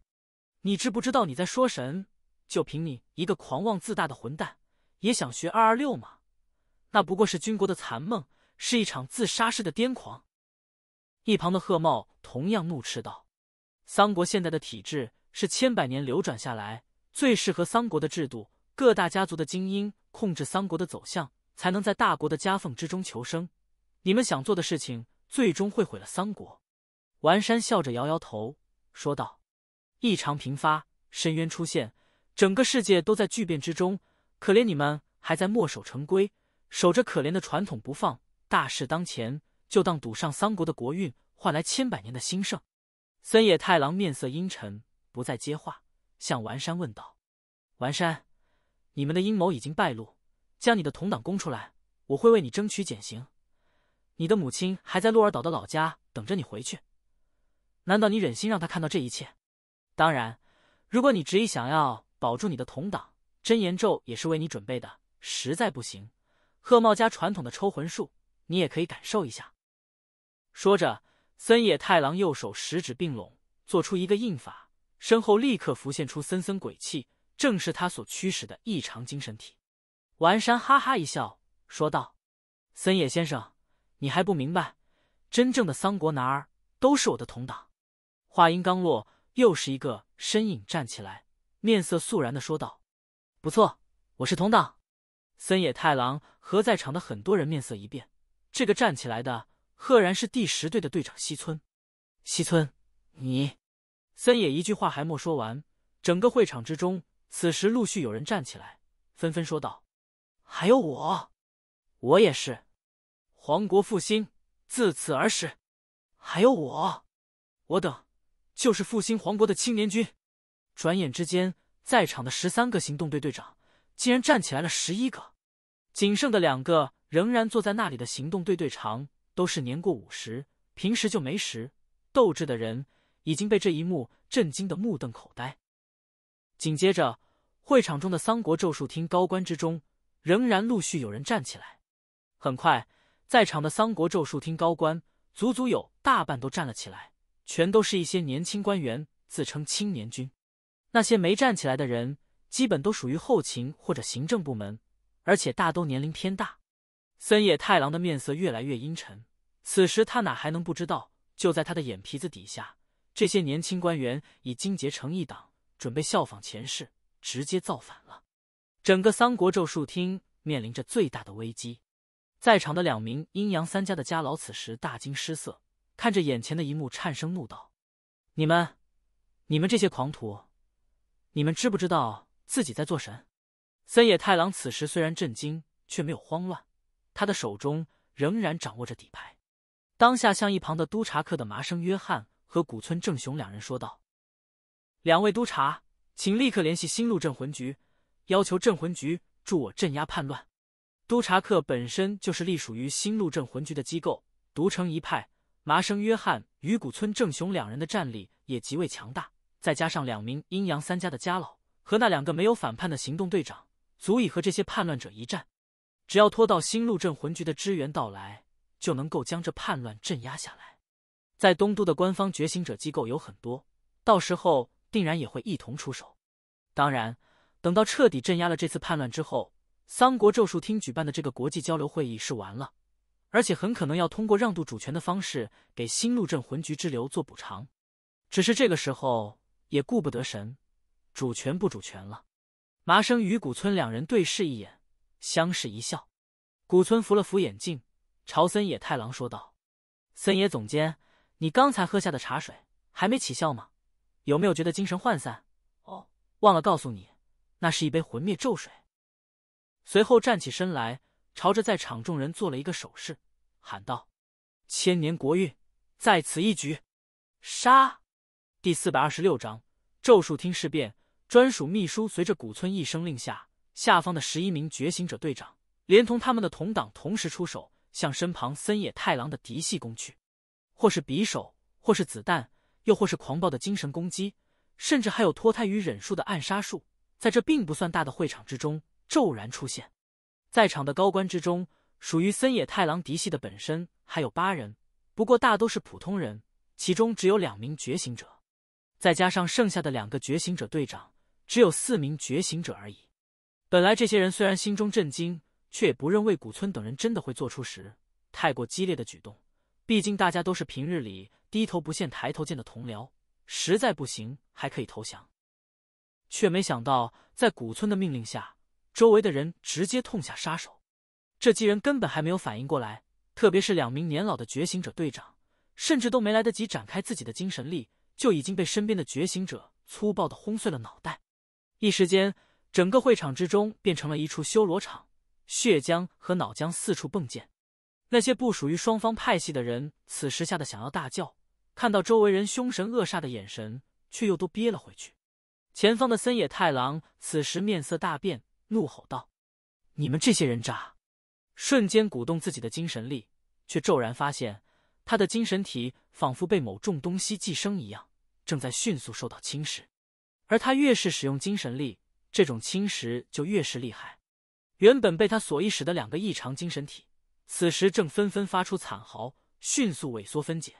你知不知道你在说神？就凭你一个狂妄自大的混蛋，也想学二二六吗？那不过是军国的残梦，是一场自杀式的癫狂。”一旁的贺茂同样怒斥道：“桑国现在的体制是千百年流转下来最适合桑国的制度，各大家族的精英控制桑国的走向。”才能在大国的夹缝之中求生。你们想做的事情，最终会毁了桑国。完山笑着摇摇头，说道：“异常频发，深渊出现，整个世界都在巨变之中。可怜你们还在墨守成规，守着可怜的传统不放。大势当前，就当赌上桑国的国运，换来千百年的兴盛。”森野太郎面色阴沉，不再接话，向完山问道：“完山，你们的阴谋已经败露。”将你的同党供出来，我会为你争取减刑。你的母亲还在鹿儿岛的老家等着你回去，难道你忍心让她看到这一切？当然，如果你执意想要保住你的同党，真言咒也是为你准备的。实在不行，贺茂家传统的抽魂术，你也可以感受一下。说着，森野太郎右手食指并拢，做出一个印法，身后立刻浮现出森森鬼气，正是他所驱使的异常精神体。完山哈哈一笑，说道：“森野先生，你还不明白，真正的桑国男儿都是我的同党。”话音刚落，又是一个身影站起来，面色肃然的说道：“不错，我是同党。”森野太郎和在场的很多人面色一变，这个站起来的赫然是第十队的队长西村。西村，你！森野一句话还没说完，整个会场之中，此时陆续有人站起来，纷纷说道。还有我，我也是。皇国复兴自此而始。还有我，我等就是复兴皇国的青年军。转眼之间，在场的十三个行动队队长竟然站起来了，十一个，仅剩的两个仍然坐在那里的行动队队长，都是年过五十，平时就没时斗志的人，已经被这一幕震惊的目瞪口呆。紧接着，会场中的三国咒术厅高官之中。仍然陆续有人站起来，很快，在场的三国咒术厅高官足足有大半都站了起来，全都是一些年轻官员，自称青年军。那些没站起来的人，基本都属于后勤或者行政部门，而且大都年龄偏大。森野太郎的面色越来越阴沉，此时他哪还能不知道？就在他的眼皮子底下，这些年轻官员已经结成一党，准备效仿前世，直接造反了。整个三国咒术厅面临着最大的危机，在场的两名阴阳三家的家老此时大惊失色，看着眼前的一幕，颤声怒道：“你们，你们这些狂徒，你们知不知道自己在做神？”森野太郎此时虽然震惊，却没有慌乱，他的手中仍然掌握着底牌，当下向一旁的督察课的麻生约翰和古村正雄两人说道：“两位督察，请立刻联系新路镇魂局。”要求镇魂局助我镇压叛乱。督察课本身就是隶属于新路镇魂局的机构，独成一派。麻生约翰、鱼谷村正雄两人的战力也极为强大，再加上两名阴阳三家的家老和那两个没有反叛的行动队长，足以和这些叛乱者一战。只要拖到新路镇魂局的支援到来，就能够将这叛乱镇压下来。在东都的官方觉醒者机构有很多，到时候定然也会一同出手。当然。等到彻底镇压了这次叛乱之后，桑国咒术厅举办的这个国际交流会议是完了，而且很可能要通过让渡主权的方式给新陆镇魂局之流做补偿。只是这个时候也顾不得神，主权不主权了。麻生与古村两人对视一眼，相视一笑。古村扶了扶眼镜，朝森野太郎说道：“森野总监，你刚才喝下的茶水还没起效吗？有没有觉得精神涣散？哦，忘了告诉你。”那是一杯魂灭咒水。随后站起身来，朝着在场众人做了一个手势，喊道：“千年国运在此一举，杀！”第四百二十六章咒术听事变。专属秘书随着古村一声令下，下方的十一名觉醒者队长，连同他们的同党，同时出手，向身旁森野太郎的嫡系攻去。或是匕首，或是子弹，又或是狂暴的精神攻击，甚至还有脱胎于忍术的暗杀术。在这并不算大的会场之中，骤然出现。在场的高官之中，属于森野太郎嫡系的本身还有八人，不过大都是普通人，其中只有两名觉醒者，再加上剩下的两个觉醒者队长，只有四名觉醒者而已。本来这些人虽然心中震惊，却也不认为古村等人真的会做出时太过激烈的举动。毕竟大家都是平日里低头不见抬头见的同僚，实在不行还可以投降。却没想到，在古村的命令下，周围的人直接痛下杀手。这几人根本还没有反应过来，特别是两名年老的觉醒者队长，甚至都没来得及展开自己的精神力，就已经被身边的觉醒者粗暴的轰碎了脑袋。一时间，整个会场之中变成了一处修罗场，血浆和脑浆四处迸溅。那些不属于双方派系的人，此时吓得想要大叫，看到周围人凶神恶煞的眼神，却又都憋了回去。前方的森野太郎此时面色大变，怒吼道：“你们这些人渣！”瞬间鼓动自己的精神力，却骤然发现他的精神体仿佛被某种东西寄生一样，正在迅速受到侵蚀。而他越是使用精神力，这种侵蚀就越是厉害。原本被他所意识的两个异常精神体，此时正纷纷发出惨嚎，迅速萎缩分解。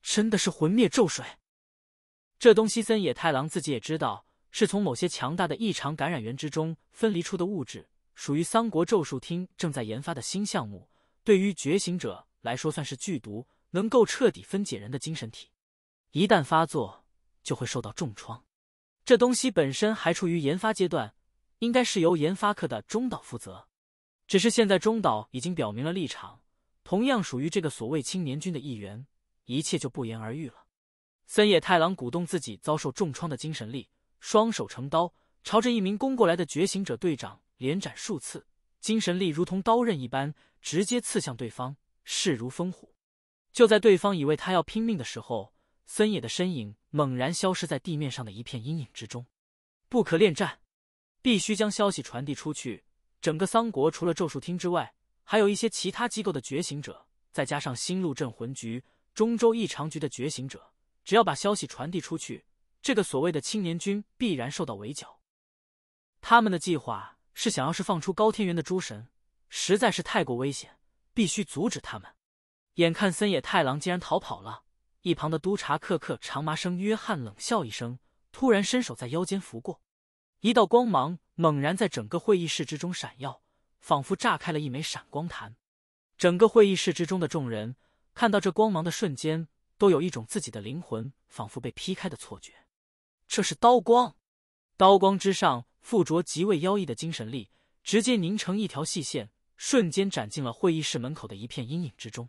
真的是魂灭咒水。这东西森野太郎自己也知道，是从某些强大的异常感染源之中分离出的物质，属于三国咒术厅正在研发的新项目。对于觉醒者来说算是剧毒，能够彻底分解人的精神体，一旦发作就会受到重创。这东西本身还处于研发阶段，应该是由研发课的中岛负责。只是现在中岛已经表明了立场，同样属于这个所谓青年军的一员，一切就不言而喻了。森野太郎鼓动自己遭受重创的精神力，双手成刀，朝着一名攻过来的觉醒者队长连斩数次，精神力如同刀刃一般，直接刺向对方，势如风虎。就在对方以为他要拼命的时候，森野的身影猛然消失在地面上的一片阴影之中。不可恋战，必须将消息传递出去。整个桑国除了咒术厅之外，还有一些其他机构的觉醒者，再加上新路镇魂局、中州异常局的觉醒者。只要把消息传递出去，这个所谓的青年军必然受到围剿。他们的计划是想要是放出高天元的诸神，实在是太过危险，必须阻止他们。眼看森野太郎竟然逃跑了，一旁的督察克克长麻生约翰冷笑一声，突然伸手在腰间拂过，一道光芒猛然在整个会议室之中闪耀，仿佛炸开了一枚闪光弹。整个会议室之中的众人看到这光芒的瞬间。都有一种自己的灵魂仿佛被劈开的错觉，这是刀光，刀光之上附着极为妖异的精神力，直接凝成一条细线，瞬间斩进了会议室门口的一片阴影之中。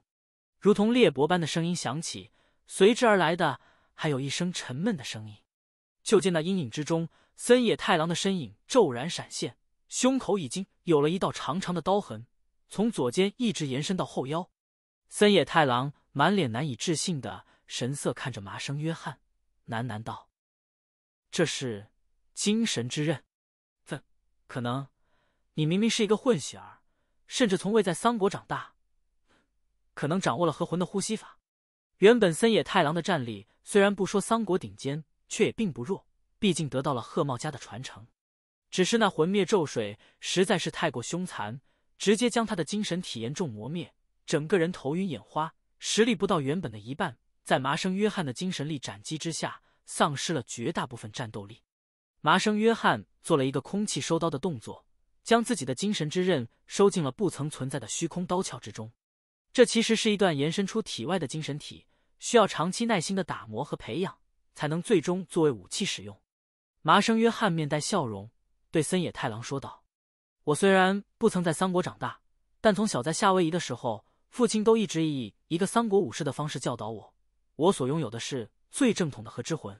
如同裂帛般的声音响起，随之而来的还有一声沉闷的声音。就见那阴影之中，森野太郎的身影骤然闪现，胸口已经有了一道长长的刀痕，从左肩一直延伸到后腰。森野太郎满脸难以置信的神色看着麻生约翰，喃喃道：“这是精神之刃？这可能？你明明是一个混血儿，甚至从未在桑国长大，可能掌握了和魂的呼吸法。原本森野太郎的战力虽然不说桑国顶尖，却也并不弱，毕竟得到了贺茂家的传承。只是那魂灭咒水实在是太过凶残，直接将他的精神体严重磨灭。”整个人头晕眼花，实力不到原本的一半，在麻生约翰的精神力斩击之下，丧失了绝大部分战斗力。麻生约翰做了一个空气收刀的动作，将自己的精神之刃收进了不曾存在的虚空刀鞘之中。这其实是一段延伸出体外的精神体，需要长期耐心的打磨和培养，才能最终作为武器使用。麻生约翰面带笑容对森野太郎说道：“我虽然不曾在三国长大，但从小在夏威夷的时候。”父亲都一直以一个三国武士的方式教导我，我所拥有的是最正统的和之魂。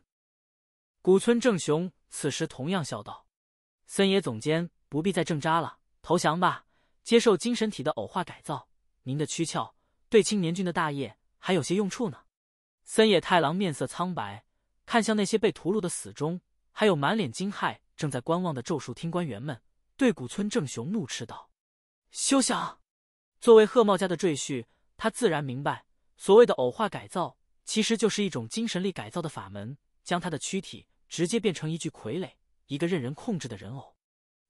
古村正雄此时同样笑道：“森野总监不必再挣扎了，投降吧，接受精神体的偶化改造。您的躯壳对青年军的大业还有些用处呢。”森野太郎面色苍白，看向那些被屠戮的死忠，还有满脸惊骇、正在观望的咒术厅官员们，对古村正雄怒斥道：“休想！”作为贺茂家的赘婿，他自然明白，所谓的偶化改造其实就是一种精神力改造的法门，将他的躯体直接变成一具傀儡，一个任人控制的人偶。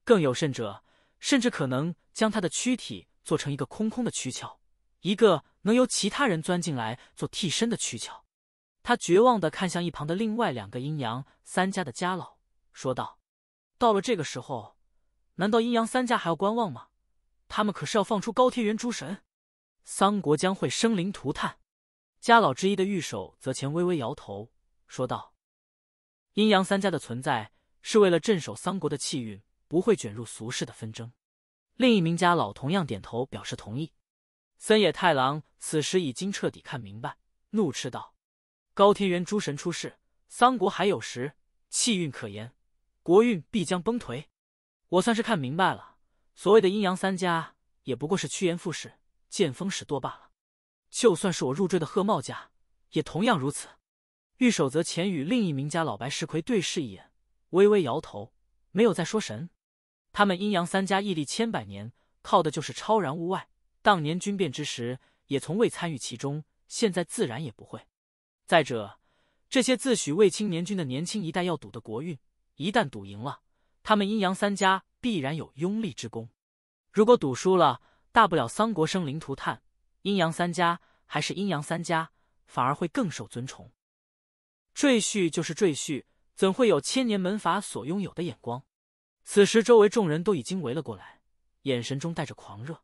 更有甚者，甚至可能将他的躯体做成一个空空的躯壳，一个能由其他人钻进来做替身的躯壳。他绝望的看向一旁的另外两个阴阳三家的家老，说道：“到了这个时候，难道阴阳三家还要观望吗？”他们可是要放出高天元诸神，桑国将会生灵涂炭。家老之一的玉手泽前微微摇头说道：“阴阳三家的存在是为了镇守桑国的气运，不会卷入俗世的纷争。”另一名家老同样点头表示同意。森野太郎此时已经彻底看明白，怒斥道：“高天元诸神出世，桑国还有时气运可言，国运必将崩颓。我算是看明白了。”所谓的阴阳三家，也不过是趋炎附势、见风使舵罢了。就算是我入赘的贺茂家，也同样如此。玉守则前与另一名家老白石魁对视一眼，微微摇头，没有再说什他们阴阳三家屹立千百年，靠的就是超然物外。当年军变之时，也从未参与其中，现在自然也不会。再者，这些自诩为青年军的年轻一代要赌的国运，一旦赌赢了。他们阴阳三家必然有拥立之功，如果赌输了，大不了桑国生灵涂炭，阴阳三家还是阴阳三家，反而会更受尊崇。赘婿就是赘婿，怎会有千年门阀所拥有的眼光？此时周围众人都已经围了过来，眼神中带着狂热。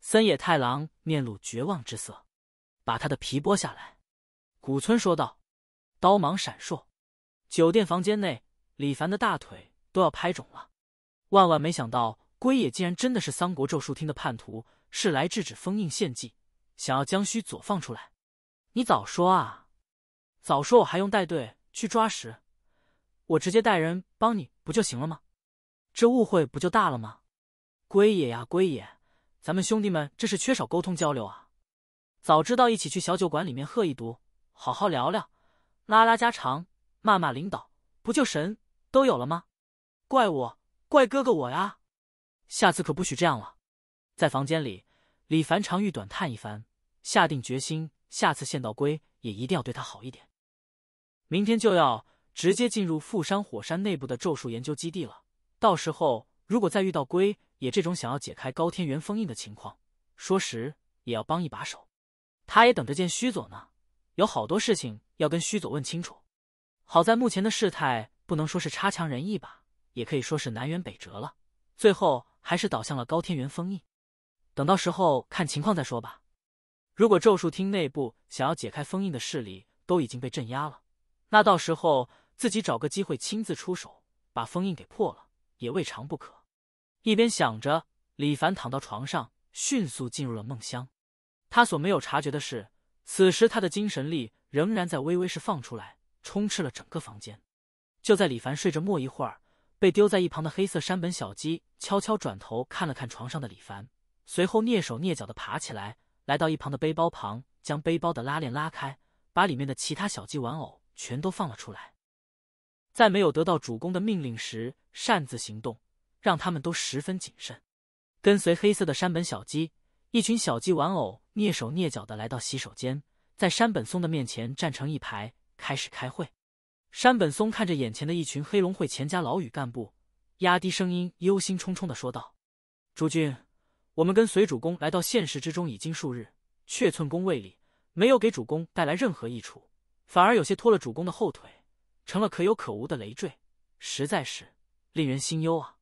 森野太郎面露绝望之色，把他的皮剥下来。古村说道：“刀芒闪烁。”酒店房间内，李凡的大腿。都要拍肿了，万万没想到龟野竟然真的是三国咒术厅的叛徒，是来制止封印献祭，想要将须佐放出来。你早说啊，早说我还用带队去抓时，我直接带人帮你不就行了吗？这误会不就大了吗？龟野呀龟野，咱们兄弟们这是缺少沟通交流啊！早知道一起去小酒馆里面喝一毒，好好聊聊，拉拉家常，骂骂领导，不就神都有了吗？怪我，怪哥哥我呀！下次可不许这样了。在房间里，李凡长吁短叹一番，下定决心，下次见到龟也一定要对他好一点。明天就要直接进入富山火山内部的咒术研究基地了。到时候如果再遇到龟也这种想要解开高天元封印的情况，说时也要帮一把手。他也等着见虚佐呢，有好多事情要跟虚佐问清楚。好在目前的事态不能说是差强人意吧。也可以说是南辕北辙了，最后还是倒向了高天元封印。等到时候看情况再说吧。如果咒术厅内部想要解开封印的势力都已经被镇压了，那到时候自己找个机会亲自出手把封印给破了，也未尝不可。一边想着，李凡躺到床上，迅速进入了梦乡。他所没有察觉的是，此时他的精神力仍然在微微释放出来，充斥了整个房间。就在李凡睡着没一会儿。被丢在一旁的黑色山本小鸡悄悄转头看了看床上的李凡，随后蹑手蹑脚的爬起来，来到一旁的背包旁，将背包的拉链拉开，把里面的其他小鸡玩偶全都放了出来。在没有得到主公的命令时擅自行动，让他们都十分谨慎。跟随黑色的山本小鸡，一群小鸡玩偶蹑手蹑脚的来到洗手间，在山本松的面前站成一排，开始开会。山本松看着眼前的一群黑龙会钱家老雨干部，压低声音，忧心忡忡地说道：“诸君，我们跟随主公来到现实之中已经数日，却寸功未立，没有给主公带来任何益处，反而有些拖了主公的后腿，成了可有可无的累赘，实在是令人心忧啊！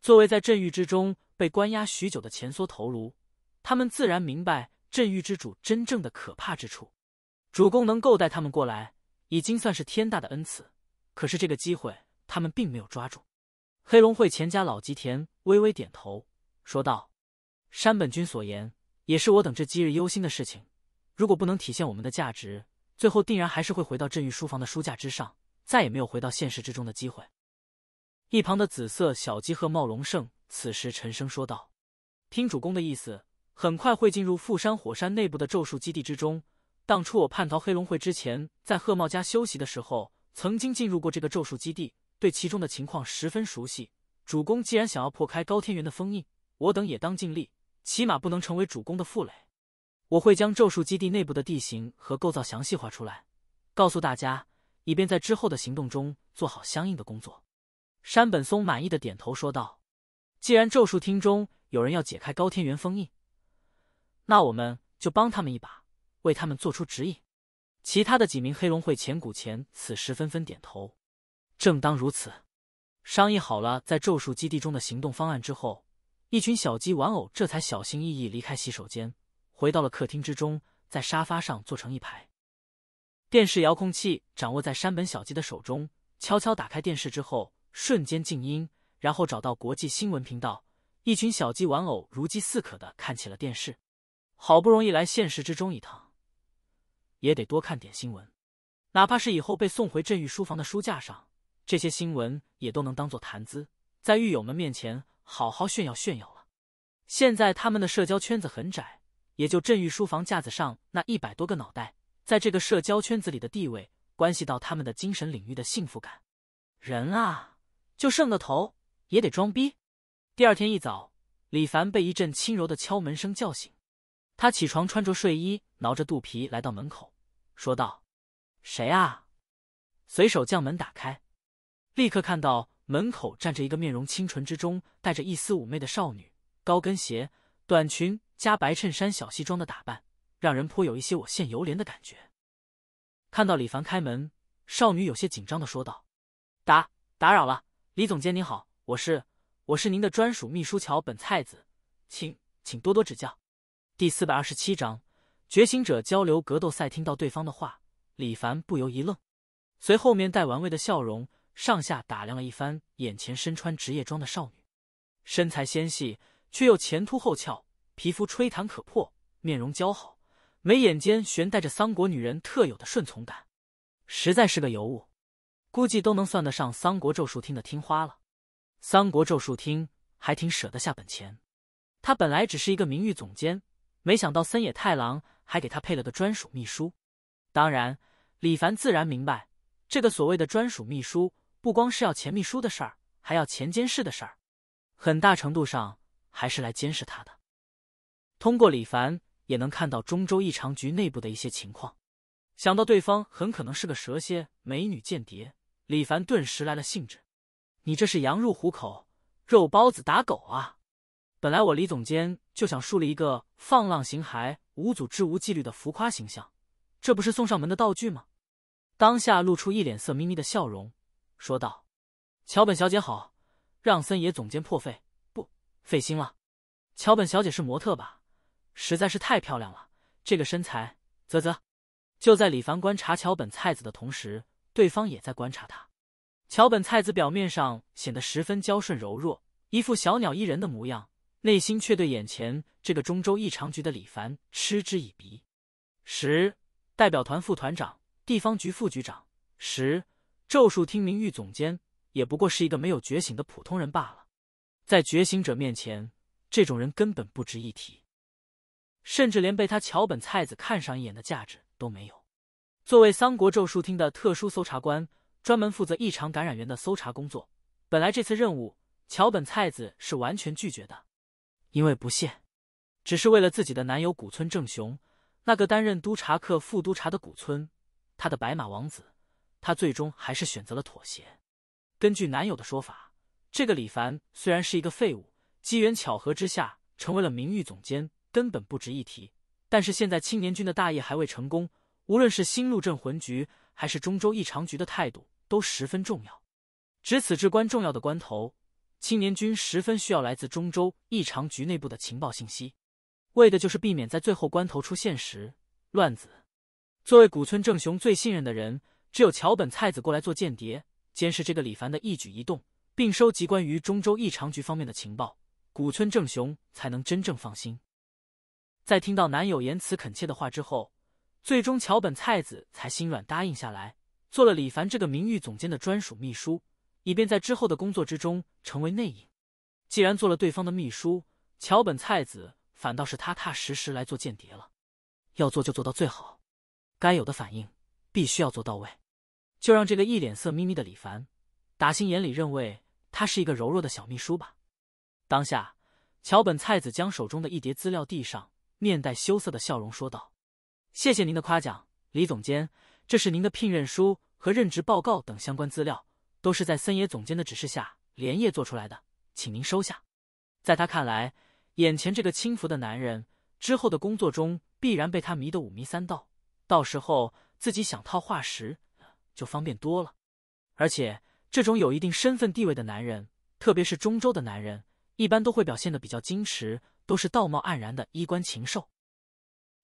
作为在镇域之中被关押许久的前缩头颅，他们自然明白镇域之主真正的可怕之处。主公能够带他们过来。”已经算是天大的恩赐，可是这个机会他们并没有抓住。黑龙会钱家老吉田微微点头说道：“山本君所言也是我等这几日忧心的事情，如果不能体现我们的价值，最后定然还是会回到镇域书房的书架之上，再也没有回到现实之中的机会。”一旁的紫色小鸡鹤茂龙胜此时沉声说道：“听主公的意思，很快会进入富山火山内部的咒术基地之中。”当初我叛逃黑龙会之前，在贺茂家休息的时候，曾经进入过这个咒术基地，对其中的情况十分熟悉。主公既然想要破开高天元的封印，我等也当尽力，起码不能成为主公的负累。我会将咒术基地内部的地形和构造详细画出来，告诉大家，以便在之后的行动中做好相应的工作。山本松满意的点头说道：“既然咒术厅中有人要解开高天元封印，那我们就帮他们一把。”为他们做出指引，其他的几名黑龙会前股前此时纷纷点头。正当如此，商议好了在咒术基地中的行动方案之后，一群小鸡玩偶这才小心翼翼离开洗手间，回到了客厅之中，在沙发上坐成一排。电视遥控器掌握在山本小鸡的手中，悄悄打开电视之后，瞬间静音，然后找到国际新闻频道。一群小鸡玩偶如饥似渴的看起了电视，好不容易来现实之中一趟。也得多看点新闻，哪怕是以后被送回镇狱书房的书架上，这些新闻也都能当做谈资，在狱友们面前好好炫耀炫耀了。现在他们的社交圈子很窄，也就镇狱书房架子上那一百多个脑袋，在这个社交圈子里的地位，关系到他们的精神领域的幸福感。人啊，就剩个头，也得装逼。第二天一早，李凡被一阵轻柔的敲门声叫醒，他起床穿着睡衣，挠着肚皮来到门口。说道：“谁啊？”随手将门打开，立刻看到门口站着一个面容清纯之中带着一丝妩媚的少女，高跟鞋、短裙加白衬衫小西装的打扮，让人颇有一些我见犹怜的感觉。看到李凡开门，少女有些紧张的说道：“打打扰了，李总监您好，我是我是您的专属秘书乔本菜子，请请多多指教。”第四百二十七章。觉醒者交流格斗赛，听到对方的话，李凡不由一愣，随后面带玩味的笑容，上下打量了一番眼前身穿职业装的少女，身材纤细却又前凸后翘，皮肤吹弹可破，面容姣好，眉眼间悬带着三国女人特有的顺从感，实在是个尤物，估计都能算得上三国咒术厅的听花了。三国咒术厅还挺舍得下本钱，他本来只是一个名誉总监，没想到森野太郎。还给他配了个专属秘书，当然，李凡自然明白，这个所谓的专属秘书不光是要钱秘书的事儿，还要钱监事的事儿，很大程度上还是来监视他的。通过李凡也能看到中州异常局内部的一些情况。想到对方很可能是个蛇蝎美女间谍，李凡顿时来了兴致。你这是羊入虎口，肉包子打狗啊！本来我李总监就想树立一个放浪形骸。无组织无纪律的浮夸形象，这不是送上门的道具吗？当下露出一脸色眯眯的笑容，说道：“桥本小姐好，让森野总监破费不费心了。桥本小姐是模特吧？实在是太漂亮了，这个身材，啧啧。”就在李凡观察桥本菜子的同时，对方也在观察他。桥本菜子表面上显得十分娇顺柔弱，一副小鸟依人的模样。内心却对眼前这个中州异常局的李凡嗤之以鼻。十代表团副团长、地方局副局长，十咒术厅名誉总监，也不过是一个没有觉醒的普通人罢了。在觉醒者面前，这种人根本不值一提，甚至连被他桥本菜子看上一眼的价值都没有。作为三国咒术厅的特殊搜查官，专门负责异常感染源的搜查工作，本来这次任务桥本菜子是完全拒绝的。因为不屑，只是为了自己的男友古村正雄，那个担任督察课副督察的古村，他的白马王子，他最终还是选择了妥协。根据男友的说法，这个李凡虽然是一个废物，机缘巧合之下成为了名誉总监，根本不值一提。但是现在青年军的大业还未成功，无论是新路镇魂局还是中州异常局的态度都十分重要。值此至关重要的关头。青年军十分需要来自中州异常局内部的情报信息，为的就是避免在最后关头出现时乱子。作为古村正雄最信任的人，只有桥本菜子过来做间谍，监视这个李凡的一举一动，并收集关于中州异常局方面的情报，古村正雄才能真正放心。在听到男友言辞恳切的话之后，最终桥本菜子才心软答应下来，做了李凡这个名誉总监的专属秘书。以便在之后的工作之中成为内应。既然做了对方的秘书，桥本菜子反倒是踏踏实实来做间谍了。要做就做到最好，该有的反应必须要做到位。就让这个一脸色眯眯的李凡，打心眼里认为他是一个柔弱的小秘书吧。当下，桥本菜子将手中的一叠资料递上，面带羞涩的笑容说道：“谢谢您的夸奖，李总监，这是您的聘任书和任职报告等相关资料。”都是在森野总监的指示下连夜做出来的，请您收下。在他看来，眼前这个轻浮的男人，之后的工作中必然被他迷得五迷三道，到时候自己想套话时就方便多了。而且，这种有一定身份地位的男人，特别是中州的男人，一般都会表现的比较矜持，都是道貌岸然的衣冠禽兽，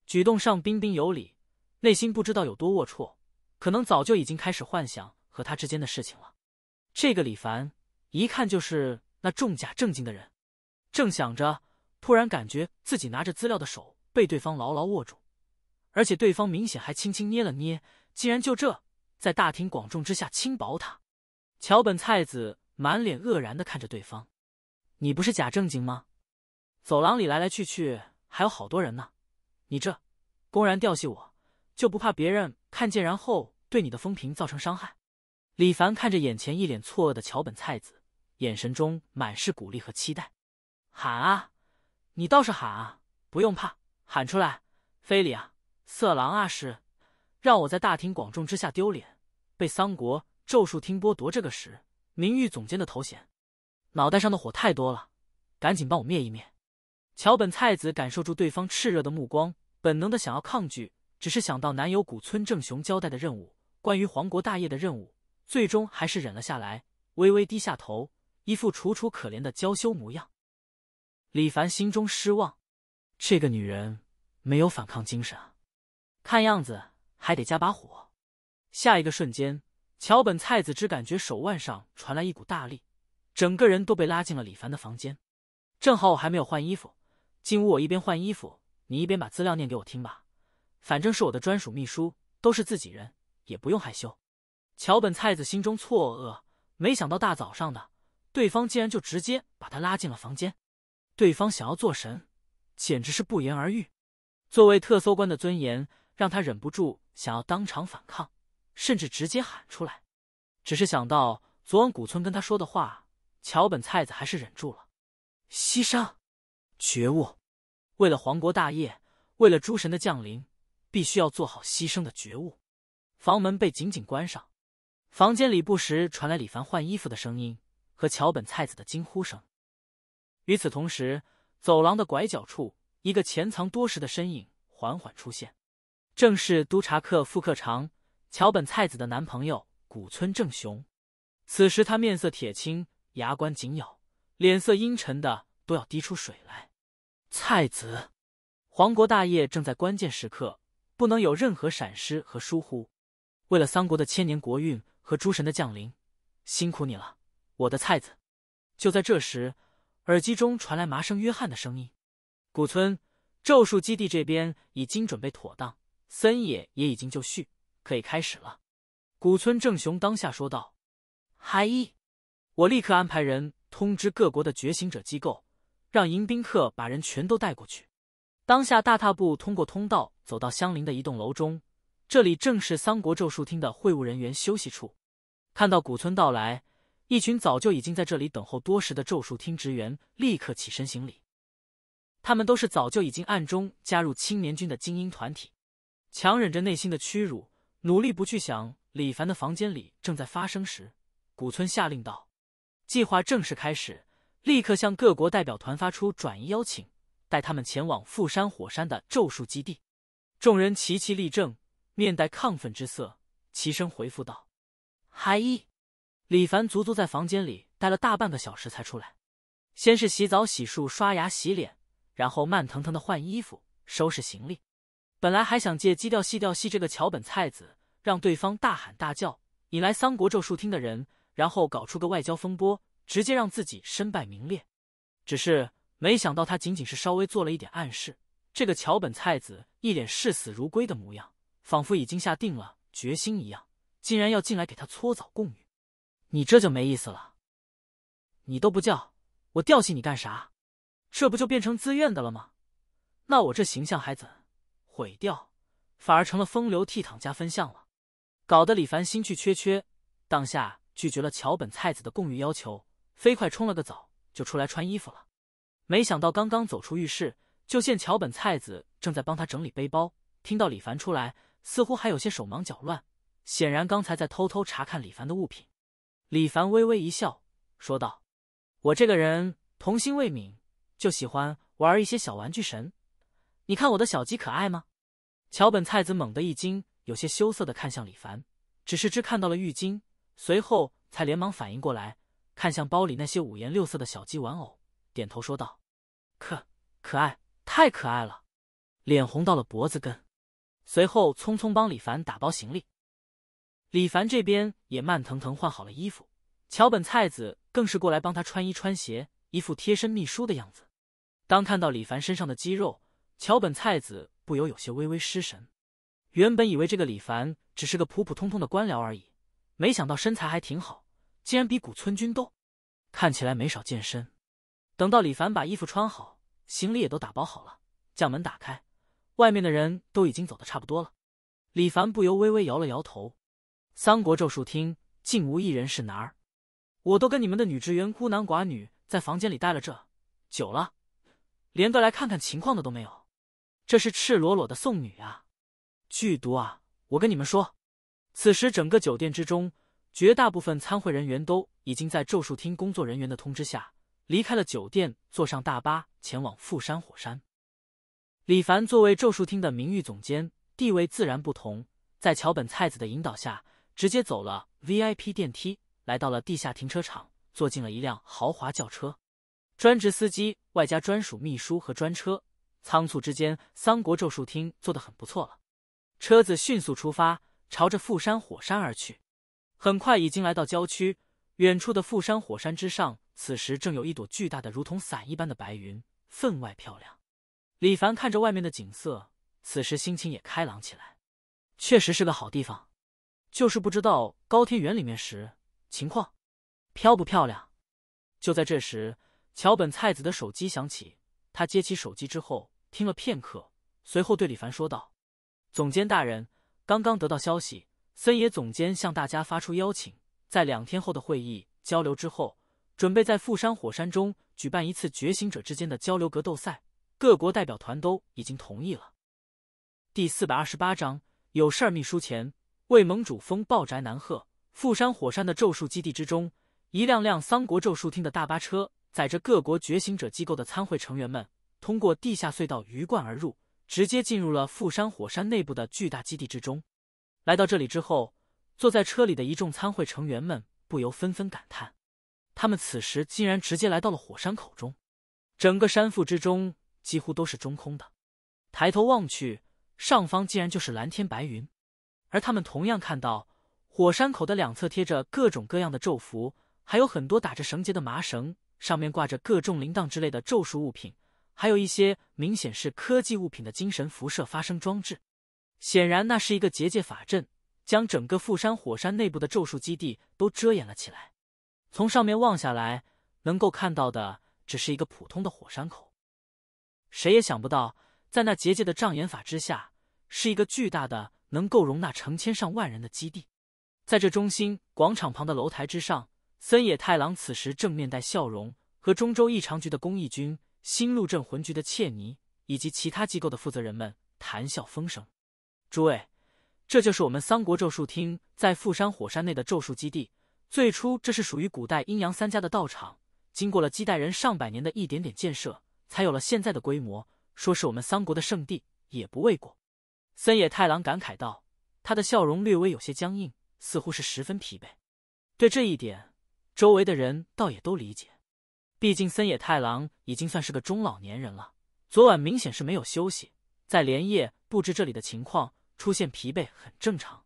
举动上彬彬有礼，内心不知道有多龌龊，可能早就已经开始幻想和他之间的事情了。这个李凡一看就是那重甲正经的人，正想着，突然感觉自己拿着资料的手被对方牢牢握住，而且对方明显还轻轻捏了捏。竟然就这，在大庭广众之下轻薄他！桥本菜子满脸愕然的看着对方：“你不是假正经吗？走廊里来来去去还有好多人呢，你这公然调戏我，就不怕别人看见，然后对你的风评造成伤害？”李凡看着眼前一脸错愕的桥本菜子，眼神中满是鼓励和期待。喊啊，你倒是喊啊！不用怕，喊出来！非礼啊，色狼啊！是让我在大庭广众之下丢脸，被桑国咒术厅剥夺这个时名誉总监的头衔。脑袋上的火太多了，赶紧帮我灭一灭。桥本菜子感受住对方炽热的目光，本能的想要抗拒，只是想到男友古村正雄交代的任务，关于皇国大业的任务。最终还是忍了下来，微微低下头，一副楚楚可怜的娇羞模样。李凡心中失望，这个女人没有反抗精神啊！看样子还得加把火。下一个瞬间，桥本菜子只感觉手腕上传来一股大力，整个人都被拉进了李凡的房间。正好我还没有换衣服，进屋我一边换衣服，你一边把资料念给我听吧。反正是我的专属秘书，都是自己人，也不用害羞。桥本菜子心中错愕，没想到大早上的对方竟然就直接把他拉进了房间。对方想要做神，简直是不言而喻。作为特搜官的尊严，让他忍不住想要当场反抗，甚至直接喊出来。只是想到昨晚古村跟他说的话，桥本菜子还是忍住了。牺牲，觉悟，为了皇国大业，为了诸神的降临，必须要做好牺牲的觉悟。房门被紧紧关上。房间里不时传来李凡换衣服的声音和桥本菜子的惊呼声。与此同时，走廊的拐角处，一个潜藏多时的身影缓缓出现，正是督察课副课长桥本菜子的男朋友古村正雄。此时他面色铁青，牙关紧咬，脸色阴沉的都要滴出水来。菜子，皇国大业正在关键时刻，不能有任何闪失和疏忽。为了三国的千年国运。和诸神的降临，辛苦你了，我的菜子。就在这时，耳机中传来麻生约翰的声音：“古村咒术基地这边已经准备妥当，森野也已经就绪，可以开始了。”古村正雄当下说道：“海一，我立刻安排人通知各国的觉醒者机构，让迎宾客把人全都带过去。”当下大踏步通过通道，走到相邻的一栋楼中。这里正是三国咒术厅的会务人员休息处。看到古村到来，一群早就已经在这里等候多时的咒术厅职员立刻起身行礼。他们都是早就已经暗中加入青年军的精英团体，强忍着内心的屈辱，努力不去想李凡的房间里正在发生。时，古村下令道：“计划正式开始，立刻向各国代表团发出转移邀请，带他们前往富山火山的咒术基地。”众人齐齐立正。面带亢奋之色，齐声回复道：“嗨！”李凡足足在房间里待了大半个小时才出来，先是洗澡、洗漱、刷牙、洗脸，然后慢腾腾的换衣服、收拾行李。本来还想借“基调戏调戏”这个桥本菜子，让对方大喊大叫，引来三国咒术厅的人，然后搞出个外交风波，直接让自己身败名裂。只是没想到，他仅仅是稍微做了一点暗示，这个桥本菜子一脸视死如归的模样。仿佛已经下定了决心一样，竟然要进来给他搓澡共浴，你这就没意思了。你都不叫，我调戏你干啥？这不就变成自愿的了吗？那我这形象还怎毁掉？反而成了风流倜傥加分项了。搞得李凡心趣缺缺，当下拒绝了桥本菜子的共浴要求，飞快冲了个澡就出来穿衣服了。没想到刚刚走出浴室，就见桥本菜子正在帮他整理背包，听到李凡出来。似乎还有些手忙脚乱，显然刚才在偷偷查看李凡的物品。李凡微微一笑，说道：“我这个人童心未泯，就喜欢玩一些小玩具神。你看我的小鸡可爱吗？”桥本菜子猛地一惊，有些羞涩的看向李凡，只是只看到了浴巾，随后才连忙反应过来，看向包里那些五颜六色的小鸡玩偶，点头说道：“可可爱，太可爱了。”脸红到了脖子根。随后匆匆帮李凡打包行李，李凡这边也慢腾腾换好了衣服，桥本菜子更是过来帮他穿衣穿鞋，一副贴身秘书的样子。当看到李凡身上的肌肉，桥本菜子不由有些微微失神。原本以为这个李凡只是个普普通通的官僚而已，没想到身材还挺好，竟然比古村君都，看起来没少健身。等到李凡把衣服穿好，行李也都打包好了，将门打开。外面的人都已经走的差不多了，李凡不由微微摇了摇头。三国咒术厅竟无一人是男儿，我都跟你们的女职员孤男寡女在房间里待了这久了，连个来看看情况的都没有，这是赤裸裸的送女啊！剧毒啊！我跟你们说，此时整个酒店之中，绝大部分参会人员都已经在咒术厅工作人员的通知下离开了酒店，坐上大巴前往富山火山。李凡作为咒术厅的名誉总监，地位自然不同。在桥本菜子的引导下，直接走了 VIP 电梯，来到了地下停车场，坐进了一辆豪华轿车。专职司机，外加专属秘书和专车，仓促之间，桑国咒术厅做的很不错了。车子迅速出发，朝着富山火山而去。很快，已经来到郊区。远处的富山火山之上，此时正有一朵巨大的、如同伞一般的白云，分外漂亮。李凡看着外面的景色，此时心情也开朗起来。确实是个好地方，就是不知道高天原里面时情况漂不漂亮。就在这时，桥本菜子的手机响起，他接起手机之后，听了片刻，随后对李凡说道：“总监大人，刚刚得到消息，森野总监向大家发出邀请，在两天后的会议交流之后，准备在富山火山中举办一次觉醒者之间的交流格斗赛。”各国代表团都已经同意了。第四百二十八章有事儿。秘书前，为盟主封暴宅南鹤富山火山的咒术基地之中，一辆辆桑国咒术厅的大巴车载着各国觉醒者机构的参会成员们，通过地下隧道鱼贯而入，直接进入了富山火山内部的巨大基地之中。来到这里之后，坐在车里的一众参会成员们不由纷纷感叹：，他们此时竟然直接来到了火山口中，整个山腹之中。几乎都是中空的，抬头望去，上方竟然就是蓝天白云，而他们同样看到火山口的两侧贴着各种各样的咒符，还有很多打着绳结的麻绳，上面挂着各种铃铛之类的咒术物品，还有一些明显是科技物品的精神辐射发生装置。显然，那是一个结界法阵，将整个富山火山内部的咒术基地都遮掩了起来。从上面望下来，能够看到的只是一个普通的火山口。谁也想不到，在那结界的障眼法之下，是一个巨大的能够容纳成千上万人的基地。在这中心广场旁的楼台之上，森野太郎此时正面带笑容，和中州异常局的公益军、新路镇魂局的切尼以及其他机构的负责人们谈笑风生。诸位，这就是我们三国咒术厅在富山火山内的咒术基地。最初，这是属于古代阴阳三家的道场，经过了几代人上百年的一点点建设。才有了现在的规模，说是我们三国的圣地也不为过。”森野太郎感慨道，他的笑容略微有些僵硬，似乎是十分疲惫。对这一点，周围的人倒也都理解，毕竟森野太郎已经算是个中老年人了，昨晚明显是没有休息，在连夜布置这里的情况，出现疲惫很正常。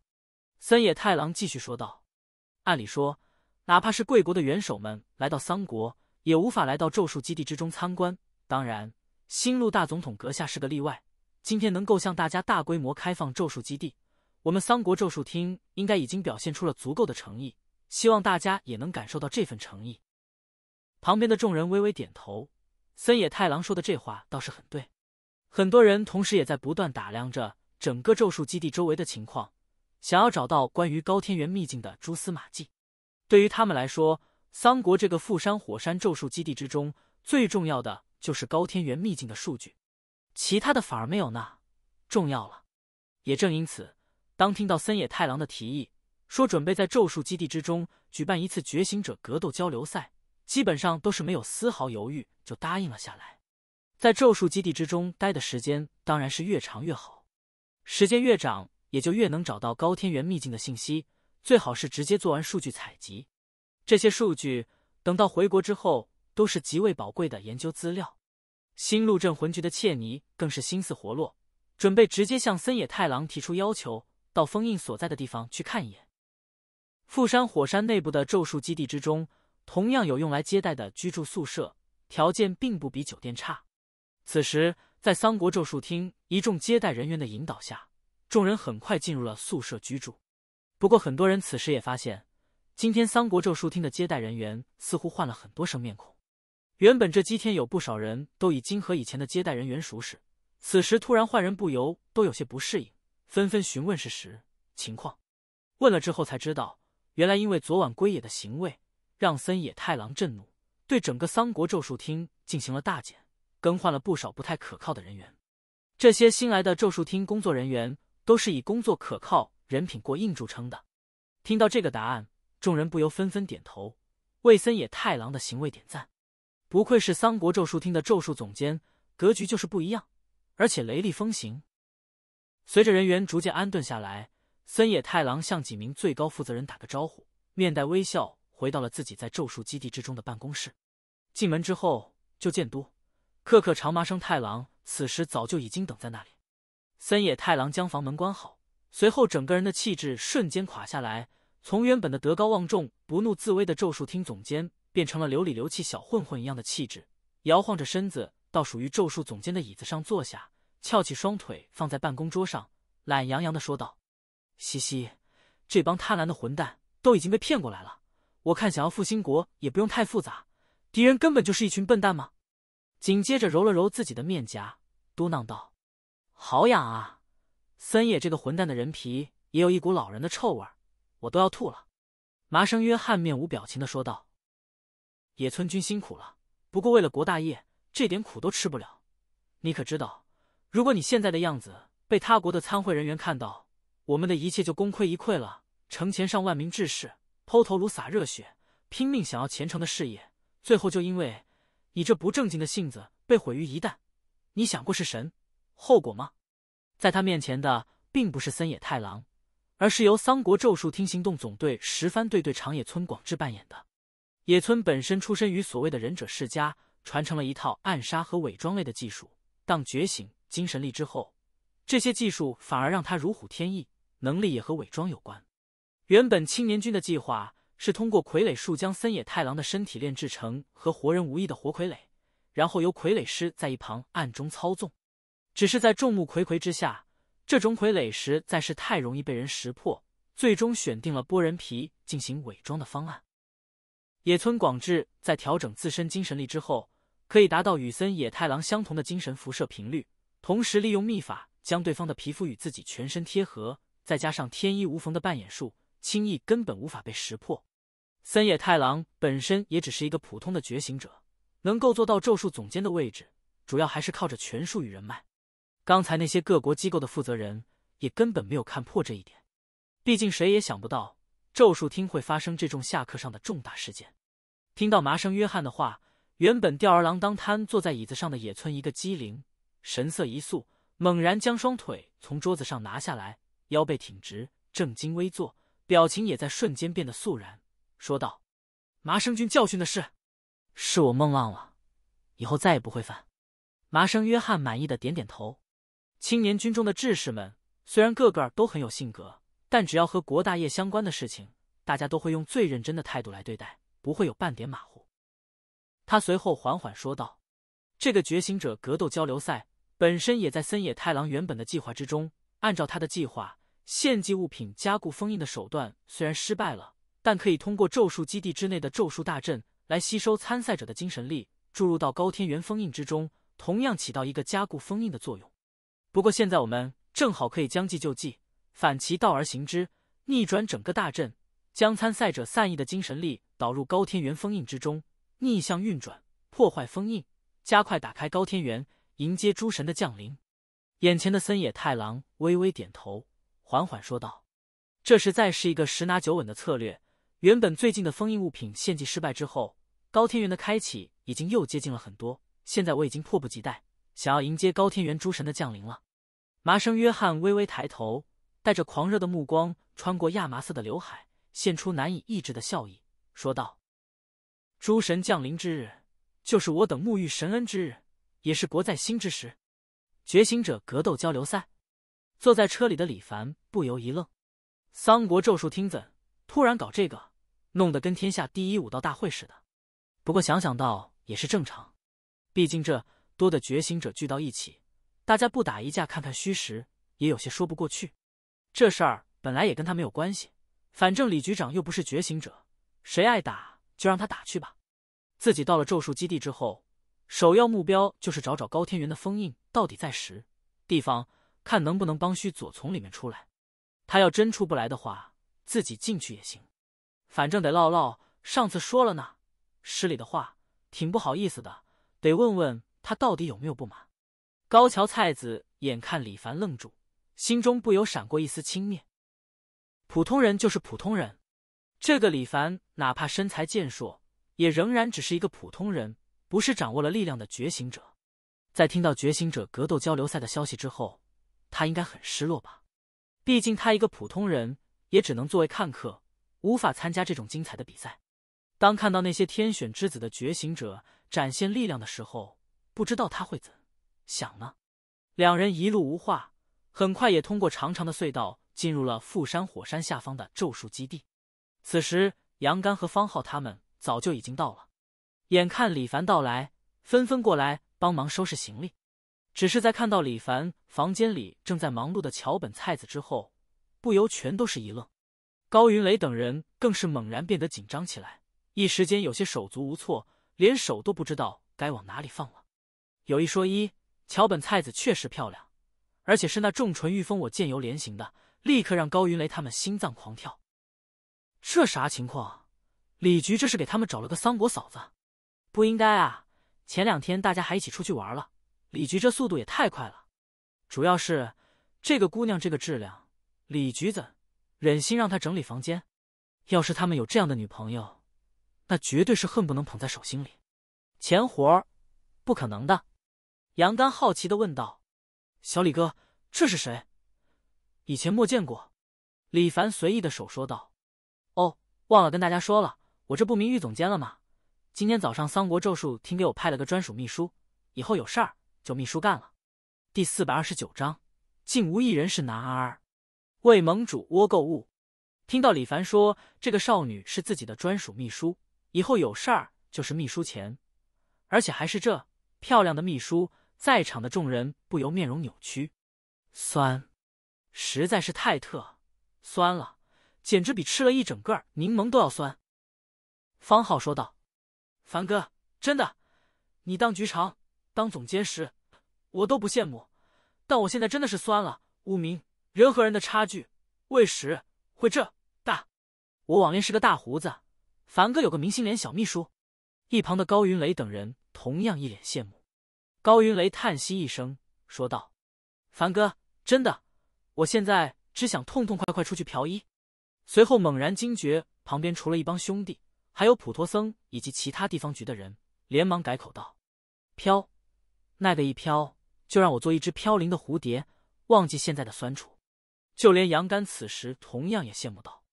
森野太郎继续说道：“按理说，哪怕是贵国的元首们来到三国，也无法来到咒术基地之中参观。”当然，新路大总统阁下是个例外。今天能够向大家大规模开放咒术基地，我们三国咒术厅应该已经表现出了足够的诚意，希望大家也能感受到这份诚意。旁边的众人微微点头，森野太郎说的这话倒是很对。很多人同时也在不断打量着整个咒术基地周围的情况，想要找到关于高天原秘境的蛛丝马迹。对于他们来说，三国这个富山火山咒术基地之中最重要的。就是高天元秘境的数据，其他的反而没有那重要了。也正因此，当听到森野太郎的提议，说准备在咒术基地之中举办一次觉醒者格斗交流赛，基本上都是没有丝毫犹豫就答应了下来。在咒术基地之中待的时间当然是越长越好，时间越长也就越能找到高天元秘境的信息，最好是直接做完数据采集。这些数据等到回国之后。都是极为宝贵的研究资料。新陆镇魂局的切尼更是心思活络，准备直接向森野太郎提出要求，到封印所在的地方去看一眼。富山火山内部的咒术基地之中，同样有用来接待的居住宿舍，条件并不比酒店差。此时，在桑国咒术厅一众接待人员的引导下，众人很快进入了宿舍居住。不过，很多人此时也发现，今天桑国咒术厅的接待人员似乎换了很多生面孔。原本这几天有不少人都已经和以前的接待人员熟识，此时突然换人，不由都有些不适应，纷纷询问事实情况。问了之后才知道，原来因为昨晚归野的行为，让森野太郎震怒，对整个桑国咒术厅进行了大检，更换了不少不太可靠的人员。这些新来的咒术厅工作人员都是以工作可靠、人品过硬著称的。听到这个答案，众人不由纷纷点头，为森野太郎的行为点赞。不愧是三国咒术厅的咒术总监，格局就是不一样，而且雷厉风行。随着人员逐渐安顿下来，森野太郎向几名最高负责人打个招呼，面带微笑回到了自己在咒术基地之中的办公室。进门之后，就见都克克长麻生太郎此时早就已经等在那里。森野太郎将房门关好，随后整个人的气质瞬间垮下来，从原本的德高望重、不怒自威的咒术厅总监。变成了流里流气小混混一样的气质，摇晃着身子到属于咒术总监的椅子上坐下，翘起双腿放在办公桌上，懒洋洋的说道：“嘻嘻，这帮贪婪的混蛋都已经被骗过来了。我看想要复兴国也不用太复杂，敌人根本就是一群笨蛋吗？”紧接着揉了揉自己的面颊，嘟囔道：“好痒啊！森野这个混蛋的人皮也有一股老人的臭味，我都要吐了。”麻生约翰面无表情的说道。野村君辛苦了，不过为了国大业，这点苦都吃不了。你可知道，如果你现在的样子被他国的参会人员看到，我们的一切就功亏一篑了。城前上万名志士抛头颅洒热血，拼命想要前程的事业，最后就因为你这不正经的性子被毁于一旦。你想过是神后果吗？在他面前的并不是森野太郎，而是由桑国咒术厅行动总队十番队队长野村广志扮演的。野村本身出身于所谓的忍者世家，传承了一套暗杀和伪装类的技术。当觉醒精神力之后，这些技术反而让他如虎添翼，能力也和伪装有关。原本青年军的计划是通过傀儡术将森野太郎的身体炼制成和活人无异的活傀儡，然后由傀儡师在一旁暗中操纵。只是在众目睽睽之下，这种傀儡实在是太容易被人识破，最终选定了剥人皮进行伪装的方案。野村广志在调整自身精神力之后，可以达到与森野太郎相同的精神辐射频率，同时利用秘法将对方的皮肤与自己全身贴合，再加上天衣无缝的扮演术，轻易根本无法被识破。森野太郎本身也只是一个普通的觉醒者，能够做到咒术总监的位置，主要还是靠着权术与人脉。刚才那些各国机构的负责人也根本没有看破这一点，毕竟谁也想不到。咒术厅会发生这种下课上的重大事件。听到麻生约翰的话，原本吊儿郎当瘫坐在椅子上的野村一个机灵，神色一肃，猛然将双腿从桌子上拿下来，腰背挺直，正襟危坐，表情也在瞬间变得肃然，说道：“麻生君教训的是，是我梦浪了，以后再也不会犯。”麻生约翰满意的点点头。青年军中的志士们虽然个个都很有性格。但只要和国大业相关的事情，大家都会用最认真的态度来对待，不会有半点马虎。他随后缓缓说道：“这个觉醒者格斗交流赛本身也在森野太郎原本的计划之中。按照他的计划，献祭物品加固封印的手段虽然失败了，但可以通过咒术基地之内的咒术大阵来吸收参赛者的精神力，注入到高天元封印之中，同样起到一个加固封印的作用。不过现在我们正好可以将计就计。”反其道而行之，逆转整个大阵，将参赛者散逸的精神力导入高天元封印之中，逆向运转，破坏封印，加快打开高天元，迎接诸神的降临。眼前的森野太郎微微点头，缓缓说道：“这实在是一个十拿九稳的策略。原本最近的封印物品献祭失败之后，高天元的开启已经又接近了很多。现在我已经迫不及待，想要迎接高天元诸神的降临了。”麻生约翰微微抬头。带着狂热的目光穿过亚麻色的刘海，现出难以抑制的笑意，说道：“诸神降临之日，就是我等沐浴神恩之日，也是国在兴之时。”觉醒者格斗交流赛。坐在车里的李凡不由一愣：“桑国咒术听怎突然搞这个，弄得跟天下第一武道大会似的。不过想想到也是正常，毕竟这多的觉醒者聚到一起，大家不打一架看看虚实，也有些说不过去。”这事儿本来也跟他没有关系，反正李局长又不是觉醒者，谁爱打就让他打去吧。自己到了咒术基地之后，首要目标就是找找高天元的封印到底在什地方，看能不能帮须佐从里面出来。他要真出不来的话，自己进去也行，反正得唠唠。上次说了呢，失礼的话，挺不好意思的，得问问他到底有没有不满。高桥菜子眼看李凡愣住。心中不由闪过一丝轻蔑，普通人就是普通人。这个李凡哪怕身材健硕，也仍然只是一个普通人，不是掌握了力量的觉醒者。在听到觉醒者格斗交流赛的消息之后，他应该很失落吧？毕竟他一个普通人，也只能作为看客，无法参加这种精彩的比赛。当看到那些天选之子的觉醒者展现力量的时候，不知道他会怎想呢？两人一路无话。很快也通过长长的隧道进入了富山火山下方的咒术基地。此时，杨干和方浩他们早就已经到了，眼看李凡到来，纷纷过来帮忙收拾行李。只是在看到李凡房间里正在忙碌的桥本菜子之后，不由全都是一愣。高云雷等人更是猛然变得紧张起来，一时间有些手足无措，连手都不知道该往哪里放了。有一说一，桥本菜子确实漂亮。而且是那重唇玉峰，我见犹怜型的，立刻让高云雷他们心脏狂跳。这啥情况？李局这是给他们找了个桑果嫂子？不应该啊！前两天大家还一起出去玩了，李局这速度也太快了。主要是这个姑娘这个质量，李局怎忍心让她整理房间？要是他们有这样的女朋友，那绝对是恨不能捧在手心里。钱活不可能的。杨刚好奇的问道。小李哥，这是谁？以前莫见过。李凡随意的手说道：“哦，忘了跟大家说了，我这不名玉总监了吗？今天早上桑国咒术厅给我派了个专属秘书，以后有事儿就秘书干了。”第四百二十九章，竟无一人是男儿。为盟主窝购物，听到李凡说这个少女是自己的专属秘书，以后有事儿就是秘书钱，而且还是这漂亮的秘书。在场的众人不由面容扭曲，酸，实在是太特酸了，简直比吃了一整个柠檬都要酸。方浩说道：“凡哥，真的，你当局长、当总监时，我都不羡慕，但我现在真的是酸了。无名，人和人的差距为时会这大。我网恋是个大胡子，凡哥有个明星脸小秘书。”一旁的高云雷等人同样一脸羡慕。高云雷叹息一声，说道：“凡哥，真的，我现在只想痛痛快快出去嫖一。”随后猛然惊觉，旁边除了一帮兄弟，还有普陀僧以及其他地方局的人，连忙改口道：“飘，那个一飘，就让我做一只飘零的蝴蝶，忘记现在的酸楚。”就连杨干此时同样也羡慕道：“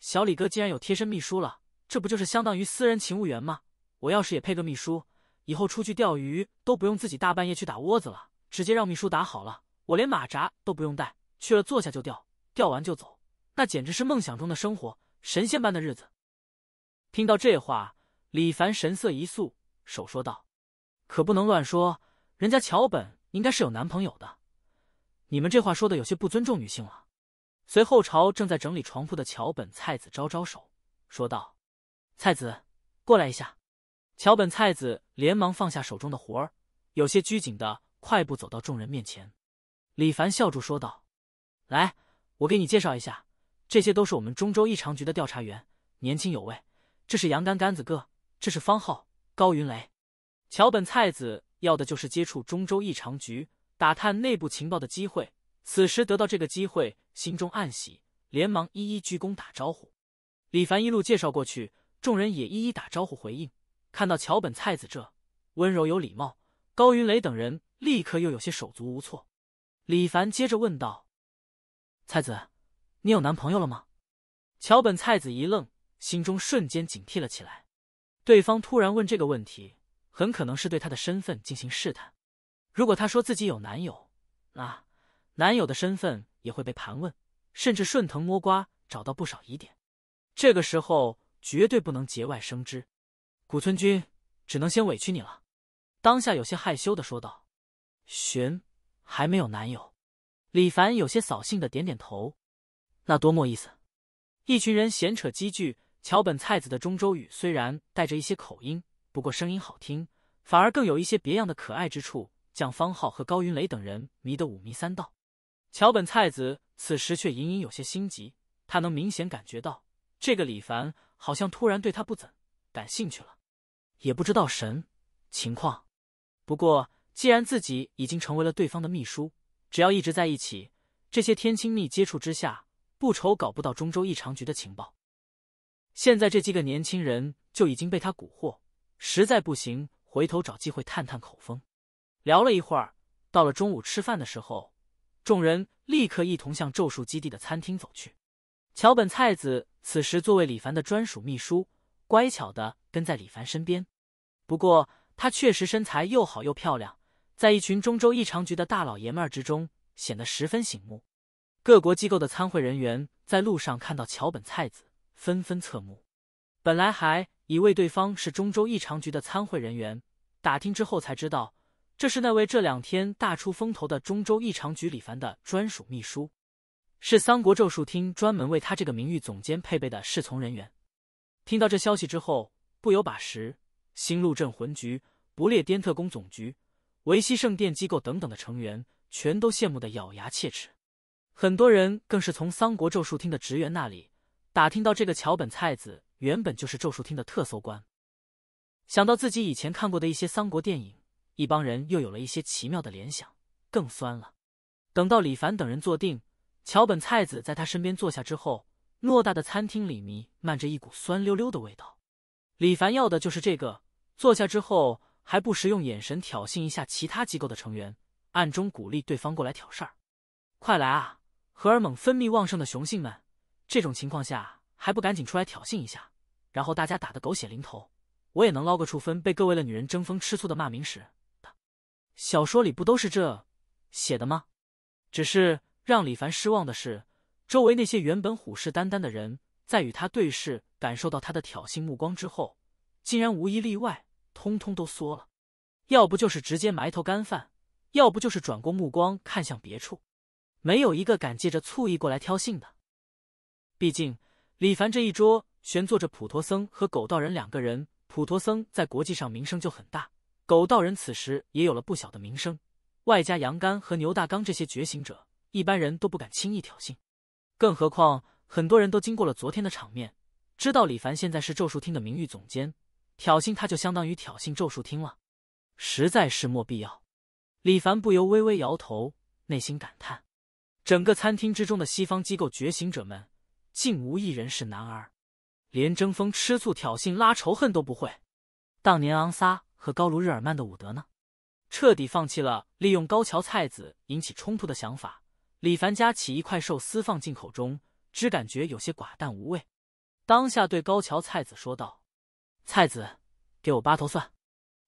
小李哥竟然有贴身秘书了，这不就是相当于私人勤务员吗？我要是也配个秘书。”以后出去钓鱼都不用自己大半夜去打窝子了，直接让秘书打好了，我连马扎都不用带，去了坐下就钓，钓完就走，那简直是梦想中的生活，神仙般的日子。听到这话，李凡神色一肃，手说道：“可不能乱说，人家桥本应该是有男朋友的，你们这话说的有些不尊重女性了。”随后朝正在整理床铺的桥本菜子招招手，说道：“菜子，过来一下。”桥本菜子连忙放下手中的活儿，有些拘谨的快步走到众人面前。李凡笑住说道：“来，我给你介绍一下，这些都是我们中州异常局的调查员，年轻有为。这是杨干干子哥，这是方浩、高云雷。”桥本菜子要的就是接触中州异常局、打探内部情报的机会，此时得到这个机会，心中暗喜，连忙一一鞠躬打招呼。李凡一路介绍过去，众人也一一打招呼回应。看到桥本菜子这温柔有礼貌，高云雷等人立刻又有些手足无措。李凡接着问道：“菜子，你有男朋友了吗？”桥本菜子一愣，心中瞬间警惕了起来。对方突然问这个问题，很可能是对她的身份进行试探。如果她说自己有男友，那男友的身份也会被盘问，甚至顺藤摸瓜找到不少疑点。这个时候绝对不能节外生枝。古村君，只能先委屈你了。当下有些害羞的说道：“寻还没有男友。”李凡有些扫兴的点点头：“那多么意思。”一群人闲扯几句。桥本菜子的中州语虽然带着一些口音，不过声音好听，反而更有一些别样的可爱之处，将方浩和高云雷等人迷得五迷三道。桥本菜子此时却隐隐有些心急，她能明显感觉到，这个李凡好像突然对她不怎感兴趣了。也不知道神情况，不过既然自己已经成为了对方的秘书，只要一直在一起，这些天亲密接触之下，不愁搞不到中州异常局的情报。现在这几个年轻人就已经被他蛊惑，实在不行，回头找机会探探口风。聊了一会儿，到了中午吃饭的时候，众人立刻一同向咒术基地的餐厅走去。桥本菜子此时作为李凡的专属秘书。乖巧的跟在李凡身边，不过他确实身材又好又漂亮，在一群中州异常局的大老爷们儿之中显得十分醒目。各国机构的参会人员在路上看到桥本菜子，纷纷侧目。本来还以为对方是中州异常局的参会人员，打听之后才知道，这是那位这两天大出风头的中州异常局李凡的专属秘书，是三国咒术厅专门为他这个名誉总监配备的侍从人员。听到这消息之后，不由把石新路镇魂局、不列颠特工总局、维希圣殿机构等等的成员全都羡慕的咬牙切齿。很多人更是从桑国咒术厅的职员那里打听到，这个桥本菜子原本就是咒术厅的特搜官。想到自己以前看过的一些桑国电影，一帮人又有了一些奇妙的联想，更酸了。等到李凡等人坐定，桥本菜子在他身边坐下之后。偌大的餐厅里弥漫着一股酸溜溜的味道，李凡要的就是这个。坐下之后，还不时用眼神挑衅一下其他机构的成员，暗中鼓励对方过来挑事儿。快来啊，荷尔蒙分泌旺盛的雄性们！这种情况下还不赶紧出来挑衅一下，然后大家打得狗血淋头，我也能捞个处分，被各位的女人争风吃醋的骂名时的小说里不都是这写的吗？只是让李凡失望的是。周围那些原本虎视眈眈的人，在与他对视、感受到他的挑衅目光之后，竟然无一例外，通通都缩了，要不就是直接埋头干饭，要不就是转过目光看向别处，没有一个敢借着醋意过来挑衅的。毕竟李凡这一桌悬坐着普陀僧和狗道人两个人，普陀僧在国际上名声就很大，狗道人此时也有了不小的名声，外加杨干和牛大刚这些觉醒者，一般人都不敢轻易挑衅。更何况，很多人都经过了昨天的场面，知道李凡现在是咒术厅的名誉总监，挑衅他就相当于挑衅咒术厅了，实在是莫必要。李凡不由微微摇头，内心感叹：整个餐厅之中的西方机构觉醒者们，竟无一人是男儿，连争锋、吃醋、挑衅、拉仇恨都不会。当年昂撒和高卢日耳曼的伍德呢？彻底放弃了利用高桥菜子引起冲突的想法。李凡夹起一块寿司放进口中，只感觉有些寡淡无味，当下对高桥菜子说道：“菜子，给我扒头蒜。”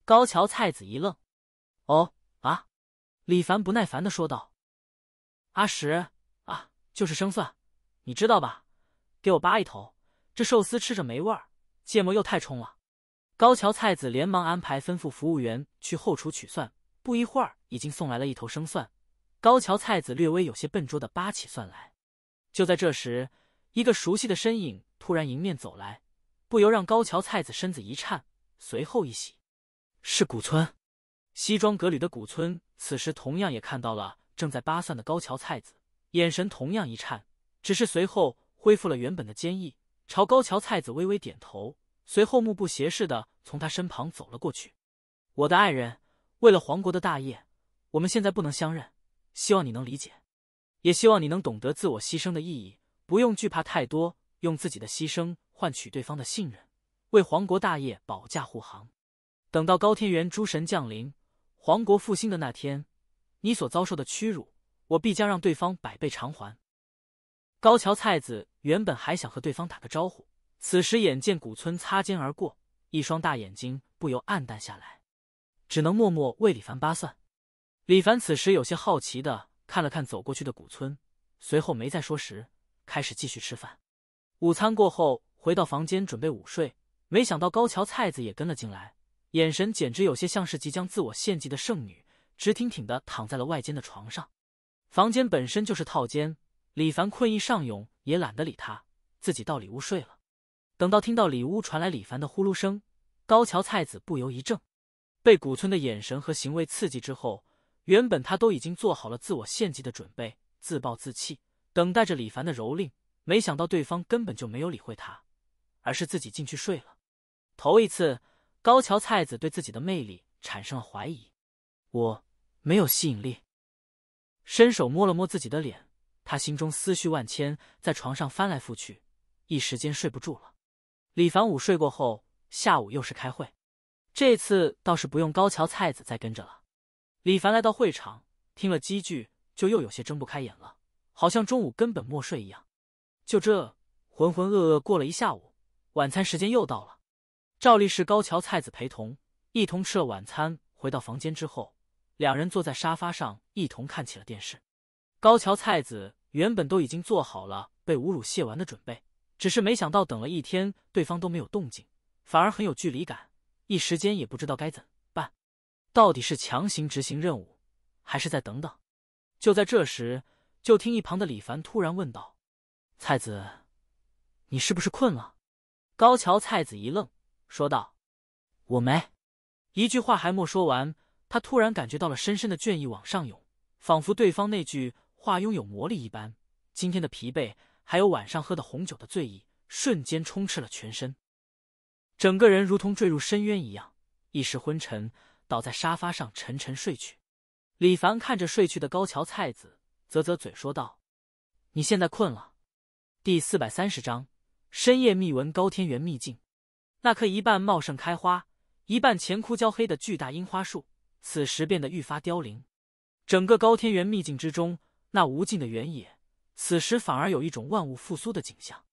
高桥菜子一愣：“哦啊！”李凡不耐烦的说道：“阿石啊，就是生蒜，你知道吧？给我扒一头。这寿司吃着没味儿，芥末又太冲了。”高桥菜子连忙安排吩咐服务员去后厨取蒜，不一会儿已经送来了一头生蒜。高桥菜子略微有些笨拙的扒起蒜来，就在这时，一个熟悉的身影突然迎面走来，不由让高桥菜子身子一颤，随后一喜，是古村。西装革履的古村此时同样也看到了正在扒蒜的高桥菜子，眼神同样一颤，只是随后恢复了原本的坚毅，朝高桥菜子微微点头，随后目不斜视的从他身旁走了过去。我的爱人，为了皇国的大业，我们现在不能相认。希望你能理解，也希望你能懂得自我牺牲的意义，不用惧怕太多，用自己的牺牲换取对方的信任，为皇国大业保驾护航。等到高天元诸神降临，皇国复兴的那天，你所遭受的屈辱，我必将让对方百倍偿还。高桥菜子原本还想和对方打个招呼，此时眼见古村擦肩而过，一双大眼睛不由暗淡下来，只能默默为李凡扒蒜。李凡此时有些好奇的看了看走过去的古村，随后没再说时，开始继续吃饭。午餐过后，回到房间准备午睡，没想到高桥菜子也跟了进来，眼神简直有些像是即将自我献祭的圣女，直挺挺的躺在了外间的床上。房间本身就是套间，李凡困意上涌，也懒得理他，自己到里屋睡了。等到听到里屋传来李凡的呼噜声，高桥菜子不由一怔，被古村的眼神和行为刺激之后。原本他都已经做好了自我献祭的准备，自暴自弃，等待着李凡的蹂躏。没想到对方根本就没有理会他，而是自己进去睡了。头一次，高桥菜子对自己的魅力产生了怀疑，我没有吸引力。伸手摸了摸自己的脸，他心中思绪万千，在床上翻来覆去，一时间睡不住了。李凡午睡过后，下午又是开会，这次倒是不用高桥菜子再跟着了。李凡来到会场，听了几句，就又有些睁不开眼了，好像中午根本没睡一样。就这浑浑噩噩过了一下午，晚餐时间又到了，照例是高桥菜子陪同，一同吃了晚餐。回到房间之后，两人坐在沙发上，一同看起了电视。高桥菜子原本都已经做好了被侮辱、亵玩的准备，只是没想到等了一天，对方都没有动静，反而很有距离感，一时间也不知道该怎。到底是强行执行任务，还是再等等？就在这时，就听一旁的李凡突然问道：“菜子，你是不是困了？”高桥菜子一愣，说道：“我没。”一句话还没说完，他突然感觉到了深深的倦意往上涌，仿佛对方那句话拥有魔力一般。今天的疲惫，还有晚上喝的红酒的醉意，瞬间充斥了全身，整个人如同坠入深渊一样，一时昏沉。倒在沙发上沉沉睡去，李凡看着睡去的高桥菜子，啧啧嘴说道：“你现在困了。”第四百三十章深夜密闻高天元秘境，那棵一半茂盛开花，一半前枯焦黑的巨大樱花树，此时变得愈发凋零。整个高天元秘境之中，那无尽的原野，此时反而有一种万物复苏的景象。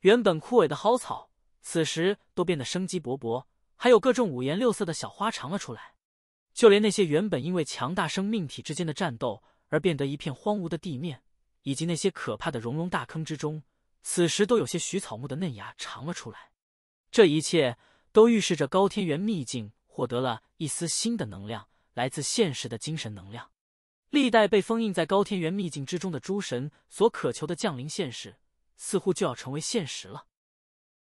原本枯萎的蒿草，此时都变得生机勃勃，还有各种五颜六色的小花长了出来。就连那些原本因为强大生命体之间的战斗而变得一片荒芜的地面，以及那些可怕的熔融大坑之中，此时都有些许草木的嫩芽长了出来。这一切都预示着高天元秘境获得了一丝新的能量，来自现实的精神能量。历代被封印在高天元秘境之中的诸神所渴求的降临现实，似乎就要成为现实了。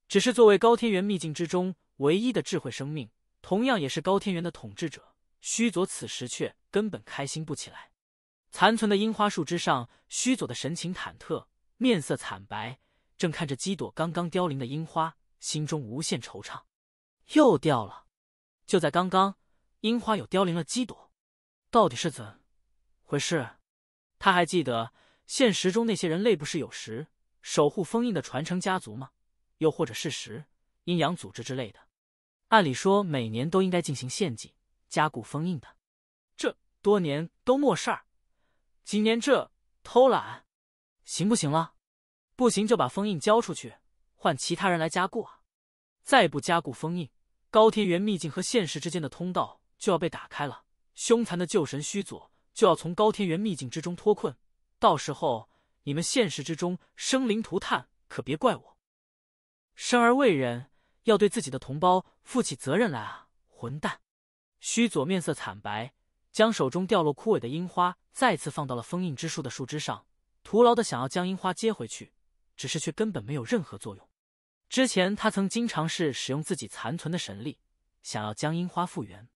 只是作为高天元秘境之中唯一的智慧生命，同样也是高天元的统治者。虚佐此时却根本开心不起来。残存的樱花树枝上，虚佐的神情忐忑，面色惨白，正看着几朵刚刚凋零的樱花，心中无限惆怅。又掉了！就在刚刚，樱花又凋零了几朵，到底是怎回事？他还记得现实中那些人类不是有时守护封印的传承家族吗？又或者是时阴阳组织之类的？按理说，每年都应该进行献祭。加固封印的，这多年都没事儿，今年这偷懒，行不行了？不行就把封印交出去，换其他人来加固啊！再不加固封印，高天元秘境和现实之间的通道就要被打开了，凶残的旧神虚佐就要从高天元秘境之中脱困，到时候你们现实之中生灵涂炭，可别怪我！生而为人，要对自己的同胞负起责任来啊！混蛋！须佐面色惨白，将手中掉落枯萎的樱花再次放到了封印之树的树枝上，徒劳的想要将樱花接回去，只是却根本没有任何作用。之前他曾经常是使用自己残存的神力，想要将樱花复原，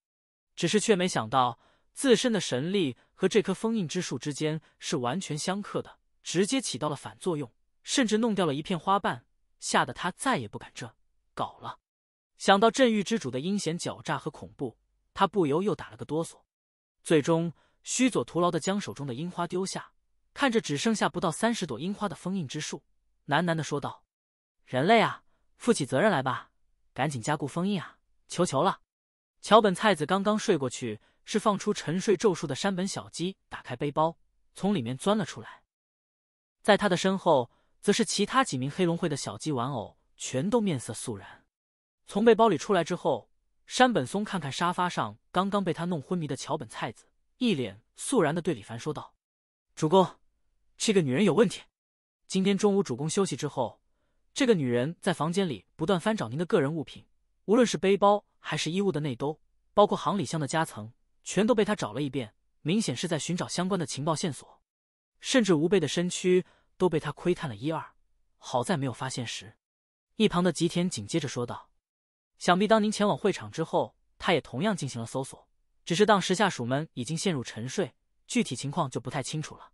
只是却没想到自身的神力和这棵封印之树之间是完全相克的，直接起到了反作用，甚至弄掉了一片花瓣，吓得他再也不敢这搞了。想到镇域之主的阴险狡诈和恐怖。他不由又打了个哆嗦，最终须佐徒劳的将手中的樱花丢下，看着只剩下不到三十朵樱花的封印之树，喃喃的说道：“人类啊，负起责任来吧，赶紧加固封印啊，求求了。”桥本菜子刚刚睡过去，是放出沉睡咒术的山本小鸡打开背包，从里面钻了出来，在他的身后，则是其他几名黑龙会的小鸡玩偶，全都面色肃然。从背包里出来之后。山本松看看沙发上刚刚被他弄昏迷的桥本菜子，一脸肃然的对李凡说道：“主公，这个女人有问题。今天中午主公休息之后，这个女人在房间里不断翻找您的个人物品，无论是背包还是衣物的内兜，包括行李箱的夹层，全都被她找了一遍，明显是在寻找相关的情报线索。甚至吴贝的身躯都被她窥探了一二，好在没有发现时。”一旁的吉田紧接着说道。想必当您前往会场之后，他也同样进行了搜索，只是当时下属们已经陷入沉睡，具体情况就不太清楚了。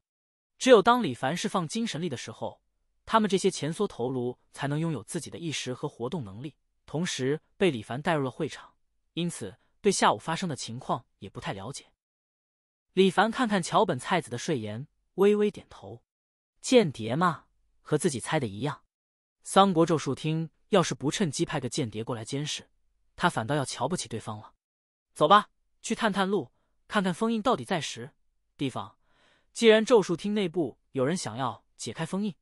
只有当李凡释放精神力的时候，他们这些蜷缩头颅才能拥有自己的意识和活动能力，同时被李凡带入了会场，因此对下午发生的情况也不太了解。李凡看看桥本菜子的睡颜，微微点头：“间谍嘛，和自己猜的一样。”桑国咒术厅。要是不趁机派个间谍过来监视，他反倒要瞧不起对方了。走吧，去探探路，看看封印到底在什地方。既然咒术厅内部有人想要解开封印，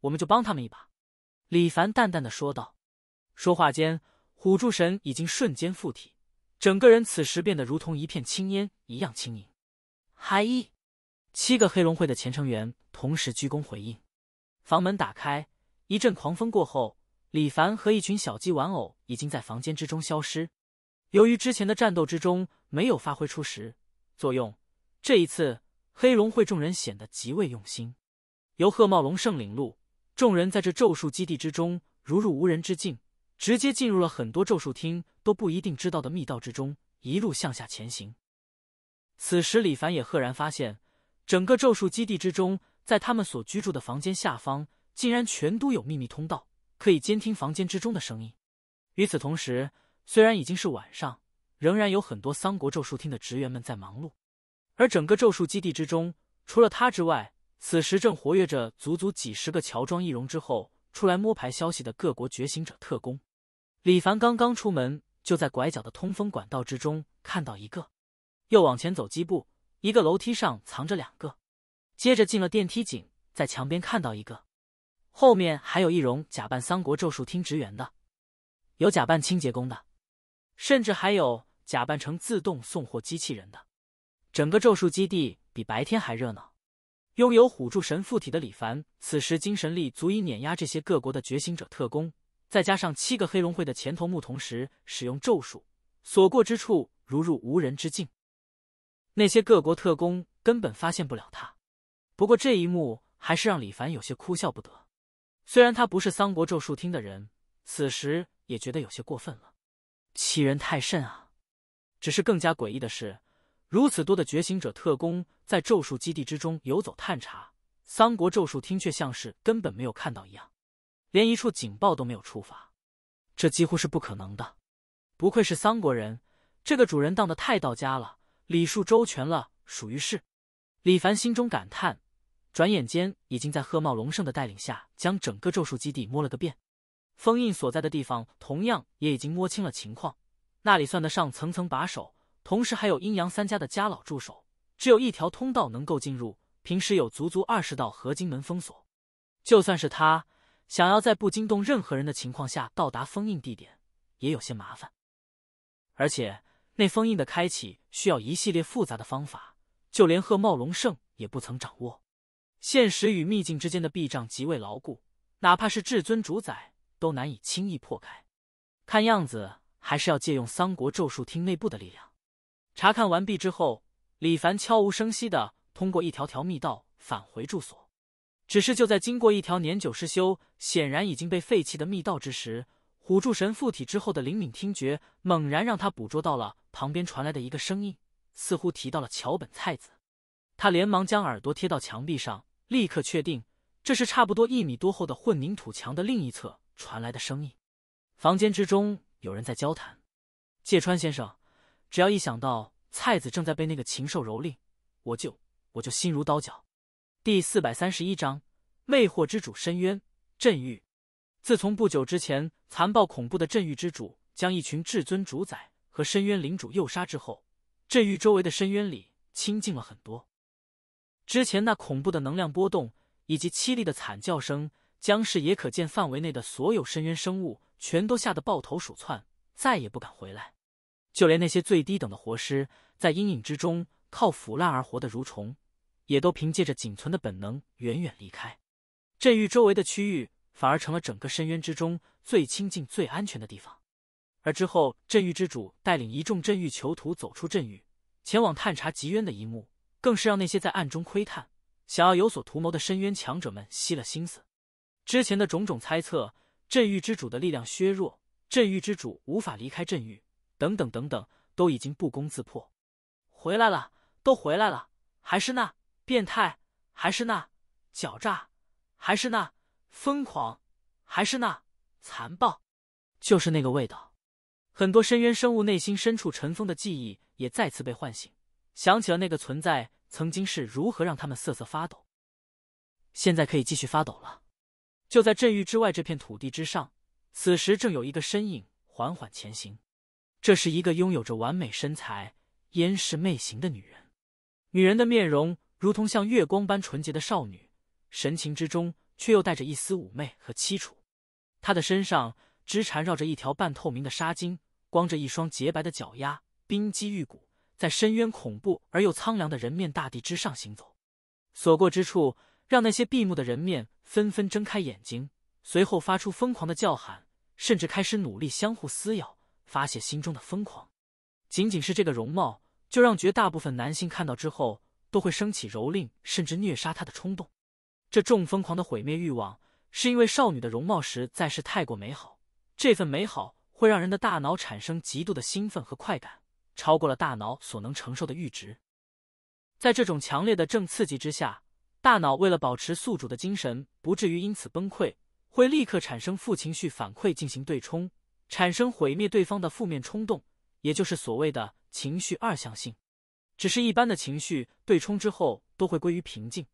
我们就帮他们一把。”李凡淡淡的说道。说话间，虎柱神已经瞬间附体，整个人此时变得如同一片青烟一样轻盈。一，七个黑龙会的前成员同时鞠躬回应。房门打开，一阵狂风过后。李凡和一群小鸡玩偶已经在房间之中消失。由于之前的战斗之中没有发挥出实作用，这一次黑龙会众人显得极为用心。由贺茂龙盛领路，众人在这咒术基地之中如入无人之境，直接进入了很多咒术厅都不一定知道的密道之中，一路向下前行。此时，李凡也赫然发现，整个咒术基地之中，在他们所居住的房间下方，竟然全都有秘密通道。可以监听房间之中的声音。与此同时，虽然已经是晚上，仍然有很多桑国咒术厅的职员们在忙碌。而整个咒术基地之中，除了他之外，此时正活跃着足足几十个乔装易容之后出来摸排消息的各国觉醒者特工。李凡刚刚出门，就在拐角的通风管道之中看到一个，又往前走几步，一个楼梯上藏着两个，接着进了电梯井，在墙边看到一个。后面还有易容假扮三国咒术厅职员的，有假扮清洁工的，甚至还有假扮成自动送货机器人的。整个咒术基地比白天还热闹。拥有虎柱神附体的李凡，此时精神力足以碾压这些各国的觉醒者特工，再加上七个黑龙会的前头目童时使用咒术，所过之处如入无人之境。那些各国特工根本发现不了他。不过这一幕还是让李凡有些哭笑不得。虽然他不是桑国咒术厅的人，此时也觉得有些过分了，欺人太甚啊！只是更加诡异的是，如此多的觉醒者特工在咒术基地之中游走探查，桑国咒术厅却像是根本没有看到一样，连一处警报都没有触发，这几乎是不可能的。不愧是桑国人，这个主人当的太到家了，礼数周全了，属于是。李凡心中感叹。转眼间，已经在贺茂龙盛的带领下将整个咒术基地摸了个遍，封印所在的地方同样也已经摸清了情况。那里算得上层层把守，同时还有阴阳三家的家老驻守，只有一条通道能够进入。平时有足足二十道合金门封锁，就算是他想要在不惊动任何人的情况下到达封印地点，也有些麻烦。而且那封印的开启需要一系列复杂的方法，就连贺茂龙盛也不曾掌握。现实与秘境之间的壁障极为牢固，哪怕是至尊主宰都难以轻易破开。看样子还是要借用三国咒术厅内部的力量。查看完毕之后，李凡悄无声息地通过一条条密道返回住所。只是就在经过一条年久失修、显然已经被废弃的密道之时，虎助神附体之后的灵敏听觉猛然让他捕捉到了旁边传来的一个声音，似乎提到了桥本菜子。他连忙将耳朵贴到墙壁上。立刻确定，这是差不多一米多厚的混凝土墙的另一侧传来的声音。房间之中有人在交谈。芥川先生，只要一想到菜子正在被那个禽兽蹂躏，我就我就心如刀绞。第四百三十一章：魅惑之主深渊镇域。自从不久之前，残暴恐怖的镇域之主将一群至尊主宰和深渊领主诱杀之后，镇域周围的深渊里清静了很多。之前那恐怖的能量波动以及凄厉的惨叫声，江氏也可见范围内的所有深渊生物全都吓得抱头鼠窜，再也不敢回来。就连那些最低等的活尸，在阴影之中靠腐烂而活的蠕虫，也都凭借着仅存的本能远远离开。镇域周围的区域反而成了整个深渊之中最清近、最安全的地方。而之后，镇域之主带领一众镇域囚徒走出镇域，前往探查极渊的一幕。更是让那些在暗中窥探、想要有所图谋的深渊强者们熄了心思。之前的种种猜测，镇域之主的力量削弱，镇域之主无法离开镇域，等等等等，都已经不攻自破。回来了，都回来了，还是那变态，还是那狡诈，还是那疯狂，还是那残暴，就是那个味道。很多深渊生物内心深处尘封的记忆也再次被唤醒，想起了那个存在。曾经是如何让他们瑟瑟发抖，现在可以继续发抖了。就在镇域之外这片土地之上，此时正有一个身影缓缓前行。这是一个拥有着完美身材、烟视媚行的女人。女人的面容如同像月光般纯洁的少女，神情之中却又带着一丝妩媚和凄楚。她的身上只缠绕着一条半透明的纱巾，光着一双洁白的脚丫，冰肌玉骨。在深渊、恐怖而又苍凉的人面大地之上行走，所过之处，让那些闭目的人面纷纷睁开眼睛，随后发出疯狂的叫喊，甚至开始努力相互撕咬，发泄心中的疯狂。仅仅是这个容貌，就让绝大部分男性看到之后都会升起蹂躏甚至虐杀他的冲动。这种疯狂的毁灭欲望，是因为少女的容貌实在是太过美好，这份美好会让人的大脑产生极度的兴奋和快感。超过了大脑所能承受的阈值，在这种强烈的正刺激之下，大脑为了保持宿主的精神不至于因此崩溃，会立刻产生负情绪反馈进行对冲，产生毁灭对方的负面冲动，也就是所谓的情绪二向性。只是一般的情绪对冲之后都会归于平静，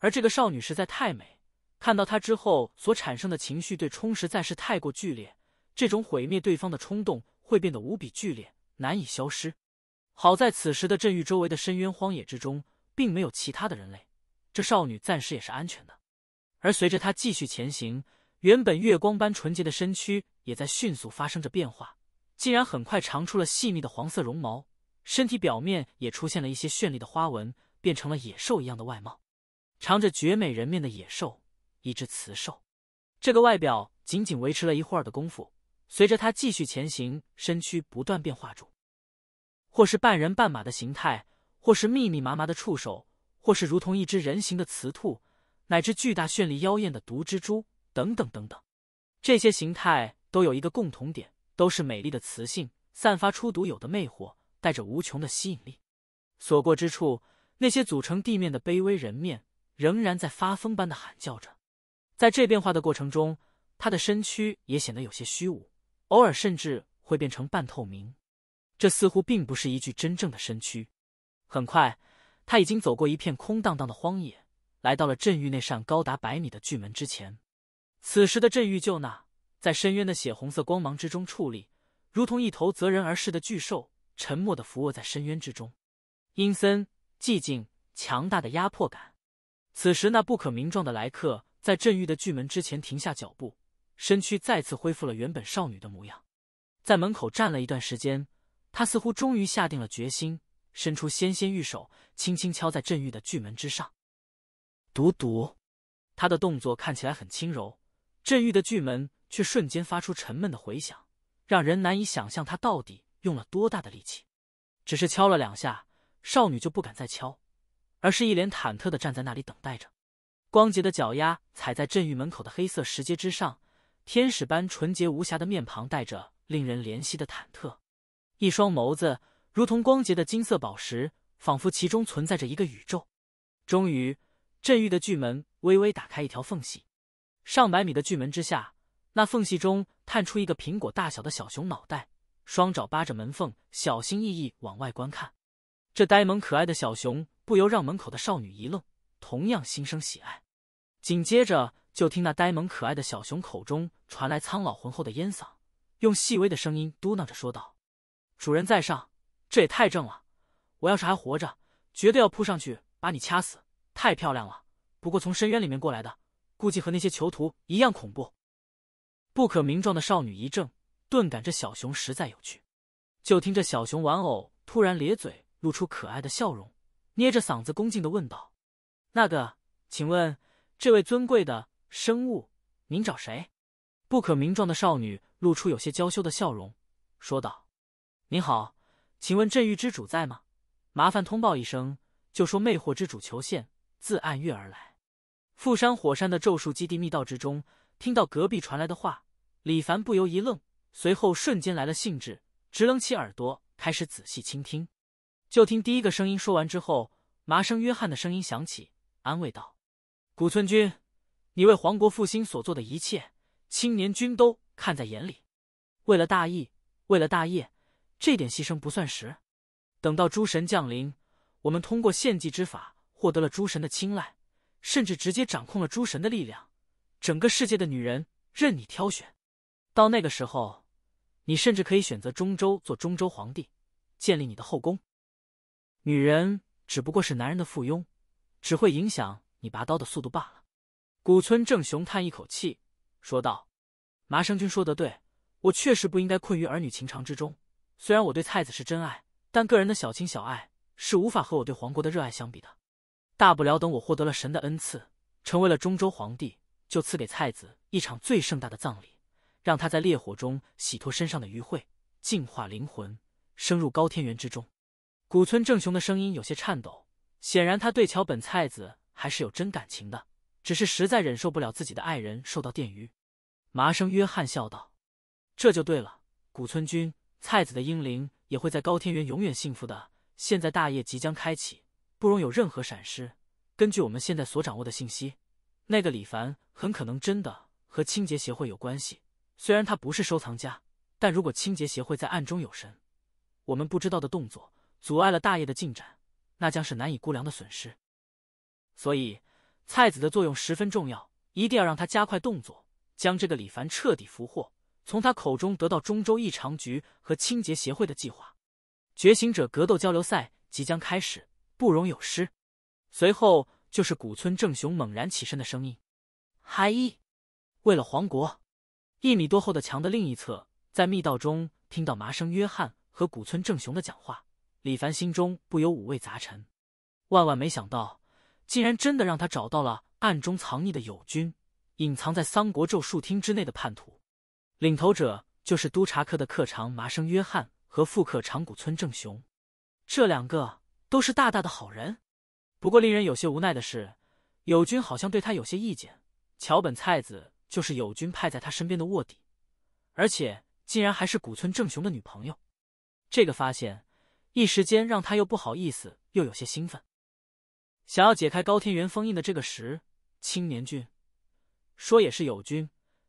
而这个少女实在太美，看到她之后所产生的情绪对冲实在是太过剧烈，这种毁灭对方的冲动会变得无比剧烈。难以消失。好在此时的镇域周围的深渊荒野之中，并没有其他的人类，这少女暂时也是安全的。而随着她继续前行，原本月光般纯洁的身躯也在迅速发生着变化，竟然很快长出了细密的黄色绒毛，身体表面也出现了一些绚丽的花纹，变成了野兽一样的外貌，长着绝美人面的野兽，一只雌兽。这个外表仅仅维持了一会儿的功夫。随着他继续前行，身躯不断变化着，或是半人半马的形态，或是密密麻麻的触手，或是如同一只人形的雌兔，乃至巨大、绚丽、妖艳的毒蜘蛛，等等等等。这些形态都有一个共同点，都是美丽的雌性，散发出独有的魅惑，带着无穷的吸引力。所过之处，那些组成地面的卑微人面仍然在发疯般的喊叫着。在这变化的过程中，他的身躯也显得有些虚无。偶尔甚至会变成半透明，这似乎并不是一具真正的身躯。很快，他已经走过一片空荡荡的荒野，来到了镇域那扇高达百米的巨门之前。此时的镇域就那，在深渊的血红色光芒之中矗立，如同一头择人而噬的巨兽，沉默的俯卧在深渊之中，阴森、寂静、强大的压迫感。此时，那不可名状的来客在镇域的巨门之前停下脚步。身躯再次恢复了原本少女的模样，在门口站了一段时间，她似乎终于下定了决心，伸出纤纤玉手，轻轻敲在镇狱的巨门之上。独独，她的动作看起来很轻柔，镇狱的巨门却瞬间发出沉闷的回响，让人难以想象她到底用了多大的力气。只是敲了两下，少女就不敢再敲，而是一脸忐忑地站在那里等待着。光洁的脚丫踩在镇狱门口的黑色石阶之上。天使般纯洁无瑕的面庞带着令人怜惜的忐忑，一双眸子如同光洁的金色宝石，仿佛其中存在着一个宇宙。终于，镇域的巨门微微打开一条缝隙，上百米的巨门之下，那缝隙中探出一个苹果大小的小熊脑袋，双爪扒着门缝，小心翼翼往外观看。这呆萌可爱的小熊不由让门口的少女一愣，同样心生喜爱。紧接着。就听那呆萌可爱的小熊口中传来苍老浑厚的烟嗓，用细微的声音嘟囔着说道：“主人在上，这也太正了！我要是还活着，绝对要扑上去把你掐死！太漂亮了，不过从深渊里面过来的，估计和那些囚徒一样恐怖。”不可名状的少女一怔，顿感这小熊实在有趣。就听这小熊玩偶突然咧嘴，露出可爱的笑容，捏着嗓子恭敬的问道：“那个，请问这位尊贵的……”生物，您找谁？不可名状的少女露出有些娇羞的笑容，说道：“您好，请问镇域之主在吗？麻烦通报一声，就说魅惑之主求见，自暗月而来。”富山火山的咒术基地密道之中，听到隔壁传来的话，李凡不由一愣，随后瞬间来了兴致，直冷起耳朵，开始仔细倾听。就听第一个声音说完之后，麻生约翰的声音响起，安慰道：“古村君。”你为皇国复兴所做的一切，青年军都看在眼里。为了大义，为了大业，这点牺牲不算什。等到诸神降临，我们通过献祭之法获得了诸神的青睐，甚至直接掌控了诸神的力量。整个世界的女人任你挑选。到那个时候，你甚至可以选择中州做中州皇帝，建立你的后宫。女人只不过是男人的附庸，只会影响你拔刀的速度罢了。古村正雄叹一口气，说道：“麻生君说的对，我确实不应该困于儿女情长之中。虽然我对菜子是真爱，但个人的小情小爱是无法和我对皇国的热爱相比的。大不了等我获得了神的恩赐，成为了中州皇帝，就赐给菜子一场最盛大的葬礼，让她在烈火中洗脱身上的余秽，净化灵魂，升入高天原之中。”古村正雄的声音有些颤抖，显然他对桥本菜子还是有真感情的。只是实在忍受不了自己的爱人受到电鱼，麻生约翰笑道：“这就对了，古村君，菜子的英灵也会在高天原永远幸福的。现在大业即将开启，不容有任何闪失。根据我们现在所掌握的信息，那个李凡很可能真的和清洁协会有关系。虽然他不是收藏家，但如果清洁协会在暗中有神，我们不知道的动作，阻碍了大业的进展，那将是难以估量的损失。所以。”菜子的作用十分重要，一定要让他加快动作，将这个李凡彻底俘获，从他口中得到中州异常局和清洁协会的计划。觉醒者格斗交流赛即将开始，不容有失。随后就是古村正雄猛然起身的声音：“海一，为了皇国！”一米多厚的墙的另一侧，在密道中听到麻生约翰和古村正雄的讲话，李凡心中不由五味杂陈。万万没想到。竟然真的让他找到了暗中藏匿的友军，隐藏在桑国咒术厅之内的叛徒，领头者就是督察科的课长麻生约翰和副课长谷村正雄，这两个都是大大的好人。不过令人有些无奈的是，友军好像对他有些意见。桥本菜子就是友军派在他身边的卧底，而且竟然还是谷村正雄的女朋友。这个发现一时间让他又不好意思，又有些兴奋。想要解开高天元封印的这个石青年军说：“也是友军，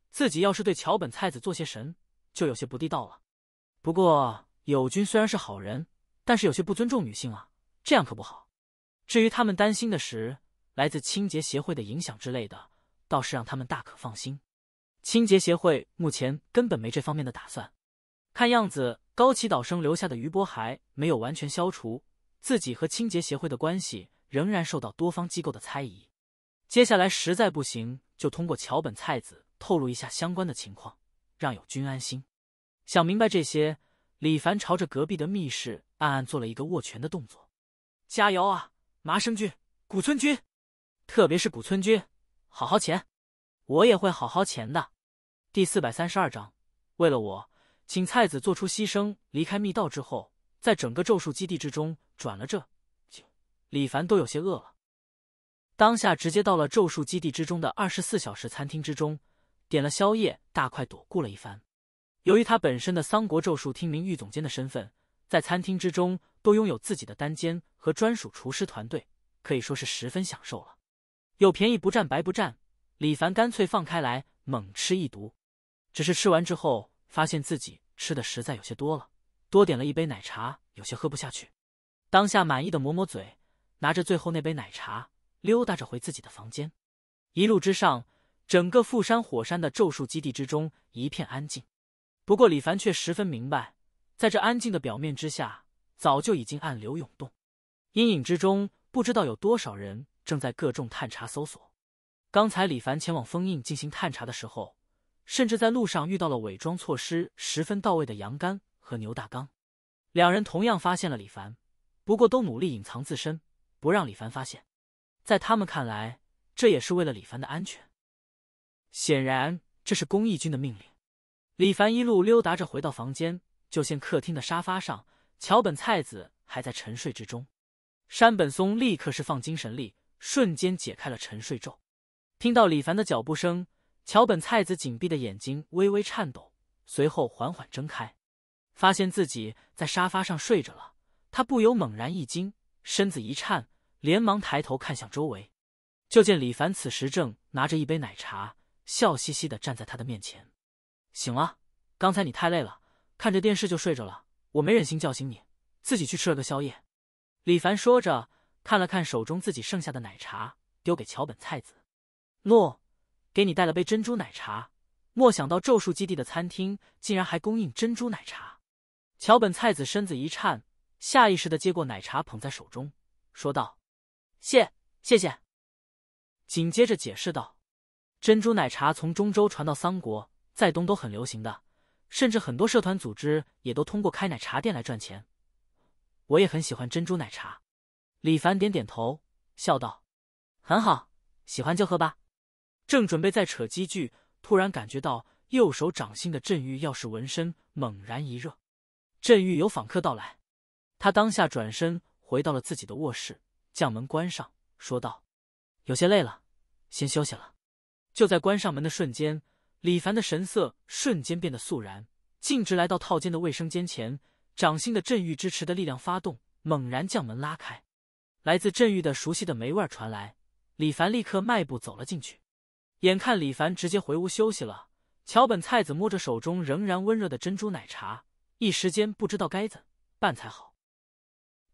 自己要是对桥本菜子做些神，就有些不地道了。不过友军虽然是好人，但是有些不尊重女性啊，这样可不好。至于他们担心的石来自清洁协会的影响之类的，倒是让他们大可放心。清洁协会目前根本没这方面的打算。看样子高崎岛生留下的余波还没有完全消除，自己和清洁协会的关系。”仍然受到多方机构的猜疑，接下来实在不行，就通过桥本菜子透露一下相关的情况，让友军安心。想明白这些，李凡朝着隔壁的密室暗暗做了一个握拳的动作。加油啊，麻生君、古村君，特别是古村君，好好潜，我也会好好潜的。第四百三十二章，为了我，请菜子做出牺牲，离开密道之后，在整个咒术基地之中转了这。李凡都有些饿了，当下直接到了咒术基地之中的二十四小时餐厅之中，点了宵夜，大快朵颐了一番。由于他本身的桑国咒术厅名誉总监的身份，在餐厅之中都拥有自己的单间和专属厨师团队，可以说是十分享受了。有便宜不占白不占，李凡干脆放开来猛吃一毒。只是吃完之后，发现自己吃的实在有些多了，多点了一杯奶茶，有些喝不下去。当下满意的抹抹嘴。拿着最后那杯奶茶，溜达着回自己的房间。一路之上，整个富山火山的咒术基地之中一片安静。不过李凡却十分明白，在这安静的表面之下，早就已经暗流涌动，阴影之中不知道有多少人正在各种探查搜索。刚才李凡前往封印进行探查的时候，甚至在路上遇到了伪装措施十分到位的杨干和牛大刚，两人同样发现了李凡，不过都努力隐藏自身。不让李凡发现，在他们看来，这也是为了李凡的安全。显然，这是公益军的命令。李凡一路溜达着回到房间，就见客厅的沙发上，桥本菜子还在沉睡之中。山本松立刻释放精神力，瞬间解开了沉睡咒。听到李凡的脚步声，桥本菜子紧闭的眼睛微微颤抖，随后缓缓睁开，发现自己在沙发上睡着了。他不由猛然一惊。身子一颤，连忙抬头看向周围，就见李凡此时正拿着一杯奶茶，笑嘻嘻的站在他的面前。醒了，刚才你太累了，看着电视就睡着了，我没忍心叫醒你，自己去吃了个宵夜。李凡说着，看了看手中自己剩下的奶茶，丢给桥本菜子。诺，给你带了杯珍珠奶茶。莫想到咒术基地的餐厅竟然还供应珍珠奶茶。桥本菜子身子一颤。下意识的接过奶茶，捧在手中，说道：“谢谢谢。”紧接着解释道：“珍珠奶茶从中州传到三国，在东都很流行的，甚至很多社团组织也都通过开奶茶店来赚钱。我也很喜欢珍珠奶茶。”李凡点点头，笑道：“很好，喜欢就喝吧。”正准备再扯几句，突然感觉到右手掌心的镇玉钥匙纹身猛然一热，镇玉有访客到来。他当下转身回到了自己的卧室，将门关上，说道：“有些累了，先休息了。”就在关上门的瞬间，李凡的神色瞬间变得肃然，径直来到套间的卫生间前，掌心的镇域支持的力量发动，猛然将门拉开。来自镇域的熟悉的霉味传来，李凡立刻迈步走了进去。眼看李凡直接回屋休息了，桥本菜子摸着手中仍然温热的珍珠奶茶，一时间不知道该怎办才好。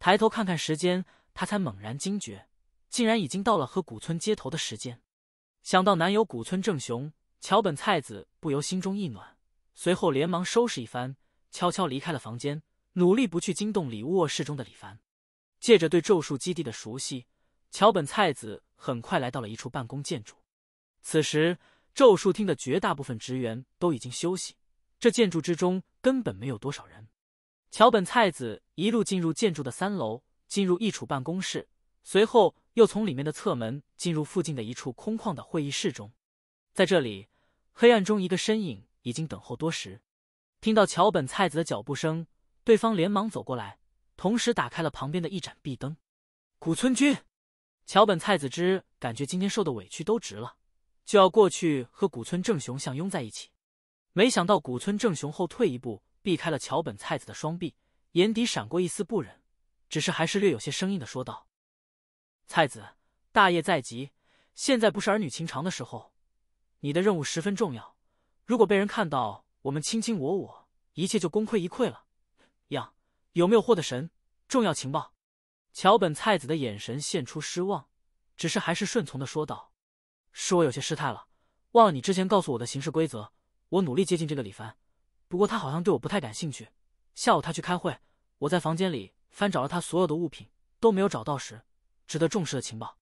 抬头看看时间，他才猛然惊觉，竟然已经到了和古村接头的时间。想到男友古村正雄，桥本菜子不由心中一暖，随后连忙收拾一番，悄悄离开了房间，努力不去惊动里卧室中的李凡。借着对咒术基地的熟悉，桥本菜子很快来到了一处办公建筑。此时咒术厅的绝大部分职员都已经休息，这建筑之中根本没有多少人。桥本菜子一路进入建筑的三楼，进入一处办公室，随后又从里面的侧门进入附近的一处空旷的会议室中。在这里，黑暗中一个身影已经等候多时。听到桥本菜子的脚步声，对方连忙走过来，同时打开了旁边的一盏壁灯。古村君，桥本菜子之感觉今天受的委屈都值了，就要过去和古村正雄相拥在一起，没想到古村正雄后退一步。避开了桥本菜子的双臂，眼底闪过一丝不忍，只是还是略有些生硬的说道：“菜子，大业在即，现在不是儿女情长的时候。你的任务十分重要，如果被人看到我们卿卿我我，一切就功亏一篑了。”呀，有没有获得神？重要情报。桥本菜子的眼神现出失望，只是还是顺从的说道：“是我有些失态了，忘了你之前告诉我的行事规则。我努力接近这个李凡。”不过他好像对我不太感兴趣。下午他去开会，我在房间里翻找了他所有的物品，都没有找到时值得重视的情报。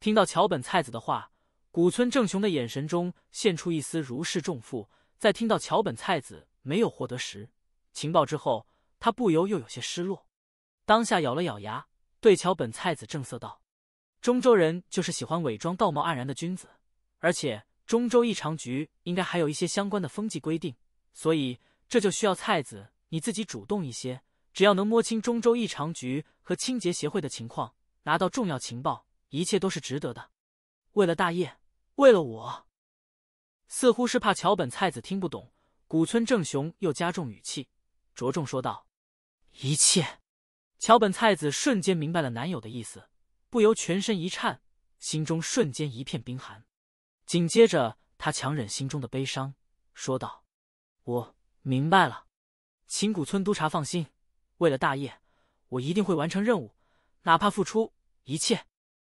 听到桥本菜子的话，古村正雄的眼神中现出一丝如释重负。在听到桥本菜子没有获得时情报之后，他不由又有些失落。当下咬了咬牙，对桥本菜子正色道：“中州人就是喜欢伪装道貌岸然的君子，而且中州异常局应该还有一些相关的封禁规定。”所以这就需要菜子你自己主动一些，只要能摸清中州异常局和清洁协会的情况，拿到重要情报，一切都是值得的。为了大业，为了我。似乎是怕桥本菜子听不懂，古村正雄又加重语气，着重说道：“一切。”桥本菜子瞬间明白了男友的意思，不由全身一颤，心中瞬间一片冰寒。紧接着，他强忍心中的悲伤，说道。我明白了，秦谷村督察放心，为了大业，我一定会完成任务，哪怕付出一切。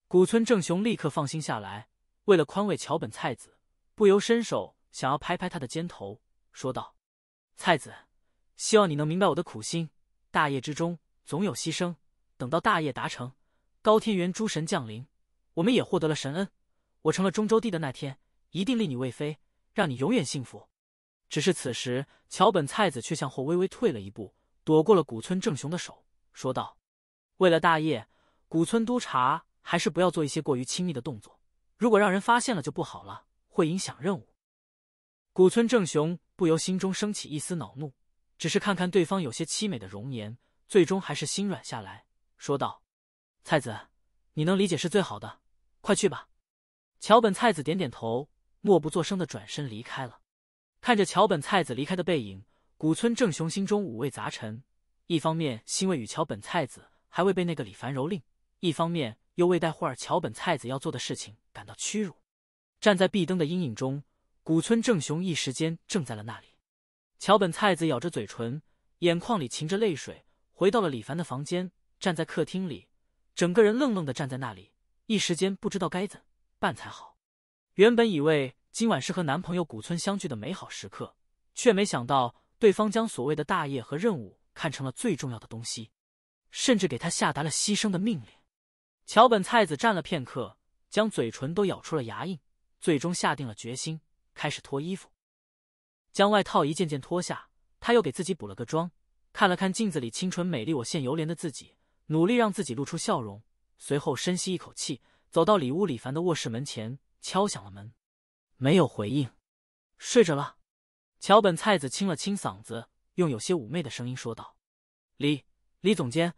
谷村正雄立刻放心下来，为了宽慰桥本菜子，不由伸手想要拍拍他的肩头，说道：“菜子，希望你能明白我的苦心。大业之中总有牺牲，等到大业达成，高天元诸神降临，我们也获得了神恩。我成了中州帝的那天，一定立你为妃，让你永远幸福。”只是此时，桥本菜子却向后微微退了一步，躲过了古村正雄的手，说道：“为了大业，古村督察还是不要做一些过于亲密的动作。如果让人发现了就不好了，会影响任务。”古村正雄不由心中升起一丝恼怒，只是看看对方有些凄美的容颜，最终还是心软下来，说道：“菜子，你能理解是最好的，快去吧。”桥本菜子点点头，默不作声的转身离开了。看着桥本菜子离开的背影，古村正雄心中五味杂陈。一方面欣慰与桥本菜子还未被那个李凡蹂躏，一方面又为待会儿桥本菜子要做的事情感到屈辱。站在壁灯的阴影中，古村正雄一时间怔在了那里。桥本菜子咬着嘴唇，眼眶里噙着泪水，回到了李凡的房间，站在客厅里，整个人愣愣的站在那里，一时间不知道该怎办才好。原本以为。今晚是和男朋友古村相聚的美好时刻，却没想到对方将所谓的大业和任务看成了最重要的东西，甚至给他下达了牺牲的命令。桥本菜子站了片刻，将嘴唇都咬出了牙印，最终下定了决心，开始脱衣服，将外套一件件脱下。他又给自己补了个妆，看了看镜子里清纯美丽、我见犹怜的自己，努力让自己露出笑容。随后深吸一口气，走到里屋李凡的卧室门前，敲响了门。没有回应，睡着了。桥本菜子清了清嗓子，用有些妩媚的声音说道：“李李总监，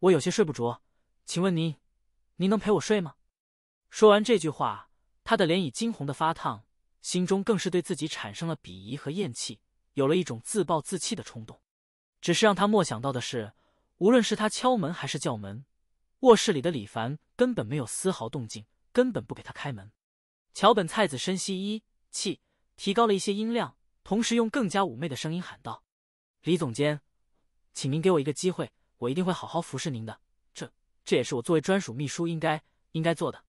我有些睡不着，请问您，您能陪我睡吗？”说完这句话，他的脸已惊红的发烫，心中更是对自己产生了鄙夷和厌弃，有了一种自暴自弃的冲动。只是让他没想到的是，无论是他敲门还是叫门，卧室里的李凡根本没有丝毫动静，根本不给他开门。桥本菜子深吸一气，提高了一些音量，同时用更加妩媚的声音喊道：“李总监，请您给我一个机会，我一定会好好服侍您的。这，这也是我作为专属秘书应该应该做的。”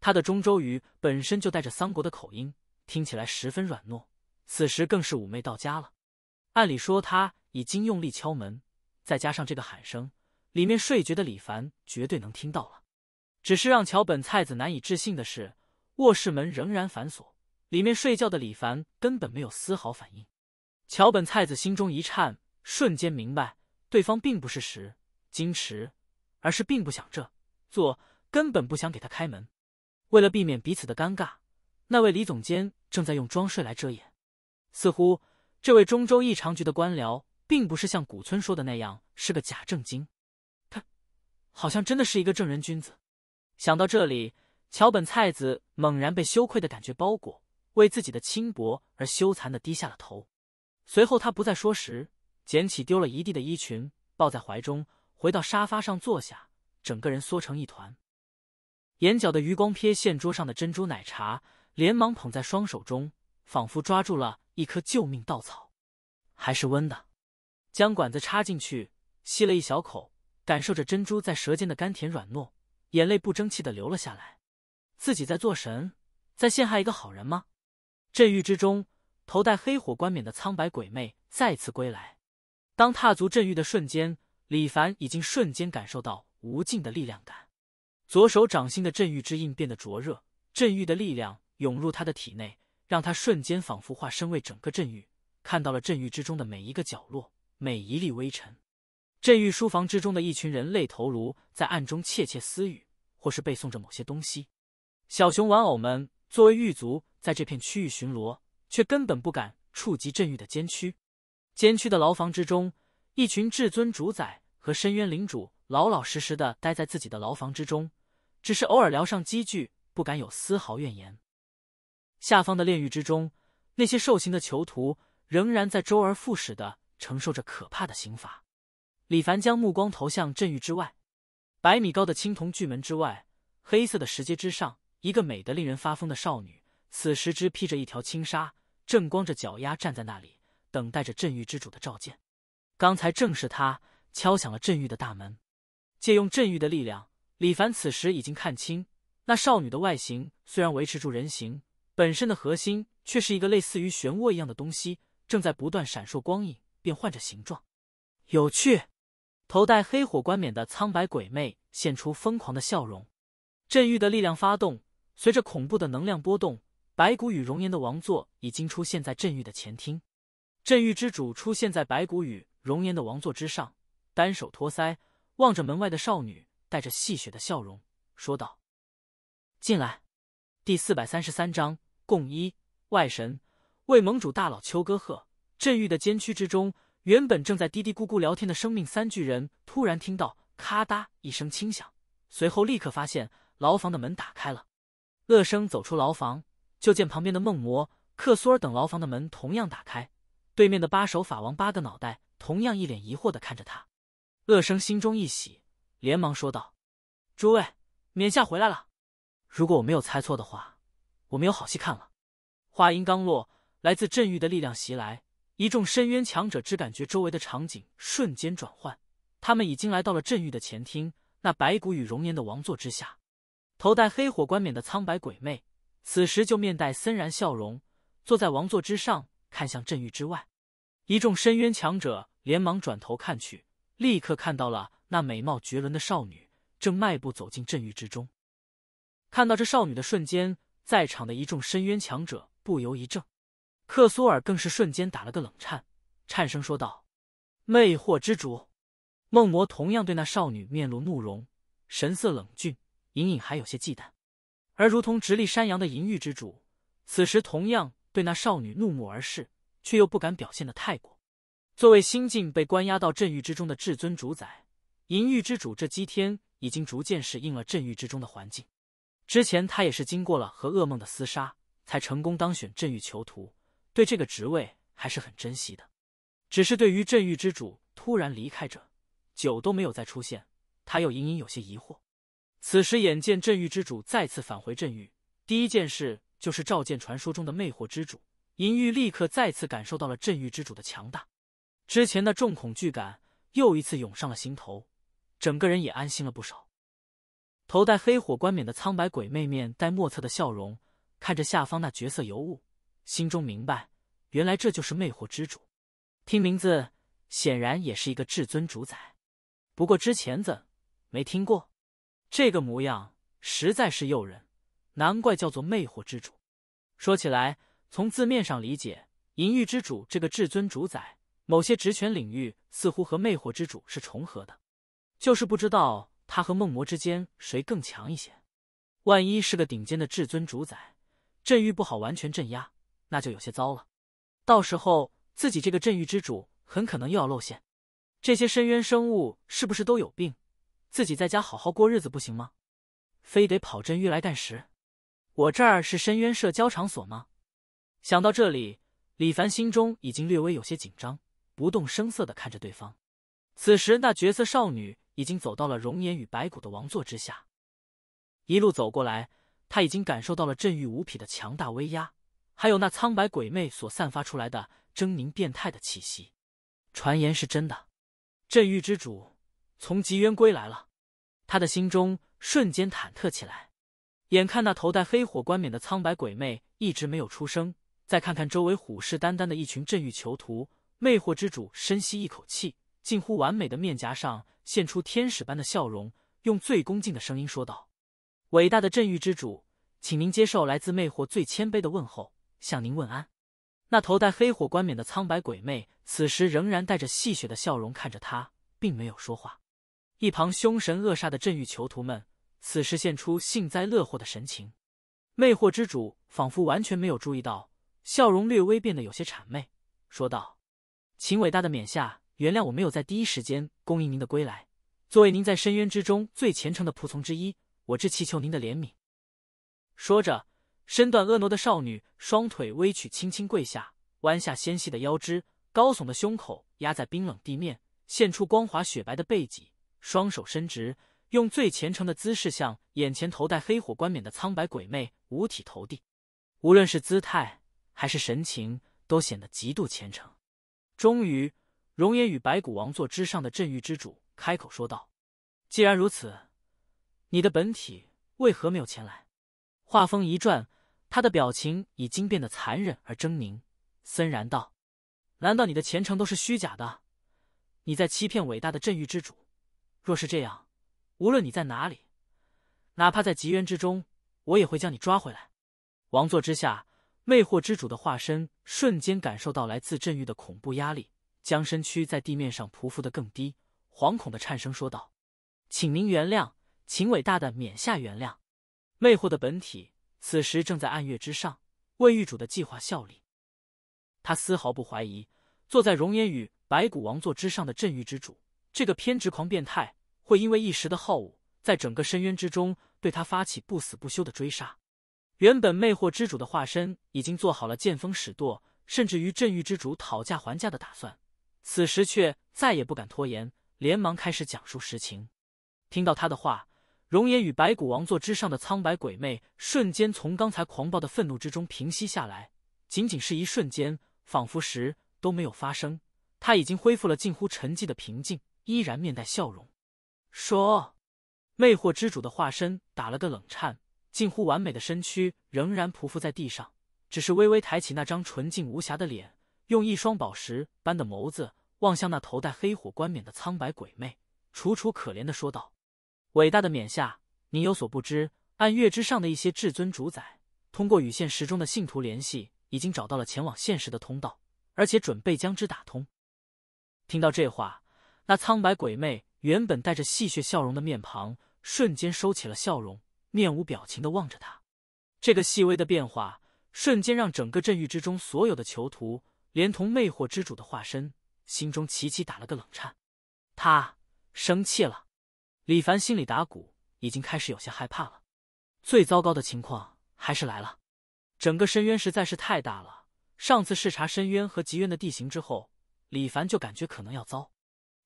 他的中州语本身就带着桑国的口音，听起来十分软糯，此时更是妩媚到家了。按理说，他已经用力敲门，再加上这个喊声，里面睡觉的李凡绝对能听到了。只是让桥本菜子难以置信的是。卧室门仍然反锁，里面睡觉的李凡根本没有丝毫反应。桥本菜子心中一颤，瞬间明白，对方并不是石矜持，而是并不想这做，根本不想给他开门。为了避免彼此的尴尬，那位李总监正在用装睡来遮掩。似乎这位中州异常局的官僚，并不是像古村说的那样是个假正经，他好像真的是一个正人君子。想到这里。桥本菜子猛然被羞愧的感觉包裹，为自己的轻薄而羞惭的低下了头。随后，他不再说时，捡起丢了一地的衣裙，抱在怀中，回到沙发上坐下，整个人缩成一团。眼角的余光瞥见桌上的珍珠奶茶，连忙捧在双手中，仿佛抓住了一颗救命稻草，还是温的。将管子插进去，吸了一小口，感受着珍珠在舌尖的甘甜软糯，眼泪不争气的流了下来。自己在做神，在陷害一个好人吗？镇域之中，头戴黑火冠冕的苍白鬼魅再次归来。当踏足镇域的瞬间，李凡已经瞬间感受到无尽的力量感。左手掌心的镇域之印变得灼热，镇域的力量涌入他的体内，让他瞬间仿佛化身为整个镇域，看到了镇域之中的每一个角落、每一粒微尘。镇域书房之中的一群人类头颅在暗中窃窃私语，或是背诵着某些东西。小熊玩偶们作为狱卒，在这片区域巡逻，却根本不敢触及镇狱的监区。监区的牢房之中，一群至尊主宰和深渊领主老老实实的待在自己的牢房之中，只是偶尔聊上几句，不敢有丝毫怨言。下方的炼狱之中，那些受刑的囚徒仍然在周而复始的承受着可怕的刑罚。李凡将目光投向镇狱之外，百米高的青铜巨门之外，黑色的石阶之上。一个美得令人发疯的少女，此时只披着一条轻纱，正光着脚丫站在那里，等待着镇域之主的召见。刚才正是她敲响了镇域的大门。借用镇域的力量，李凡此时已经看清那少女的外形。虽然维持住人形，本身的核心却是一个类似于漩涡一样的东西，正在不断闪烁光影，变换着形状。有趣。头戴黑火冠冕的苍白鬼魅现出疯狂的笑容。镇域的力量发动。随着恐怖的能量波动，白骨与熔岩的王座已经出现在镇域的前厅。镇域之主出现在白骨与熔岩的王座之上，单手托腮，望着门外的少女，带着戏谑的笑容说道：“进来。”第四百三十三章共一外神为盟主大佬秋歌鹤。镇域的监区之中，原本正在嘀嘀咕咕聊天的生命三巨人，突然听到咔嗒一声轻响，随后立刻发现牢房的门打开了。乐生走出牢房，就见旁边的梦魔、克苏尔等牢房的门同样打开，对面的八手法王八个脑袋同样一脸疑惑的看着他。乐生心中一喜，连忙说道：“诸位，冕下回来了。如果我没有猜错的话，我们有好戏看了。”话音刚落，来自镇域的力量袭来，一众深渊强者只感觉周围的场景瞬间转换，他们已经来到了镇域的前厅，那白骨与容颜的王座之下。头戴黑火冠冕的苍白鬼魅，此时就面带森然笑容，坐在王座之上，看向镇域之外。一众深渊强者连忙转头看去，立刻看到了那美貌绝伦的少女，正迈步走进镇域之中。看到这少女的瞬间，在场的一众深渊强者不由一怔，克苏尔更是瞬间打了个冷颤，颤声说道：“魅惑之主。”梦魔同样对那少女面露怒容，神色冷峻。隐隐还有些忌惮，而如同直立山羊的银玉之主，此时同样对那少女怒目而视，却又不敢表现的太过。作为新晋被关押到镇域之中的至尊主宰，银玉之主这几天已经逐渐适应了镇域之中的环境。之前他也是经过了和噩梦的厮杀，才成功当选镇域囚徒，对这个职位还是很珍惜的。只是对于镇域之主突然离开，这久都没有再出现，他又隐隐有些疑惑。此时，眼见镇狱之主再次返回镇域，第一件事就是召见传说中的魅惑之主银玉。立刻再次感受到了镇狱之主的强大，之前那重恐惧感又一次涌上了心头，整个人也安心了不少。头戴黑火冠冕的苍白鬼魅，面带莫测的笑容，看着下方那绝色尤物，心中明白，原来这就是魅惑之主。听名字，显然也是一个至尊主宰。不过之前怎没听过？这个模样实在是诱人，难怪叫做魅惑之主。说起来，从字面上理解，淫欲之主这个至尊主宰，某些职权领域似乎和魅惑之主是重合的。就是不知道他和梦魔之间谁更强一些。万一是个顶尖的至尊主宰，镇域不好完全镇压，那就有些糟了。到时候自己这个镇域之主很可能又要露馅。这些深渊生物是不是都有病？自己在家好好过日子不行吗？非得跑镇域来干什？我这儿是深渊社交场所吗？想到这里，李凡心中已经略微有些紧张，不动声色的看着对方。此时，那绝色少女已经走到了容颜与白骨的王座之下。一路走过来，他已经感受到了镇域无匹的强大威压，还有那苍白鬼魅所散发出来的狰狞变态的气息。传言是真的，镇域之主。从极渊归来了，他的心中瞬间忐忑起来。眼看那头戴黑火冠冕的苍白鬼魅一直没有出声，再看看周围虎视眈眈的一群镇狱囚徒，魅惑之主深吸一口气，近乎完美的面颊上现出天使般的笑容，用最恭敬的声音说道：“伟大的镇狱之主，请您接受来自魅惑最谦卑的问候，向您问安。”那头戴黑火冠冕的苍白鬼魅此时仍然带着戏谑的笑容看着他，并没有说话。一旁凶神恶煞的镇狱囚徒们，此时现出幸灾乐祸的神情。魅惑之主仿佛完全没有注意到，笑容略微变得有些谄媚，说道：“请伟大的冕下原谅我没有在第一时间恭迎您的归来。作为您在深渊之中最虔诚的仆从之一，我只祈求您的怜悯。”说着，身段婀娜的少女双腿微曲，轻轻跪下，弯下纤细的腰肢，高耸的胸口压在冰冷地面，现出光滑雪白的背脊。双手伸直，用最虔诚的姿势向眼前头戴黑火冠冕的苍白鬼魅五体投地。无论是姿态还是神情，都显得极度虔诚。终于，容颜与白骨王座之上的镇域之主开口说道：“既然如此，你的本体为何没有前来？”话锋一转，他的表情已经变得残忍而狰狞，森然道：“难道你的虔诚都是虚假的？你在欺骗伟大的镇域之主。”若是这样，无论你在哪里，哪怕在极渊之中，我也会将你抓回来。王座之下，魅惑之主的化身瞬间感受到来自镇域的恐怖压力，将身躯在地面上匍匐的更低，惶恐的颤声说道：“请您原谅，请伟大的冕下原谅。”魅惑的本体此时正在暗月之上为狱主的计划效力，他丝毫不怀疑坐在熔岩与白骨王座之上的镇域之主。这个偏执狂变态会因为一时的好恶，在整个深渊之中对他发起不死不休的追杀。原本魅惑之主的化身已经做好了见风使舵，甚至于镇域之主讨价还价的打算，此时却再也不敢拖延，连忙开始讲述实情。听到他的话，容颜与白骨王座之上的苍白鬼魅瞬间从刚才狂暴的愤怒之中平息下来，仅仅是一瞬间，仿佛时都没有发生。他已经恢复了近乎沉寂的平静。依然面带笑容，说：“魅惑之主的化身打了个冷颤，近乎完美的身躯仍然匍匐在地上，只是微微抬起那张纯净无瑕的脸，用一双宝石般的眸子望向那头戴黑火冠冕的苍白鬼魅，楚楚可怜的说道：‘伟大的冕下，您有所不知，暗月之上的一些至尊主宰，通过与现实中的信徒联系，已经找到了前往现实的通道，而且准备将之打通。’”听到这话。那苍白鬼魅原本带着戏谑笑容的面庞，瞬间收起了笑容，面无表情的望着他。这个细微的变化，瞬间让整个镇域之中所有的囚徒，连同魅惑之主的化身，心中齐齐打了个冷颤。他生气了。李凡心里打鼓，已经开始有些害怕了。最糟糕的情况还是来了。整个深渊实在是太大了。上次视察深渊和极渊的地形之后，李凡就感觉可能要糟。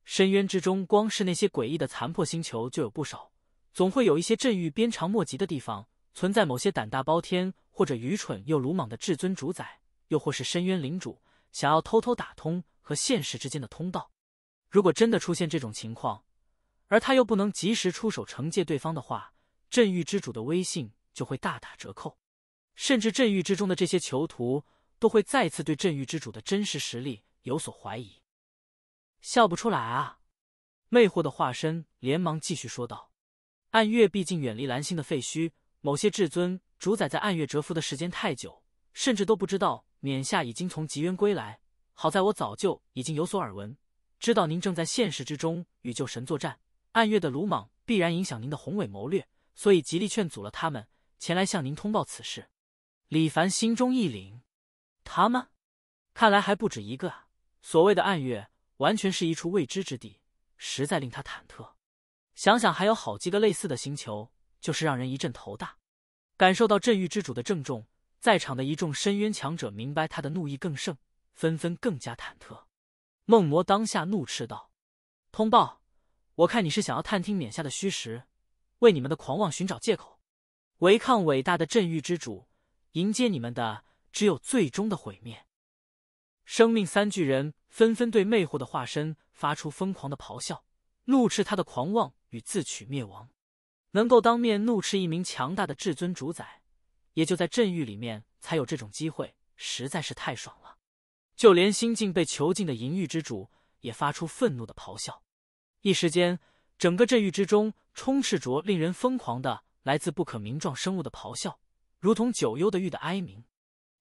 深渊之中，光是那些诡异的残破星球就有不少，总会有一些镇域鞭长莫及的地方存在某些胆大包天或者愚蠢又鲁莽的至尊主宰，又或是深渊领主，想要偷偷打通和现实之间的通道。如果真的出现这种情况，而他又不能及时出手惩戒对方的话，镇域之主的威信就会大打折扣，甚至镇域之中的这些囚徒都会再次对镇域之主的真实实力有所怀疑。笑不出来啊！魅惑的化身连忙继续说道：“暗月毕竟远离蓝星的废墟，某些至尊主宰在暗月蛰伏的时间太久，甚至都不知道冕下已经从极渊归来。好在我早就已经有所耳闻，知道您正在现实之中与旧神作战。暗月的鲁莽必然影响您的宏伟谋略，所以极力劝阻了他们前来向您通报此事。”李凡心中一凛，他们看来还不止一个啊！所谓的暗月。完全是一处未知之地，实在令他忐忑。想想还有好几个类似的星球，就是让人一阵头大。感受到镇域之主的郑重，在场的一众深渊强者明白他的怒意更盛，纷纷更加忐忑。梦魔当下怒斥道：“通报！我看你是想要探听冕下的虚实，为你们的狂妄寻找借口，违抗伟大的镇域之主，迎接你们的只有最终的毁灭。”生命三巨人。纷纷对魅惑的化身发出疯狂的咆哮，怒斥他的狂妄与自取灭亡。能够当面怒斥一名强大的至尊主宰，也就在镇域里面才有这种机会，实在是太爽了。就连心境被囚禁的淫欲之主也发出愤怒的咆哮。一时间，整个镇域之中充斥着令人疯狂的来自不可名状生物的咆哮，如同九幽的玉的哀鸣。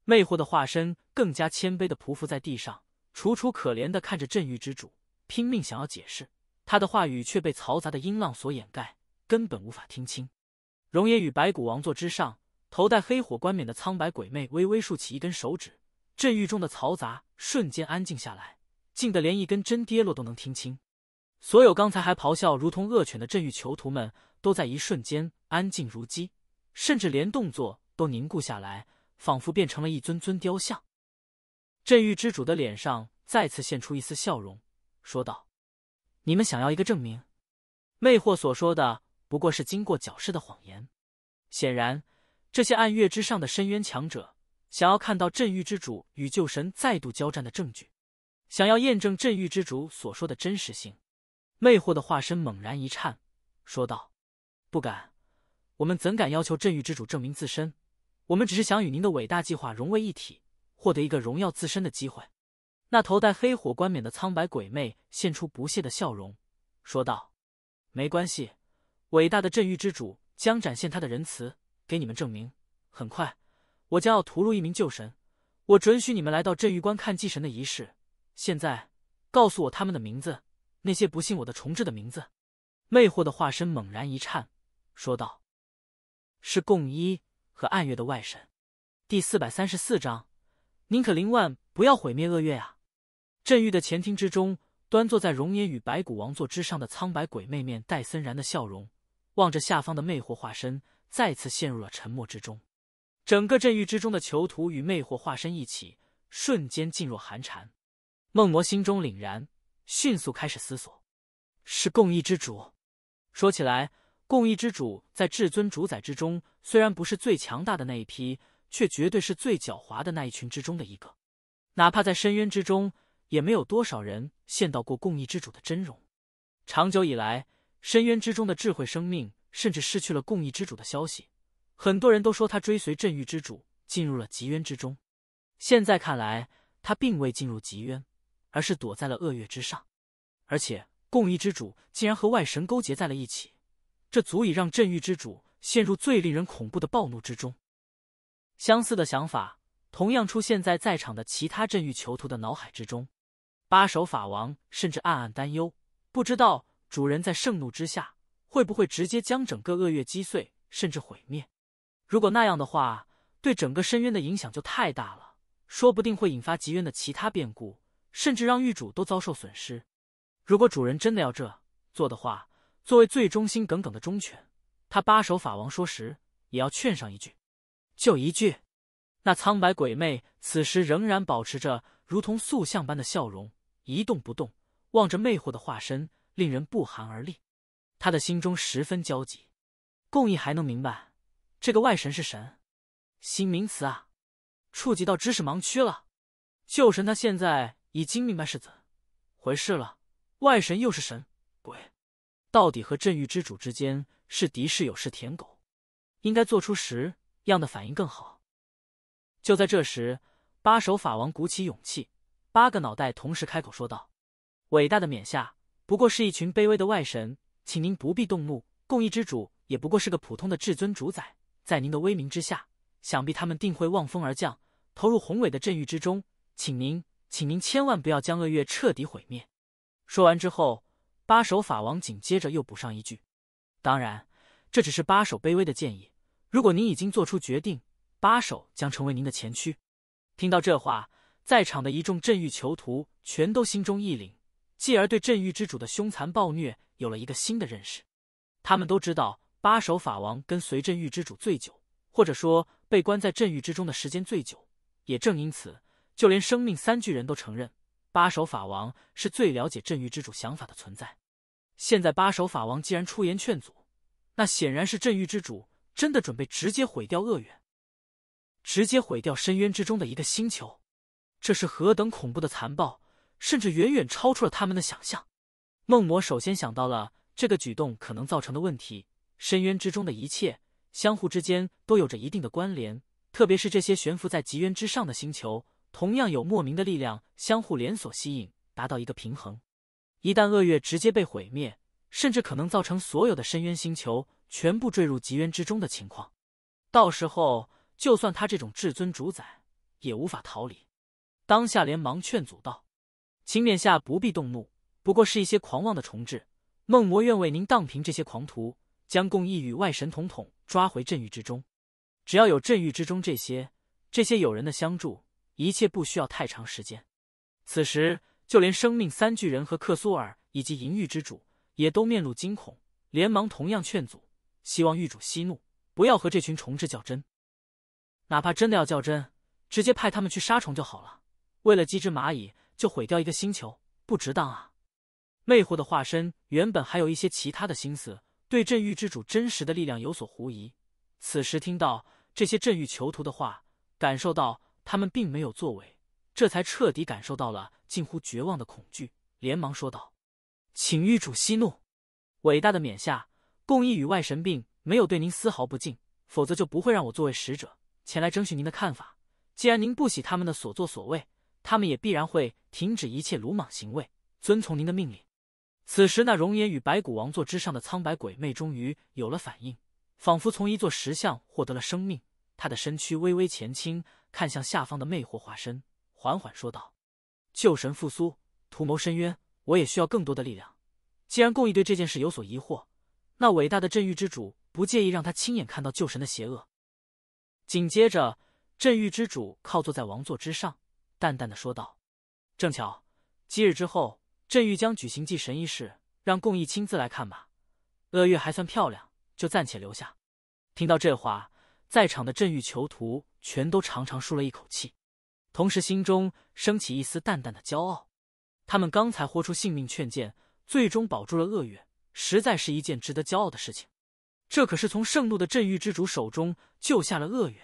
魅惑的化身更加谦卑的匍匐在地上。楚楚可怜的看着镇域之主，拼命想要解释，他的话语却被嘈杂的音浪所掩盖，根本无法听清。容颜与白骨王座之上，头戴黑火冠冕的苍白鬼魅微微竖起一根手指，镇域中的嘈杂瞬间安静下来，静得连一根针跌落都能听清。所有刚才还咆哮如同恶犬的镇域囚徒们，都在一瞬间安静如鸡，甚至连动作都凝固下来，仿佛变成了一尊尊雕像。镇域之主的脸上再次现出一丝笑容，说道：“你们想要一个证明？魅惑所说的不过是经过矫饰的谎言。显然，这些暗月之上的深渊强者想要看到镇域之主与旧神再度交战的证据，想要验证镇域之主所说的真实性。”魅惑的化身猛然一颤，说道：“不敢，我们怎敢要求镇域之主证明自身？我们只是想与您的伟大计划融为一体。”获得一个荣耀自身的机会，那头戴黑火冠冕的苍白鬼魅现出不屑的笑容，说道：“没关系，伟大的镇域之主将展现他的仁慈，给你们证明。很快，我将要屠戮一名旧神，我准许你们来到镇域观看祭神的仪式。现在，告诉我他们的名字，那些不信我的重置的名字。”魅惑的化身猛然一颤，说道：“是共一和暗月的外神。”第四百三十四章。宁可林万不要毁灭恶月啊！镇域的前厅之中，端坐在熔岩与白骨王座之上的苍白鬼魅，面带森然的笑容，望着下方的魅惑化身，再次陷入了沉默之中。整个镇域之中的囚徒与魅惑化身一起，瞬间噤若寒蝉。梦魔心中凛然，迅速开始思索：是共意之主。说起来，共意之主在至尊主宰之中，虽然不是最强大的那一批。却绝对是最狡猾的那一群之中的一个，哪怕在深渊之中，也没有多少人见到过共义之主的真容。长久以来，深渊之中的智慧生命甚至失去了共义之主的消息。很多人都说他追随镇域之主进入了极渊之中，现在看来，他并未进入极渊，而是躲在了恶月之上。而且，共义之主竟然和外神勾结在了一起，这足以让镇域之主陷入最令人恐怖的暴怒之中。相似的想法同样出现在在场的其他镇狱囚徒的脑海之中。八首法王甚至暗暗担忧，不知道主人在盛怒之下会不会直接将整个恶月击碎，甚至毁灭。如果那样的话，对整个深渊的影响就太大了，说不定会引发极渊的其他变故，甚至让狱主都遭受损失。如果主人真的要这做的话，作为最忠心耿耿的忠犬，他八首法王说时也要劝上一句。就一句，那苍白鬼魅此时仍然保持着如同塑像般的笑容，一动不动望着魅惑的化身，令人不寒而栗。他的心中十分焦急。共意还能明白，这个外神是神，新名词啊，触及到知识盲区了。旧神他现在已经明白是怎回事了。外神又是神鬼，到底和镇域之主之间是敌是友是舔狗，应该做出时样的反应更好。就在这时，八首法王鼓起勇气，八个脑袋同时开口说道：“伟大的冕下，不过是一群卑微的外神，请您不必动怒。共一之主也不过是个普通的至尊主宰，在您的威名之下，想必他们定会望风而降，投入宏伟的阵域之中。请您，请您千万不要将恶月彻底毁灭。”说完之后，八首法王紧接着又补上一句：“当然，这只是八首卑微的建议。”如果您已经做出决定，八首将成为您的前驱。听到这话，在场的一众镇狱囚徒全都心中一凛，继而对镇狱之主的凶残暴虐有了一个新的认识。他们都知道，八手法王跟随镇狱之主最久，或者说被关在镇狱之中的时间最久。也正因此，就连生命三巨人都承认，八手法王是最了解镇狱之主想法的存在。现在八手法王既然出言劝阻，那显然是镇狱之主。真的准备直接毁掉厄月，直接毁掉深渊之中的一个星球，这是何等恐怖的残暴，甚至远远超出了他们的想象。梦魔首先想到了这个举动可能造成的问题：深渊之中的一切相互之间都有着一定的关联，特别是这些悬浮在极渊之上的星球，同样有莫名的力量相互连锁吸引，达到一个平衡。一旦厄月直接被毁灭，甚至可能造成所有的深渊星球。全部坠入极渊之中的情况，到时候就算他这种至尊主宰也无法逃离。当下连忙劝阻道：“秦冕下不必动怒，不过是一些狂妄的重置。梦魔愿为您荡平这些狂徒，将共意与外神统统抓回镇域之中。只要有镇域之中这些这些友人的相助，一切不需要太长时间。”此时，就连生命三巨人和克苏尔以及银欲之主也都面露惊恐，连忙同样劝阻。希望狱主息怒，不要和这群虫子较真。哪怕真的要较真，直接派他们去杀虫就好了。为了几只蚂蚁就毁掉一个星球，不值当啊！魅惑的化身原本还有一些其他的心思，对镇狱之主真实的力量有所狐疑。此时听到这些镇狱囚徒的话，感受到他们并没有作为，这才彻底感受到了近乎绝望的恐惧，连忙说道：“请狱主息怒，伟大的冕下。”共意与外神并没有对您丝毫不敬，否则就不会让我作为使者前来征询您的看法。既然您不喜他们的所作所为，他们也必然会停止一切鲁莽行为，遵从您的命令。此时，那容颜与白骨王座之上的苍白鬼魅终于有了反应，仿佛从一座石像获得了生命。他的身躯微微前倾，看向下方的魅惑化身，缓缓说道：“旧神复苏，图谋深渊，我也需要更多的力量。既然共意对这件事有所疑惑。”那伟大的镇域之主不介意让他亲眼看到旧神的邪恶。紧接着，镇域之主靠坐在王座之上，淡淡的说道：“正巧，今日之后，镇域将举行祭神仪式，让共义亲自来看吧。恶月还算漂亮，就暂且留下。”听到这话，在场的镇域囚徒全都长长舒了一口气，同时心中升起一丝淡淡的骄傲。他们刚才豁出性命劝谏，最终保住了恶月。实在是一件值得骄傲的事情，这可是从盛怒的镇狱之主手中救下了恶月，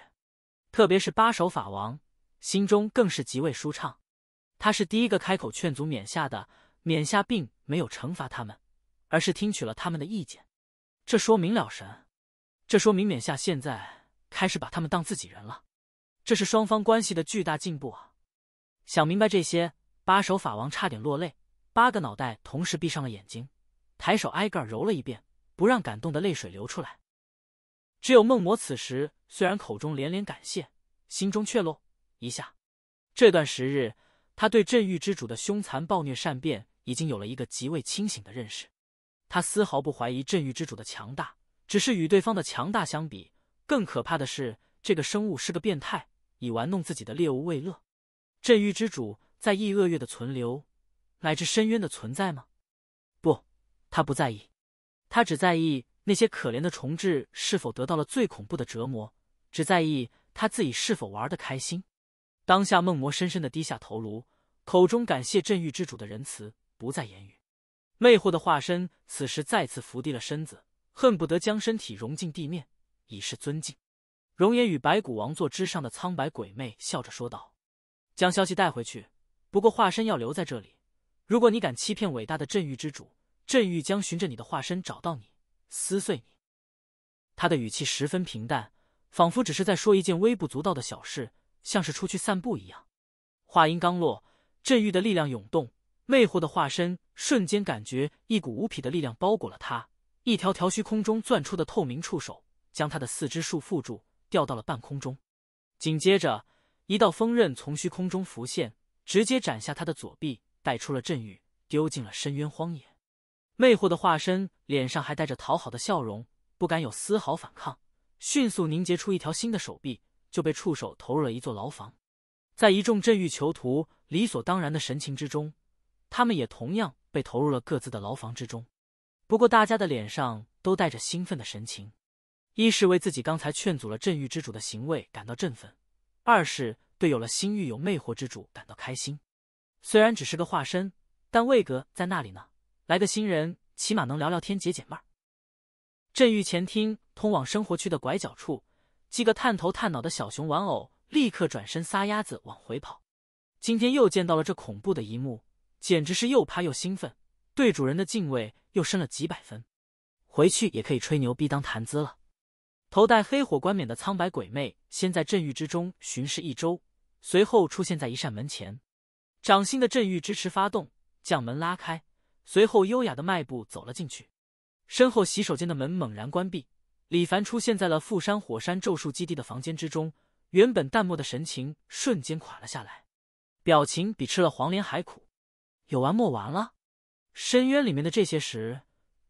特别是八首法王心中更是极为舒畅。他是第一个开口劝阻冕下的，冕下并没有惩罚他们，而是听取了他们的意见。这说明了什这说明冕下现在开始把他们当自己人了，这是双方关系的巨大进步啊！想明白这些，八首法王差点落泪，八个脑袋同时闭上了眼睛。抬手挨个揉了一遍，不让感动的泪水流出来。只有梦魔此时虽然口中连连感谢，心中却咯一下。这段时日，他对镇域之主的凶残暴虐、善变，已经有了一个极为清醒的认识。他丝毫不怀疑镇域之主的强大，只是与对方的强大相比，更可怕的是这个生物是个变态，以玩弄自己的猎物为乐。镇域之主在异恶月的存留，乃至深渊的存在吗？他不在意，他只在意那些可怜的虫豸是否得到了最恐怖的折磨，只在意他自己是否玩得开心。当下，梦魔深深的低下头颅，口中感谢镇域之主的仁慈，不再言语。魅惑的化身此时再次伏低了身子，恨不得将身体融进地面，以示尊敬。容颜与白骨王座之上的苍白鬼魅笑着说道：“将消息带回去，不过化身要留在这里。如果你敢欺骗伟大的镇域之主。”镇域将循着你的化身找到你，撕碎你。他的语气十分平淡，仿佛只是在说一件微不足道的小事，像是出去散步一样。话音刚落，镇域的力量涌动，魅惑的化身瞬间感觉一股无匹的力量包裹了他，一条条虚空中钻出的透明触手将他的四肢束缚住，吊到了半空中。紧接着，一道锋刃从虚空中浮现，直接斩下他的左臂，带出了镇域，丢进了深渊荒野。魅惑的化身脸上还带着讨好的笑容，不敢有丝毫反抗，迅速凝结出一条新的手臂，就被触手投入了一座牢房。在一众镇狱囚徒理所当然的神情之中，他们也同样被投入了各自的牢房之中。不过，大家的脸上都带着兴奋的神情：一是为自己刚才劝阻了镇狱之主的行为感到振奋；二是对有了新狱友魅惑之主感到开心。虽然只是个化身，但魏格在那里呢。来个新人，起码能聊聊天解解闷儿。镇域前厅通往生活区的拐角处，几个探头探脑的小熊玩偶立刻转身撒丫子往回跑。今天又见到了这恐怖的一幕，简直是又怕又兴奋，对主人的敬畏又深了几百分。回去也可以吹牛逼当谈资了。头戴黑火冠冕的苍白鬼魅，先在镇域之中巡视一周，随后出现在一扇门前，掌心的镇域支持发动，将门拉开。随后，优雅的迈步走了进去，身后洗手间的门猛然关闭。李凡出现在了富山火山咒术基地的房间之中，原本淡漠的神情瞬间垮了下来，表情比吃了黄连还苦。有完没完了？深渊里面的这些石，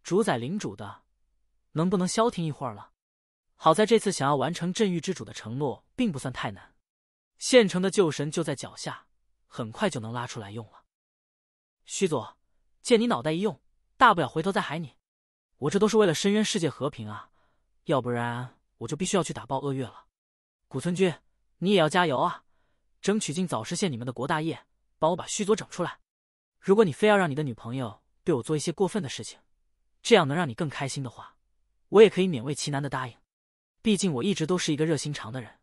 主宰领主的，能不能消停一会儿了？好在这次想要完成镇域之主的承诺，并不算太难，现成的旧神就在脚下，很快就能拉出来用了。虚佐。借你脑袋一用，大不了回头再喊你。我这都是为了深渊世界和平啊，要不然我就必须要去打爆恶月了。古村君，你也要加油啊，争取尽早实现你们的国大业，帮我把须佐整出来。如果你非要让你的女朋友对我做一些过分的事情，这样能让你更开心的话，我也可以勉为其难的答应。毕竟我一直都是一个热心肠的人。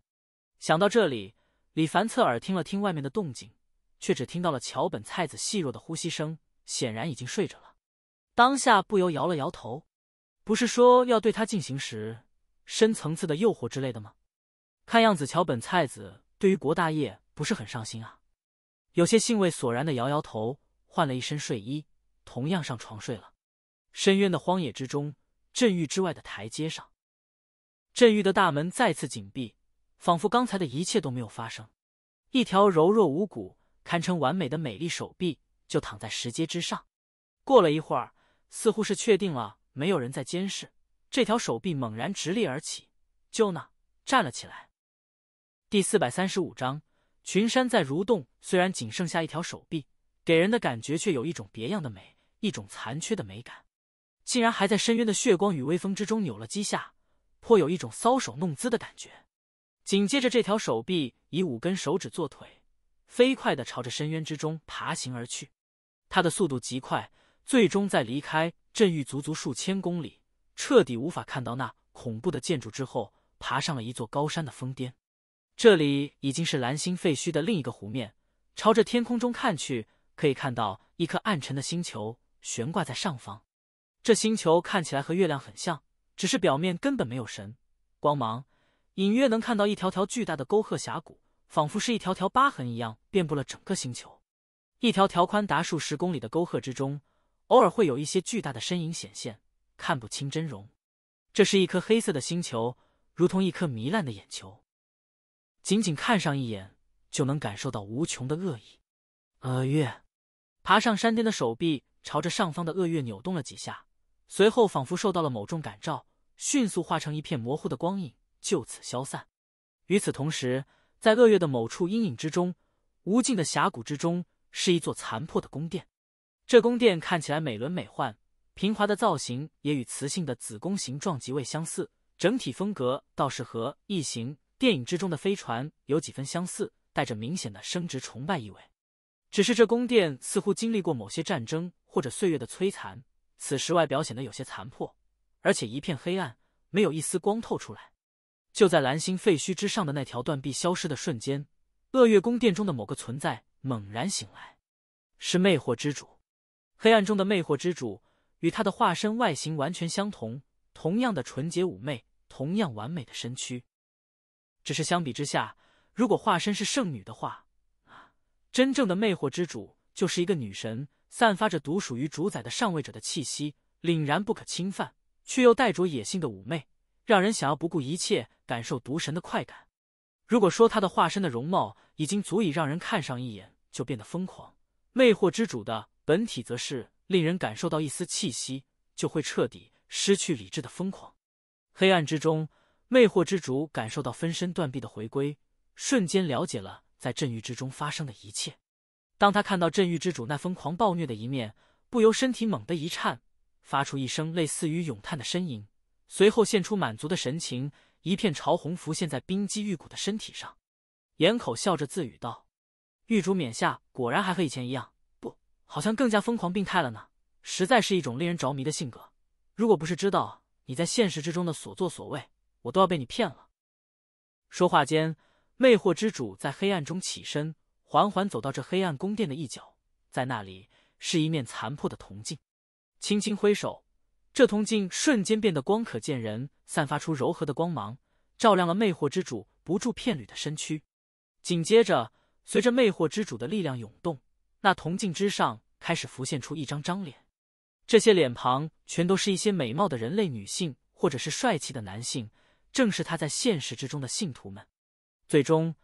想到这里，李凡侧耳听了听外面的动静，却只听到了桥本菜子细弱的呼吸声。显然已经睡着了，当下不由摇了摇头。不是说要对他进行时深层次的诱惑之类的吗？看样子桥本菜子对于国大业不是很上心啊。有些兴味索然的摇摇头，换了一身睡衣，同样上床睡了。深渊的荒野之中，镇域之外的台阶上，镇域的大门再次紧闭，仿佛刚才的一切都没有发生。一条柔弱无骨、堪称完美的美丽手臂。就躺在石阶之上，过了一会儿，似乎是确定了没有人在监视，这条手臂猛然直立而起，就那站了起来。第四百三十五章，群山在蠕动，虽然仅剩下一条手臂，给人的感觉却有一种别样的美，一种残缺的美感，竟然还在深渊的血光与微风之中扭了几下，颇有一种搔首弄姿的感觉。紧接着，这条手臂以五根手指做腿，飞快地朝着深渊之中爬行而去。他的速度极快，最终在离开镇域足足数千公里，彻底无法看到那恐怖的建筑之后，爬上了一座高山的峰巅。这里已经是蓝星废墟的另一个湖面。朝着天空中看去，可以看到一颗暗沉的星球悬挂在上方。这星球看起来和月亮很像，只是表面根本没有神光芒，隐约能看到一条条巨大的沟壑峡谷，仿佛是一条条疤痕一样遍布了整个星球。一条条宽达数十公里的沟壑之中，偶尔会有一些巨大的身影显现，看不清真容。这是一颗黑色的星球，如同一颗糜烂的眼球。仅仅看上一眼，就能感受到无穷的恶意。厄月，爬上山巅的手臂朝着上方的厄月扭动了几下，随后仿佛受到了某种感召，迅速化成一片模糊的光影，就此消散。与此同时，在厄月的某处阴影之中，无尽的峡谷之中。是一座残破的宫殿，这宫殿看起来美轮美奂，平滑的造型也与雌性的子宫形状极为相似，整体风格倒是和异形电影之中的飞船有几分相似，带着明显的生殖崇拜意味。只是这宫殿似乎经历过某些战争或者岁月的摧残，此时外表显得有些残破，而且一片黑暗，没有一丝光透出来。就在蓝星废墟之上的那条断臂消失的瞬间，恶月宫殿中的某个存在。猛然醒来，是魅惑之主。黑暗中的魅惑之主与他的化身外形完全相同，同样的纯洁妩媚，同样完美的身躯。只是相比之下，如果化身是圣女的话，啊，真正的魅惑之主就是一个女神，散发着独属于主宰的上位者的气息，凛然不可侵犯，却又带着野性的妩媚，让人想要不顾一切感受毒神的快感。如果说他的化身的容貌已经足以让人看上一眼就变得疯狂，魅惑之主的本体则是令人感受到一丝气息就会彻底失去理智的疯狂。黑暗之中，魅惑之主感受到分身断臂的回归，瞬间了解了在镇域之中发生的一切。当他看到镇域之主那疯狂暴虐的一面，不由身体猛地一颤，发出一声类似于咏叹的呻吟，随后现出满足的神情。一片潮红浮现在冰肌玉骨的身体上，眼口笑着自语道：“玉主冕下果然还和以前一样，不，好像更加疯狂病态了呢。实在是一种令人着迷的性格。如果不是知道你在现实之中的所作所为，我都要被你骗了。”说话间，魅惑之主在黑暗中起身，缓缓走到这黑暗宫殿的一角，在那里是一面残破的铜镜，轻轻挥手。这铜镜瞬间变得光可见人，散发出柔和的光芒，照亮了魅惑之主不住片缕的身躯。紧接着，随着魅惑之主的力量涌动，那铜镜之上开始浮现出一张张脸。这些脸庞全都是一些美貌的人类女性，或者是帅气的男性，正是他在现实之中的信徒们。最终，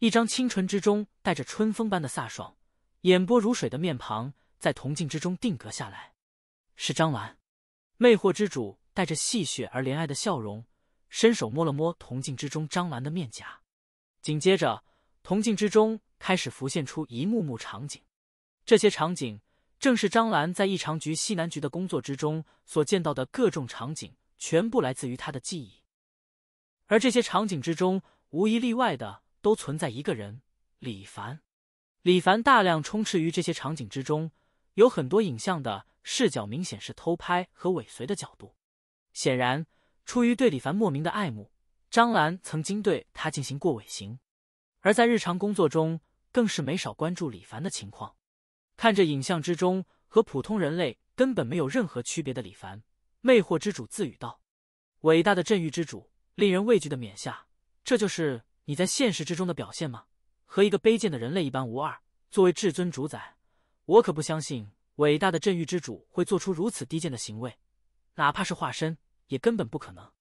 一张清纯之中带着春风般的飒爽、眼波如水的面庞，在铜镜之中定格下来，是张兰。魅惑之主带着戏谑而怜爱的笑容，伸手摸了摸铜镜之中张兰的面颊，紧接着，铜镜之中开始浮现出一幕幕场景。这些场景正是张兰在异常局西南局的工作之中所见到的各种场景，全部来自于她的记忆。而这些场景之中，无一例外的都存在一个人——李凡。李凡大量充斥于这些场景之中，有很多影像的。视角明显是偷拍和尾随的角度，显然出于对李凡莫名的爱慕，张兰曾经对他进行过尾行，而在日常工作中更是没少关注李凡的情况。看着影像之中和普通人类根本没有任何区别的李凡，魅惑之主自语道：“伟大的镇域之主，令人畏惧的冕下，这就是你在现实之中的表现吗？和一个卑贱的人类一般无二。作为至尊主宰，我可不相信。”伟大的镇域之主会做出如此低贱的行为，哪怕是化身也根本不可能。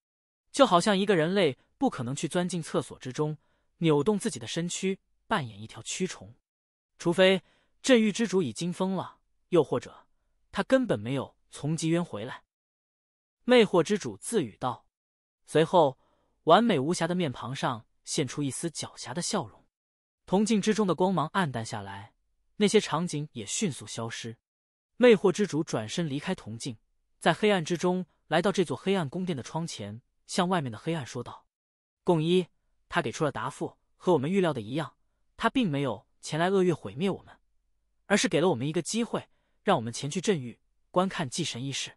就好像一个人类不可能去钻进厕所之中，扭动自己的身躯扮演一条蛆虫，除非镇域之主已经疯了，又或者他根本没有从极渊回来。”魅惑之主自语道，随后完美无瑕的面庞上现出一丝狡黠的笑容，铜镜之中的光芒暗淡下来，那些场景也迅速消失。魅惑之主转身离开铜镜，在黑暗之中来到这座黑暗宫殿的窗前，向外面的黑暗说道：“共一，他给出了答复，和我们预料的一样，他并没有前来恶月毁灭我们，而是给了我们一个机会，让我们前去镇域观看祭神仪式。”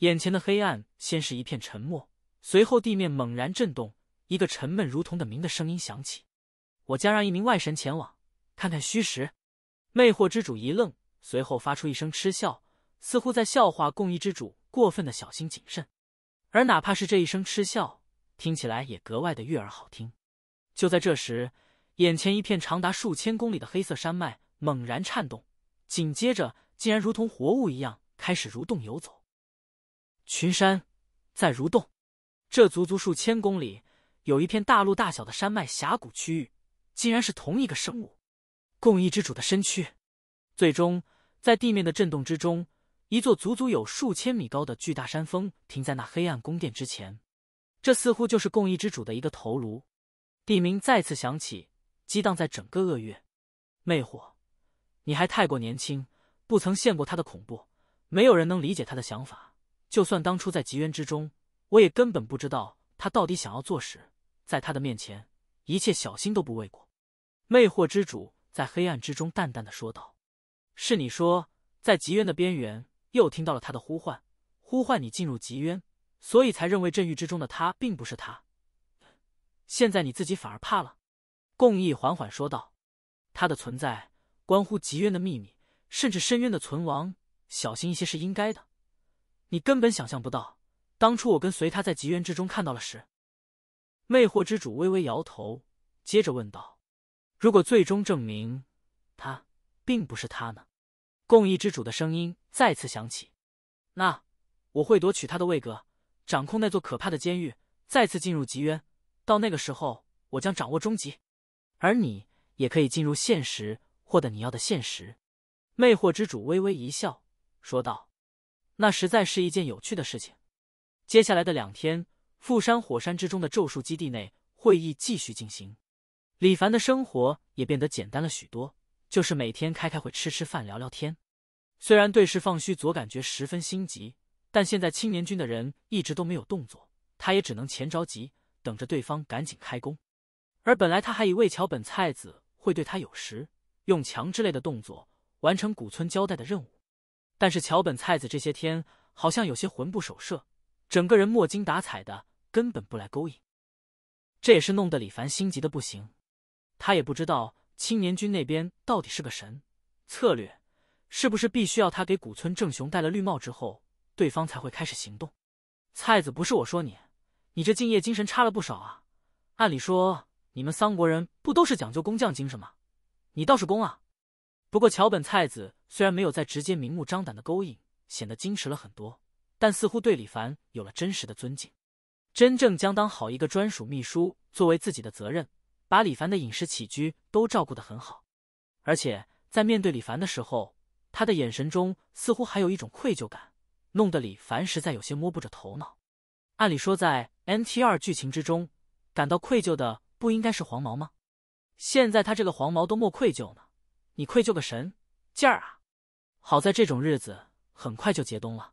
眼前的黑暗先是一片沉默，随后地面猛然震动，一个沉闷如同的鸣的声音响起：“我将让一名外神前往，看看虚实。”魅惑之主一愣。随后发出一声嗤笑，似乎在笑话共议之主过分的小心谨慎，而哪怕是这一声嗤笑，听起来也格外的悦耳好听。就在这时，眼前一片长达数千公里的黑色山脉猛然颤动，紧接着竟然如同活物一样开始蠕动游走。群山在蠕动，这足足数千公里有一片大陆大小的山脉峡谷区域，竟然是同一个生物——共议之主的身躯。最终。在地面的震动之中，一座足足有数千米高的巨大山峰停在那黑暗宫殿之前。这似乎就是共议之主的一个头颅。地名再次响起，激荡在整个恶月。魅惑，你还太过年轻，不曾见过他的恐怖。没有人能理解他的想法。就算当初在极渊之中，我也根本不知道他到底想要做什。在他的面前，一切小心都不为过。魅惑之主在黑暗之中淡淡的说道。是你说，在极渊的边缘又听到了他的呼唤，呼唤你进入极渊，所以才认为镇域之中的他并不是他。现在你自己反而怕了。”共义缓缓说道，“他的存在关乎极渊的秘密，甚至深渊的存亡，小心一些是应该的。你根本想象不到，当初我跟随他在极渊之中看到了时。”魅惑之主微微摇头，接着问道：“如果最终证明他……”并不是他呢，共议之主的声音再次响起。那我会夺取他的位格，掌控那座可怕的监狱，再次进入极渊。到那个时候，我将掌握终极，而你也可以进入现实，获得你要的现实。魅惑之主微微一笑说道：“那实在是一件有趣的事情。”接下来的两天，富山火山之中的咒术基地内会议继续进行。李凡的生活也变得简单了许多。就是每天开开会、吃吃饭、聊聊天。虽然对视放虚左感觉十分心急，但现在青年军的人一直都没有动作，他也只能前着急，等着对方赶紧开工。而本来他还以为桥本菜子会对他有时用强之类的动作完成古村交代的任务，但是桥本菜子这些天好像有些魂不守舍，整个人没精打采的，根本不来勾引。这也是弄得李凡心急的不行。他也不知道。青年军那边到底是个神策略，是不是必须要他给古村正雄戴了绿帽之后，对方才会开始行动？菜子，不是我说你，你这敬业精神差了不少啊！按理说你们桑国人不都是讲究工匠精神吗？你倒是工啊！不过桥本菜子虽然没有再直接明目张胆的勾引，显得矜持了很多，但似乎对李凡有了真实的尊敬，真正将当好一个专属秘书作为自己的责任。把李凡的饮食起居都照顾的很好，而且在面对李凡的时候，他的眼神中似乎还有一种愧疚感，弄得李凡实在有些摸不着头脑。按理说，在 N T 二剧情之中，感到愧疚的不应该是黄毛吗？现在他这个黄毛都莫愧疚呢，你愧疚个神劲儿啊！好在这种日子很快就结冬了。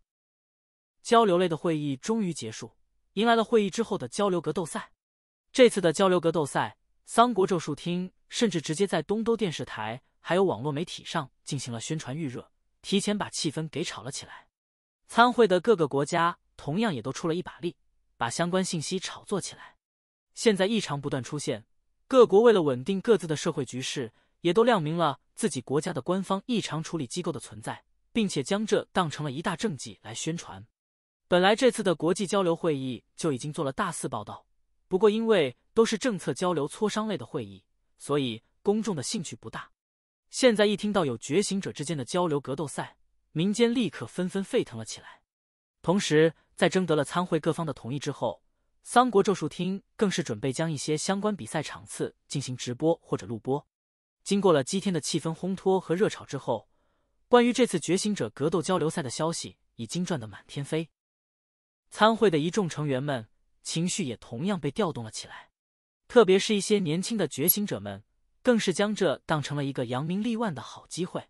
交流类的会议终于结束，迎来了会议之后的交流格斗赛。这次的交流格斗赛。三国咒术厅甚至直接在东都电视台还有网络媒体上进行了宣传预热，提前把气氛给炒了起来。参会的各个国家同样也都出了一把力，把相关信息炒作起来。现在异常不断出现，各国为了稳定各自的社会局势，也都亮明了自己国家的官方异常处理机构的存在，并且将这当成了一大政绩来宣传。本来这次的国际交流会议就已经做了大肆报道。不过，因为都是政策交流磋商类的会议，所以公众的兴趣不大。现在一听到有觉醒者之间的交流格斗赛，民间立刻纷纷沸腾了起来。同时，在征得了参会各方的同意之后，三国咒术厅更是准备将一些相关比赛场次进行直播或者录播。经过了几天的气氛烘托和热炒之后，关于这次觉醒者格斗交流赛的消息已经传得满天飞。参会的一众成员们。情绪也同样被调动了起来，特别是一些年轻的觉醒者们，更是将这当成了一个扬名立万的好机会。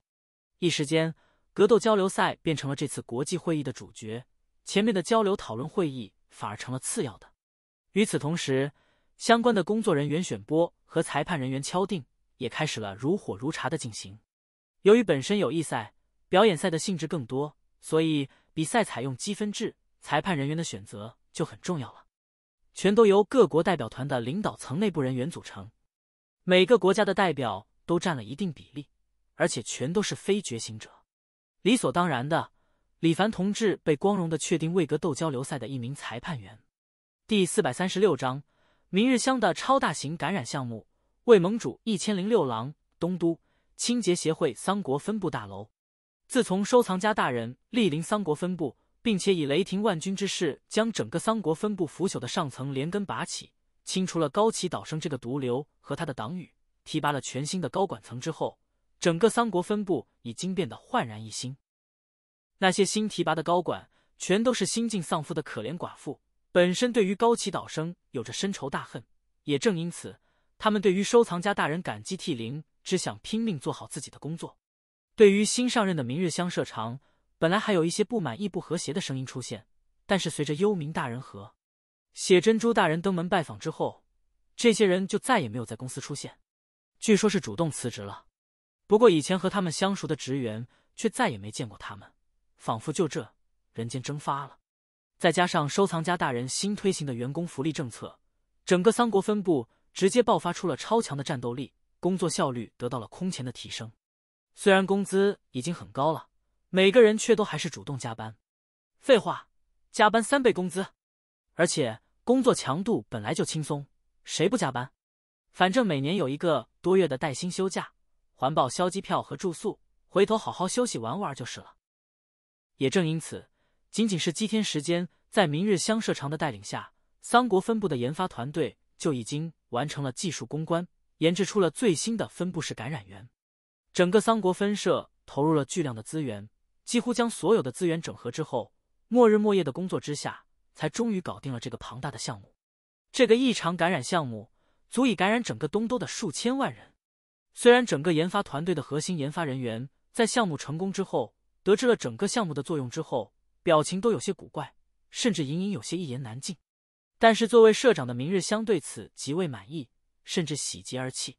一时间，格斗交流赛变成了这次国际会议的主角，前面的交流讨论会议反而成了次要的。与此同时，相关的工作人员选拨和裁判人员敲定也开始了如火如荼的进行。由于本身友谊赛、表演赛的性质更多，所以比赛采用积分制，裁判人员的选择就很重要了。全都由各国代表团的领导层内部人员组成，每个国家的代表都占了一定比例，而且全都是非觉醒者。理所当然的，李凡同志被光荣的确定为格斗交流赛的一名裁判员。第四百三十六章明日香的超大型感染项目。为盟主一千零六郎，东都清洁协会三国分部大楼。自从收藏家大人莅临三国分部。并且以雷霆万钧之势，将整个桑国分部腐朽的上层连根拔起，清除了高崎岛生这个毒瘤和他的党羽，提拔了全新的高管层之后，整个桑国分部已经变得焕然一新。那些新提拔的高管，全都是新晋丧夫的可怜寡妇，本身对于高崎岛生有着深仇大恨，也正因此，他们对于收藏家大人感激涕零，只想拼命做好自己的工作。对于新上任的明日香社长。本来还有一些不满意、不和谐的声音出现，但是随着幽冥大人和血珍珠大人登门拜访之后，这些人就再也没有在公司出现，据说是主动辞职了。不过以前和他们相熟的职员却再也没见过他们，仿佛就这人间蒸发了。再加上收藏家大人新推行的员工福利政策，整个三国分部直接爆发出了超强的战斗力，工作效率得到了空前的提升。虽然工资已经很高了。每个人却都还是主动加班。废话，加班三倍工资，而且工作强度本来就轻松，谁不加班？反正每年有一个多月的带薪休假，环报销机票和住宿，回头好好休息玩玩就是了。也正因此，仅仅是几天时间，在明日香社长的带领下，桑国分部的研发团队就已经完成了技术攻关，研制出了最新的分布式感染源。整个桑国分社投入了巨量的资源。几乎将所有的资源整合之后，末日末夜的工作之下，才终于搞定了这个庞大的项目。这个异常感染项目足以感染整个东都的数千万人。虽然整个研发团队的核心研发人员在项目成功之后，得知了整个项目的作用之后，表情都有些古怪，甚至隐隐有些一言难尽。但是作为社长的明日香对此极为满意，甚至喜极而泣。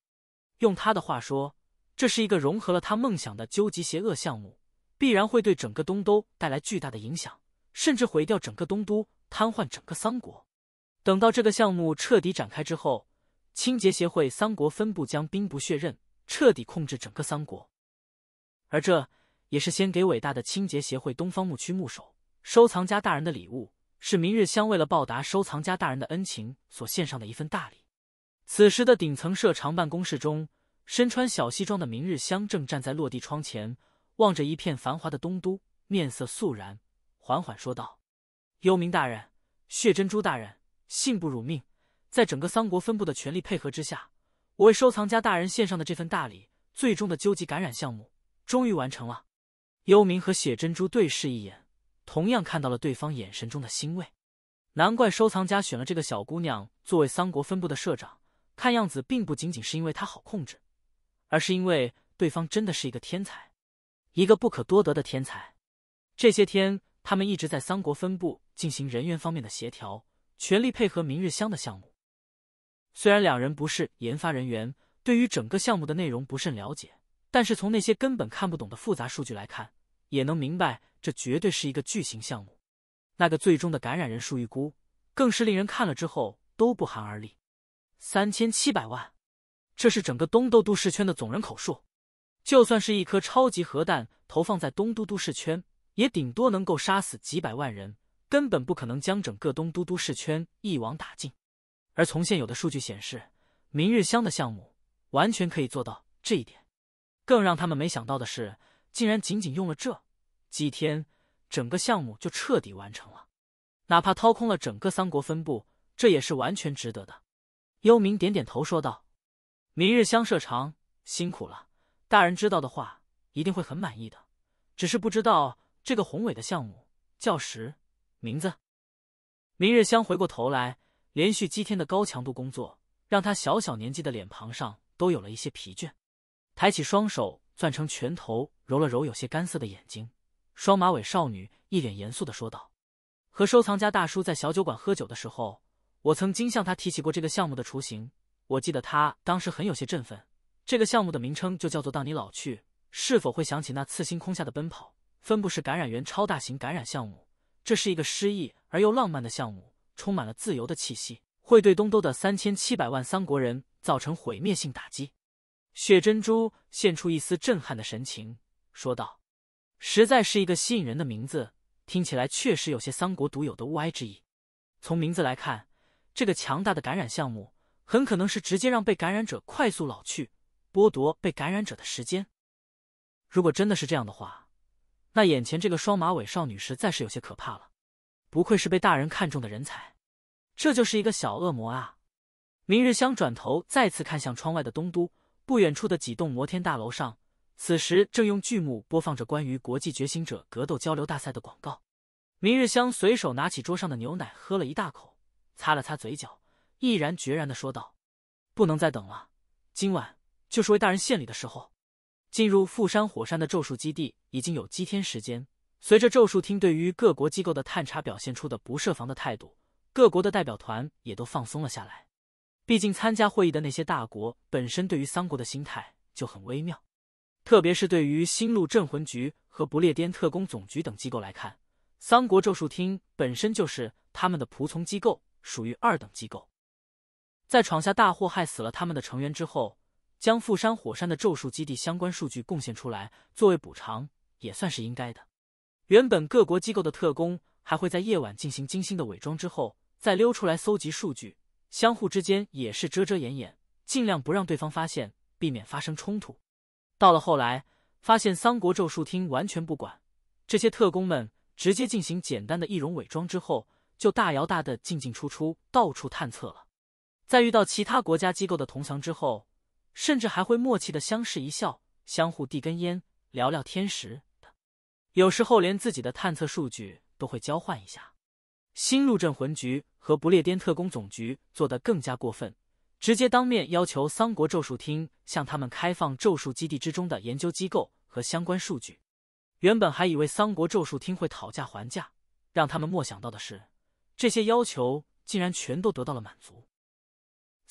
用他的话说，这是一个融合了他梦想的究极邪恶项目。必然会对整个东都带来巨大的影响，甚至毁掉整个东都，瘫痪整个桑国。等到这个项目彻底展开之后，清洁协会桑国分部将兵不血刃，彻底控制整个桑国。而这也是先给伟大的清洁协会东方牧区牧首收藏家大人的礼物，是明日香为了报答收藏家大人的恩情所献上的一份大礼。此时的顶层社长办公室中，身穿小西装的明日香正站在落地窗前。望着一片繁华的东都，面色肃然，缓缓说道：“幽冥大人，血珍珠大人，幸不辱命。在整个桑国分部的全力配合之下，我为收藏家大人献上的这份大礼，最终的究极感染项目终于完成了。”幽冥和血珍珠对视一眼，同样看到了对方眼神中的欣慰。难怪收藏家选了这个小姑娘作为桑国分部的社长，看样子并不仅仅是因为她好控制，而是因为对方真的是一个天才。一个不可多得的天才。这些天，他们一直在三国分部进行人员方面的协调，全力配合明日香的项目。虽然两人不是研发人员，对于整个项目的内容不甚了解，但是从那些根本看不懂的复杂数据来看，也能明白这绝对是一个巨型项目。那个最终的感染人数预估，更是令人看了之后都不寒而栗。三千七百万，这是整个东都都市圈的总人口数。就算是一颗超级核弹投放在东都都市圈，也顶多能够杀死几百万人，根本不可能将整个东都都市圈一网打尽。而从现有的数据显示，明日香的项目完全可以做到这一点。更让他们没想到的是，竟然仅仅用了这几天，整个项目就彻底完成了。哪怕掏空了整个三国分部，这也是完全值得的。幽冥点点头说道：“明日香社长辛苦了。”大人知道的话，一定会很满意的。只是不知道这个宏伟的项目叫什名字？明日香回过头来，连续几天的高强度工作，让他小小年纪的脸庞上都有了一些疲倦。抬起双手攥成拳头，揉了揉有些干涩的眼睛。双马尾少女一脸严肃的说道：“和收藏家大叔在小酒馆喝酒的时候，我曾经向他提起过这个项目的雏形。我记得他当时很有些振奋。”这个项目的名称就叫做“当你老去，是否会想起那次星空下的奔跑”？分布式感染源超大型感染项目，这是一个诗意而又浪漫的项目，充满了自由的气息，会对东都的三千七百万三国人造成毁灭性打击。雪珍珠现出一丝震撼的神情，说道：“实在是一个吸引人的名字，听起来确实有些三国独有的物哀之意。从名字来看，这个强大的感染项目很可能是直接让被感染者快速老去。”剥夺被感染者的时间，如果真的是这样的话，那眼前这个双马尾少女实在是有些可怕了。不愧是被大人看中的人才，这就是一个小恶魔啊！明日香转头再次看向窗外的东都，不远处的几栋摩天大楼上，此时正用巨幕播放着关于国际觉醒者格斗交流大赛的广告。明日香随手拿起桌上的牛奶喝了一大口，擦了擦嘴角，毅然决然的说道：“不能再等了，今晚。”就是为大人献礼的时候，进入富山火山的咒术基地已经有几天时间。随着咒术厅对于各国机构的探查表现出的不设防的态度，各国的代表团也都放松了下来。毕竟参加会议的那些大国本身对于三国的心态就很微妙，特别是对于新路镇魂局和不列颠特工总局等机构来看，三国咒术厅本身就是他们的仆从机构，属于二等机构。在闯下大祸，害死了他们的成员之后。将富山火山的咒术基地相关数据贡献出来，作为补偿也算是应该的。原本各国机构的特工还会在夜晚进行精心的伪装之后，再溜出来搜集数据，相互之间也是遮遮掩掩，尽量不让对方发现，避免发生冲突。到了后来，发现三国咒术厅完全不管，这些特工们直接进行简单的易容伪装之后，就大摇大摆进进出出，到处探测了。在遇到其他国家机构的同行之后，甚至还会默契的相视一笑，相互递根烟，聊聊天时的。有时候连自己的探测数据都会交换一下。新入镇魂局和不列颠特工总局做得更加过分，直接当面要求桑国咒术厅向他们开放咒术基地之中的研究机构和相关数据。原本还以为桑国咒术厅会讨价还价，让他们莫想到的是，这些要求竟然全都得到了满足。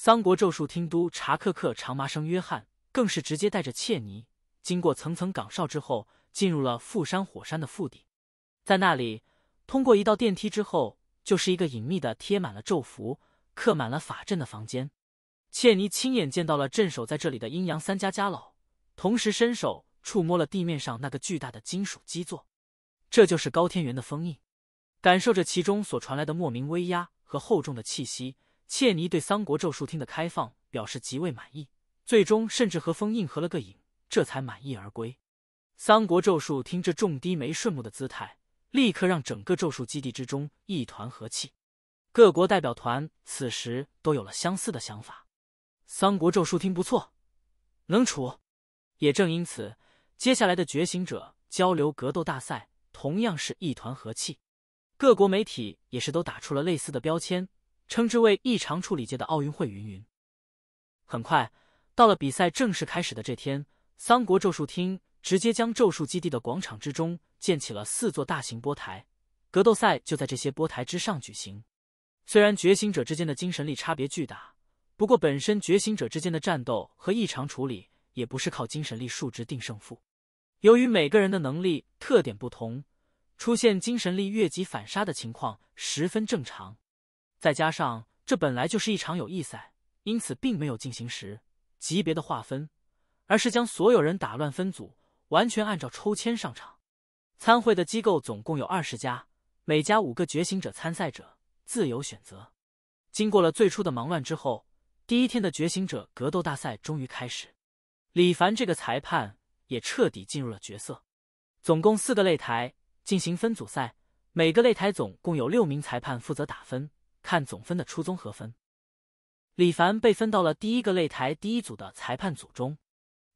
桑国咒术听都查克克长麻生约翰更是直接带着切尼，经过层层岗哨之后，进入了富山火山的腹地。在那里，通过一道电梯之后，就是一个隐秘的贴满了咒符、刻满了法阵的房间。切尼亲眼见到了镇守在这里的阴阳三家家老，同时伸手触摸了地面上那个巨大的金属基座，这就是高天元的封印。感受着其中所传来的莫名威压和厚重的气息。切尼对桑国咒术厅的开放表示极为满意，最终甚至和风硬合了个影，这才满意而归。桑国咒术厅这重低眉顺目的姿态，立刻让整个咒术基地之中一团和气。各国代表团此时都有了相似的想法：桑国咒术厅不错，能处。也正因此，接下来的觉醒者交流格斗大赛同样是一团和气。各国媒体也是都打出了类似的标签。称之为异常处理界的奥运会。云云，很快到了比赛正式开始的这天，桑国咒术厅直接将咒术基地的广场之中建起了四座大型波台，格斗赛就在这些波台之上举行。虽然觉醒者之间的精神力差别巨大，不过本身觉醒者之间的战斗和异常处理也不是靠精神力数值定胜负。由于每个人的能力特点不同，出现精神力越级反杀的情况十分正常。再加上这本来就是一场友谊赛，因此并没有进行时级别的划分，而是将所有人打乱分组，完全按照抽签上场。参会的机构总共有二十家，每家五个觉醒者参赛者自由选择。经过了最初的忙乱之后，第一天的觉醒者格斗大赛终于开始。李凡这个裁判也彻底进入了角色。总共四个擂台进行分组赛，每个擂台总共有六名裁判负责打分。看总分的初综合分，李凡被分到了第一个擂台第一组的裁判组中。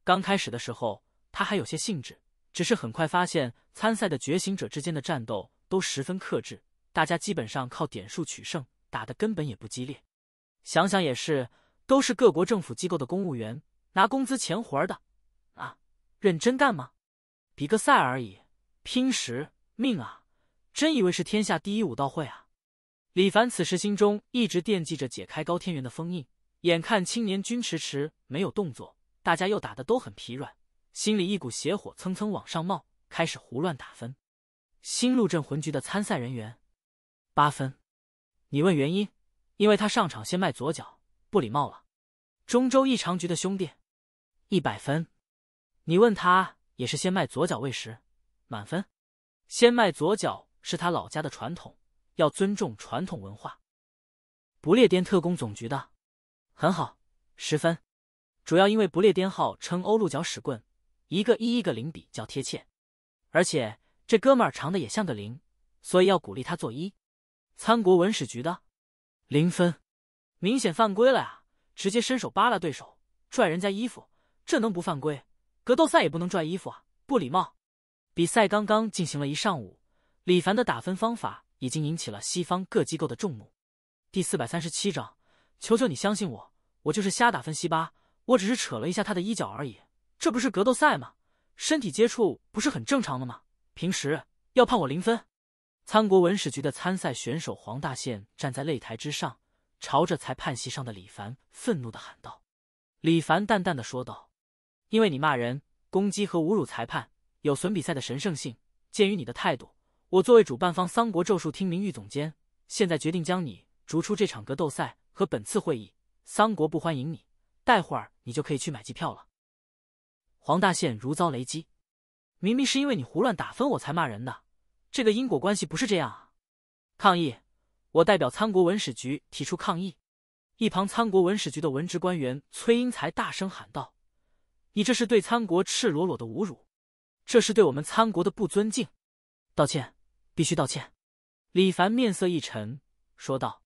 刚开始的时候，他还有些兴致，只是很快发现参赛的觉醒者之间的战斗都十分克制，大家基本上靠点数取胜，打的根本也不激烈。想想也是，都是各国政府机构的公务员，拿工资钱活的啊，认真干吗？比个赛而已，拼时命啊！真以为是天下第一武道会啊？李凡此时心中一直惦记着解开高天元的封印，眼看青年军迟迟没有动作，大家又打得都很疲软，心里一股邪火蹭蹭往上冒，开始胡乱打分。新陆镇魂局的参赛人员八分，你问原因，因为他上场先迈左脚，不礼貌了。中州异常局的兄弟一百分，你问他也是先迈左脚喂食，满分。先迈左脚是他老家的传统。要尊重传统文化，不列颠特工总局的，很好，十分。主要因为不列颠号称欧陆搅屎棍，一个一一个零比较贴切，而且这哥们儿长得也像个零，所以要鼓励他做一。参国文史局的零分，明显犯规了呀！直接伸手扒拉对手，拽人家衣服，这能不犯规？格斗赛也不能拽衣服啊，不礼貌。比赛刚刚进行了一上午，李凡的打分方法。已经引起了西方各机构的众怒。第四百三十七章，求求你相信我，我就是瞎打分析吧，我只是扯了一下他的衣角而已。这不是格斗赛吗？身体接触不是很正常的吗？平时要判我零分。参国文史局的参赛选手黄大宪站在擂台之上，朝着裁判席上的李凡愤怒的喊道：“李凡，淡淡的说道，因为你骂人、攻击和侮辱裁判，有损比赛的神圣性。鉴于你的态度。”我作为主办方三国咒术厅名誉总监，现在决定将你逐出这场格斗赛和本次会议。三国不欢迎你，待会儿你就可以去买机票了。黄大宪如遭雷击，明明是因为你胡乱打分我才骂人的，这个因果关系不是这样啊！抗议！我代表参国文史局提出抗议。一旁参国文史局的文职官员崔英才大声喊道：“你这是对参国赤裸裸的侮辱，这是对我们参国的不尊敬！”道歉。必须道歉，李凡面色一沉，说道：“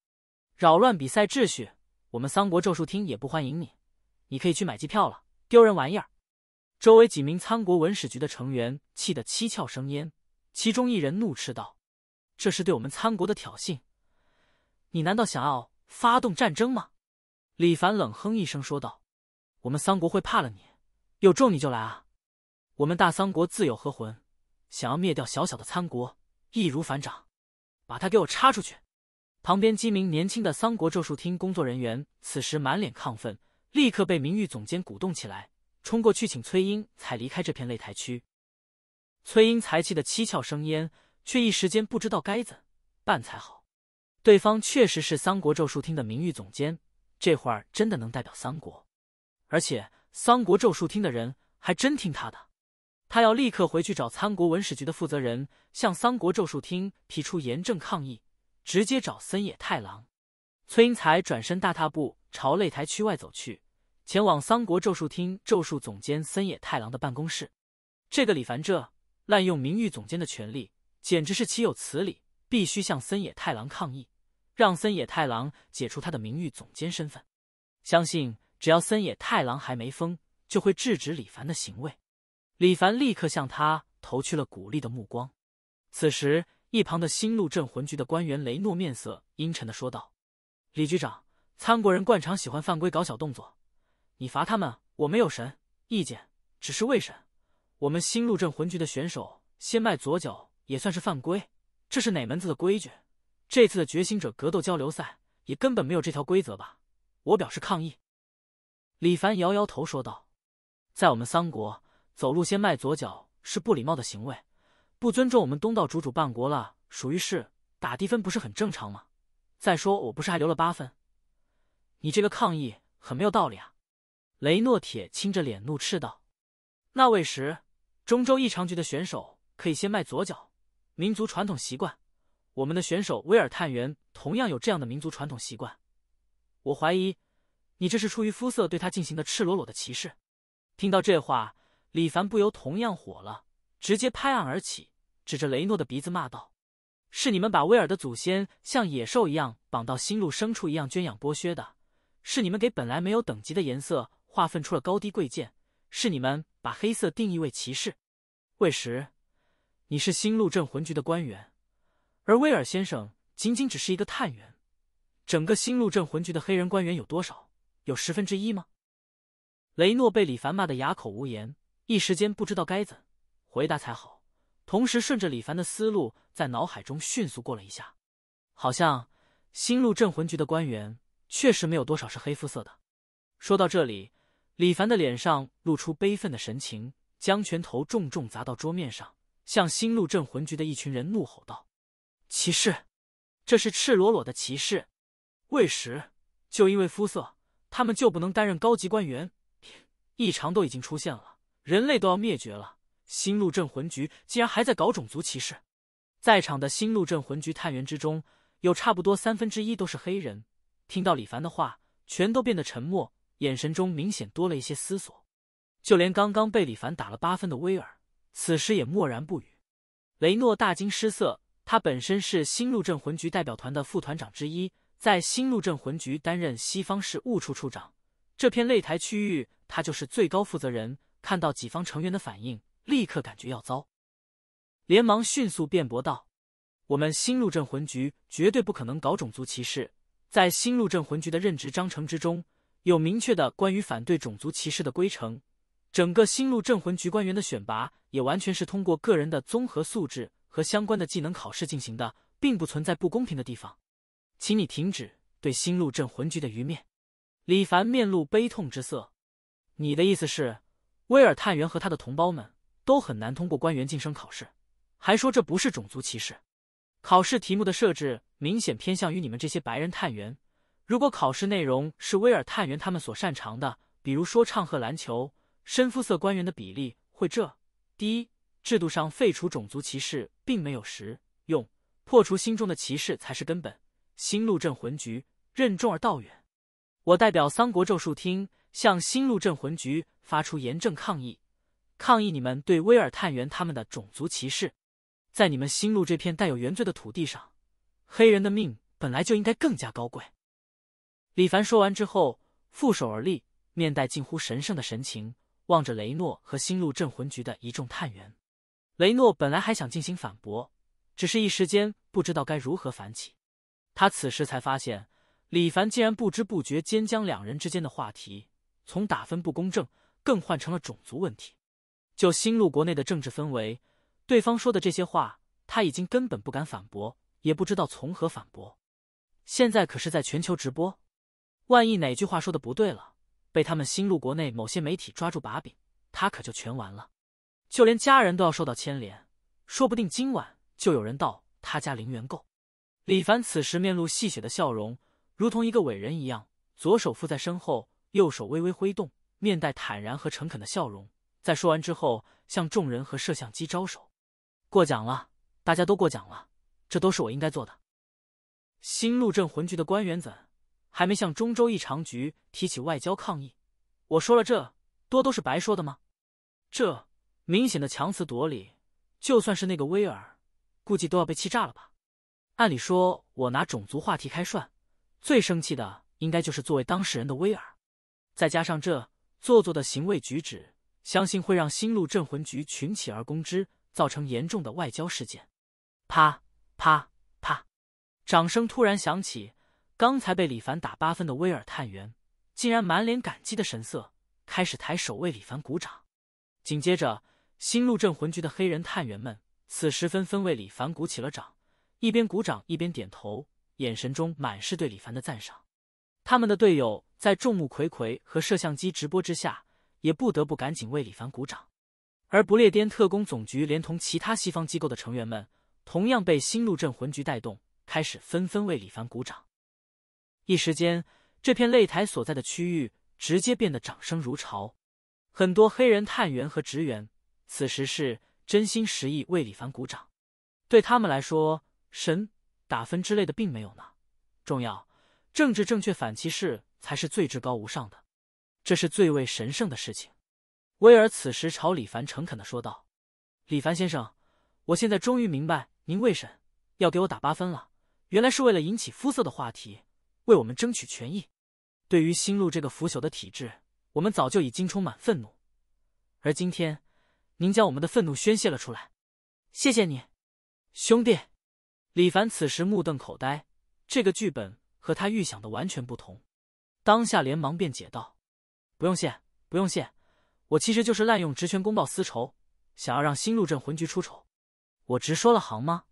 扰乱比赛秩序，我们桑国咒术厅也不欢迎你。你可以去买机票了，丢人玩意儿！”周围几名参国文史局的成员气得七窍生烟，其中一人怒斥道：“这是对我们参国的挑衅，你难道想要发动战争吗？”李凡冷哼一声说道：“我们桑国会怕了你？有咒你就来啊！我们大桑国自有河魂，想要灭掉小小的参国。”易如反掌，把他给我插出去！旁边几名年轻的桑国咒术厅工作人员此时满脸亢奋，立刻被名誉总监鼓动起来，冲过去请崔英才离开这片擂台区。崔英才气得七窍生烟，却一时间不知道该怎办才好。对方确实是桑国咒术厅的名誉总监，这会儿真的能代表桑国，而且桑国咒术厅的人还真听他的。他要立刻回去找参国文史局的负责人，向桑国咒术厅提出严正抗议，直接找森野太郎。崔英才转身大踏步朝擂台区外走去，前往桑国咒术厅咒术总监森野太郎的办公室。这个李凡，这滥用名誉总监的权利，简直是岂有此理！必须向森野太郎抗议，让森野太郎解除他的名誉总监身份。相信只要森野太郎还没疯，就会制止李凡的行为。李凡立刻向他投去了鼓励的目光。此时，一旁的新路镇魂局的官员雷诺面色阴沉的说道：“李局长，参国人惯常喜欢犯规搞小动作，你罚他们我没有神意见，只是未审。我们新路镇魂局的选手先迈左脚也算是犯规，这是哪门子的规矩？这次的觉醒者格斗交流赛也根本没有这条规则吧？我表示抗议。”李凡摇摇头说道：“在我们三国。”走路先迈左脚是不礼貌的行为，不尊重我们东道主主办国了，属于是打低分，不是很正常吗？再说，我不是还留了八分？你这个抗议很没有道理啊！雷诺铁青着脸怒斥道：“那位时中州异常局的选手可以先迈左脚，民族传统习惯。我们的选手威尔探员同样有这样的民族传统习惯。我怀疑，你这是出于肤色对他进行的赤裸裸的歧视。”听到这话。李凡不由同样火了，直接拍案而起，指着雷诺的鼻子骂道：“是你们把威尔的祖先像野兽一样绑到心路牲畜一样圈养剥削的，是你们给本来没有等级的颜色划分出了高低贵贱，是你们把黑色定义为歧视。”魏石，你是新路镇魂局的官员，而威尔先生仅仅只是一个探员。整个新路镇魂局的黑人官员有多少？有十分之一吗？雷诺被李凡骂得哑口无言。一时间不知道该怎回答才好，同时顺着李凡的思路在脑海中迅速过了一下，好像新路镇魂局的官员确实没有多少是黑肤色的。说到这里，李凡的脸上露出悲愤的神情，将拳头重重砸到桌面上，向新路镇魂局的一群人怒吼道：“歧视！这是赤裸裸的歧视！为食，就因为肤色，他们就不能担任高级官员？异常都已经出现了。”人类都要灭绝了，新路镇魂局竟然还在搞种族歧视！在场的新路镇魂局探员之中，有差不多三分之一都是黑人。听到李凡的话，全都变得沉默，眼神中明显多了一些思索。就连刚刚被李凡打了八分的威尔，此时也默然不语。雷诺大惊失色，他本身是新路镇魂局代表团的副团长之一，在新路镇魂局担任西方事务处处长，这片擂台区域，他就是最高负责人。看到己方成员的反应，立刻感觉要糟，连忙迅速辩驳道：“我们新入镇魂局绝对不可能搞种族歧视，在新入镇魂局的任职章程之中，有明确的关于反对种族歧视的规程。整个新入镇魂局官员的选拔，也完全是通过个人的综合素质和相关的技能考试进行的，并不存在不公平的地方。请你停止对新入镇魂局的愚面。”李凡面露悲痛之色：“你的意思是？”威尔探员和他的同胞们都很难通过官员晋升考试，还说这不是种族歧视。考试题目的设置明显偏向于你们这些白人探员。如果考试内容是威尔探员他们所擅长的，比如说唱和篮球，深肤色官员的比例会这第一，制度上废除种族歧视并没有实用，破除心中的歧视才是根本。新路镇魂局任重而道远。我代表三国咒术厅。向新路镇魂局发出严正抗议，抗议你们对威尔探员他们的种族歧视。在你们新路这片带有原罪的土地上，黑人的命本来就应该更加高贵。李凡说完之后，负手而立，面带近乎神圣的神情，望着雷诺和新路镇魂局的一众探员。雷诺本来还想进行反驳，只是一时间不知道该如何反起。他此时才发现，李凡竟然不知不觉间将两人之间的话题。从打分不公正，更换成了种族问题。就新路国内的政治氛围，对方说的这些话，他已经根本不敢反驳，也不知道从何反驳。现在可是在全球直播，万一哪句话说的不对了，被他们新路国内某些媒体抓住把柄，他可就全完了，就连家人都要受到牵连，说不定今晚就有人到他家零元购。李凡此时面露戏谑的笑容，如同一个伟人一样，左手附在身后。右手微微挥动，面带坦然和诚恳的笑容，在说完之后，向众人和摄像机招手：“过奖了，大家都过奖了，这都是我应该做的。”新陆镇魂局的官员怎还没向中州异常局提起外交抗议？我说了这多都是白说的吗？这明显的强词夺理，就算是那个威尔，估计都要被气炸了吧？按理说，我拿种族话题开涮，最生气的应该就是作为当事人的威尔。再加上这做作的行为举止，相信会让新路镇魂局群起而攻之，造成严重的外交事件。啪啪啪！掌声突然响起，刚才被李凡打八分的威尔探员竟然满脸感激的神色，开始抬手为李凡鼓掌。紧接着，新路镇魂局的黑人探员们此时纷纷为李凡鼓起了掌，一边鼓掌一边点头，眼神中满是对李凡的赞赏。他们的队友。在众目睽睽和摄像机直播之下，也不得不赶紧为李凡鼓掌。而不列颠特工总局连同其他西方机构的成员们，同样被新路镇魂局带动，开始纷纷为李凡鼓掌。一时间，这片擂台所在的区域直接变得掌声如潮。很多黑人探员和职员此时是真心实意为李凡鼓掌。对他们来说，神打分之类的并没有呢重要。政治正确反歧视。才是最至高无上的，这是最为神圣的事情。威尔此时朝李凡诚恳的说道：“李凡先生，我现在终于明白您为什要给我打八分了，原来是为了引起肤色的话题，为我们争取权益。对于新陆这个腐朽的体制，我们早就已经充满愤怒，而今天您将我们的愤怒宣泄了出来，谢谢你，兄弟。”李凡此时目瞪口呆，这个剧本和他预想的完全不同。当下连忙辩解道：“不用谢，不用谢，我其实就是滥用职权公报私仇，想要让新入镇魂局出丑。我直说了，行吗？”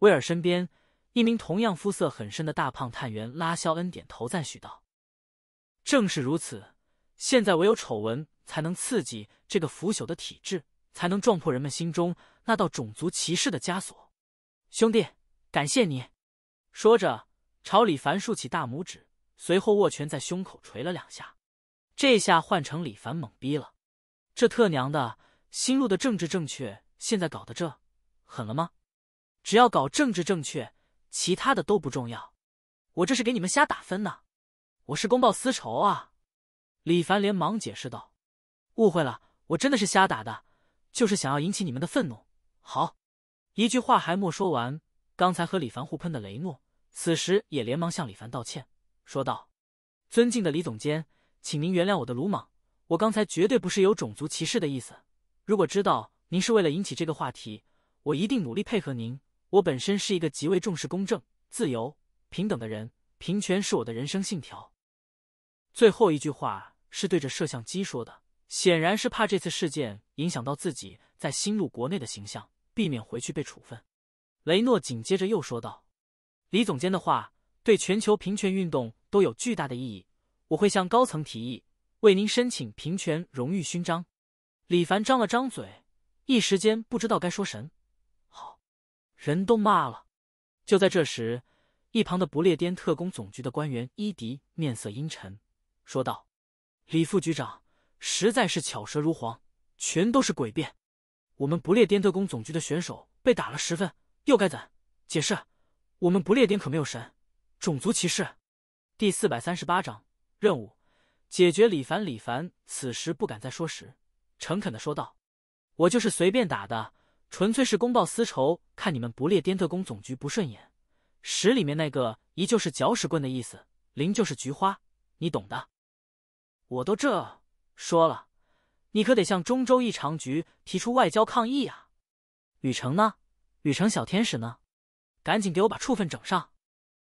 威尔身边一名同样肤色很深的大胖探员拉肖恩点头赞许道：“正是如此。现在唯有丑闻才能刺激这个腐朽的体制，才能撞破人们心中那道种族歧视的枷锁。兄弟，感谢你。”说着朝李凡竖起大拇指。随后握拳在胸口捶了两下，这下换成李凡懵逼了。这特娘的新入的政治正确，现在搞得这狠了吗？只要搞政治正确，其他的都不重要。我这是给你们瞎打分呢，我是公报私仇啊！李凡连忙解释道：“误会了，我真的是瞎打的，就是想要引起你们的愤怒。”好，一句话还没说完，刚才和李凡互喷的雷诺，此时也连忙向李凡道歉。说道：“尊敬的李总监，请您原谅我的鲁莽。我刚才绝对不是有种族歧视的意思。如果知道您是为了引起这个话题，我一定努力配合您。我本身是一个极为重视公正、自由、平等的人，平权是我的人生信条。”最后一句话是对着摄像机说的，显然是怕这次事件影响到自己在新陆国内的形象，避免回去被处分。雷诺紧接着又说道：“李总监的话对全球平权运动。”都有巨大的意义，我会向高层提议，为您申请平权荣誉勋章。李凡张了张嘴，一时间不知道该说什。好，人都骂了。就在这时，一旁的不列颠特工总局的官员伊迪面色阴沉，说道：“李副局长，实在是巧舌如簧，全都是诡辩。我们不列颠特工总局的选手被打了十分，又该怎解释？我们不列颠可没有神，种族歧视。”第四百三十八章任务解决。李凡，李凡此时不敢再说实，诚恳的说道：“我就是随便打的，纯粹是公报私仇，看你们不列颠特工总局不顺眼。十里面那个依旧是搅屎棍的意思，零就是菊花，你懂的。我都这说了，你可得向中州异常局提出外交抗议啊！雨城呢？雨城小天使呢？赶紧给我把处分整上！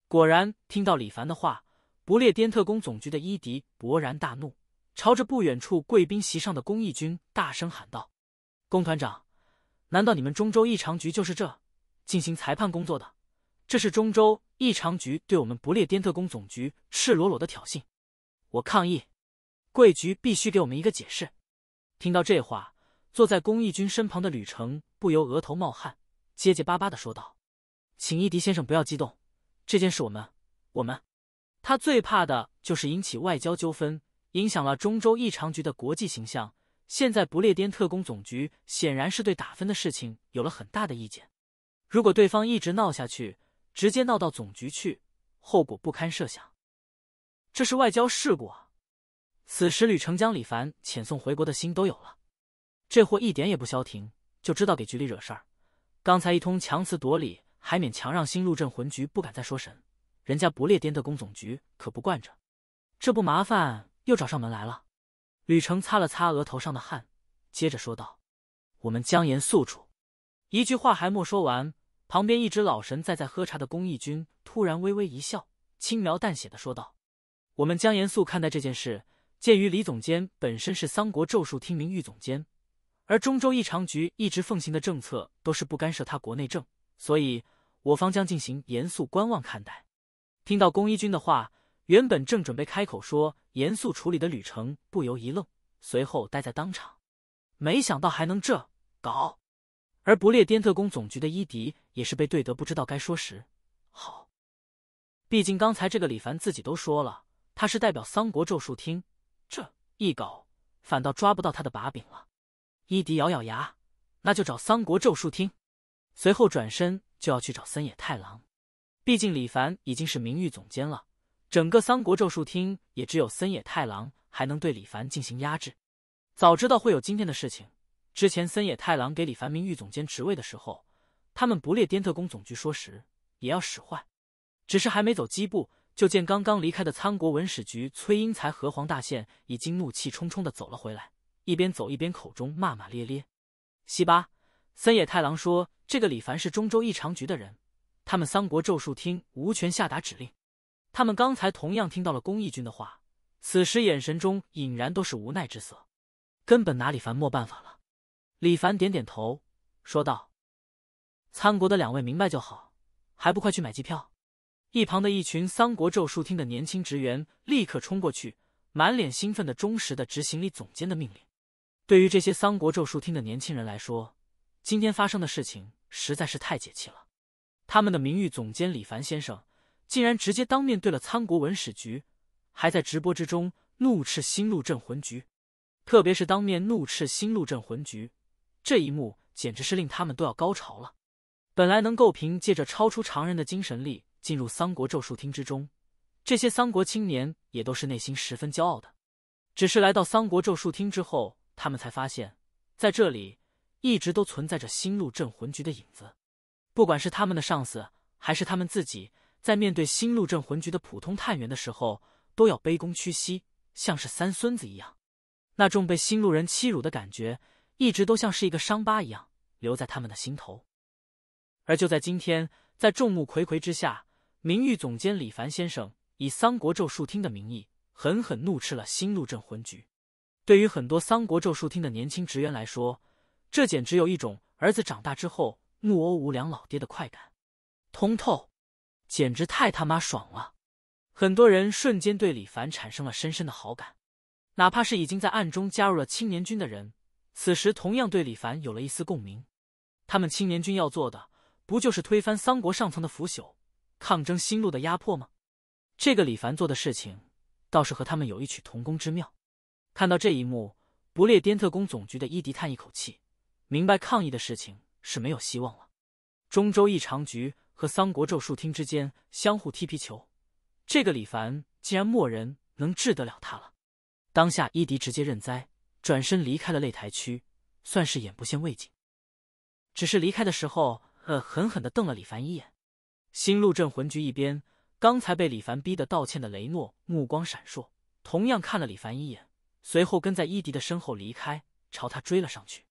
果然，听到李凡的话。”不列颠特工总局的伊迪勃然大怒，朝着不远处贵宾席上的公益军大声喊道：“宫团长，难道你们中州异常局就是这进行裁判工作的？这是中州异常局对我们不列颠特工总局赤裸裸的挑衅！我抗议，贵局必须给我们一个解释！”听到这话，坐在公益军身旁的吕成不由额头冒汗，结结巴巴的说道：“请伊迪先生不要激动，这件事我们我们……”他最怕的就是引起外交纠纷，影响了中州异常局的国际形象。现在不列颠特工总局显然是对打分的事情有了很大的意见。如果对方一直闹下去，直接闹到总局去，后果不堪设想。这是外交事故啊！此时，吕成将李凡遣送回国的心都有了。这货一点也不消停，就知道给局里惹事儿。刚才一通强词夺理，还勉强让新入镇魂局不敢再说神。人家不列颠的工总局可不惯着，这不麻烦又找上门来了。吕成擦了擦额头上的汗，接着说道：“我们将严肃处。”一句话还没说完，旁边一直老神在在喝茶的龚义军突然微微一笑，轻描淡写的说道：“我们将严肃看待这件事。鉴于李总监本身是桑国咒术听名誉总监，而中州异常局一直奉行的政策都是不干涉他国内政，所以我方将进行严肃观望看待。”听到宫一君的话，原本正准备开口说严肃处理的吕成不由一愣，随后呆在当场。没想到还能这搞，而不列颠特工总局的伊迪也是被怼得不知道该说时。好。毕竟刚才这个李凡自己都说了，他是代表桑国咒术厅，这一搞反倒抓不到他的把柄了。伊迪咬咬牙，那就找桑国咒术厅。随后转身就要去找森野太郎。毕竟李凡已经是名誉总监了，整个三国咒术厅也只有森野太郎还能对李凡进行压制。早知道会有今天的事情，之前森野太郎给李凡名誉总监职位的时候，他们不列颠特工总局说时也要使坏，只是还没走几步，就见刚刚离开的参国文史局崔英才和黄大宪已经怒气冲冲的走了回来，一边走一边口中骂骂咧咧。西八森野太郎说：“这个李凡是中州异常局的人。”他们三国咒术厅无权下达指令，他们刚才同样听到了公益军的话，此时眼神中隐然都是无奈之色，根本拿李凡没办法了。李凡点点头，说道：“参国的两位明白就好，还不快去买机票？”一旁的一群三国咒术厅的年轻职员立刻冲过去，满脸兴奋的忠实的执行李总监的命令。对于这些三国咒术厅的年轻人来说，今天发生的事情实在是太解气了。他们的名誉总监李凡先生竟然直接当面对了苍国文史局，还在直播之中怒斥新路镇魂局，特别是当面怒斥新路镇魂局，这一幕简直是令他们都要高潮了。本来能够凭借着超出常人的精神力进入桑国咒术厅之中，这些桑国青年也都是内心十分骄傲的，只是来到桑国咒术厅之后，他们才发现，在这里一直都存在着新路镇魂局的影子。不管是他们的上司，还是他们自己，在面对新路镇魂局的普通探员的时候，都要卑躬屈膝，像是三孙子一样。那种被新路人欺辱的感觉，一直都像是一个伤疤一样留在他们的心头。而就在今天，在众目睽睽之下，名誉总监李凡先生以三国咒术厅的名义，狠狠怒斥了新路镇魂局。对于很多三国咒术厅的年轻职员来说，这简直有一种儿子长大之后。木偶无良老爹的快感，通透，简直太他妈爽了！很多人瞬间对李凡产生了深深的好感，哪怕是已经在暗中加入了青年军的人，此时同样对李凡有了一丝共鸣。他们青年军要做的，不就是推翻三国上层的腐朽，抗争新路的压迫吗？这个李凡做的事情，倒是和他们有异曲同工之妙。看到这一幕，不列颠特工总局的伊迪叹一口气，明白抗议的事情。是没有希望了。中州异常局和桑国咒术厅之间相互踢皮球，这个李凡竟然没人能治得了他了。当下伊迪直接认栽，转身离开了擂台区，算是眼不见为净。只是离开的时候，狠狠的瞪了李凡一眼。新路镇魂局一边，刚才被李凡逼得道歉的雷诺目光闪烁，同样看了李凡一眼，随后跟在伊迪的身后离开，朝他追了上去。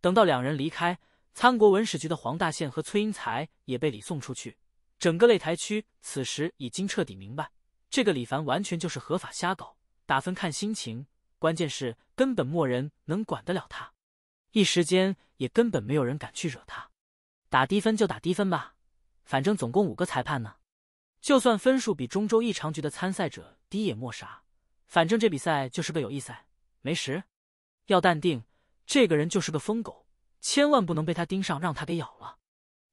等到两人离开。参国文史局的黄大宪和崔英才也被李送出去。整个擂台区此时已经彻底明白，这个李凡完全就是合法瞎搞，打分看心情，关键是根本没人能管得了他。一时间也根本没有人敢去惹他，打低分就打低分吧，反正总共五个裁判呢，就算分数比中州异常局的参赛者低也没啥，反正这比赛就是个友谊赛，没时。要淡定，这个人就是个疯狗。千万不能被他盯上，让他给咬了。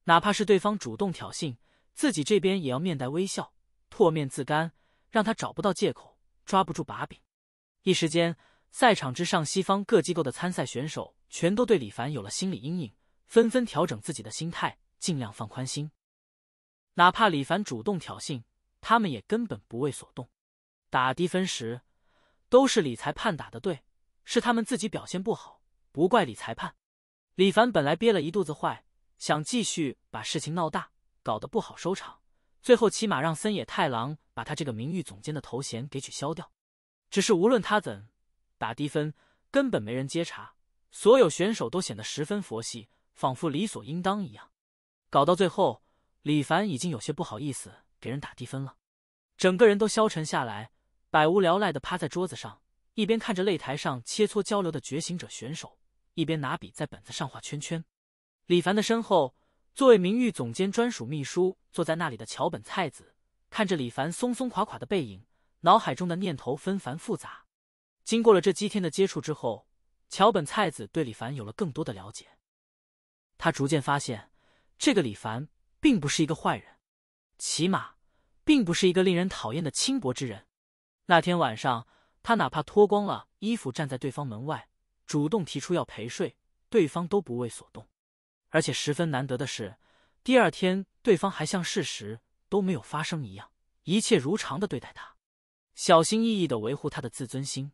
哪怕是对方主动挑衅，自己这边也要面带微笑，唾面自干，让他找不到借口，抓不住把柄。一时间，赛场之上，西方各机构的参赛选手全都对李凡有了心理阴影，纷纷调整自己的心态，尽量放宽心。哪怕李凡主动挑衅，他们也根本不为所动。打低分时，都是李裁判打的对，是他们自己表现不好，不怪李裁判。李凡本来憋了一肚子坏，想继续把事情闹大，搞得不好收场。最后起码让森野太郎把他这个名誉总监的头衔给取消掉。只是无论他怎打低分，根本没人接茬，所有选手都显得十分佛系，仿佛理所应当一样。搞到最后，李凡已经有些不好意思给人打低分了，整个人都消沉下来，百无聊赖地趴在桌子上，一边看着擂台上切磋交流的觉醒者选手。一边拿笔在本子上画圈圈，李凡的身后，作为名誉总监专属秘书坐在那里的桥本菜子看着李凡松松垮垮的背影，脑海中的念头纷繁复杂。经过了这几天的接触之后，桥本菜子对李凡有了更多的了解。他逐渐发现，这个李凡并不是一个坏人，起码并不是一个令人讨厌的轻薄之人。那天晚上，他哪怕脱光了衣服站在对方门外。主动提出要陪睡，对方都不为所动，而且十分难得的是，第二天对方还像事实都没有发生一样，一切如常的对待他，小心翼翼的维护他的自尊心。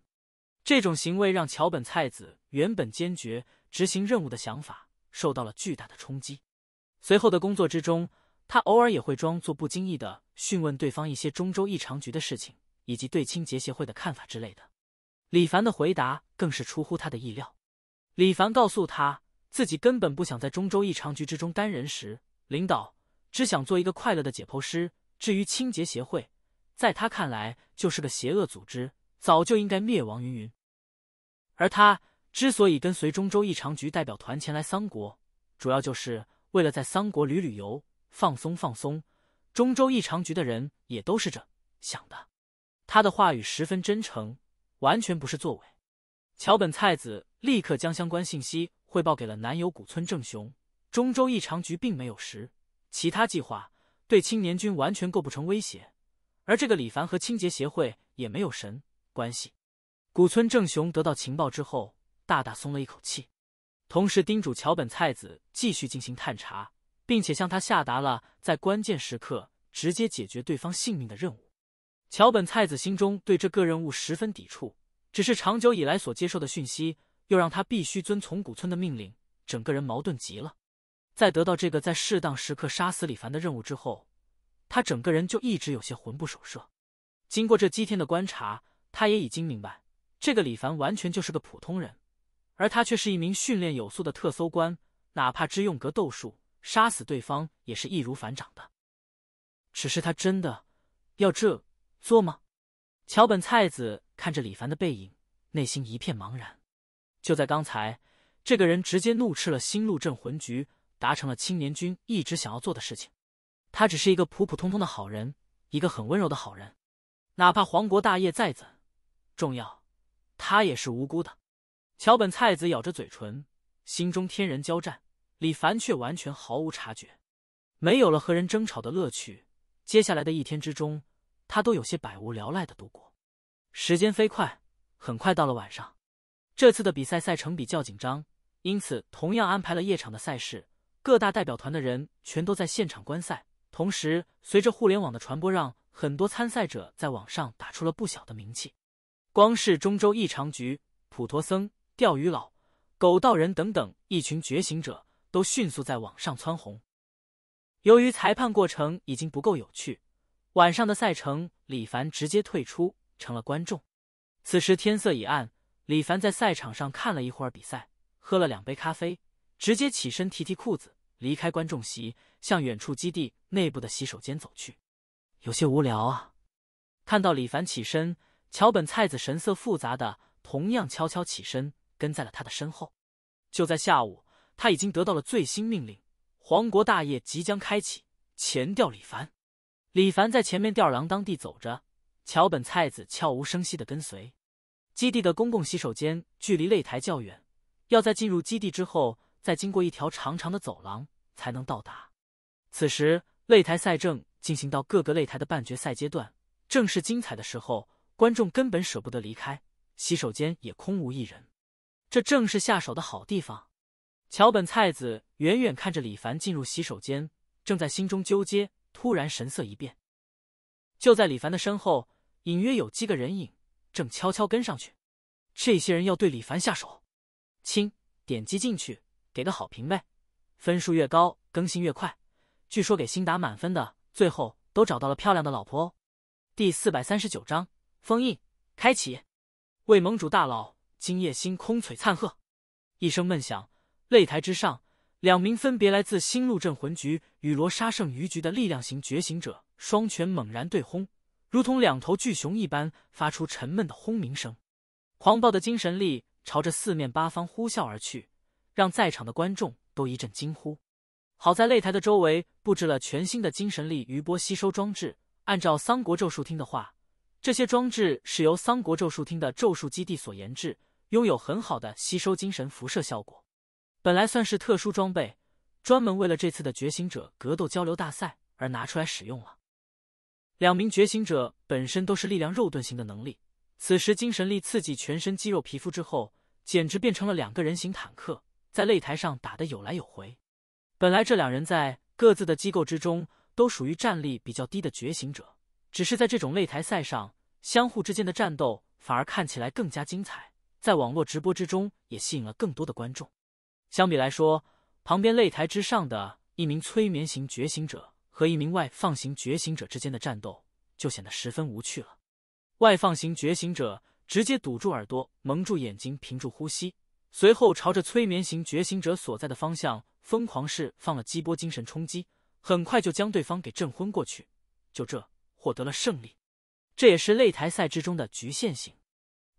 这种行为让桥本菜子原本坚决执行任务的想法受到了巨大的冲击。随后的工作之中，他偶尔也会装作不经意的询问对方一些中州异常局的事情，以及对清洁协会的看法之类的。李凡的回答更是出乎他的意料。李凡告诉他自己根本不想在中州异常局之中担人时，领导只想做一个快乐的解剖师。至于清洁协会，在他看来就是个邪恶组织，早就应该灭亡云云。而他之所以跟随中州异常局代表团前来桑国，主要就是为了在桑国旅旅游、放松放松。中州异常局的人也都是这想的。他的话语十分真诚。完全不是作为，桥本菜子立刻将相关信息汇报给了男友古村正雄。中州异常局并没有实，其他计划对青年军完全构不成威胁，而这个李凡和清洁协会也没有神关系。古村正雄得到情报之后，大大松了一口气，同时叮嘱桥本菜子继续进行探查，并且向他下达了在关键时刻直接解决对方性命的任务。桥本菜子心中对这个任务十分抵触，只是长久以来所接受的讯息又让他必须遵从古村的命令，整个人矛盾极了。在得到这个在适当时刻杀死李凡的任务之后，他整个人就一直有些魂不守舍。经过这几天的观察，他也已经明白，这个李凡完全就是个普通人，而他却是一名训练有素的特搜官，哪怕只用格斗术杀死对方也是易如反掌的。只是他真的要这。做吗？桥本菜子看着李凡的背影，内心一片茫然。就在刚才，这个人直接怒斥了新路镇魂局，达成了青年军一直想要做的事情。他只是一个普普通通的好人，一个很温柔的好人。哪怕皇国大业再怎重要，他也是无辜的。桥本菜子咬着嘴唇，心中天人交战。李凡却完全毫无察觉。没有了和人争吵的乐趣，接下来的一天之中。他都有些百无聊赖的度过，时间飞快，很快到了晚上。这次的比赛赛程比较紧张，因此同样安排了夜场的赛事。各大代表团的人全都在现场观赛，同时随着互联网的传播，让很多参赛者在网上打出了不小的名气。光是中州异常局、普陀僧、钓鱼佬、狗道人等等一群觉醒者，都迅速在网上蹿红。由于裁判过程已经不够有趣。晚上的赛程，李凡直接退出，成了观众。此时天色已暗，李凡在赛场上看了一会儿比赛，喝了两杯咖啡，直接起身提提裤子，离开观众席，向远处基地内部的洗手间走去。有些无聊啊！看到李凡起身，桥本菜子神色复杂的同样悄悄起身，跟在了他的身后。就在下午，他已经得到了最新命令：皇国大业即将开启，前调李凡。李凡在前面吊儿郎当地走着，桥本菜子悄无声息地跟随。基地的公共洗手间距离擂台较远，要在进入基地之后，再经过一条长长的走廊才能到达。此时，擂台赛正进行到各个擂台的半决赛阶段，正是精彩的时候，观众根本舍不得离开。洗手间也空无一人，这正是下手的好地方。桥本菜子远远看着李凡进入洗手间，正在心中纠结。突然神色一变，就在李凡的身后，隐约有几个人影正悄悄跟上去。这些人要对李凡下手。亲，点击进去给个好评呗，分数越高更新越快。据说给星打满分的，最后都找到了漂亮的老婆哦。第四百三十九章：封印开启。为盟主大佬，今夜星空璀璨。呵，一声闷响，擂台之上。两名分别来自新陆镇魂局与罗刹圣余局的力量型觉醒者，双拳猛然对轰，如同两头巨熊一般，发出沉闷的轰鸣声。狂暴的精神力朝着四面八方呼啸而去，让在场的观众都一阵惊呼。好在擂台的周围布置了全新的精神力余波吸收装置，按照桑国咒术厅的话，这些装置是由桑国咒术厅的咒术基地所研制，拥有很好的吸收精神辐射效果。本来算是特殊装备，专门为了这次的觉醒者格斗交流大赛而拿出来使用了。两名觉醒者本身都是力量肉盾型的能力，此时精神力刺激全身肌肉皮肤之后，简直变成了两个人形坦克，在擂台上打得有来有回。本来这两人在各自的机构之中都属于战力比较低的觉醒者，只是在这种擂台赛上，相互之间的战斗反而看起来更加精彩，在网络直播之中也吸引了更多的观众。相比来说，旁边擂台之上的一名催眠型觉醒者和一名外放型觉醒者之间的战斗就显得十分无趣了。外放型觉醒者直接堵住耳朵，蒙住眼睛，屏住呼吸，随后朝着催眠型觉醒者所在的方向疯狂释放了激波精神冲击，很快就将对方给震昏过去，就这获得了胜利。这也是擂台赛之中的局限性，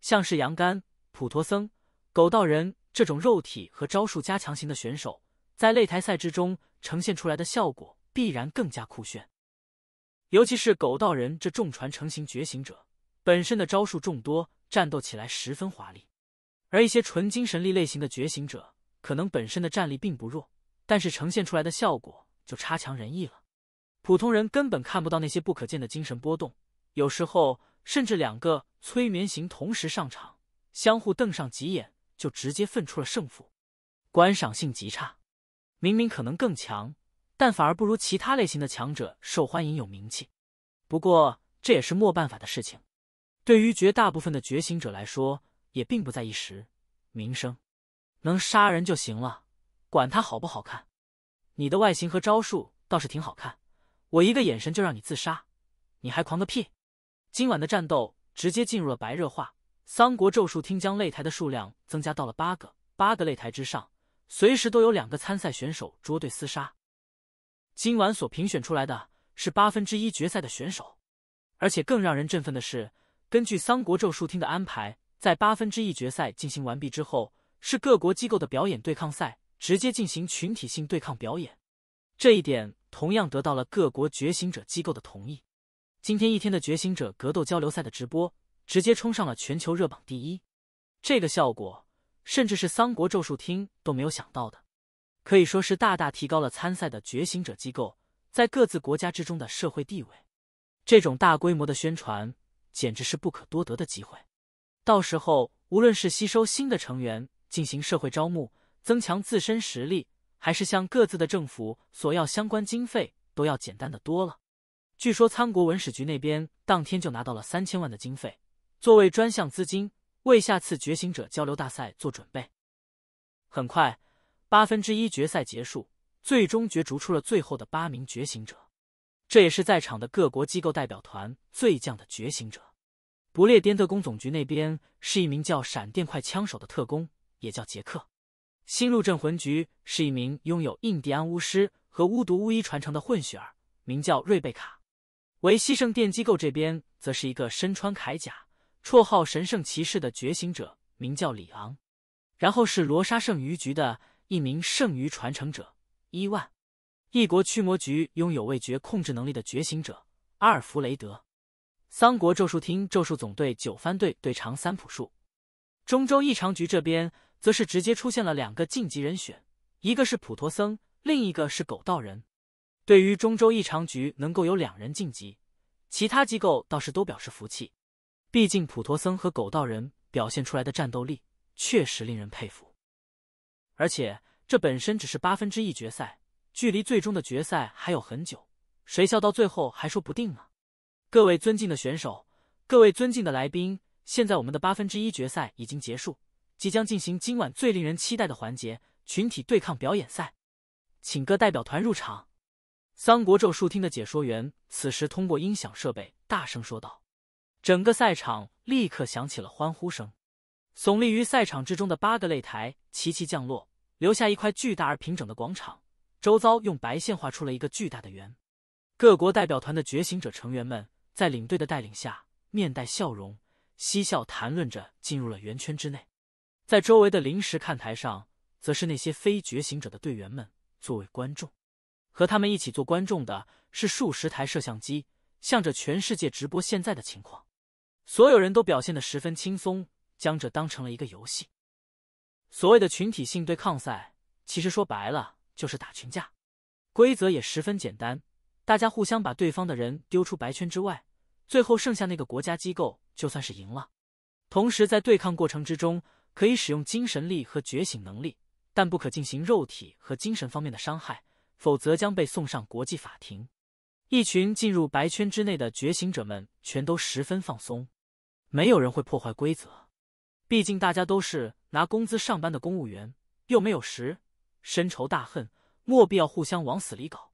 像是杨干、普陀僧、狗道人。这种肉体和招数加强型的选手，在擂台赛之中呈现出来的效果必然更加酷炫。尤其是狗道人这重传承型觉醒者，本身的招数众多，战斗起来十分华丽。而一些纯精神力类型的觉醒者，可能本身的战力并不弱，但是呈现出来的效果就差强人意了。普通人根本看不到那些不可见的精神波动，有时候甚至两个催眠型同时上场，相互瞪上几眼。就直接分出了胜负，观赏性极差。明明可能更强，但反而不如其他类型的强者受欢迎、有名气。不过这也是没办法的事情。对于绝大部分的觉醒者来说，也并不在意时名声，能杀人就行了，管他好不好看。你的外形和招数倒是挺好看，我一个眼神就让你自杀，你还狂个屁！今晚的战斗直接进入了白热化。三国咒术厅将擂台的数量增加到了八个，八个擂台之上，随时都有两个参赛选手捉对厮杀。今晚所评选出来的，是八分之一决赛的选手。而且更让人振奋的是，根据三国咒术厅的安排，在八分之一决赛进行完毕之后，是各国机构的表演对抗赛，直接进行群体性对抗表演。这一点同样得到了各国觉醒者机构的同意。今天一天的觉醒者格斗交流赛的直播。直接冲上了全球热榜第一，这个效果甚至是三国咒术厅都没有想到的，可以说是大大提高了参赛的觉醒者机构在各自国家之中的社会地位。这种大规模的宣传简直是不可多得的机会。到时候，无论是吸收新的成员、进行社会招募、增强自身实力，还是向各自的政府索要相关经费，都要简单的多了。据说参国文史局那边当天就拿到了三千万的经费。作为专项资金，为下次觉醒者交流大赛做准备。很快，八分之一决赛结束，最终角逐出了最后的八名觉醒者。这也是在场的各国机构代表团最将的觉醒者。不列颠特工总局那边是一名叫闪电快枪手的特工，也叫杰克。新入镇魂局是一名拥有印第安巫师和巫毒巫医传承的混血儿，名叫瑞贝卡。维希圣殿机构这边则是一个身穿铠甲。绰号“神圣骑士”的觉醒者名叫李昂，然后是罗莎圣鱼局的一名圣鱼传承者伊万，异国驱魔局拥有味觉控制能力的觉醒者阿尔弗雷德，桑国咒术厅咒术总队九番队队长三浦树，中州异常局这边则是直接出现了两个晋级人选，一个是普陀僧，另一个是狗道人。对于中州异常局能够有两人晋级，其他机构倒是都表示服气。毕竟，普陀僧和狗道人表现出来的战斗力确实令人佩服，而且这本身只是八分之一决赛，距离最终的决赛还有很久，谁笑到最后还说不定呢。各位尊敬的选手，各位尊敬的来宾，现在我们的八分之一决赛已经结束，即将进行今晚最令人期待的环节——群体对抗表演赛，请各代表团入场。桑国咒术厅的解说员此时通过音响设备大声说道。整个赛场立刻响起了欢呼声，耸立于赛场之中的八个擂台齐齐降落，留下一块巨大而平整的广场，周遭用白线画出了一个巨大的圆。各国代表团的觉醒者成员们在领队的带领下，面带笑容，嬉笑谈论着进入了圆圈之内。在周围的临时看台上，则是那些非觉醒者的队员们作为观众，和他们一起做观众的是数十台摄像机，向着全世界直播现在的情况。所有人都表现得十分轻松，将这当成了一个游戏。所谓的群体性对抗赛，其实说白了就是打群架。规则也十分简单，大家互相把对方的人丢出白圈之外，最后剩下那个国家机构就算是赢了。同时，在对抗过程之中，可以使用精神力和觉醒能力，但不可进行肉体和精神方面的伤害，否则将被送上国际法庭。一群进入白圈之内的觉醒者们，全都十分放松。没有人会破坏规则，毕竟大家都是拿工资上班的公务员，又没有时，深仇大恨，莫必要互相往死里搞。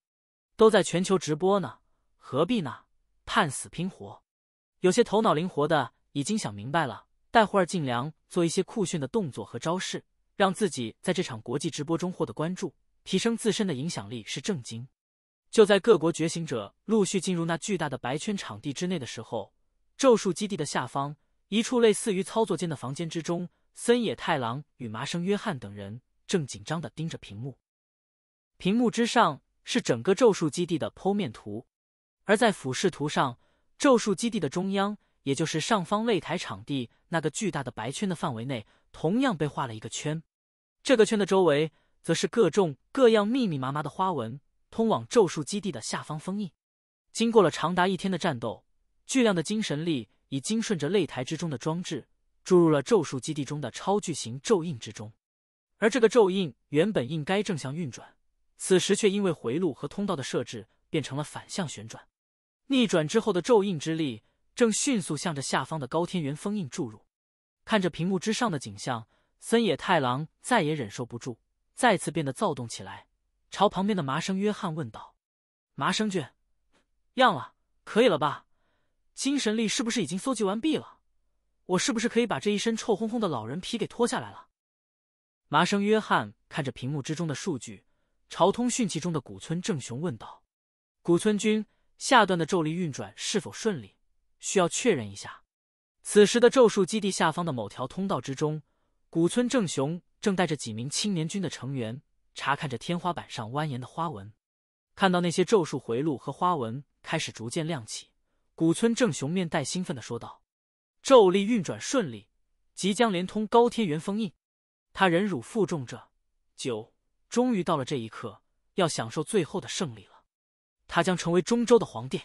都在全球直播呢，何必呢？拼死拼活，有些头脑灵活的已经想明白了，待会儿进粮做一些酷炫的动作和招式，让自己在这场国际直播中获得关注，提升自身的影响力是正经。就在各国觉醒者陆续进入那巨大的白圈场地之内的时候。咒术基地的下方，一处类似于操作间的房间之中，森野太郎与麻生约翰等人正紧张地盯着屏幕。屏幕之上是整个咒术基地的剖面图，而在俯视图上，咒术基地的中央，也就是上方擂台场地那个巨大的白圈的范围内，同样被画了一个圈。这个圈的周围，则是各种各样密密麻麻的花纹，通往咒术基地的下方封印。经过了长达一天的战斗。巨量的精神力已经顺着擂台之中的装置注入了咒术基地中的超巨型咒印之中，而这个咒印原本应该正向运转，此时却因为回路和通道的设置变成了反向旋转。逆转之后的咒印之力正迅速向着下方的高天元封印注入。看着屏幕之上的景象，森野太郎再也忍受不住，再次变得躁动起来，朝旁边的麻生约翰问道：“麻生君，样了，可以了吧？”精神力是不是已经搜集完毕了？我是不是可以把这一身臭烘烘的老人皮给脱下来了？麻生约翰看着屏幕之中的数据，朝通讯器中的古村正雄问道：“古村君，下段的咒力运转是否顺利？需要确认一下。”此时的咒术基地下方的某条通道之中，古村正雄正带着几名青年军的成员查看着天花板上蜿蜒的花纹，看到那些咒术回路和花纹开始逐渐亮起。古村正雄面带兴奋的说道：“咒力运转顺利，即将连通高天元封印。他忍辱负重着，九，终于到了这一刻，要享受最后的胜利了。他将成为中州的皇帝。”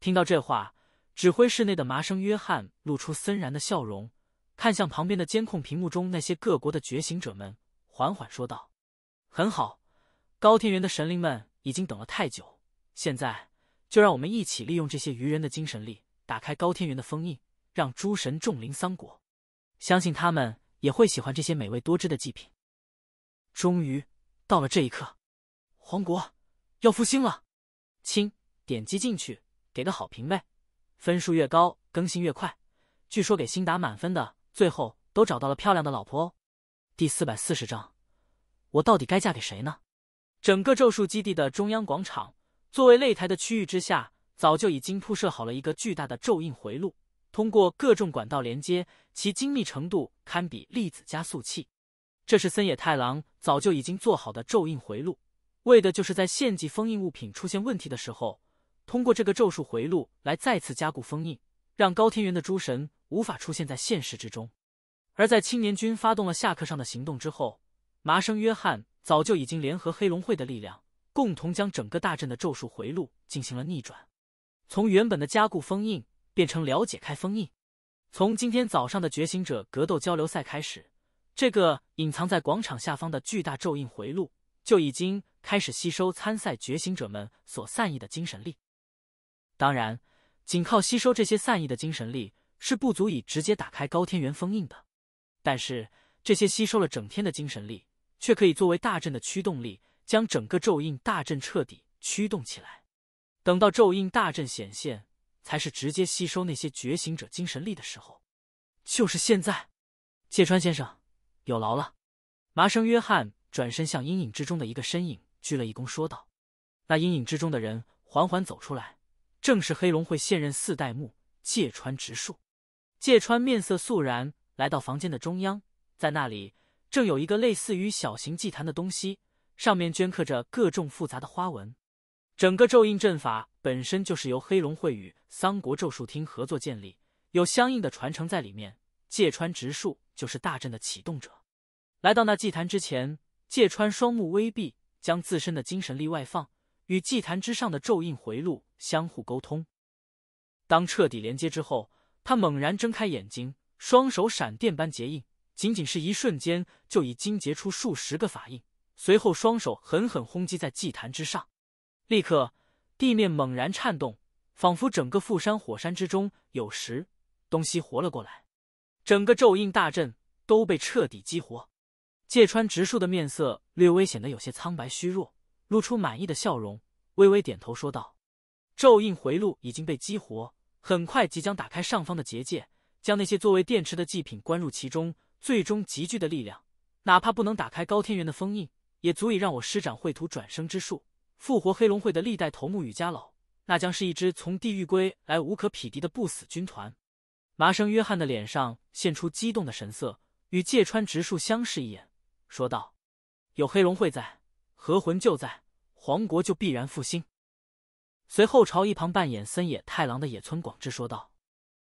听到这话，指挥室内的麻生约翰露出森然的笑容，看向旁边的监控屏幕中那些各国的觉醒者们，缓缓说道：“很好，高天元的神灵们已经等了太久，现在。”就让我们一起利用这些愚人的精神力，打开高天元的封印，让诸神众灵桑国。相信他们也会喜欢这些美味多汁的祭品。终于到了这一刻，皇国要复兴了。亲，点击进去给个好评呗，分数越高更新越快。据说给星打满分的，最后都找到了漂亮的老婆哦。第四百四十章，我到底该嫁给谁呢？整个咒术基地的中央广场。作为擂台的区域之下，早就已经铺设好了一个巨大的咒印回路，通过各种管道连接，其精密程度堪比粒子加速器。这是森野太郎早就已经做好的咒印回路，为的就是在献祭封印物品出现问题的时候，通过这个咒术回路来再次加固封印，让高天元的诸神无法出现在现实之中。而在青年军发动了下课上的行动之后，麻生约翰早就已经联合黑龙会的力量。共同将整个大阵的咒术回路进行了逆转，从原本的加固封印变成了解开封印。从今天早上的觉醒者格斗交流赛开始，这个隐藏在广场下方的巨大咒印回路就已经开始吸收参赛觉醒者们所散逸的精神力。当然，仅靠吸收这些散逸的精神力是不足以直接打开高天元封印的，但是这些吸收了整天的精神力却可以作为大阵的驱动力。将整个咒印大阵彻底驱动起来，等到咒印大阵显现，才是直接吸收那些觉醒者精神力的时候。就是现在，芥川先生，有劳了。麻生约翰转身向阴影之中的一个身影鞠了一躬，说道：“那阴影之中的人缓缓走出来，正是黑龙会现任四代目芥川直树。”芥川面色肃然，来到房间的中央，在那里正有一个类似于小型祭坛的东西。上面镌刻着各种复杂的花纹，整个咒印阵法本身就是由黑龙会与桑国咒术厅合作建立，有相应的传承在里面。芥川直树就是大阵的启动者。来到那祭坛之前，芥川双目微闭，将自身的精神力外放，与祭坛之上的咒印回路相互沟通。当彻底连接之后，他猛然睁开眼睛，双手闪电般结印，仅仅是一瞬间，就已经结出数十个法印。随后，双手狠狠轰击在祭坛之上，立刻地面猛然颤动，仿佛整个富山火山之中有时东西活了过来。整个咒印大阵都被彻底激活。芥川直树的面色略微显得有些苍白虚弱，露出满意的笑容，微微点头说道：“咒印回路已经被激活，很快即将打开上方的结界，将那些作为电池的祭品关入其中，最终集聚的力量，哪怕不能打开高天元的封印。”也足以让我施展绘图转生之术，复活黑龙会的历代头目与家老，那将是一支从地狱归来、无可匹敌的不死军团。麻生约翰的脸上现出激动的神色，与芥川直树相视一眼，说道：“有黑龙会在，和魂就在，皇国就必然复兴。”随后朝一旁扮演森野太郎的野村广志说道：“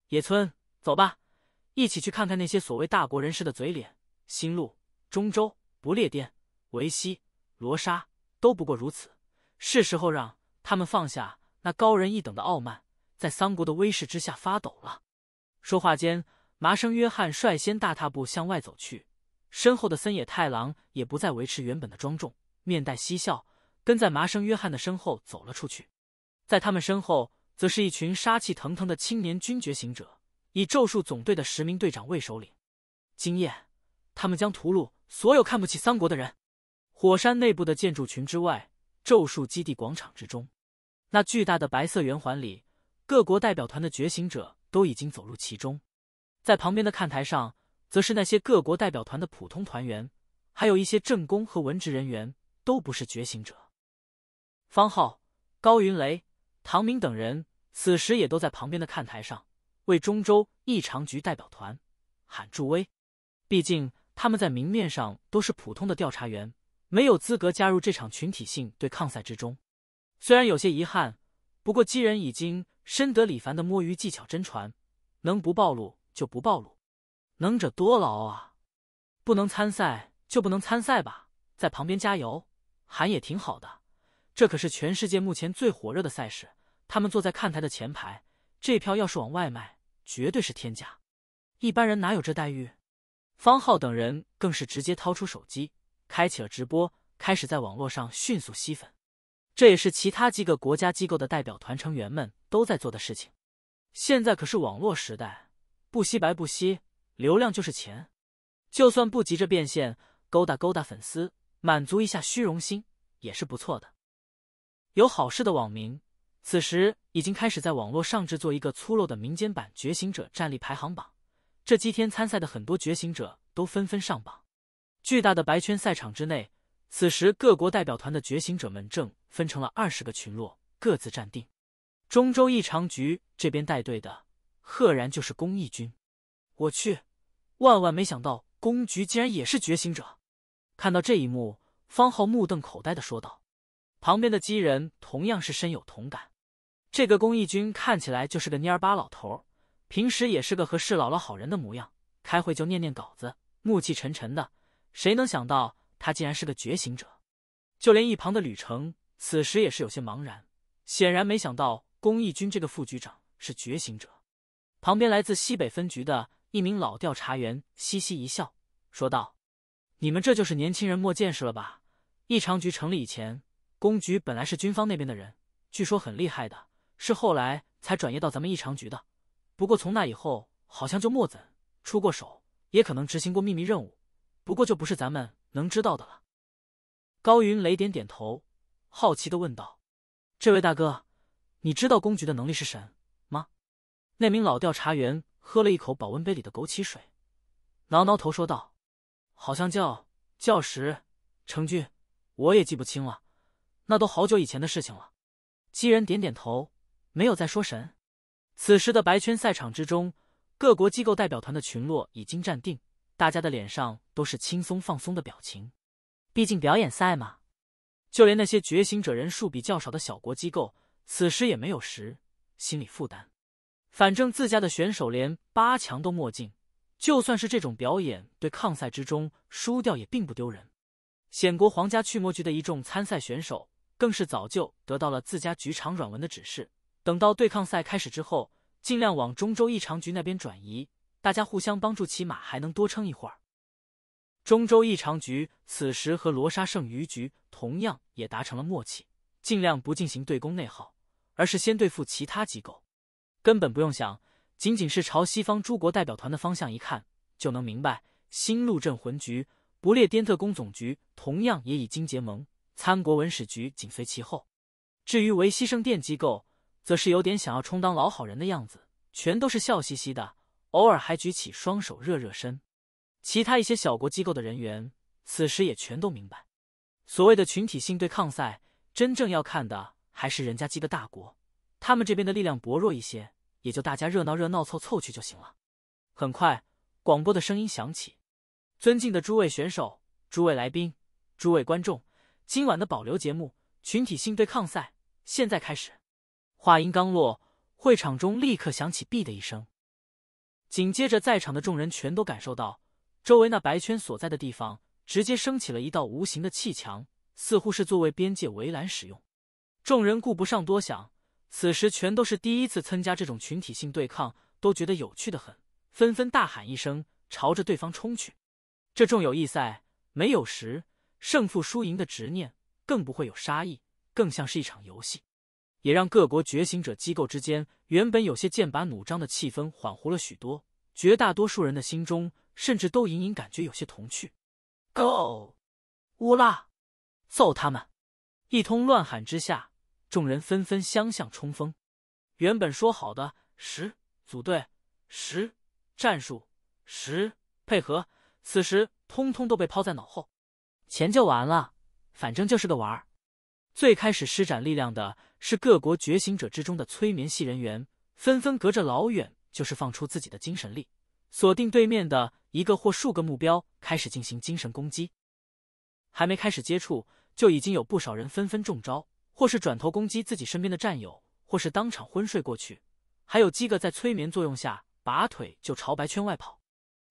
野村，走吧，一起去看看那些所谓大国人士的嘴脸。”新路、中州、不列颠。维西、罗莎都不过如此，是时候让他们放下那高人一等的傲慢，在三国的威势之下发抖了。说话间，麻生约翰率先大踏步向外走去，身后的森野太郎也不再维持原本的庄重，面带嬉笑，跟在麻生约翰的身后走了出去。在他们身后，则是一群杀气腾腾的青年军觉醒者，以咒术总队的十名队长为首领。今夜，他们将屠戮所有看不起三国的人。火山内部的建筑群之外，咒术基地广场之中，那巨大的白色圆环里，各国代表团的觉醒者都已经走入其中。在旁边的看台上，则是那些各国代表团的普通团员，还有一些政工和文职人员，都不是觉醒者。方浩、高云雷、唐明等人此时也都在旁边的看台上为中州异常局代表团喊助威，毕竟他们在明面上都是普通的调查员。没有资格加入这场群体性对抗赛之中，虽然有些遗憾，不过基人已经深得李凡的摸鱼技巧真传，能不暴露就不暴露，能者多劳啊！不能参赛就不能参赛吧，在旁边加油喊也挺好的。这可是全世界目前最火热的赛事，他们坐在看台的前排，这票要是往外卖，绝对是天价，一般人哪有这待遇？方浩等人更是直接掏出手机。开启了直播，开始在网络上迅速吸粉，这也是其他几个国家机构的代表团成员们都在做的事情。现在可是网络时代，不吸白不吸，流量就是钱。就算不急着变现，勾搭勾搭粉丝，满足一下虚荣心也是不错的。有好事的网民此时已经开始在网络上制作一个粗陋的民间版觉醒者战力排行榜，这几天参赛的很多觉醒者都纷纷上榜。巨大的白圈赛场之内，此时各国代表团的觉醒者们正分成了二十个群落，各自站定。中州异常局这边带队的，赫然就是公益军。我去，万万没想到，公局竟然也是觉醒者！看到这一幕，方浩目瞪口呆的说道。旁边的基人同样是深有同感。这个公益军看起来就是个蔫儿巴老头，平时也是个和事佬、姥好人的模样，开会就念念稿子，暮气沉沉的。谁能想到他竟然是个觉醒者？就连一旁的吕程，此时也是有些茫然，显然没想到公益军这个副局长是觉醒者。旁边来自西北分局的一名老调查员嘻嘻一笑说道：“你们这就是年轻人没见识了吧？异常局成立以前，公局本来是军方那边的人，据说很厉害的，是后来才转业到咱们异常局的。不过从那以后，好像就没怎出过手，也可能执行过秘密任务。”不过就不是咱们能知道的了。高云雷点点头，好奇的问道：“这位大哥，你知道公爵的能力是神吗？”那名老调查员喝了一口保温杯里的枸杞水，挠挠头说道：“好像叫叫石成军，我也记不清了，那都好久以前的事情了。”机人点点头，没有再说神。此时的白圈赛场之中，各国机构代表团的群落已经站定。大家的脸上都是轻松放松的表情，毕竟表演赛嘛。就连那些觉醒者人数比较少的小国机构，此时也没有时心理负担。反正自家的选手连八强都没进，就算是这种表演对抗赛之中输掉也并不丢人。显国皇家驱魔局的一众参赛选手，更是早就得到了自家局长阮文的指示，等到对抗赛开始之后，尽量往中州异常局那边转移。大家互相帮助，起码还能多撑一会儿。中州异常局此时和罗莎剩余局同样也达成了默契，尽量不进行对攻内耗，而是先对付其他机构。根本不用想，仅仅是朝西方诸国代表团的方向一看，就能明白新路镇魂局、不列颠特工总局同样也已经结盟，参国文史局紧随其后。至于维希圣殿机构，则是有点想要充当老好人的样子，全都是笑嘻嘻的。偶尔还举起双手热热身，其他一些小国机构的人员此时也全都明白，所谓的群体性对抗赛，真正要看的还是人家几个大国，他们这边的力量薄弱一些，也就大家热闹热闹凑凑去就行了。很快，广播的声音响起：“尊敬的诸位选手、诸位来宾、诸位观众，今晚的保留节目——群体性对抗赛，现在开始。”话音刚落，会场中立刻响起“哔”的一声。紧接着，在场的众人全都感受到，周围那白圈所在的地方直接升起了一道无形的气墙，似乎是作为边界围栏使用。众人顾不上多想，此时全都是第一次参加这种群体性对抗，都觉得有趣的很，纷纷大喊一声，朝着对方冲去。这众友谊赛没有时胜负输赢的执念，更不会有杀意，更像是一场游戏。也让各国觉醒者机构之间原本有些剑拔弩张的气氛缓和了许多，绝大多数人的心中甚至都隐隐感觉有些童趣。Go，乌拉，揍他们！一通乱喊之下，众人纷纷相向冲锋。原本说好的十组队、十战术、十配合，此时通通都被抛在脑后。钱就完了，反正就是个玩儿。最开始施展力量的。是各国觉醒者之中的催眠系人员，纷纷隔着老远就是放出自己的精神力，锁定对面的一个或数个目标，开始进行精神攻击。还没开始接触，就已经有不少人纷纷中招，或是转头攻击自己身边的战友，或是当场昏睡过去，还有几个在催眠作用下拔腿就朝白圈外跑。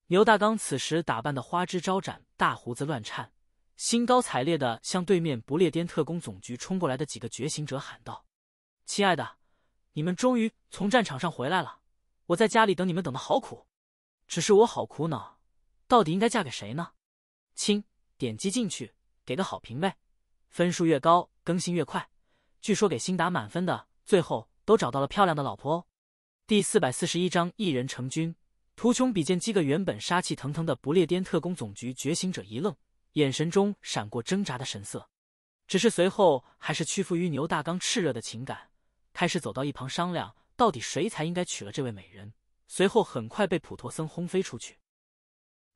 牛大刚此时打扮的花枝招展，大胡子乱颤。兴高采烈的向对面不列颠特工总局冲过来的几个觉醒者喊道：“亲爱的，你们终于从战场上回来了！我在家里等你们等的好苦，只是我好苦恼，到底应该嫁给谁呢？”亲，点击进去给个好评呗，分数越高更新越快。据说给星打满分的最后都找到了漂亮的老婆哦。第四百四十一章一人成军。图穷匕见，几个原本杀气腾腾的不列颠特工总局觉醒者一愣。眼神中闪过挣扎的神色，只是随后还是屈服于牛大刚炽热的情感，开始走到一旁商量到底谁才应该娶了这位美人。随后很快被普陀僧轰飞出去。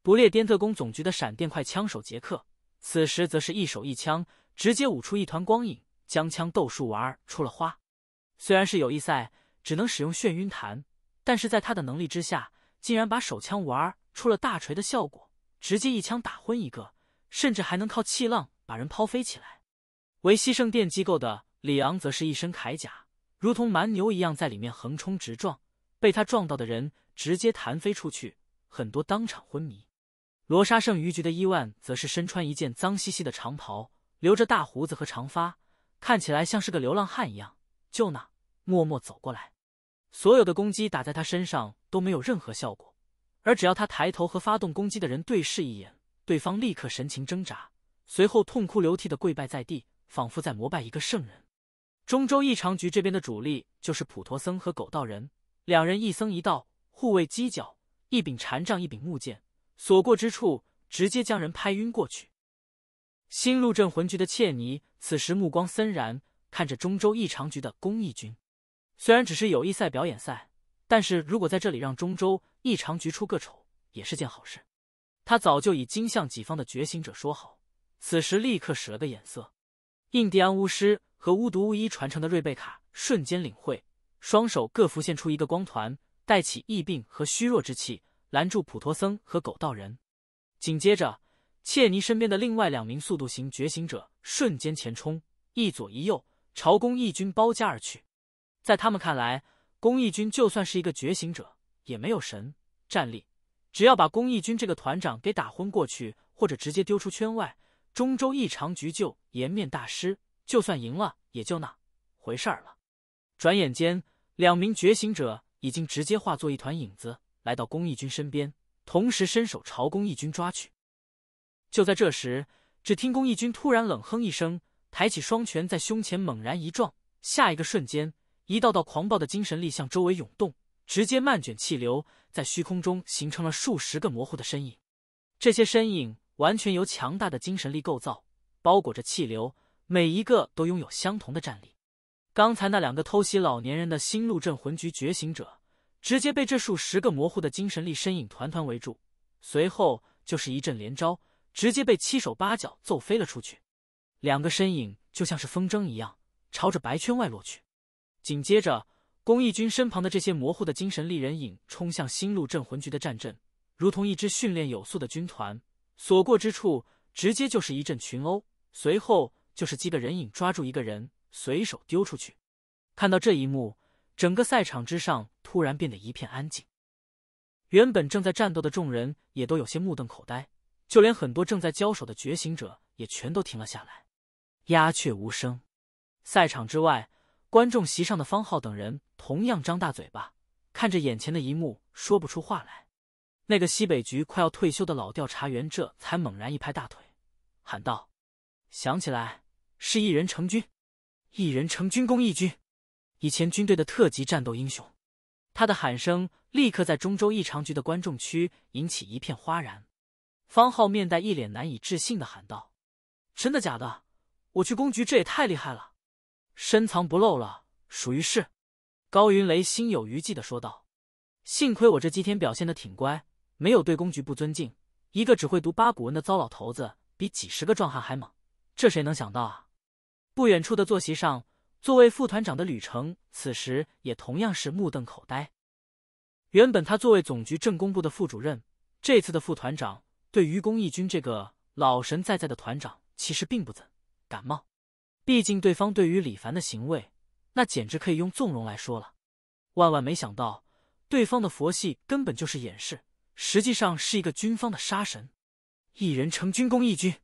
不列颠特工总局的闪电快枪手杰克，此时则是一手一枪，直接舞出一团光影，将枪斗术玩出了花。虽然是友谊赛，只能使用眩晕弹，但是在他的能力之下，竟然把手枪玩出了大锤的效果，直接一枪打昏一个。甚至还能靠气浪把人抛飞起来。维希圣殿机构的里昂则是一身铠甲，如同蛮牛一样在里面横冲直撞，被他撞到的人直接弹飞出去，很多当场昏迷。罗莎圣余局的伊万则是身穿一件脏兮兮的长袍，留着大胡子和长发，看起来像是个流浪汉一样，就那默默走过来，所有的攻击打在他身上都没有任何效果，而只要他抬头和发动攻击的人对视一眼。对方立刻神情挣扎，随后痛哭流涕的跪拜在地，仿佛在膜拜一个圣人。中州异常局这边的主力就是普陀僧和狗道人，两人一僧一道，护卫犄角，一柄禅杖，一柄木剑，所过之处直接将人拍晕过去。新入镇魂局的切尼此时目光森然，看着中州异常局的公益军。虽然只是友谊赛表演赛，但是如果在这里让中州异常局出个丑，也是件好事。他早就已经向己方的觉醒者说好，此时立刻使了个眼色。印第安巫师和巫毒巫医传承的瑞贝卡瞬间领会，双手各浮现出一个光团，带起疫病和虚弱之气，拦住普陀僧和狗道人。紧接着，切尼身边的另外两名速度型觉醒者瞬间前冲，一左一右朝公益军包夹而去。在他们看来，公益军就算是一个觉醒者，也没有神战力。只要把公益军这个团长给打昏过去，或者直接丢出圈外，中州异常局就颜面大失。就算赢了，也就那回事儿了。转眼间，两名觉醒者已经直接化作一团影子，来到公益军身边，同时伸手朝公益军抓去。就在这时，只听公益军突然冷哼一声，抬起双拳在胸前猛然一撞，下一个瞬间，一道道狂暴的精神力向周围涌动。直接漫卷气流，在虚空中形成了数十个模糊的身影。这些身影完全由强大的精神力构造，包裹着气流，每一个都拥有相同的战力。刚才那两个偷袭老年人的新路镇魂局觉醒者，直接被这数十个模糊的精神力身影团团围住，随后就是一阵连招，直接被七手八脚揍飞了出去。两个身影就像是风筝一样，朝着白圈外落去，紧接着。公益军身旁的这些模糊的精神力人影冲向新路镇魂局的战阵，如同一支训练有素的军团，所过之处直接就是一阵群殴，随后就是几个人影抓住一个人，随手丢出去。看到这一幕，整个赛场之上突然变得一片安静，原本正在战斗的众人也都有些目瞪口呆，就连很多正在交手的觉醒者也全都停了下来，鸦雀无声。赛场之外。观众席上的方浩等人同样张大嘴巴，看着眼前的一幕，说不出话来。那个西北局快要退休的老调查员这才猛然一拍大腿，喊道：“想起来，是一人成军，一人成军功一军，以前军队的特级战斗英雄。”他的喊声立刻在中州异常局的观众区引起一片哗然。方浩面带一脸难以置信的喊道：“真的假的？我去公局，这也太厉害了！”深藏不露了，属于是。高云雷心有余悸的说道：“幸亏我这几天表现的挺乖，没有对公局不尊敬。一个只会读八股文的糟老头子，比几十个壮汉还猛，这谁能想到啊？”不远处的坐席上，作为副团长的吕成，此时也同样是目瞪口呆。原本他作为总局政工部的副主任，这次的副团长对愚公义军这个老神在在的团长，其实并不怎感冒。毕竟，对方对于李凡的行为，那简直可以用纵容来说了。万万没想到，对方的佛系根本就是掩饰，实际上是一个军方的杀神。一人成军攻一军，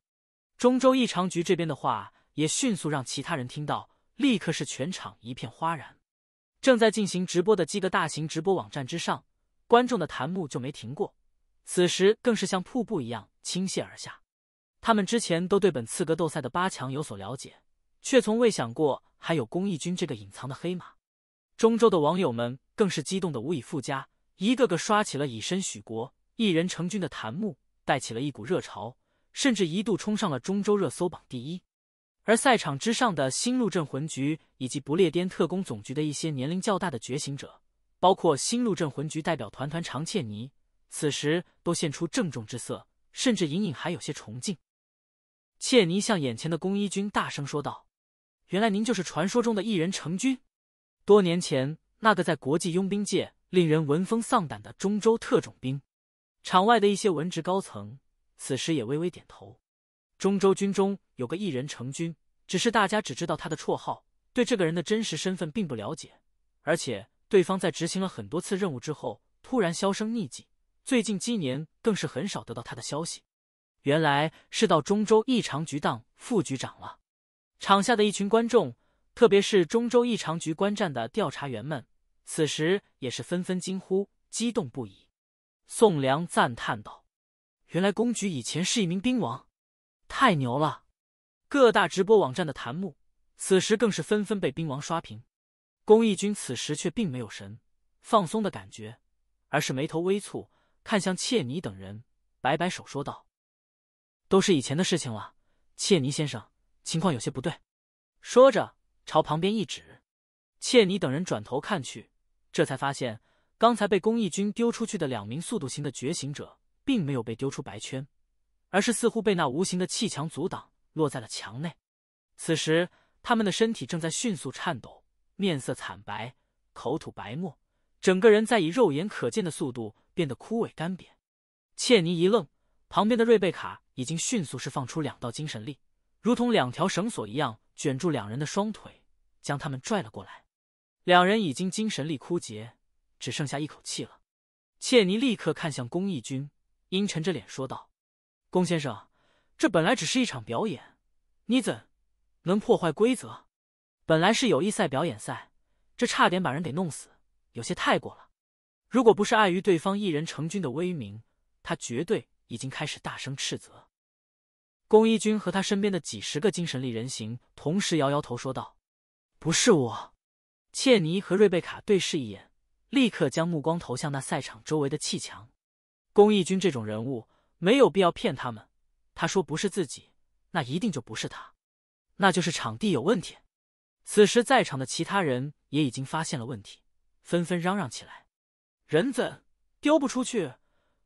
中州异常局这边的话也迅速让其他人听到，立刻是全场一片哗然。正在进行直播的几个大型直播网站之上，观众的弹幕就没停过，此时更是像瀑布一样倾泻而下。他们之前都对本次格斗赛的八强有所了解。却从未想过还有公益军这个隐藏的黑马，中州的网友们更是激动的无以复加，一个个刷起了“以身许国，一人成军”的弹幕，带起了一股热潮，甚至一度冲上了中州热搜榜第一。而赛场之上的新路镇魂局以及不列颠特工总局的一些年龄较大的觉醒者，包括新路镇魂局代表团团长切尼，此时都现出郑重之色，甚至隐隐还有些崇敬。切尼向眼前的公一军大声说道。原来您就是传说中的一人成军，多年前那个在国际佣兵界令人闻风丧胆的中州特种兵。场外的一些文职高层此时也微微点头。中州军中有个一人成军，只是大家只知道他的绰号，对这个人的真实身份并不了解。而且对方在执行了很多次任务之后突然销声匿迹，最近几年更是很少得到他的消息。原来是到中州异常局当副局长了。场下的一群观众，特别是中州异常局观战的调查员们，此时也是纷纷惊呼，激动不已。宋良赞叹道：“原来公举以前是一名兵王，太牛了！”各大直播网站的弹幕此时更是纷纷被兵王刷屏。龚义军此时却并没有神放松的感觉，而是眉头微蹙，看向切尼等人，摆摆手说道：“都是以前的事情了，切尼先生。”情况有些不对，说着朝旁边一指，切尼等人转头看去，这才发现刚才被公益军丢出去的两名速度型的觉醒者，并没有被丢出白圈，而是似乎被那无形的气墙阻挡，落在了墙内。此时他们的身体正在迅速颤抖，面色惨白，口吐白沫，整个人在以肉眼可见的速度变得枯萎干瘪。切尼一愣，旁边的瑞贝卡已经迅速释放出两道精神力。如同两条绳索一样卷住两人的双腿，将他们拽了过来。两人已经精神力枯竭，只剩下一口气了。切尼立刻看向宫义军，阴沉着脸说道：“宫先生，这本来只是一场表演，你怎能破坏规则？本来是友谊赛、表演赛，这差点把人给弄死，有些太过了。如果不是碍于对方一人成军的威名，他绝对已经开始大声斥责。”宫一君和他身边的几十个精神力人形同时摇摇头说道：“不是我。”切尼和瑞贝卡对视一眼，立刻将目光投向那赛场周围的砌墙。宫一君这种人物没有必要骗他们，他说不是自己，那一定就不是他，那就是场地有问题。此时在场的其他人也已经发现了问题，纷纷嚷嚷起来：“人怎丢不出去？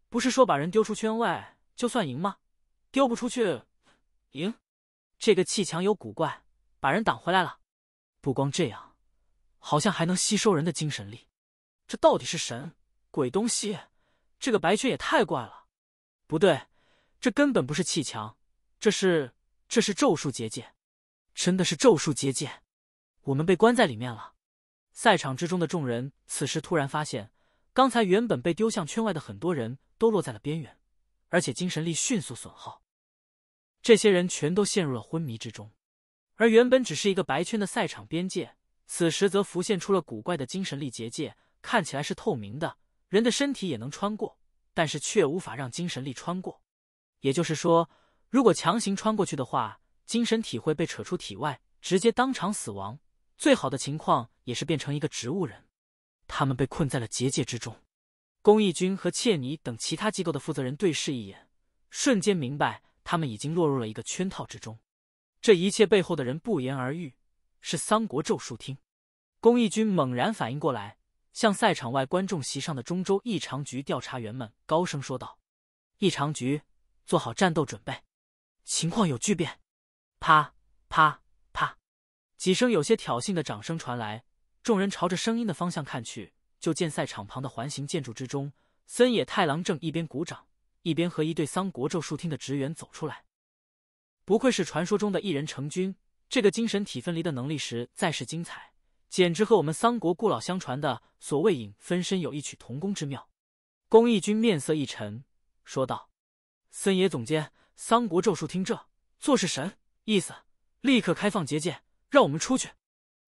不是说把人丢出圈外就算赢吗？丢不出去！”咦，这个气墙有古怪，把人挡回来了。不光这样，好像还能吸收人的精神力。这到底是神鬼东西？这个白圈也太怪了。不对，这根本不是气墙，这是这是咒术结界，真的是咒术结界。我们被关在里面了。赛场之中的众人此时突然发现，刚才原本被丢向圈外的很多人都落在了边缘，而且精神力迅速损耗。这些人全都陷入了昏迷之中，而原本只是一个白圈的赛场边界，此时则浮现出了古怪的精神力结界，看起来是透明的，人的身体也能穿过，但是却无法让精神力穿过。也就是说，如果强行穿过去的话，精神体会被扯出体外，直接当场死亡；最好的情况也是变成一个植物人。他们被困在了结界之中。公益军和切尼等其他机构的负责人对视一眼，瞬间明白。他们已经落入了一个圈套之中，这一切背后的人不言而喻，是三国咒术厅。公益军猛然反应过来，向赛场外观众席上的中州异常局调查员们高声说道：“异常局，做好战斗准备，情况有巨变！”啪啪啪，几声有些挑衅的掌声传来，众人朝着声音的方向看去，就见赛场旁的环形建筑之中，森野太郎正一边鼓掌。一边和一对桑国咒术厅的职员走出来，不愧是传说中的一人成军，这个精神体分离的能力实在是精彩，简直和我们桑国故老相传的所谓影分身有异曲同工之妙。公益君面色一沉，说道：“森野总监，桑国咒术厅这做是神意思，立刻开放结界，让我们出去。”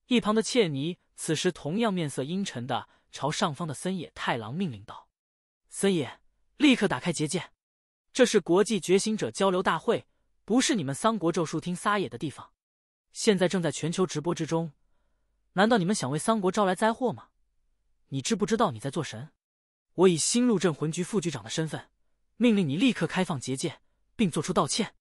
一旁的切尼此时同样面色阴沉的朝上方的森野太郎命令道：“森野。”立刻打开结界！这是国际觉醒者交流大会，不是你们三国咒术厅撒野的地方。现在正在全球直播之中，难道你们想为三国招来灾祸吗？你知不知道你在做神？我以新入镇魂局副局长的身份，命令你立刻开放结界，并做出道歉。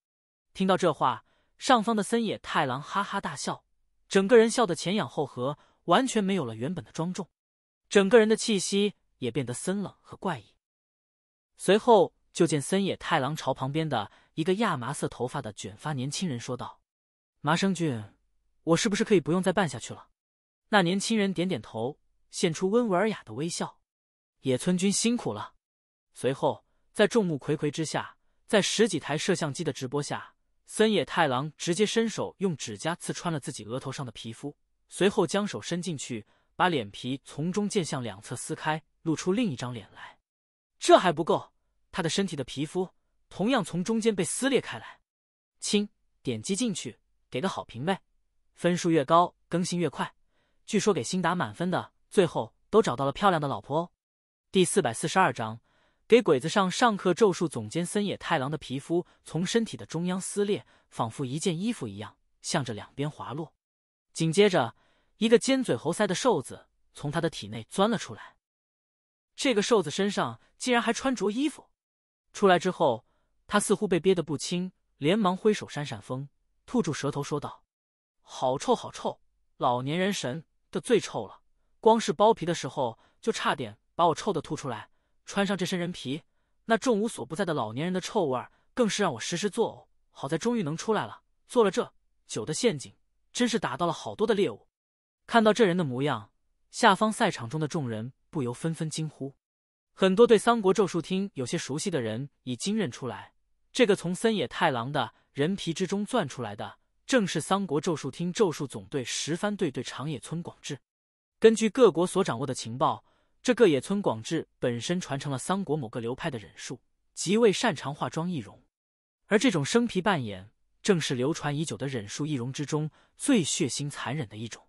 听到这话，上方的森野太郎哈哈大笑，整个人笑得前仰后合，完全没有了原本的庄重，整个人的气息也变得森冷和怪异。随后就见森野太郎朝旁边的一个亚麻色头发的卷发年轻人说道：“麻生君，我是不是可以不用再办下去了？”那年轻人点点头，现出温文尔雅的微笑：“野村君辛苦了。”随后，在众目睽睽之下，在十几台摄像机的直播下，森野太郎直接伸手用指甲刺穿了自己额头上的皮肤，随后将手伸进去，把脸皮从中向两侧撕开，露出另一张脸来。这还不够，他的身体的皮肤同样从中间被撕裂开来。亲，点击进去给个好评呗，分数越高更新越快。据说给星打满分的最后都找到了漂亮的老婆哦。第四百四十二章，给鬼子上上课。咒术总监森野太郎的皮肤从身体的中央撕裂，仿佛一件衣服一样，向着两边滑落。紧接着，一个尖嘴猴腮的瘦子从他的体内钻了出来。这个瘦子身上竟然还穿着衣服，出来之后，他似乎被憋得不轻，连忙挥手扇扇风，吐住舌头说道：“好臭，好臭！老年人神的最臭了，光是剥皮的时候就差点把我臭的吐出来。穿上这身人皮，那众无所不在的老年人的臭味儿更是让我时时作呕。好在终于能出来了。做了这酒的陷阱，真是打到了好多的猎物。”看到这人的模样，下方赛场中的众人。不由纷纷惊呼，很多对三国咒术厅有些熟悉的人已惊认出来，这个从森野太郎的人皮之中钻出来的，正是三国咒术厅咒术总队十番队队长野村广志。根据各国所掌握的情报，这个野村广志本身传承了三国某个流派的忍术，极为擅长化妆易容，而这种生皮扮演，正是流传已久的忍术易容之中最血腥残忍的一种。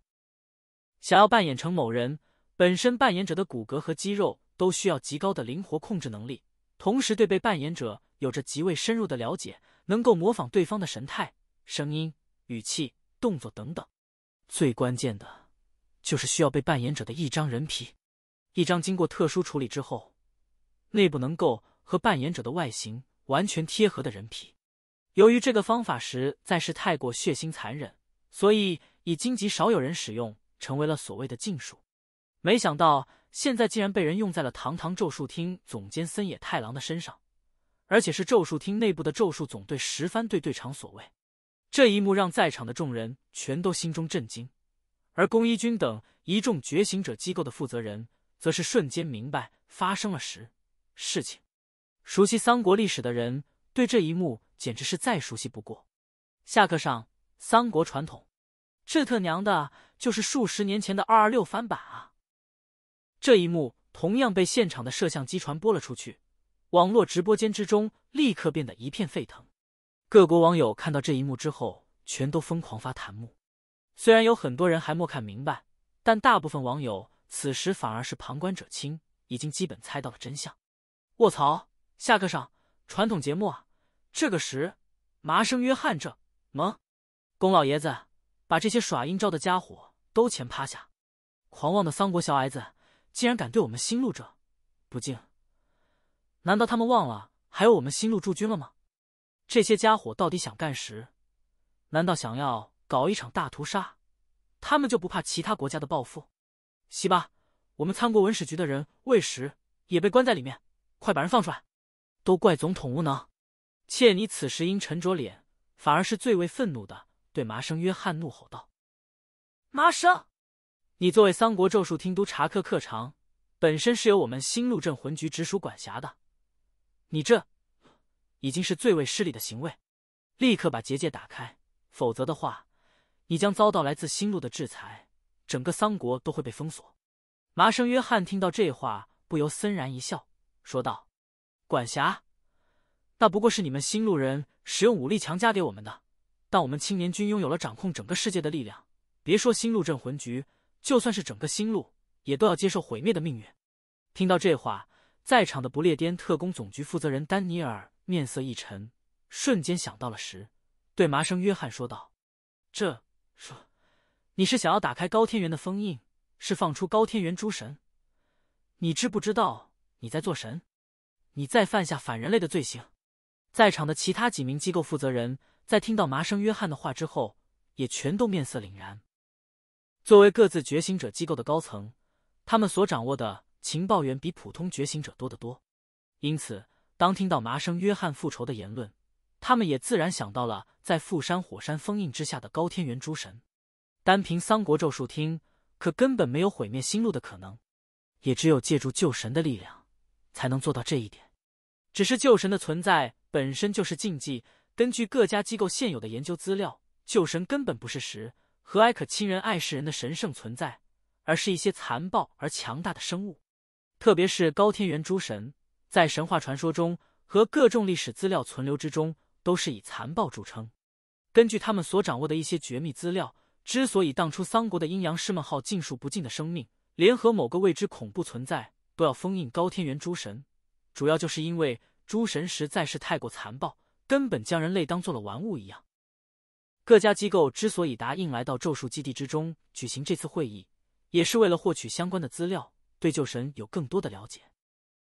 想要扮演成某人。本身扮演者的骨骼和肌肉都需要极高的灵活控制能力，同时对被扮演者有着极为深入的了解，能够模仿对方的神态、声音、语气、动作等等。最关键的，就是需要被扮演者的一张人皮，一张经过特殊处理之后，内部能够和扮演者的外形完全贴合的人皮。由于这个方法实在是太过血腥残忍，所以已经极少有人使用，成为了所谓的禁术。没想到现在竟然被人用在了堂堂咒术厅总监森野太郎的身上，而且是咒术厅内部的咒术总队十番队队长所为。这一幕让在场的众人全都心中震惊，而宫一君等一众觉醒者机构的负责人则是瞬间明白发生了什事情。熟悉三国历史的人对这一幕简直是再熟悉不过。下课上三国传统，这特娘的就是数十年前的二二六翻版啊！这一幕同样被现场的摄像机传播了出去，网络直播间之中立刻变得一片沸腾。各国网友看到这一幕之后，全都疯狂发弹幕。虽然有很多人还没看明白，但大部分网友此时反而是旁观者清，已经基本猜到了真相。卧槽！下课上传统节目啊！这个时麻生约翰这萌，宫老爷子把这些耍阴招的家伙都全趴下，狂妄的桑国小矮子。竟然敢对我们新路者不敬！难道他们忘了还有我们新路驻军了吗？这些家伙到底想干什？难道想要搞一场大屠杀？他们就不怕其他国家的报复？西巴，我们参国文史局的人魏石也被关在里面，快把人放出来！都怪总统无能！切尼此时因沉着脸，反而是最为愤怒的，对麻生约翰怒吼道：“麻生！”你作为三国咒术听都查克课长，本身是由我们新路镇魂局直属管辖的。你这已经是最为失礼的行为，立刻把结界打开，否则的话，你将遭到来自新路的制裁，整个三国都会被封锁。麻生约翰听到这话，不由森然一笑，说道：“管辖？那不过是你们新路人使用武力强加给我们的。但我们青年军拥有了掌控整个世界的力量，别说新路镇魂局。”就算是整个星路，也都要接受毁灭的命运。听到这话，在场的不列颠特工总局负责人丹尼尔面色一沉，瞬间想到了什，对麻生约翰说道：“这，说，你是想要打开高天元的封印，释放出高天元诸神？你知不知道你在做神？你再犯下反人类的罪行？”在场的其他几名机构负责人在听到麻生约翰的话之后，也全都面色凛然。作为各自觉醒者机构的高层，他们所掌握的情报员比普通觉醒者多得多。因此，当听到麻生约翰复仇的言论，他们也自然想到了在富山火山封印之下的高天元诸神。单凭三国咒术听，可根本没有毁灭星路的可能。也只有借助救神的力量，才能做到这一点。只是救神的存在本身就是禁忌。根据各家机构现有的研究资料，救神根本不是实。和蔼可亲、人爱世人的神圣存在，而是一些残暴而强大的生物，特别是高天元诸神，在神话传说中和各种历史资料存留之中，都是以残暴著称。根据他们所掌握的一些绝密资料，之所以当初桑国的阴阳师们耗尽数不尽的生命，联合某个未知恐怖存在，都要封印高天元诸神，主要就是因为诸神实在是太过残暴，根本将人类当做了玩物一样。各家机构之所以答应来到咒术基地之中举行这次会议，也是为了获取相关的资料，对旧神有更多的了解。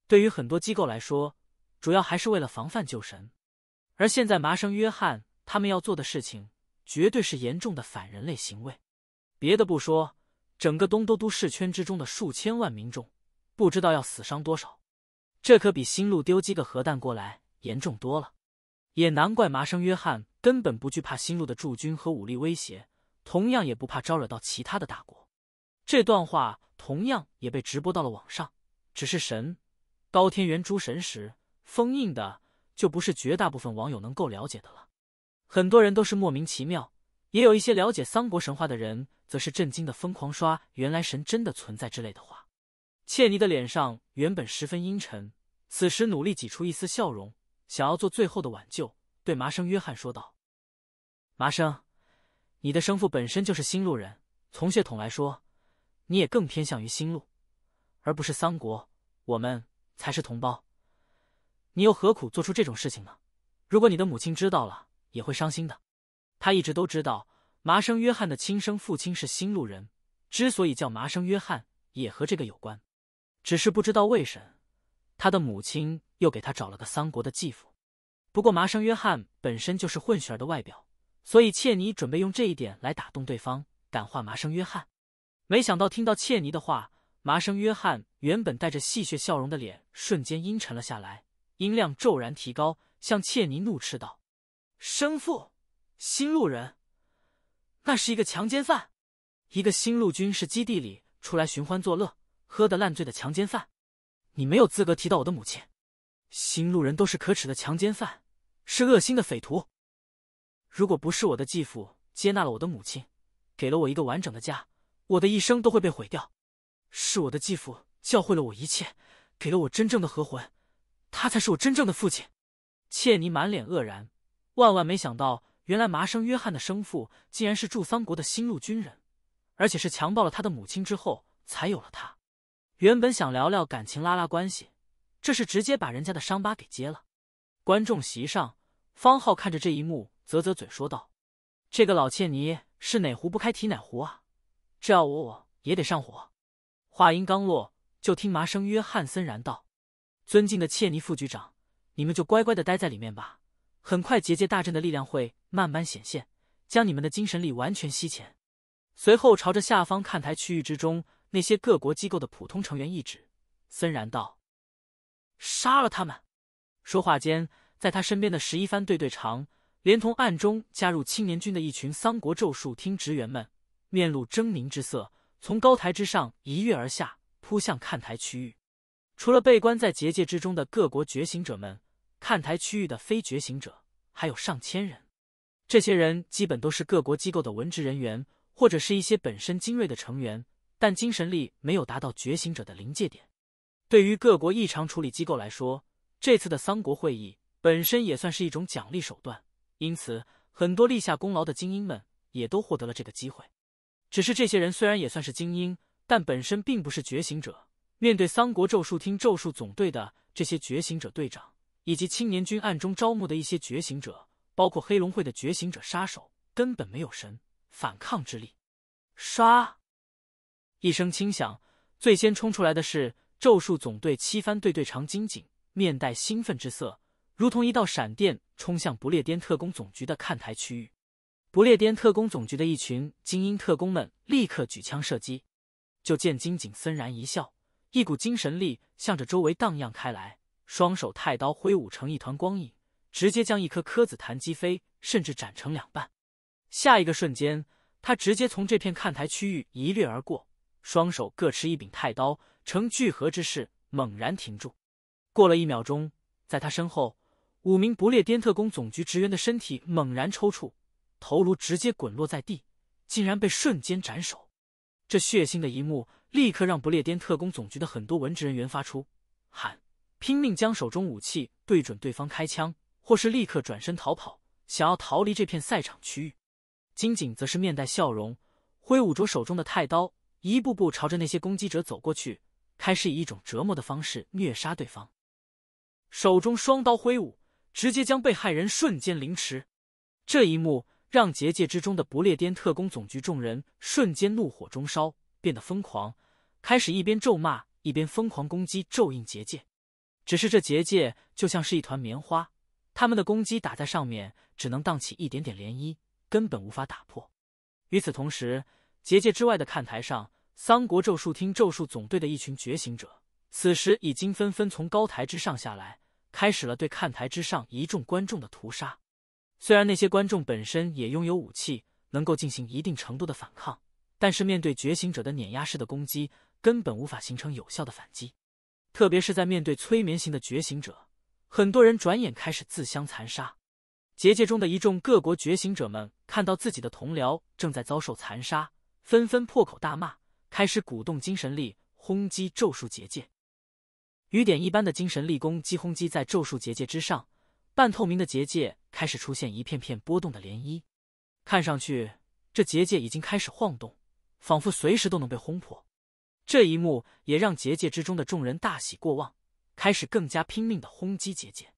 对于很多机构来说，主要还是为了防范旧神。而现在麻生约翰他们要做的事情，绝对是严重的反人类行为。别的不说，整个东都都市圈之中的数千万民众，不知道要死伤多少。这可比新路丢几个核弹过来严重多了。也难怪麻生约翰根本不惧怕新入的驻军和武力威胁，同样也不怕招惹到其他的大国。这段话同样也被直播到了网上，只是神高天元诸神时封印的，就不是绝大部分网友能够了解的了。很多人都是莫名其妙，也有一些了解三国神话的人，则是震惊的疯狂刷“原来神真的存在”之类的话。切尼的脸上原本十分阴沉，此时努力挤出一丝笑容。想要做最后的挽救，对麻生约翰说道：“麻生，你的生父本身就是新路人，从血统来说，你也更偏向于新路，而不是三国。我们才是同胞，你又何苦做出这种事情呢？如果你的母亲知道了，也会伤心的。他一直都知道麻生约翰的亲生父亲是新路人，之所以叫麻生约翰，也和这个有关。只是不知道为什，他的母亲。”又给他找了个桑国的继父，不过麻生约翰本身就是混血儿的外表，所以切尼准备用这一点来打动对方，感化麻生约翰。没想到听到切尼的话，麻生约翰原本带着戏谑笑容的脸瞬间阴沉了下来，音量骤然提高，向切尼怒斥道：“生父，新路人，那是一个强奸犯，一个新陆军士基地里出来寻欢作乐、喝得烂醉的强奸犯，你没有资格提到我的母亲。”新路人都是可耻的强奸犯，是恶心的匪徒。如果不是我的继父接纳了我的母亲，给了我一个完整的家，我的一生都会被毁掉。是我的继父教会了我一切，给了我真正的合魂，他才是我真正的父亲。切尼满脸愕然，万万没想到，原来麻生约翰的生父竟然是驻桑国的新路军人，而且是强暴了他的母亲之后才有了他。原本想聊聊感情，拉拉关系。这是直接把人家的伤疤给揭了。观众席上，方浩看着这一幕，啧啧嘴说道：“这个老切尼是哪壶不开提哪壶啊！这要我我也得上火。”话音刚落，就听麻生约翰森然道：“尊敬的切尼副局长，你们就乖乖的待在里面吧。很快结界大阵的力量会慢慢显现，将你们的精神力完全吸前。”随后朝着下方看台区域之中那些各国机构的普通成员一指，森然道。杀了他们！说话间，在他身边的十一番队队长，连同暗中加入青年军的一群桑国咒术厅职员们，面露狰狞之色，从高台之上一跃而下，扑向看台区域。除了被关在结界之中的各国觉醒者们，看台区域的非觉醒者还有上千人。这些人基本都是各国机构的文职人员，或者是一些本身精锐的成员，但精神力没有达到觉醒者的临界点。对于各国异常处理机构来说，这次的三国会议本身也算是一种奖励手段，因此很多立下功劳的精英们也都获得了这个机会。只是这些人虽然也算是精英，但本身并不是觉醒者。面对三国咒术厅、咒术总队的这些觉醒者队长以及青年军暗中招募的一些觉醒者，包括黑龙会的觉醒者杀手，根本没有神反抗之力。唰，一声轻响，最先冲出来的是。咒术总队七番队队长金井面带兴奋之色，如同一道闪电冲向不列颠特工总局的看台区域。不列颠特工总局的一群精英特工们立刻举枪射击。就见金井森然一笑，一股精神力向着周围荡漾开来，双手太刀挥舞成一团光影，直接将一颗颗子弹击飞，甚至斩成两半。下一个瞬间，他直接从这片看台区域一掠而过，双手各持一柄太刀。呈聚合之势猛然停住。过了一秒钟，在他身后，五名不列颠特工总局职员的身体猛然抽搐，头颅直接滚落在地，竟然被瞬间斩首。这血腥的一幕立刻让不列颠特工总局的很多文职人员发出喊，拼命将手中武器对准对方开枪，或是立刻转身逃跑，想要逃离这片赛场区域。金井则是面带笑容，挥舞着手中的太刀，一步步朝着那些攻击者走过去。开始以一种折磨的方式虐杀对方，手中双刀挥舞，直接将被害人瞬间凌迟。这一幕让结界之中的不列颠特工总局众人瞬间怒火中烧，变得疯狂，开始一边咒骂一边疯狂攻击咒印结界。只是这结界就像是一团棉花，他们的攻击打在上面，只能荡起一点点涟漪，根本无法打破。与此同时，结界之外的看台上。三国咒术厅咒术总队的一群觉醒者，此时已经纷纷从高台之上下来，开始了对看台之上一众观众的屠杀。虽然那些观众本身也拥有武器，能够进行一定程度的反抗，但是面对觉醒者的碾压式的攻击，根本无法形成有效的反击。特别是在面对催眠型的觉醒者，很多人转眼开始自相残杀。结界中的一众各国觉醒者们看到自己的同僚正在遭受残杀，纷纷破口大骂。开始鼓动精神力轰击咒术结界，雨点一般的精神力攻击轰击在咒术结界之上，半透明的结界开始出现一片片波动的涟漪，看上去这结界已经开始晃动，仿佛随时都能被轰破。这一幕也让结界之中的众人大喜过望，开始更加拼命的轰击结界。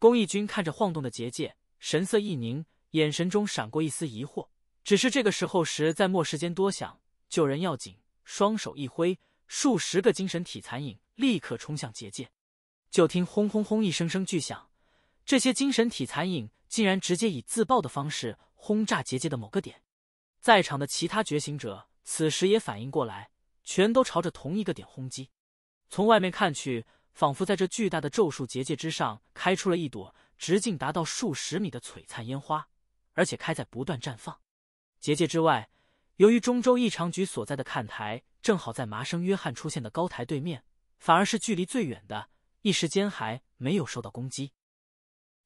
公益军看着晃动的结界，神色一凝，眼神中闪过一丝疑惑。只是这个时候，实在没时间多想，救人要紧。双手一挥，数十个精神体残影立刻冲向结界。就听轰轰轰一声声巨响，这些精神体残影竟然直接以自爆的方式轰炸结界的某个点。在场的其他觉醒者此时也反应过来，全都朝着同一个点轰击。从外面看去，仿佛在这巨大的咒术结界之上开出了一朵直径达到数十米的璀璨烟花，而且开在不断绽放。结界之外。由于中州异常局所在的看台正好在麻生约翰出现的高台对面，反而是距离最远的，一时间还没有受到攻击。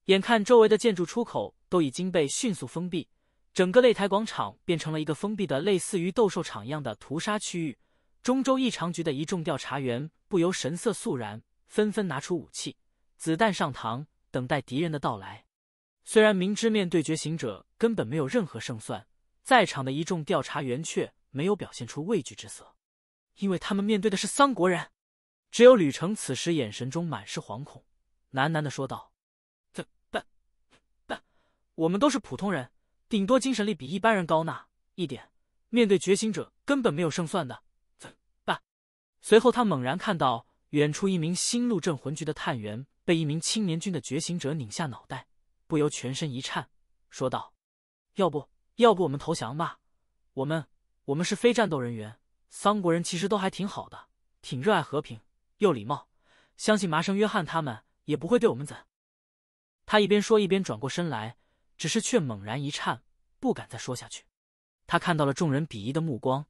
眼看周围的建筑出口都已经被迅速封闭，整个擂台广场变成了一个封闭的、类似于斗兽场一样的屠杀区域。中州异常局的一众调查员不由神色肃然，纷纷拿出武器，子弹上膛，等待敌人的到来。虽然明知面对觉醒者根本没有任何胜算。在场的一众调查员却没有表现出畏惧之色，因为他们面对的是桑国人。只有吕成此时眼神中满是惶恐，喃喃的说道：“怎办？办？我们都是普通人，顶多精神力比一般人高那一点，面对觉醒者根本没有胜算的。怎办？”随后，他猛然看到远处一名新路镇魂局的探员被一名青年军的觉醒者拧下脑袋，不由全身一颤，说道：“要不……”要不我们投降吧，我们我们是非战斗人员，桑国人其实都还挺好的，挺热爱和平，又礼貌，相信麻生约翰他们也不会对我们怎。他一边说一边转过身来，只是却猛然一颤，不敢再说下去。他看到了众人鄙夷的目光，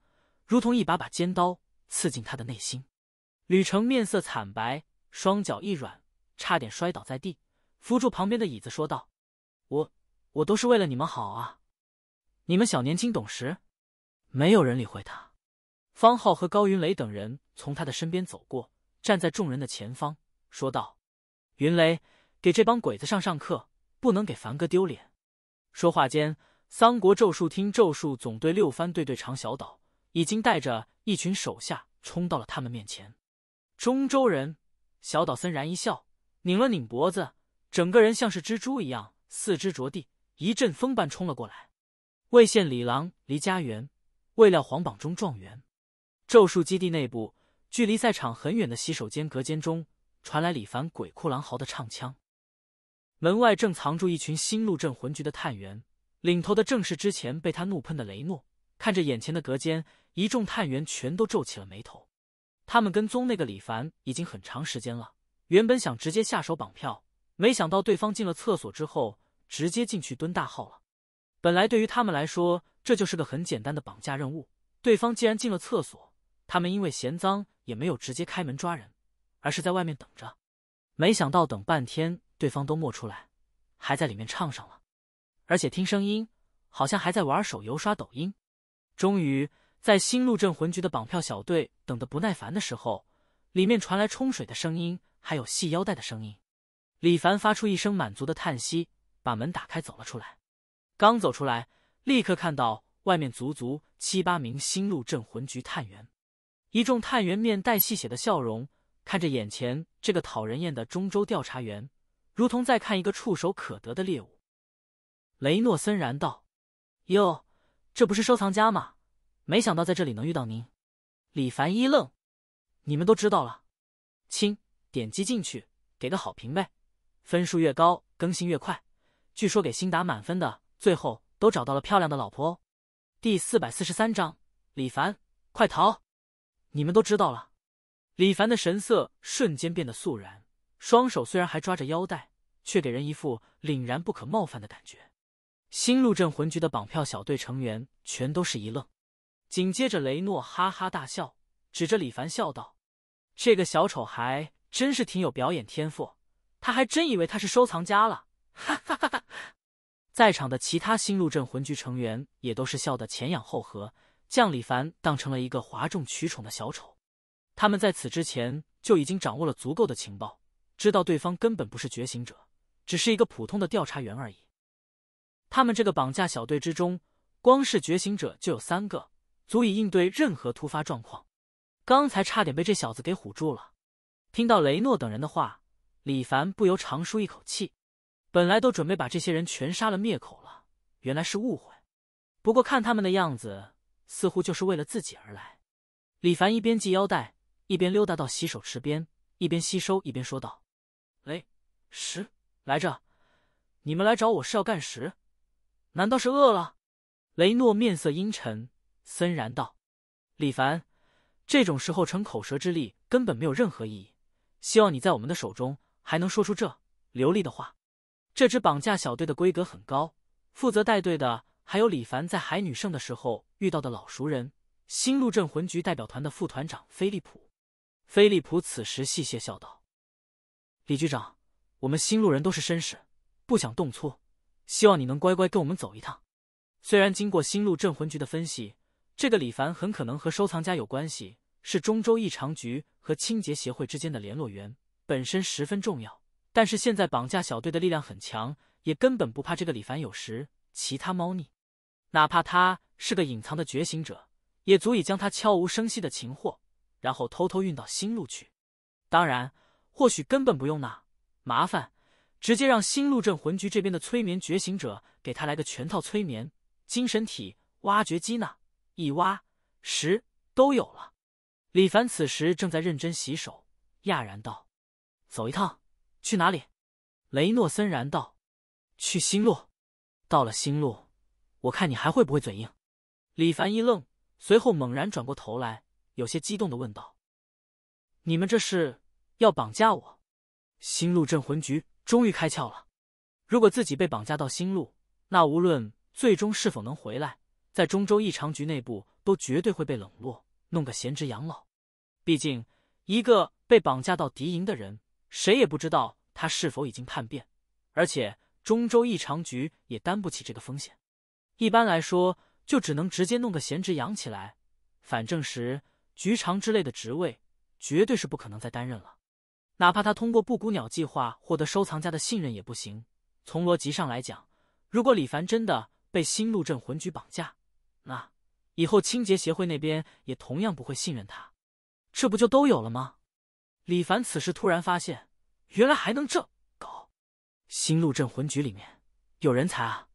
如同一把把尖刀刺进他的内心。吕成面色惨白，双脚一软，差点摔倒在地，扶住旁边的椅子说道：“我我都是为了你们好啊。”你们小年轻懂事？”没有人理会他。方浩和高云雷等人从他的身边走过，站在众人的前方，说道：“云雷，给这帮鬼子上上课，不能给凡哥丢脸。”说话间，三国咒术厅咒术总队六番队队长小岛已经带着一群手下冲到了他们面前。中州人，小岛森然一笑，拧了拧脖子，整个人像是蜘蛛一样，四肢着地，一阵风般冲了过来。魏县李郎离家园，未料皇榜中状元。咒术基地内部，距离赛场很远的洗手间隔间中传来李凡鬼哭狼嚎的唱腔。门外正藏住一群新路镇魂局的探员，领头的正是之前被他怒喷的雷诺。看着眼前的隔间，一众探员全都皱起了眉头。他们跟踪那个李凡已经很长时间了，原本想直接下手绑票，没想到对方进了厕所之后，直接进去蹲大号了。本来对于他们来说，这就是个很简单的绑架任务。对方既然进了厕所，他们因为嫌脏，也没有直接开门抓人，而是在外面等着。没想到等半天，对方都没出来，还在里面唱上了，而且听声音好像还在玩手游、刷抖音。终于，在新路镇魂局的绑票小队等得不耐烦的时候，里面传来冲水的声音，还有系腰带的声音。李凡发出一声满足的叹息，把门打开，走了出来。刚走出来，立刻看到外面足足七八名新入镇魂局探员。一众探员面带戏谑的笑容，看着眼前这个讨人厌的中州调查员，如同在看一个触手可得的猎物。雷诺森然道：“哟，这不是收藏家吗？没想到在这里能遇到您。”李凡一愣：“你们都知道了？亲，点击进去给个好评呗，分数越高更新越快。据说给星打满分的。”最后都找到了漂亮的老婆哦。第四百四十三章，李凡，快逃！你们都知道了。李凡的神色瞬间变得肃然，双手虽然还抓着腰带，却给人一副凛然不可冒犯的感觉。新入镇魂局的绑票小队成员全都是一愣，紧接着雷诺哈哈大笑，指着李凡笑道：“这个小丑还真是挺有表演天赋，他还真以为他是收藏家了，哈哈哈哈。”在场的其他新入镇魂局成员也都是笑得前仰后合，将李凡当成了一个哗众取宠的小丑。他们在此之前就已经掌握了足够的情报，知道对方根本不是觉醒者，只是一个普通的调查员而已。他们这个绑架小队之中，光是觉醒者就有三个，足以应对任何突发状况。刚才差点被这小子给唬住了。听到雷诺等人的话，李凡不由长舒一口气。本来都准备把这些人全杀了灭口了，原来是误会。不过看他们的样子，似乎就是为了自己而来。李凡一边系腰带，一边溜达到洗手池边，一边吸收，一边说道：“雷十来着，你们来找我是要干十？难道是饿了？”雷诺面色阴沉，森然道：“李凡，这种时候逞口舌之力，根本没有任何意义。希望你在我们的手中，还能说出这流利的话。”这支绑架小队的规格很高，负责带队的还有李凡在海女圣的时候遇到的老熟人，新路镇魂局代表团的副团长菲利普。菲利普此时戏谑笑道：“李局长，我们新路人都是绅士，不想动粗，希望你能乖乖跟我们走一趟。”虽然经过新路镇魂局的分析，这个李凡很可能和收藏家有关系，是中州异常局和清洁协会之间的联络员，本身十分重要。但是现在绑架小队的力量很强，也根本不怕这个李凡。有时其他猫腻，哪怕他是个隐藏的觉醒者，也足以将他悄无声息的擒获，然后偷偷运到新路去。当然，或许根本不用那麻烦，直接让新路镇魂局这边的催眠觉醒者给他来个全套催眠精神体挖掘机呢，一挖十都有了。李凡此时正在认真洗手，讶然道：“走一趟。”去哪里？雷诺森然道：“去新路。到了新路，我看你还会不会嘴硬。”李凡一愣，随后猛然转过头来，有些激动的问道：“你们这是要绑架我？新路镇魂局终于开窍了。如果自己被绑架到新路，那无论最终是否能回来，在中州异常局内部都绝对会被冷落，弄个闲职养老。毕竟，一个被绑架到敌营的人。”谁也不知道他是否已经叛变，而且中州异常局也担不起这个风险。一般来说，就只能直接弄个闲职养起来。反正时局长之类的职位，绝对是不可能再担任了。哪怕他通过布谷鸟计划获得收藏家的信任也不行。从逻辑上来讲，如果李凡真的被新路镇魂局绑架，那以后清洁协会那边也同样不会信任他。这不就都有了吗？李凡此时突然发现，原来还能这搞。新路镇魂局里面有人才啊！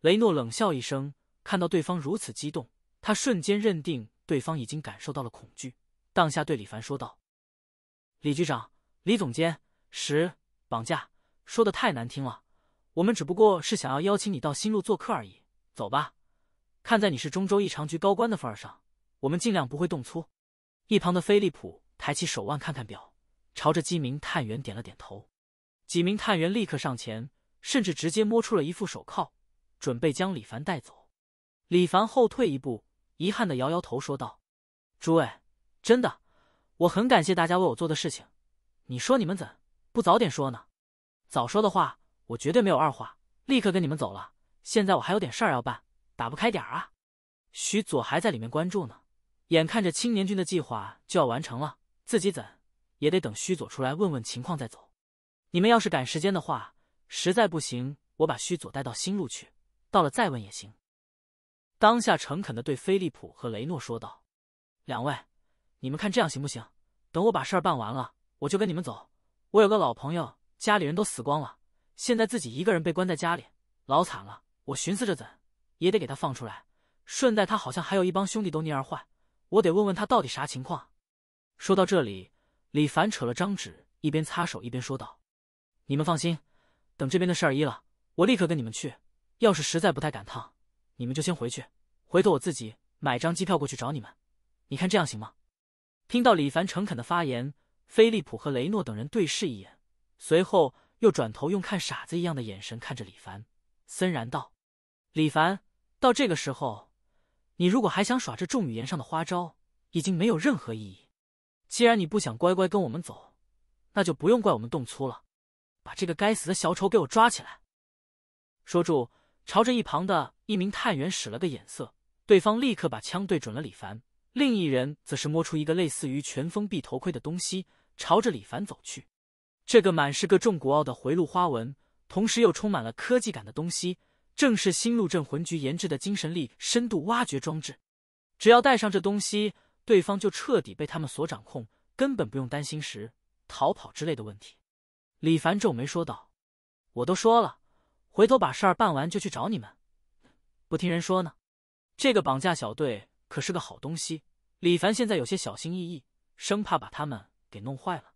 雷诺冷笑一声，看到对方如此激动，他瞬间认定对方已经感受到了恐惧，当下对李凡说道：“李局长，李总监，十绑架说的太难听了，我们只不过是想要邀请你到新路做客而已。走吧，看在你是中州异常局高官的份儿上，我们尽量不会动粗。”一旁的菲利普抬起手腕看看表，朝着几名探员点了点头。几名探员立刻上前，甚至直接摸出了一副手铐，准备将李凡带走。李凡后退一步，遗憾的摇摇头，说道：“诸位，真的，我很感谢大家为我做的事情。你说你们怎不早点说呢？早说的话，我绝对没有二话，立刻跟你们走了。现在我还有点事儿要办，打不开点儿啊。许左还在里面关注呢，眼看着青年军的计划就要完成了。”自己怎也得等须佐出来问问情况再走。你们要是赶时间的话，实在不行，我把须佐带到新路去，到了再问也行。当下诚恳的对菲利普和雷诺说道：“两位，你们看这样行不行？等我把事儿办完了，我就跟你们走。我有个老朋友，家里人都死光了，现在自己一个人被关在家里，老惨了。我寻思着怎也得给他放出来，顺带他好像还有一帮兄弟都蔫儿坏，我得问问他到底啥情况。”说到这里，李凡扯了张纸，一边擦手一边说道：“你们放心，等这边的事儿一了，我立刻跟你们去。要是实在不太赶趟，你们就先回去，回头我自己买张机票过去找你们。你看这样行吗？”听到李凡诚恳的发言，菲利普和雷诺等人对视一眼，随后又转头用看傻子一样的眼神看着李凡，森然道：“李凡，到这个时候，你如果还想耍这种语言上的花招，已经没有任何意义。”既然你不想乖乖跟我们走，那就不用怪我们动粗了。把这个该死的小丑给我抓起来！说住，朝着一旁的一名探员使了个眼色，对方立刻把枪对准了李凡。另一人则是摸出一个类似于全封闭头盔的东西，朝着李凡走去。这个满是各种古奥的回路花纹，同时又充满了科技感的东西，正是新路镇魂局研制的精神力深度挖掘装置。只要带上这东西。对方就彻底被他们所掌控，根本不用担心时逃跑之类的问题。李凡皱眉说道：“我都说了，回头把事儿办完就去找你们。不听人说呢，这个绑架小队可是个好东西。”李凡现在有些小心翼翼，生怕把他们给弄坏了。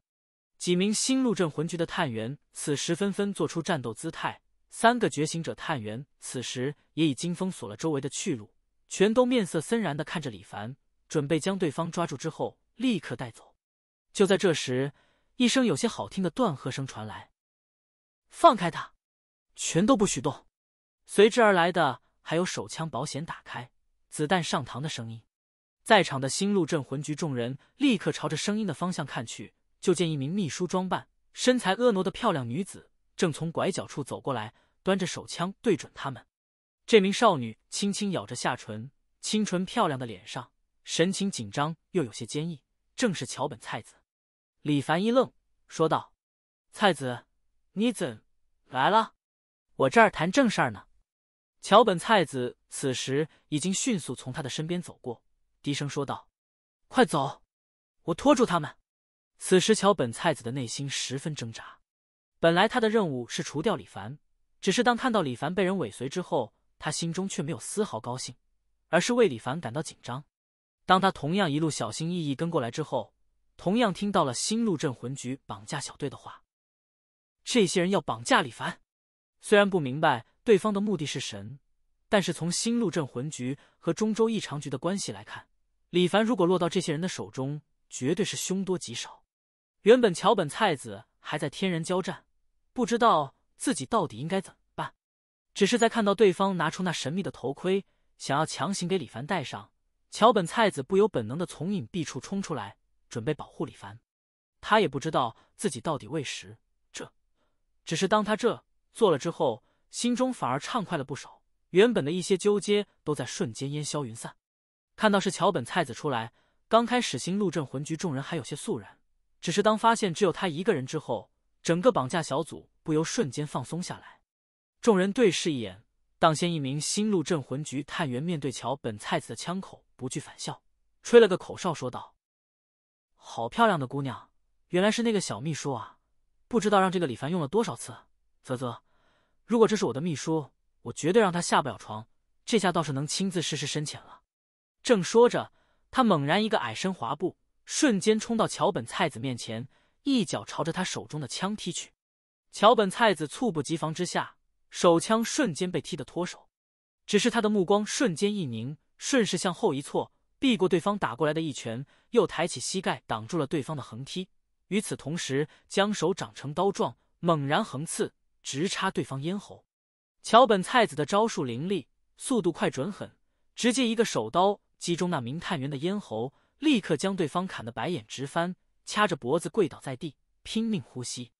几名新入镇魂局的探员此时纷纷做出战斗姿态，三个觉醒者探员此时也已经封锁了周围的去路，全都面色森然的看着李凡。准备将对方抓住之后，立刻带走。就在这时，一声有些好听的断喝声传来：“放开他，全都不许动！”随之而来的还有手枪保险打开、子弹上膛的声音。在场的新路镇魂局众人立刻朝着声音的方向看去，就见一名秘书装扮、身材婀娜的漂亮女子正从拐角处走过来，端着手枪对准他们。这名少女轻轻咬着下唇，清纯漂亮的脸上。神情紧张又有些坚毅，正是桥本菜子。李凡一愣，说道：“菜子，你怎来了？我这儿谈正事儿呢。”桥本菜子此时已经迅速从他的身边走过，低声说道：“快走，我拖住他们。”此时，桥本菜子的内心十分挣扎。本来他的任务是除掉李凡，只是当看到李凡被人尾随之后，他心中却没有丝毫高兴，而是为李凡感到紧张。当他同样一路小心翼翼跟过来之后，同样听到了新路镇魂局绑架小队的话。这些人要绑架李凡，虽然不明白对方的目的是神，但是从新路镇魂局和中州异常局的关系来看，李凡如果落到这些人的手中，绝对是凶多吉少。原本桥本菜子还在天人交战，不知道自己到底应该怎么办，只是在看到对方拿出那神秘的头盔，想要强行给李凡戴上。桥本菜子不由本能的从隐蔽处冲出来，准备保护李凡。他也不知道自己到底为时这只是当他这做了之后，心中反而畅快了不少，原本的一些纠结都在瞬间烟消云散。看到是桥本菜子出来，刚开始新陆镇魂局众人还有些肃然，只是当发现只有他一个人之后，整个绑架小组不由瞬间放松下来。众人对视一眼。当先一名新入镇魂局探员面对桥本菜子的枪口不惧反笑，吹了个口哨说道：“好漂亮的姑娘，原来是那个小秘书啊！不知道让这个李凡用了多少次，啧啧，如果这是我的秘书，我绝对让他下不了床。这下倒是能亲自试试深浅了。”正说着，他猛然一个矮身滑步，瞬间冲到桥本菜子面前，一脚朝着他手中的枪踢去。桥本菜子猝不及防之下。手枪瞬间被踢得脱手，只是他的目光瞬间一凝，顺势向后一错，避过对方打过来的一拳，又抬起膝盖挡住了对方的横踢。与此同时，将手掌成刀状，猛然横刺，直插对方咽喉。桥本菜子的招数凌厉，速度快、准、狠，直接一个手刀击中那名探员的咽喉，立刻将对方砍得白眼直翻，掐着脖子跪倒在地，拼命呼吸。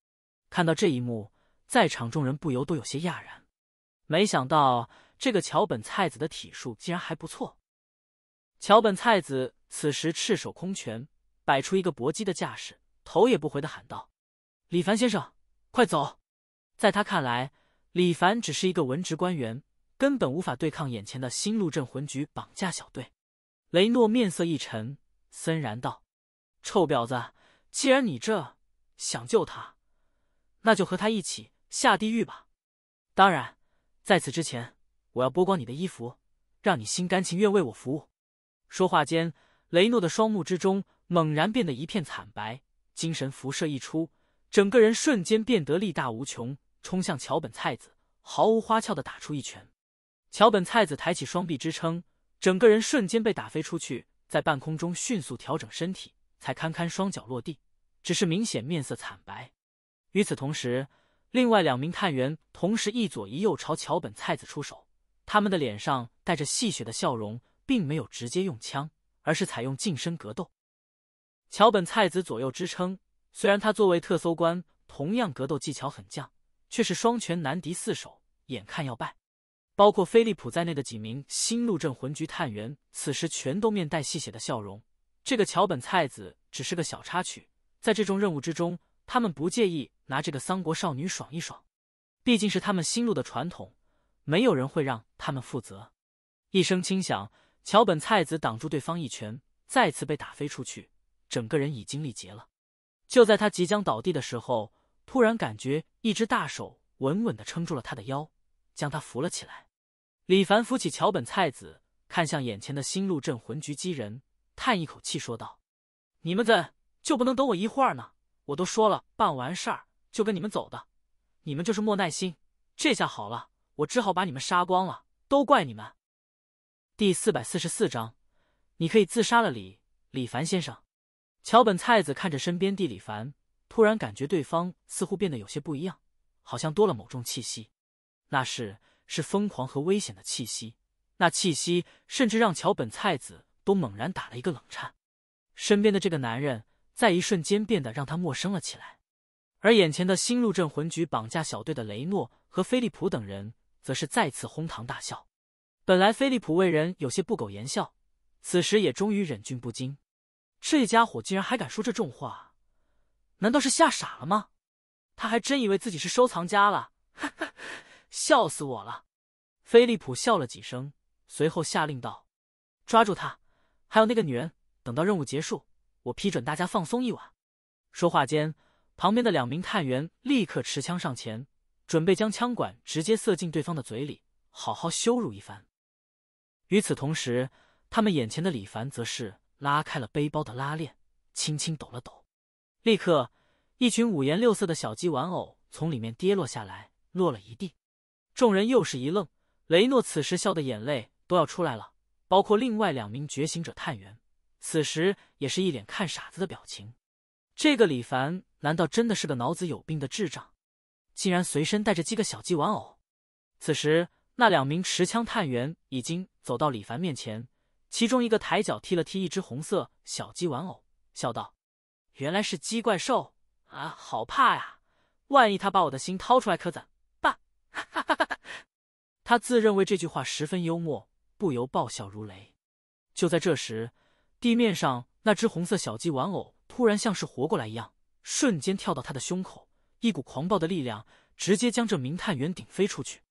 看到这一幕。在场众人不由都有些讶然，没想到这个桥本菜子的体术竟然还不错。桥本菜子此时赤手空拳，摆出一个搏击的架势，头也不回的喊道：“李凡先生，快走！”在他看来，李凡只是一个文职官员，根本无法对抗眼前的新路镇魂局绑架小队。雷诺面色一沉，森然道：“臭婊子，既然你这想救他，那就和他一起。”下地狱吧！当然，在此之前，我要剥光你的衣服，让你心甘情愿为我服务。说话间，雷诺的双目之中猛然变得一片惨白，精神辐射一出，整个人瞬间变得力大无穷，冲向桥本菜子，毫无花俏的打出一拳。桥本菜子抬起双臂支撑，整个人瞬间被打飞出去，在半空中迅速调整身体，才堪堪双脚落地，只是明显面色惨白。与此同时，另外两名探员同时一左一右朝桥本菜子出手，他们的脸上带着戏谑的笑容，并没有直接用枪，而是采用近身格斗。桥本菜子左右支撑，虽然他作为特搜官，同样格斗技巧很强，却是双拳难敌四手，眼看要败。包括菲利普在内的几名新陆镇魂局探员，此时全都面带戏谑的笑容。这个桥本菜子只是个小插曲，在这种任务之中，他们不介意。拿这个桑国少女爽一爽，毕竟是他们新入的传统，没有人会让他们负责。一声轻响，桥本菜子挡住对方一拳，再次被打飞出去，整个人已经力竭了。就在他即将倒地的时候，突然感觉一只大手稳稳的撑住了他的腰，将他扶了起来。李凡扶起桥本菜子，看向眼前的新入镇魂局机人，叹一口气说道：“你们怎就不能等我一会儿呢？我都说了，办完事儿。”就跟你们走的，你们就是莫耐心，这下好了，我只好把你们杀光了，都怪你们。第四百四十四章，你可以自杀了，李李凡先生。桥本菜子看着身边的李凡，突然感觉对方似乎变得有些不一样，好像多了某种气息，那是是疯狂和危险的气息，那气息甚至让桥本菜子都猛然打了一个冷颤，身边的这个男人在一瞬间变得让他陌生了起来。而眼前的新入镇魂局绑架小队的雷诺和菲利普等人，则是再次哄堂大笑。本来菲利普为人有些不苟言笑，此时也终于忍俊不禁。这家伙竟然还敢说这重话，难道是吓傻了吗？他还真以为自己是收藏家了，哈哈，笑死我了！菲利普笑了几声，随后下令道：“抓住他，还有那个女人。等到任务结束，我批准大家放松一晚。”说话间。旁边的两名探员立刻持枪上前，准备将枪管直接塞进对方的嘴里，好好羞辱一番。与此同时，他们眼前的李凡则是拉开了背包的拉链，轻轻抖了抖，立刻一群五颜六色的小鸡玩偶从里面跌落下来，落了一地。众人又是一愣，雷诺此时笑的眼泪都要出来了，包括另外两名觉醒者探员，此时也是一脸看傻子的表情。这个李凡难道真的是个脑子有病的智障？竟然随身带着几个小鸡玩偶。此时，那两名持枪探员已经走到李凡面前，其中一个抬脚踢了踢一只红色小鸡玩偶，笑道：“原来是鸡怪兽啊，好怕呀！万一他把我的心掏出来，可怎办？”哈哈哈哈他自认为这句话十分幽默，不由爆笑如雷。就在这时，地面上那只红色小鸡玩偶。突然像是活过来一样，瞬间跳到他的胸口，一股狂暴的力量直接将这名探员顶飞出去。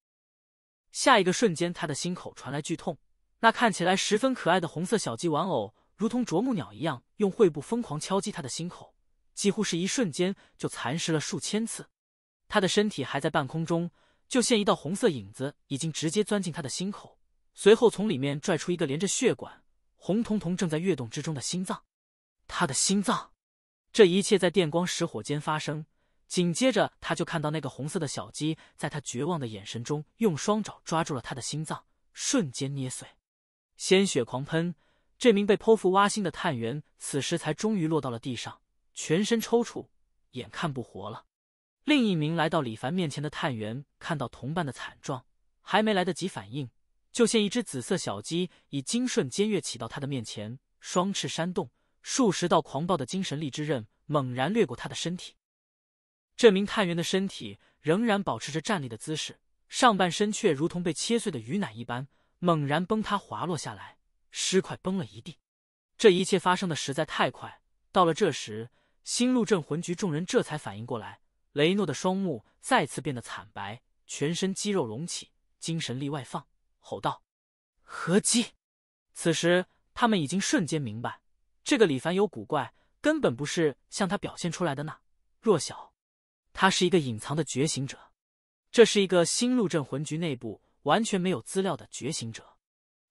下一个瞬间，他的心口传来剧痛，那看起来十分可爱的红色小鸡玩偶，如同啄木鸟一样，用喙部疯狂敲击他的心口，几乎是一瞬间就蚕食了数千次。他的身体还在半空中，就现一道红色影子已经直接钻进他的心口，随后从里面拽出一个连着血管、红彤彤正在跃动之中的心脏。他的心脏，这一切在电光石火间发生。紧接着，他就看到那个红色的小鸡在他绝望的眼神中，用双爪抓住了他的心脏，瞬间捏碎，鲜血狂喷。这名被剖腹挖心的探员，此时才终于落到了地上，全身抽搐，眼看不活了。另一名来到李凡面前的探员，看到同伴的惨状，还没来得及反应，就见一只紫色小鸡以金瞬间跃起到他的面前，双翅扇动。数十道狂暴的精神力之刃猛然掠过他的身体，这名探员的身体仍然保持着站立的姿势，上半身却如同被切碎的鱼奶一般猛然崩塌滑落下来，尸块崩了一地。这一切发生的实在太快，到了这时，新路镇魂局众人这才反应过来，雷诺的双目再次变得惨白，全身肌肉隆起，精神力外放，吼道：“合击！”此时，他们已经瞬间明白。这个李凡有古怪，根本不是向他表现出来的呢。弱小，他是一个隐藏的觉醒者，这是一个新路镇魂局内部完全没有资料的觉醒者。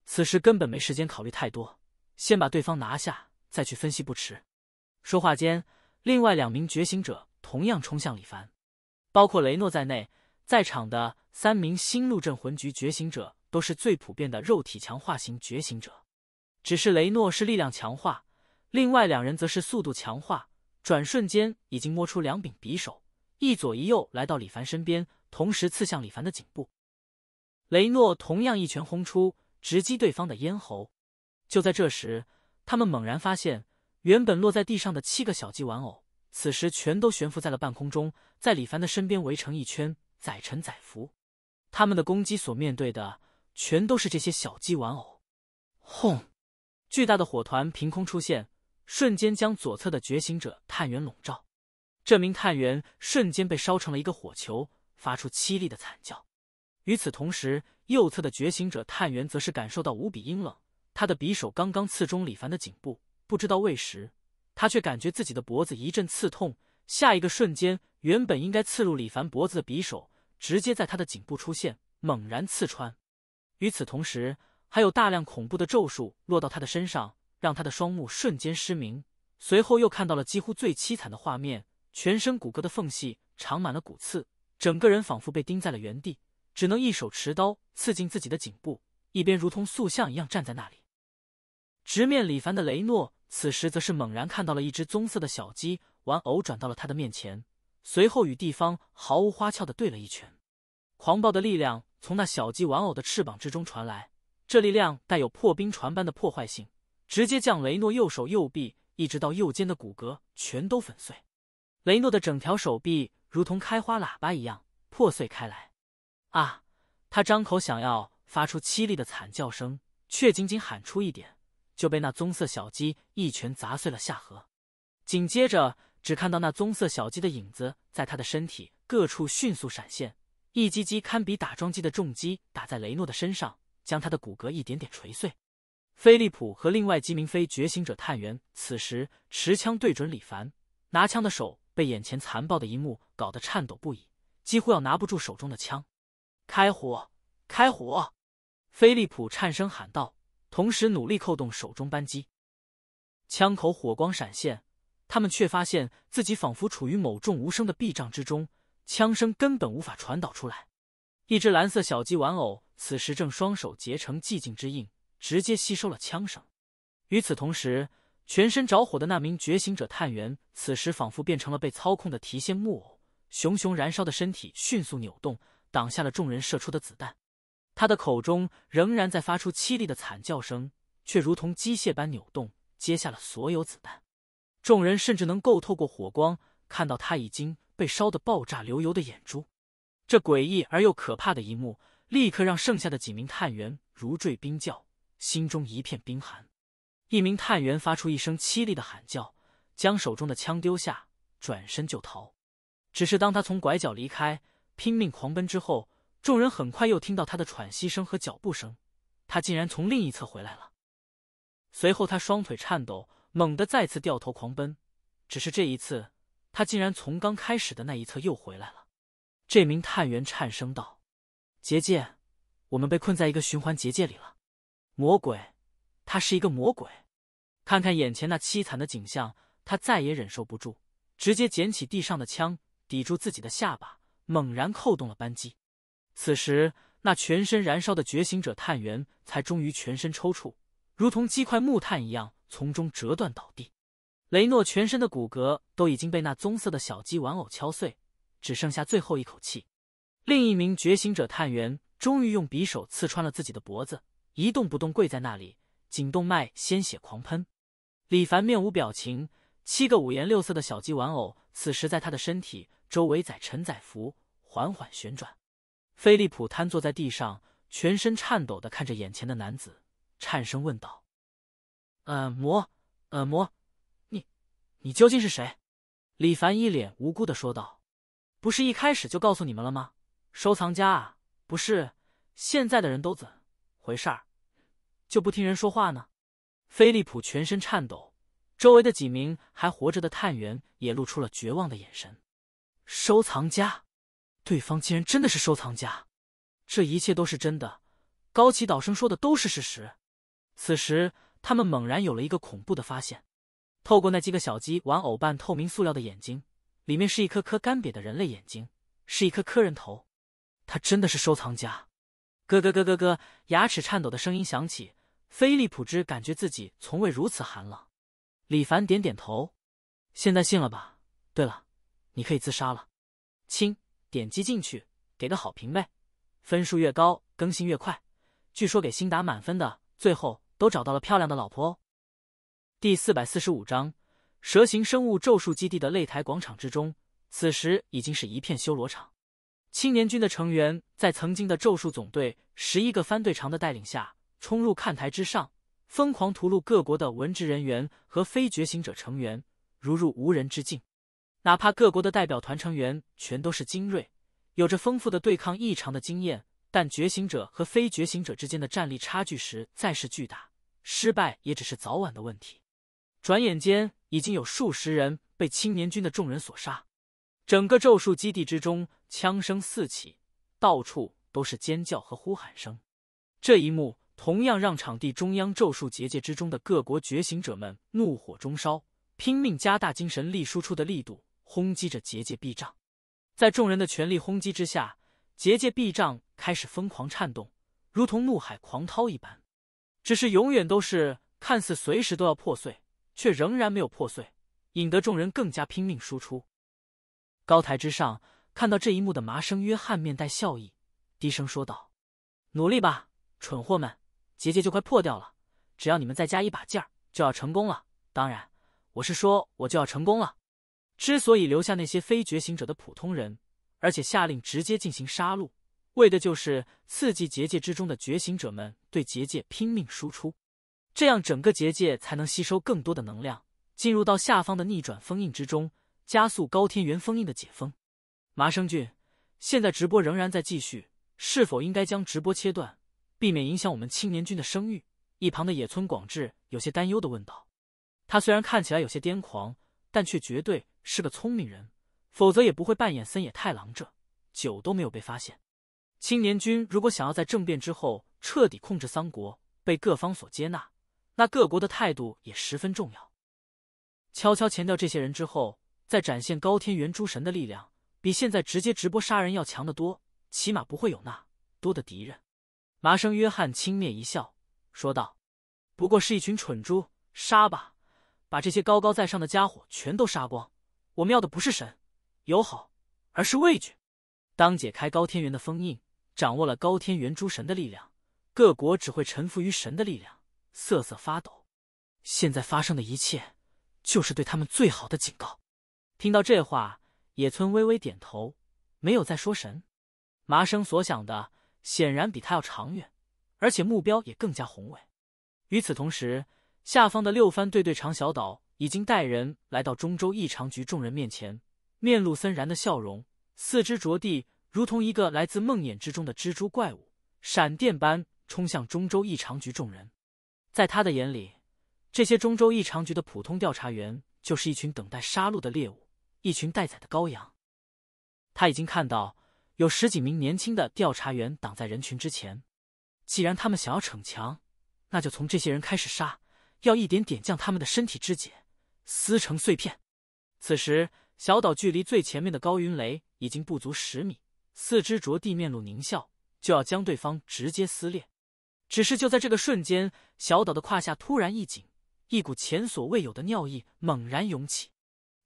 此时根本没时间考虑太多，先把对方拿下，再去分析不迟。说话间，另外两名觉醒者同样冲向李凡，包括雷诺在内，在场的三名新路镇魂局觉醒者都是最普遍的肉体强化型觉醒者，只是雷诺是力量强化。另外两人则是速度强化，转瞬间已经摸出两柄匕首，一左一右来到李凡身边，同时刺向李凡的颈部。雷诺同样一拳轰出，直击对方的咽喉。就在这时，他们猛然发现，原本落在地上的七个小鸡玩偶，此时全都悬浮在了半空中，在李凡的身边围成一圈，载沉载浮。他们的攻击所面对的，全都是这些小鸡玩偶。轰！巨大的火团凭空出现。瞬间将左侧的觉醒者探员笼罩，这名探员瞬间被烧成了一个火球，发出凄厉的惨叫。与此同时，右侧的觉醒者探员则是感受到无比阴冷。他的匕首刚刚刺中李凡的颈部，不知道为时，他却感觉自己的脖子一阵刺痛。下一个瞬间，原本应该刺入李凡脖子的匕首，直接在他的颈部出现，猛然刺穿。与此同时，还有大量恐怖的咒术落到他的身上。让他的双目瞬间失明，随后又看到了几乎最凄惨的画面：全身骨骼的缝隙长满了骨刺，整个人仿佛被钉在了原地，只能一手持刀刺进自己的颈部，一边如同塑像一样站在那里。直面李凡的雷诺，此时则是猛然看到了一只棕色的小鸡玩偶转到了他的面前，随后与地方毫无花俏的对了一拳。狂暴的力量从那小鸡玩偶的翅膀之中传来，这力量带有破冰船般的破坏性。直接将雷诺右手右臂一直到右肩的骨骼全都粉碎，雷诺的整条手臂如同开花喇叭一样破碎开来。啊！他张口想要发出凄厉的惨叫声，却仅仅喊出一点，就被那棕色小鸡一拳砸碎了下颌。紧接着，只看到那棕色小鸡的影子在他的身体各处迅速闪现，一击击堪比打桩机的重击打在雷诺的身上，将他的骨骼一点点捶碎。菲利普和另外几名非觉醒者探员此时持枪对准李凡，拿枪的手被眼前残暴的一幕搞得颤抖不已，几乎要拿不住手中的枪。开火！开火！菲利普颤声喊道，同时努力扣动手中扳机，枪口火光闪现。他们却发现自己仿佛处于某种无声的壁障之中，枪声根本无法传导出来。一只蓝色小鸡玩偶此时正双手结成寂静之印。直接吸收了枪声，与此同时，全身着火的那名觉醒者探员，此时仿佛变成了被操控的提线木偶，熊熊燃烧的身体迅速扭动，挡下了众人射出的子弹。他的口中仍然在发出凄厉的惨叫声，却如同机械般扭动，接下了所有子弹。众人甚至能够透过火光看到他已经被烧得爆炸流油的眼珠。这诡异而又可怕的一幕，立刻让剩下的几名探员如坠冰窖。心中一片冰寒，一名探员发出一声凄厉的喊叫，将手中的枪丢下，转身就逃。只是当他从拐角离开，拼命狂奔之后，众人很快又听到他的喘息声和脚步声。他竟然从另一侧回来了。随后他双腿颤抖，猛地再次掉头狂奔。只是这一次，他竟然从刚开始的那一侧又回来了。这名探员颤声道：“结界，我们被困在一个循环结界里了。”魔鬼，他是一个魔鬼！看看眼前那凄惨的景象，他再也忍受不住，直接捡起地上的枪，抵住自己的下巴，猛然扣动了扳机。此时，那全身燃烧的觉醒者探员才终于全身抽搐，如同鸡块木炭一样从中折断倒地。雷诺全身的骨骼都已经被那棕色的小鸡玩偶敲碎，只剩下最后一口气。另一名觉醒者探员终于用匕首刺穿了自己的脖子。一动不动跪在那里，颈动脉鲜血狂喷。李凡面无表情，七个五颜六色的小鸡玩偶此时在他的身体周围载沉载浮，缓缓旋转。菲利普瘫坐在地上，全身颤抖的看着眼前的男子，颤声问道：“恶魔，恶魔，你，你究竟是谁？”李凡一脸无辜的说道：“不是一开始就告诉你们了吗？收藏家啊，不是现在的人都怎回事儿？”就不听人说话呢？菲利普全身颤抖，周围的几名还活着的探员也露出了绝望的眼神。收藏家，对方竟然真的是收藏家！这一切都是真的，高崎岛生说的都是事实。此时，他们猛然有了一个恐怖的发现：透过那几个小鸡玩偶半透明塑料的眼睛，里面是一颗颗干瘪的人类眼睛，是一颗颗人头。他真的是收藏家！咯咯咯咯咯，牙齿颤抖的声音响起。菲利普之感觉自己从未如此寒冷。李凡点点头，现在信了吧？对了，你可以自杀了。亲，点击进去给个好评呗，分数越高更新越快。据说给星打满分的，最后都找到了漂亮的老婆。哦。第四百四十五章：蛇形生物咒术基地的擂台广场之中，此时已经是一片修罗场。青年军的成员在曾经的咒术总队十一个番队长的带领下。冲入看台之上，疯狂屠戮各国的文职人员和非觉醒者成员，如入无人之境。哪怕各国的代表团成员全都是精锐，有着丰富的对抗异常的经验，但觉醒者和非觉醒者之间的战力差距实在是巨大，失败也只是早晚的问题。转眼间，已经有数十人被青年军的众人所杀，整个咒术基地之中枪声四起，到处都是尖叫和呼喊声。这一幕。同样让场地中央咒术结界之中的各国觉醒者们怒火中烧，拼命加大精神力输出的力度，轰击着结界壁障。在众人的全力轰击之下，结界壁障开始疯狂颤动，如同怒海狂涛一般。只是永远都是看似随时都要破碎，却仍然没有破碎，引得众人更加拼命输出。高台之上，看到这一幕的麻生约翰面带笑意，低声说道：“努力吧，蠢货们。”结界就快破掉了，只要你们再加一把劲儿，就要成功了。当然，我是说我就要成功了。之所以留下那些非觉醒者的普通人，而且下令直接进行杀戮，为的就是刺激结界之中的觉醒者们对结界拼命输出，这样整个结界才能吸收更多的能量，进入到下方的逆转封印之中，加速高天元封印的解封。麻生俊，现在直播仍然在继续，是否应该将直播切断？避免影响我们青年军的声誉。一旁的野村广志有些担忧的问道：“他虽然看起来有些癫狂，但却绝对是个聪明人，否则也不会扮演森野太郎。这久都没有被发现。青年军如果想要在政变之后彻底控制桑国，被各方所接纳，那各国的态度也十分重要。悄悄前掉这些人之后，再展现高天原诸神的力量，比现在直接直播杀人要强得多，起码不会有那多的敌人。”麻生约翰轻蔑一笑，说道：“不过是一群蠢猪，杀吧！把这些高高在上的家伙全都杀光。我们要的不是神，友好，而是畏惧。当解开高天元的封印，掌握了高天元诸神的力量，各国只会臣服于神的力量，瑟瑟发抖。现在发生的一切，就是对他们最好的警告。”听到这话，野村微微点头，没有再说神。麻生所想的。显然比他要长远，而且目标也更加宏伟。与此同时，下方的六番队队长小岛已经带人来到中州异常局众人面前，面露森然的笑容，四肢着地，如同一个来自梦魇之中的蜘蛛怪物，闪电般冲向中州异常局众人。在他的眼里，这些中州异常局的普通调查员就是一群等待杀戮的猎物，一群待宰的羔羊。他已经看到。有十几名年轻的调查员挡在人群之前。既然他们想要逞强，那就从这些人开始杀，要一点点将他们的身体肢解、撕成碎片。此时，小岛距离最前面的高云雷已经不足十米，四肢着地，面露狞笑，就要将对方直接撕裂。只是就在这个瞬间，小岛的胯下突然一紧，一股前所未有的尿意猛然涌起，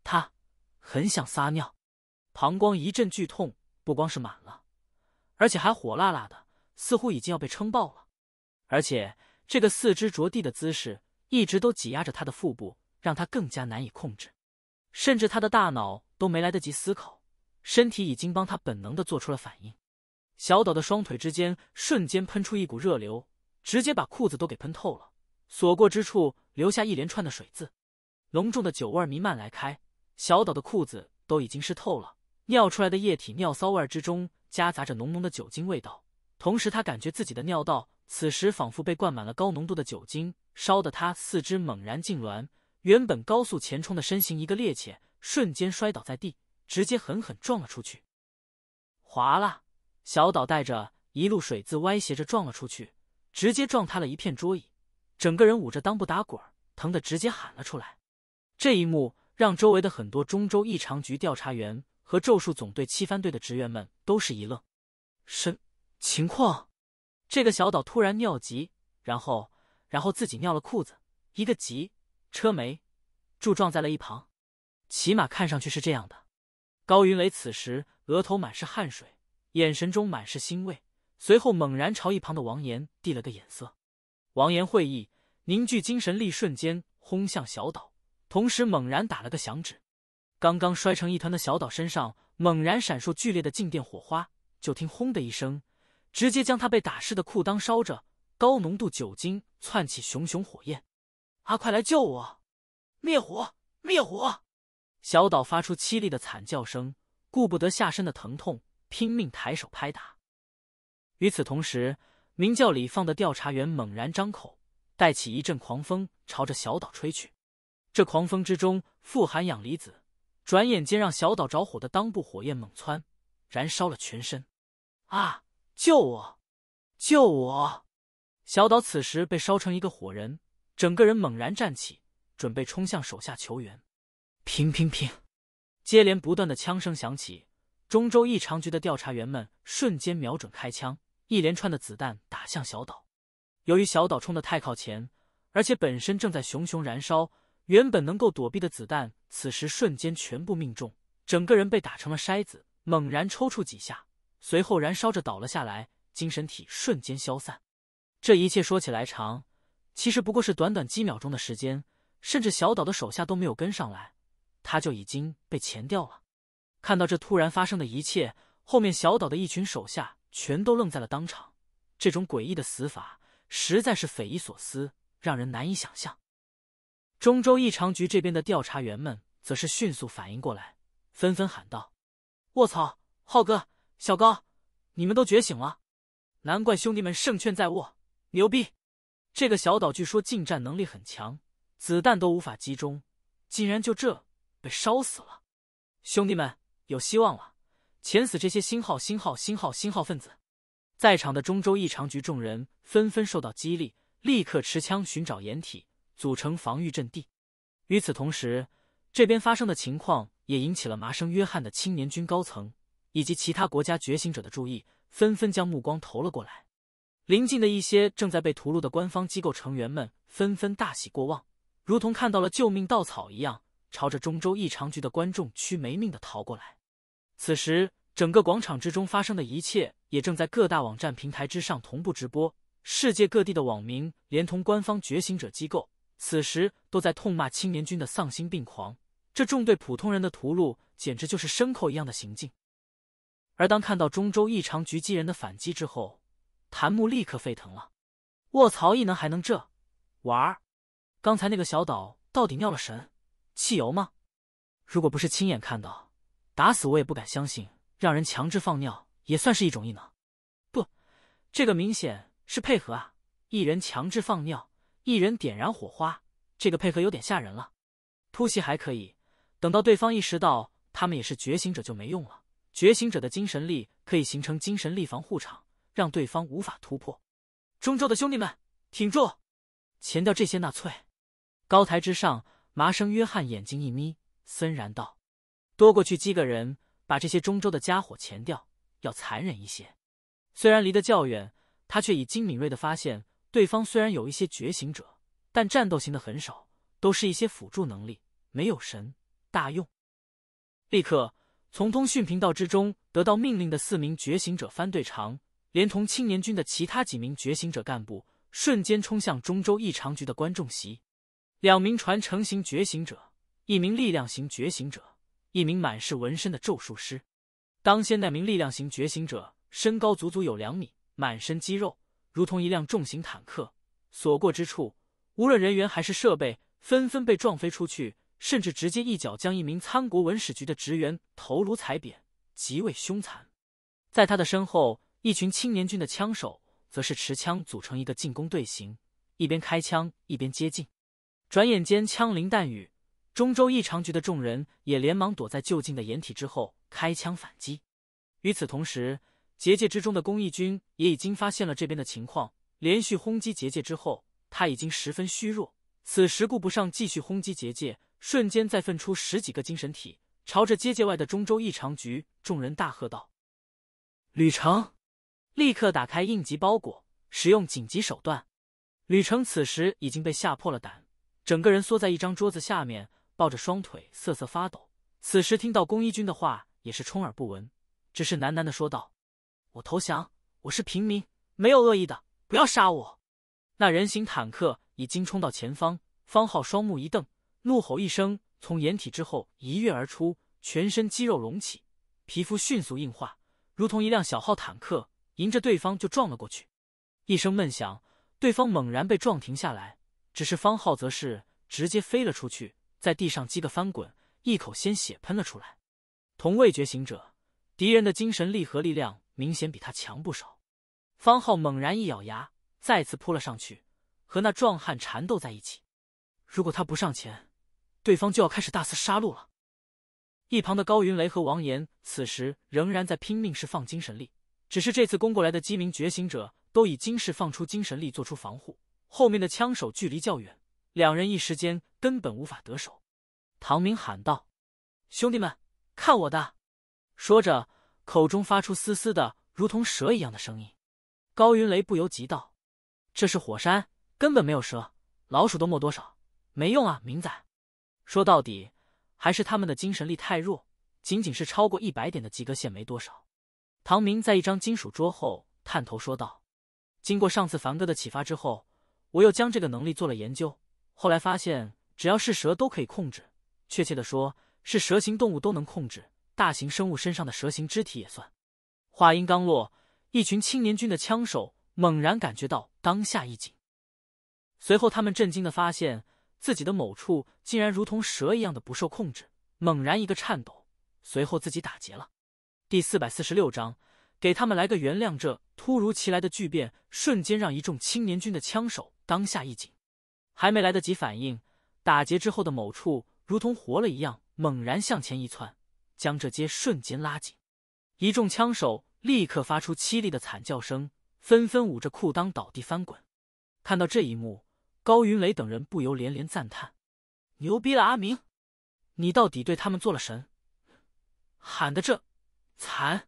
他很想撒尿，膀胱一阵剧痛。不光是满了，而且还火辣辣的，似乎已经要被撑爆了。而且这个四肢着地的姿势一直都挤压着他的腹部，让他更加难以控制。甚至他的大脑都没来得及思考，身体已经帮他本能的做出了反应。小岛的双腿之间瞬间喷出一股热流，直接把裤子都给喷透了，所过之处留下一连串的水渍。浓重的酒味弥漫来开，小岛的裤子都已经湿透了。尿出来的液体，尿骚味之中夹杂着浓浓的酒精味道。同时，他感觉自己的尿道此时仿佛被灌满了高浓度的酒精，烧得他四肢猛然痉挛。原本高速前冲的身形一个趔趄，瞬间摔倒在地，直接狠狠撞了出去，滑了。小岛带着一路水渍歪斜着撞了出去，直接撞塌了一片桌椅，整个人捂着裆部打滚，疼得直接喊了出来。这一幕让周围的很多中州异常局调查员。和咒术总队七番队的职员们都是一愣，什情况？这个小岛突然尿急，然后然后自己尿了裤子，一个急车没柱撞在了一旁，起码看上去是这样的。高云雷此时额头满是汗水，眼神中满是欣慰，随后猛然朝一旁的王岩递了个眼色。王岩会意，凝聚精神力，瞬间轰向小岛，同时猛然打了个响指。刚刚摔成一团的小岛身上猛然闪烁剧烈的静电火花，就听“轰”的一声，直接将他被打湿的裤裆烧着，高浓度酒精窜起熊熊火焰。“啊，快来救我！灭火！灭火！”小岛发出凄厉的惨叫声，顾不得下身的疼痛，拼命抬手拍打。与此同时，明叫里放的调查员猛然张口，带起一阵狂风朝着小岛吹去。这狂风之中富含氧离子。转眼间，让小岛着火的裆部火焰猛窜，燃烧了全身。啊！救我！救我！小岛此时被烧成一个火人，整个人猛然站起，准备冲向手下求援。砰砰砰！接连不断的枪声响起，中州异常局的调查员们瞬间瞄准开枪，一连串的子弹打向小岛。由于小岛冲的太靠前，而且本身正在熊熊燃烧。原本能够躲避的子弹，此时瞬间全部命中，整个人被打成了筛子，猛然抽搐几下，随后燃烧着倒了下来，精神体瞬间消散。这一切说起来长，其实不过是短短几秒钟的时间，甚至小岛的手下都没有跟上来，他就已经被钳掉了。看到这突然发生的一切，后面小岛的一群手下全都愣在了当场。这种诡异的死法实在是匪夷所思，让人难以想象。中州异常局这边的调查员们则是迅速反应过来，纷纷喊道：“卧槽，浩哥，小高，你们都觉醒了！难怪兄弟们胜券在握，牛逼！这个小岛据说近战能力很强，子弹都无法击中，竟然就这被烧死了！兄弟们有希望了，钱死这些星号、星号、星号、星号分子！”在场的中州异常局众人纷纷受到激励，立刻持枪寻找掩体。组成防御阵地。与此同时，这边发生的情况也引起了麻生约翰的青年军高层以及其他国家觉醒者的注意，纷纷将目光投了过来。临近的一些正在被屠戮的官方机构成员们纷纷大喜过望，如同看到了救命稻草一样，朝着中州异常局的观众区没命的逃过来。此时，整个广场之中发生的一切也正在各大网站平台之上同步直播，世界各地的网民连同官方觉醒者机构。此时都在痛骂青年军的丧心病狂，这众对普通人的屠戮简直就是牲口一样的行径。而当看到中州异常狙击人的反击之后，檀木立刻沸腾了：“卧槽！异能还能这玩儿？刚才那个小岛到底尿了神汽油吗？如果不是亲眼看到，打死我也不敢相信，让人强制放尿也算是一种异能？不，这个明显是配合啊！一人强制放尿。”一人点燃火花，这个配合有点吓人了。突袭还可以，等到对方意识到他们也是觉醒者就没用了。觉醒者的精神力可以形成精神力防护场，让对方无法突破。中州的兄弟们，挺住！前掉这些纳粹。高台之上，麻生约翰眼睛一眯，森然道：“多过去几个人，把这些中州的家伙前掉，要残忍一些。”虽然离得较远，他却已经敏锐的发现。对方虽然有一些觉醒者，但战斗型的很少，都是一些辅助能力，没有神大用。立刻从通讯频道之中得到命令的四名觉醒者番队长，连同青年军的其他几名觉醒者干部，瞬间冲向中州异常局的观众席。两名传承型觉醒者，一名力量型觉醒者，一名满是纹身的咒术师。当先那名力量型觉醒者，身高足足有两米，满身肌肉。如同一辆重型坦克，所过之处，无论人员还是设备，纷纷被撞飞出去，甚至直接一脚将一名参国文史局的职员头颅踩扁，极为凶残。在他的身后，一群青年军的枪手则是持枪组成一个进攻队形，一边开枪一边接近。转眼间，枪林弹雨，中州异常局的众人也连忙躲在就近的掩体之后开枪反击。与此同时，结界之中的公益军也已经发现了这边的情况，连续轰击结界之后，他已经十分虚弱，此时顾不上继续轰击结界，瞬间再分出十几个精神体，朝着结界外的中州异常局众人大喝道：“吕成，立刻打开应急包裹，使用紧急手段！”吕成此时已经被吓破了胆，整个人缩在一张桌子下面，抱着双腿瑟瑟发抖。此时听到公益军的话也是充耳不闻，只是喃喃的说道。我投降，我是平民，没有恶意的，不要杀我。那人形坦克已经冲到前方，方浩双目一瞪，怒吼一声，从掩体之后一跃而出，全身肌肉隆起，皮肤迅速硬化，如同一辆小号坦克，迎着对方就撞了过去。一声闷响，对方猛然被撞停下来，只是方浩则是直接飞了出去，在地上击个翻滚，一口鲜血喷了出来。同位觉醒者，敌人的精神力和力量。明显比他强不少，方浩猛然一咬牙，再次扑了上去，和那壮汉缠斗在一起。如果他不上前，对方就要开始大肆杀戮了。一旁的高云雷和王岩此时仍然在拼命释放精神力，只是这次攻过来的几名觉醒者都以经释放出精神力做出防护，后面的枪手距离较远，两人一时间根本无法得手。唐明喊道：“兄弟们，看我的！”说着。口中发出嘶嘶的，如同蛇一样的声音。高云雷不由急道：“这是火山，根本没有蛇，老鼠都没多少，没用啊！”明仔，说到底还是他们的精神力太弱，仅仅是超过一百点的及格线没多少。唐明在一张金属桌后探头说道：“经过上次凡哥的启发之后，我又将这个能力做了研究，后来发现只要是蛇都可以控制，确切的说是蛇形动物都能控制。”大型生物身上的蛇形肢体也算。话音刚落，一群青年军的枪手猛然感觉到当下一紧，随后他们震惊的发现自己的某处竟然如同蛇一样的不受控制，猛然一个颤抖，随后自己打结了。第四百四十六章，给他们来个原谅。这突如其来的巨变瞬间让一众青年军的枪手当下一紧，还没来得及反应，打结之后的某处如同活了一样，猛然向前一窜。将这接瞬间拉紧，一众枪手立刻发出凄厉的惨叫声，纷纷捂着裤裆倒地翻滚。看到这一幕，高云雷等人不由连连赞叹：“牛逼了，阿明，你到底对他们做了什？”喊的这惨，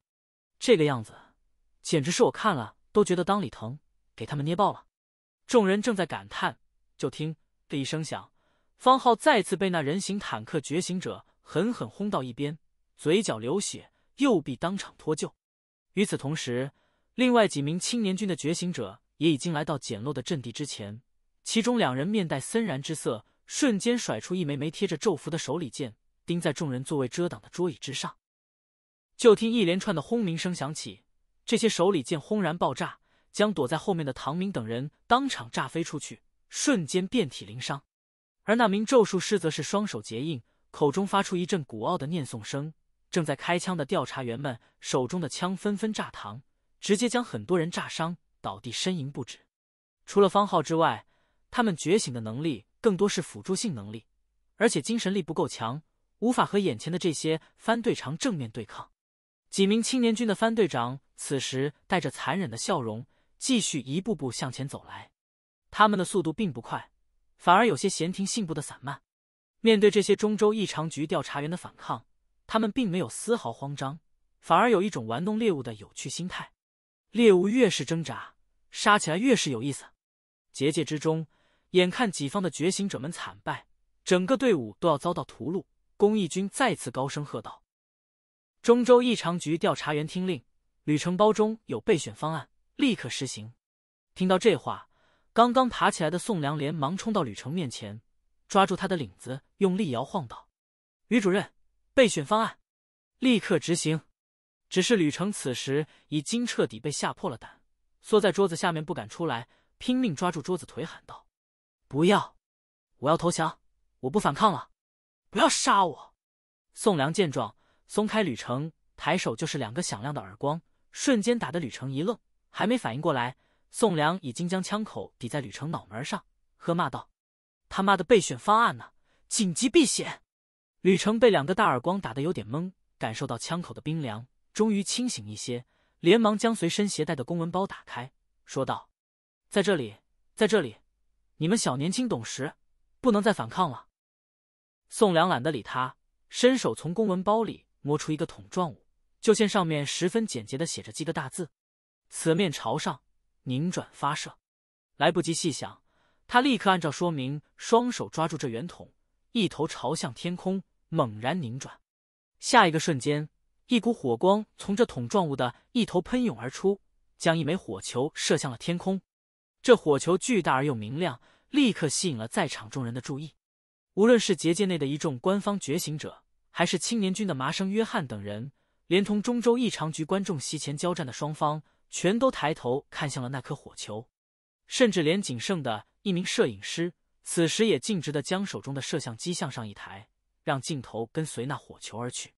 这个样子简直是我看了都觉得裆里疼，给他们捏爆了。众人正在感叹，就听的一声响，方浩再次被那人形坦克觉醒者狠狠轰到一边。嘴角流血，右臂当场脱臼。与此同时，另外几名青年军的觉醒者也已经来到简陋的阵地之前。其中两人面带森然之色，瞬间甩出一枚枚贴着咒符的手里剑，钉在众人座位遮挡的桌椅之上。就听一连串的轰鸣声响起，这些手里剑轰然爆炸，将躲在后面的唐明等人当场炸飞出去，瞬间遍体鳞伤。而那名咒术师则是双手结印，口中发出一阵古奥的念诵声。正在开枪的调查员们手中的枪纷纷炸膛，直接将很多人炸伤，倒地呻吟不止。除了方浩之外，他们觉醒的能力更多是辅助性能力，而且精神力不够强，无法和眼前的这些番队长正面对抗。几名青年军的番队长此时带着残忍的笑容，继续一步步向前走来。他们的速度并不快，反而有些闲庭信步的散漫。面对这些中州异常局调查员的反抗。他们并没有丝毫慌张，反而有一种玩弄猎物的有趣心态。猎物越是挣扎，杀起来越是有意思。结界之中，眼看己方的觉醒者们惨败，整个队伍都要遭到屠戮。公益军再次高声喝道：“中州异常局调查员，听令！旅程包中有备选方案，立刻实行！”听到这话，刚刚爬起来的宋良连忙冲到旅程面前，抓住他的领子，用力摇晃道：“吕主任！”备选方案，立刻执行！只是吕成此时已经彻底被吓破了胆，缩在桌子下面不敢出来，拼命抓住桌子腿喊道：“不要！我要投降！我不反抗了！不要杀我！”宋良见状，松开吕成，抬手就是两个响亮的耳光，瞬间打的吕成一愣，还没反应过来，宋良已经将枪口抵在吕成脑门上，喝骂道：“他妈的备选方案呢？紧急避险！”吕成被两个大耳光打得有点懵，感受到枪口的冰凉，终于清醒一些，连忙将随身携带的公文包打开，说道：“在这里，在这里，你们小年轻懂时，不能再反抗了。”宋良懒得理他，伸手从公文包里摸出一个桶状物，就见上面十分简洁的写着几个大字：“此面朝上，拧转发射。”来不及细想，他立刻按照说明，双手抓住这圆筒，一头朝向天空。猛然凝转，下一个瞬间，一股火光从这桶状物的一头喷涌而出，将一枚火球射向了天空。这火球巨大而又明亮，立刻吸引了在场众人的注意。无论是结界内的一众官方觉醒者，还是青年军的麻生约翰等人，连同中州异常局观众席前交战的双方，全都抬头看向了那颗火球。甚至连仅剩的一名摄影师，此时也径直的将手中的摄像机向上一抬。让镜头跟随那火球而去。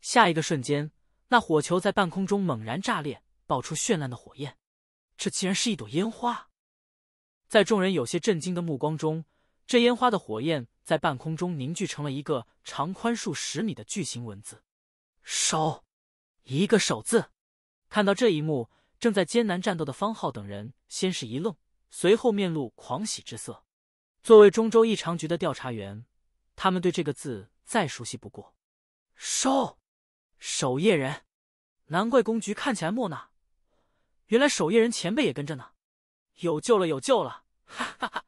下一个瞬间，那火球在半空中猛然炸裂，爆出绚烂的火焰。这竟然是一朵烟花！在众人有些震惊的目光中，这烟花的火焰在半空中凝聚成了一个长宽数十米的巨型文字——手，一个手字。看到这一幕，正在艰难战斗的方浩等人先是一愣，随后面露狂喜之色。作为中州异常局的调查员。他们对这个字再熟悉不过，守，守夜人，难怪公局看起来木讷，原来守夜人前辈也跟着呢，有救了有救了，哈哈哈！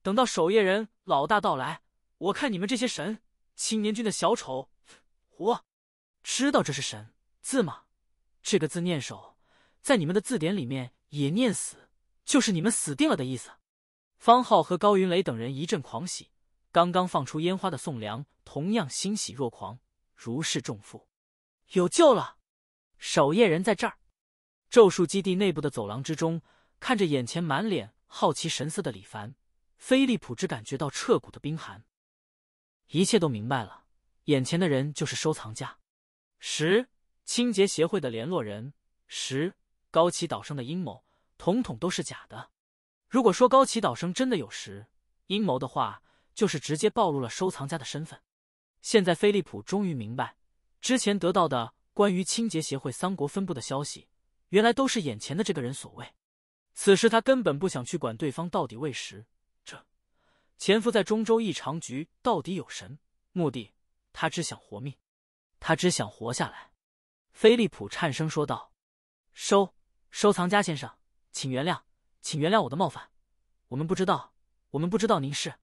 等到守夜人老大到来，我看你们这些神青年军的小丑，活，知道这是神字吗？这个字念守，在你们的字典里面也念死，就是你们死定了的意思。方浩和高云雷等人一阵狂喜。刚刚放出烟花的宋良同样欣喜若狂，如释重负，有救了！守夜人在这儿。咒术基地内部的走廊之中，看着眼前满脸好奇神色的李凡，菲利普只感觉到彻骨的冰寒。一切都明白了，眼前的人就是收藏家，十清洁协会的联络人，十高崎岛生的阴谋，统统都是假的。如果说高崎岛生真的有十阴谋的话，就是直接暴露了收藏家的身份。现在，菲利普终于明白，之前得到的关于清洁协会三国分部的消息，原来都是眼前的这个人所为。此时，他根本不想去管对方到底为什。这潜伏在中州异常局到底有什目的？他只想活命，他只想活下来。菲利普颤声说道：“收收藏家先生，请原谅，请原谅我的冒犯。我们不知道，我们不知道您是。”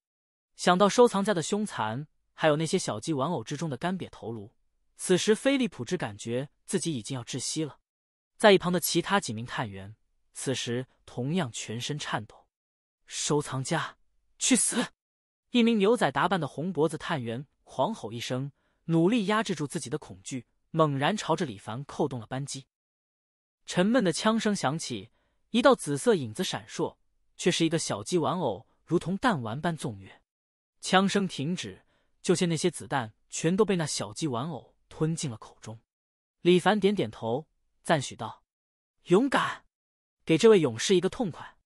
想到收藏家的凶残，还有那些小鸡玩偶之中的干瘪头颅，此时菲利普之感觉自己已经要窒息了。在一旁的其他几名探员，此时同样全身颤抖。收藏家，去死！一名牛仔打扮的红脖子探员狂吼一声，努力压制住自己的恐惧，猛然朝着李凡扣动了扳机。沉闷的枪声响起，一道紫色影子闪烁，却是一个小鸡玩偶，如同弹丸般纵跃。枪声停止，就见那些子弹全都被那小鸡玩偶吞进了口中。李凡点点头，赞许道：“勇敢，给这位勇士一个痛快。”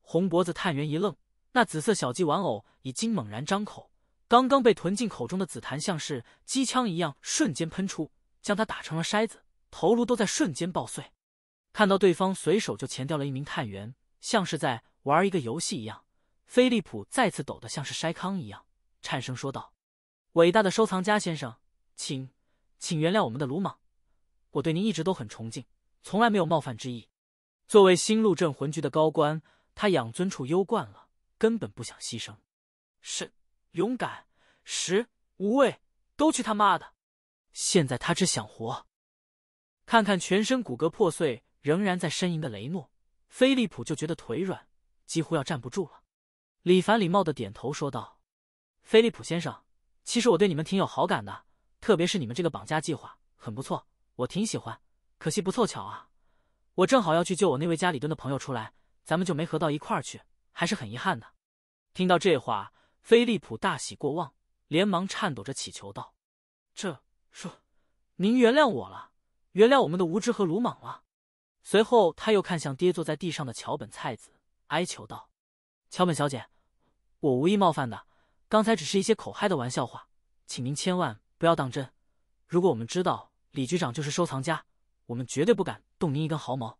红脖子探员一愣，那紫色小鸡玩偶已经猛然张口，刚刚被吞进口中的紫檀像是机枪一样瞬间喷出，将他打成了筛子，头颅都在瞬间爆碎。看到对方随手就前掉了一名探员，像是在玩一个游戏一样。菲利普再次抖得像是筛糠一样，颤声说道：“伟大的收藏家先生，请，请原谅我们的鲁莽。我对您一直都很崇敬，从来没有冒犯之意。作为新路镇魂局的高官，他养尊处优惯了，根本不想牺牲。是，勇敢，十无畏，都去他妈的！现在他只想活。看看全身骨骼破碎、仍然在呻吟的雷诺，菲利普就觉得腿软，几乎要站不住了。”李凡礼貌地点头说道：“菲利普先生，其实我对你们挺有好感的，特别是你们这个绑架计划很不错，我挺喜欢。可惜不凑巧啊，我正好要去救我那位家里蹲的朋友出来，咱们就没合到一块儿去，还是很遗憾的。”听到这话，菲利普大喜过望，连忙颤抖着乞求道：“这说，您原谅我了，原谅我们的无知和鲁莽了。”随后他又看向跌坐在地上的桥本菜子，哀求道。桥本小姐，我无意冒犯的，刚才只是一些口嗨的玩笑话，请您千万不要当真。如果我们知道李局长就是收藏家，我们绝对不敢动您一根毫毛。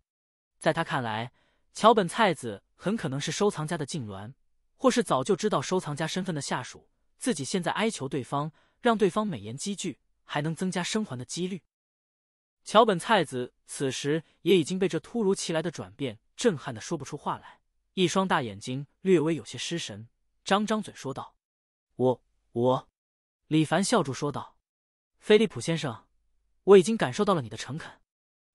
在他看来，桥本菜子很可能是收藏家的痉挛，或是早就知道收藏家身份的下属。自己现在哀求对方，让对方美言几句，还能增加生还的几率。桥本菜子此时也已经被这突如其来的转变震撼的说不出话来。一双大眼睛略微有些失神，张张嘴说道：“我我。”李凡笑住说道：“菲利普先生，我已经感受到了你的诚恳。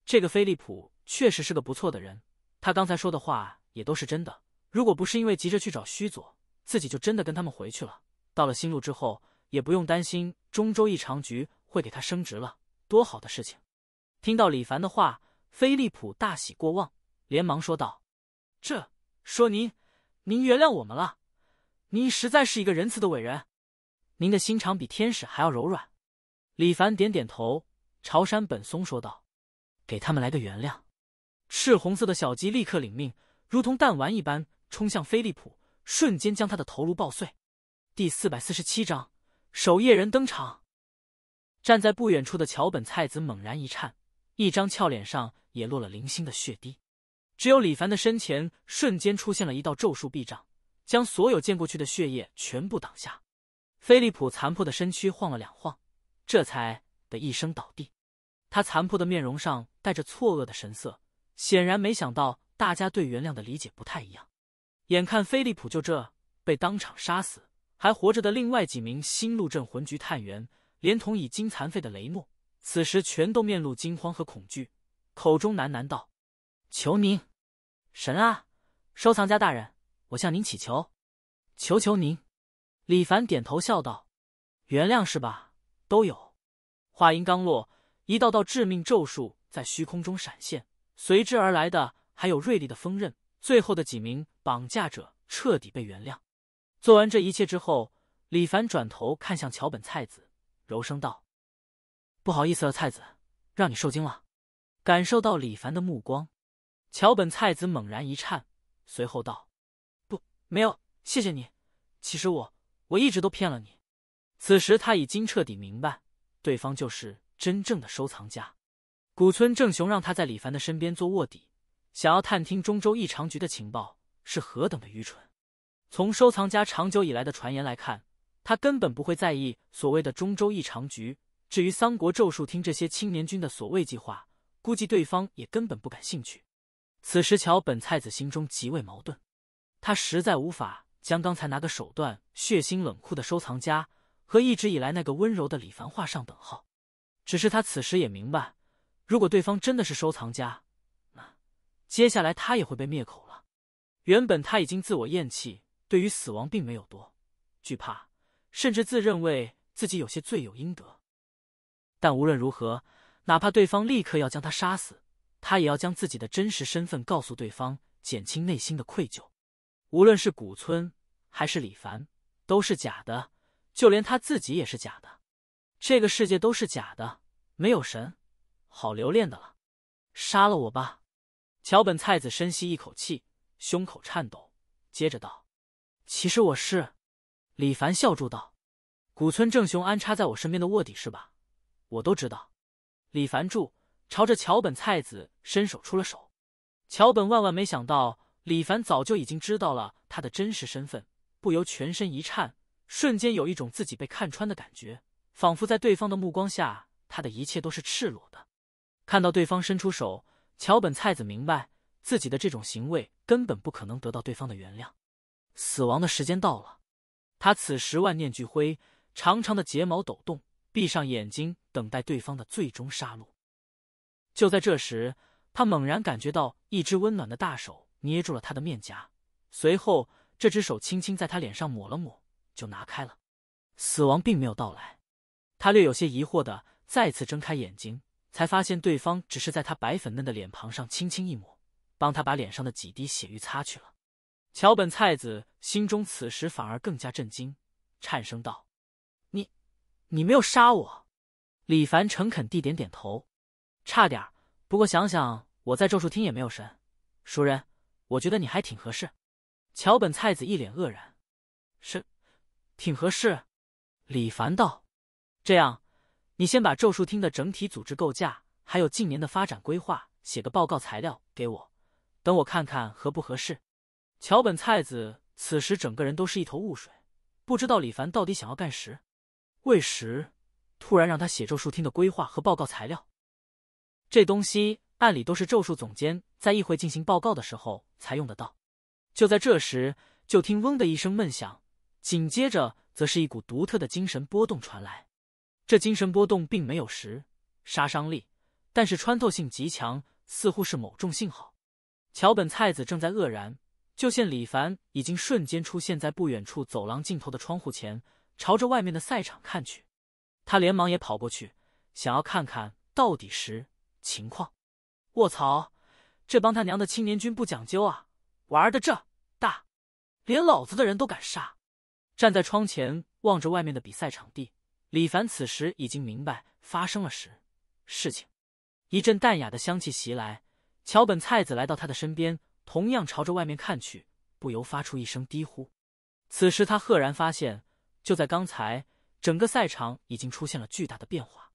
这个菲利普确实是个不错的人，他刚才说的话也都是真的。如果不是因为急着去找虚佐，自己就真的跟他们回去了。到了新路之后，也不用担心中州异常局会给他升职了，多好的事情！”听到李凡的话，菲利普大喜过望，连忙说道：“这。”说您，您原谅我们了，您实在是一个仁慈的伟人，您的心肠比天使还要柔软。李凡点点头，朝山本松说道：“给他们来个原谅。”赤红色的小鸡立刻领命，如同弹丸一般冲向菲利普，瞬间将他的头颅爆碎。第四百四十七章守夜人登场。站在不远处的桥本菜子猛然一颤，一张俏脸上也落了零星的血滴。只有李凡的身前瞬间出现了一道咒术臂障，将所有溅过去的血液全部挡下。菲利普残破的身躯晃了两晃，这才的一声倒地。他残破的面容上带着错愕的神色，显然没想到大家对原谅的理解不太一样。眼看菲利普就这被当场杀死，还活着的另外几名新路镇魂局探员，连同已经残废的雷诺，此时全都面露惊慌和恐惧，口中喃喃道。求您，神啊，收藏家大人，我向您祈求，求求您！李凡点头笑道：“原谅是吧？都有。”话音刚落，一道道致命咒术在虚空中闪现，随之而来的还有锐利的锋刃。最后的几名绑架者彻底被原谅。做完这一切之后，李凡转头看向桥本菜子，柔声道：“不好意思了，菜子，让你受惊了。”感受到李凡的目光。桥本菜子猛然一颤，随后道：“不，没有，谢谢你。其实我，我一直都骗了你。”此时，他已经彻底明白，对方就是真正的收藏家。古村正雄让他在李凡的身边做卧底，想要探听中州异常局的情报，是何等的愚蠢！从收藏家长久以来的传言来看，他根本不会在意所谓的中州异常局。至于三国咒术厅这些青年军的所谓计划，估计对方也根本不感兴趣。此时，桥本菜子心中极为矛盾，他实在无法将刚才那个手段血腥冷酷的收藏家和一直以来那个温柔的李凡画上等号。只是他此时也明白，如果对方真的是收藏家，那接下来他也会被灭口了。原本他已经自我厌弃，对于死亡并没有多惧怕，甚至自认为自己有些罪有应得。但无论如何，哪怕对方立刻要将他杀死。他也要将自己的真实身份告诉对方，减轻内心的愧疚。无论是古村还是李凡，都是假的，就连他自己也是假的。这个世界都是假的，没有神，好留恋的了。杀了我吧！桥本菜子深吸一口气，胸口颤抖，接着道：“其实我是……”李凡笑住道：“古村正雄安插在我身边的卧底是吧？我都知道。”李凡住。朝着桥本菜子伸手出了手，桥本万万没想到李凡早就已经知道了他的真实身份，不由全身一颤，瞬间有一种自己被看穿的感觉，仿佛在对方的目光下，他的一切都是赤裸的。看到对方伸出手，桥本菜子明白自己的这种行为根本不可能得到对方的原谅。死亡的时间到了，他此时万念俱灰，长长的睫毛抖动，闭上眼睛等待对方的最终杀戮。就在这时，他猛然感觉到一只温暖的大手捏住了他的面颊，随后这只手轻轻在他脸上抹了抹，就拿开了。死亡并没有到来，他略有些疑惑的再次睁开眼睛，才发现对方只是在他白粉嫩的脸庞上轻轻一抹，帮他把脸上的几滴血玉擦去了。桥本菜子心中此时反而更加震惊，颤声道：“你，你没有杀我？”李凡诚恳地点点头。差点儿，不过想想我在咒术厅也没有神熟人，我觉得你还挺合适。桥本菜子一脸愕然：“是，挺合适。”李凡道：“这样，你先把咒术厅的整体组织构架，还有近年的发展规划，写个报告材料给我，等我看看合不合适。”桥本菜子此时整个人都是一头雾水，不知道李凡到底想要干什为什，突然让他写咒术厅的规划和报告材料。这东西按理都是咒术总监在议会进行报告的时候才用得到。就在这时，就听“嗡”的一声闷响，紧接着则是一股独特的精神波动传来。这精神波动并没有实杀伤力，但是穿透性极强，似乎是某种信号。桥本菜子正在愕然，就见李凡已经瞬间出现在不远处走廊尽头的窗户前，朝着外面的赛场看去。他连忙也跑过去，想要看看到底时。情况，卧槽！这帮他娘的青年军不讲究啊，玩的这大，连老子的人都敢杀！站在窗前望着外面的比赛场地，李凡此时已经明白发生了什事情。一阵淡雅的香气袭来，桥本菜子来到他的身边，同样朝着外面看去，不由发出一声低呼。此时他赫然发现，就在刚才，整个赛场已经出现了巨大的变化，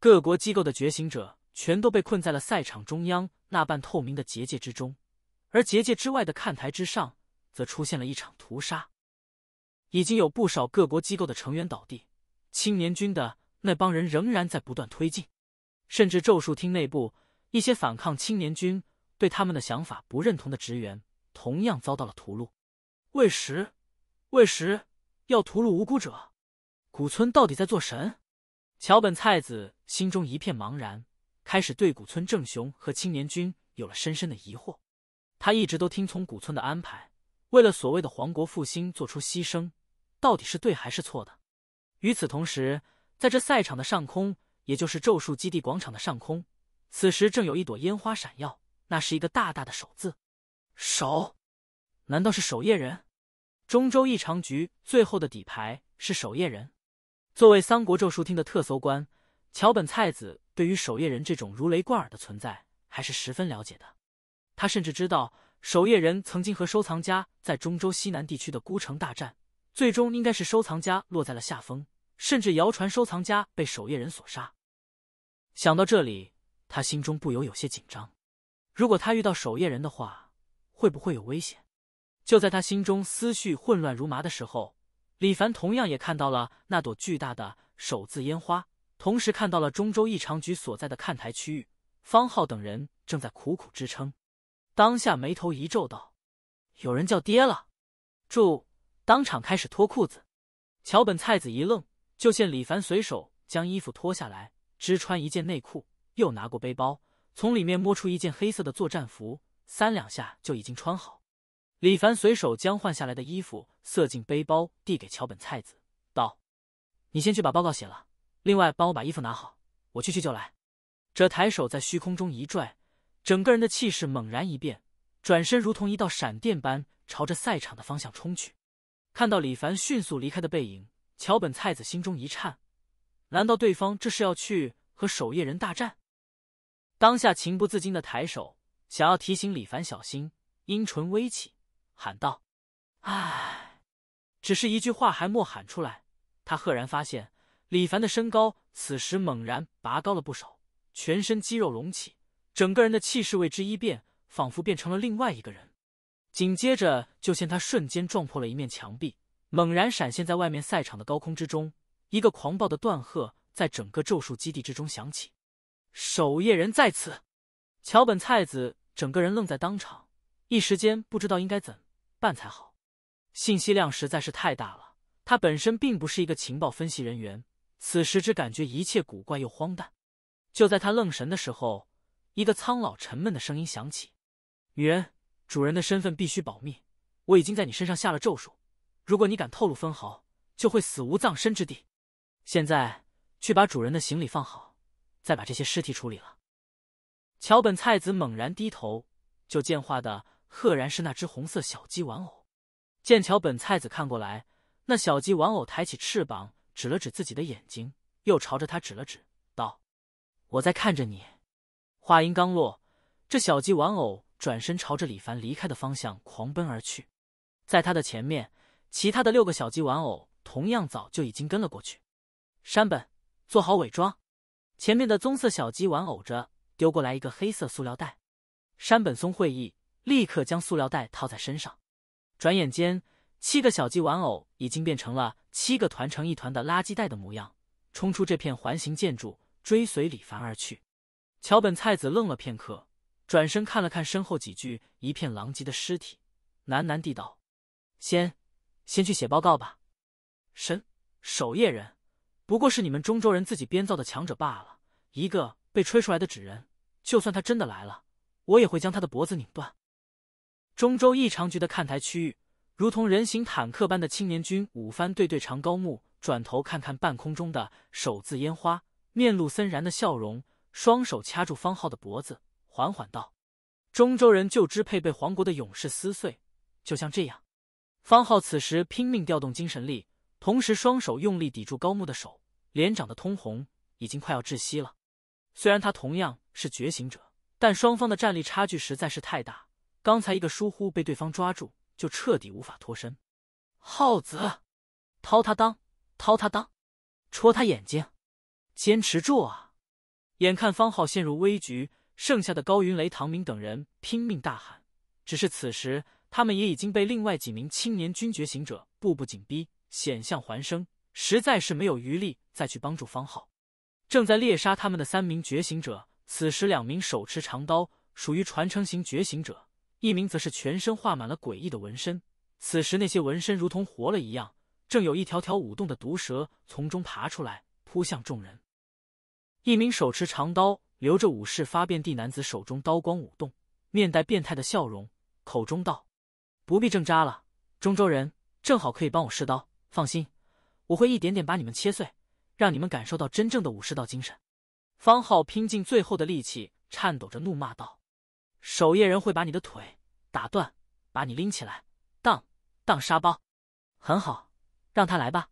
各国机构的觉醒者。全都被困在了赛场中央那半透明的结界之中，而结界之外的看台之上，则出现了一场屠杀。已经有不少各国机构的成员倒地，青年军的那帮人仍然在不断推进，甚至咒术厅内部一些反抗青年军、对他们的想法不认同的职员，同样遭到了屠戮。为食为食，要屠戮无辜者？古村到底在做神？桥本菜子心中一片茫然。开始对古村正雄和青年军有了深深的疑惑，他一直都听从古村的安排，为了所谓的皇国复兴做出牺牲，到底是对还是错的？与此同时，在这赛场的上空，也就是咒术基地广场的上空，此时正有一朵烟花闪耀，那是一个大大的手字，手，难道是守夜人？中州异常局最后的底牌是守夜人，作为三国咒术厅的特搜官。桥本菜子对于守夜人这种如雷贯耳的存在还是十分了解的，他甚至知道守夜人曾经和收藏家在中州西南地区的孤城大战，最终应该是收藏家落在了下风，甚至谣传收藏家被守夜人所杀。想到这里，他心中不由有些紧张。如果他遇到守夜人的话，会不会有危险？就在他心中思绪混乱如麻的时候，李凡同样也看到了那朵巨大的手字烟花。同时看到了中州异常局所在的看台区域，方浩等人正在苦苦支撑，当下眉头一皱道：“有人叫爹了。”住，当场开始脱裤子。桥本菜子一愣，就见李凡随手将衣服脱下来，只穿一件内裤，又拿过背包，从里面摸出一件黑色的作战服，三两下就已经穿好。李凡随手将换下来的衣服塞进背包，递给桥本菜子道：“你先去把报告写了。”另外，帮我把衣服拿好，我去去就来。这抬手在虚空中一拽，整个人的气势猛然一变，转身如同一道闪电般朝着赛场的方向冲去。看到李凡迅速离开的背影，桥本菜子心中一颤，难道对方这是要去和守夜人大战？当下情不自禁的抬手，想要提醒李凡小心，阴唇微起，喊道：“唉！”只是一句话还莫喊出来，他赫然发现。李凡的身高此时猛然拔高了不少，全身肌肉隆起，整个人的气势为之一变，仿佛变成了另外一个人。紧接着，就见他瞬间撞破了一面墙壁，猛然闪现在外面赛场的高空之中。一个狂暴的断喝在整个咒术基地之中响起：“守夜人在此！”桥本菜子整个人愣在当场，一时间不知道应该怎办才好。信息量实在是太大了，他本身并不是一个情报分析人员。此时只感觉一切古怪又荒诞。就在他愣神的时候，一个苍老沉闷的声音响起：“女人，主人的身份必须保密。我已经在你身上下了咒术，如果你敢透露分毫，就会死无葬身之地。现在去把主人的行李放好，再把这些尸体处理了。”桥本菜子猛然低头，就见画的赫然是那只红色小鸡玩偶。见桥本菜子看过来，那小鸡玩偶抬起翅膀。指了指自己的眼睛，又朝着他指了指，道：“我在看着你。”话音刚落，这小鸡玩偶转身朝着李凡离开的方向狂奔而去。在他的前面，其他的六个小鸡玩偶同样早就已经跟了过去。山本，做好伪装。前面的棕色小鸡玩偶着丢过来一个黑色塑料袋，山本松会意，立刻将塑料袋套在身上。转眼间。七个小鸡玩偶已经变成了七个团成一团的垃圾袋的模样，冲出这片环形建筑，追随李凡而去。桥本菜子愣了片刻，转身看了看身后几具一片狼藉的尸体，喃喃地道：“先，先去写报告吧。神守夜人，不过是你们中州人自己编造的强者罢了，一个被吹出来的纸人。就算他真的来了，我也会将他的脖子拧断。”中州异常局的看台区域。如同人形坦克般的青年军五番对对长高木转头看看半空中的手字烟花，面露森然的笑容，双手掐住方浩的脖子，缓缓道：“中州人就支配被皇国的勇士撕碎，就像这样。”方浩此时拼命调动精神力，同时双手用力抵住高木的手，脸涨得通红，已经快要窒息了。虽然他同样是觉醒者，但双方的战力差距实在是太大。刚才一个疏忽，被对方抓住。就彻底无法脱身。耗子，掏他裆，掏他裆，戳他眼睛，坚持住啊！眼看方浩陷入危局，剩下的高云雷、唐明等人拼命大喊。只是此时，他们也已经被另外几名青年军觉醒者步步紧逼，险象环生，实在是没有余力再去帮助方浩。正在猎杀他们的三名觉醒者，此时两名手持长刀，属于传承型觉醒者。一名则是全身画满了诡异的纹身，此时那些纹身如同活了一样，正有一条条舞动的毒蛇从中爬出来，扑向众人。一名手持长刀、留着武士发辫的男子手中刀光舞动，面带变态的笑容，口中道：“不必挣扎了，中州人，正好可以帮我试刀。放心，我会一点点把你们切碎，让你们感受到真正的武士道精神。”方浩拼尽最后的力气，颤抖着怒骂道。守夜人会把你的腿打断，把你拎起来当当沙包。很好，让他来吧。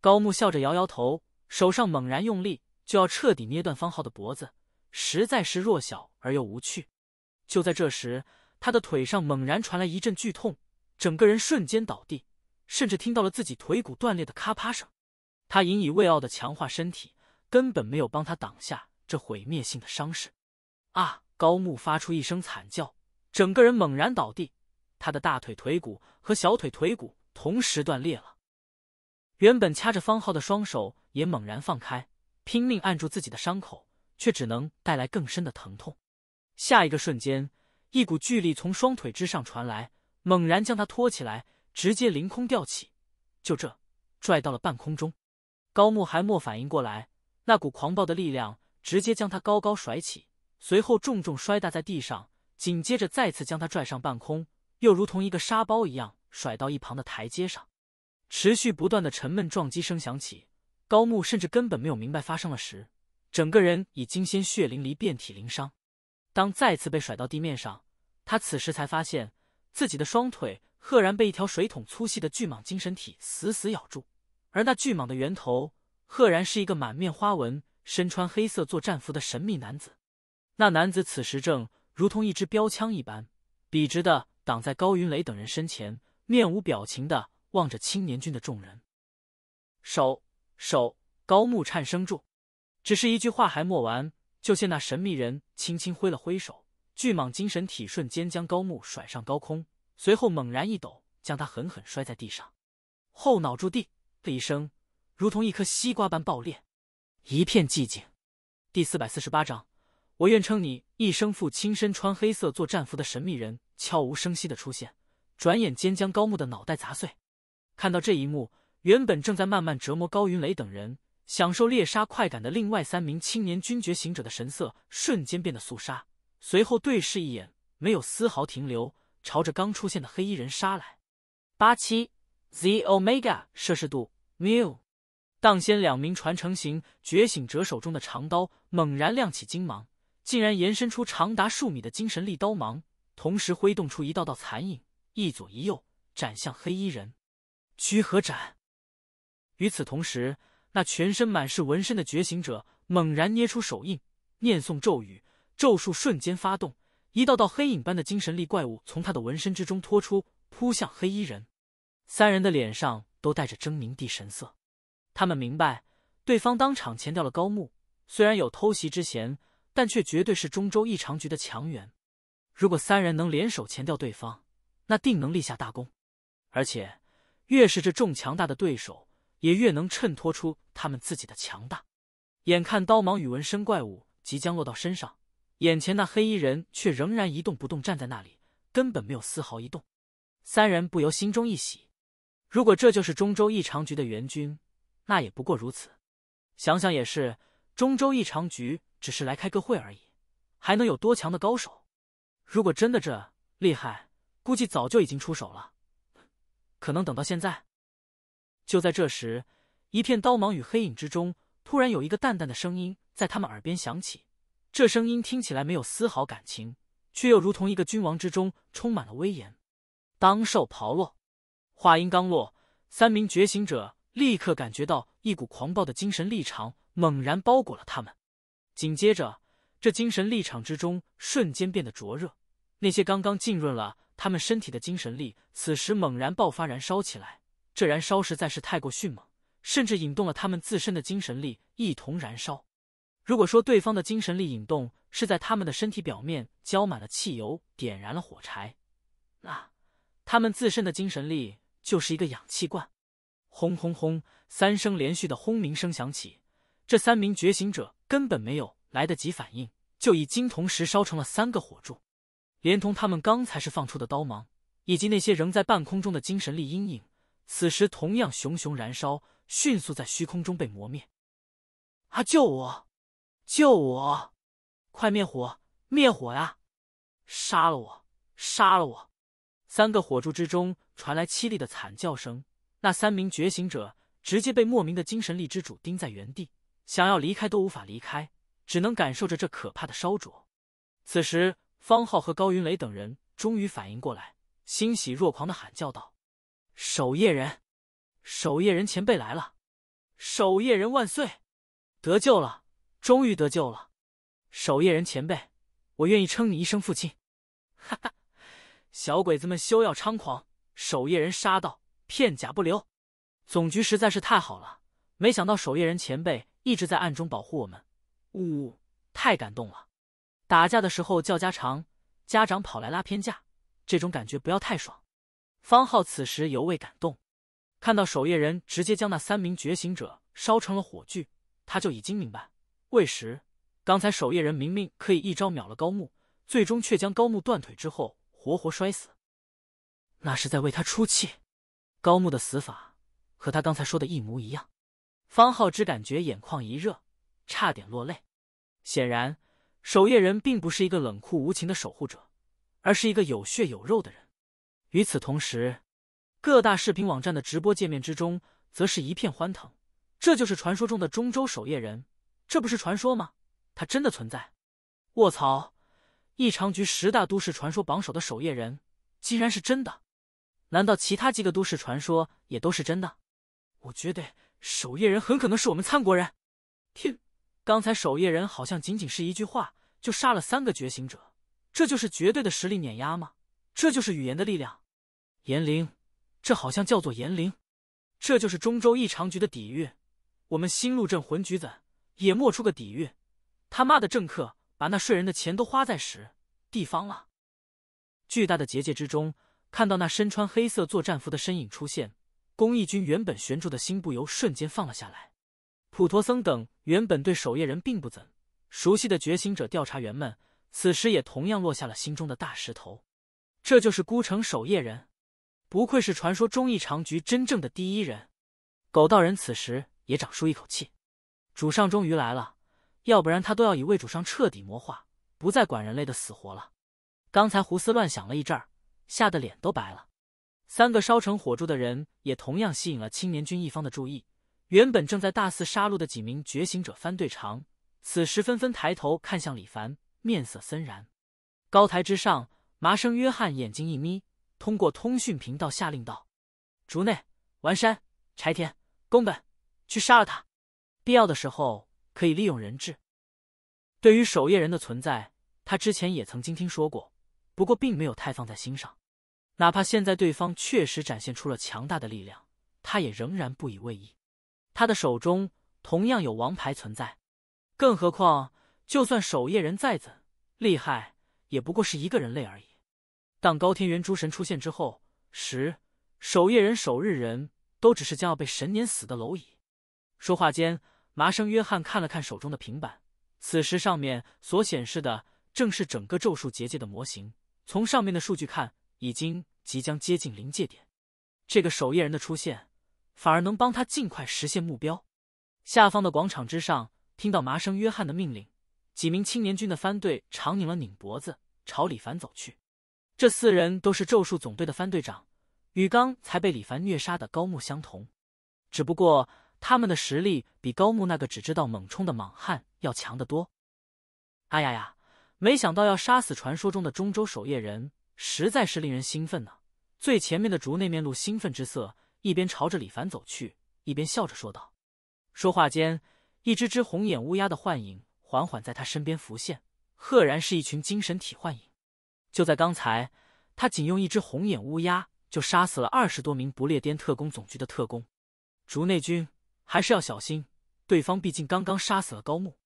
高木笑着摇摇头，手上猛然用力，就要彻底捏断方浩的脖子。实在是弱小而又无趣。就在这时，他的腿上猛然传来一阵剧痛，整个人瞬间倒地，甚至听到了自己腿骨断裂的咔啪声。他引以为傲的强化身体根本没有帮他挡下这毁灭性的伤势。啊！高木发出一声惨叫，整个人猛然倒地，他的大腿腿骨和小腿腿骨同时断裂了。原本掐着方浩的双手也猛然放开，拼命按住自己的伤口，却只能带来更深的疼痛。下一个瞬间，一股巨力从双腿之上传来，猛然将他托起来，直接凌空吊起，就这拽到了半空中。高木还莫反应过来，那股狂暴的力量直接将他高高甩起。随后重重摔打在地上，紧接着再次将他拽上半空，又如同一个沙包一样甩到一旁的台阶上。持续不断的沉闷撞击声响起，高木甚至根本没有明白发生了什，整个人已经鲜血淋漓，遍体鳞伤。当再次被甩到地面上，他此时才发现自己的双腿赫然被一条水桶粗细的巨蟒精神体死死咬住，而那巨蟒的源头赫然是一个满面花纹、身穿黑色作战服的神秘男子。那男子此时正如同一支标枪一般，笔直的挡在高云雷等人身前，面无表情的望着青年军的众人。手手，高木颤声住，只是一句话还没完，就见那神秘人轻轻挥了挥手，巨蟒精神体瞬间将高木甩上高空，随后猛然一抖，将他狠狠摔在地上，后脑触地的一声，如同一颗西瓜般爆裂，一片寂静。第四百四十八章。我愿称你一生父亲身穿黑色做战服的神秘人悄无声息的出现，转眼间将高木的脑袋砸碎。看到这一幕，原本正在慢慢折磨高云雷等人，享受猎杀快感的另外三名青年军觉醒者的神色瞬间变得肃杀，随后对视一眼，没有丝毫停留，朝着刚出现的黑衣人杀来。八七 Z Omega 摄氏度，mu。当先两名传承型觉醒者手中的长刀猛然亮起金芒。竟然延伸出长达数米的精神力刀芒，同时挥动出一道道残影，一左一右斩向黑衣人。居合斩。与此同时，那全身满是纹身的觉醒者猛然捏出手印，念诵咒语，咒术瞬间发动，一道道黑影般的精神力怪物从他的纹身之中脱出，扑向黑衣人。三人的脸上都带着狰狞地神色，他们明白，对方当场前掉了高木，虽然有偷袭之嫌。但却绝对是中州异常局的强援，如果三人能联手前掉对方，那定能立下大功。而且越是这众强大的对手，也越能衬托出他们自己的强大。眼看刀芒与纹身怪物即将落到身上，眼前那黑衣人却仍然一动不动站在那里，根本没有丝毫移动。三人不由心中一喜，如果这就是中州异常局的援军，那也不过如此。想想也是，中州异常局。只是来开个会而已，还能有多强的高手？如果真的这厉害，估计早就已经出手了。可能等到现在。就在这时，一片刀芒与黑影之中，突然有一个淡淡的声音在他们耳边响起。这声音听起来没有丝毫感情，却又如同一个君王之中充满了威严。当受袍落。话音刚落，三名觉醒者立刻感觉到一股狂暴的精神力场猛然包裹了他们。紧接着，这精神力场之中瞬间变得灼热，那些刚刚浸润了他们身体的精神力，此时猛然爆发燃烧起来。这燃烧实在是太过迅猛，甚至引动了他们自身的精神力一同燃烧。如果说对方的精神力引动是在他们的身体表面浇满了汽油，点燃了火柴，那他们自身的精神力就是一个氧气罐。轰轰轰！三声连续的轰鸣声响起，这三名觉醒者。根本没有来得及反应，就已经同时烧成了三个火柱，连同他们刚才是放出的刀芒，以及那些仍在半空中的精神力阴影，此时同样熊熊燃烧，迅速在虚空中被磨灭。啊！救我！救我！快灭火！灭火呀！杀了我！杀了我！三个火柱之中传来凄厉的惨叫声，那三名觉醒者直接被莫名的精神力之主钉在原地。想要离开都无法离开，只能感受着这可怕的烧灼。此时，方浩和高云雷等人终于反应过来，欣喜若狂的喊叫道：“守夜人，守夜人前辈来了！守夜人万岁！得救了，终于得救了！守夜人前辈，我愿意称你一声父亲！”哈哈，小鬼子们休要猖狂！守夜人杀到，片甲不留！总局实在是太好了，没想到守夜人前辈。一直在暗中保护我们，呜，太感动了！打架的时候叫家常，家长跑来拉偏架，这种感觉不要太爽。方浩此时尤为感动，看到守夜人直接将那三名觉醒者烧成了火炬，他就已经明白，为时刚才守夜人明明可以一招秒了高木，最终却将高木断腿之后活活摔死，那是在为他出气。高木的死法和他刚才说的一模一样。方浩只感觉眼眶一热，差点落泪。显然，守夜人并不是一个冷酷无情的守护者，而是一个有血有肉的人。与此同时，各大视频网站的直播界面之中则是一片欢腾。这就是传说中的中州守夜人，这不是传说吗？他真的存在！卧槽！异常局十大都市传说榜首的守夜人竟然是真的？难道其他几个都市传说也都是真的？我觉得。守夜人很可能是我们参国人。天，刚才守夜人好像仅仅是一句话就杀了三个觉醒者，这就是绝对的实力碾压吗？这就是语言的力量？炎灵，这好像叫做炎灵。这就是中州异常局的底蕴，我们新路镇魂局子也没出个底蕴。他妈的政客把那税人的钱都花在什地方了？巨大的结界之中，看到那身穿黑色作战服的身影出现。公益军原本悬住的心不由瞬间放了下来。普陀僧等原本对守夜人并不怎熟悉的觉醒者调查员们，此时也同样落下了心中的大石头。这就是孤城守夜人，不愧是传说中异长局真正的第一人。狗道人此时也长舒一口气，主上终于来了，要不然他都要以为主上彻底魔化，不再管人类的死活了。刚才胡思乱想了一阵儿，吓得脸都白了。三个烧成火柱的人，也同样吸引了青年军一方的注意。原本正在大肆杀戮的几名觉醒者番队长，此时纷纷抬头看向李凡，面色森然。高台之上，麻生约翰眼睛一眯，通过通讯频道下令道：“竹内、完山、柴田、宫本，去杀了他。必要的时候可以利用人质。”对于守夜人的存在，他之前也曾经听说过，不过并没有太放在心上。哪怕现在对方确实展现出了强大的力量，他也仍然不以为意。他的手中同样有王牌存在，更何况，就算守夜人再怎厉害，也不过是一个人类而已。当高天元诸神出现之后，十守夜人、守日人都只是将要被神碾死的蝼蚁。说话间，麻生约翰看了看手中的平板，此时上面所显示的正是整个咒术结界的模型。从上面的数据看。已经即将接近临界点，这个守夜人的出现反而能帮他尽快实现目标。下方的广场之上，听到麻生约翰的命令，几名青年军的番队长拧了拧脖子，朝李凡走去。这四人都是咒术总队的番队长，与刚才被李凡虐杀的高木相同，只不过他们的实力比高木那个只知道猛冲的莽汉要强得多。哎呀呀，没想到要杀死传说中的中州守夜人！实在是令人兴奋呢！最前面的竹内面露兴奋之色，一边朝着李凡走去，一边笑着说道。说话间，一只只红眼乌鸦的幻影缓缓在他身边浮现，赫然是一群精神体幻影。就在刚才，他仅用一只红眼乌鸦就杀死了二十多名不列颠特工总局的特工。竹内君还是要小心，对方毕竟刚刚杀死了高木。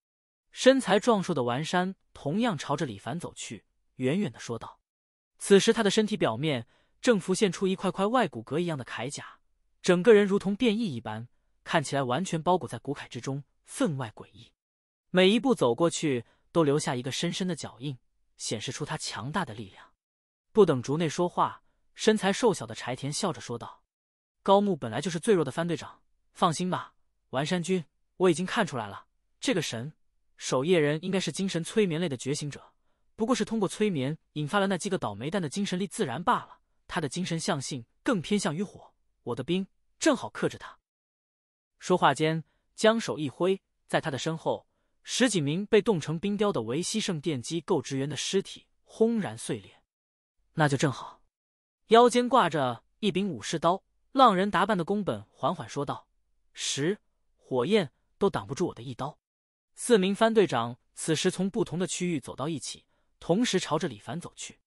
身材壮硕的丸山同样朝着李凡走去，远远的说道。此时，他的身体表面正浮现出一块块外骨骼一样的铠甲，整个人如同变异一般，看起来完全包裹在骨铠之中，分外诡异。每一步走过去，都留下一个深深的脚印，显示出他强大的力量。不等竹内说话，身材瘦小的柴田笑着说道：“高木本来就是最弱的番队长，放心吧，丸山君，我已经看出来了，这个神守夜人应该是精神催眠类的觉醒者。”不过是通过催眠引发了那几个倒霉蛋的精神力自然罢了。他的精神向性更偏向于火，我的冰正好克制他。说话间，将手一挥，在他的身后，十几名被冻成冰雕的维西圣电机构职员的尸体轰然碎裂。那就正好。腰间挂着一柄武士刀、浪人打扮的宫本缓缓说道：“十火焰都挡不住我的一刀。”四名番队长此时从不同的区域走到一起。同时朝着李凡走去，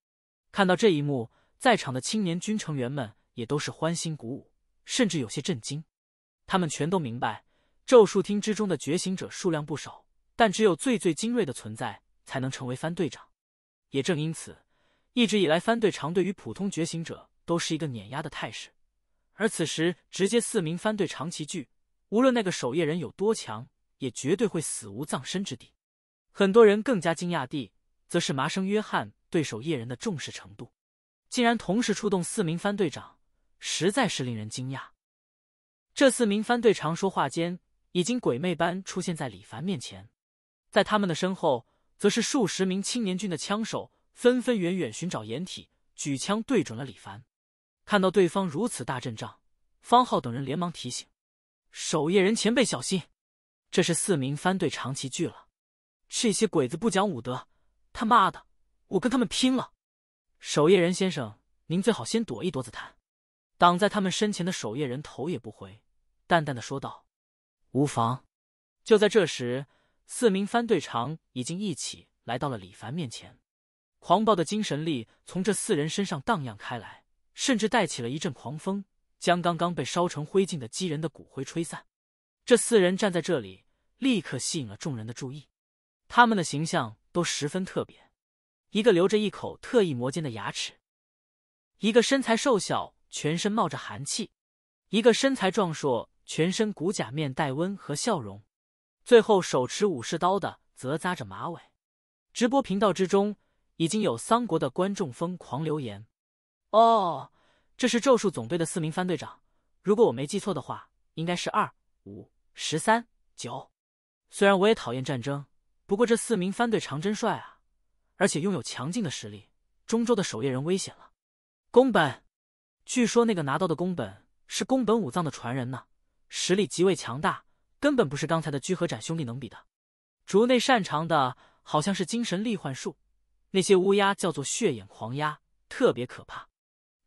看到这一幕，在场的青年军成员们也都是欢欣鼓舞，甚至有些震惊。他们全都明白，咒术厅之中的觉醒者数量不少，但只有最最精锐的存在才能成为番队长。也正因此，一直以来，番队长对于普通觉醒者都是一个碾压的态势。而此时，直接四名番队长齐聚，无论那个守夜人有多强，也绝对会死无葬身之地。很多人更加惊讶地。则是麻生约翰对守夜人的重视程度，竟然同时出动四名番队长，实在是令人惊讶。这四名番队长说话间，已经鬼魅般出现在李凡面前，在他们的身后，则是数十名青年军的枪手，纷纷远远寻找掩体，举枪对准了李凡。看到对方如此大阵仗，方浩等人连忙提醒：“守夜人前辈小心，这是四名番队长齐聚了，这些鬼子不讲武德。”他妈的，我跟他们拼了！守夜人先生，您最好先躲一躲子弹。挡在他们身前的守夜人头也不回，淡淡的说道：“无妨。”就在这时，四名番队长已经一起来到了李凡面前，狂暴的精神力从这四人身上荡漾开来，甚至带起了一阵狂风，将刚刚被烧成灰烬的机人的骨灰吹散。这四人站在这里，立刻吸引了众人的注意，他们的形象。都十分特别，一个留着一口特意磨尖的牙齿，一个身材瘦小，全身冒着寒气，一个身材壮硕，全身骨甲面带温和笑容，最后手持武士刀的则扎着马尾。直播频道之中已经有桑国的观众疯狂留言：“哦，这是咒术总队的四名番队长，如果我没记错的话，应该是二五十三九。虽然我也讨厌战争。”不过这四名番队长真帅啊，而且拥有强劲的实力。中州的守夜人危险了。宫本，据说那个拿到的宫本是宫本武藏的传人呢，实力极为强大，根本不是刚才的居合斩兄弟能比的。竹内擅长的好像是精神力幻术，那些乌鸦叫做血眼狂鸦，特别可怕。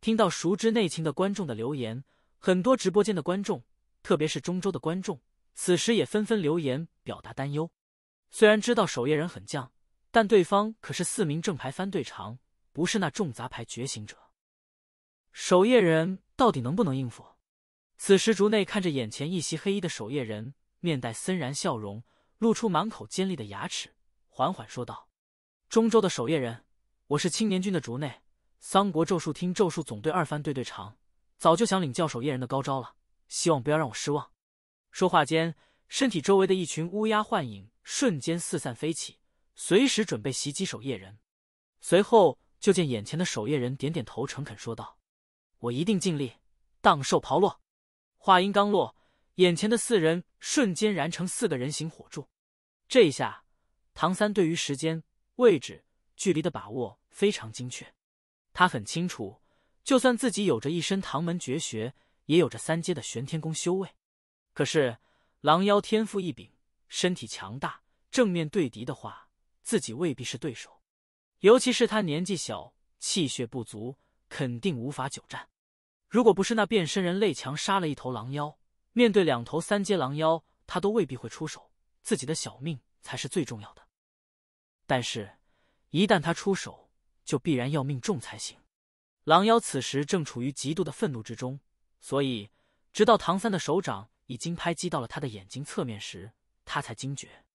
听到熟知内情的观众的留言，很多直播间的观众，特别是中州的观众，此时也纷纷留言表达担忧。虽然知道守夜人很犟，但对方可是四名正牌番队长，不是那重杂牌觉醒者。守夜人到底能不能应付？此时，竹内看着眼前一袭黑衣的守夜人，面带森然笑容，露出满口尖利的牙齿，缓缓说道：“中州的守夜人，我是青年军的竹内，桑国咒术厅咒术总队二番队队长，早就想领教守夜人的高招了，希望不要让我失望。”说话间，身体周围的一群乌鸦幻影。瞬间四散飞起，随时准备袭击守夜人。随后就见眼前的守夜人点点头，诚恳说道：“我一定尽力荡兽刨落。”话音刚落，眼前的四人瞬间燃成四个人形火柱。这一下，唐三对于时间、位置、距离的把握非常精确。他很清楚，就算自己有着一身唐门绝学，也有着三阶的玄天功修为，可是狼妖天赋异禀。身体强大，正面对敌的话，自己未必是对手。尤其是他年纪小，气血不足，肯定无法久战。如果不是那变身人类强杀了一头狼妖，面对两头三阶狼妖，他都未必会出手。自己的小命才是最重要的。但是，一旦他出手，就必然要命中才行。狼妖此时正处于极度的愤怒之中，所以，直到唐三的手掌已经拍击到了他的眼睛侧面时。他才惊觉，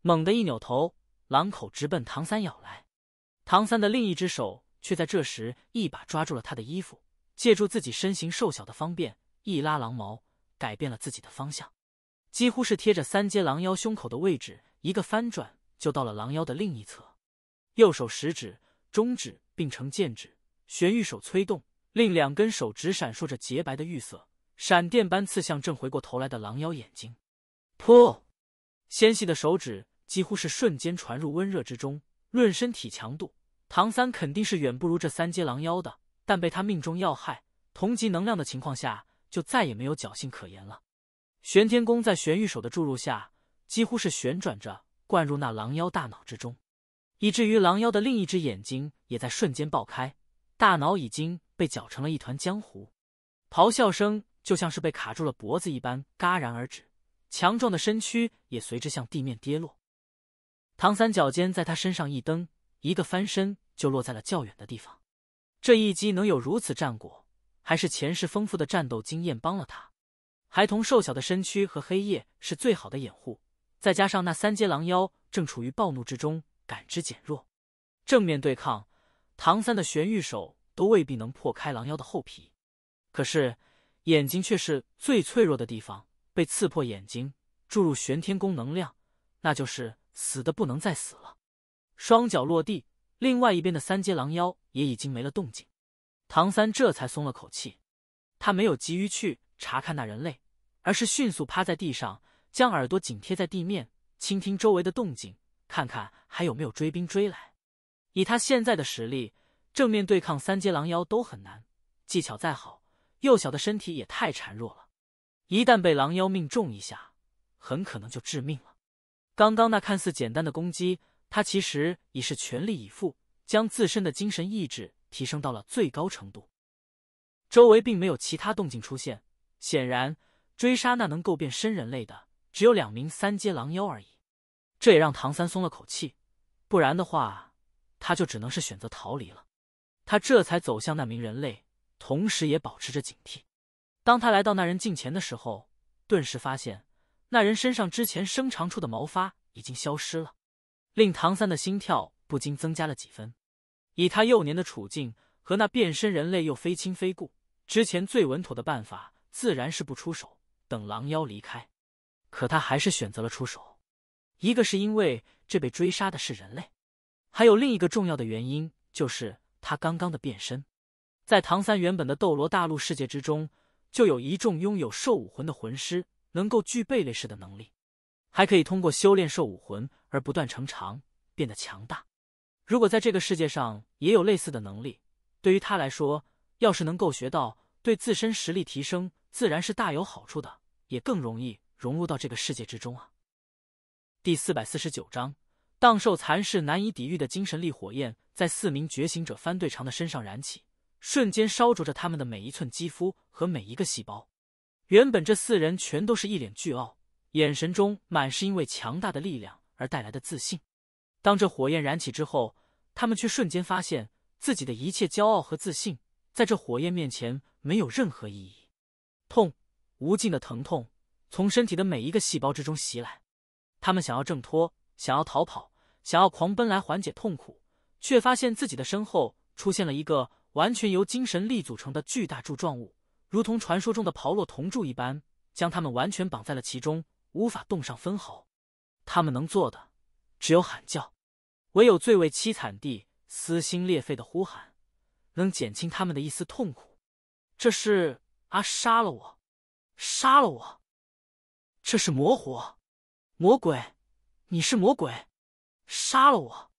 猛地一扭头，狼口直奔唐三咬来。唐三的另一只手却在这时一把抓住了他的衣服，借助自己身形瘦小的方便，一拉狼毛，改变了自己的方向，几乎是贴着三阶狼妖胸口的位置，一个翻转就到了狼妖的另一侧。右手食指、中指并成剑指，玄玉手催动，另两根手指闪烁着洁白的玉色，闪电般刺向正回过头来的狼妖眼睛。噗！纤细的手指几乎是瞬间传入温热之中。论身体强度，唐三肯定是远不如这三阶狼妖的，但被他命中要害，同级能量的情况下，就再也没有侥幸可言了。玄天功在玄玉手的注入下，几乎是旋转着灌入那狼妖大脑之中，以至于狼妖的另一只眼睛也在瞬间爆开，大脑已经被搅成了一团浆糊，咆哮声就像是被卡住了脖子一般戛然而止。强壮的身躯也随之向地面跌落，唐三脚尖在他身上一蹬，一个翻身就落在了较远的地方。这一击能有如此战果，还是前世丰富的战斗经验帮了他。孩童瘦小的身躯和黑夜是最好的掩护，再加上那三阶狼妖正处于暴怒之中，感知减弱，正面对抗，唐三的玄玉手都未必能破开狼妖的厚皮，可是眼睛却是最脆弱的地方。被刺破眼睛，注入玄天功能量，那就是死的不能再死了。双脚落地，另外一边的三阶狼妖也已经没了动静。唐三这才松了口气，他没有急于去查看那人类，而是迅速趴在地上，将耳朵紧贴在地面，倾听周围的动静，看看还有没有追兵追来。以他现在的实力，正面对抗三阶狼妖都很难，技巧再好，幼小的身体也太孱弱了。一旦被狼妖命中一下，很可能就致命了。刚刚那看似简单的攻击，他其实已是全力以赴，将自身的精神意志提升到了最高程度。周围并没有其他动静出现，显然追杀那能够变身人类的只有两名三阶狼妖而已。这也让唐三松了口气，不然的话，他就只能是选择逃离了。他这才走向那名人类，同时也保持着警惕。当他来到那人近前的时候，顿时发现那人身上之前生长出的毛发已经消失了，令唐三的心跳不禁增加了几分。以他幼年的处境和那变身人类又非亲非故，之前最稳妥的办法自然是不出手，等狼妖离开。可他还是选择了出手，一个是因为这被追杀的是人类，还有另一个重要的原因就是他刚刚的变身，在唐三原本的斗罗大陆世界之中。就有一众拥有兽武魂的魂师，能够具备类似的能力，还可以通过修炼兽武魂而不断成长，变得强大。如果在这个世界上也有类似的能力，对于他来说，要是能够学到，对自身实力提升自然是大有好处的，也更容易融入到这个世界之中啊。第四百四十九章，荡兽残势难以抵御的精神力火焰，在四名觉醒者番队长的身上燃起。瞬间烧灼着他们的每一寸肌肤和每一个细胞。原本这四人全都是一脸巨傲，眼神中满是因为强大的力量而带来的自信。当这火焰燃起之后，他们却瞬间发现自己的一切骄傲和自信，在这火焰面前没有任何意义。痛，无尽的疼痛从身体的每一个细胞之中袭来。他们想要挣脱，想要逃跑，想要狂奔来缓解痛苦，却发现自己的身后出现了一个。完全由精神力组成的巨大柱状物，如同传说中的炮烙铜柱一般，将他们完全绑在了其中，无法动上分毫。他们能做的只有喊叫，唯有最为凄惨地撕心裂肺的呼喊，能减轻他们的一丝痛苦。这是啊，杀了我，杀了我！这是魔火，魔鬼，你是魔鬼！杀了我！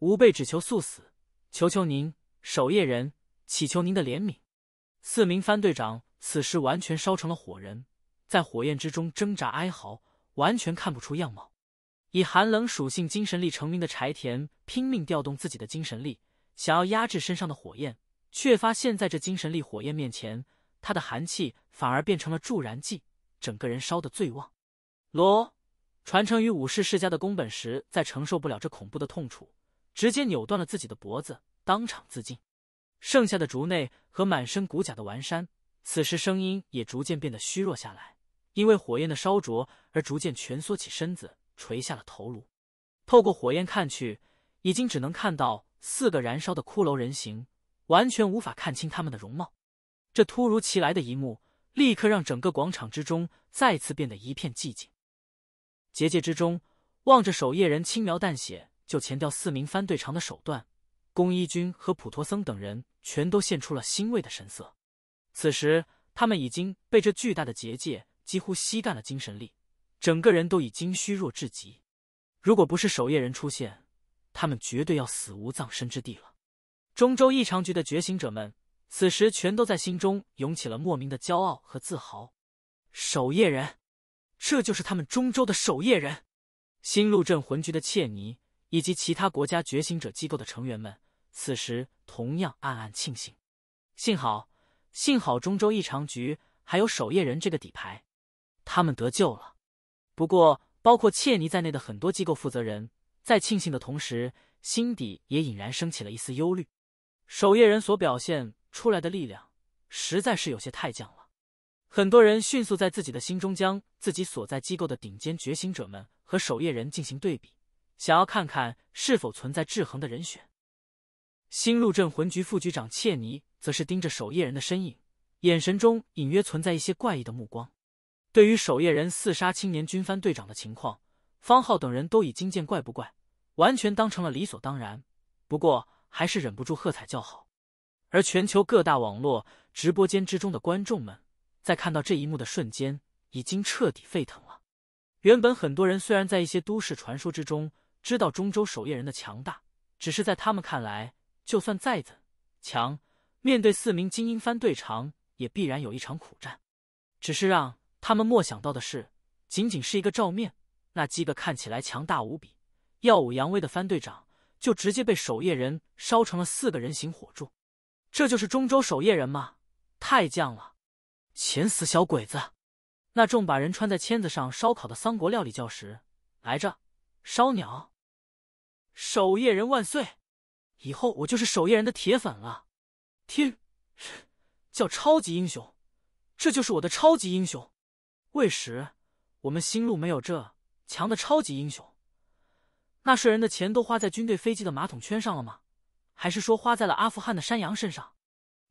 吾辈只求速死，求求您！守夜人，祈求您的怜悯。四名番队长此时完全烧成了火人，在火焰之中挣扎哀嚎，完全看不出样貌。以寒冷属性精神力成名的柴田，拼命调动自己的精神力，想要压制身上的火焰，却发现在这精神力火焰面前，他的寒气反而变成了助燃剂，整个人烧得最旺。罗，传承于武士世家的宫本实在承受不了这恐怖的痛楚，直接扭断了自己的脖子。当场自尽，剩下的竹内和满身骨甲的完山，此时声音也逐渐变得虚弱下来，因为火焰的烧灼而逐渐蜷缩起身子，垂下了头颅。透过火焰看去，已经只能看到四个燃烧的骷髅人形，完全无法看清他们的容貌。这突如其来的一幕，立刻让整个广场之中再次变得一片寂静。结界之中，望着守夜人轻描淡写就前掉四名番队长的手段。宫一军和普陀僧等人全都现出了欣慰的神色。此时，他们已经被这巨大的结界几乎吸干了精神力，整个人都已经虚弱至极。如果不是守夜人出现，他们绝对要死无葬身之地了。中州异常局的觉醒者们此时全都在心中涌起了莫名的骄傲和自豪。守夜人，这就是他们中州的守夜人。新入镇魂局的切尼。以及其他国家觉醒者机构的成员们，此时同样暗暗庆幸，幸好，幸好中州异常局还有守夜人这个底牌，他们得救了。不过，包括切尼在内的很多机构负责人，在庆幸的同时，心底也隐然升起了一丝忧虑：守夜人所表现出来的力量，实在是有些太强了。很多人迅速在自己的心中将自己所在机构的顶尖觉醒者们和守夜人进行对比。想要看看是否存在制衡的人选，新路镇魂局副局长切尼则是盯着守夜人的身影，眼神中隐约存在一些怪异的目光。对于守夜人刺杀青年军番队长的情况，方浩等人都已经见怪不怪，完全当成了理所当然。不过还是忍不住喝彩叫好。而全球各大网络直播间之中的观众们，在看到这一幕的瞬间，已经彻底沸腾了。原本很多人虽然在一些都市传说之中。知道中州守夜人的强大，只是在他们看来，就算再怎强，面对四名精英番队长，也必然有一场苦战。只是让他们莫想到的是，仅仅是一个照面，那几个看起来强大无比、耀武扬威的番队长，就直接被守夜人烧成了四个人形火柱。这就是中州守夜人吗？太犟了！钱死小鬼子！那众把人穿在签子上烧烤的桑国料理教师，来着？烧鸟？守夜人万岁！以后我就是守夜人的铁粉了。天，叫超级英雄，这就是我的超级英雄。为什我们新路没有这强的超级英雄？纳税人的钱都花在军队飞机的马桶圈上了吗？还是说花在了阿富汗的山羊身上？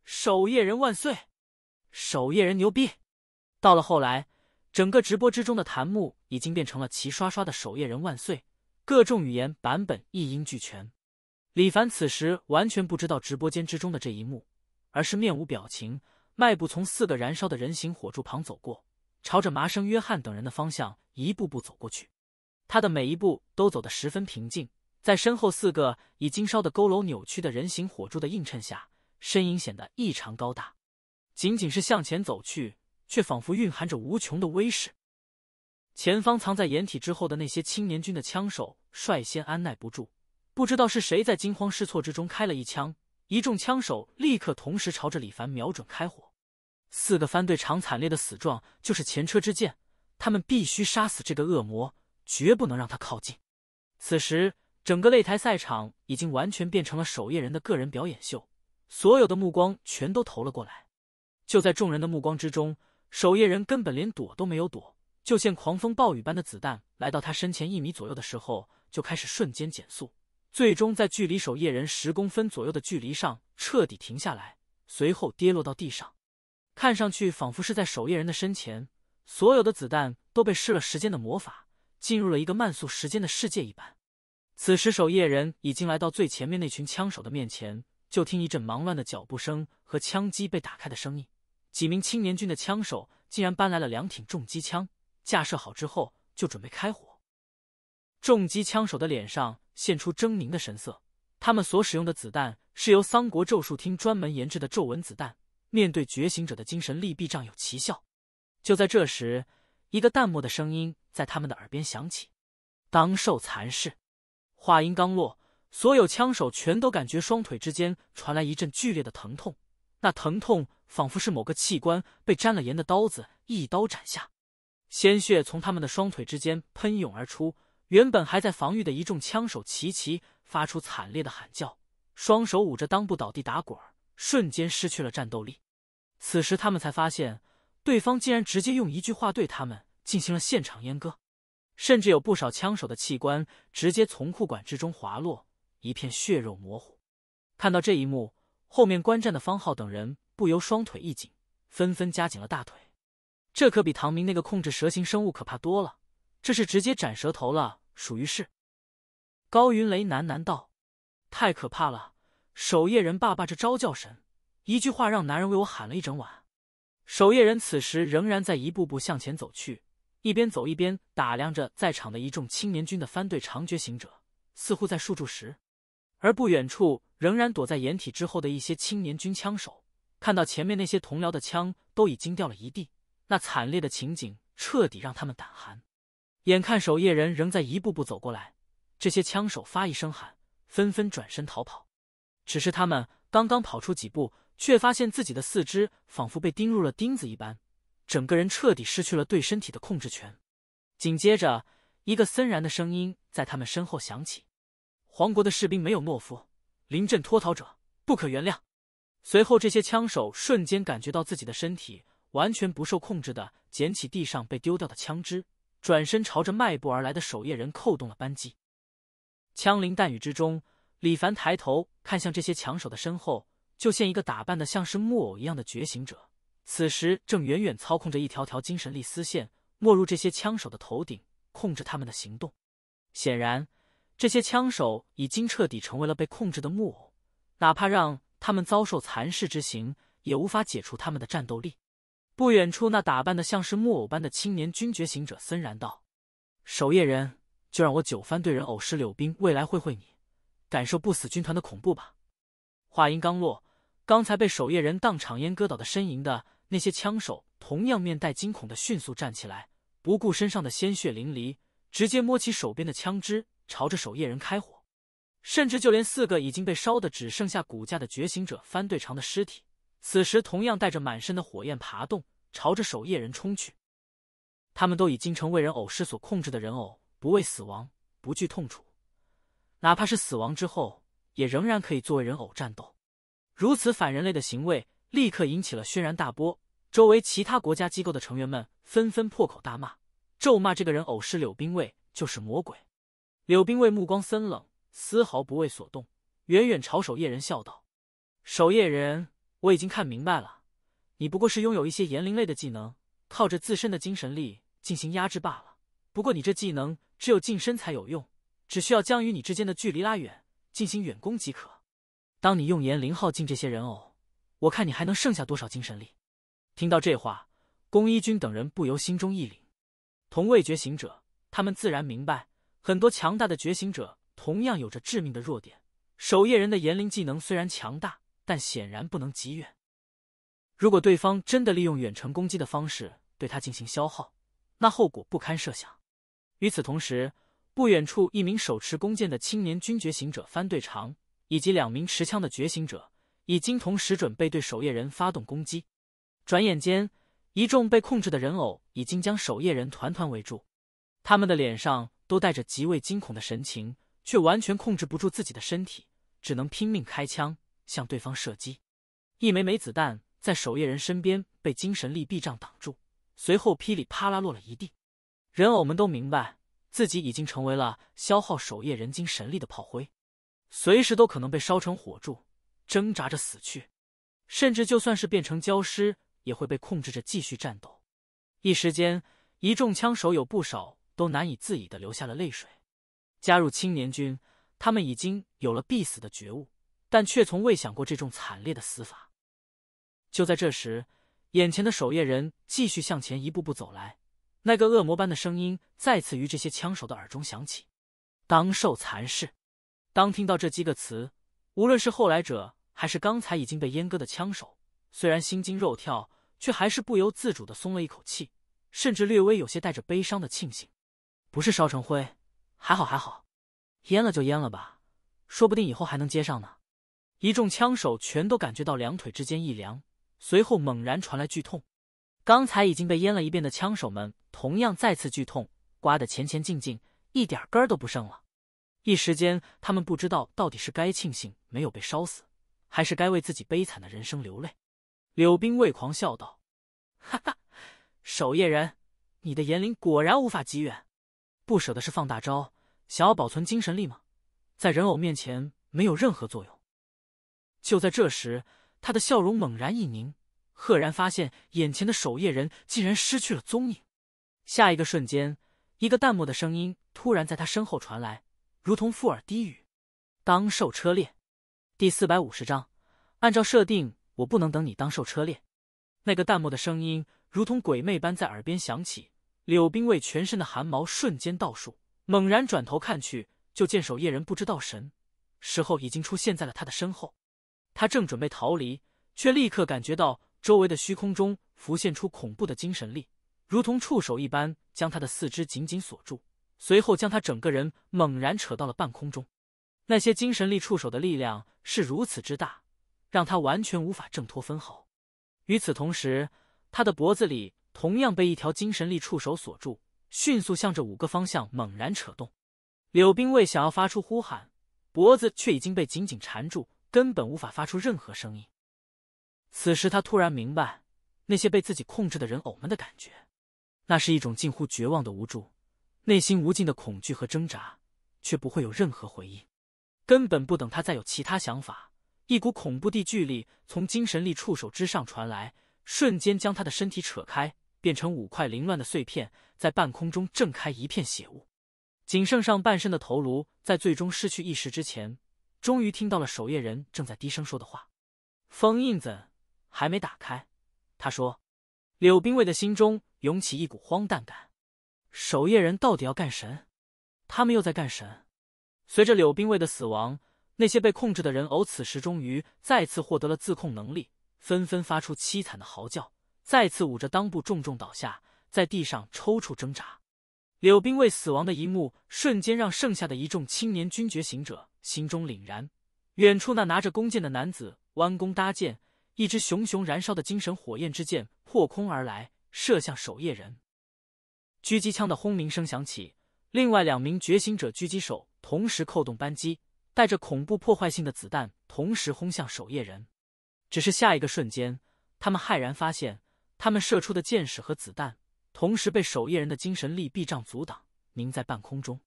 守夜人万岁！守夜人牛逼！到了后来，整个直播之中的弹幕已经变成了齐刷刷的“守夜人万岁”。各种语言版本一应俱全。李凡此时完全不知道直播间之中的这一幕，而是面无表情，迈步从四个燃烧的人形火柱旁走过，朝着麻生约翰等人的方向一步步走过去。他的每一步都走得十分平静，在身后四个已经烧得佝偻扭曲的人形火柱的映衬下，身影显得异常高大。仅仅是向前走去，却仿佛蕴含着无穷的威势。前方藏在掩体之后的那些青年军的枪手率先按耐不住，不知道是谁在惊慌失措之中开了一枪，一众枪手立刻同时朝着李凡瞄准开火。四个番队长惨烈的死状就是前车之鉴，他们必须杀死这个恶魔，绝不能让他靠近。此时，整个擂台赛场已经完全变成了守夜人的个人表演秀，所有的目光全都投了过来。就在众人的目光之中，守夜人根本连躲都没有躲。就像狂风暴雨般的子弹来到他身前一米左右的时候，就开始瞬间减速，最终在距离守夜人十公分左右的距离上彻底停下来，随后跌落到地上，看上去仿佛是在守夜人的身前，所有的子弹都被施了时间的魔法，进入了一个慢速时间的世界一般。此时，守夜人已经来到最前面那群枪手的面前，就听一阵忙乱的脚步声和枪击被打开的声音，几名青年军的枪手竟然搬来了两挺重机枪。架设好之后，就准备开火。重机枪手的脸上现出狰狞的神色。他们所使用的子弹是由桑国咒术厅专门研制的咒文子弹，面对觉醒者的精神力臂障有奇效。就在这时，一个淡漠的声音在他们的耳边响起：“当受残噬。”话音刚落，所有枪手全都感觉双腿之间传来一阵剧烈的疼痛，那疼痛仿佛是某个器官被沾了盐的刀子一刀斩下。鲜血从他们的双腿之间喷涌而出，原本还在防御的一众枪手齐齐发出惨烈的喊叫，双手捂着裆部倒地打滚，瞬间失去了战斗力。此时他们才发现，对方竟然直接用一句话对他们进行了现场阉割，甚至有不少枪手的器官直接从裤管之中滑落，一片血肉模糊。看到这一幕，后面观战的方浩等人不由双腿一紧，纷纷夹紧了大腿。这可比唐明那个控制蛇形生物可怕多了，这是直接斩蛇头了，属于是。高云雷喃喃道：“太可怕了，守夜人爸爸这招叫神，一句话让男人为我喊了一整晚。”守夜人此时仍然在一步步向前走去，一边走一边打量着在场的一众青年军的番队长觉醒者，似乎在数柱石。而不远处仍然躲在掩体之后的一些青年军枪手，看到前面那些同僚的枪都已经掉了一地。那惨烈的情景彻底让他们胆寒，眼看守夜人仍在一步步走过来，这些枪手发一声喊，纷纷转身逃跑。只是他们刚刚跑出几步，却发现自己的四肢仿佛被钉入了钉子一般，整个人彻底失去了对身体的控制权。紧接着，一个森然的声音在他们身后响起：“皇国的士兵没有懦夫，临阵脱逃者不可原谅。”随后，这些枪手瞬间感觉到自己的身体。完全不受控制的捡起地上被丢掉的枪支，转身朝着迈步而来的守夜人扣动了扳机。枪林弹雨之中，李凡抬头看向这些枪手的身后，就像一个打扮的像是木偶一样的觉醒者，此时正远远操控着一条条精神力丝线没入这些枪手的头顶，控制他们的行动。显然，这些枪手已经彻底成为了被控制的木偶，哪怕让他们遭受残尸之刑，也无法解除他们的战斗力。不远处，那打扮的像是木偶般的青年军觉醒者森然道：“守夜人，就让我九番队人偶师柳冰未来会会你，感受不死军团的恐怖吧。”话音刚落，刚才被守夜人当场阉割倒的呻吟的那些枪手，同样面带惊恐的迅速站起来，不顾身上的鲜血淋漓，直接摸起手边的枪支，朝着守夜人开火，甚至就连四个已经被烧得只剩下骨架的觉醒者番队长的尸体。此时，同样带着满身的火焰爬动，朝着守夜人冲去。他们都已经成为人偶师所控制的人偶，不畏死亡，不惧痛楚，哪怕是死亡之后，也仍然可以作为人偶战斗。如此反人类的行为，立刻引起了轩然大波。周围其他国家机构的成员们纷纷破口大骂，咒骂这个人偶师柳冰卫就是魔鬼。柳冰卫目光森冷，丝毫不为所动，远远朝守夜人笑道：“守夜人。”我已经看明白了，你不过是拥有一些炎灵类的技能，靠着自身的精神力进行压制罢了。不过你这技能只有近身才有用，只需要将与你之间的距离拉远，进行远攻即可。当你用炎灵耗尽这些人偶，我看你还能剩下多少精神力？听到这话，宫一君等人不由心中一凛。同为觉醒者，他们自然明白，很多强大的觉醒者同样有着致命的弱点。守夜人的炎灵技能虽然强大。但显然不能极远。如果对方真的利用远程攻击的方式对他进行消耗，那后果不堪设想。与此同时，不远处一名手持弓箭的青年军觉醒者、番队长以及两名持枪的觉醒者，已经同时准备对守夜人发动攻击。转眼间，一众被控制的人偶已经将守夜人团团围住，他们的脸上都带着极为惊恐的神情，却完全控制不住自己的身体，只能拼命开枪。向对方射击，一枚枚子弹在守夜人身边被精神力壁障挡住，随后噼里啪啦落了一地。人偶们都明白自己已经成为了消耗守夜人精神力的炮灰，随时都可能被烧成火柱，挣扎着死去，甚至就算是变成焦尸，也会被控制着继续战斗。一时间，一众枪手有不少都难以自已的流下了泪水。加入青年军，他们已经有了必死的觉悟。但却从未想过这种惨烈的死法。就在这时，眼前的守夜人继续向前一步步走来，那个恶魔般的声音再次于这些枪手的耳中响起：“当受残事。”当听到这几个词，无论是后来者还是刚才已经被阉割的枪手，虽然心惊肉跳，却还是不由自主的松了一口气，甚至略微有些带着悲伤的庆幸：“不是烧成灰，还好还好，阉了就阉了吧，说不定以后还能接上呢。”一众枪手全都感觉到两腿之间一凉，随后猛然传来剧痛。刚才已经被淹了一遍的枪手们，同样再次剧痛，刮得前前进进，一点根儿都不剩了。一时间，他们不知道到底是该庆幸没有被烧死，还是该为自己悲惨的人生流泪。柳冰卫狂笑道：“哈哈，守夜人，你的言灵果然无法及远。不舍得是放大招，想要保存精神力吗？在人偶面前没有任何作用。”就在这时，他的笑容猛然一凝，赫然发现眼前的守夜人竟然失去了踪影。下一个瞬间，一个淡漠的声音突然在他身后传来，如同附耳低语：“当受车裂。”第四百五十章，按照设定，我不能等你当受车裂。那个淡漠的声音如同鬼魅般在耳边响起，柳冰卫全身的汗毛瞬间倒竖，猛然转头看去，就见守夜人不知道神时候已经出现在了他的身后。他正准备逃离，却立刻感觉到周围的虚空中浮现出恐怖的精神力，如同触手一般将他的四肢紧紧锁住，随后将他整个人猛然扯到了半空中。那些精神力触手的力量是如此之大，让他完全无法挣脱分毫。与此同时，他的脖子里同样被一条精神力触手锁住，迅速向着五个方向猛然扯动。柳冰卫想要发出呼喊，脖子却已经被紧紧缠住。根本无法发出任何声音。此时他突然明白，那些被自己控制的人偶们的感觉，那是一种近乎绝望的无助，内心无尽的恐惧和挣扎，却不会有任何回应。根本不等他再有其他想法，一股恐怖的巨力从精神力触手之上传来，瞬间将他的身体扯开，变成五块凌乱的碎片，在半空中震开一片血雾。仅剩上半身的头颅，在最终失去意识之前。终于听到了守夜人正在低声说的话，封印怎还没打开？他说，柳兵卫的心中涌起一股荒诞感，守夜人到底要干神？他们又在干神？随着柳兵卫的死亡，那些被控制的人偶此时终于再次获得了自控能力，纷纷发出凄惨的嚎叫，再次捂着裆部重重倒下，在地上抽搐挣扎。柳冰卫死亡的一幕，瞬间让剩下的一众青年军觉醒者心中凛然。远处那拿着弓箭的男子弯弓搭箭，一支熊熊燃烧的精神火焰之箭破空而来，射向守夜人。狙击枪的轰鸣声响起，另外两名觉醒者狙击手同时扣动扳机，带着恐怖破坏性的子弹同时轰向守夜人。只是下一个瞬间，他们骇然发现，他们射出的箭矢和子弹。同时被守夜人的精神力臂障阻挡，凝在半空中。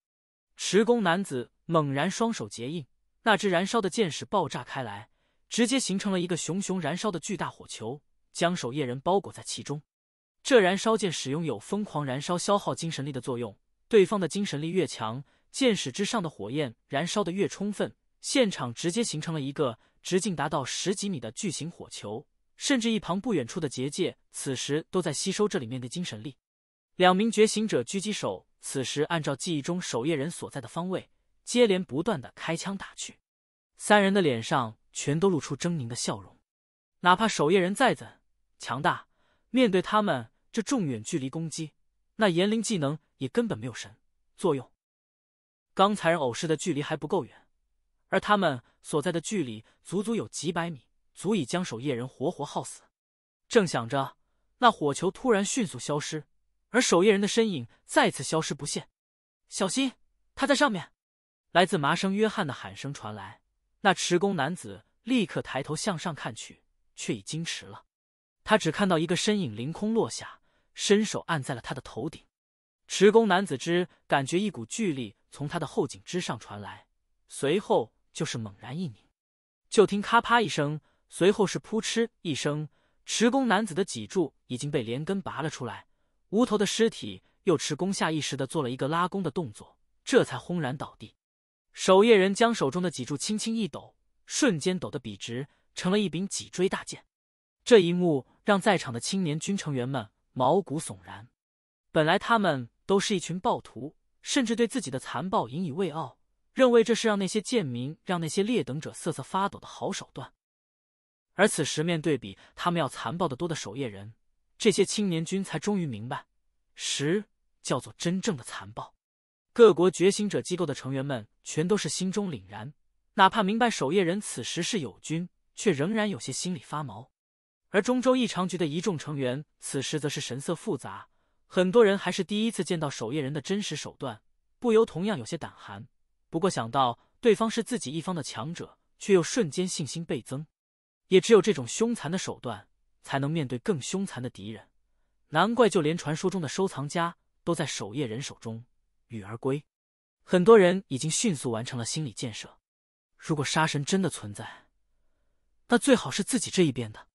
持弓男子猛然双手结印，那只燃烧的箭矢爆炸开来，直接形成了一个熊熊燃烧的巨大火球，将守夜人包裹在其中。这燃烧箭使用有疯狂燃烧、消耗精神力的作用，对方的精神力越强，箭矢之上的火焰燃烧的越充分，现场直接形成了一个直径达到十几米的巨型火球。甚至一旁不远处的结界，此时都在吸收这里面的精神力。两名觉醒者狙击手，此时按照记忆中守夜人所在的方位，接连不断的开枪打去。三人的脸上全都露出狰狞的笑容。哪怕守夜人再怎强大，面对他们这重远距离攻击，那炎灵技能也根本没有神作用。刚才人偶师的距离还不够远，而他们所在的距离足足有几百米。足以将守夜人活活耗死。正想着，那火球突然迅速消失，而守夜人的身影再次消失不见。小心，他在上面！来自麻生约翰的喊声传来，那持弓男子立刻抬头向上看去，却已经迟了。他只看到一个身影凌空落下，伸手按在了他的头顶。持弓男子之感觉一股巨力从他的后颈之上传来，随后就是猛然一拧，就听咔啪一声。随后是扑哧一声，持弓男子的脊柱已经被连根拔了出来，无头的尸体又持弓下意识的做了一个拉弓的动作，这才轰然倒地。守夜人将手中的脊柱轻轻一抖，瞬间抖得笔直，成了一柄脊椎大剑。这一幕让在场的青年军成员们毛骨悚然。本来他们都是一群暴徒，甚至对自己的残暴引以为傲，认为这是让那些贱民、让那些劣等者瑟瑟发抖的好手段。而此时，面对比他们要残暴的多的守夜人，这些青年军才终于明白，十叫做真正的残暴。各国觉醒者机构的成员们全都是心中凛然，哪怕明白守夜人此时是友军，却仍然有些心里发毛。而中州异常局的一众成员此时则是神色复杂，很多人还是第一次见到守夜人的真实手段，不由同样有些胆寒。不过想到对方是自己一方的强者，却又瞬间信心倍增。也只有这种凶残的手段，才能面对更凶残的敌人。难怪就连传说中的收藏家都在守夜人手中羽而归。很多人已经迅速完成了心理建设。如果杀神真的存在，那最好是自己这一边的。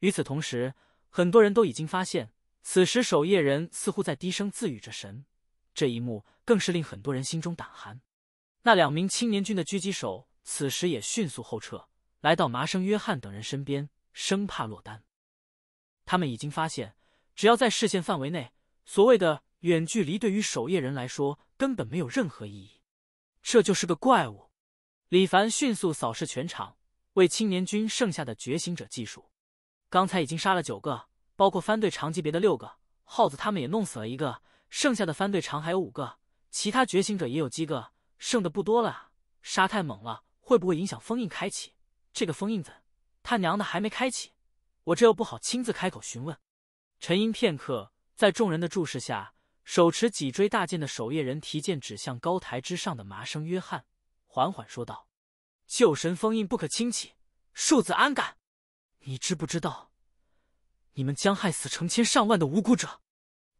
与此同时，很多人都已经发现，此时守夜人似乎在低声自语着“神”。这一幕更是令很多人心中胆寒。那两名青年军的狙击手此时也迅速后撤。来到麻生约翰等人身边，生怕落单。他们已经发现，只要在视线范围内，所谓的远距离对于守夜人来说根本没有任何意义。这就是个怪物！李凡迅速扫视全场，为青年军剩下的觉醒者计数。刚才已经杀了九个，包括番队长级别的六个。耗子他们也弄死了一个，剩下的番队长还有五个，其他觉醒者也有几个。剩的不多了杀太猛了，会不会影响封印开启？这个封印怎？他娘的还没开启，我这又不好亲自开口询问。沉吟片刻，在众人的注视下，手持脊椎大剑的守夜人提剑指向高台之上的麻生约翰，缓缓说道：“旧神封印不可轻启，庶子安敢？你知不知道，你们将害死成千上万的无辜者？”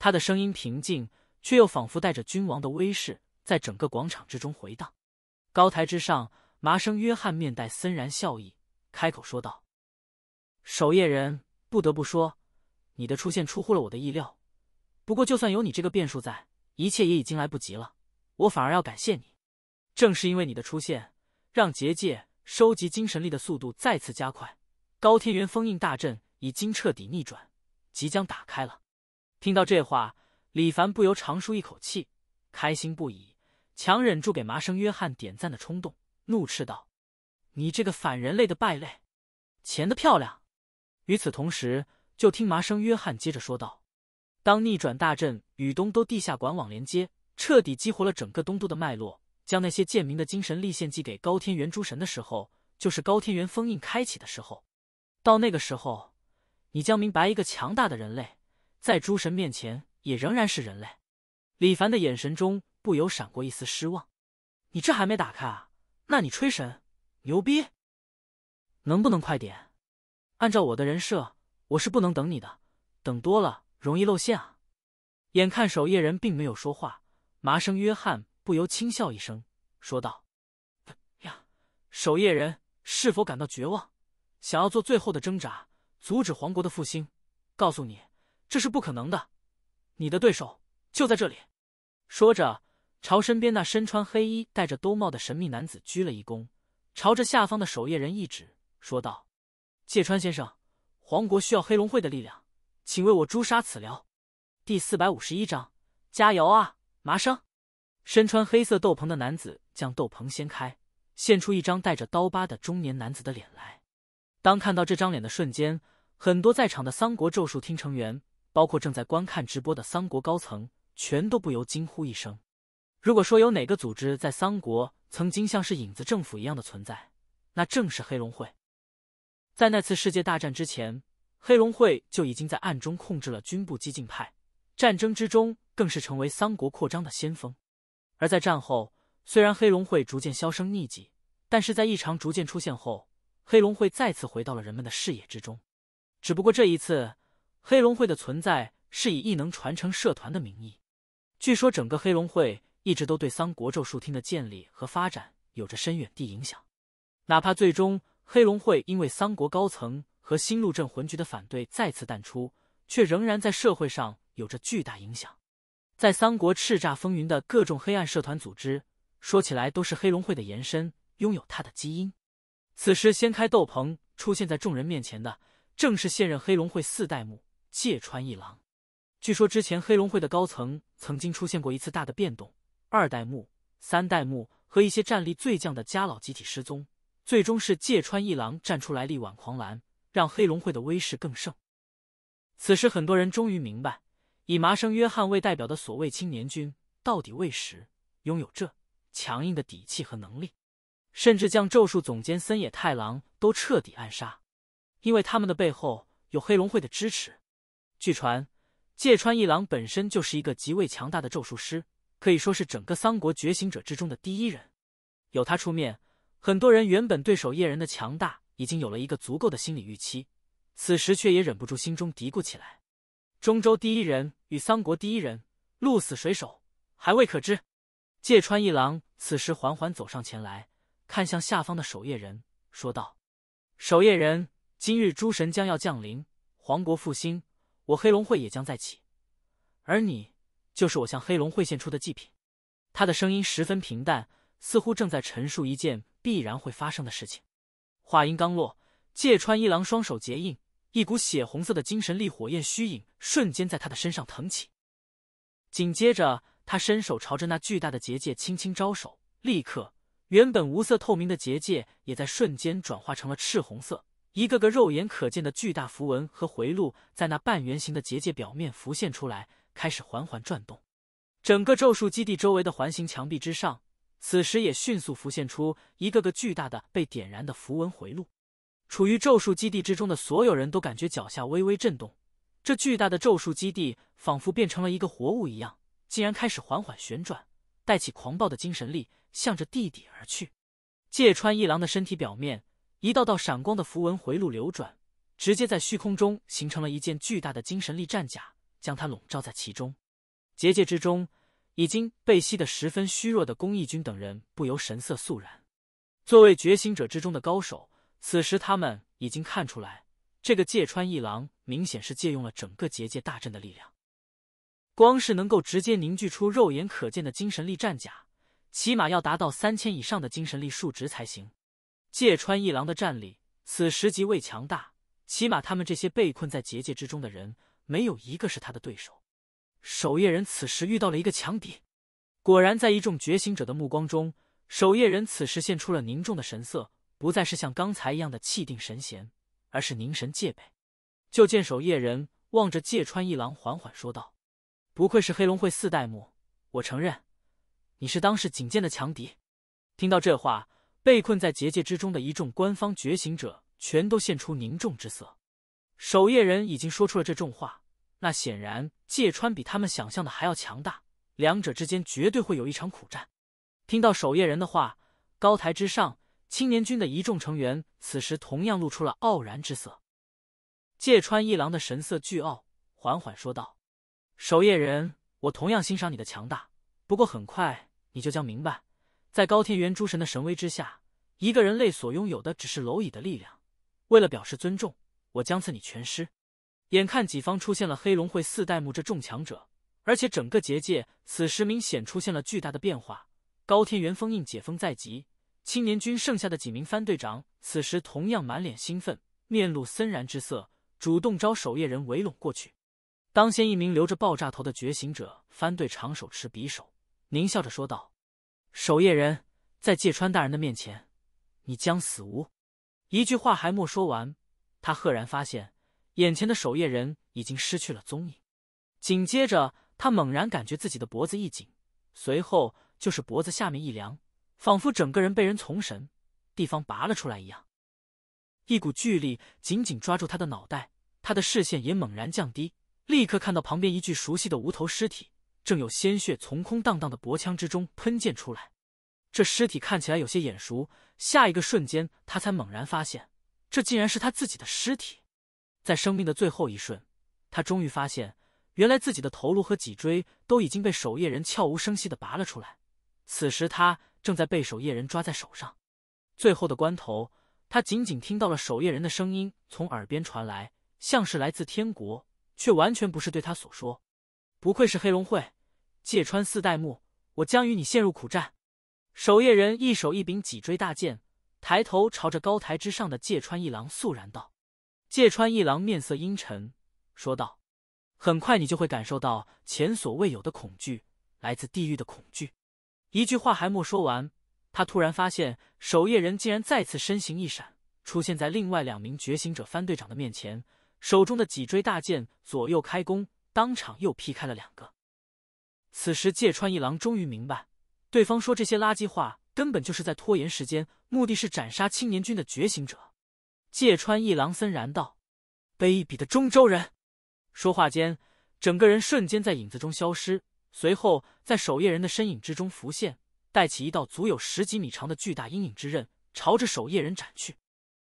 他的声音平静，却又仿佛带着君王的威势，在整个广场之中回荡。高台之上。麻生约翰面带森然笑意，开口说道：“守夜人，不得不说，你的出现出乎了我的意料。不过，就算有你这个变数在，一切也已经来不及了。我反而要感谢你，正是因为你的出现，让结界收集精神力的速度再次加快。高天元封印大阵已经彻底逆转，即将打开了。”听到这话，李凡不由长舒一口气，开心不已，强忍住给麻生约翰点赞的冲动。怒斥道：“你这个反人类的败类，钱的漂亮！”与此同时，就听麻生约翰接着说道：“当逆转大阵与东都地下管网连接，彻底激活了整个东都的脉络，将那些贱民的精神力献祭给高天元诸神的时候，就是高天元封印开启的时候。到那个时候，你将明白，一个强大的人类，在诸神面前也仍然是人类。”李凡的眼神中不由闪过一丝失望：“你这还没打开啊？”那你吹神牛逼，能不能快点？按照我的人设，我是不能等你的，等多了容易露馅啊！眼看守夜人并没有说话，麻生约翰不由轻笑一声，说道：“呀，守夜人是否感到绝望，想要做最后的挣扎，阻止皇国的复兴？告诉你，这是不可能的，你的对手就在这里。”说着。朝身边那身穿黑衣、戴着兜帽的神秘男子鞠了一躬，朝着下方的守夜人一指，说道：“芥川先生，皇国需要黑龙会的力量，请为我诛杀此獠。”第四百五十一章，加油啊，麻生！身穿黑色斗篷的男子将斗篷掀开，现出一张带着刀疤的中年男子的脸来。当看到这张脸的瞬间，很多在场的三国咒术厅成员，包括正在观看直播的三国高层，全都不由惊呼一声。如果说有哪个组织在桑国曾经像是影子政府一样的存在，那正是黑龙会。在那次世界大战之前，黑龙会就已经在暗中控制了军部激进派，战争之中更是成为桑国扩张的先锋。而在战后，虽然黑龙会逐渐销声匿迹，但是在异常逐渐出现后，黑龙会再次回到了人们的视野之中。只不过这一次，黑龙会的存在是以异能传承社团的名义。据说整个黑龙会。一直都对桑国咒术厅的建立和发展有着深远地影响，哪怕最终黑龙会因为桑国高层和新路镇魂局的反对再次淡出，却仍然在社会上有着巨大影响。在桑国叱咤风云的各种黑暗社团组织，说起来都是黑龙会的延伸，拥有它的基因。此时掀开斗篷出现在众人面前的，正是现任黑龙会四代目芥川一郎。据说之前黑龙会的高层曾经出现过一次大的变动。二代目、三代目和一些战力最强的家老集体失踪，最终是芥川一郎站出来力挽狂澜，让黑龙会的威势更盛。此时，很多人终于明白，以麻生约翰为代表的所谓青年军到底为什拥有这强硬的底气和能力，甚至将咒术总监森野太郎都彻底暗杀，因为他们的背后有黑龙会的支持。据传，芥川一郎本身就是一个极为强大的咒术师。可以说是整个三国觉醒者之中的第一人，有他出面，很多人原本对守夜人的强大已经有了一个足够的心理预期，此时却也忍不住心中嘀咕起来：中州第一人与三国第一人，鹿死谁手，还未可知。芥川一郎此时缓缓走上前来，看向下方的守夜人，说道：“守夜人，今日诸神将要降临，皇国复兴，我黑龙会也将再起，而你。”就是我向黑龙献出的祭品。他的声音十分平淡，似乎正在陈述一件必然会发生的事情。话音刚落，芥川一郎双手结印，一股血红色的精神力火焰虚影瞬间在他的身上腾起。紧接着，他伸手朝着那巨大的结界轻轻招手，立刻，原本无色透明的结界也在瞬间转化成了赤红色。一个个肉眼可见的巨大符文和回路在那半圆形的结界表面浮现出来。开始缓缓转动，整个咒术基地周围的环形墙壁之上，此时也迅速浮现出一个个巨大的被点燃的符文回路。处于咒术基地之中的所有人都感觉脚下微微震动，这巨大的咒术基地仿佛变成了一个活物一样，竟然开始缓缓旋转，带起狂暴的精神力，向着地底而去。芥川一郎的身体表面一道道闪光的符文回路流转，直接在虚空中形成了一件巨大的精神力战甲。将他笼罩在其中，结界之中已经被吸得十分虚弱的公益军等人不由神色肃然。作为觉醒者之中的高手，此时他们已经看出来，这个芥川一郎明显是借用了整个结界大阵的力量。光是能够直接凝聚出肉眼可见的精神力战甲，起码要达到三千以上的精神力数值才行。芥川一郎的战力此时极为强大，起码他们这些被困在结界之中的人。没有一个是他的对手。守夜人此时遇到了一个强敌。果然，在一众觉醒者的目光中，守夜人此时现出了凝重的神色，不再是像刚才一样的气定神闲，而是凝神戒备。就见守夜人望着芥川一郎，缓缓说道：“不愧是黑龙会四代目，我承认，你是当世仅见的强敌。”听到这话，被困在结界之中的一众官方觉醒者全都现出凝重之色。守夜人已经说出了这重话，那显然芥川比他们想象的还要强大，两者之间绝对会有一场苦战。听到守夜人的话，高台之上青年军的一众成员此时同样露出了傲然之色。芥川一郎的神色巨傲，缓缓说道：“守夜人，我同样欣赏你的强大，不过很快你就将明白，在高天原诸神的神威之下，一个人类所拥有的只是蝼蚁的力量。为了表示尊重。”我将赐你全尸。眼看己方出现了黑龙会四代目这众强者，而且整个结界此时明显出现了巨大的变化，高天元封印解封在即。青年军剩下的几名番队长此时同样满脸兴奋，面露森然之色，主动招守夜人围拢过去。当先一名留着爆炸头的觉醒者番队长手持匕首，狞笑着说道：“守夜人，在芥川大人的面前，你将死无。”一句话还没说完。他赫然发现，眼前的守夜人已经失去了踪影。紧接着，他猛然感觉自己的脖子一紧，随后就是脖子下面一凉，仿佛整个人被人从神地方拔了出来一样。一股巨力紧紧抓住他的脑袋，他的视线也猛然降低，立刻看到旁边一具熟悉的无头尸体，正有鲜血从空荡荡的脖腔之中喷溅出来。这尸体看起来有些眼熟，下一个瞬间他才猛然发现。这竟然是他自己的尸体，在生命的最后一瞬，他终于发现，原来自己的头颅和脊椎都已经被守夜人悄无声息的拔了出来。此时他正在被守夜人抓在手上，最后的关头，他仅仅听到了守夜人的声音从耳边传来，像是来自天国，却完全不是对他所说。不愧是黑龙会，芥川四代目，我将与你陷入苦战。守夜人一手一柄脊椎大剑。抬头朝着高台之上的芥川一郎肃然道：“芥川一郎面色阴沉，说道：‘很快你就会感受到前所未有的恐惧，来自地狱的恐惧。’一句话还没说完，他突然发现守夜人竟然再次身形一闪，出现在另外两名觉醒者番队长的面前，手中的脊椎大剑左右开弓，当场又劈开了两个。此时芥川一郎终于明白，对方说这些垃圾话。”根本就是在拖延时间，目的是斩杀青年军的觉醒者。芥川一郎森然道：“卑鄙的中州人！”说话间，整个人瞬间在影子中消失，随后在守夜人的身影之中浮现，带起一道足有十几米长的巨大阴影之刃，朝着守夜人斩去。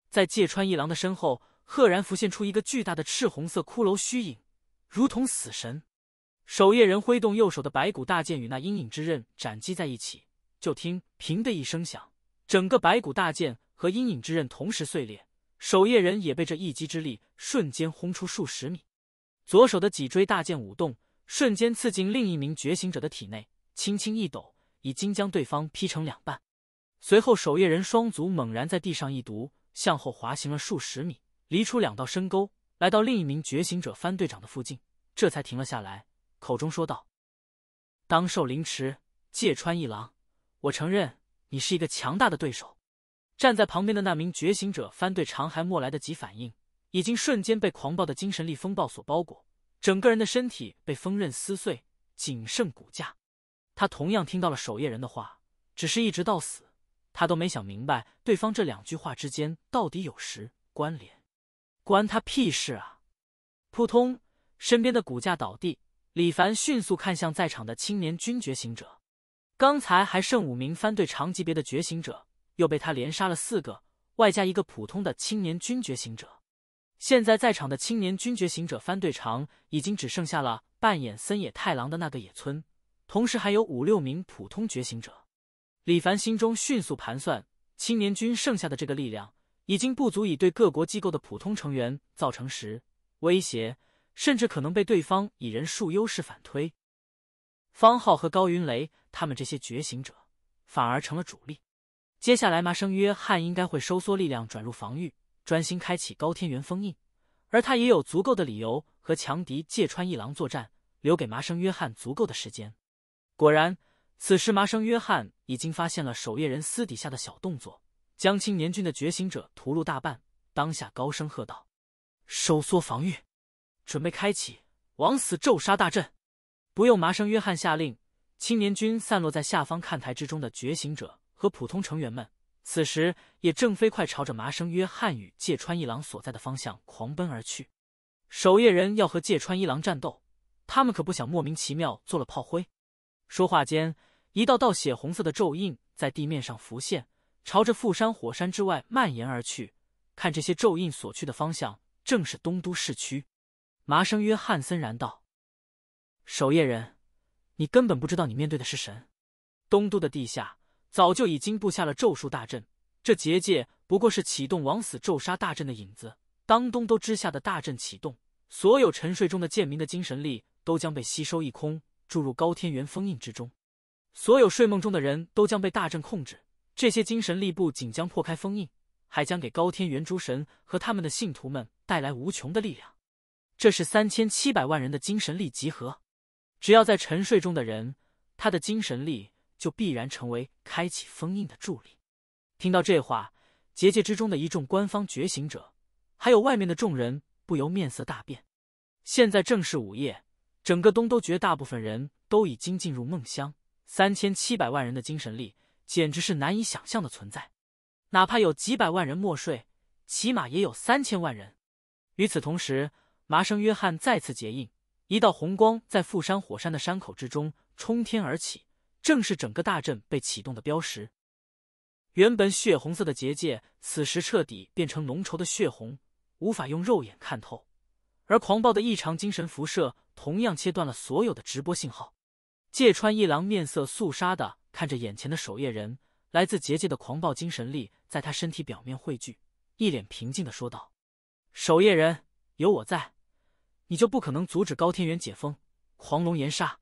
在芥川一郎的身后，赫然浮现出一个巨大的赤红色骷髅虚影，如同死神。守夜人挥动右手的白骨大剑，与那阴影之刃斩击在一起，就听。“砰”的一声响，整个白骨大剑和阴影之刃同时碎裂，守夜人也被这一击之力瞬间轰出数十米。左手的脊椎大剑舞动，瞬间刺进另一名觉醒者的体内，轻轻一抖，已经将对方劈成两半。随后，守夜人双足猛然在地上一独，向后滑行了数十米，离出两道深沟，来到另一名觉醒者番队长的附近，这才停了下来，口中说道：“当受凌迟，芥川一郎。”我承认，你是一个强大的对手。站在旁边的那名觉醒者翻对长还莫来得及反应，已经瞬间被狂暴的精神力风暴所包裹，整个人的身体被锋刃撕碎，仅剩骨架。他同样听到了守夜人的话，只是一直到死，他都没想明白对方这两句话之间到底有时关联，关他屁事啊！扑通，身边的骨架倒地。李凡迅速看向在场的青年军觉醒者。刚才还剩五名番队长级别的觉醒者，又被他连杀了四个，外加一个普通的青年军觉醒者。现在在场的青年军觉醒者、番队长已经只剩下了扮演森野太郎的那个野村，同时还有五六名普通觉醒者。李凡心中迅速盘算，青年军剩下的这个力量已经不足以对各国机构的普通成员造成时威胁，甚至可能被对方以人数优势反推。方浩和高云雷。他们这些觉醒者反而成了主力。接下来，麻生约翰应该会收缩力量，转入防御，专心开启高天元封印。而他也有足够的理由和强敌芥川一郎作战，留给麻生约翰足够的时间。果然，此时麻生约翰已经发现了守夜人私底下的小动作，将青年军的觉醒者屠戮大半。当下高声喝道：“收缩防御，准备开启往死咒杀大阵！”不用麻生约翰下令。青年军散落在下方看台之中的觉醒者和普通成员们，此时也正飞快朝着麻生约翰与芥川一郎所在的方向狂奔而去。守夜人要和芥川一郎战斗，他们可不想莫名其妙做了炮灰。说话间，一道道血红色的咒印在地面上浮现，朝着富山火山之外蔓延而去。看这些咒印所去的方向，正是东都市区。麻生约翰森然道：“守夜人。”你根本不知道你面对的是神。东都的地下早就已经布下了咒术大阵，这结界不过是启动往死咒杀大阵的影子。当东都之下的大阵启动，所有沉睡中的贱民的精神力都将被吸收一空，注入高天元封印之中。所有睡梦中的人都将被大阵控制，这些精神力不仅将破开封印，还将给高天元诸神和他们的信徒们带来无穷的力量。这是三千七百万人的精神力集合。只要在沉睡中的人，他的精神力就必然成为开启封印的助力。听到这话，结界之中的一众官方觉醒者，还有外面的众人，不由面色大变。现在正是午夜，整个东都绝大部分人都已经进入梦乡，三千七百万人的精神力，简直是难以想象的存在。哪怕有几百万人没睡，起码也有三千万人。与此同时，麻生约翰再次结印。一道红光在富山火山的山口之中冲天而起，正是整个大阵被启动的标识。原本血红色的结界，此时彻底变成浓稠的血红，无法用肉眼看透。而狂暴的异常精神辐射，同样切断了所有的直播信号。芥川一郎面色肃杀的看着眼前的守夜人，来自结界的狂暴精神力在他身体表面汇聚，一脸平静的说道：“守夜人，有我在。”你就不可能阻止高天元解封狂龙岩杀，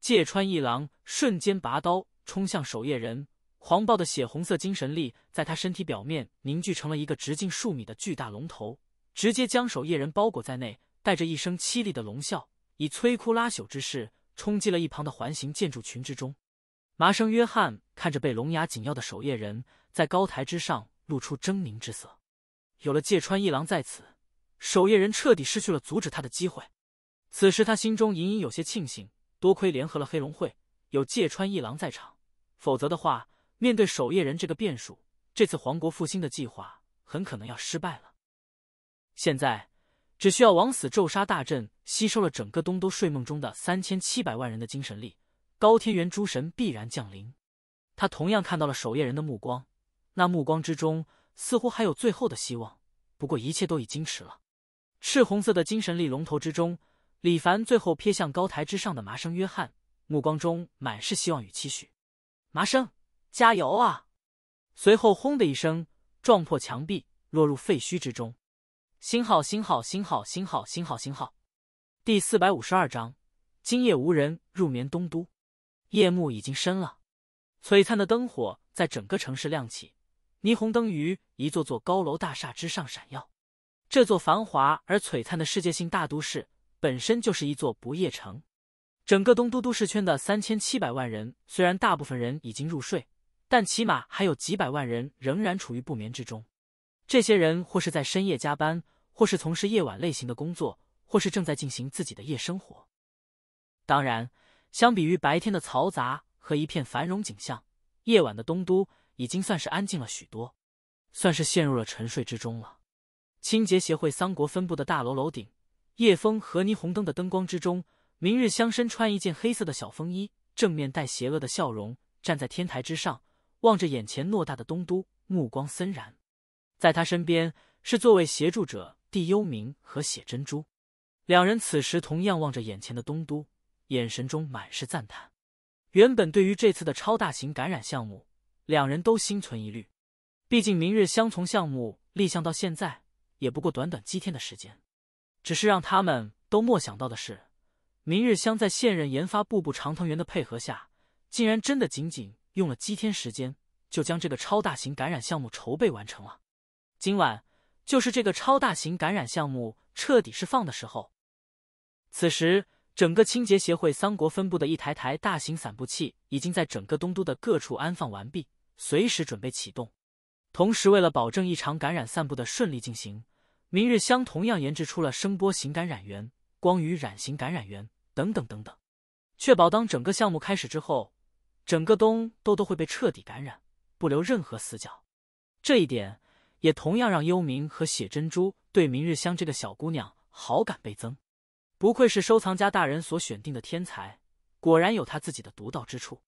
芥川一郎瞬间拔刀冲向守夜人，狂暴的血红色精神力在他身体表面凝聚成了一个直径数米的巨大龙头，直接将守夜人包裹在内，带着一声凄厉的龙啸，以摧枯拉朽之势冲击了一旁的环形建筑群之中。麻生约翰看着被龙牙紧咬的守夜人，在高台之上露出狰狞之色。有了芥川一郎在此。守夜人彻底失去了阻止他的机会，此时他心中隐隐有些庆幸，多亏联合了黑龙会，有芥川一郎在场，否则的话，面对守夜人这个变数，这次皇国复兴的计划很可能要失败了。现在只需要枉死咒杀大阵吸收了整个东都睡梦中的三千七百万人的精神力，高天元诸神必然降临。他同样看到了守夜人的目光，那目光之中似乎还有最后的希望，不过一切都已经迟了。赤红色的精神力龙头之中，李凡最后瞥向高台之上的麻生约翰，目光中满是希望与期许。麻生，加油啊！随后，轰的一声，撞破墙壁，落入废墟之中。星号星号星号星号星号星号第四百五十二章：今夜无人入眠。东都，夜幕已经深了，璀璨的灯火在整个城市亮起，霓虹灯于一座座高楼大厦之上闪耀。这座繁华而璀璨的世界性大都市本身就是一座不夜城。整个东都都市圈的三千七百万人，虽然大部分人已经入睡，但起码还有几百万人仍然处于不眠之中。这些人或是在深夜加班，或是从事夜晚类型的工作，或是正在进行自己的夜生活。当然，相比于白天的嘈杂和一片繁荣景象，夜晚的东都已经算是安静了许多，算是陷入了沉睡之中了。清洁协会桑国分部的大楼楼顶，夜风和霓虹灯的灯光之中，明日香身穿一件黑色的小风衣，正面带邪恶的笑容，站在天台之上，望着眼前偌大的东都，目光森然。在他身边是作为协助者帝幽冥和血珍珠，两人此时同样望着眼前的东都，眼神中满是赞叹。原本对于这次的超大型感染项目，两人都心存疑虑，毕竟明日香从项目立项到现在。也不过短短几天的时间，只是让他们都莫想到的是，明日香在现任研发部部长藤原的配合下，竟然真的仅仅用了几天时间，就将这个超大型感染项目筹备完成了。今晚就是这个超大型感染项目彻底释放的时候。此时，整个清洁协会三国分部的一台台大型散布器已经在整个东都的各处安放完毕，随时准备启动。同时，为了保证异常感染散布的顺利进行，明日香同样研制出了声波型感染源、光与染型感染源等等等等，确保当整个项目开始之后，整个东都都会被彻底感染，不留任何死角。这一点也同样让幽冥和血珍珠对明日香这个小姑娘好感倍增。不愧是收藏家大人所选定的天才，果然有他自己的独到之处。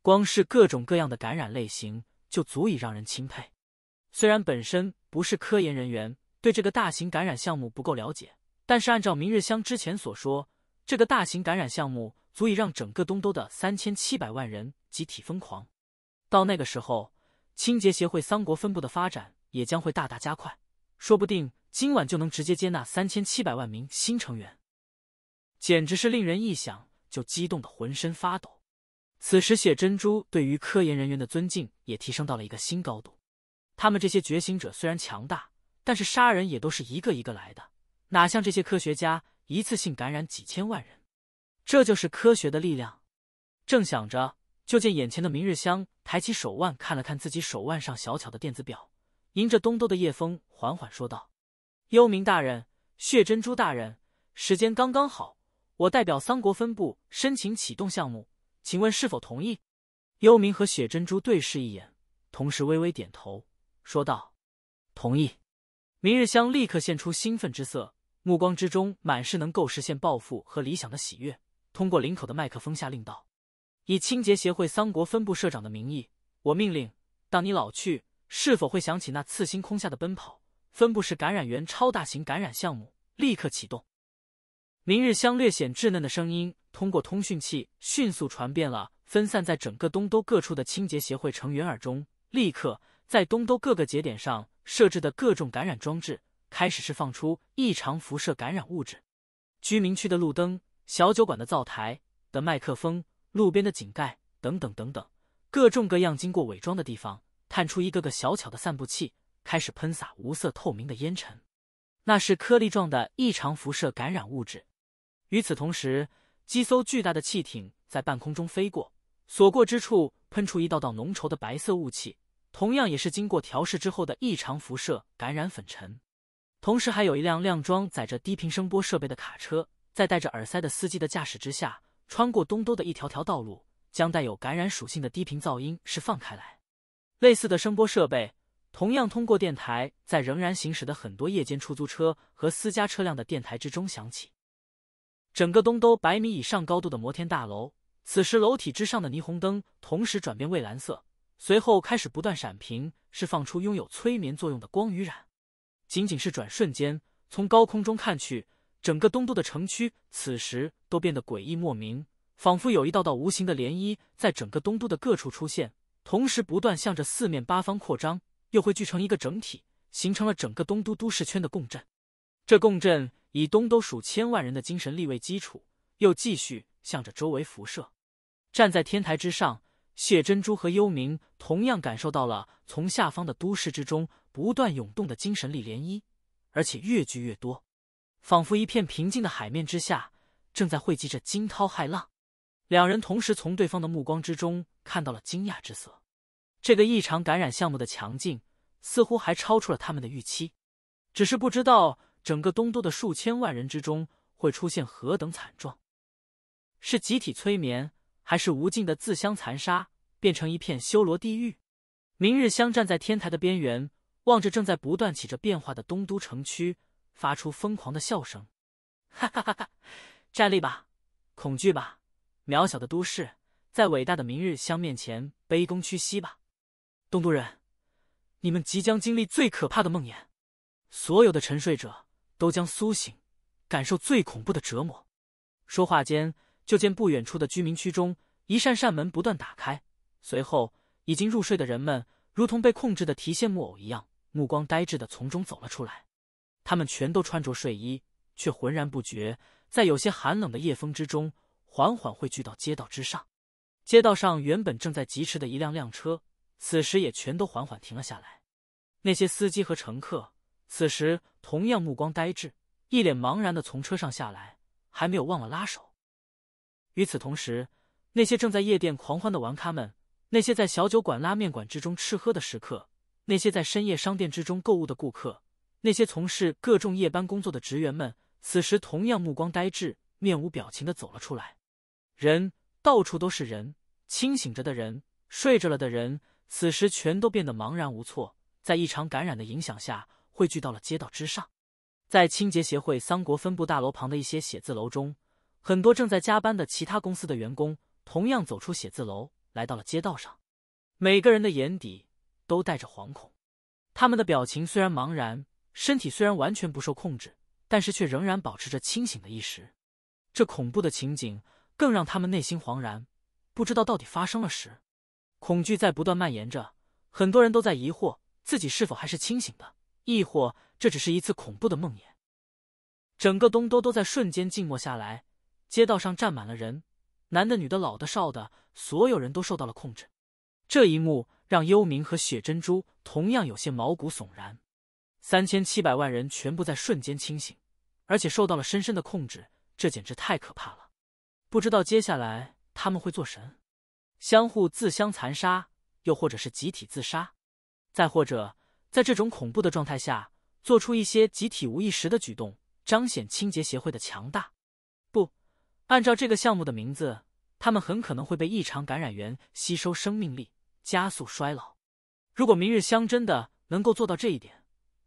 光是各种各样的感染类型，就足以让人钦佩。虽然本身不是科研人员。对这个大型感染项目不够了解，但是按照明日香之前所说，这个大型感染项目足以让整个东都的三千七百万人集体疯狂。到那个时候，清洁协会三国分部的发展也将会大大加快，说不定今晚就能直接接纳三千七百万名新成员，简直是令人一想就激动的浑身发抖。此时，血珍珠对于科研人员的尊敬也提升到了一个新高度。他们这些觉醒者虽然强大。但是杀人也都是一个一个来的，哪像这些科学家一次性感染几千万人？这就是科学的力量。正想着，就见眼前的明日香抬起手腕看了看自己手腕上小巧的电子表，迎着东都的夜风，缓缓说道：“幽冥大人，血珍珠大人，时间刚刚好。我代表桑国分部申请启动项目，请问是否同意？”幽冥和血珍珠对视一眼，同时微微点头，说道：“同意。”明日香立刻现出兴奋之色，目光之中满是能够实现抱负和理想的喜悦。通过领口的麦克风下令道：“以清洁协会桑国分部社长的名义，我命令：当你老去，是否会想起那次星空下的奔跑？分部式感染源超大型感染项目立刻启动。”明日香略显稚嫩的声音通过通讯器迅速传遍了分散在整个东都各处的清洁协会成员耳中，立刻在东都各个节点上。设置的各种感染装置开始释放出异常辐射感染物质，居民区的路灯、小酒馆的灶台的麦克风、路边的井盖等等等等，各种各样经过伪装的地方，探出一个个小巧的散布器，开始喷洒无色透明的烟尘，那是颗粒状的异常辐射感染物质。与此同时，几艘巨大的汽艇在半空中飞过，所过之处喷出一道道浓稠的白色雾气。同样也是经过调试之后的异常辐射感染粉尘，同时还有一辆亮装载着低频声波设备的卡车，在戴着耳塞的司机的驾驶之下，穿过东都的一条条道路，将带有感染属性的低频噪音释放开来。类似的声波设备，同样通过电台，在仍然行驶的很多夜间出租车和私家车辆的电台之中响起。整个东都百米以上高度的摩天大楼，此时楼体之上的霓虹灯同时转变蔚蓝色。随后开始不断闪屏，释放出拥有催眠作用的光与染。仅仅是转瞬间，从高空中看去，整个东都的城区此时都变得诡异莫名，仿佛有一道道无形的涟漪在整个东都的各处出现，同时不断向着四面八方扩张，又汇聚成一个整体，形成了整个东都都市圈的共振。这共振以东都数千万人的精神力为基础，又继续向着周围辐射。站在天台之上。谢珍珠和幽冥同样感受到了从下方的都市之中不断涌动的精神力涟漪，而且越聚越多，仿佛一片平静的海面之下正在汇集着惊涛骇浪。两人同时从对方的目光之中看到了惊讶之色。这个异常感染项目的强劲，似乎还超出了他们的预期。只是不知道整个东都的数千万人之中会出现何等惨状，是集体催眠？还是无尽的自相残杀，变成一片修罗地狱。明日香站在天台的边缘，望着正在不断起着变化的东都城区，发出疯狂的笑声：“哈哈哈哈！站立吧，恐惧吧，渺小的都市，在伟大的明日香面前卑躬屈膝吧，东都人！你们即将经历最可怕的梦魇，所有的沉睡者都将苏醒，感受最恐怖的折磨。”说话间。就见不远处的居民区中，一扇扇门不断打开，随后已经入睡的人们，如同被控制的提线木偶一样，目光呆滞的从中走了出来。他们全都穿着睡衣，却浑然不觉，在有些寒冷的夜风之中，缓缓汇聚到街道之上。街道上原本正在疾驰的一辆辆车，此时也全都缓缓停了下来。那些司机和乘客，此时同样目光呆滞，一脸茫然的从车上下来，还没有忘了拉手。与此同时，那些正在夜店狂欢的玩咖们，那些在小酒馆、拉面馆之中吃喝的食客，那些在深夜商店之中购物的顾客，那些从事各种夜班工作的职员们，此时同样目光呆滞、面无表情的走了出来。人，到处都是人，清醒着的人，睡着了的人，此时全都变得茫然无措，在异常感染的影响下，汇聚到了街道之上。在清洁协会三国分部大楼旁的一些写字楼中。很多正在加班的其他公司的员工，同样走出写字楼，来到了街道上。每个人的眼底都带着惶恐，他们的表情虽然茫然，身体虽然完全不受控制，但是却仍然保持着清醒的意识。这恐怖的情景更让他们内心惶然，不知道到底发生了什。恐惧在不断蔓延着，很多人都在疑惑自己是否还是清醒的，亦或这只是一次恐怖的梦魇。整个东都都在瞬间静默下来。街道上站满了人，男的、女的、老的、少的，所有人都受到了控制。这一幕让幽冥和雪珍珠同样有些毛骨悚然。三千七百万人全部在瞬间清醒，而且受到了深深的控制，这简直太可怕了。不知道接下来他们会做什？相互自相残杀，又或者是集体自杀，再或者在这种恐怖的状态下做出一些集体无意识的举动，彰显清洁协会的强大。按照这个项目的名字，他们很可能会被异常感染源吸收生命力，加速衰老。如果明日香真的能够做到这一点，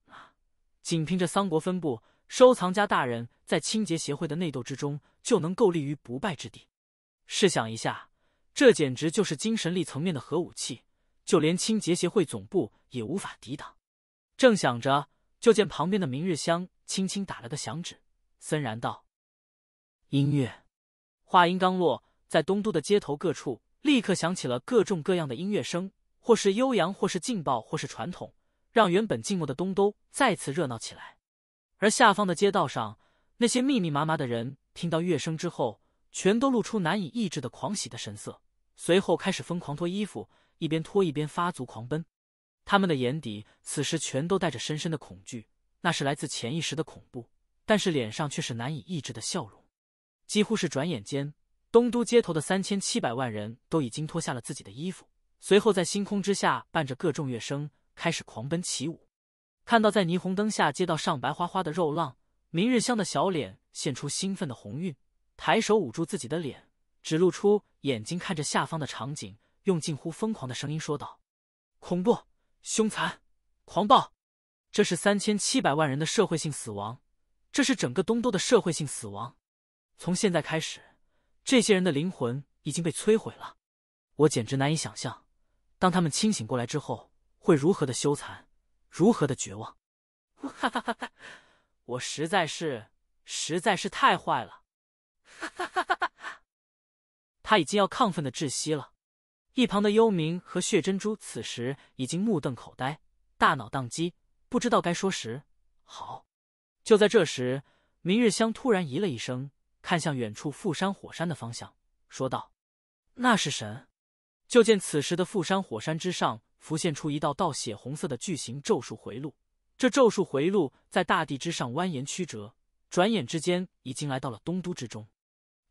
啊，仅凭着桑国分部收藏家大人在清洁协会的内斗之中，就能够立于不败之地。试想一下，这简直就是精神力层面的核武器，就连清洁协会总部也无法抵挡。正想着，就见旁边的明日香轻轻打了个响指，森然道：“音乐。”话音刚落，在东都的街头各处立刻响起了各种各样的音乐声，或是悠扬，或是劲爆，或是传统，让原本静默的东都再次热闹起来。而下方的街道上，那些密密麻麻的人听到乐声之后，全都露出难以抑制的狂喜的神色，随后开始疯狂脱衣服，一边脱一边发足狂奔。他们的眼底此时全都带着深深的恐惧，那是来自潜意识的恐怖，但是脸上却是难以抑制的笑容。几乎是转眼间，东都街头的三千七百万人都已经脱下了自己的衣服，随后在星空之下伴着各种乐声开始狂奔起舞。看到在霓虹灯下街道上白花花的肉浪，明日香的小脸现出兴奋的红晕，抬手捂住自己的脸，只露出眼睛看着下方的场景，用近乎疯狂的声音说道：“恐怖、凶残、狂暴，这是三千七百万人的社会性死亡，这是整个东都的社会性死亡。”从现在开始，这些人的灵魂已经被摧毁了。我简直难以想象，当他们清醒过来之后会如何的羞惭，如何的绝望。哈哈哈！哈！我实在是实在是太坏了。哈哈哈哈！他已经要亢奋的窒息了。一旁的幽冥和血珍珠此时已经目瞪口呆，大脑宕机，不知道该说什好。就在这时，明日香突然咦了一声。看向远处富山火山的方向，说道：“那是神。”就见此时的富山火山之上浮现出一道道血红色的巨型咒术回路，这咒术回路在大地之上蜿蜒曲折，转眼之间已经来到了东都之中。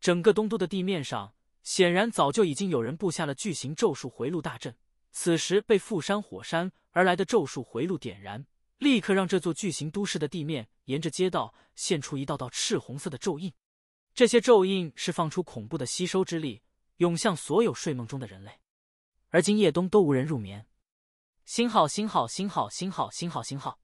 整个东都的地面上，显然早就已经有人布下了巨型咒术回路大阵，此时被富山火山而来的咒术回路点燃，立刻让这座巨型都市的地面沿着街道现出一道道赤红色的咒印。这些咒印释放出恐怖的吸收之力，涌向所有睡梦中的人类。而今夜冬都无人入眠。星星星星星星号号号号号号。